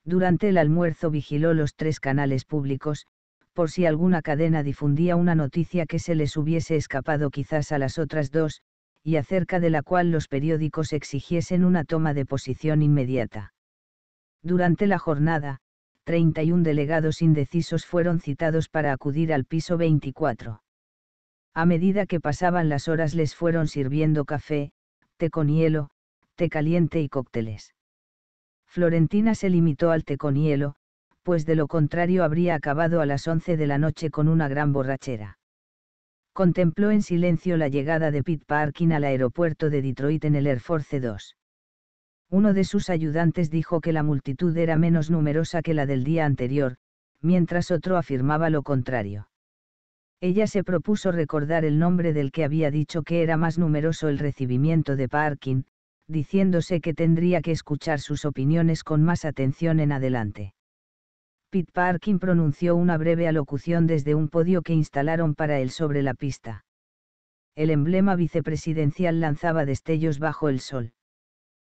Durante el almuerzo vigiló los tres canales públicos, por si alguna cadena difundía una noticia que se les hubiese escapado quizás a las otras dos, y acerca de la cual los periódicos exigiesen una toma de posición inmediata. Durante la jornada, 31 delegados indecisos fueron citados para acudir al piso 24. A medida que pasaban las horas les fueron sirviendo café, té con hielo, té caliente y cócteles. Florentina se limitó al té con hielo, pues de lo contrario habría acabado a las 11 de la noche con una gran borrachera. Contempló en silencio la llegada de Pete Parkin al aeropuerto de Detroit en el Air Force 2. Uno de sus ayudantes dijo que la multitud era menos numerosa que la del día anterior, mientras otro afirmaba lo contrario. Ella se propuso recordar el nombre del que había dicho que era más numeroso el recibimiento de Parkin, diciéndose que tendría que escuchar sus opiniones con más atención en adelante. Pete Parkin pronunció una breve alocución desde un podio que instalaron para él sobre la pista. El emblema vicepresidencial lanzaba destellos bajo el sol.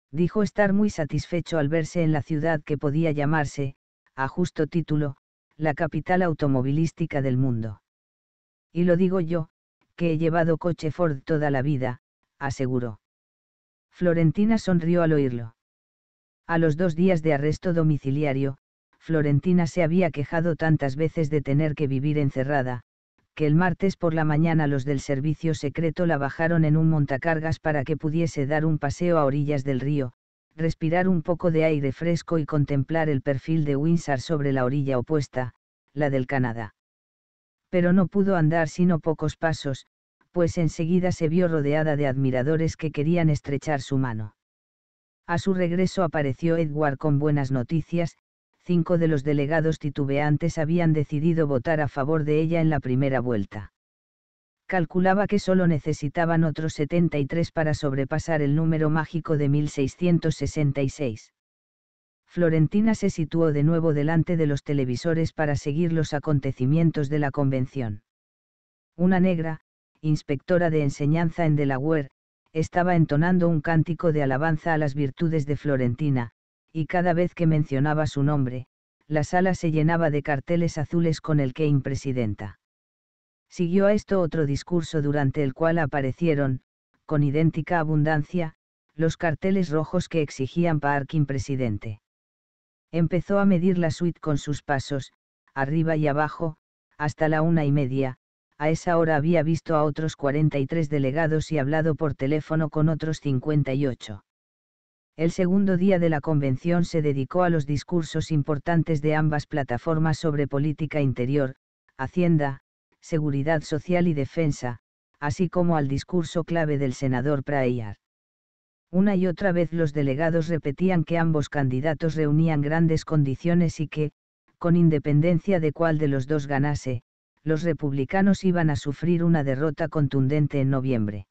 Dijo estar muy satisfecho al verse en la ciudad que podía llamarse, a justo título, la capital automovilística del mundo. Y lo digo yo, que he llevado coche Ford toda la vida, aseguró. Florentina sonrió al oírlo. A los dos días de arresto domiciliario, Florentina se había quejado tantas veces de tener que vivir encerrada, que el martes por la mañana los del servicio secreto la bajaron en un montacargas para que pudiese dar un paseo a orillas del río, respirar un poco de aire fresco y contemplar el perfil de Windsor sobre la orilla opuesta, la del Canadá pero no pudo andar sino pocos pasos, pues enseguida se vio rodeada de admiradores que querían estrechar su mano. A su regreso apareció Edward con buenas noticias, cinco de los delegados titubeantes habían decidido votar a favor de ella en la primera vuelta. Calculaba que solo necesitaban otros 73 para sobrepasar el número mágico de 1666. Florentina se situó de nuevo delante de los televisores para seguir los acontecimientos de la convención. Una negra, inspectora de enseñanza en Delaware, estaba entonando un cántico de alabanza a las virtudes de Florentina, y cada vez que mencionaba su nombre, la sala se llenaba de carteles azules con el que impresidenta. Siguió a esto otro discurso durante el cual aparecieron, con idéntica abundancia, los carteles rojos que exigían Parkin presidente. Empezó a medir la suite con sus pasos, arriba y abajo, hasta la una y media, a esa hora había visto a otros 43 delegados y hablado por teléfono con otros 58. El segundo día de la convención se dedicó a los discursos importantes de ambas plataformas sobre política interior, Hacienda, Seguridad Social y Defensa, así como al discurso clave del senador Praeyar. Una y otra vez los delegados repetían que ambos candidatos reunían grandes condiciones y que, con independencia de cuál de los dos ganase, los republicanos iban a sufrir una derrota contundente en noviembre.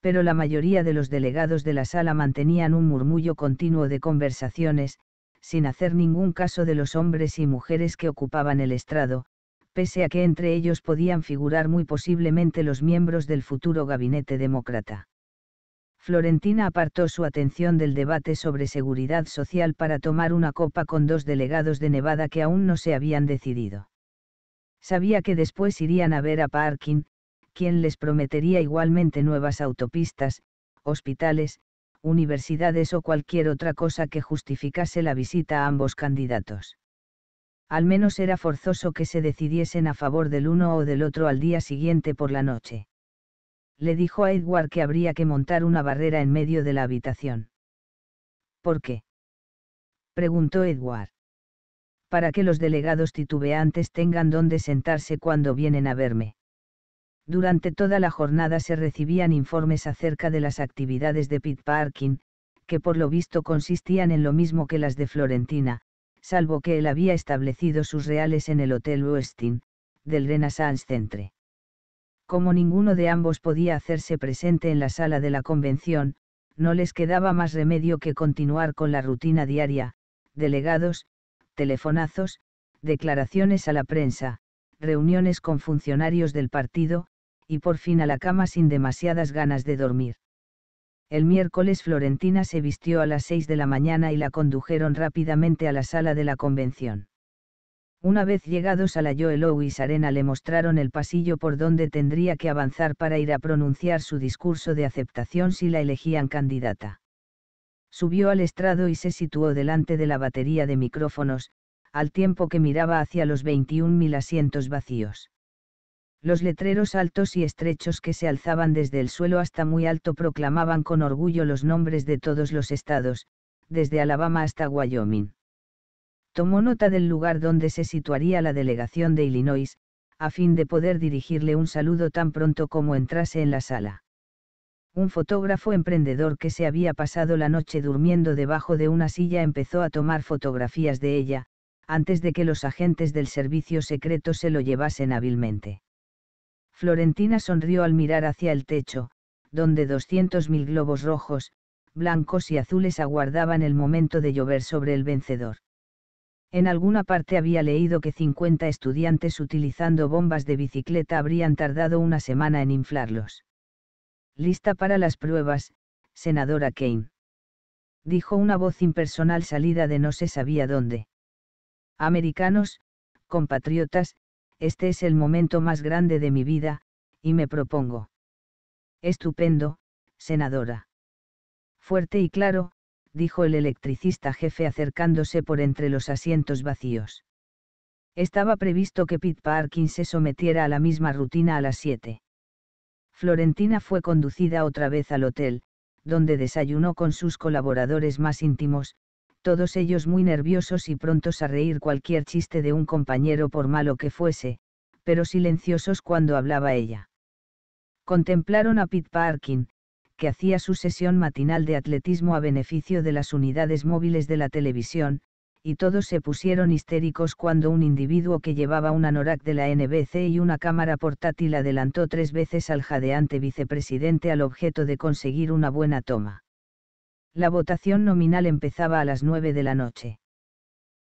Pero la mayoría de los delegados de la sala mantenían un murmullo continuo de conversaciones, sin hacer ningún caso de los hombres y mujeres que ocupaban el estrado, pese a que entre ellos podían figurar muy posiblemente los miembros del futuro gabinete demócrata. Florentina apartó su atención del debate sobre seguridad social para tomar una copa con dos delegados de Nevada que aún no se habían decidido. Sabía que después irían a ver a Parkin, quien les prometería igualmente nuevas autopistas, hospitales, universidades o cualquier otra cosa que justificase la visita a ambos candidatos. Al menos era forzoso que se decidiesen a favor del uno o del otro al día siguiente por la noche le dijo a Edward que habría que montar una barrera en medio de la habitación. ¿Por qué? preguntó Edward. Para que los delegados titubeantes tengan dónde sentarse cuando vienen a verme. Durante toda la jornada se recibían informes acerca de las actividades de Pitt Parkin, que por lo visto consistían en lo mismo que las de Florentina, salvo que él había establecido sus reales en el Hotel Westin, del Renaissance Centre. Como ninguno de ambos podía hacerse presente en la sala de la convención, no les quedaba más remedio que continuar con la rutina diaria, delegados, telefonazos, declaraciones a la prensa, reuniones con funcionarios del partido, y por fin a la cama sin demasiadas ganas de dormir. El miércoles Florentina se vistió a las seis de la mañana y la condujeron rápidamente a la sala de la convención. Una vez llegados a la Joel y Arena le mostraron el pasillo por donde tendría que avanzar para ir a pronunciar su discurso de aceptación si la elegían candidata. Subió al estrado y se situó delante de la batería de micrófonos, al tiempo que miraba hacia los 21.000 asientos vacíos. Los letreros altos y estrechos que se alzaban desde el suelo hasta muy alto proclamaban con orgullo los nombres de todos los estados, desde Alabama hasta Wyoming tomó nota del lugar donde se situaría la delegación de Illinois, a fin de poder dirigirle un saludo tan pronto como entrase en la sala. Un fotógrafo emprendedor que se había pasado la noche durmiendo debajo de una silla empezó a tomar fotografías de ella, antes de que los agentes del servicio secreto se lo llevasen hábilmente. Florentina sonrió al mirar hacia el techo, donde 200.000 globos rojos, blancos y azules aguardaban el momento de llover sobre el vencedor. En alguna parte había leído que 50 estudiantes utilizando bombas de bicicleta habrían tardado una semana en inflarlos. Lista para las pruebas, senadora Kane. Dijo una voz impersonal salida de no se sabía dónde. Americanos, compatriotas, este es el momento más grande de mi vida, y me propongo. Estupendo, senadora. Fuerte y claro, dijo el electricista jefe acercándose por entre los asientos vacíos. Estaba previsto que Pete Parkin se sometiera a la misma rutina a las 7. Florentina fue conducida otra vez al hotel, donde desayunó con sus colaboradores más íntimos, todos ellos muy nerviosos y prontos a reír cualquier chiste de un compañero por malo que fuese, pero silenciosos cuando hablaba ella. Contemplaron a Pete Parkin, que hacía su sesión matinal de atletismo a beneficio de las unidades móviles de la televisión, y todos se pusieron histéricos cuando un individuo que llevaba un anorak de la NBC y una cámara portátil adelantó tres veces al jadeante vicepresidente al objeto de conseguir una buena toma. La votación nominal empezaba a las nueve de la noche.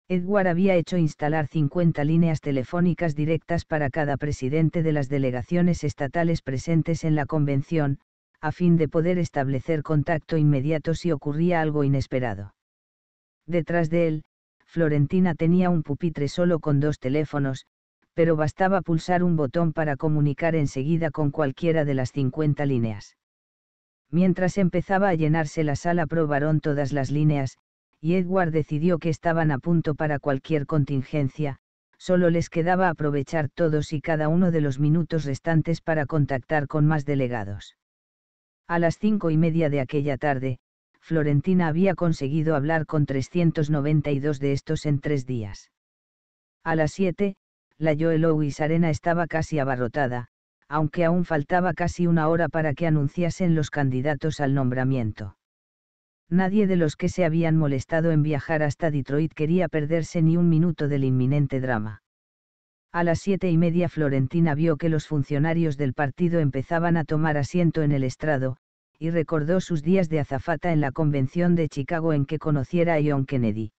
Edward había hecho instalar 50 líneas telefónicas directas para cada presidente de las delegaciones estatales presentes en la convención, a fin de poder establecer contacto inmediato si ocurría algo inesperado. Detrás de él, Florentina tenía un pupitre solo con dos teléfonos, pero bastaba pulsar un botón para comunicar enseguida con cualquiera de las 50 líneas. Mientras empezaba a llenarse la sala probaron todas las líneas, y Edward decidió que estaban a punto para cualquier contingencia, solo les quedaba aprovechar todos y cada uno de los minutos restantes para contactar con más delegados. A las cinco y media de aquella tarde, Florentina había conseguido hablar con 392 de estos en tres días. A las siete, la Joel Arena estaba casi abarrotada, aunque aún faltaba casi una hora para que anunciasen los candidatos al nombramiento. Nadie de los que se habían molestado en viajar hasta Detroit quería perderse ni un minuto del inminente drama. A las siete y media Florentina vio que los funcionarios del partido empezaban a tomar asiento en el estrado, y recordó sus días de azafata en la convención de Chicago en que conociera a John Kennedy.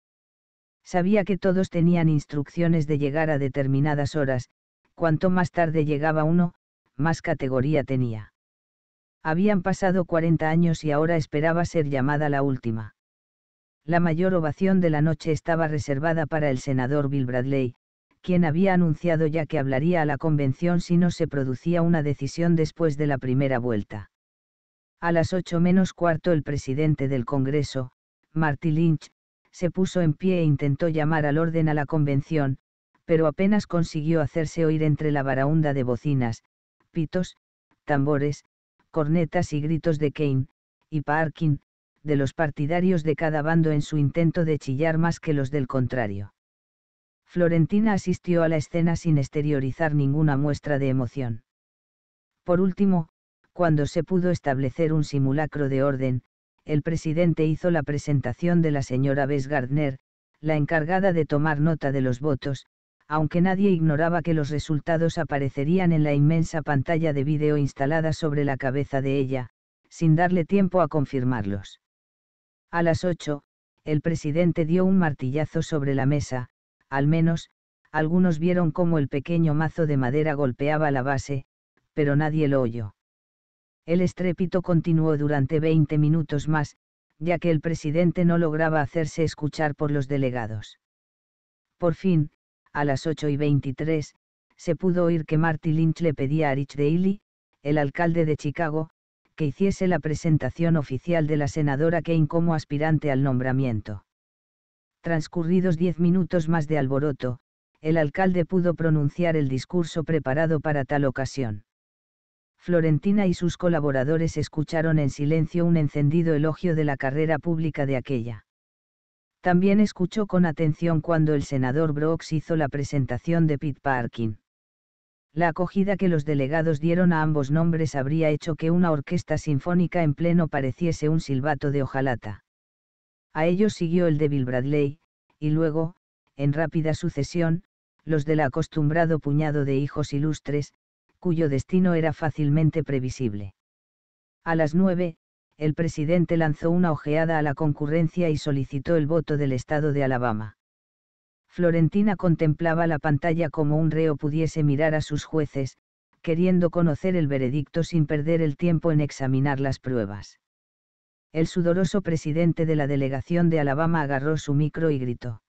Sabía que todos tenían instrucciones de llegar a determinadas horas, cuanto más tarde llegaba uno, más categoría tenía. Habían pasado 40 años y ahora esperaba ser llamada la última. La mayor ovación de la noche estaba reservada para el senador Bill Bradley, quien había anunciado ya que hablaría a la convención si no se producía una decisión después de la primera vuelta. A las ocho menos cuarto el presidente del Congreso, Marty Lynch, se puso en pie e intentó llamar al orden a la convención, pero apenas consiguió hacerse oír entre la baraunda de bocinas, pitos, tambores, cornetas y gritos de Kane, y Parkin, de los partidarios de cada bando en su intento de chillar más que los del contrario. Florentina asistió a la escena sin exteriorizar ninguna muestra de emoción. Por último, cuando se pudo establecer un simulacro de orden, el presidente hizo la presentación de la señora Bess Gardner, la encargada de tomar nota de los votos, aunque nadie ignoraba que los resultados aparecerían en la inmensa pantalla de vídeo instalada sobre la cabeza de ella, sin darle tiempo a confirmarlos. A las 8, el presidente dio un martillazo sobre la mesa, al menos, algunos vieron cómo el pequeño mazo de madera golpeaba la base, pero nadie lo oyó. El estrépito continuó durante 20 minutos más, ya que el presidente no lograba hacerse escuchar por los delegados. Por fin, a las 8 y 23, se pudo oír que Marty Lynch le pedía a Rich Daley, el alcalde de Chicago, que hiciese la presentación oficial de la senadora Kane como aspirante al nombramiento. Transcurridos diez minutos más de alboroto, el alcalde pudo pronunciar el discurso preparado para tal ocasión. Florentina y sus colaboradores escucharon en silencio un encendido elogio de la carrera pública de aquella. También escuchó con atención cuando el senador Brooks hizo la presentación de Pete Parkin. La acogida que los delegados dieron a ambos nombres habría hecho que una orquesta sinfónica en pleno pareciese un silbato de hojalata. A ellos siguió el débil Bradley, y luego, en rápida sucesión, los del acostumbrado puñado de hijos ilustres, cuyo destino era fácilmente previsible. A las nueve, el presidente lanzó una ojeada a la concurrencia y solicitó el voto del Estado de Alabama. Florentina contemplaba la pantalla como un reo pudiese mirar a sus jueces, queriendo conocer el veredicto sin perder el tiempo en examinar las pruebas. El sudoroso presidente de la delegación de Alabama agarró su micro y gritó.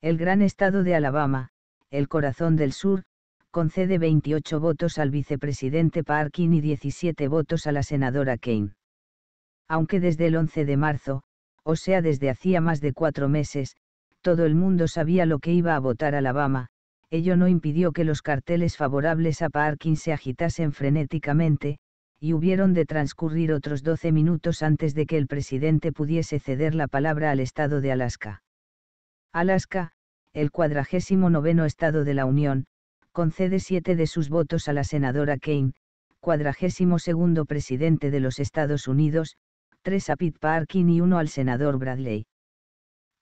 El gran estado de Alabama, el corazón del sur, concede 28 votos al vicepresidente Parkin y 17 votos a la senadora Kane. Aunque desde el 11 de marzo, o sea desde hacía más de cuatro meses, todo el mundo sabía lo que iba a votar Alabama, ello no impidió que los carteles favorables a Parkin se agitasen frenéticamente, y hubieron de transcurrir otros 12 minutos antes de que el presidente pudiese ceder la palabra al Estado de Alaska. Alaska, el cuadragésimo noveno Estado de la Unión, concede siete de sus votos a la senadora Kane, cuadragésimo segundo presidente de los Estados Unidos, tres a Pete Parkin y uno al senador Bradley.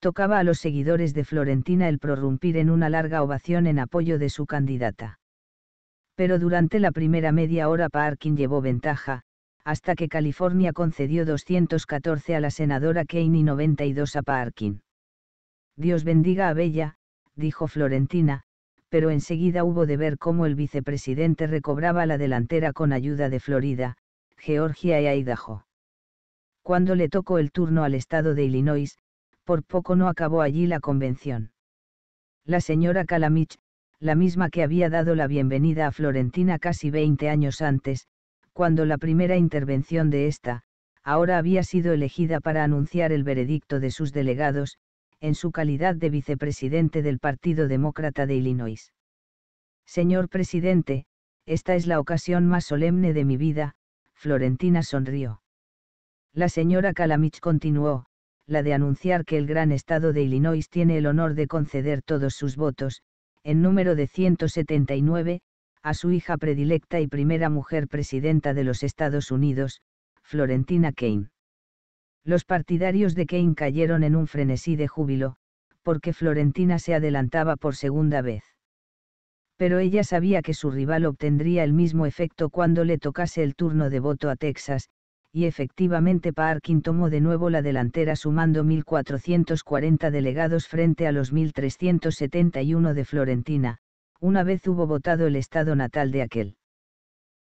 Tocaba a los seguidores de Florentina el prorrumpir en una larga ovación en apoyo de su candidata pero durante la primera media hora Parkin llevó ventaja, hasta que California concedió 214 a la senadora Kane y 92 a Parkin. Dios bendiga a Bella, dijo Florentina, pero enseguida hubo de ver cómo el vicepresidente recobraba la delantera con ayuda de Florida, Georgia y Idaho. Cuando le tocó el turno al estado de Illinois, por poco no acabó allí la convención. La señora Calamich, la misma que había dado la bienvenida a Florentina casi 20 años antes, cuando la primera intervención de ésta, ahora había sido elegida para anunciar el veredicto de sus delegados, en su calidad de vicepresidente del Partido Demócrata de Illinois. Señor presidente, esta es la ocasión más solemne de mi vida, Florentina sonrió. La señora Kalamich continuó, la de anunciar que el gran estado de Illinois tiene el honor de conceder todos sus votos, en número de 179, a su hija predilecta y primera mujer presidenta de los Estados Unidos, Florentina Kane. Los partidarios de Kane cayeron en un frenesí de júbilo, porque Florentina se adelantaba por segunda vez. Pero ella sabía que su rival obtendría el mismo efecto cuando le tocase el turno de voto a Texas, y efectivamente Parkin tomó de nuevo la delantera sumando 1.440 delegados frente a los 1.371 de Florentina, una vez hubo votado el estado natal de aquel.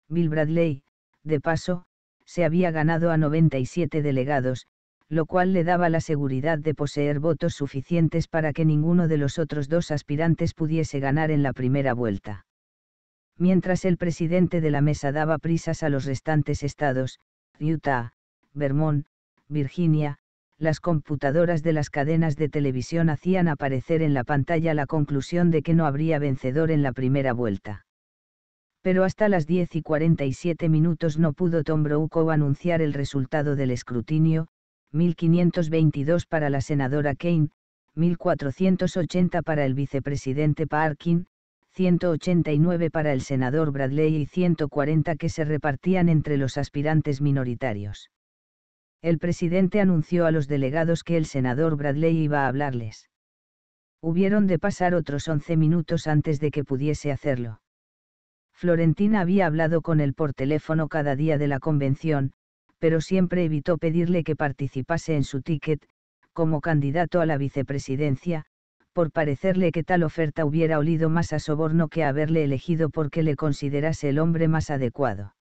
Bill Bradley, de paso, se había ganado a 97 delegados, lo cual le daba la seguridad de poseer votos suficientes para que ninguno de los otros dos aspirantes pudiese ganar en la primera vuelta. Mientras el presidente de la mesa daba prisas a los restantes estados, Utah, Vermont, Virginia, las computadoras de las cadenas de televisión hacían aparecer en la pantalla la conclusión de que no habría vencedor en la primera vuelta. Pero hasta las 10 y 47 minutos no pudo Tom Brokaw anunciar el resultado del escrutinio, 1522 para la senadora Kane, 1480 para el vicepresidente Parkin, 189 para el senador Bradley y 140 que se repartían entre los aspirantes minoritarios. El presidente anunció a los delegados que el senador Bradley iba a hablarles. Hubieron de pasar otros 11 minutos antes de que pudiese hacerlo. Florentina había hablado con él por teléfono cada día de la convención, pero siempre evitó pedirle que participase en su ticket, como candidato a la vicepresidencia, por parecerle que tal oferta hubiera olido más a soborno que haberle elegido porque le considerase el hombre más adecuado.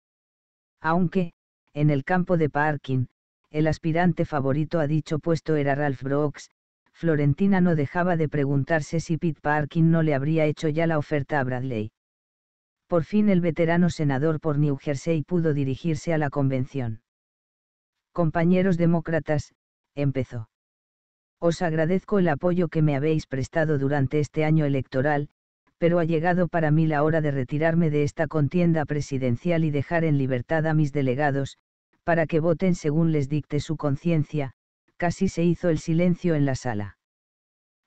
Aunque, en el campo de Parkin, el aspirante favorito a dicho puesto era Ralph Brooks, Florentina no dejaba de preguntarse si Pete Parkin no le habría hecho ya la oferta a Bradley. Por fin el veterano senador por New Jersey pudo dirigirse a la convención. Compañeros demócratas, empezó. Os agradezco el apoyo que me habéis prestado durante este año electoral, pero ha llegado para mí la hora de retirarme de esta contienda presidencial y dejar en libertad a mis delegados, para que voten según les dicte su conciencia, casi se hizo el silencio en la sala.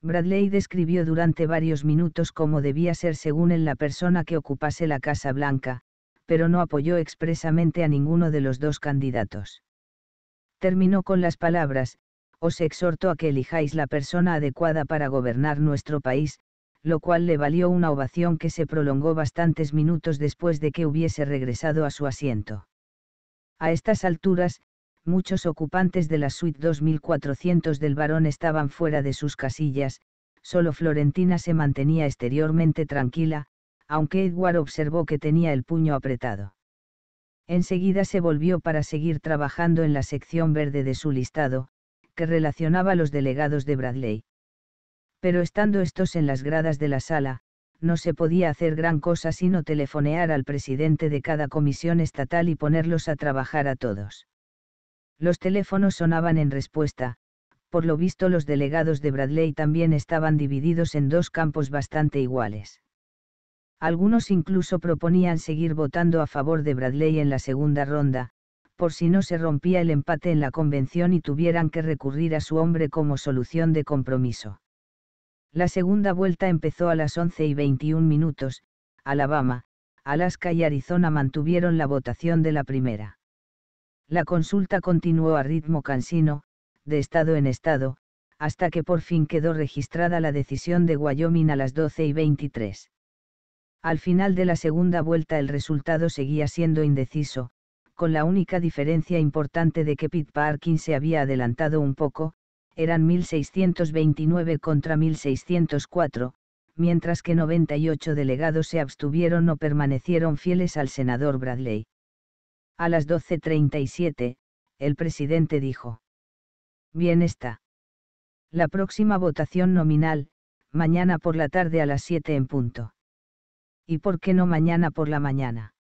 Bradley describió durante varios minutos cómo debía ser según en la persona que ocupase la Casa Blanca, pero no apoyó expresamente a ninguno de los dos candidatos. Terminó con las palabras, os exhorto a que elijáis la persona adecuada para gobernar nuestro país, lo cual le valió una ovación que se prolongó bastantes minutos después de que hubiese regresado a su asiento. A estas alturas, muchos ocupantes de la suite 2400 del barón estaban fuera de sus casillas, solo Florentina se mantenía exteriormente tranquila, aunque Edward observó que tenía el puño apretado. Enseguida se volvió para seguir trabajando en la sección verde de su listado, que relacionaba a los delegados de Bradley. Pero estando estos en las gradas de la sala, no se podía hacer gran cosa sino telefonear al presidente de cada comisión estatal y ponerlos a trabajar a todos. Los teléfonos sonaban en respuesta, por lo visto los delegados de Bradley también estaban divididos en dos campos bastante iguales. Algunos incluso proponían seguir votando a favor de Bradley en la segunda ronda, por si no se rompía el empate en la convención y tuvieran que recurrir a su hombre como solución de compromiso. La segunda vuelta empezó a las 11 y 21 minutos, Alabama, Alaska y Arizona mantuvieron la votación de la primera. La consulta continuó a ritmo cansino, de estado en estado, hasta que por fin quedó registrada la decisión de Wyoming a las 12 y 23. Al final de la segunda vuelta el resultado seguía siendo indeciso, con la única diferencia importante de que Pitt Parkin se había adelantado un poco, eran 1629 contra 1604, mientras que 98 delegados se abstuvieron o permanecieron fieles al senador Bradley. A las 12.37, el presidente dijo. Bien está. La próxima votación nominal, mañana por la tarde a las 7 en punto. ¿Y por qué no mañana por la mañana?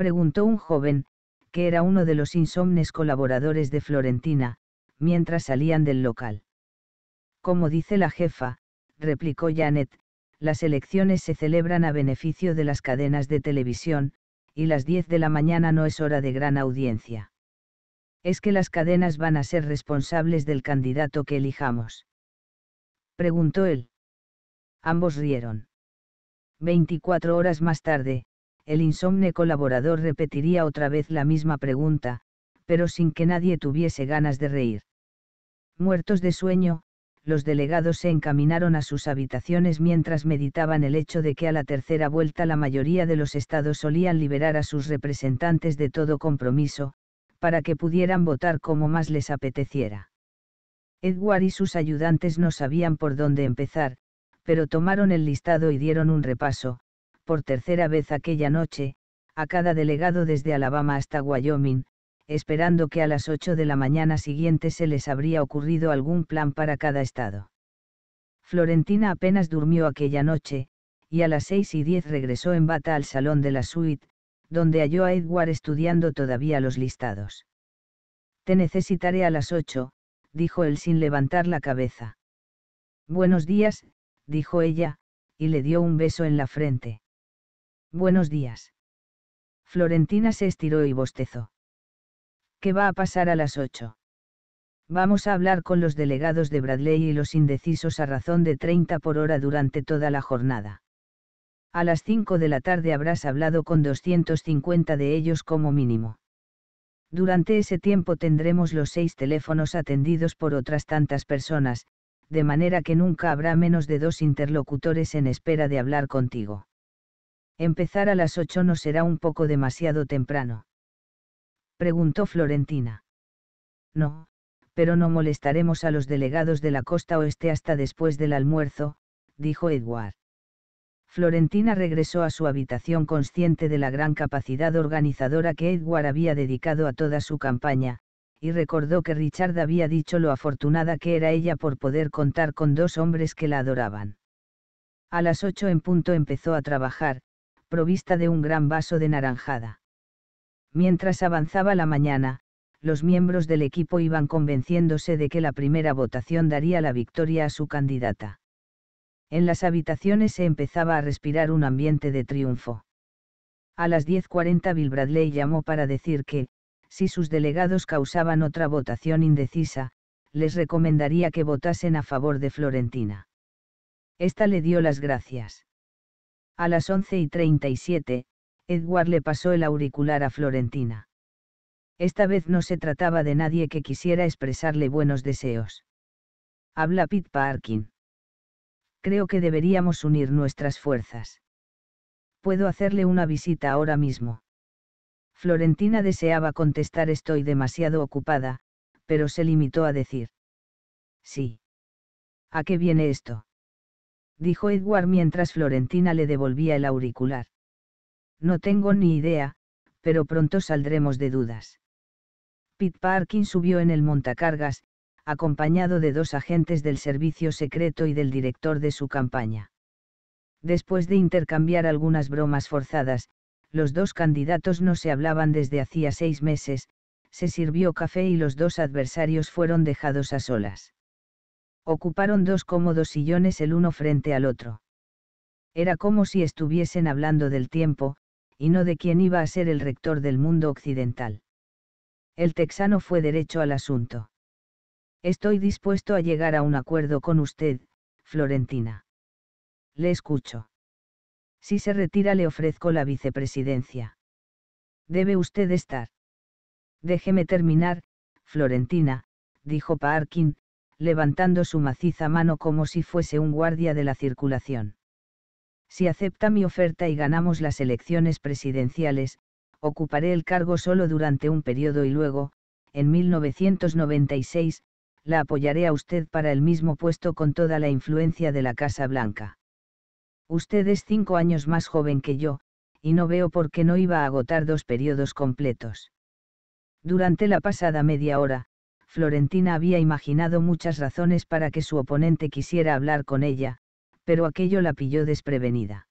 preguntó un joven, que era uno de los insomnes colaboradores de Florentina, mientras salían del local. Como dice la jefa, replicó Janet, las elecciones se celebran a beneficio de las cadenas de televisión, y las 10 de la mañana no es hora de gran audiencia. Es que las cadenas van a ser responsables del candidato que elijamos. Preguntó él. Ambos rieron. 24 horas más tarde, el insomne colaborador repetiría otra vez la misma pregunta, pero sin que nadie tuviese ganas de reír. Muertos de sueño, los delegados se encaminaron a sus habitaciones mientras meditaban el hecho de que a la tercera vuelta la mayoría de los estados solían liberar a sus representantes de todo compromiso, para que pudieran votar como más les apeteciera. Edward y sus ayudantes no sabían por dónde empezar, pero tomaron el listado y dieron un repaso, por tercera vez aquella noche, a cada delegado desde Alabama hasta Wyoming, esperando que a las 8 de la mañana siguiente se les habría ocurrido algún plan para cada estado. Florentina apenas durmió aquella noche, y a las seis y diez regresó en bata al salón de la suite, donde halló a Edward estudiando todavía los listados. Te necesitaré a las 8, dijo él sin levantar la cabeza. Buenos días, dijo ella, y le dio un beso en la frente. Buenos días. Florentina se estiró y bostezó. ¿Qué va a pasar a las ocho? Vamos a hablar con los delegados de Bradley y los indecisos a razón de 30 por hora durante toda la jornada. A las 5 de la tarde habrás hablado con 250 de ellos como mínimo. Durante ese tiempo tendremos los seis teléfonos atendidos por otras tantas personas, de manera que nunca habrá menos de dos interlocutores en espera de hablar contigo. Empezar a las ocho no será un poco demasiado temprano. Preguntó Florentina. No, pero no molestaremos a los delegados de la costa oeste hasta después del almuerzo, dijo Edward. Florentina regresó a su habitación consciente de la gran capacidad organizadora que Edward había dedicado a toda su campaña, y recordó que Richard había dicho lo afortunada que era ella por poder contar con dos hombres que la adoraban. A las ocho en punto empezó a trabajar, provista de un gran vaso de naranjada. Mientras avanzaba la mañana, los miembros del equipo iban convenciéndose de que la primera votación daría la victoria a su candidata. En las habitaciones se empezaba a respirar un ambiente de triunfo. A las 10.40 Bill Bradley llamó para decir que, si sus delegados causaban otra votación indecisa, les recomendaría que votasen a favor de Florentina. Esta le dio las gracias. A las 11 y 37, Edward le pasó el auricular a Florentina. Esta vez no se trataba de nadie que quisiera expresarle buenos deseos. Habla Pete Parkin. Creo que deberíamos unir nuestras fuerzas. Puedo hacerle una visita ahora mismo. Florentina deseaba contestar estoy demasiado ocupada, pero se limitó a decir. Sí. ¿A qué viene esto? dijo Edward mientras Florentina le devolvía el auricular. No tengo ni idea, pero pronto saldremos de dudas. Pete Parkin subió en el montacargas, acompañado de dos agentes del servicio secreto y del director de su campaña. Después de intercambiar algunas bromas forzadas, los dos candidatos no se hablaban desde hacía seis meses, se sirvió café y los dos adversarios fueron dejados a solas. Ocuparon dos cómodos sillones el uno frente al otro. Era como si estuviesen hablando del tiempo, y no de quién iba a ser el rector del mundo occidental. El texano fue derecho al asunto. Estoy dispuesto a llegar a un acuerdo con usted, Florentina. Le escucho. Si se retira le ofrezco la vicepresidencia. Debe usted estar. Déjeme terminar, Florentina, dijo Parkin, levantando su maciza mano como si fuese un guardia de la circulación. Si acepta mi oferta y ganamos las elecciones presidenciales, ocuparé el cargo solo durante un periodo y luego, en 1996, la apoyaré a usted para el mismo puesto con toda la influencia de la Casa Blanca. Usted es cinco años más joven que yo, y no veo por qué no iba a agotar dos periodos completos. Durante la pasada media hora, Florentina había imaginado muchas razones para que su oponente quisiera hablar con ella, pero aquello la pilló desprevenida.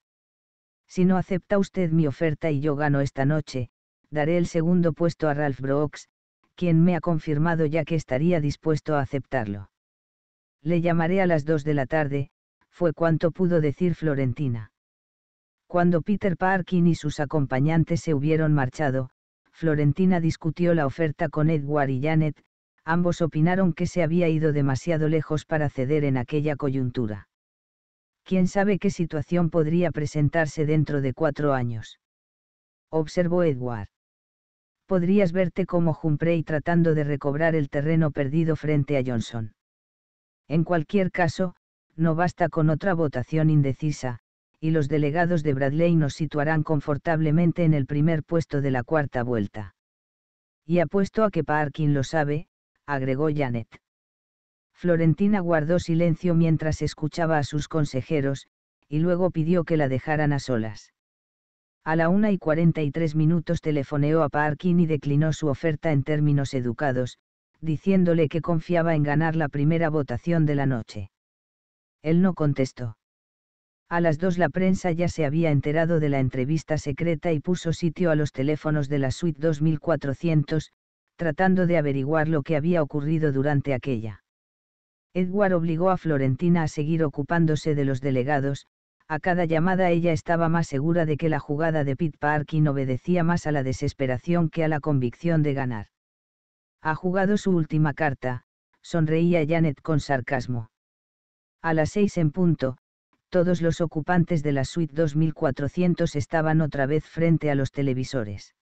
Si no acepta usted mi oferta y yo gano esta noche, daré el segundo puesto a Ralph Brooks, quien me ha confirmado ya que estaría dispuesto a aceptarlo. Le llamaré a las dos de la tarde, fue cuanto pudo decir Florentina. Cuando Peter Parkin y sus acompañantes se hubieron marchado, Florentina discutió la oferta con Edward y Janet, ambos opinaron que se había ido demasiado lejos para ceder en aquella coyuntura. ¿Quién sabe qué situación podría presentarse dentro de cuatro años? Observó Edward. Podrías verte como Humphrey tratando de recobrar el terreno perdido frente a Johnson. En cualquier caso, no basta con otra votación indecisa, y los delegados de Bradley nos situarán confortablemente en el primer puesto de la cuarta vuelta. Y apuesto a que Parkin lo sabe, agregó Janet. Florentina guardó silencio mientras escuchaba a sus consejeros, y luego pidió que la dejaran a solas. A la una y 43 minutos telefoneó a Parkin y declinó su oferta en términos educados, diciéndole que confiaba en ganar la primera votación de la noche. Él no contestó. A las dos la prensa ya se había enterado de la entrevista secreta y puso sitio a los teléfonos de la suite 2400, tratando de averiguar lo que había ocurrido durante aquella. Edward obligó a Florentina a seguir ocupándose de los delegados, a cada llamada ella estaba más segura de que la jugada de Pete Parkin obedecía más a la desesperación que a la convicción de ganar. Ha jugado su última carta, sonreía Janet con sarcasmo. A las seis en punto, todos los ocupantes de la suite 2400 estaban otra vez frente a los televisores.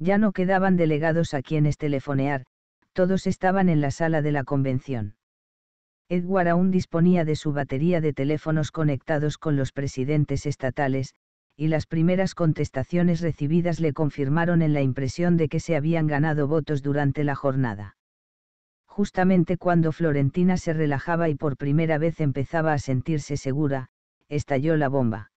Ya no quedaban delegados a quienes telefonear, todos estaban en la sala de la convención. Edward aún disponía de su batería de teléfonos conectados con los presidentes estatales, y las primeras contestaciones recibidas le confirmaron en la impresión de que se habían ganado votos durante la jornada. Justamente cuando Florentina se relajaba y por primera vez empezaba a sentirse segura, estalló la bomba.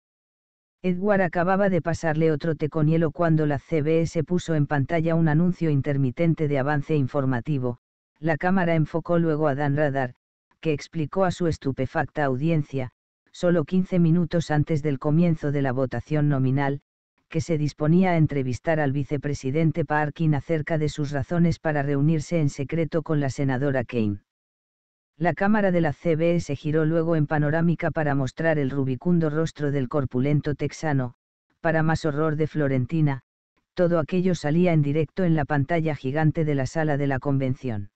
Edward acababa de pasarle otro té con hielo cuando la CBS e puso en pantalla un anuncio intermitente de avance informativo. La cámara enfocó luego a Dan Radar, que explicó a su estupefacta audiencia, solo 15 minutos antes del comienzo de la votación nominal, que se disponía a entrevistar al vicepresidente Parkin acerca de sus razones para reunirse en secreto con la senadora Kane. La cámara de la CBS giró luego en panorámica para mostrar el rubicundo rostro del corpulento texano, para más horror de Florentina, todo aquello salía en directo en la pantalla gigante de la sala de la convención.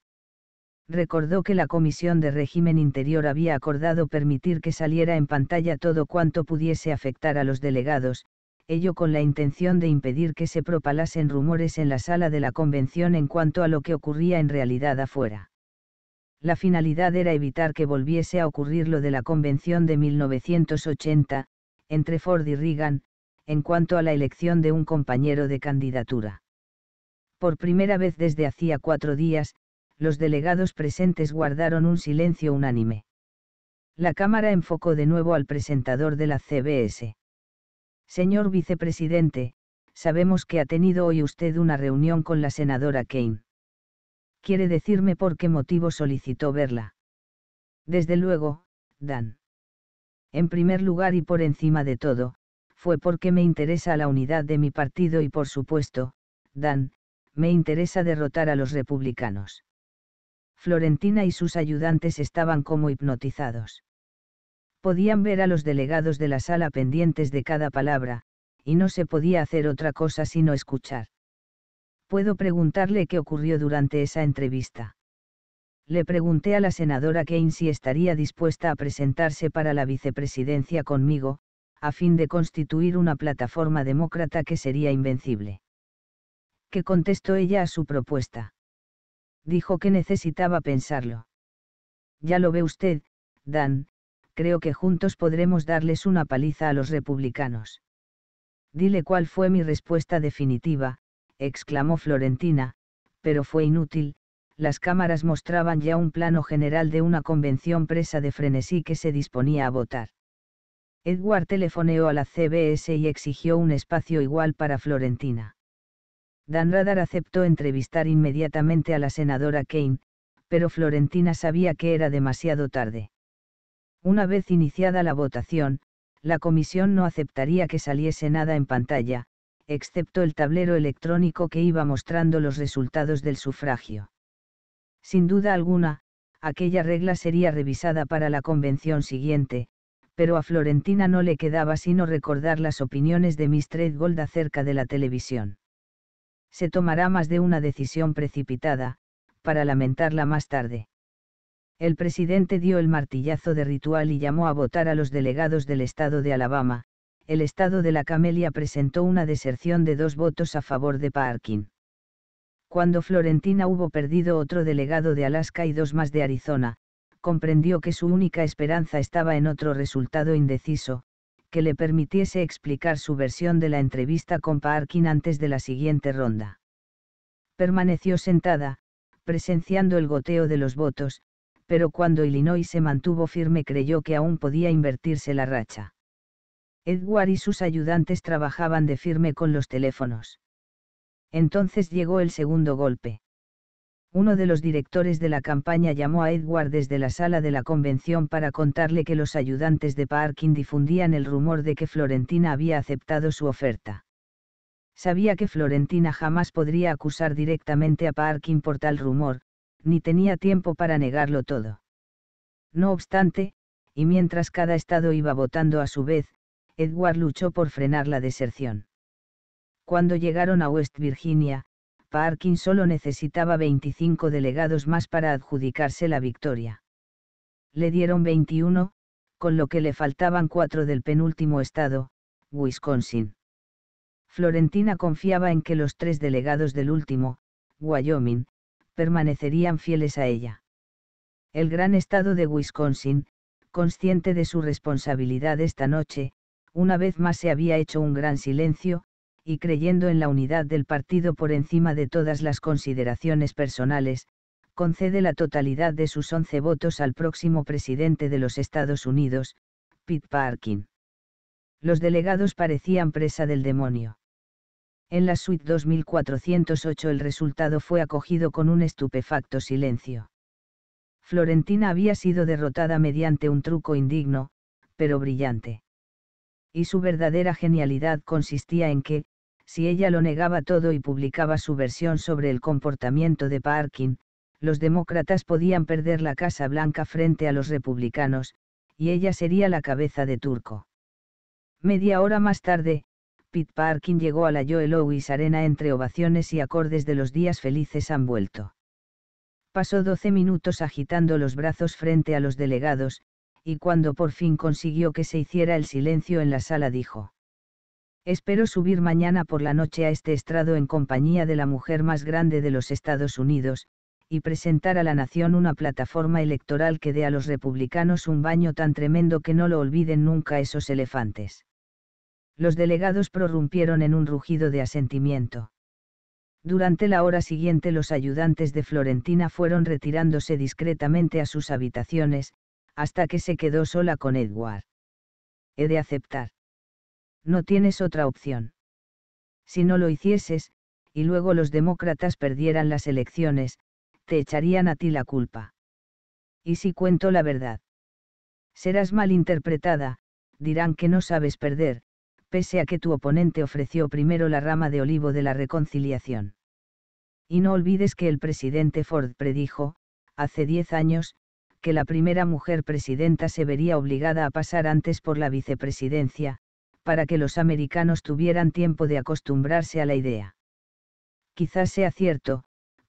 Recordó que la Comisión de Régimen Interior había acordado permitir que saliera en pantalla todo cuanto pudiese afectar a los delegados, ello con la intención de impedir que se propalasen rumores en la sala de la convención en cuanto a lo que ocurría en realidad afuera la finalidad era evitar que volviese a ocurrir lo de la convención de 1980, entre Ford y Reagan, en cuanto a la elección de un compañero de candidatura. Por primera vez desde hacía cuatro días, los delegados presentes guardaron un silencio unánime. La cámara enfocó de nuevo al presentador de la CBS. Señor vicepresidente, sabemos que ha tenido hoy usted una reunión con la senadora Kane quiere decirme por qué motivo solicitó verla. Desde luego, Dan. En primer lugar y por encima de todo, fue porque me interesa la unidad de mi partido y por supuesto, Dan, me interesa derrotar a los republicanos. Florentina y sus ayudantes estaban como hipnotizados. Podían ver a los delegados de la sala pendientes de cada palabra, y no se podía hacer otra cosa sino escuchar puedo preguntarle qué ocurrió durante esa entrevista. Le pregunté a la senadora Kane si estaría dispuesta a presentarse para la vicepresidencia conmigo, a fin de constituir una plataforma demócrata que sería invencible. ¿Qué contestó ella a su propuesta? Dijo que necesitaba pensarlo. Ya lo ve usted, Dan, creo que juntos podremos darles una paliza a los republicanos. Dile cuál fue mi respuesta definitiva, exclamó Florentina, pero fue inútil, las cámaras mostraban ya un plano general de una convención presa de frenesí que se disponía a votar. Edward telefoneó a la CBS y exigió un espacio igual para Florentina. Dan Radar aceptó entrevistar inmediatamente a la senadora Kane, pero Florentina sabía que era demasiado tarde. Una vez iniciada la votación, la comisión no aceptaría que saliese nada en pantalla, excepto el tablero electrónico que iba mostrando los resultados del sufragio. Sin duda alguna, aquella regla sería revisada para la convención siguiente, pero a Florentina no le quedaba sino recordar las opiniones de Mr. Golda acerca de la televisión. Se tomará más de una decisión precipitada, para lamentarla más tarde. El presidente dio el martillazo de ritual y llamó a votar a los delegados del estado de Alabama, el estado de la Camelia presentó una deserción de dos votos a favor de Parkin. Cuando Florentina hubo perdido otro delegado de Alaska y dos más de Arizona, comprendió que su única esperanza estaba en otro resultado indeciso, que le permitiese explicar su versión de la entrevista con Parkin antes de la siguiente ronda. Permaneció sentada, presenciando el goteo de los votos, pero cuando Illinois se mantuvo firme creyó que aún podía invertirse la racha. Edward y sus ayudantes trabajaban de firme con los teléfonos. Entonces llegó el segundo golpe. Uno de los directores de la campaña llamó a Edward desde la sala de la convención para contarle que los ayudantes de Parkin difundían el rumor de que Florentina había aceptado su oferta. Sabía que Florentina jamás podría acusar directamente a Parkin por tal rumor, ni tenía tiempo para negarlo todo. No obstante, y mientras cada estado iba votando a su vez, Edward luchó por frenar la deserción. Cuando llegaron a West Virginia, Parkin solo necesitaba 25 delegados más para adjudicarse la victoria. Le dieron 21, con lo que le faltaban cuatro del penúltimo estado, Wisconsin. Florentina confiaba en que los tres delegados del último, Wyoming, permanecerían fieles a ella. El gran estado de Wisconsin, consciente de su responsabilidad esta noche, una vez más se había hecho un gran silencio, y creyendo en la unidad del partido por encima de todas las consideraciones personales, concede la totalidad de sus once votos al próximo presidente de los Estados Unidos, Pete Parkin. Los delegados parecían presa del demonio. En la suite 2408 el resultado fue acogido con un estupefacto silencio. Florentina había sido derrotada mediante un truco indigno, pero brillante y su verdadera genialidad consistía en que, si ella lo negaba todo y publicaba su versión sobre el comportamiento de Parkin, los demócratas podían perder la Casa Blanca frente a los republicanos, y ella sería la cabeza de turco. Media hora más tarde, Pete Parkin llegó a la Joe Louis Arena entre ovaciones y acordes de los días felices han vuelto. Pasó doce minutos agitando los brazos frente a los delegados, y cuando por fin consiguió que se hiciera el silencio en la sala dijo. Espero subir mañana por la noche a este estrado en compañía de la mujer más grande de los Estados Unidos, y presentar a la nación una plataforma electoral que dé a los republicanos un baño tan tremendo que no lo olviden nunca esos elefantes. Los delegados prorrumpieron en un rugido de asentimiento. Durante la hora siguiente los ayudantes de Florentina fueron retirándose discretamente a sus habitaciones, hasta que se quedó sola con Edward. He de aceptar. No tienes otra opción. Si no lo hicieses, y luego los demócratas perdieran las elecciones, te echarían a ti la culpa. Y si cuento la verdad. Serás mal interpretada, dirán que no sabes perder, pese a que tu oponente ofreció primero la rama de olivo de la reconciliación. Y no olvides que el presidente Ford predijo, hace diez años, que la primera mujer presidenta se vería obligada a pasar antes por la vicepresidencia, para que los americanos tuvieran tiempo de acostumbrarse a la idea. Quizás sea cierto,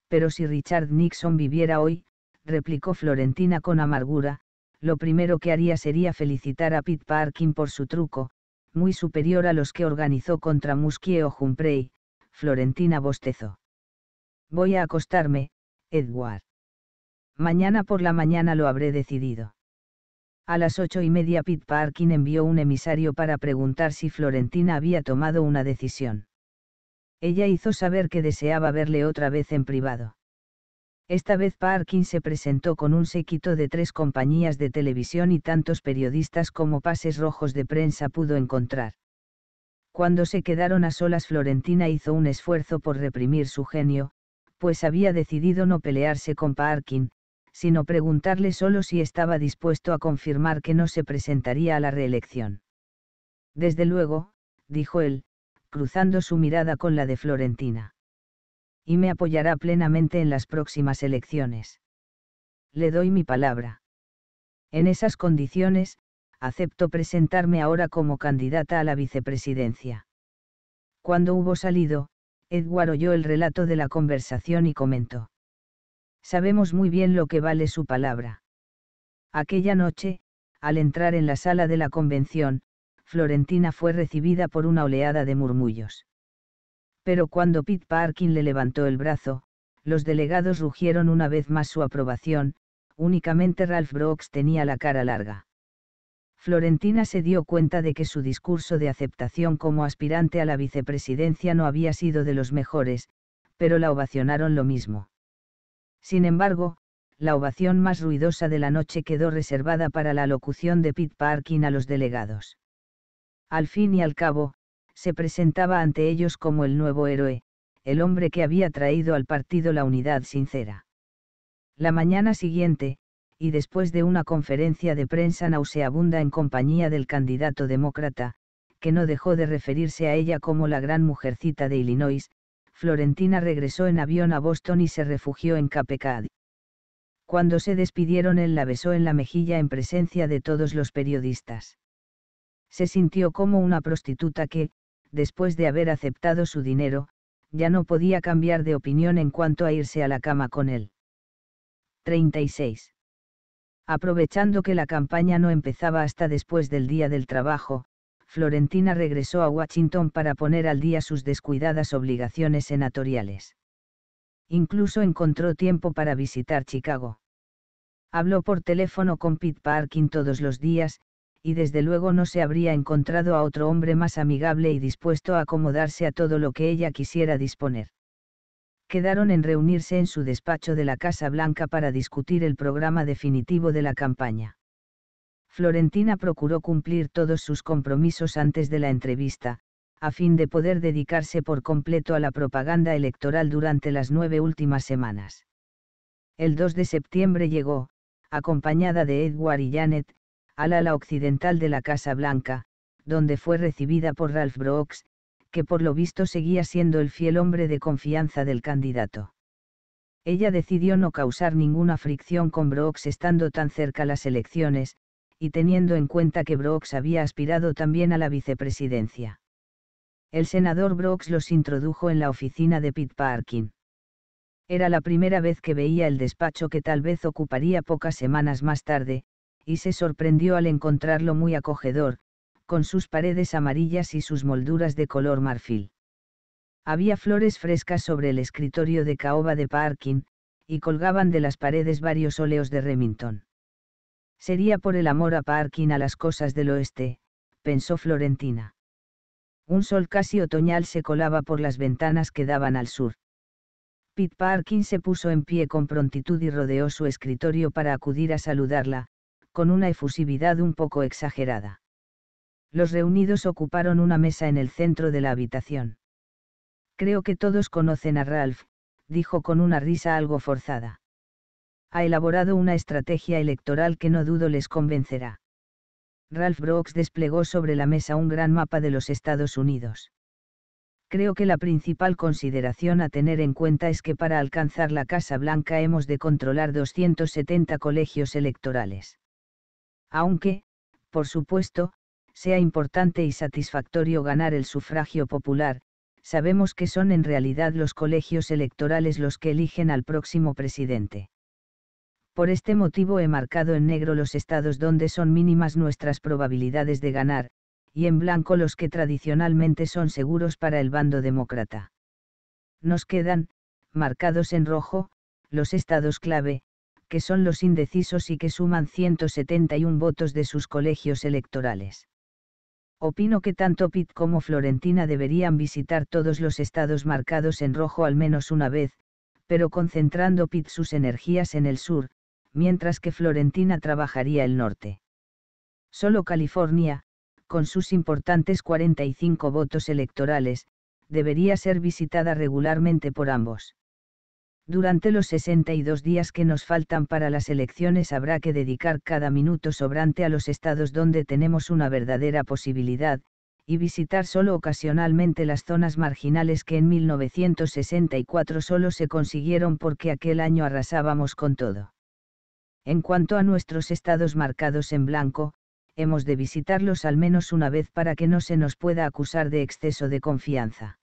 pero si Richard Nixon viviera hoy, replicó Florentina con amargura, lo primero que haría sería felicitar a Pete Parkin por su truco, muy superior a los que organizó contra Muskie o Humphrey, Florentina bostezó. Voy a acostarme, Edward. Mañana por la mañana lo habré decidido. A las ocho y media Pete Parkin envió un emisario para preguntar si Florentina había tomado una decisión. Ella hizo saber que deseaba verle otra vez en privado. Esta vez Parkin se presentó con un séquito de tres compañías de televisión y tantos periodistas como pases rojos de prensa pudo encontrar. Cuando se quedaron a solas Florentina hizo un esfuerzo por reprimir su genio, pues había decidido no pelearse con Parkin, sino preguntarle solo si estaba dispuesto a confirmar que no se presentaría a la reelección. Desde luego, dijo él, cruzando su mirada con la de Florentina. Y me apoyará plenamente en las próximas elecciones. Le doy mi palabra. En esas condiciones, acepto presentarme ahora como candidata a la vicepresidencia. Cuando hubo salido, Edward oyó el relato de la conversación y comentó. Sabemos muy bien lo que vale su palabra. Aquella noche, al entrar en la sala de la convención, Florentina fue recibida por una oleada de murmullos. Pero cuando Pete Parkin le levantó el brazo, los delegados rugieron una vez más su aprobación, únicamente Ralph Brooks tenía la cara larga. Florentina se dio cuenta de que su discurso de aceptación como aspirante a la vicepresidencia no había sido de los mejores, pero la ovacionaron lo mismo. Sin embargo, la ovación más ruidosa de la noche quedó reservada para la locución de Pete Parkin a los delegados. Al fin y al cabo, se presentaba ante ellos como el nuevo héroe, el hombre que había traído al partido la unidad sincera. La mañana siguiente, y después de una conferencia de prensa nauseabunda en compañía del candidato demócrata, que no dejó de referirse a ella como la gran mujercita de Illinois, florentina regresó en avión a Boston y se refugió en Cape Cod. Cuando se despidieron él la besó en la mejilla en presencia de todos los periodistas. Se sintió como una prostituta que, después de haber aceptado su dinero, ya no podía cambiar de opinión en cuanto a irse a la cama con él. 36. Aprovechando que la campaña no empezaba hasta después del Día del Trabajo, Florentina regresó a Washington para poner al día sus descuidadas obligaciones senatoriales. Incluso encontró tiempo para visitar Chicago. Habló por teléfono con Pete Parkin todos los días, y desde luego no se habría encontrado a otro hombre más amigable y dispuesto a acomodarse a todo lo que ella quisiera disponer. Quedaron en reunirse en su despacho de la Casa Blanca para discutir el programa definitivo de la campaña. Florentina procuró cumplir todos sus compromisos antes de la entrevista, a fin de poder dedicarse por completo a la propaganda electoral durante las nueve últimas semanas. El 2 de septiembre llegó, acompañada de Edward y Janet, al ala occidental de la Casa Blanca, donde fue recibida por Ralph Brooks, que por lo visto seguía siendo el fiel hombre de confianza del candidato. Ella decidió no causar ninguna fricción con Brooks estando tan cerca las elecciones, y teniendo en cuenta que Brooks había aspirado también a la vicepresidencia. El senador Brooks los introdujo en la oficina de Pitt Parkin. Era la primera vez que veía el despacho que tal vez ocuparía pocas semanas más tarde, y se sorprendió al encontrarlo muy acogedor, con sus paredes amarillas y sus molduras de color marfil. Había flores frescas sobre el escritorio de caoba de Parkin, y colgaban de las paredes varios óleos de Remington. Sería por el amor a Parkin a las cosas del oeste, pensó Florentina. Un sol casi otoñal se colaba por las ventanas que daban al sur. Pete Parkin se puso en pie con prontitud y rodeó su escritorio para acudir a saludarla, con una efusividad un poco exagerada. Los reunidos ocuparon una mesa en el centro de la habitación. Creo que todos conocen a Ralph, dijo con una risa algo forzada ha elaborado una estrategia electoral que no dudo les convencerá. Ralph Brooks desplegó sobre la mesa un gran mapa de los Estados Unidos. Creo que la principal consideración a tener en cuenta es que para alcanzar la Casa Blanca hemos de controlar 270 colegios electorales. Aunque, por supuesto, sea importante y satisfactorio ganar el sufragio popular, sabemos que son en realidad los colegios electorales los que eligen al próximo presidente. Por este motivo he marcado en negro los estados donde son mínimas nuestras probabilidades de ganar, y en blanco los que tradicionalmente son seguros para el bando demócrata. Nos quedan, marcados en rojo, los estados clave, que son los indecisos y que suman 171 votos de sus colegios electorales. Opino que tanto Pitt como Florentina deberían visitar todos los estados marcados en rojo al menos una vez, pero concentrando Pitt sus energías en el sur, mientras que Florentina trabajaría el norte. Solo California, con sus importantes 45 votos electorales, debería ser visitada regularmente por ambos. Durante los 62 días que nos faltan para las elecciones habrá que dedicar cada minuto sobrante a los estados donde tenemos una verdadera posibilidad, y visitar solo ocasionalmente las zonas marginales que en 1964 solo se consiguieron porque aquel año arrasábamos con todo. En cuanto a nuestros estados marcados en blanco, hemos de visitarlos al menos una vez para que no se nos pueda acusar de exceso de confianza.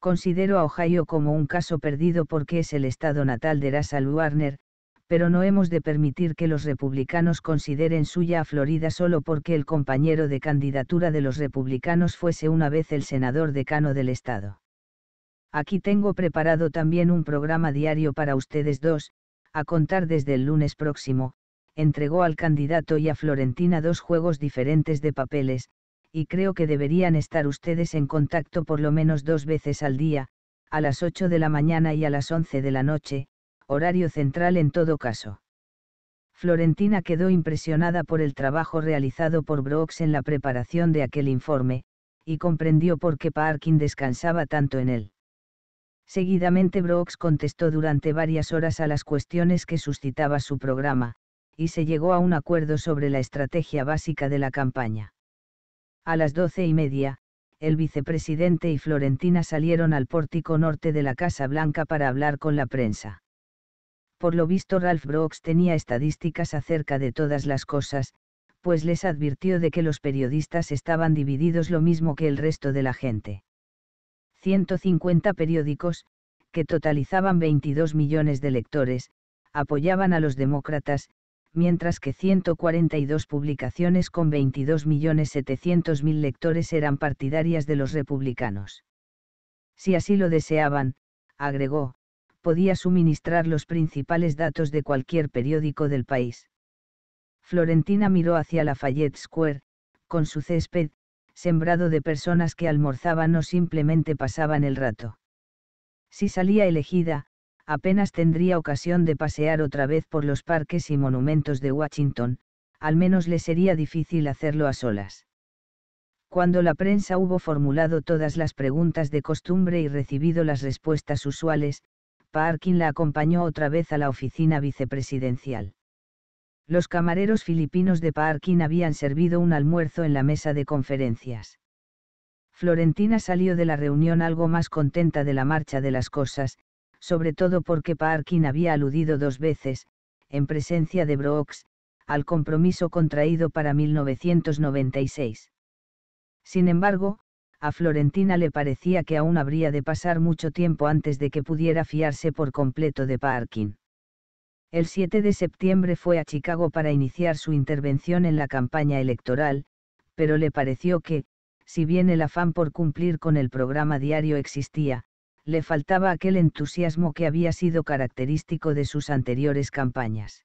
Considero a Ohio como un caso perdido porque es el estado natal de Russell Warner, pero no hemos de permitir que los republicanos consideren suya a Florida solo porque el compañero de candidatura de los republicanos fuese una vez el senador decano del estado. Aquí tengo preparado también un programa diario para ustedes dos, a contar desde el lunes próximo, entregó al candidato y a Florentina dos juegos diferentes de papeles, y creo que deberían estar ustedes en contacto por lo menos dos veces al día, a las 8 de la mañana y a las 11 de la noche, horario central en todo caso. Florentina quedó impresionada por el trabajo realizado por Brooks en la preparación de aquel informe, y comprendió por qué Parkin descansaba tanto en él. Seguidamente Brooks contestó durante varias horas a las cuestiones que suscitaba su programa, y se llegó a un acuerdo sobre la estrategia básica de la campaña. A las doce y media, el vicepresidente y Florentina salieron al pórtico norte de la Casa Blanca para hablar con la prensa. Por lo visto Ralph Brooks tenía estadísticas acerca de todas las cosas, pues les advirtió de que los periodistas estaban divididos lo mismo que el resto de la gente 150 periódicos, que totalizaban 22 millones de lectores, apoyaban a los demócratas, mientras que 142 publicaciones con 22.700.000 lectores eran partidarias de los republicanos. Si así lo deseaban, agregó, podía suministrar los principales datos de cualquier periódico del país. Florentina miró hacia Lafayette Square, con su césped, sembrado de personas que almorzaban o simplemente pasaban el rato. Si salía elegida, apenas tendría ocasión de pasear otra vez por los parques y monumentos de Washington, al menos le sería difícil hacerlo a solas. Cuando la prensa hubo formulado todas las preguntas de costumbre y recibido las respuestas usuales, Parkin la acompañó otra vez a la oficina vicepresidencial. Los camareros filipinos de Parkin habían servido un almuerzo en la mesa de conferencias. Florentina salió de la reunión algo más contenta de la marcha de las cosas, sobre todo porque Parkin había aludido dos veces, en presencia de Brooks, al compromiso contraído para 1996. Sin embargo, a Florentina le parecía que aún habría de pasar mucho tiempo antes de que pudiera fiarse por completo de Parkin. El 7 de septiembre fue a Chicago para iniciar su intervención en la campaña electoral, pero le pareció que, si bien el afán por cumplir con el programa diario existía, le faltaba aquel entusiasmo que había sido característico de sus anteriores campañas.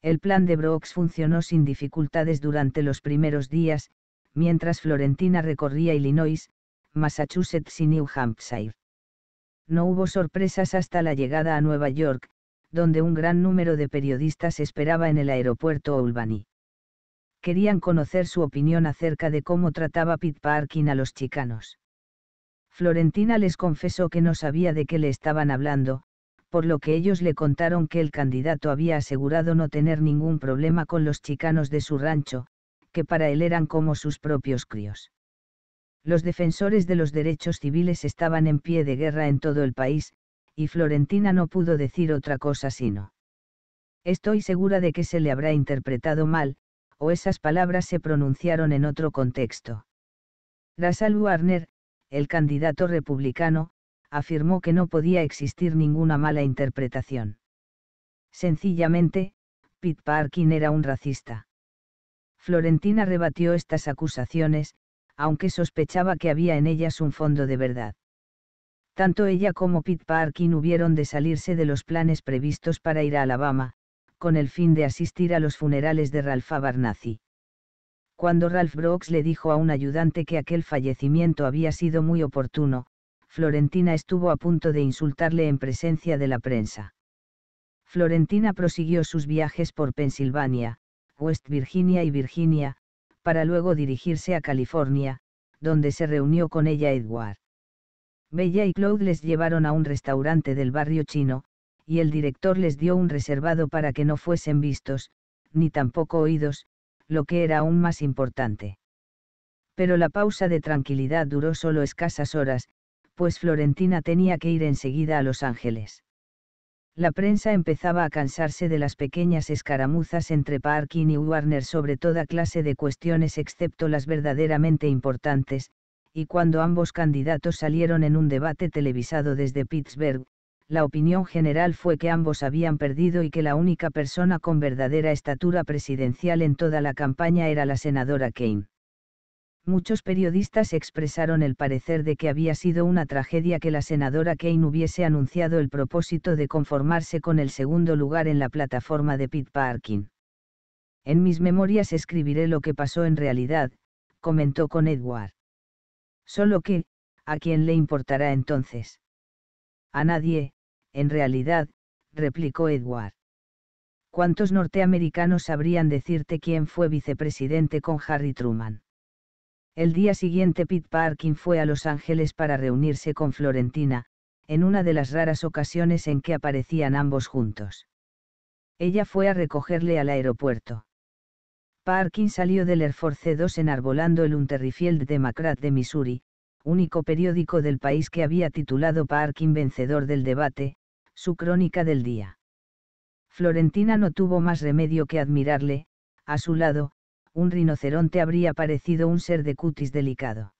El plan de Brooks funcionó sin dificultades durante los primeros días, mientras Florentina recorría Illinois, Massachusetts y New Hampshire. No hubo sorpresas hasta la llegada a Nueva York, donde un gran número de periodistas esperaba en el aeropuerto Albany. Querían conocer su opinión acerca de cómo trataba Pete Parkin a los chicanos. Florentina les confesó que no sabía de qué le estaban hablando, por lo que ellos le contaron que el candidato había asegurado no tener ningún problema con los chicanos de su rancho, que para él eran como sus propios críos. Los defensores de los derechos civiles estaban en pie de guerra en todo el país, y Florentina no pudo decir otra cosa sino. Estoy segura de que se le habrá interpretado mal, o esas palabras se pronunciaron en otro contexto. Rasal Warner, el candidato republicano, afirmó que no podía existir ninguna mala interpretación. Sencillamente, Pete Parkin era un racista. Florentina rebatió estas acusaciones, aunque sospechaba que había en ellas un fondo de verdad. Tanto ella como Pete Parkin hubieron de salirse de los planes previstos para ir a Alabama, con el fin de asistir a los funerales de Ralph Abernathy. Cuando Ralph Brooks le dijo a un ayudante que aquel fallecimiento había sido muy oportuno, Florentina estuvo a punto de insultarle en presencia de la prensa. Florentina prosiguió sus viajes por Pensilvania, West Virginia y Virginia, para luego dirigirse a California, donde se reunió con ella Edward. Bella y Claude les llevaron a un restaurante del barrio chino, y el director les dio un reservado para que no fuesen vistos, ni tampoco oídos, lo que era aún más importante. Pero la pausa de tranquilidad duró solo escasas horas, pues Florentina tenía que ir enseguida a Los Ángeles. La prensa empezaba a cansarse de las pequeñas escaramuzas entre Parkin y Warner sobre toda clase de cuestiones excepto las verdaderamente importantes, y cuando ambos candidatos salieron en un debate televisado desde Pittsburgh, la opinión general fue que ambos habían perdido y que la única persona con verdadera estatura presidencial en toda la campaña era la senadora Kane. Muchos periodistas expresaron el parecer de que había sido una tragedia que la senadora Kane hubiese anunciado el propósito de conformarse con el segundo lugar en la plataforma de Pitt Parkin. En mis memorias escribiré lo que pasó en realidad, comentó con Edward. Solo que, ¿a quién le importará entonces? A nadie, en realidad, replicó Edward. ¿Cuántos norteamericanos sabrían decirte quién fue vicepresidente con Harry Truman? El día siguiente Pete Parkin fue a Los Ángeles para reunirse con Florentina, en una de las raras ocasiones en que aparecían ambos juntos. Ella fue a recogerle al aeropuerto. Parkin salió del Air Force 2 enarbolando el Unterrifield Democrat de Missouri, único periódico del país que había titulado Parkin vencedor del debate, su crónica del día. Florentina no tuvo más remedio que admirarle, a su lado, un rinoceronte habría parecido un ser de cutis delicado.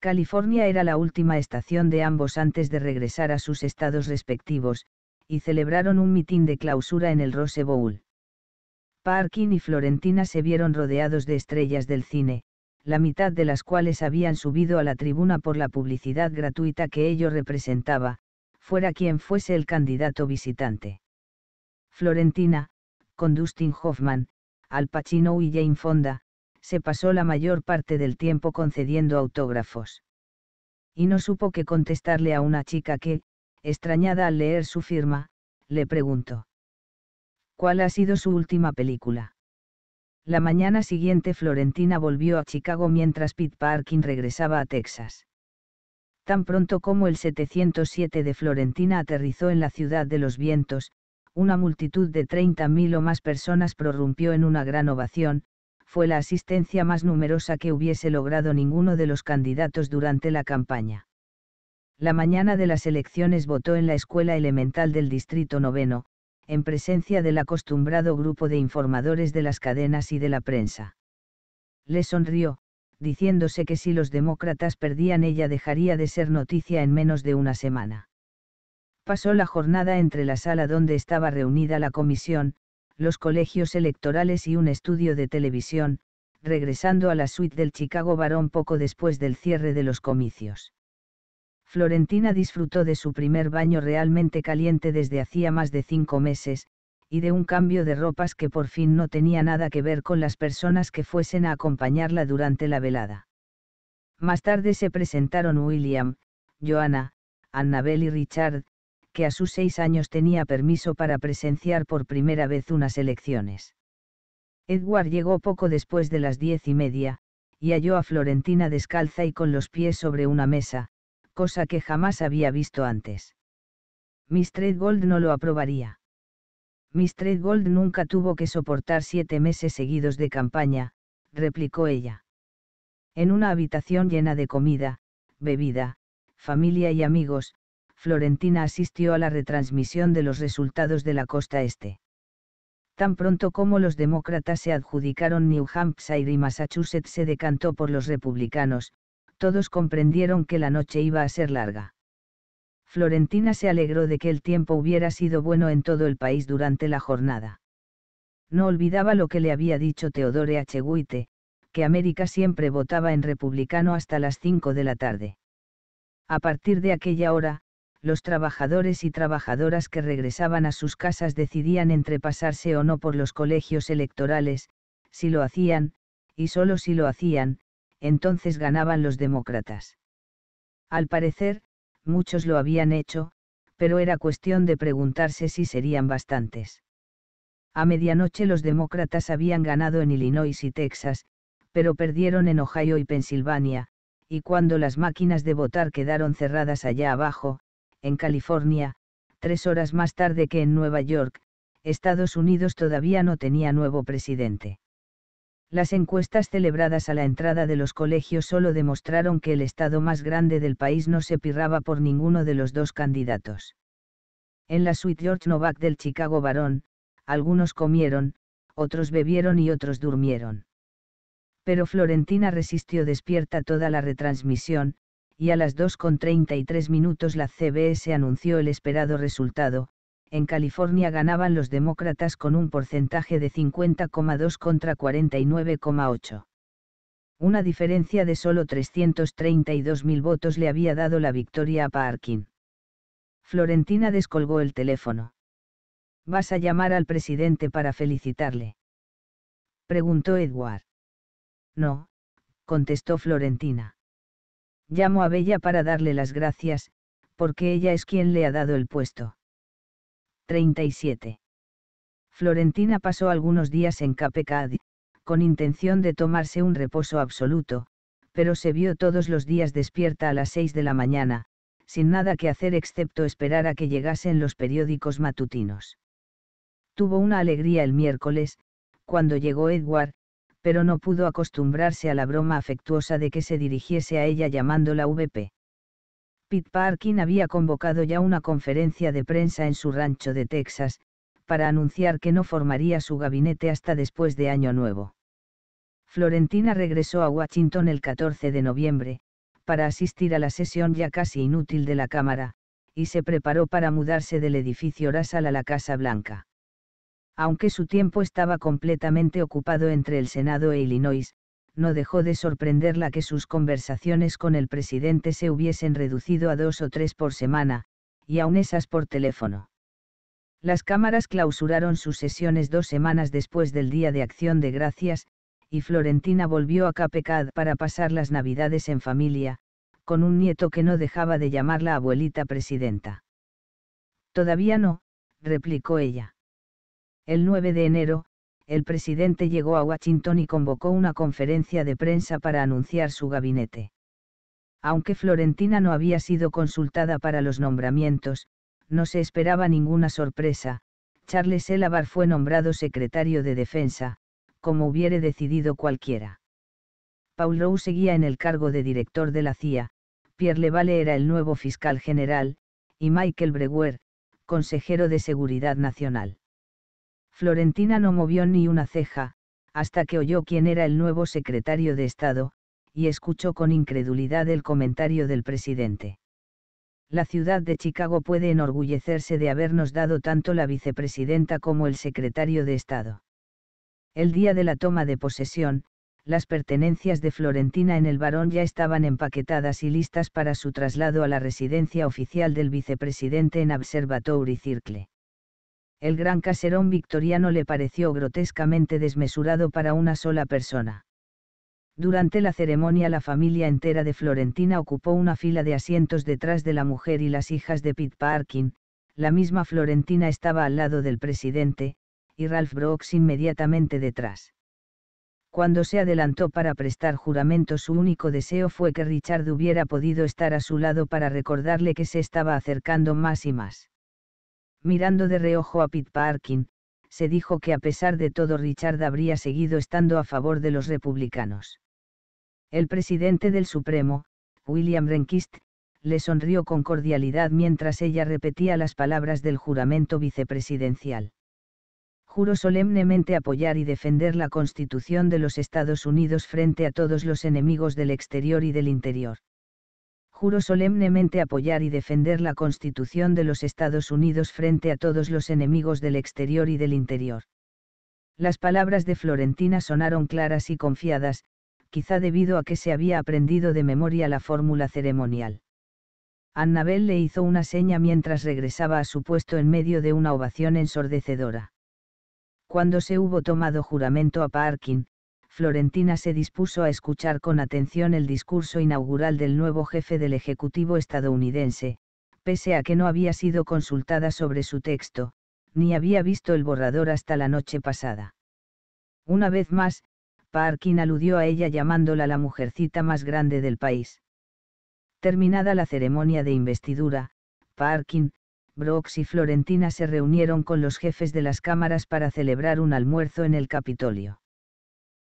California era la última estación de ambos antes de regresar a sus estados respectivos, y celebraron un mitin de clausura en el Rose Bowl. Parkin y Florentina se vieron rodeados de estrellas del cine, la mitad de las cuales habían subido a la tribuna por la publicidad gratuita que ello representaba, fuera quien fuese el candidato visitante. Florentina, con Dustin Hoffman, Al Pacino y Jane Fonda, se pasó la mayor parte del tiempo concediendo autógrafos. Y no supo qué contestarle a una chica que, extrañada al leer su firma, le preguntó. ¿Cuál ha sido su última película? La mañana siguiente Florentina volvió a Chicago mientras Pete Parkin regresaba a Texas. Tan pronto como el 707 de Florentina aterrizó en la ciudad de los vientos, una multitud de 30.000 o más personas prorrumpió en una gran ovación, fue la asistencia más numerosa que hubiese logrado ninguno de los candidatos durante la campaña. La mañana de las elecciones votó en la escuela elemental del Distrito Noveno, en presencia del acostumbrado grupo de informadores de las cadenas y de la prensa. Le sonrió, diciéndose que si los demócratas perdían ella dejaría de ser noticia en menos de una semana. Pasó la jornada entre la sala donde estaba reunida la comisión, los colegios electorales y un estudio de televisión, regresando a la suite del Chicago Barón poco después del cierre de los comicios. Florentina disfrutó de su primer baño realmente caliente desde hacía más de cinco meses, y de un cambio de ropas que por fin no tenía nada que ver con las personas que fuesen a acompañarla durante la velada. Más tarde se presentaron William, Joanna, Annabel y Richard, que a sus seis años tenía permiso para presenciar por primera vez unas elecciones. Edward llegó poco después de las diez y media, y halló a Florentina descalza y con los pies sobre una mesa, cosa que jamás había visto antes. Miss Gold no lo aprobaría. Miss Gold nunca tuvo que soportar siete meses seguidos de campaña, replicó ella. En una habitación llena de comida, bebida, familia y amigos, Florentina asistió a la retransmisión de los resultados de la costa este. Tan pronto como los demócratas se adjudicaron New Hampshire y Massachusetts se decantó por los republicanos, todos comprendieron que la noche iba a ser larga. Florentina se alegró de que el tiempo hubiera sido bueno en todo el país durante la jornada. No olvidaba lo que le había dicho Teodore Huite: que América siempre votaba en republicano hasta las 5 de la tarde. A partir de aquella hora, los trabajadores y trabajadoras que regresaban a sus casas decidían entre pasarse o no por los colegios electorales, si lo hacían, y solo si lo hacían, entonces ganaban los demócratas. Al parecer, muchos lo habían hecho, pero era cuestión de preguntarse si serían bastantes. A medianoche los demócratas habían ganado en Illinois y Texas, pero perdieron en Ohio y Pensilvania, y cuando las máquinas de votar quedaron cerradas allá abajo, en California, tres horas más tarde que en Nueva York, Estados Unidos todavía no tenía nuevo presidente. Las encuestas celebradas a la entrada de los colegios solo demostraron que el estado más grande del país no se pirraba por ninguno de los dos candidatos. En la suite George Novak del Chicago Barón, algunos comieron, otros bebieron y otros durmieron. Pero Florentina resistió despierta toda la retransmisión, y a las 2.33 minutos la CBS anunció el esperado resultado, en California ganaban los demócratas con un porcentaje de 50,2 contra 49,8. Una diferencia de solo 332.000 votos le había dado la victoria a Parkin. Florentina descolgó el teléfono. ¿Vas a llamar al presidente para felicitarle? Preguntó Edward. No, contestó Florentina. Llamo a Bella para darle las gracias, porque ella es quien le ha dado el puesto. 37. Florentina pasó algunos días en Capecad, con intención de tomarse un reposo absoluto, pero se vio todos los días despierta a las 6 de la mañana, sin nada que hacer excepto esperar a que llegasen los periódicos matutinos. Tuvo una alegría el miércoles, cuando llegó Edward, pero no pudo acostumbrarse a la broma afectuosa de que se dirigiese a ella llamándola VP. Pete Parkin había convocado ya una conferencia de prensa en su rancho de Texas, para anunciar que no formaría su gabinete hasta después de Año Nuevo. Florentina regresó a Washington el 14 de noviembre, para asistir a la sesión ya casi inútil de la Cámara, y se preparó para mudarse del edificio Rasal a la Casa Blanca. Aunque su tiempo estaba completamente ocupado entre el Senado e Illinois, no dejó de sorprenderla que sus conversaciones con el presidente se hubiesen reducido a dos o tres por semana, y aun esas por teléfono. Las cámaras clausuraron sus sesiones dos semanas después del Día de Acción de Gracias, y Florentina volvió a Capecad para pasar las Navidades en familia, con un nieto que no dejaba de llamarla abuelita presidenta. Todavía no, replicó ella. El 9 de enero, el presidente llegó a Washington y convocó una conferencia de prensa para anunciar su gabinete. Aunque Florentina no había sido consultada para los nombramientos, no se esperaba ninguna sorpresa, Charles Elabar fue nombrado secretario de Defensa, como hubiere decidido cualquiera. Paul Rowe seguía en el cargo de director de la CIA, Pierre Levalle era el nuevo fiscal general, y Michael Brewer, consejero de Seguridad Nacional. Florentina no movió ni una ceja, hasta que oyó quién era el nuevo secretario de Estado, y escuchó con incredulidad el comentario del presidente. La ciudad de Chicago puede enorgullecerse de habernos dado tanto la vicepresidenta como el secretario de Estado. El día de la toma de posesión, las pertenencias de Florentina en el barón ya estaban empaquetadas y listas para su traslado a la residencia oficial del vicepresidente en Observatory Circle el gran caserón victoriano le pareció grotescamente desmesurado para una sola persona. Durante la ceremonia la familia entera de Florentina ocupó una fila de asientos detrás de la mujer y las hijas de Pete Parkin, la misma Florentina estaba al lado del presidente, y Ralph Brooks inmediatamente detrás. Cuando se adelantó para prestar juramento su único deseo fue que Richard hubiera podido estar a su lado para recordarle que se estaba acercando más y más. Mirando de reojo a Pitt Parkin, se dijo que a pesar de todo Richard habría seguido estando a favor de los republicanos. El presidente del Supremo, William Rehnquist, le sonrió con cordialidad mientras ella repetía las palabras del juramento vicepresidencial. Juro solemnemente apoyar y defender la Constitución de los Estados Unidos frente a todos los enemigos del exterior y del interior juro solemnemente apoyar y defender la Constitución de los Estados Unidos frente a todos los enemigos del exterior y del interior. Las palabras de Florentina sonaron claras y confiadas, quizá debido a que se había aprendido de memoria la fórmula ceremonial. Annabel le hizo una seña mientras regresaba a su puesto en medio de una ovación ensordecedora. Cuando se hubo tomado juramento a Parkin, Florentina se dispuso a escuchar con atención el discurso inaugural del nuevo jefe del Ejecutivo estadounidense, pese a que no había sido consultada sobre su texto, ni había visto el borrador hasta la noche pasada. Una vez más, Parkin aludió a ella llamándola la mujercita más grande del país. Terminada la ceremonia de investidura, Parkin, Brooks y Florentina se reunieron con los jefes de las cámaras para celebrar un almuerzo en el Capitolio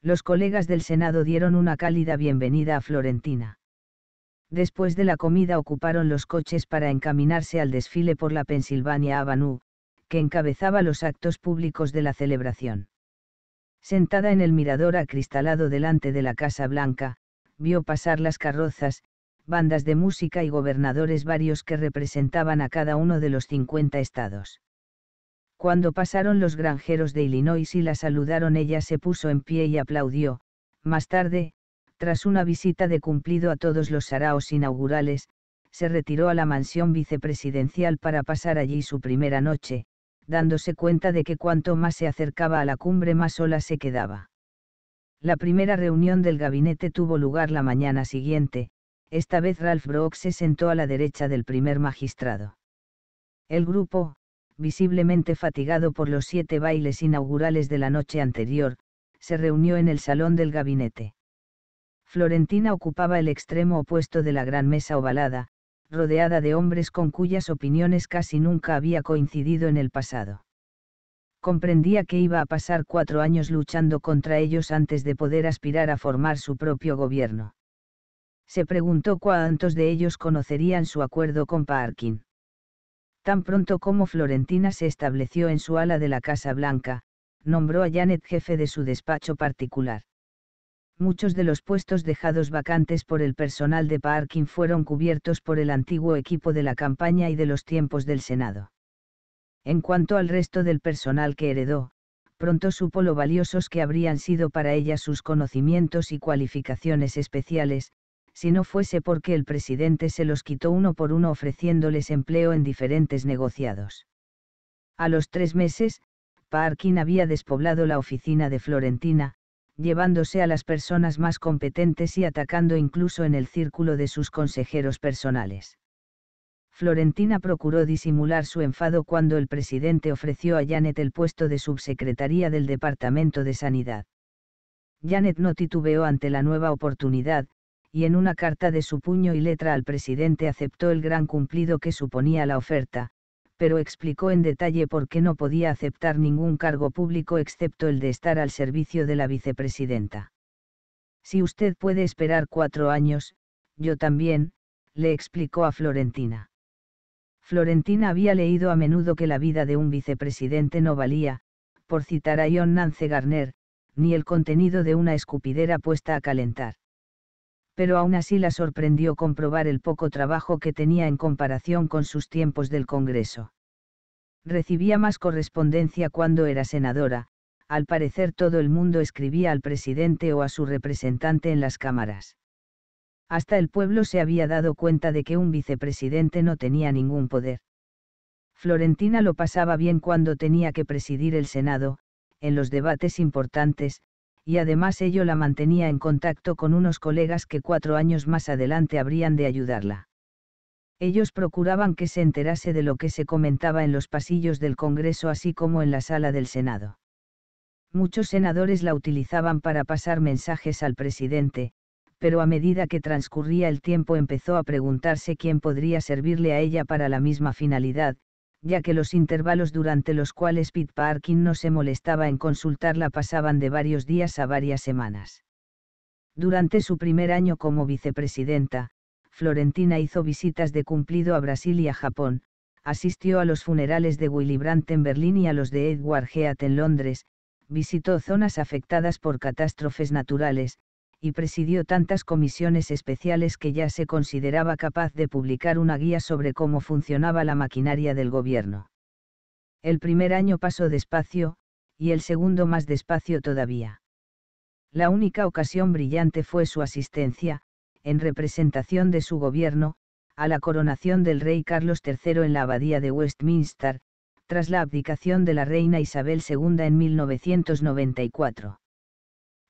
los colegas del Senado dieron una cálida bienvenida a Florentina. Después de la comida ocuparon los coches para encaminarse al desfile por la Pensilvania Avenue, que encabezaba los actos públicos de la celebración. Sentada en el mirador acristalado delante de la Casa Blanca, vio pasar las carrozas, bandas de música y gobernadores varios que representaban a cada uno de los 50 estados. Cuando pasaron los granjeros de Illinois y la saludaron ella se puso en pie y aplaudió, más tarde, tras una visita de cumplido a todos los saraos inaugurales, se retiró a la mansión vicepresidencial para pasar allí su primera noche, dándose cuenta de que cuanto más se acercaba a la cumbre más sola se quedaba. La primera reunión del gabinete tuvo lugar la mañana siguiente, esta vez Ralph Brock se sentó a la derecha del primer magistrado. El grupo, visiblemente fatigado por los siete bailes inaugurales de la noche anterior, se reunió en el salón del gabinete. Florentina ocupaba el extremo opuesto de la gran mesa ovalada, rodeada de hombres con cuyas opiniones casi nunca había coincidido en el pasado. Comprendía que iba a pasar cuatro años luchando contra ellos antes de poder aspirar a formar su propio gobierno. Se preguntó cuántos de ellos conocerían su acuerdo con Parkin. Tan pronto como Florentina se estableció en su ala de la Casa Blanca, nombró a Janet jefe de su despacho particular. Muchos de los puestos dejados vacantes por el personal de Parkin fueron cubiertos por el antiguo equipo de la campaña y de los tiempos del Senado. En cuanto al resto del personal que heredó, pronto supo lo valiosos que habrían sido para ella sus conocimientos y cualificaciones especiales, si no fuese porque el presidente se los quitó uno por uno ofreciéndoles empleo en diferentes negociados. A los tres meses, Parkin había despoblado la oficina de Florentina, llevándose a las personas más competentes y atacando incluso en el círculo de sus consejeros personales. Florentina procuró disimular su enfado cuando el presidente ofreció a Janet el puesto de subsecretaría del Departamento de Sanidad. Janet no titubeó ante la nueva oportunidad, y en una carta de su puño y letra al presidente aceptó el gran cumplido que suponía la oferta, pero explicó en detalle por qué no podía aceptar ningún cargo público excepto el de estar al servicio de la vicepresidenta. Si usted puede esperar cuatro años, yo también, le explicó a Florentina. Florentina había leído a menudo que la vida de un vicepresidente no valía, por citar a John Nance Garner, ni el contenido de una escupidera puesta a calentar pero aún así la sorprendió comprobar el poco trabajo que tenía en comparación con sus tiempos del Congreso. Recibía más correspondencia cuando era senadora, al parecer todo el mundo escribía al presidente o a su representante en las cámaras. Hasta el pueblo se había dado cuenta de que un vicepresidente no tenía ningún poder. Florentina lo pasaba bien cuando tenía que presidir el Senado, en los debates importantes, y además ello la mantenía en contacto con unos colegas que cuatro años más adelante habrían de ayudarla. Ellos procuraban que se enterase de lo que se comentaba en los pasillos del Congreso así como en la sala del Senado. Muchos senadores la utilizaban para pasar mensajes al presidente, pero a medida que transcurría el tiempo empezó a preguntarse quién podría servirle a ella para la misma finalidad, ya que los intervalos durante los cuales Pete Parkin no se molestaba en consultarla pasaban de varios días a varias semanas. Durante su primer año como vicepresidenta, Florentina hizo visitas de cumplido a Brasil y a Japón, asistió a los funerales de Willy Brandt en Berlín y a los de Edward Heath en Londres, visitó zonas afectadas por catástrofes naturales, y presidió tantas comisiones especiales que ya se consideraba capaz de publicar una guía sobre cómo funcionaba la maquinaria del gobierno. El primer año pasó despacio, y el segundo más despacio todavía. La única ocasión brillante fue su asistencia, en representación de su gobierno, a la coronación del rey Carlos III en la abadía de Westminster, tras la abdicación de la reina Isabel II en 1994.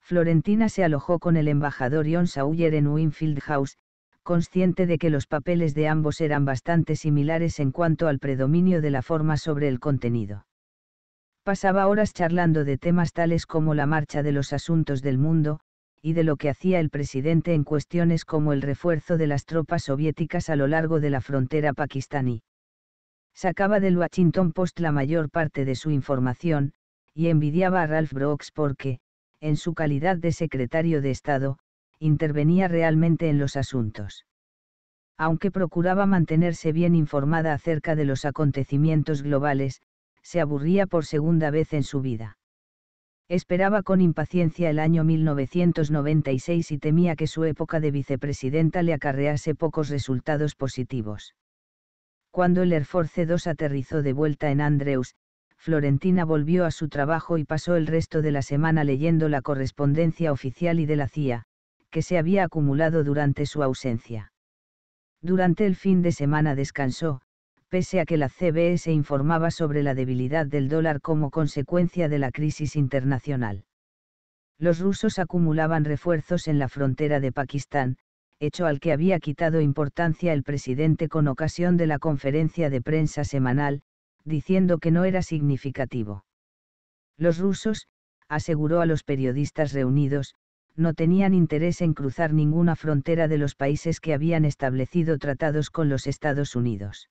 Florentina se alojó con el embajador John Sawyer en Winfield House, consciente de que los papeles de ambos eran bastante similares en cuanto al predominio de la forma sobre el contenido. Pasaba horas charlando de temas tales como la marcha de los asuntos del mundo, y de lo que hacía el presidente en cuestiones como el refuerzo de las tropas soviéticas a lo largo de la frontera pakistaní. Sacaba del Washington Post la mayor parte de su información, y envidiaba a Ralph Brooks porque, en su calidad de secretario de Estado, intervenía realmente en los asuntos. Aunque procuraba mantenerse bien informada acerca de los acontecimientos globales, se aburría por segunda vez en su vida. Esperaba con impaciencia el año 1996 y temía que su época de vicepresidenta le acarrease pocos resultados positivos. Cuando el Air Force 2 aterrizó de vuelta en Andrews, Florentina volvió a su trabajo y pasó el resto de la semana leyendo la correspondencia oficial y de la CIA, que se había acumulado durante su ausencia. Durante el fin de semana descansó, pese a que la CBS informaba sobre la debilidad del dólar como consecuencia de la crisis internacional. Los rusos acumulaban refuerzos en la frontera de Pakistán, hecho al que había quitado importancia el presidente con ocasión de la conferencia de prensa semanal, diciendo que no era significativo. Los rusos, aseguró a los periodistas reunidos, no tenían interés en cruzar ninguna frontera de los países que habían establecido tratados con los Estados Unidos.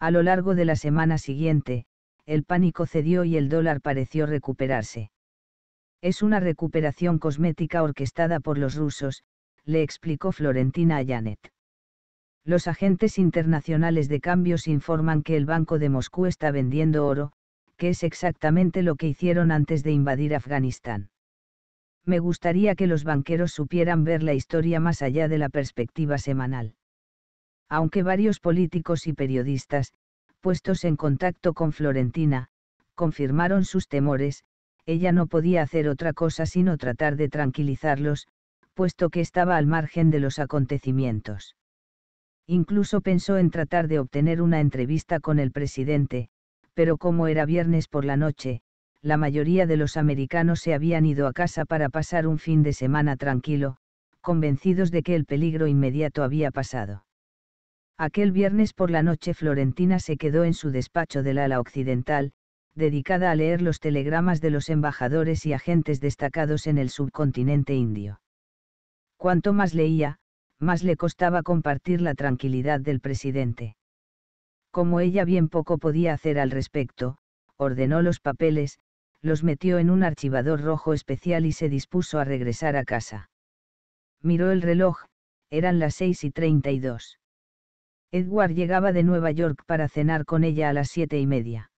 A lo largo de la semana siguiente, el pánico cedió y el dólar pareció recuperarse. Es una recuperación cosmética orquestada por los rusos, le explicó Florentina a Janet. Los agentes internacionales de cambios informan que el Banco de Moscú está vendiendo oro, que es exactamente lo que hicieron antes de invadir Afganistán. Me gustaría que los banqueros supieran ver la historia más allá de la perspectiva semanal. Aunque varios políticos y periodistas, puestos en contacto con Florentina, confirmaron sus temores, ella no podía hacer otra cosa sino tratar de tranquilizarlos, puesto que estaba al margen de los acontecimientos. Incluso pensó en tratar de obtener una entrevista con el presidente, pero como era viernes por la noche, la mayoría de los americanos se habían ido a casa para pasar un fin de semana tranquilo, convencidos de que el peligro inmediato había pasado. Aquel viernes por la noche Florentina se quedó en su despacho del ala occidental, dedicada a leer los telegramas de los embajadores y agentes destacados en el subcontinente indio. Cuanto más leía, más le costaba compartir la tranquilidad del presidente. Como ella bien poco podía hacer al respecto, ordenó los papeles, los metió en un archivador rojo especial y se dispuso a regresar a casa. Miró el reloj, eran las seis y treinta y dos. Edward llegaba de Nueva York para cenar con ella a las siete y media.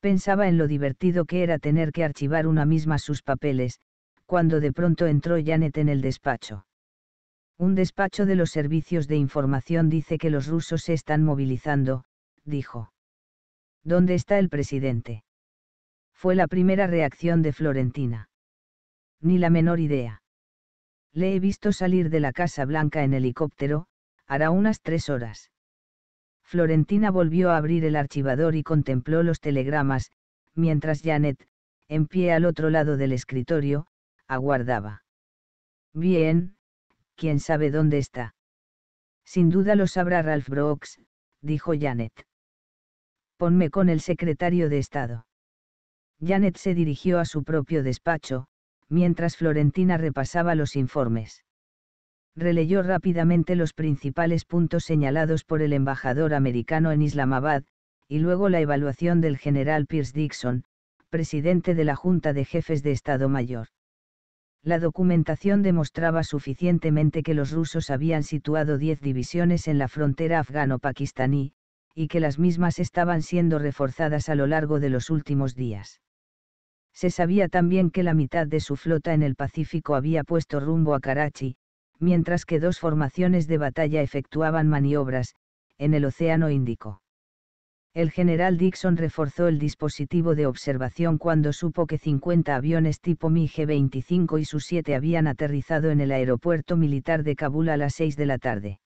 Pensaba en lo divertido que era tener que archivar una misma sus papeles, cuando de pronto entró Janet en el despacho. Un despacho de los servicios de información dice que los rusos se están movilizando, dijo. ¿Dónde está el presidente? Fue la primera reacción de Florentina. Ni la menor idea. Le he visto salir de la Casa Blanca en helicóptero, hará unas tres horas. Florentina volvió a abrir el archivador y contempló los telegramas, mientras Janet, en pie al otro lado del escritorio, aguardaba. Bien, quién sabe dónde está. Sin duda lo sabrá Ralph Brooks, dijo Janet. Ponme con el secretario de Estado. Janet se dirigió a su propio despacho, mientras Florentina repasaba los informes. Releyó rápidamente los principales puntos señalados por el embajador americano en Islamabad, y luego la evaluación del general Pierce Dixon, presidente de la Junta de Jefes de Estado Mayor la documentación demostraba suficientemente que los rusos habían situado 10 divisiones en la frontera afgano-pakistaní, y que las mismas estaban siendo reforzadas a lo largo de los últimos días. Se sabía también que la mitad de su flota en el Pacífico había puesto rumbo a Karachi, mientras que dos formaciones de batalla efectuaban maniobras, en el Océano Índico. El general Dixon reforzó el dispositivo de observación cuando supo que 50 aviones tipo MiG-25 y sus 7 habían aterrizado en el aeropuerto militar de Kabul a las 6 de la tarde.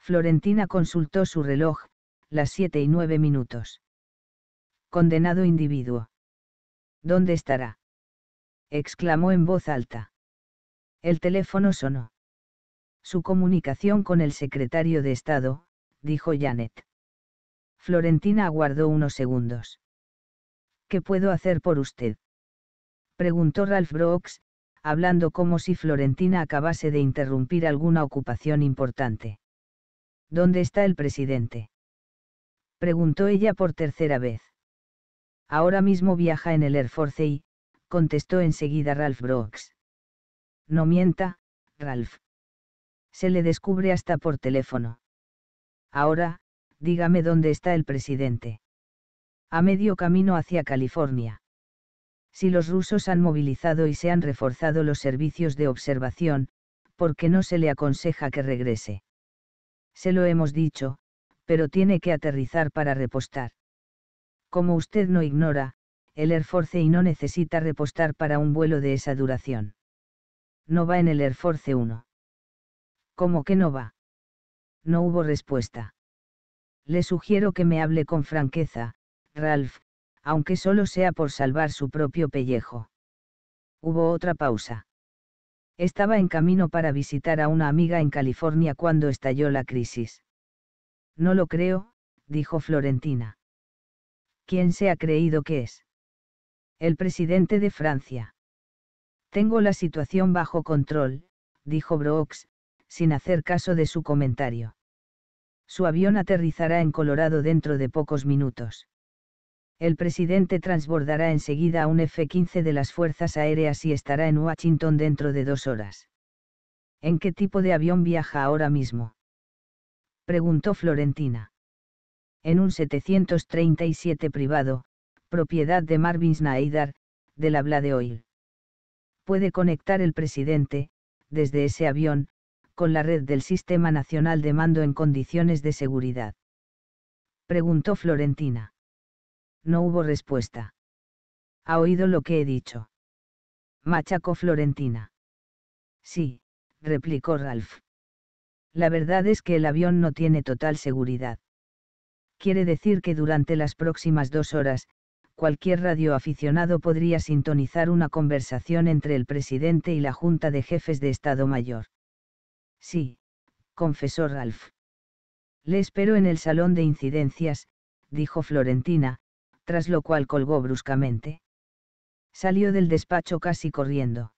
Florentina consultó su reloj, las 7 y 9 minutos. Condenado individuo. ¿Dónde estará? exclamó en voz alta. El teléfono sonó. Su comunicación con el secretario de Estado, dijo Janet. Florentina aguardó unos segundos. ¿Qué puedo hacer por usted? preguntó Ralph Brooks, hablando como si Florentina acabase de interrumpir alguna ocupación importante. ¿Dónde está el presidente? preguntó ella por tercera vez. Ahora mismo viaja en el Air Force y, contestó enseguida Ralph Brooks. No mienta, Ralph. Se le descubre hasta por teléfono. Ahora, dígame dónde está el presidente. A medio camino hacia California. Si los rusos han movilizado y se han reforzado los servicios de observación, ¿por qué no se le aconseja que regrese? Se lo hemos dicho, pero tiene que aterrizar para repostar. Como usted no ignora, el Air Force y no necesita repostar para un vuelo de esa duración. No va en el Air Force 1. ¿Cómo que no va? No hubo respuesta. Le sugiero que me hable con franqueza, Ralph, aunque solo sea por salvar su propio pellejo. Hubo otra pausa. Estaba en camino para visitar a una amiga en California cuando estalló la crisis. No lo creo, dijo Florentina. ¿Quién se ha creído que es? El presidente de Francia. Tengo la situación bajo control, dijo Brooks, sin hacer caso de su comentario. Su avión aterrizará en Colorado dentro de pocos minutos. El presidente transbordará enseguida a un F-15 de las Fuerzas Aéreas y estará en Washington dentro de dos horas. ¿En qué tipo de avión viaja ahora mismo? Preguntó Florentina. En un 737 privado, propiedad de Marvin Snyder, de la de oil. Puede conectar el presidente, desde ese avión, con la red del Sistema Nacional de Mando en condiciones de seguridad? Preguntó Florentina. No hubo respuesta. ¿Ha oído lo que he dicho? Machacó Florentina. Sí, replicó Ralph. La verdad es que el avión no tiene total seguridad. Quiere decir que durante las próximas dos horas, cualquier radioaficionado podría sintonizar una conversación entre el presidente y la Junta de Jefes de Estado Mayor. Sí, confesó Ralph. Le espero en el salón de incidencias, dijo Florentina, tras lo cual colgó bruscamente. Salió del despacho casi corriendo.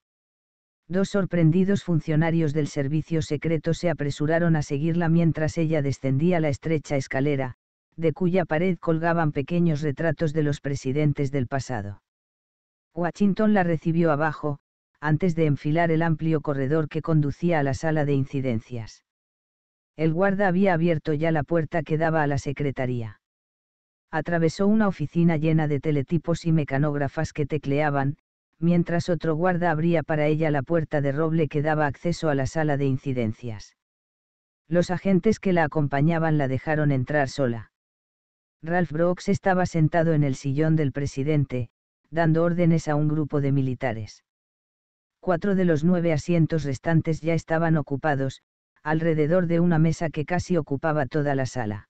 Dos sorprendidos funcionarios del servicio secreto se apresuraron a seguirla mientras ella descendía la estrecha escalera, de cuya pared colgaban pequeños retratos de los presidentes del pasado. Washington la recibió abajo, antes de enfilar el amplio corredor que conducía a la sala de incidencias. El guarda había abierto ya la puerta que daba a la secretaría. Atravesó una oficina llena de teletipos y mecanógrafas que tecleaban, mientras otro guarda abría para ella la puerta de roble que daba acceso a la sala de incidencias. Los agentes que la acompañaban la dejaron entrar sola. Ralph Brooks estaba sentado en el sillón del presidente, dando órdenes a un grupo de militares cuatro de los nueve asientos restantes ya estaban ocupados, alrededor de una mesa que casi ocupaba toda la sala.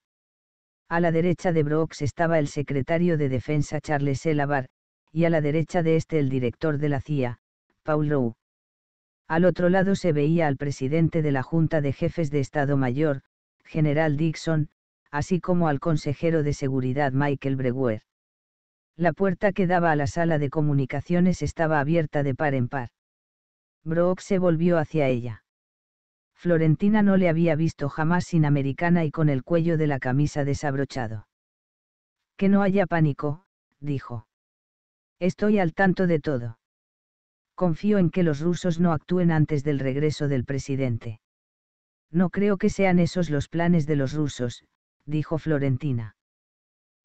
A la derecha de Brooks estaba el secretario de Defensa Charles Elabar, y a la derecha de este el director de la CIA, Paul Rowe. Al otro lado se veía al presidente de la Junta de Jefes de Estado Mayor, general Dixon, así como al consejero de seguridad Michael Brewer. La puerta que daba a la sala de comunicaciones estaba abierta de par en par. Brock se volvió hacia ella. Florentina no le había visto jamás sin americana y con el cuello de la camisa desabrochado. Que no haya pánico, dijo. Estoy al tanto de todo. Confío en que los rusos no actúen antes del regreso del presidente. No creo que sean esos los planes de los rusos, dijo Florentina.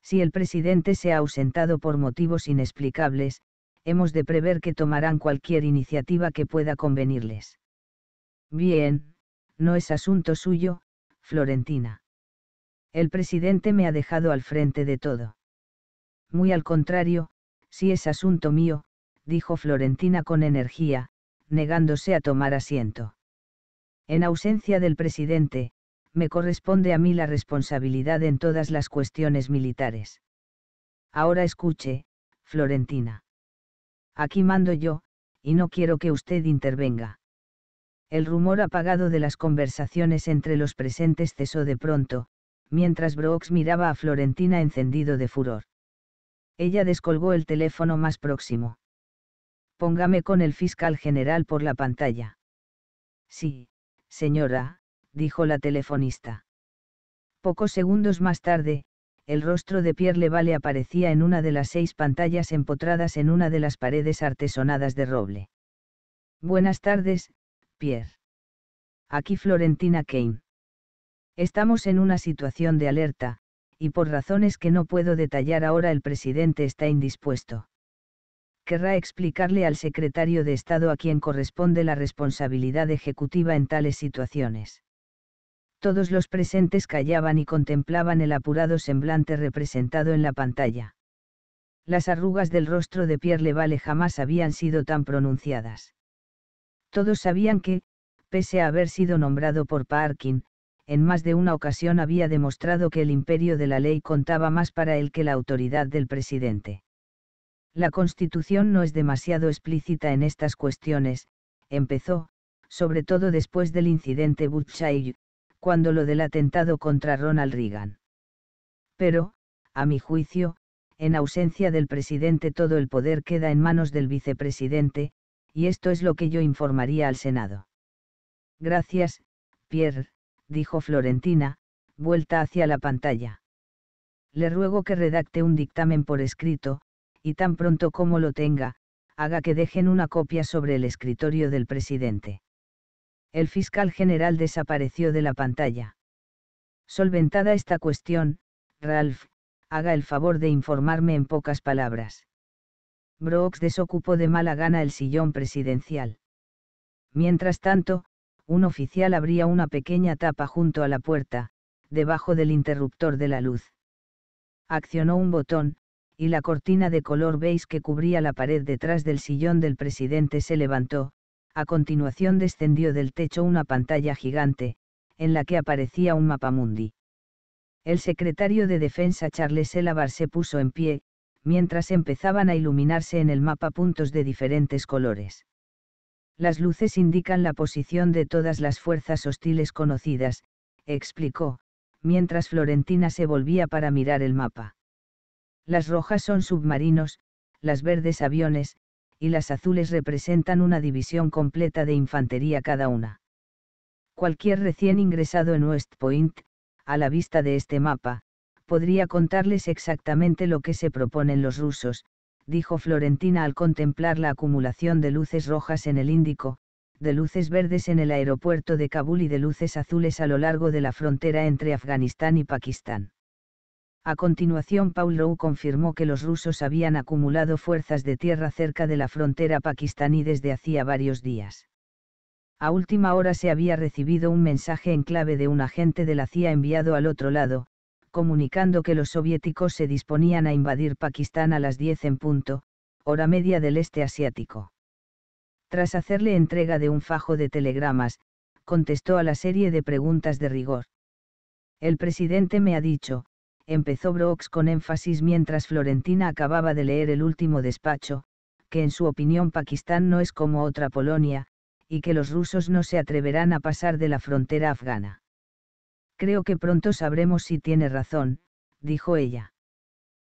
Si el presidente se ha ausentado por motivos inexplicables, hemos de prever que tomarán cualquier iniciativa que pueda convenirles. Bien, no es asunto suyo, Florentina. El presidente me ha dejado al frente de todo. Muy al contrario, si es asunto mío, dijo Florentina con energía, negándose a tomar asiento. En ausencia del presidente, me corresponde a mí la responsabilidad en todas las cuestiones militares. Ahora escuche, Florentina. Aquí mando yo, y no quiero que usted intervenga. El rumor apagado de las conversaciones entre los presentes cesó de pronto, mientras Brooks miraba a Florentina encendido de furor. Ella descolgó el teléfono más próximo. Póngame con el fiscal general por la pantalla. Sí, señora, dijo la telefonista. Pocos segundos más tarde, el rostro de Pierre Levale aparecía en una de las seis pantallas empotradas en una de las paredes artesonadas de roble. Buenas tardes, Pierre. Aquí Florentina Kane. Estamos en una situación de alerta, y por razones que no puedo detallar ahora el presidente está indispuesto. Querrá explicarle al secretario de Estado a quien corresponde la responsabilidad ejecutiva en tales situaciones. Todos los presentes callaban y contemplaban el apurado semblante representado en la pantalla. Las arrugas del rostro de Pierre Levale jamás habían sido tan pronunciadas. Todos sabían que, pese a haber sido nombrado por Parkin, en más de una ocasión había demostrado que el imperio de la ley contaba más para él que la autoridad del presidente. La Constitución no es demasiado explícita en estas cuestiones, empezó, sobre todo después del incidente Butchay cuando lo del atentado contra Ronald Reagan. Pero, a mi juicio, en ausencia del presidente todo el poder queda en manos del vicepresidente, y esto es lo que yo informaría al Senado. Gracias, Pierre, dijo Florentina, vuelta hacia la pantalla. Le ruego que redacte un dictamen por escrito, y tan pronto como lo tenga, haga que dejen una copia sobre el escritorio del presidente el fiscal general desapareció de la pantalla. Solventada esta cuestión, Ralph, haga el favor de informarme en pocas palabras. Brooks desocupó de mala gana el sillón presidencial. Mientras tanto, un oficial abría una pequeña tapa junto a la puerta, debajo del interruptor de la luz. Accionó un botón, y la cortina de color beige que cubría la pared detrás del sillón del presidente se levantó, a continuación descendió del techo una pantalla gigante, en la que aparecía un mapamundi. El secretario de Defensa Charles Elabar se puso en pie, mientras empezaban a iluminarse en el mapa puntos de diferentes colores. Las luces indican la posición de todas las fuerzas hostiles conocidas, explicó, mientras Florentina se volvía para mirar el mapa. Las rojas son submarinos, las verdes aviones, y las azules representan una división completa de infantería cada una. Cualquier recién ingresado en West Point, a la vista de este mapa, podría contarles exactamente lo que se proponen los rusos, dijo Florentina al contemplar la acumulación de luces rojas en el Índico, de luces verdes en el aeropuerto de Kabul y de luces azules a lo largo de la frontera entre Afganistán y Pakistán. A continuación Paul Rowe confirmó que los rusos habían acumulado fuerzas de tierra cerca de la frontera pakistaní desde hacía varios días. A última hora se había recibido un mensaje en clave de un agente de la CIA enviado al otro lado, comunicando que los soviéticos se disponían a invadir Pakistán a las 10 en punto, hora media del este asiático. Tras hacerle entrega de un fajo de telegramas, contestó a la serie de preguntas de rigor. El presidente me ha dicho, empezó Brooks con énfasis mientras Florentina acababa de leer el último despacho, que en su opinión Pakistán no es como otra Polonia, y que los rusos no se atreverán a pasar de la frontera afgana. Creo que pronto sabremos si tiene razón, dijo ella.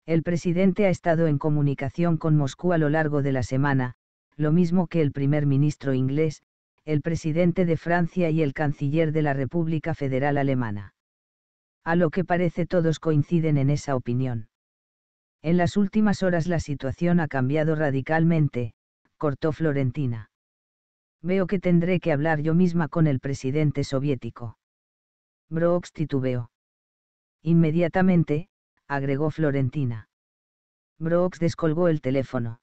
El presidente ha estado en comunicación con Moscú a lo largo de la semana, lo mismo que el primer ministro inglés, el presidente de Francia y el canciller de la República Federal Alemana a lo que parece todos coinciden en esa opinión. En las últimas horas la situación ha cambiado radicalmente, cortó Florentina. Veo que tendré que hablar yo misma con el presidente soviético. Brooks titubeó. Inmediatamente, agregó Florentina. Brooks descolgó el teléfono.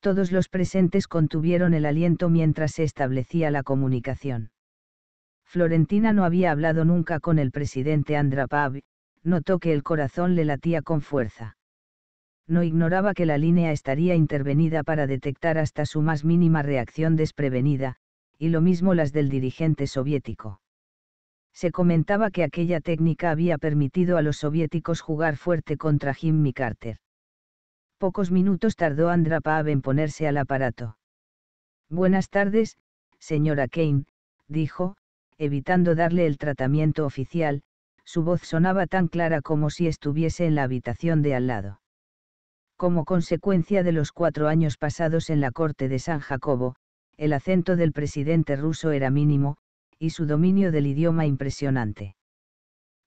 Todos los presentes contuvieron el aliento mientras se establecía la comunicación. Florentina no había hablado nunca con el presidente Andrapav, notó que el corazón le latía con fuerza. No ignoraba que la línea estaría intervenida para detectar hasta su más mínima reacción desprevenida, y lo mismo las del dirigente soviético. Se comentaba que aquella técnica había permitido a los soviéticos jugar fuerte contra Jimmy Carter. Pocos minutos tardó Andrapav en ponerse al aparato. Buenas tardes, señora Kane, dijo, evitando darle el tratamiento oficial, su voz sonaba tan clara como si estuviese en la habitación de al lado. Como consecuencia de los cuatro años pasados en la corte de San Jacobo, el acento del presidente ruso era mínimo, y su dominio del idioma impresionante.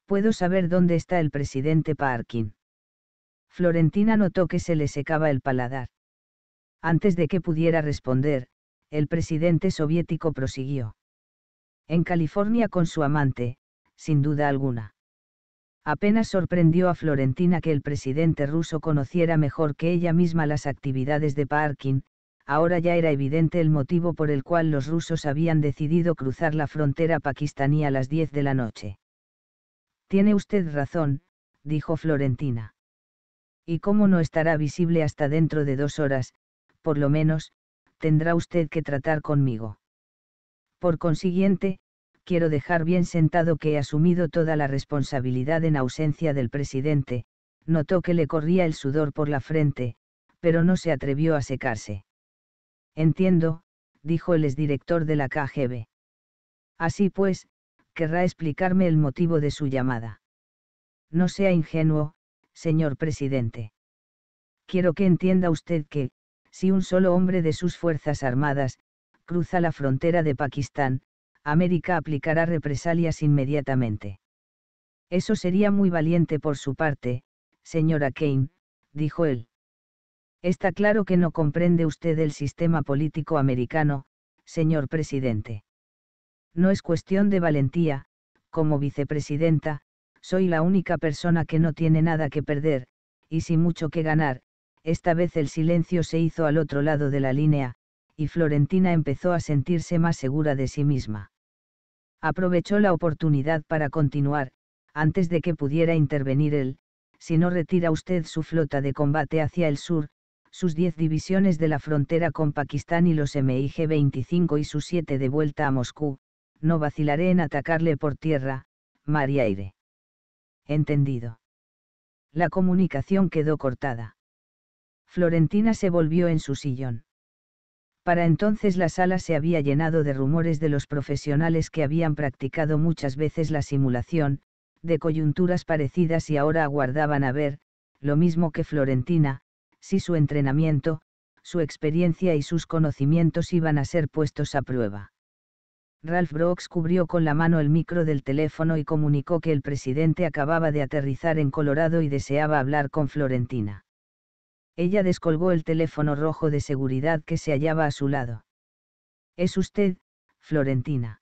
¿Puedo saber dónde está el presidente Parkin? Florentina notó que se le secaba el paladar. Antes de que pudiera responder, el presidente soviético prosiguió en California con su amante, sin duda alguna. Apenas sorprendió a Florentina que el presidente ruso conociera mejor que ella misma las actividades de Parkin, ahora ya era evidente el motivo por el cual los rusos habían decidido cruzar la frontera pakistaní a las 10 de la noche. Tiene usted razón, dijo Florentina. Y como no estará visible hasta dentro de dos horas, por lo menos, tendrá usted que tratar conmigo. Por consiguiente, quiero dejar bien sentado que he asumido toda la responsabilidad en ausencia del presidente, notó que le corría el sudor por la frente, pero no se atrevió a secarse. Entiendo, dijo el exdirector de la KGB. Así pues, querrá explicarme el motivo de su llamada. No sea ingenuo, señor presidente. Quiero que entienda usted que, si un solo hombre de sus Fuerzas Armadas, cruza la frontera de Pakistán, América aplicará represalias inmediatamente. Eso sería muy valiente por su parte, señora Kane, dijo él. Está claro que no comprende usted el sistema político americano, señor presidente. No es cuestión de valentía, como vicepresidenta, soy la única persona que no tiene nada que perder, y sin mucho que ganar, esta vez el silencio se hizo al otro lado de la línea, y Florentina empezó a sentirse más segura de sí misma. Aprovechó la oportunidad para continuar, antes de que pudiera intervenir él, si no retira usted su flota de combate hacia el sur, sus 10 divisiones de la frontera con Pakistán y los MIG 25 y sus 7 de vuelta a Moscú, no vacilaré en atacarle por tierra, mar y aire. Entendido. La comunicación quedó cortada. Florentina se volvió en su sillón. Para entonces la sala se había llenado de rumores de los profesionales que habían practicado muchas veces la simulación, de coyunturas parecidas y ahora aguardaban a ver, lo mismo que Florentina, si su entrenamiento, su experiencia y sus conocimientos iban a ser puestos a prueba. Ralph Brooks cubrió con la mano el micro del teléfono y comunicó que el presidente acababa de aterrizar en Colorado y deseaba hablar con Florentina. Ella descolgó el teléfono rojo de seguridad que se hallaba a su lado. Es usted, Florentina.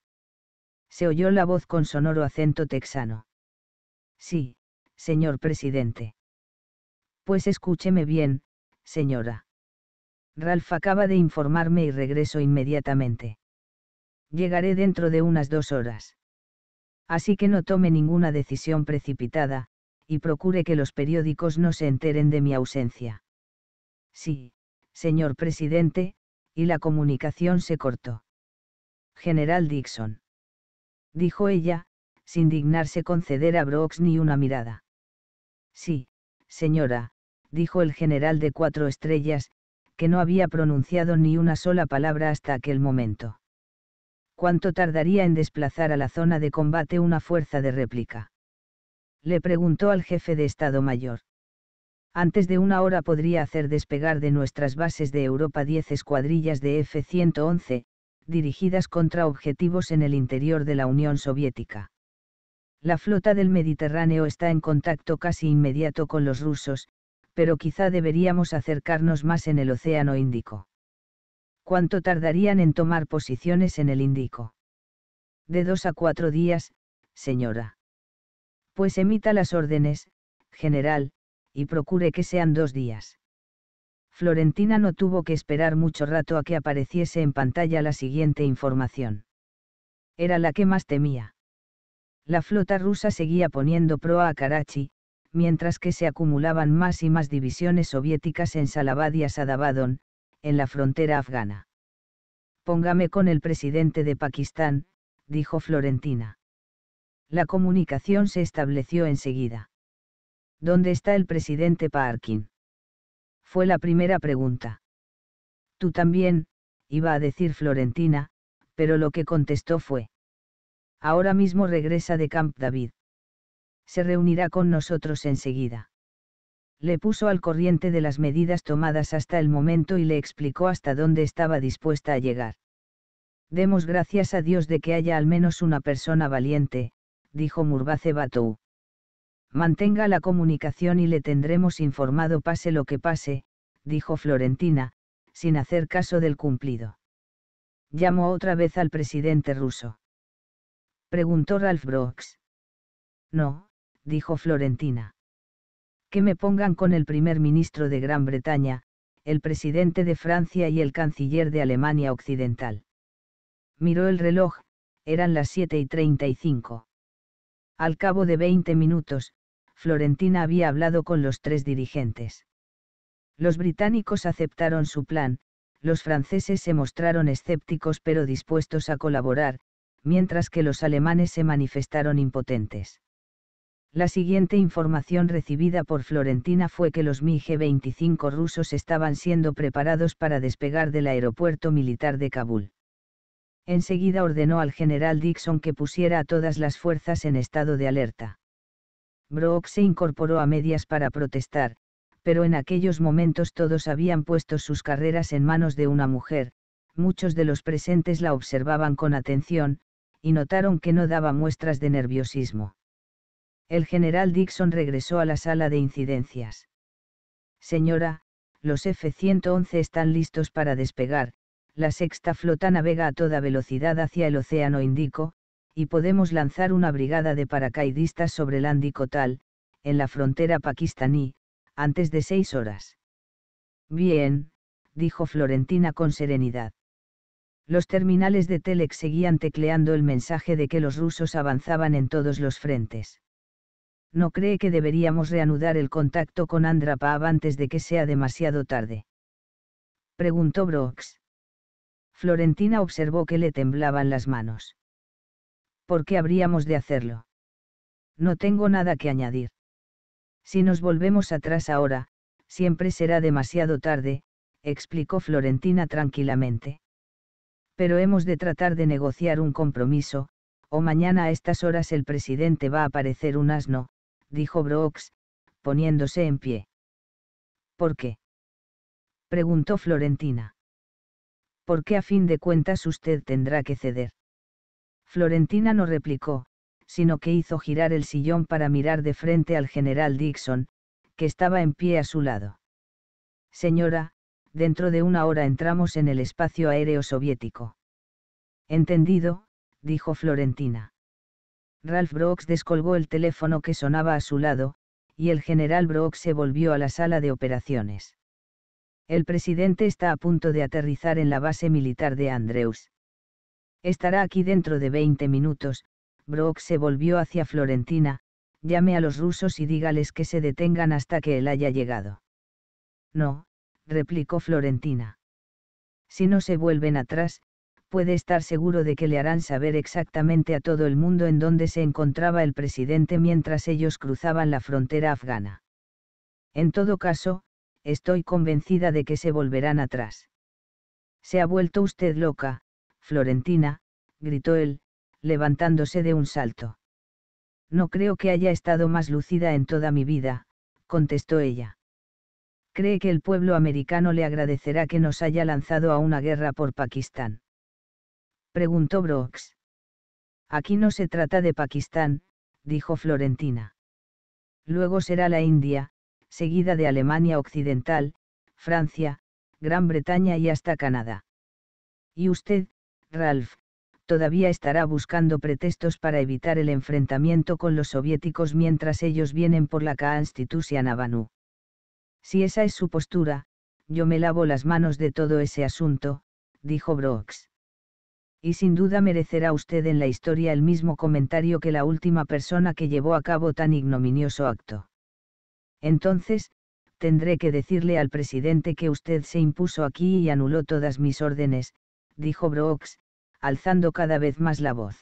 Se oyó la voz con sonoro acento texano. Sí, señor presidente. Pues escúcheme bien, señora. Ralph acaba de informarme y regreso inmediatamente. Llegaré dentro de unas dos horas. Así que no tome ninguna decisión precipitada, y procure que los periódicos no se enteren de mi ausencia. Sí, señor presidente, y la comunicación se cortó. General Dixon. Dijo ella, sin dignarse conceder a Brooks ni una mirada. Sí, señora, dijo el general de cuatro estrellas, que no había pronunciado ni una sola palabra hasta aquel momento. ¿Cuánto tardaría en desplazar a la zona de combate una fuerza de réplica? Le preguntó al jefe de Estado Mayor. Antes de una hora podría hacer despegar de nuestras bases de Europa 10 escuadrillas de F-111, dirigidas contra objetivos en el interior de la Unión Soviética. La flota del Mediterráneo está en contacto casi inmediato con los rusos, pero quizá deberíamos acercarnos más en el Océano Índico. ¿Cuánto tardarían en tomar posiciones en el Índico? De dos a cuatro días, señora. Pues emita las órdenes, general, y procure que sean dos días. Florentina no tuvo que esperar mucho rato a que apareciese en pantalla la siguiente información. Era la que más temía. La flota rusa seguía poniendo proa a Karachi, mientras que se acumulaban más y más divisiones soviéticas en Salabad y Asadabadon, en la frontera afgana. Póngame con el presidente de Pakistán, dijo Florentina. La comunicación se estableció enseguida. ¿Dónde está el presidente Parkin? Fue la primera pregunta. Tú también, iba a decir Florentina, pero lo que contestó fue. Ahora mismo regresa de Camp David. Se reunirá con nosotros enseguida. Le puso al corriente de las medidas tomadas hasta el momento y le explicó hasta dónde estaba dispuesta a llegar. Demos gracias a Dios de que haya al menos una persona valiente, dijo Murbace Batou. Mantenga la comunicación y le tendremos informado pase lo que pase, dijo Florentina, sin hacer caso del cumplido. Llamó otra vez al presidente ruso. Preguntó Ralph Brooks. No, dijo Florentina. Que me pongan con el primer ministro de Gran Bretaña, el presidente de Francia y el canciller de Alemania Occidental. Miró el reloj, eran las 7 y 35. Al cabo de 20 minutos, Florentina había hablado con los tres dirigentes. Los británicos aceptaron su plan, los franceses se mostraron escépticos pero dispuestos a colaborar, mientras que los alemanes se manifestaron impotentes. La siguiente información recibida por Florentina fue que los MiG-25 rusos estaban siendo preparados para despegar del aeropuerto militar de Kabul. Enseguida ordenó al general Dixon que pusiera a todas las fuerzas en estado de alerta. Brock se incorporó a medias para protestar, pero en aquellos momentos todos habían puesto sus carreras en manos de una mujer, muchos de los presentes la observaban con atención, y notaron que no daba muestras de nerviosismo. El general Dixon regresó a la sala de incidencias. Señora, los F-111 están listos para despegar, la sexta flota navega a toda velocidad hacia el Océano Índico, y podemos lanzar una brigada de paracaidistas sobre Kotal, en la frontera pakistaní, antes de seis horas. Bien, dijo Florentina con serenidad. Los terminales de Telex seguían tecleando el mensaje de que los rusos avanzaban en todos los frentes. ¿No cree que deberíamos reanudar el contacto con Andrapaab antes de que sea demasiado tarde? Preguntó Brooks. Florentina observó que le temblaban las manos. ¿por qué habríamos de hacerlo? No tengo nada que añadir. Si nos volvemos atrás ahora, siempre será demasiado tarde, explicó Florentina tranquilamente. Pero hemos de tratar de negociar un compromiso, o mañana a estas horas el presidente va a aparecer un asno, dijo Brooks, poniéndose en pie. ¿Por qué? preguntó Florentina. ¿Por qué a fin de cuentas usted tendrá que ceder. Florentina no replicó, sino que hizo girar el sillón para mirar de frente al general Dixon, que estaba en pie a su lado. Señora, dentro de una hora entramos en el espacio aéreo soviético. Entendido, dijo Florentina. Ralph Brooks descolgó el teléfono que sonaba a su lado, y el general Brooks se volvió a la sala de operaciones. El presidente está a punto de aterrizar en la base militar de Andrews. Estará aquí dentro de 20 minutos. Brock se volvió hacia Florentina, llame a los rusos y dígales que se detengan hasta que él haya llegado. No, replicó Florentina. Si no se vuelven atrás, puede estar seguro de que le harán saber exactamente a todo el mundo en dónde se encontraba el presidente mientras ellos cruzaban la frontera afgana. En todo caso, estoy convencida de que se volverán atrás. Se ha vuelto usted loca, Florentina, gritó él, levantándose de un salto. No creo que haya estado más lucida en toda mi vida, contestó ella. Cree que el pueblo americano le agradecerá que nos haya lanzado a una guerra por Pakistán. Preguntó Brooks. Aquí no se trata de Pakistán, dijo Florentina. Luego será la India, seguida de Alemania Occidental, Francia, Gran Bretaña y hasta Canadá. Y usted, Ralph, todavía estará buscando pretextos para evitar el enfrentamiento con los soviéticos mientras ellos vienen por la a Avenue. Si esa es su postura, yo me lavo las manos de todo ese asunto, dijo Brooks. Y sin duda merecerá usted en la historia el mismo comentario que la última persona que llevó a cabo tan ignominioso acto. Entonces, tendré que decirle al presidente que usted se impuso aquí y anuló todas mis órdenes, dijo Brooks, alzando cada vez más la voz.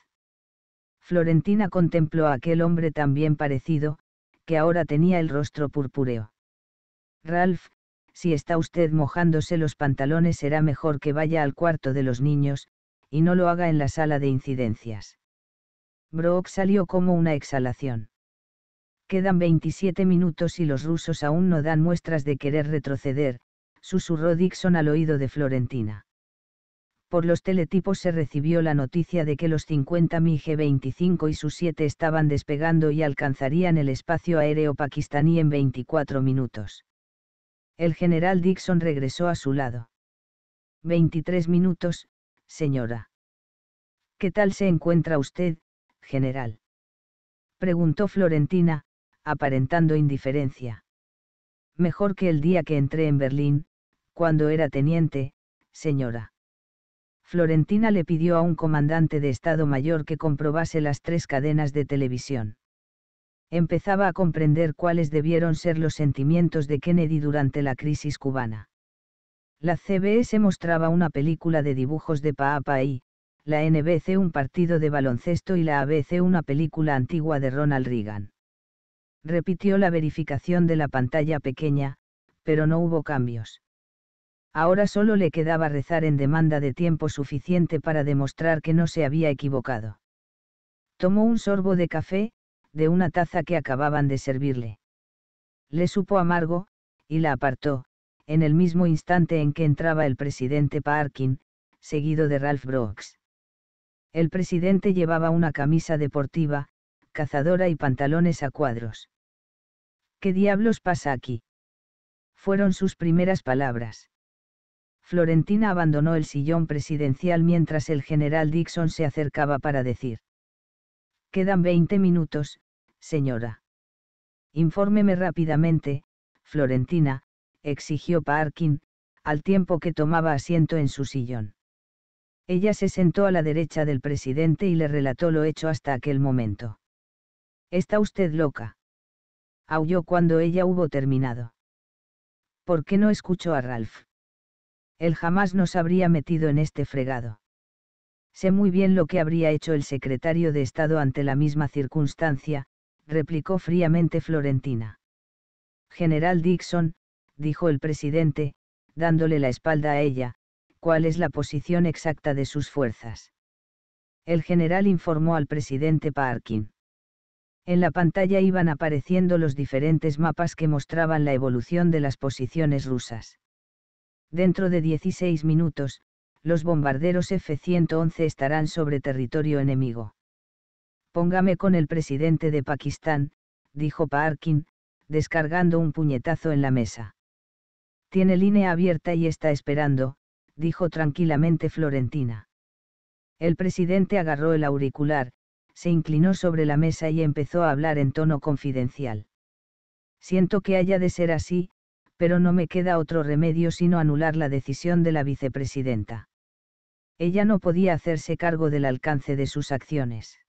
Florentina contempló a aquel hombre tan bien parecido, que ahora tenía el rostro purpúreo. Ralph, si está usted mojándose los pantalones será mejor que vaya al cuarto de los niños, y no lo haga en la sala de incidencias. Brooks salió como una exhalación. Quedan 27 minutos y los rusos aún no dan muestras de querer retroceder, susurró Dixon al oído de Florentina por los teletipos se recibió la noticia de que los 50 MiG-25 y sus 7 estaban despegando y alcanzarían el espacio aéreo pakistaní en 24 minutos. El general Dixon regresó a su lado. 23 minutos, señora. ¿Qué tal se encuentra usted, general? Preguntó Florentina, aparentando indiferencia. Mejor que el día que entré en Berlín, cuando era teniente, señora. Florentina le pidió a un comandante de Estado Mayor que comprobase las tres cadenas de televisión. Empezaba a comprender cuáles debieron ser los sentimientos de Kennedy durante la crisis cubana. La CBS mostraba una película de dibujos de Paapa y, la NBC un partido de baloncesto y la ABC una película antigua de Ronald Reagan. Repitió la verificación de la pantalla pequeña, pero no hubo cambios. Ahora solo le quedaba rezar en demanda de tiempo suficiente para demostrar que no se había equivocado. Tomó un sorbo de café, de una taza que acababan de servirle. Le supo amargo, y la apartó, en el mismo instante en que entraba el presidente Parkin, seguido de Ralph Brooks. El presidente llevaba una camisa deportiva, cazadora y pantalones a cuadros. ¿Qué diablos pasa aquí? Fueron sus primeras palabras. Florentina abandonó el sillón presidencial mientras el general Dixon se acercaba para decir. Quedan 20 minutos, señora. Infórmeme rápidamente, Florentina, exigió Parkin, al tiempo que tomaba asiento en su sillón. Ella se sentó a la derecha del presidente y le relató lo hecho hasta aquel momento. Está usted loca. Aulló cuando ella hubo terminado. ¿Por qué no escuchó a Ralph? Él jamás nos habría metido en este fregado. Sé muy bien lo que habría hecho el secretario de Estado ante la misma circunstancia, replicó fríamente Florentina. General Dixon, dijo el presidente, dándole la espalda a ella, cuál es la posición exacta de sus fuerzas. El general informó al presidente Parkin. En la pantalla iban apareciendo los diferentes mapas que mostraban la evolución de las posiciones rusas. Dentro de 16 minutos, los bombarderos F-111 estarán sobre territorio enemigo. Póngame con el presidente de Pakistán, dijo Parkin, descargando un puñetazo en la mesa. Tiene línea abierta y está esperando, dijo tranquilamente Florentina. El presidente agarró el auricular, se inclinó sobre la mesa y empezó a hablar en tono confidencial. Siento que haya de ser así, pero no me queda otro remedio sino anular la decisión de la vicepresidenta. Ella no podía hacerse cargo del alcance de sus acciones.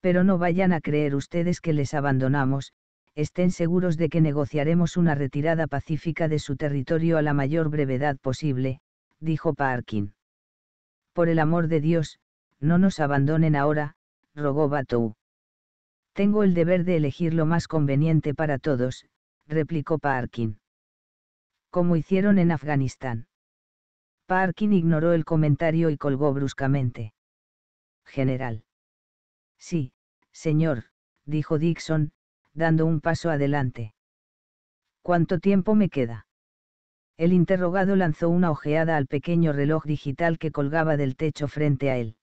Pero no vayan a creer ustedes que les abandonamos, estén seguros de que negociaremos una retirada pacífica de su territorio a la mayor brevedad posible, dijo Parkin. Por el amor de Dios, no nos abandonen ahora, rogó Batou. Tengo el deber de elegir lo más conveniente para todos, replicó Parkin como hicieron en Afganistán. Parkin ignoró el comentario y colgó bruscamente. General. Sí, señor, dijo Dixon, dando un paso adelante. ¿Cuánto tiempo me queda? El interrogado lanzó una ojeada al pequeño reloj digital que colgaba del techo frente a él.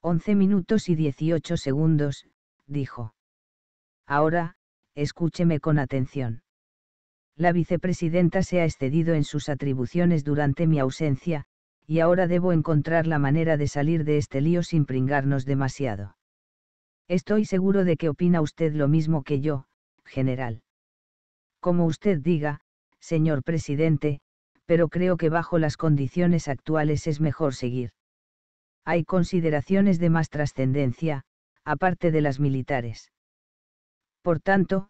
Once minutos y dieciocho segundos, dijo. Ahora, escúcheme con atención la vicepresidenta se ha excedido en sus atribuciones durante mi ausencia, y ahora debo encontrar la manera de salir de este lío sin pringarnos demasiado. Estoy seguro de que opina usted lo mismo que yo, general. Como usted diga, señor presidente, pero creo que bajo las condiciones actuales es mejor seguir. Hay consideraciones de más trascendencia, aparte de las militares. Por tanto,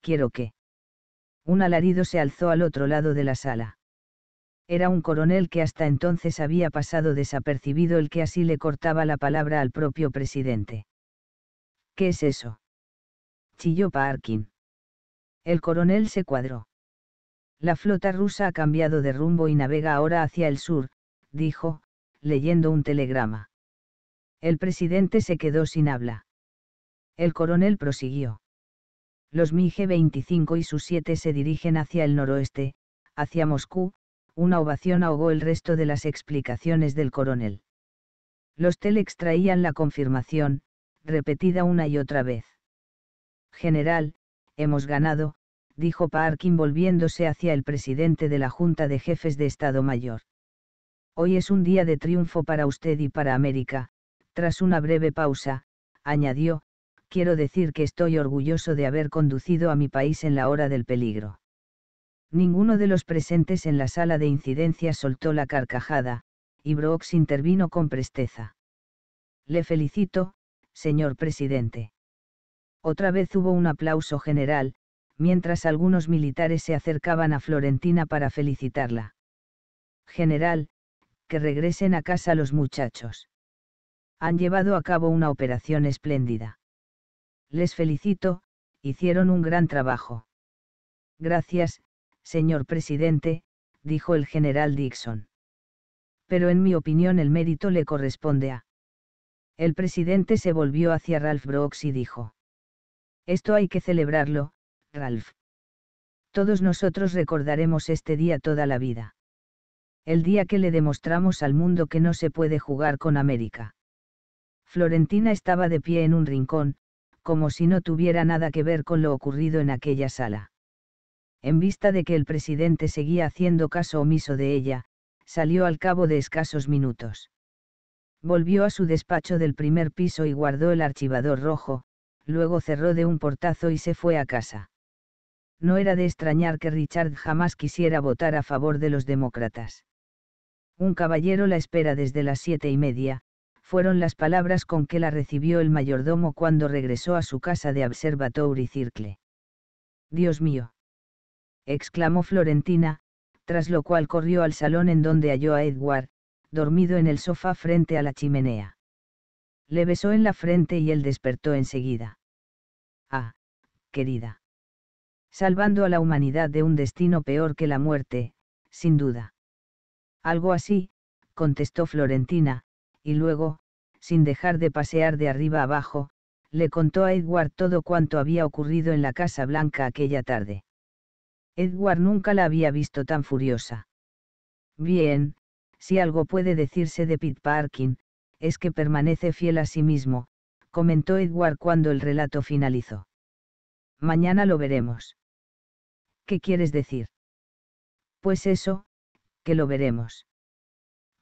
quiero que un alarido se alzó al otro lado de la sala. Era un coronel que hasta entonces había pasado desapercibido el que así le cortaba la palabra al propio presidente. ¿Qué es eso? chilló Parkin. El coronel se cuadró. La flota rusa ha cambiado de rumbo y navega ahora hacia el sur, dijo, leyendo un telegrama. El presidente se quedó sin habla. El coronel prosiguió. Los MiG-25 y sus 7 se dirigen hacia el noroeste, hacia Moscú, una ovación ahogó el resto de las explicaciones del coronel. Los telex traían la confirmación, repetida una y otra vez. General, hemos ganado, dijo Parkin volviéndose hacia el presidente de la Junta de Jefes de Estado Mayor. Hoy es un día de triunfo para usted y para América, tras una breve pausa, añadió, quiero decir que estoy orgulloso de haber conducido a mi país en la hora del peligro. Ninguno de los presentes en la sala de incidencias soltó la carcajada, y Brooks intervino con presteza. Le felicito, señor presidente. Otra vez hubo un aplauso general, mientras algunos militares se acercaban a Florentina para felicitarla. General, que regresen a casa los muchachos. Han llevado a cabo una operación espléndida. Les felicito, hicieron un gran trabajo. Gracias, señor presidente, dijo el general Dixon. Pero en mi opinión el mérito le corresponde a... El presidente se volvió hacia Ralph Brooks y dijo. Esto hay que celebrarlo, Ralph. Todos nosotros recordaremos este día toda la vida. El día que le demostramos al mundo que no se puede jugar con América. Florentina estaba de pie en un rincón, como si no tuviera nada que ver con lo ocurrido en aquella sala. En vista de que el presidente seguía haciendo caso omiso de ella, salió al cabo de escasos minutos. Volvió a su despacho del primer piso y guardó el archivador rojo, luego cerró de un portazo y se fue a casa. No era de extrañar que Richard jamás quisiera votar a favor de los demócratas. Un caballero la espera desde las siete y media, fueron las palabras con que la recibió el mayordomo cuando regresó a su casa de Observatory Circle. Dios mío. exclamó Florentina, tras lo cual corrió al salón en donde halló a Edward, dormido en el sofá frente a la chimenea. Le besó en la frente y él despertó enseguida. Ah, querida. Salvando a la humanidad de un destino peor que la muerte, sin duda. Algo así, contestó Florentina, y luego, sin dejar de pasear de arriba abajo, le contó a Edward todo cuanto había ocurrido en la Casa Blanca aquella tarde. Edward nunca la había visto tan furiosa. Bien, si algo puede decirse de Pete Parkin, es que permanece fiel a sí mismo, comentó Edward cuando el relato finalizó. Mañana lo veremos. ¿Qué quieres decir? Pues eso, que lo veremos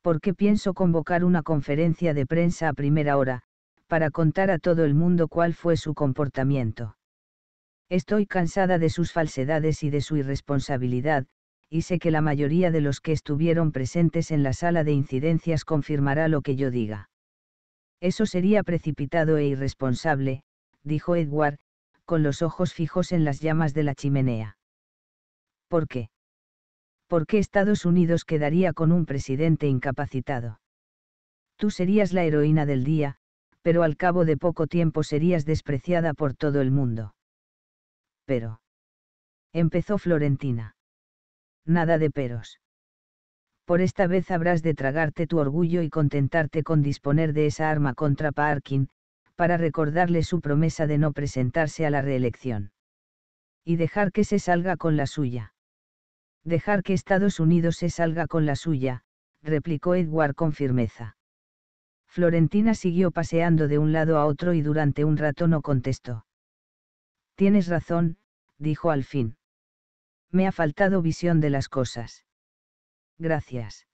porque pienso convocar una conferencia de prensa a primera hora, para contar a todo el mundo cuál fue su comportamiento. Estoy cansada de sus falsedades y de su irresponsabilidad, y sé que la mayoría de los que estuvieron presentes en la sala de incidencias confirmará lo que yo diga. Eso sería precipitado e irresponsable, dijo Edward, con los ojos fijos en las llamas de la chimenea. ¿Por qué? ¿por qué Estados Unidos quedaría con un presidente incapacitado? Tú serías la heroína del día, pero al cabo de poco tiempo serías despreciada por todo el mundo. Pero. Empezó Florentina. Nada de peros. Por esta vez habrás de tragarte tu orgullo y contentarte con disponer de esa arma contra Parkin, para recordarle su promesa de no presentarse a la reelección. Y dejar que se salga con la suya. Dejar que Estados Unidos se salga con la suya, replicó Edward con firmeza. Florentina siguió paseando de un lado a otro y durante un rato no contestó. Tienes razón, dijo al fin. Me ha faltado visión de las cosas. Gracias.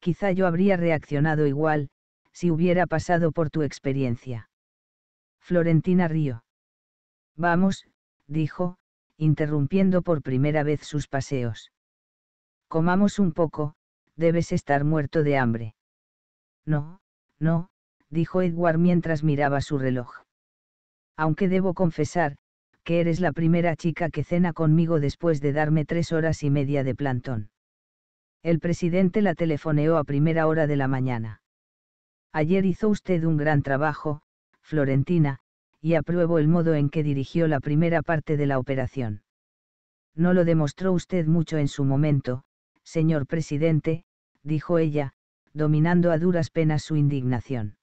Quizá yo habría reaccionado igual, si hubiera pasado por tu experiencia. Florentina rió. Vamos, dijo, interrumpiendo por primera vez sus paseos. Comamos un poco, debes estar muerto de hambre. No, no, dijo Edward mientras miraba su reloj. Aunque debo confesar, que eres la primera chica que cena conmigo después de darme tres horas y media de plantón. El presidente la telefoneó a primera hora de la mañana. Ayer hizo usted un gran trabajo, Florentina, y apruebo el modo en que dirigió la primera parte de la operación. No lo demostró usted mucho en su momento, señor presidente, dijo ella, dominando a duras penas su indignación.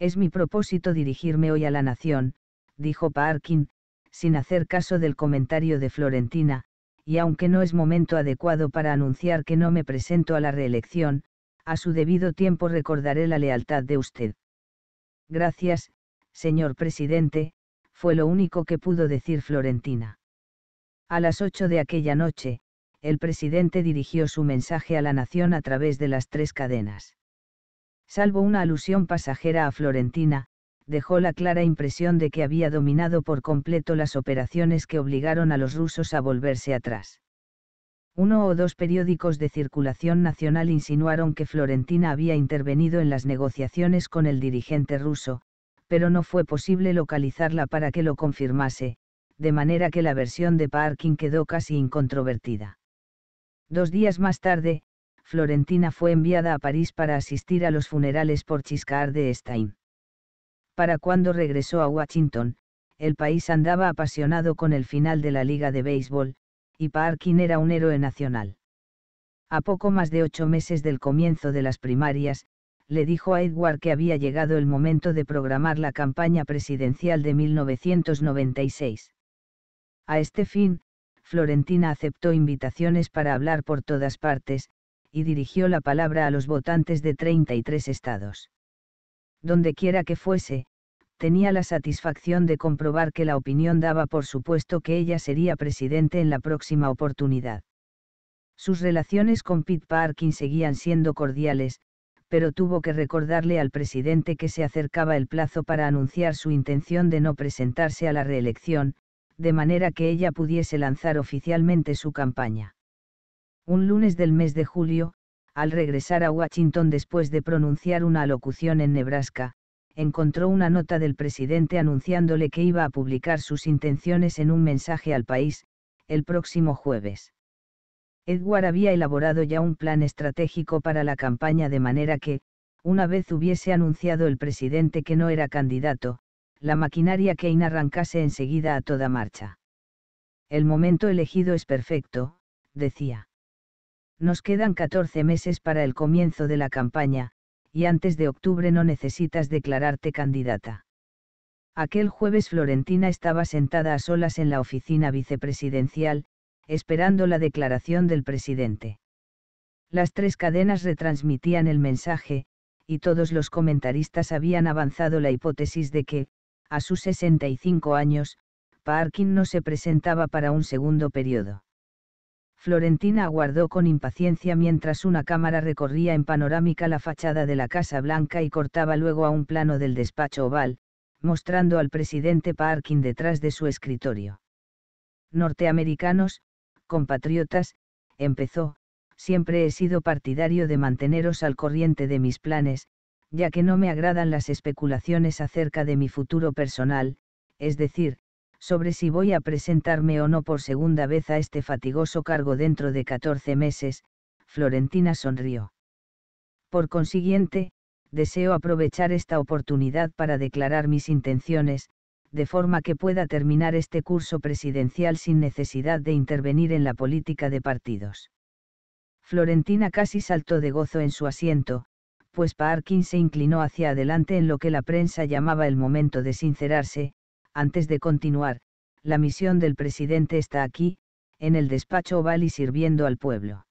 Es mi propósito dirigirme hoy a la nación, dijo Parkin, sin hacer caso del comentario de Florentina, y aunque no es momento adecuado para anunciar que no me presento a la reelección, a su debido tiempo recordaré la lealtad de usted. Gracias, señor presidente, fue lo único que pudo decir Florentina. A las ocho de aquella noche, el presidente dirigió su mensaje a la nación a través de las tres cadenas. Salvo una alusión pasajera a Florentina, dejó la clara impresión de que había dominado por completo las operaciones que obligaron a los rusos a volverse atrás. Uno o dos periódicos de circulación nacional insinuaron que Florentina había intervenido en las negociaciones con el dirigente ruso, pero no fue posible localizarla para que lo confirmase, de manera que la versión de Parkin quedó casi incontrovertida. Dos días más tarde, Florentina fue enviada a París para asistir a los funerales por Chiscard de Stein. Para cuando regresó a Washington, el país andaba apasionado con el final de la Liga de Béisbol, y Parkin era un héroe nacional. A poco más de ocho meses del comienzo de las primarias, le dijo a Edward que había llegado el momento de programar la campaña presidencial de 1996. A este fin, Florentina aceptó invitaciones para hablar por todas partes, y dirigió la palabra a los votantes de 33 estados. quiera que fuese, tenía la satisfacción de comprobar que la opinión daba por supuesto que ella sería presidente en la próxima oportunidad. Sus relaciones con Pete Parkin seguían siendo cordiales, pero tuvo que recordarle al presidente que se acercaba el plazo para anunciar su intención de no presentarse a la reelección, de manera que ella pudiese lanzar oficialmente su campaña. Un lunes del mes de julio, al regresar a Washington después de pronunciar una alocución en Nebraska, encontró una nota del presidente anunciándole que iba a publicar sus intenciones en un mensaje al país, el próximo jueves. Edward había elaborado ya un plan estratégico para la campaña de manera que, una vez hubiese anunciado el presidente que no era candidato, la maquinaria Kane arrancase enseguida a toda marcha. El momento elegido es perfecto, decía. Nos quedan 14 meses para el comienzo de la campaña, y antes de octubre no necesitas declararte candidata. Aquel jueves Florentina estaba sentada a solas en la oficina vicepresidencial, esperando la declaración del presidente. Las tres cadenas retransmitían el mensaje, y todos los comentaristas habían avanzado la hipótesis de que, a sus 65 años, Parkin no se presentaba para un segundo periodo. Florentina aguardó con impaciencia mientras una cámara recorría en panorámica la fachada de la Casa Blanca y cortaba luego a un plano del despacho oval, mostrando al presidente Parkin detrás de su escritorio. Norteamericanos, compatriotas, empezó, siempre he sido partidario de manteneros al corriente de mis planes, ya que no me agradan las especulaciones acerca de mi futuro personal, es decir, sobre si voy a presentarme o no por segunda vez a este fatigoso cargo dentro de 14 meses, Florentina sonrió. Por consiguiente, deseo aprovechar esta oportunidad para declarar mis intenciones, de forma que pueda terminar este curso presidencial sin necesidad de intervenir en la política de partidos. Florentina casi saltó de gozo en su asiento, pues Parkin se inclinó hacia adelante en lo que la prensa llamaba el momento de sincerarse, antes de continuar, la misión del presidente está aquí, en el despacho oval y sirviendo al pueblo.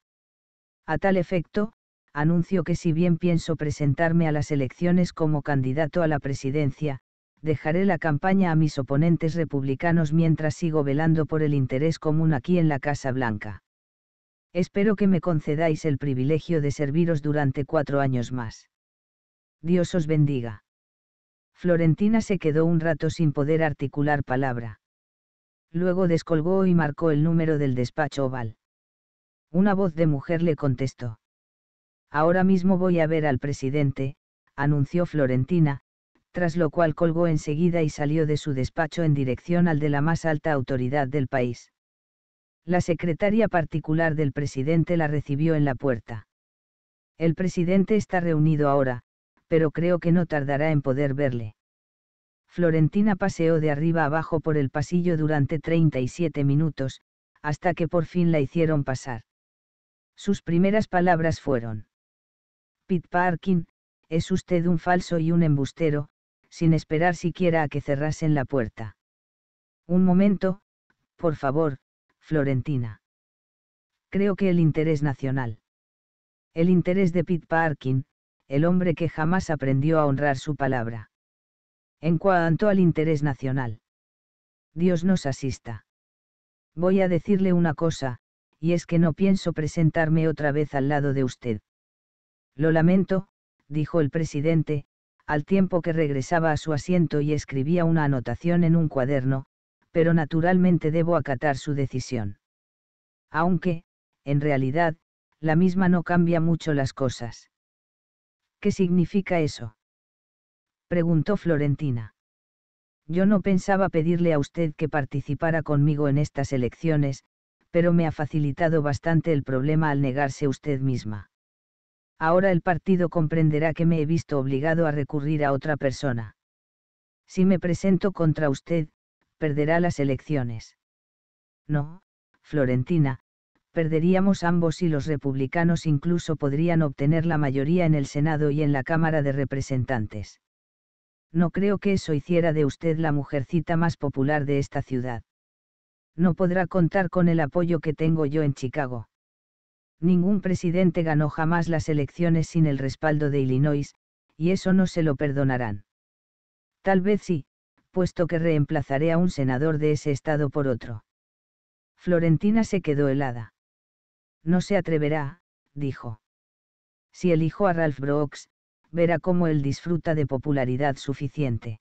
A tal efecto, anuncio que si bien pienso presentarme a las elecciones como candidato a la presidencia, dejaré la campaña a mis oponentes republicanos mientras sigo velando por el interés común aquí en la Casa Blanca. Espero que me concedáis el privilegio de serviros durante cuatro años más. Dios os bendiga. Florentina se quedó un rato sin poder articular palabra. Luego descolgó y marcó el número del despacho oval. Una voz de mujer le contestó. Ahora mismo voy a ver al presidente, anunció Florentina, tras lo cual colgó enseguida y salió de su despacho en dirección al de la más alta autoridad del país. La secretaria particular del presidente la recibió en la puerta. El presidente está reunido ahora, pero creo que no tardará en poder verle. Florentina paseó de arriba abajo por el pasillo durante 37 minutos, hasta que por fin la hicieron pasar. Sus primeras palabras fueron. Pete Parkin, es usted un falso y un embustero, sin esperar siquiera a que cerrasen la puerta. Un momento, por favor, Florentina. Creo que el interés nacional. El interés de Pete Parkin, el hombre que jamás aprendió a honrar su palabra. En cuanto al interés nacional. Dios nos asista. Voy a decirle una cosa, y es que no pienso presentarme otra vez al lado de usted. Lo lamento, dijo el presidente, al tiempo que regresaba a su asiento y escribía una anotación en un cuaderno, pero naturalmente debo acatar su decisión. Aunque, en realidad, la misma no cambia mucho las cosas. ¿Qué significa eso? preguntó Florentina. Yo no pensaba pedirle a usted que participara conmigo en estas elecciones, pero me ha facilitado bastante el problema al negarse usted misma. Ahora el partido comprenderá que me he visto obligado a recurrir a otra persona. Si me presento contra usted, perderá las elecciones. No, Florentina, perderíamos ambos y los republicanos incluso podrían obtener la mayoría en el Senado y en la Cámara de Representantes. No creo que eso hiciera de usted la mujercita más popular de esta ciudad. No podrá contar con el apoyo que tengo yo en Chicago. Ningún presidente ganó jamás las elecciones sin el respaldo de Illinois, y eso no se lo perdonarán. Tal vez sí, puesto que reemplazaré a un senador de ese estado por otro. Florentina se quedó helada. No se atreverá, dijo. Si elijo a Ralph Brooks, verá cómo él disfruta de popularidad suficiente.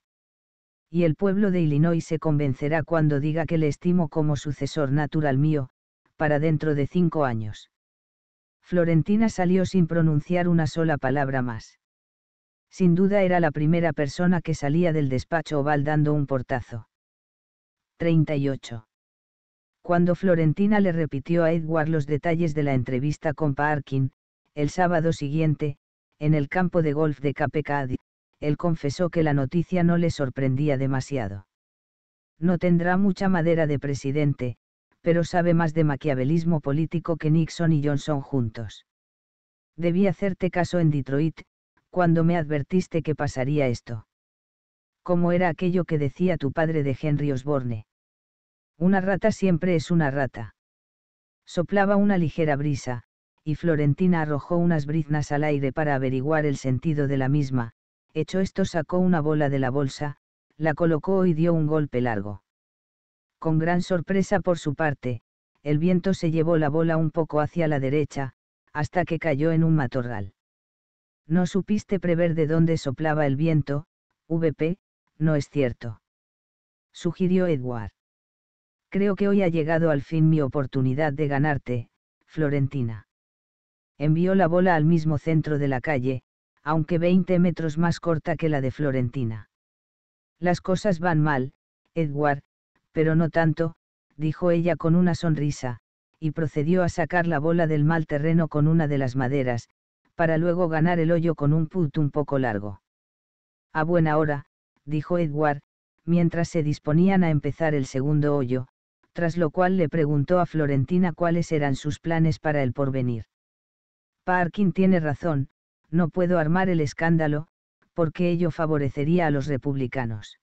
Y el pueblo de Illinois se convencerá cuando diga que le estimo como sucesor natural mío, para dentro de cinco años. Florentina salió sin pronunciar una sola palabra más. Sin duda era la primera persona que salía del despacho oval dando un portazo. 38. Cuando Florentina le repitió a Edward los detalles de la entrevista con Parkin, el sábado siguiente, en el campo de golf de Capecadi, él confesó que la noticia no le sorprendía demasiado. No tendrá mucha madera de presidente, pero sabe más de maquiavelismo político que Nixon y Johnson juntos. Debí hacerte caso en Detroit, cuando me advertiste que pasaría esto. ¿Cómo era aquello que decía tu padre de Henry Osborne? Una rata siempre es una rata. Soplaba una ligera brisa, y Florentina arrojó unas briznas al aire para averiguar el sentido de la misma, hecho esto sacó una bola de la bolsa, la colocó y dio un golpe largo. Con gran sorpresa por su parte, el viento se llevó la bola un poco hacia la derecha, hasta que cayó en un matorral. No supiste prever de dónde soplaba el viento, VP, no es cierto. Sugirió Edward. Creo que hoy ha llegado al fin mi oportunidad de ganarte, Florentina. Envió la bola al mismo centro de la calle, aunque 20 metros más corta que la de Florentina. Las cosas van mal, Edward, pero no tanto, dijo ella con una sonrisa, y procedió a sacar la bola del mal terreno con una de las maderas, para luego ganar el hoyo con un put un poco largo. A buena hora, dijo Edward, mientras se disponían a empezar el segundo hoyo, tras lo cual le preguntó a Florentina cuáles eran sus planes para el porvenir. Parkin tiene razón, no puedo armar el escándalo, porque ello favorecería a los republicanos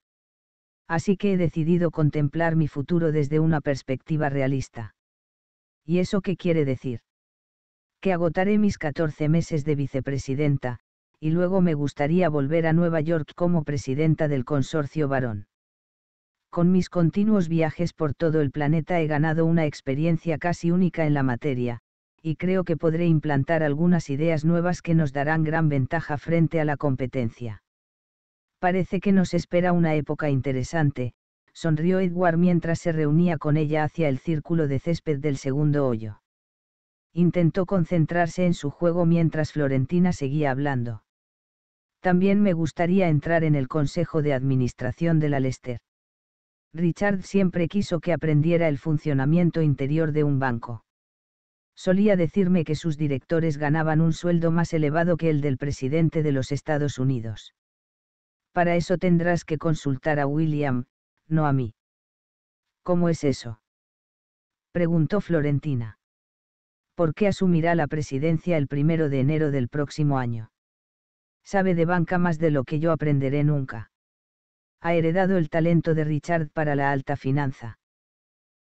así que he decidido contemplar mi futuro desde una perspectiva realista. ¿Y eso qué quiere decir? Que agotaré mis 14 meses de vicepresidenta, y luego me gustaría volver a Nueva York como presidenta del consorcio varón. Con mis continuos viajes por todo el planeta he ganado una experiencia casi única en la materia, y creo que podré implantar algunas ideas nuevas que nos darán gran ventaja frente a la competencia. Parece que nos espera una época interesante, sonrió Edward mientras se reunía con ella hacia el círculo de césped del segundo hoyo. Intentó concentrarse en su juego mientras Florentina seguía hablando. También me gustaría entrar en el Consejo de Administración de la Lester. Richard siempre quiso que aprendiera el funcionamiento interior de un banco. Solía decirme que sus directores ganaban un sueldo más elevado que el del presidente de los Estados Unidos. Para eso tendrás que consultar a William, no a mí. ¿Cómo es eso? preguntó Florentina. ¿Por qué asumirá la presidencia el primero de enero del próximo año? Sabe de banca más de lo que yo aprenderé nunca. Ha heredado el talento de Richard para la alta finanza.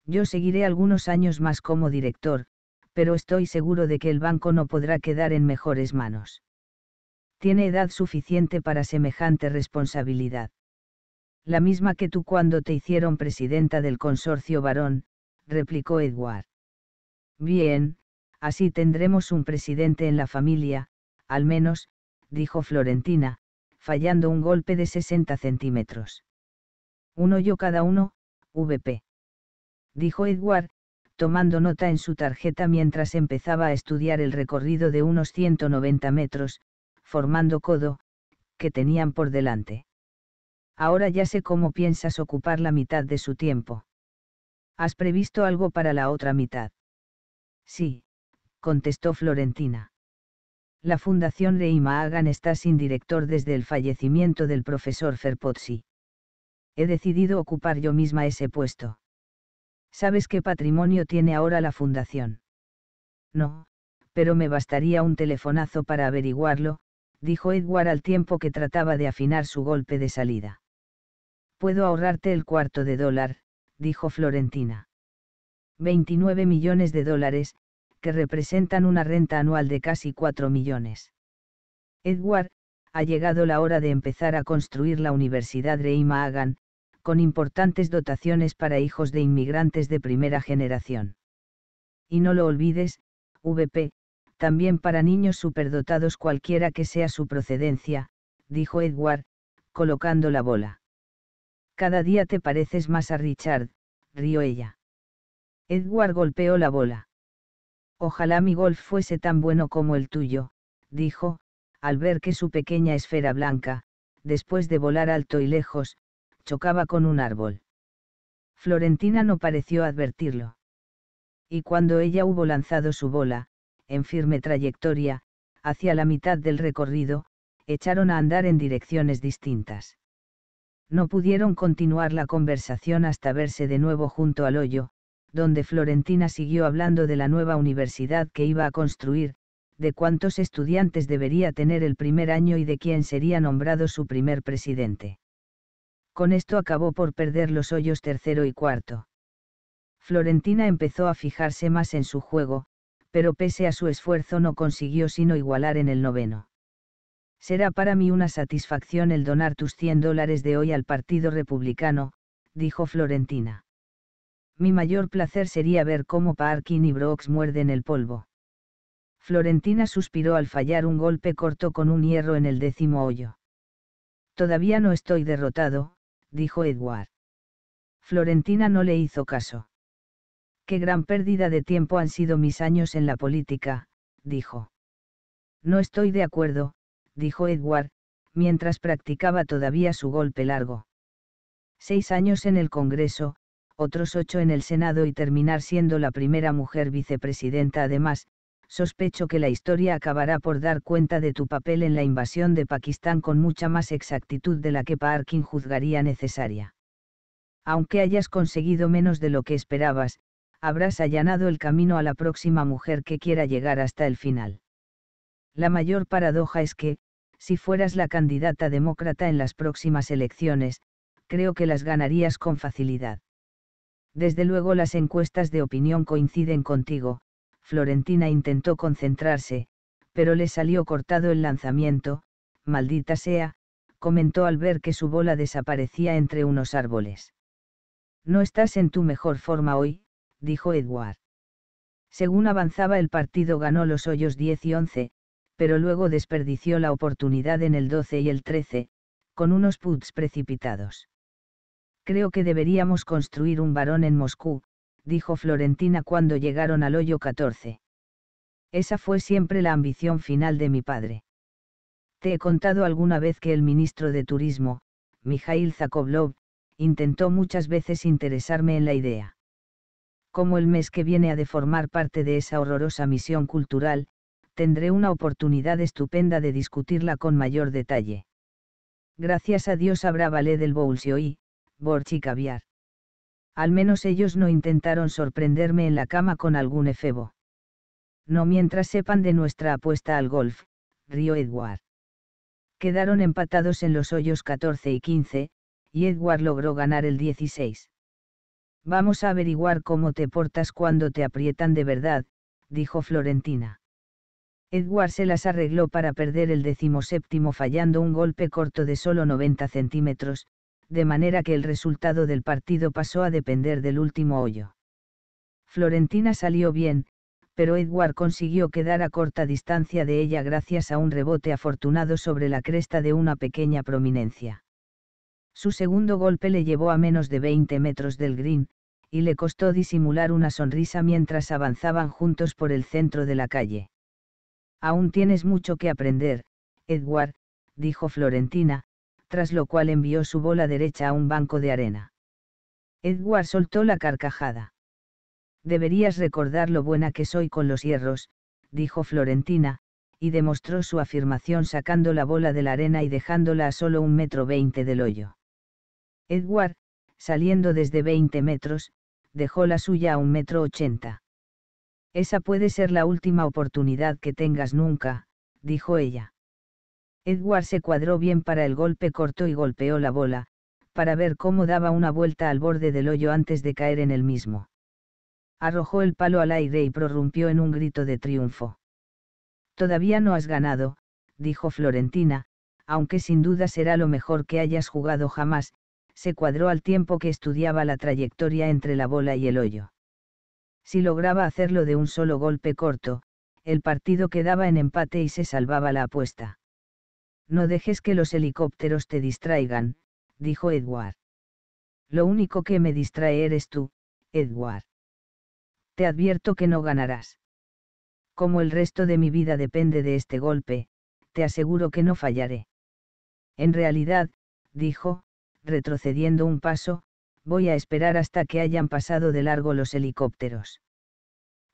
Yo seguiré algunos años más como director, pero estoy seguro de que el banco no podrá quedar en mejores manos tiene edad suficiente para semejante responsabilidad. La misma que tú cuando te hicieron presidenta del consorcio varón, replicó Edward. Bien, así tendremos un presidente en la familia, al menos, dijo Florentina, fallando un golpe de 60 centímetros. Uno yo cada uno, VP. Dijo Edward, tomando nota en su tarjeta mientras empezaba a estudiar el recorrido de unos 190 metros, formando codo, que tenían por delante. Ahora ya sé cómo piensas ocupar la mitad de su tiempo. ¿Has previsto algo para la otra mitad? Sí, contestó Florentina. La Fundación Reima Hagan está sin director desde el fallecimiento del profesor Ferpozzi. He decidido ocupar yo misma ese puesto. ¿Sabes qué patrimonio tiene ahora la Fundación? No, pero me bastaría un telefonazo para averiguarlo, dijo Edward al tiempo que trataba de afinar su golpe de salida. Puedo ahorrarte el cuarto de dólar, dijo Florentina. 29 millones de dólares, que representan una renta anual de casi 4 millones. Edward, ha llegado la hora de empezar a construir la Universidad Reima Hagan, con importantes dotaciones para hijos de inmigrantes de primera generación. Y no lo olvides, VP, también para niños superdotados cualquiera que sea su procedencia, dijo Edward, colocando la bola. Cada día te pareces más a Richard, rió ella. Edward golpeó la bola. Ojalá mi golf fuese tan bueno como el tuyo, dijo, al ver que su pequeña esfera blanca, después de volar alto y lejos, chocaba con un árbol. Florentina no pareció advertirlo. Y cuando ella hubo lanzado su bola, en firme trayectoria, hacia la mitad del recorrido, echaron a andar en direcciones distintas. No pudieron continuar la conversación hasta verse de nuevo junto al hoyo, donde Florentina siguió hablando de la nueva universidad que iba a construir, de cuántos estudiantes debería tener el primer año y de quién sería nombrado su primer presidente. Con esto acabó por perder los hoyos tercero y cuarto. Florentina empezó a fijarse más en su juego, pero pese a su esfuerzo no consiguió sino igualar en el noveno. Será para mí una satisfacción el donar tus 100 dólares de hoy al Partido Republicano, dijo Florentina. Mi mayor placer sería ver cómo Parkin y Brooks muerden el polvo. Florentina suspiró al fallar un golpe corto con un hierro en el décimo hoyo. Todavía no estoy derrotado, dijo Edward. Florentina no le hizo caso qué gran pérdida de tiempo han sido mis años en la política, dijo. No estoy de acuerdo, dijo Edward, mientras practicaba todavía su golpe largo. Seis años en el Congreso, otros ocho en el Senado y terminar siendo la primera mujer vicepresidenta además, sospecho que la historia acabará por dar cuenta de tu papel en la invasión de Pakistán con mucha más exactitud de la que Parkin juzgaría necesaria. Aunque hayas conseguido menos de lo que esperabas, habrás allanado el camino a la próxima mujer que quiera llegar hasta el final. La mayor paradoja es que, si fueras la candidata demócrata en las próximas elecciones, creo que las ganarías con facilidad. Desde luego las encuestas de opinión coinciden contigo, Florentina intentó concentrarse, pero le salió cortado el lanzamiento, maldita sea, comentó al ver que su bola desaparecía entre unos árboles. No estás en tu mejor forma hoy, dijo Edward. Según avanzaba el partido ganó los hoyos 10 y 11, pero luego desperdició la oportunidad en el 12 y el 13, con unos puts precipitados. Creo que deberíamos construir un varón en Moscú, dijo Florentina cuando llegaron al hoyo 14. Esa fue siempre la ambición final de mi padre. Te he contado alguna vez que el ministro de Turismo, Mijail Zakovlov, intentó muchas veces interesarme en la idea como el mes que viene ha de formar parte de esa horrorosa misión cultural, tendré una oportunidad estupenda de discutirla con mayor detalle. Gracias a Dios habrá ballet del y, Borch y Caviar. Al menos ellos no intentaron sorprenderme en la cama con algún efebo. No mientras sepan de nuestra apuesta al golf, río Edward. Quedaron empatados en los hoyos 14 y 15, y Edward logró ganar el 16. Vamos a averiguar cómo te portas cuando te aprietan de verdad, dijo Florentina. Edward se las arregló para perder el decimoséptimo fallando un golpe corto de solo 90 centímetros, de manera que el resultado del partido pasó a depender del último hoyo. Florentina salió bien, pero Edward consiguió quedar a corta distancia de ella gracias a un rebote afortunado sobre la cresta de una pequeña prominencia. Su segundo golpe le llevó a menos de 20 metros del green, y le costó disimular una sonrisa mientras avanzaban juntos por el centro de la calle. Aún tienes mucho que aprender, Edward, dijo Florentina, tras lo cual envió su bola derecha a un banco de arena. Edward soltó la carcajada. Deberías recordar lo buena que soy con los hierros, dijo Florentina, y demostró su afirmación sacando la bola de la arena y dejándola a solo un metro veinte del hoyo. Edward, saliendo desde 20 metros, dejó la suya a un metro ochenta. Esa puede ser la última oportunidad que tengas nunca, dijo ella. Edward se cuadró bien para el golpe corto y golpeó la bola, para ver cómo daba una vuelta al borde del hoyo antes de caer en el mismo. Arrojó el palo al aire y prorrumpió en un grito de triunfo. Todavía no has ganado, dijo Florentina, aunque sin duda será lo mejor que hayas jugado jamás, se cuadró al tiempo que estudiaba la trayectoria entre la bola y el hoyo. Si lograba hacerlo de un solo golpe corto, el partido quedaba en empate y se salvaba la apuesta. No dejes que los helicópteros te distraigan, dijo Edward. Lo único que me distrae eres tú, Edward. Te advierto que no ganarás. Como el resto de mi vida depende de este golpe, te aseguro que no fallaré. En realidad, dijo, retrocediendo un paso, voy a esperar hasta que hayan pasado de largo los helicópteros.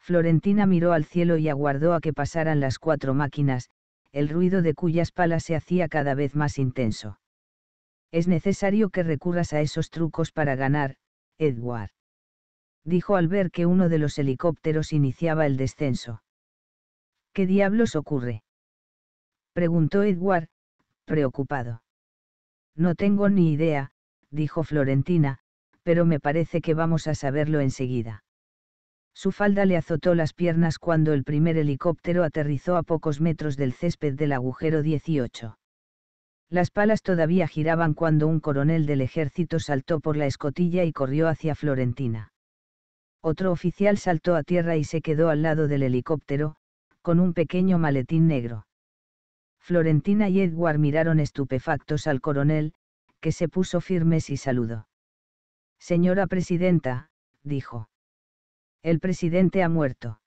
Florentina miró al cielo y aguardó a que pasaran las cuatro máquinas, el ruido de cuyas palas se hacía cada vez más intenso. Es necesario que recurras a esos trucos para ganar, Edward. Dijo al ver que uno de los helicópteros iniciaba el descenso. ¿Qué diablos ocurre? Preguntó Edward, preocupado. No tengo ni idea, dijo Florentina, pero me parece que vamos a saberlo enseguida. Su falda le azotó las piernas cuando el primer helicóptero aterrizó a pocos metros del césped del agujero 18. Las palas todavía giraban cuando un coronel del ejército saltó por la escotilla y corrió hacia Florentina. Otro oficial saltó a tierra y se quedó al lado del helicóptero, con un pequeño maletín negro. Florentina y Edward miraron estupefactos al coronel, que se puso firmes y saludó. Señora presidenta, dijo. El presidente ha muerto.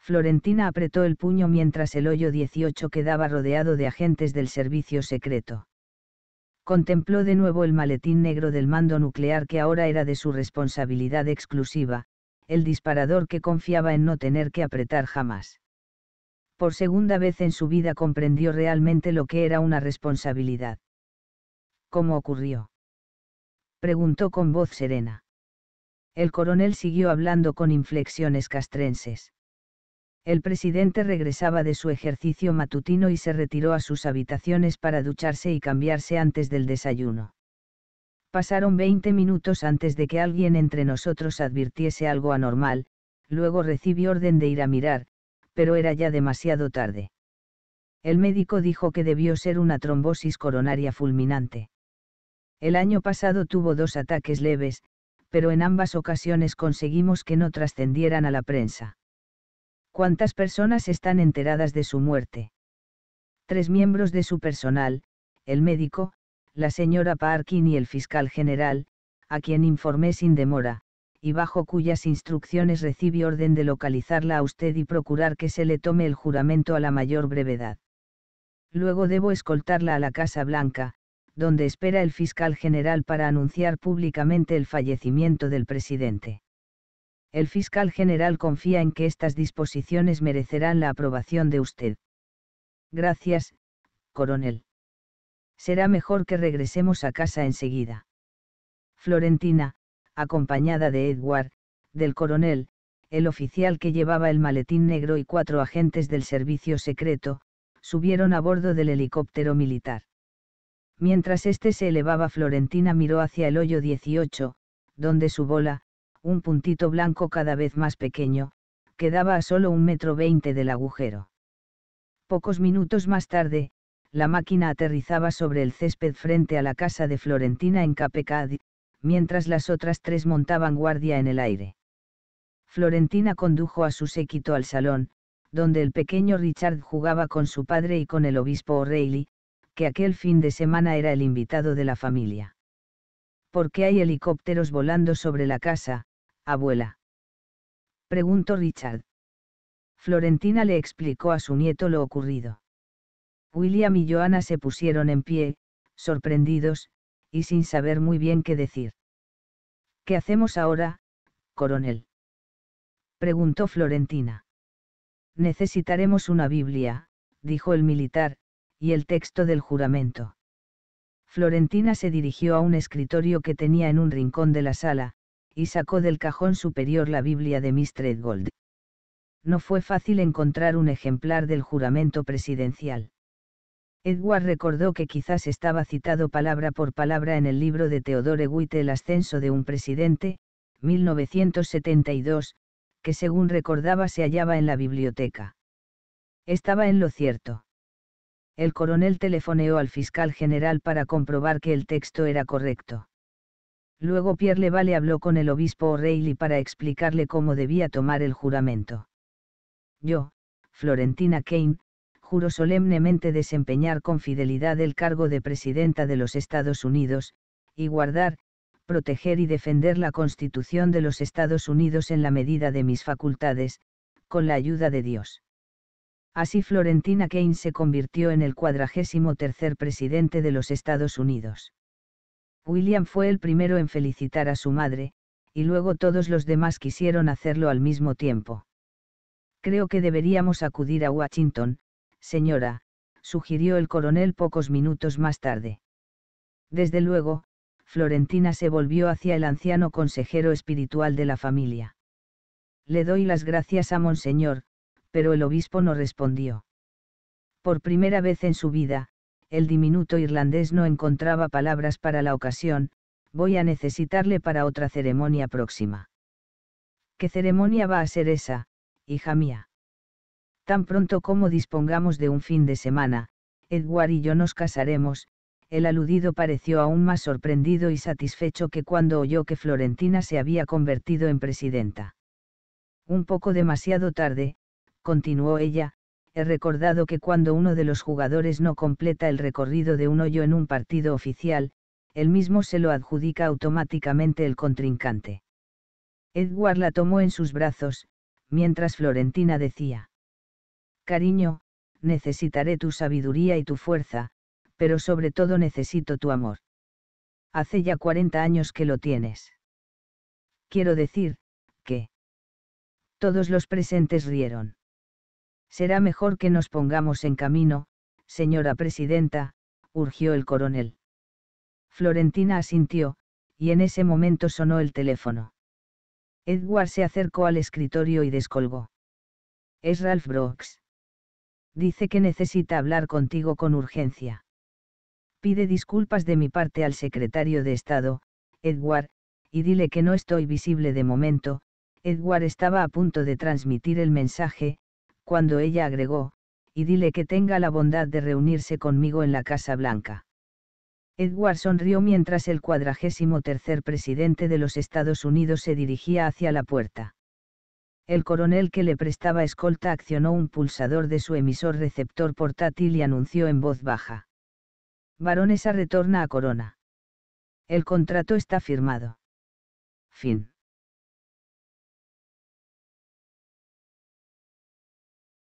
Florentina apretó el puño mientras el hoyo 18 quedaba rodeado de agentes del servicio secreto. Contempló de nuevo el maletín negro del mando nuclear que ahora era de su responsabilidad exclusiva, el disparador que confiaba en no tener que apretar jamás por segunda vez en su vida comprendió realmente lo que era una responsabilidad. ¿Cómo ocurrió? Preguntó con voz serena. El coronel siguió hablando con inflexiones castrenses. El presidente regresaba de su ejercicio matutino y se retiró a sus habitaciones para ducharse y cambiarse antes del desayuno. Pasaron 20 minutos antes de que alguien entre nosotros advirtiese algo anormal, luego recibió orden de ir a mirar, pero era ya demasiado tarde. El médico dijo que debió ser una trombosis coronaria fulminante. El año pasado tuvo dos ataques leves, pero en ambas ocasiones conseguimos que no trascendieran a la prensa. ¿Cuántas personas están enteradas de su muerte? Tres miembros de su personal, el médico, la señora Parkin y el fiscal general, a quien informé sin demora, y bajo cuyas instrucciones recibe orden de localizarla a usted y procurar que se le tome el juramento a la mayor brevedad. Luego debo escoltarla a la Casa Blanca, donde espera el fiscal general para anunciar públicamente el fallecimiento del presidente. El fiscal general confía en que estas disposiciones merecerán la aprobación de usted. Gracias, coronel. Será mejor que regresemos a casa enseguida. Florentina, acompañada de Edward, del coronel, el oficial que llevaba el maletín negro y cuatro agentes del servicio secreto, subieron a bordo del helicóptero militar. Mientras éste se elevaba, Florentina miró hacia el hoyo 18, donde su bola, un puntito blanco cada vez más pequeño, quedaba a solo un metro veinte del agujero. Pocos minutos más tarde, la máquina aterrizaba sobre el césped frente a la casa de Florentina en Capecadi, mientras las otras tres montaban guardia en el aire. Florentina condujo a su séquito al salón, donde el pequeño Richard jugaba con su padre y con el obispo O'Reilly, que aquel fin de semana era el invitado de la familia. ¿Por qué hay helicópteros volando sobre la casa, abuela? preguntó Richard. Florentina le explicó a su nieto lo ocurrido. William y Joana se pusieron en pie, sorprendidos, y sin saber muy bien qué decir. ¿Qué hacemos ahora, coronel? preguntó Florentina. Necesitaremos una Biblia, dijo el militar, y el texto del juramento. Florentina se dirigió a un escritorio que tenía en un rincón de la sala, y sacó del cajón superior la Biblia de Miss Gold. No fue fácil encontrar un ejemplar del juramento presidencial. Edward recordó que quizás estaba citado palabra por palabra en el libro de Theodore Witte El ascenso de un presidente, 1972, que según recordaba se hallaba en la biblioteca. Estaba en lo cierto. El coronel telefoneó al fiscal general para comprobar que el texto era correcto. Luego Pierre Levalle habló con el obispo O'Reilly para explicarle cómo debía tomar el juramento. Yo, Florentina Kane, Juro solemnemente desempeñar con fidelidad el cargo de presidenta de los Estados Unidos, y guardar, proteger y defender la Constitución de los Estados Unidos en la medida de mis facultades, con la ayuda de Dios. Así Florentina Keynes se convirtió en el cuadragésimo tercer presidente de los Estados Unidos. William fue el primero en felicitar a su madre, y luego todos los demás quisieron hacerlo al mismo tiempo. Creo que deberíamos acudir a Washington, señora, sugirió el coronel pocos minutos más tarde. Desde luego, Florentina se volvió hacia el anciano consejero espiritual de la familia. Le doy las gracias a Monseñor, pero el obispo no respondió. Por primera vez en su vida, el diminuto irlandés no encontraba palabras para la ocasión, voy a necesitarle para otra ceremonia próxima. ¿Qué ceremonia va a ser esa, hija mía? Tan pronto como dispongamos de un fin de semana, Edward y yo nos casaremos, el aludido pareció aún más sorprendido y satisfecho que cuando oyó que Florentina se había convertido en presidenta. Un poco demasiado tarde, continuó ella, he recordado que cuando uno de los jugadores no completa el recorrido de un hoyo en un partido oficial, el mismo se lo adjudica automáticamente el contrincante. Edward la tomó en sus brazos, mientras Florentina decía. Cariño, necesitaré tu sabiduría y tu fuerza, pero sobre todo necesito tu amor. Hace ya 40 años que lo tienes. Quiero decir, que... Todos los presentes rieron. Será mejor que nos pongamos en camino, señora presidenta, urgió el coronel. Florentina asintió, y en ese momento sonó el teléfono. Edward se acercó al escritorio y descolgó. Es Ralph Brooks dice que necesita hablar contigo con urgencia. Pide disculpas de mi parte al secretario de Estado, Edward, y dile que no estoy visible de momento, Edward estaba a punto de transmitir el mensaje, cuando ella agregó, y dile que tenga la bondad de reunirse conmigo en la Casa Blanca. Edward sonrió mientras el cuadragésimo tercer presidente de los Estados Unidos se dirigía hacia la puerta el coronel que le prestaba escolta accionó un pulsador de su emisor receptor portátil y anunció en voz baja. Baronesa retorna a Corona. El contrato está firmado. Fin.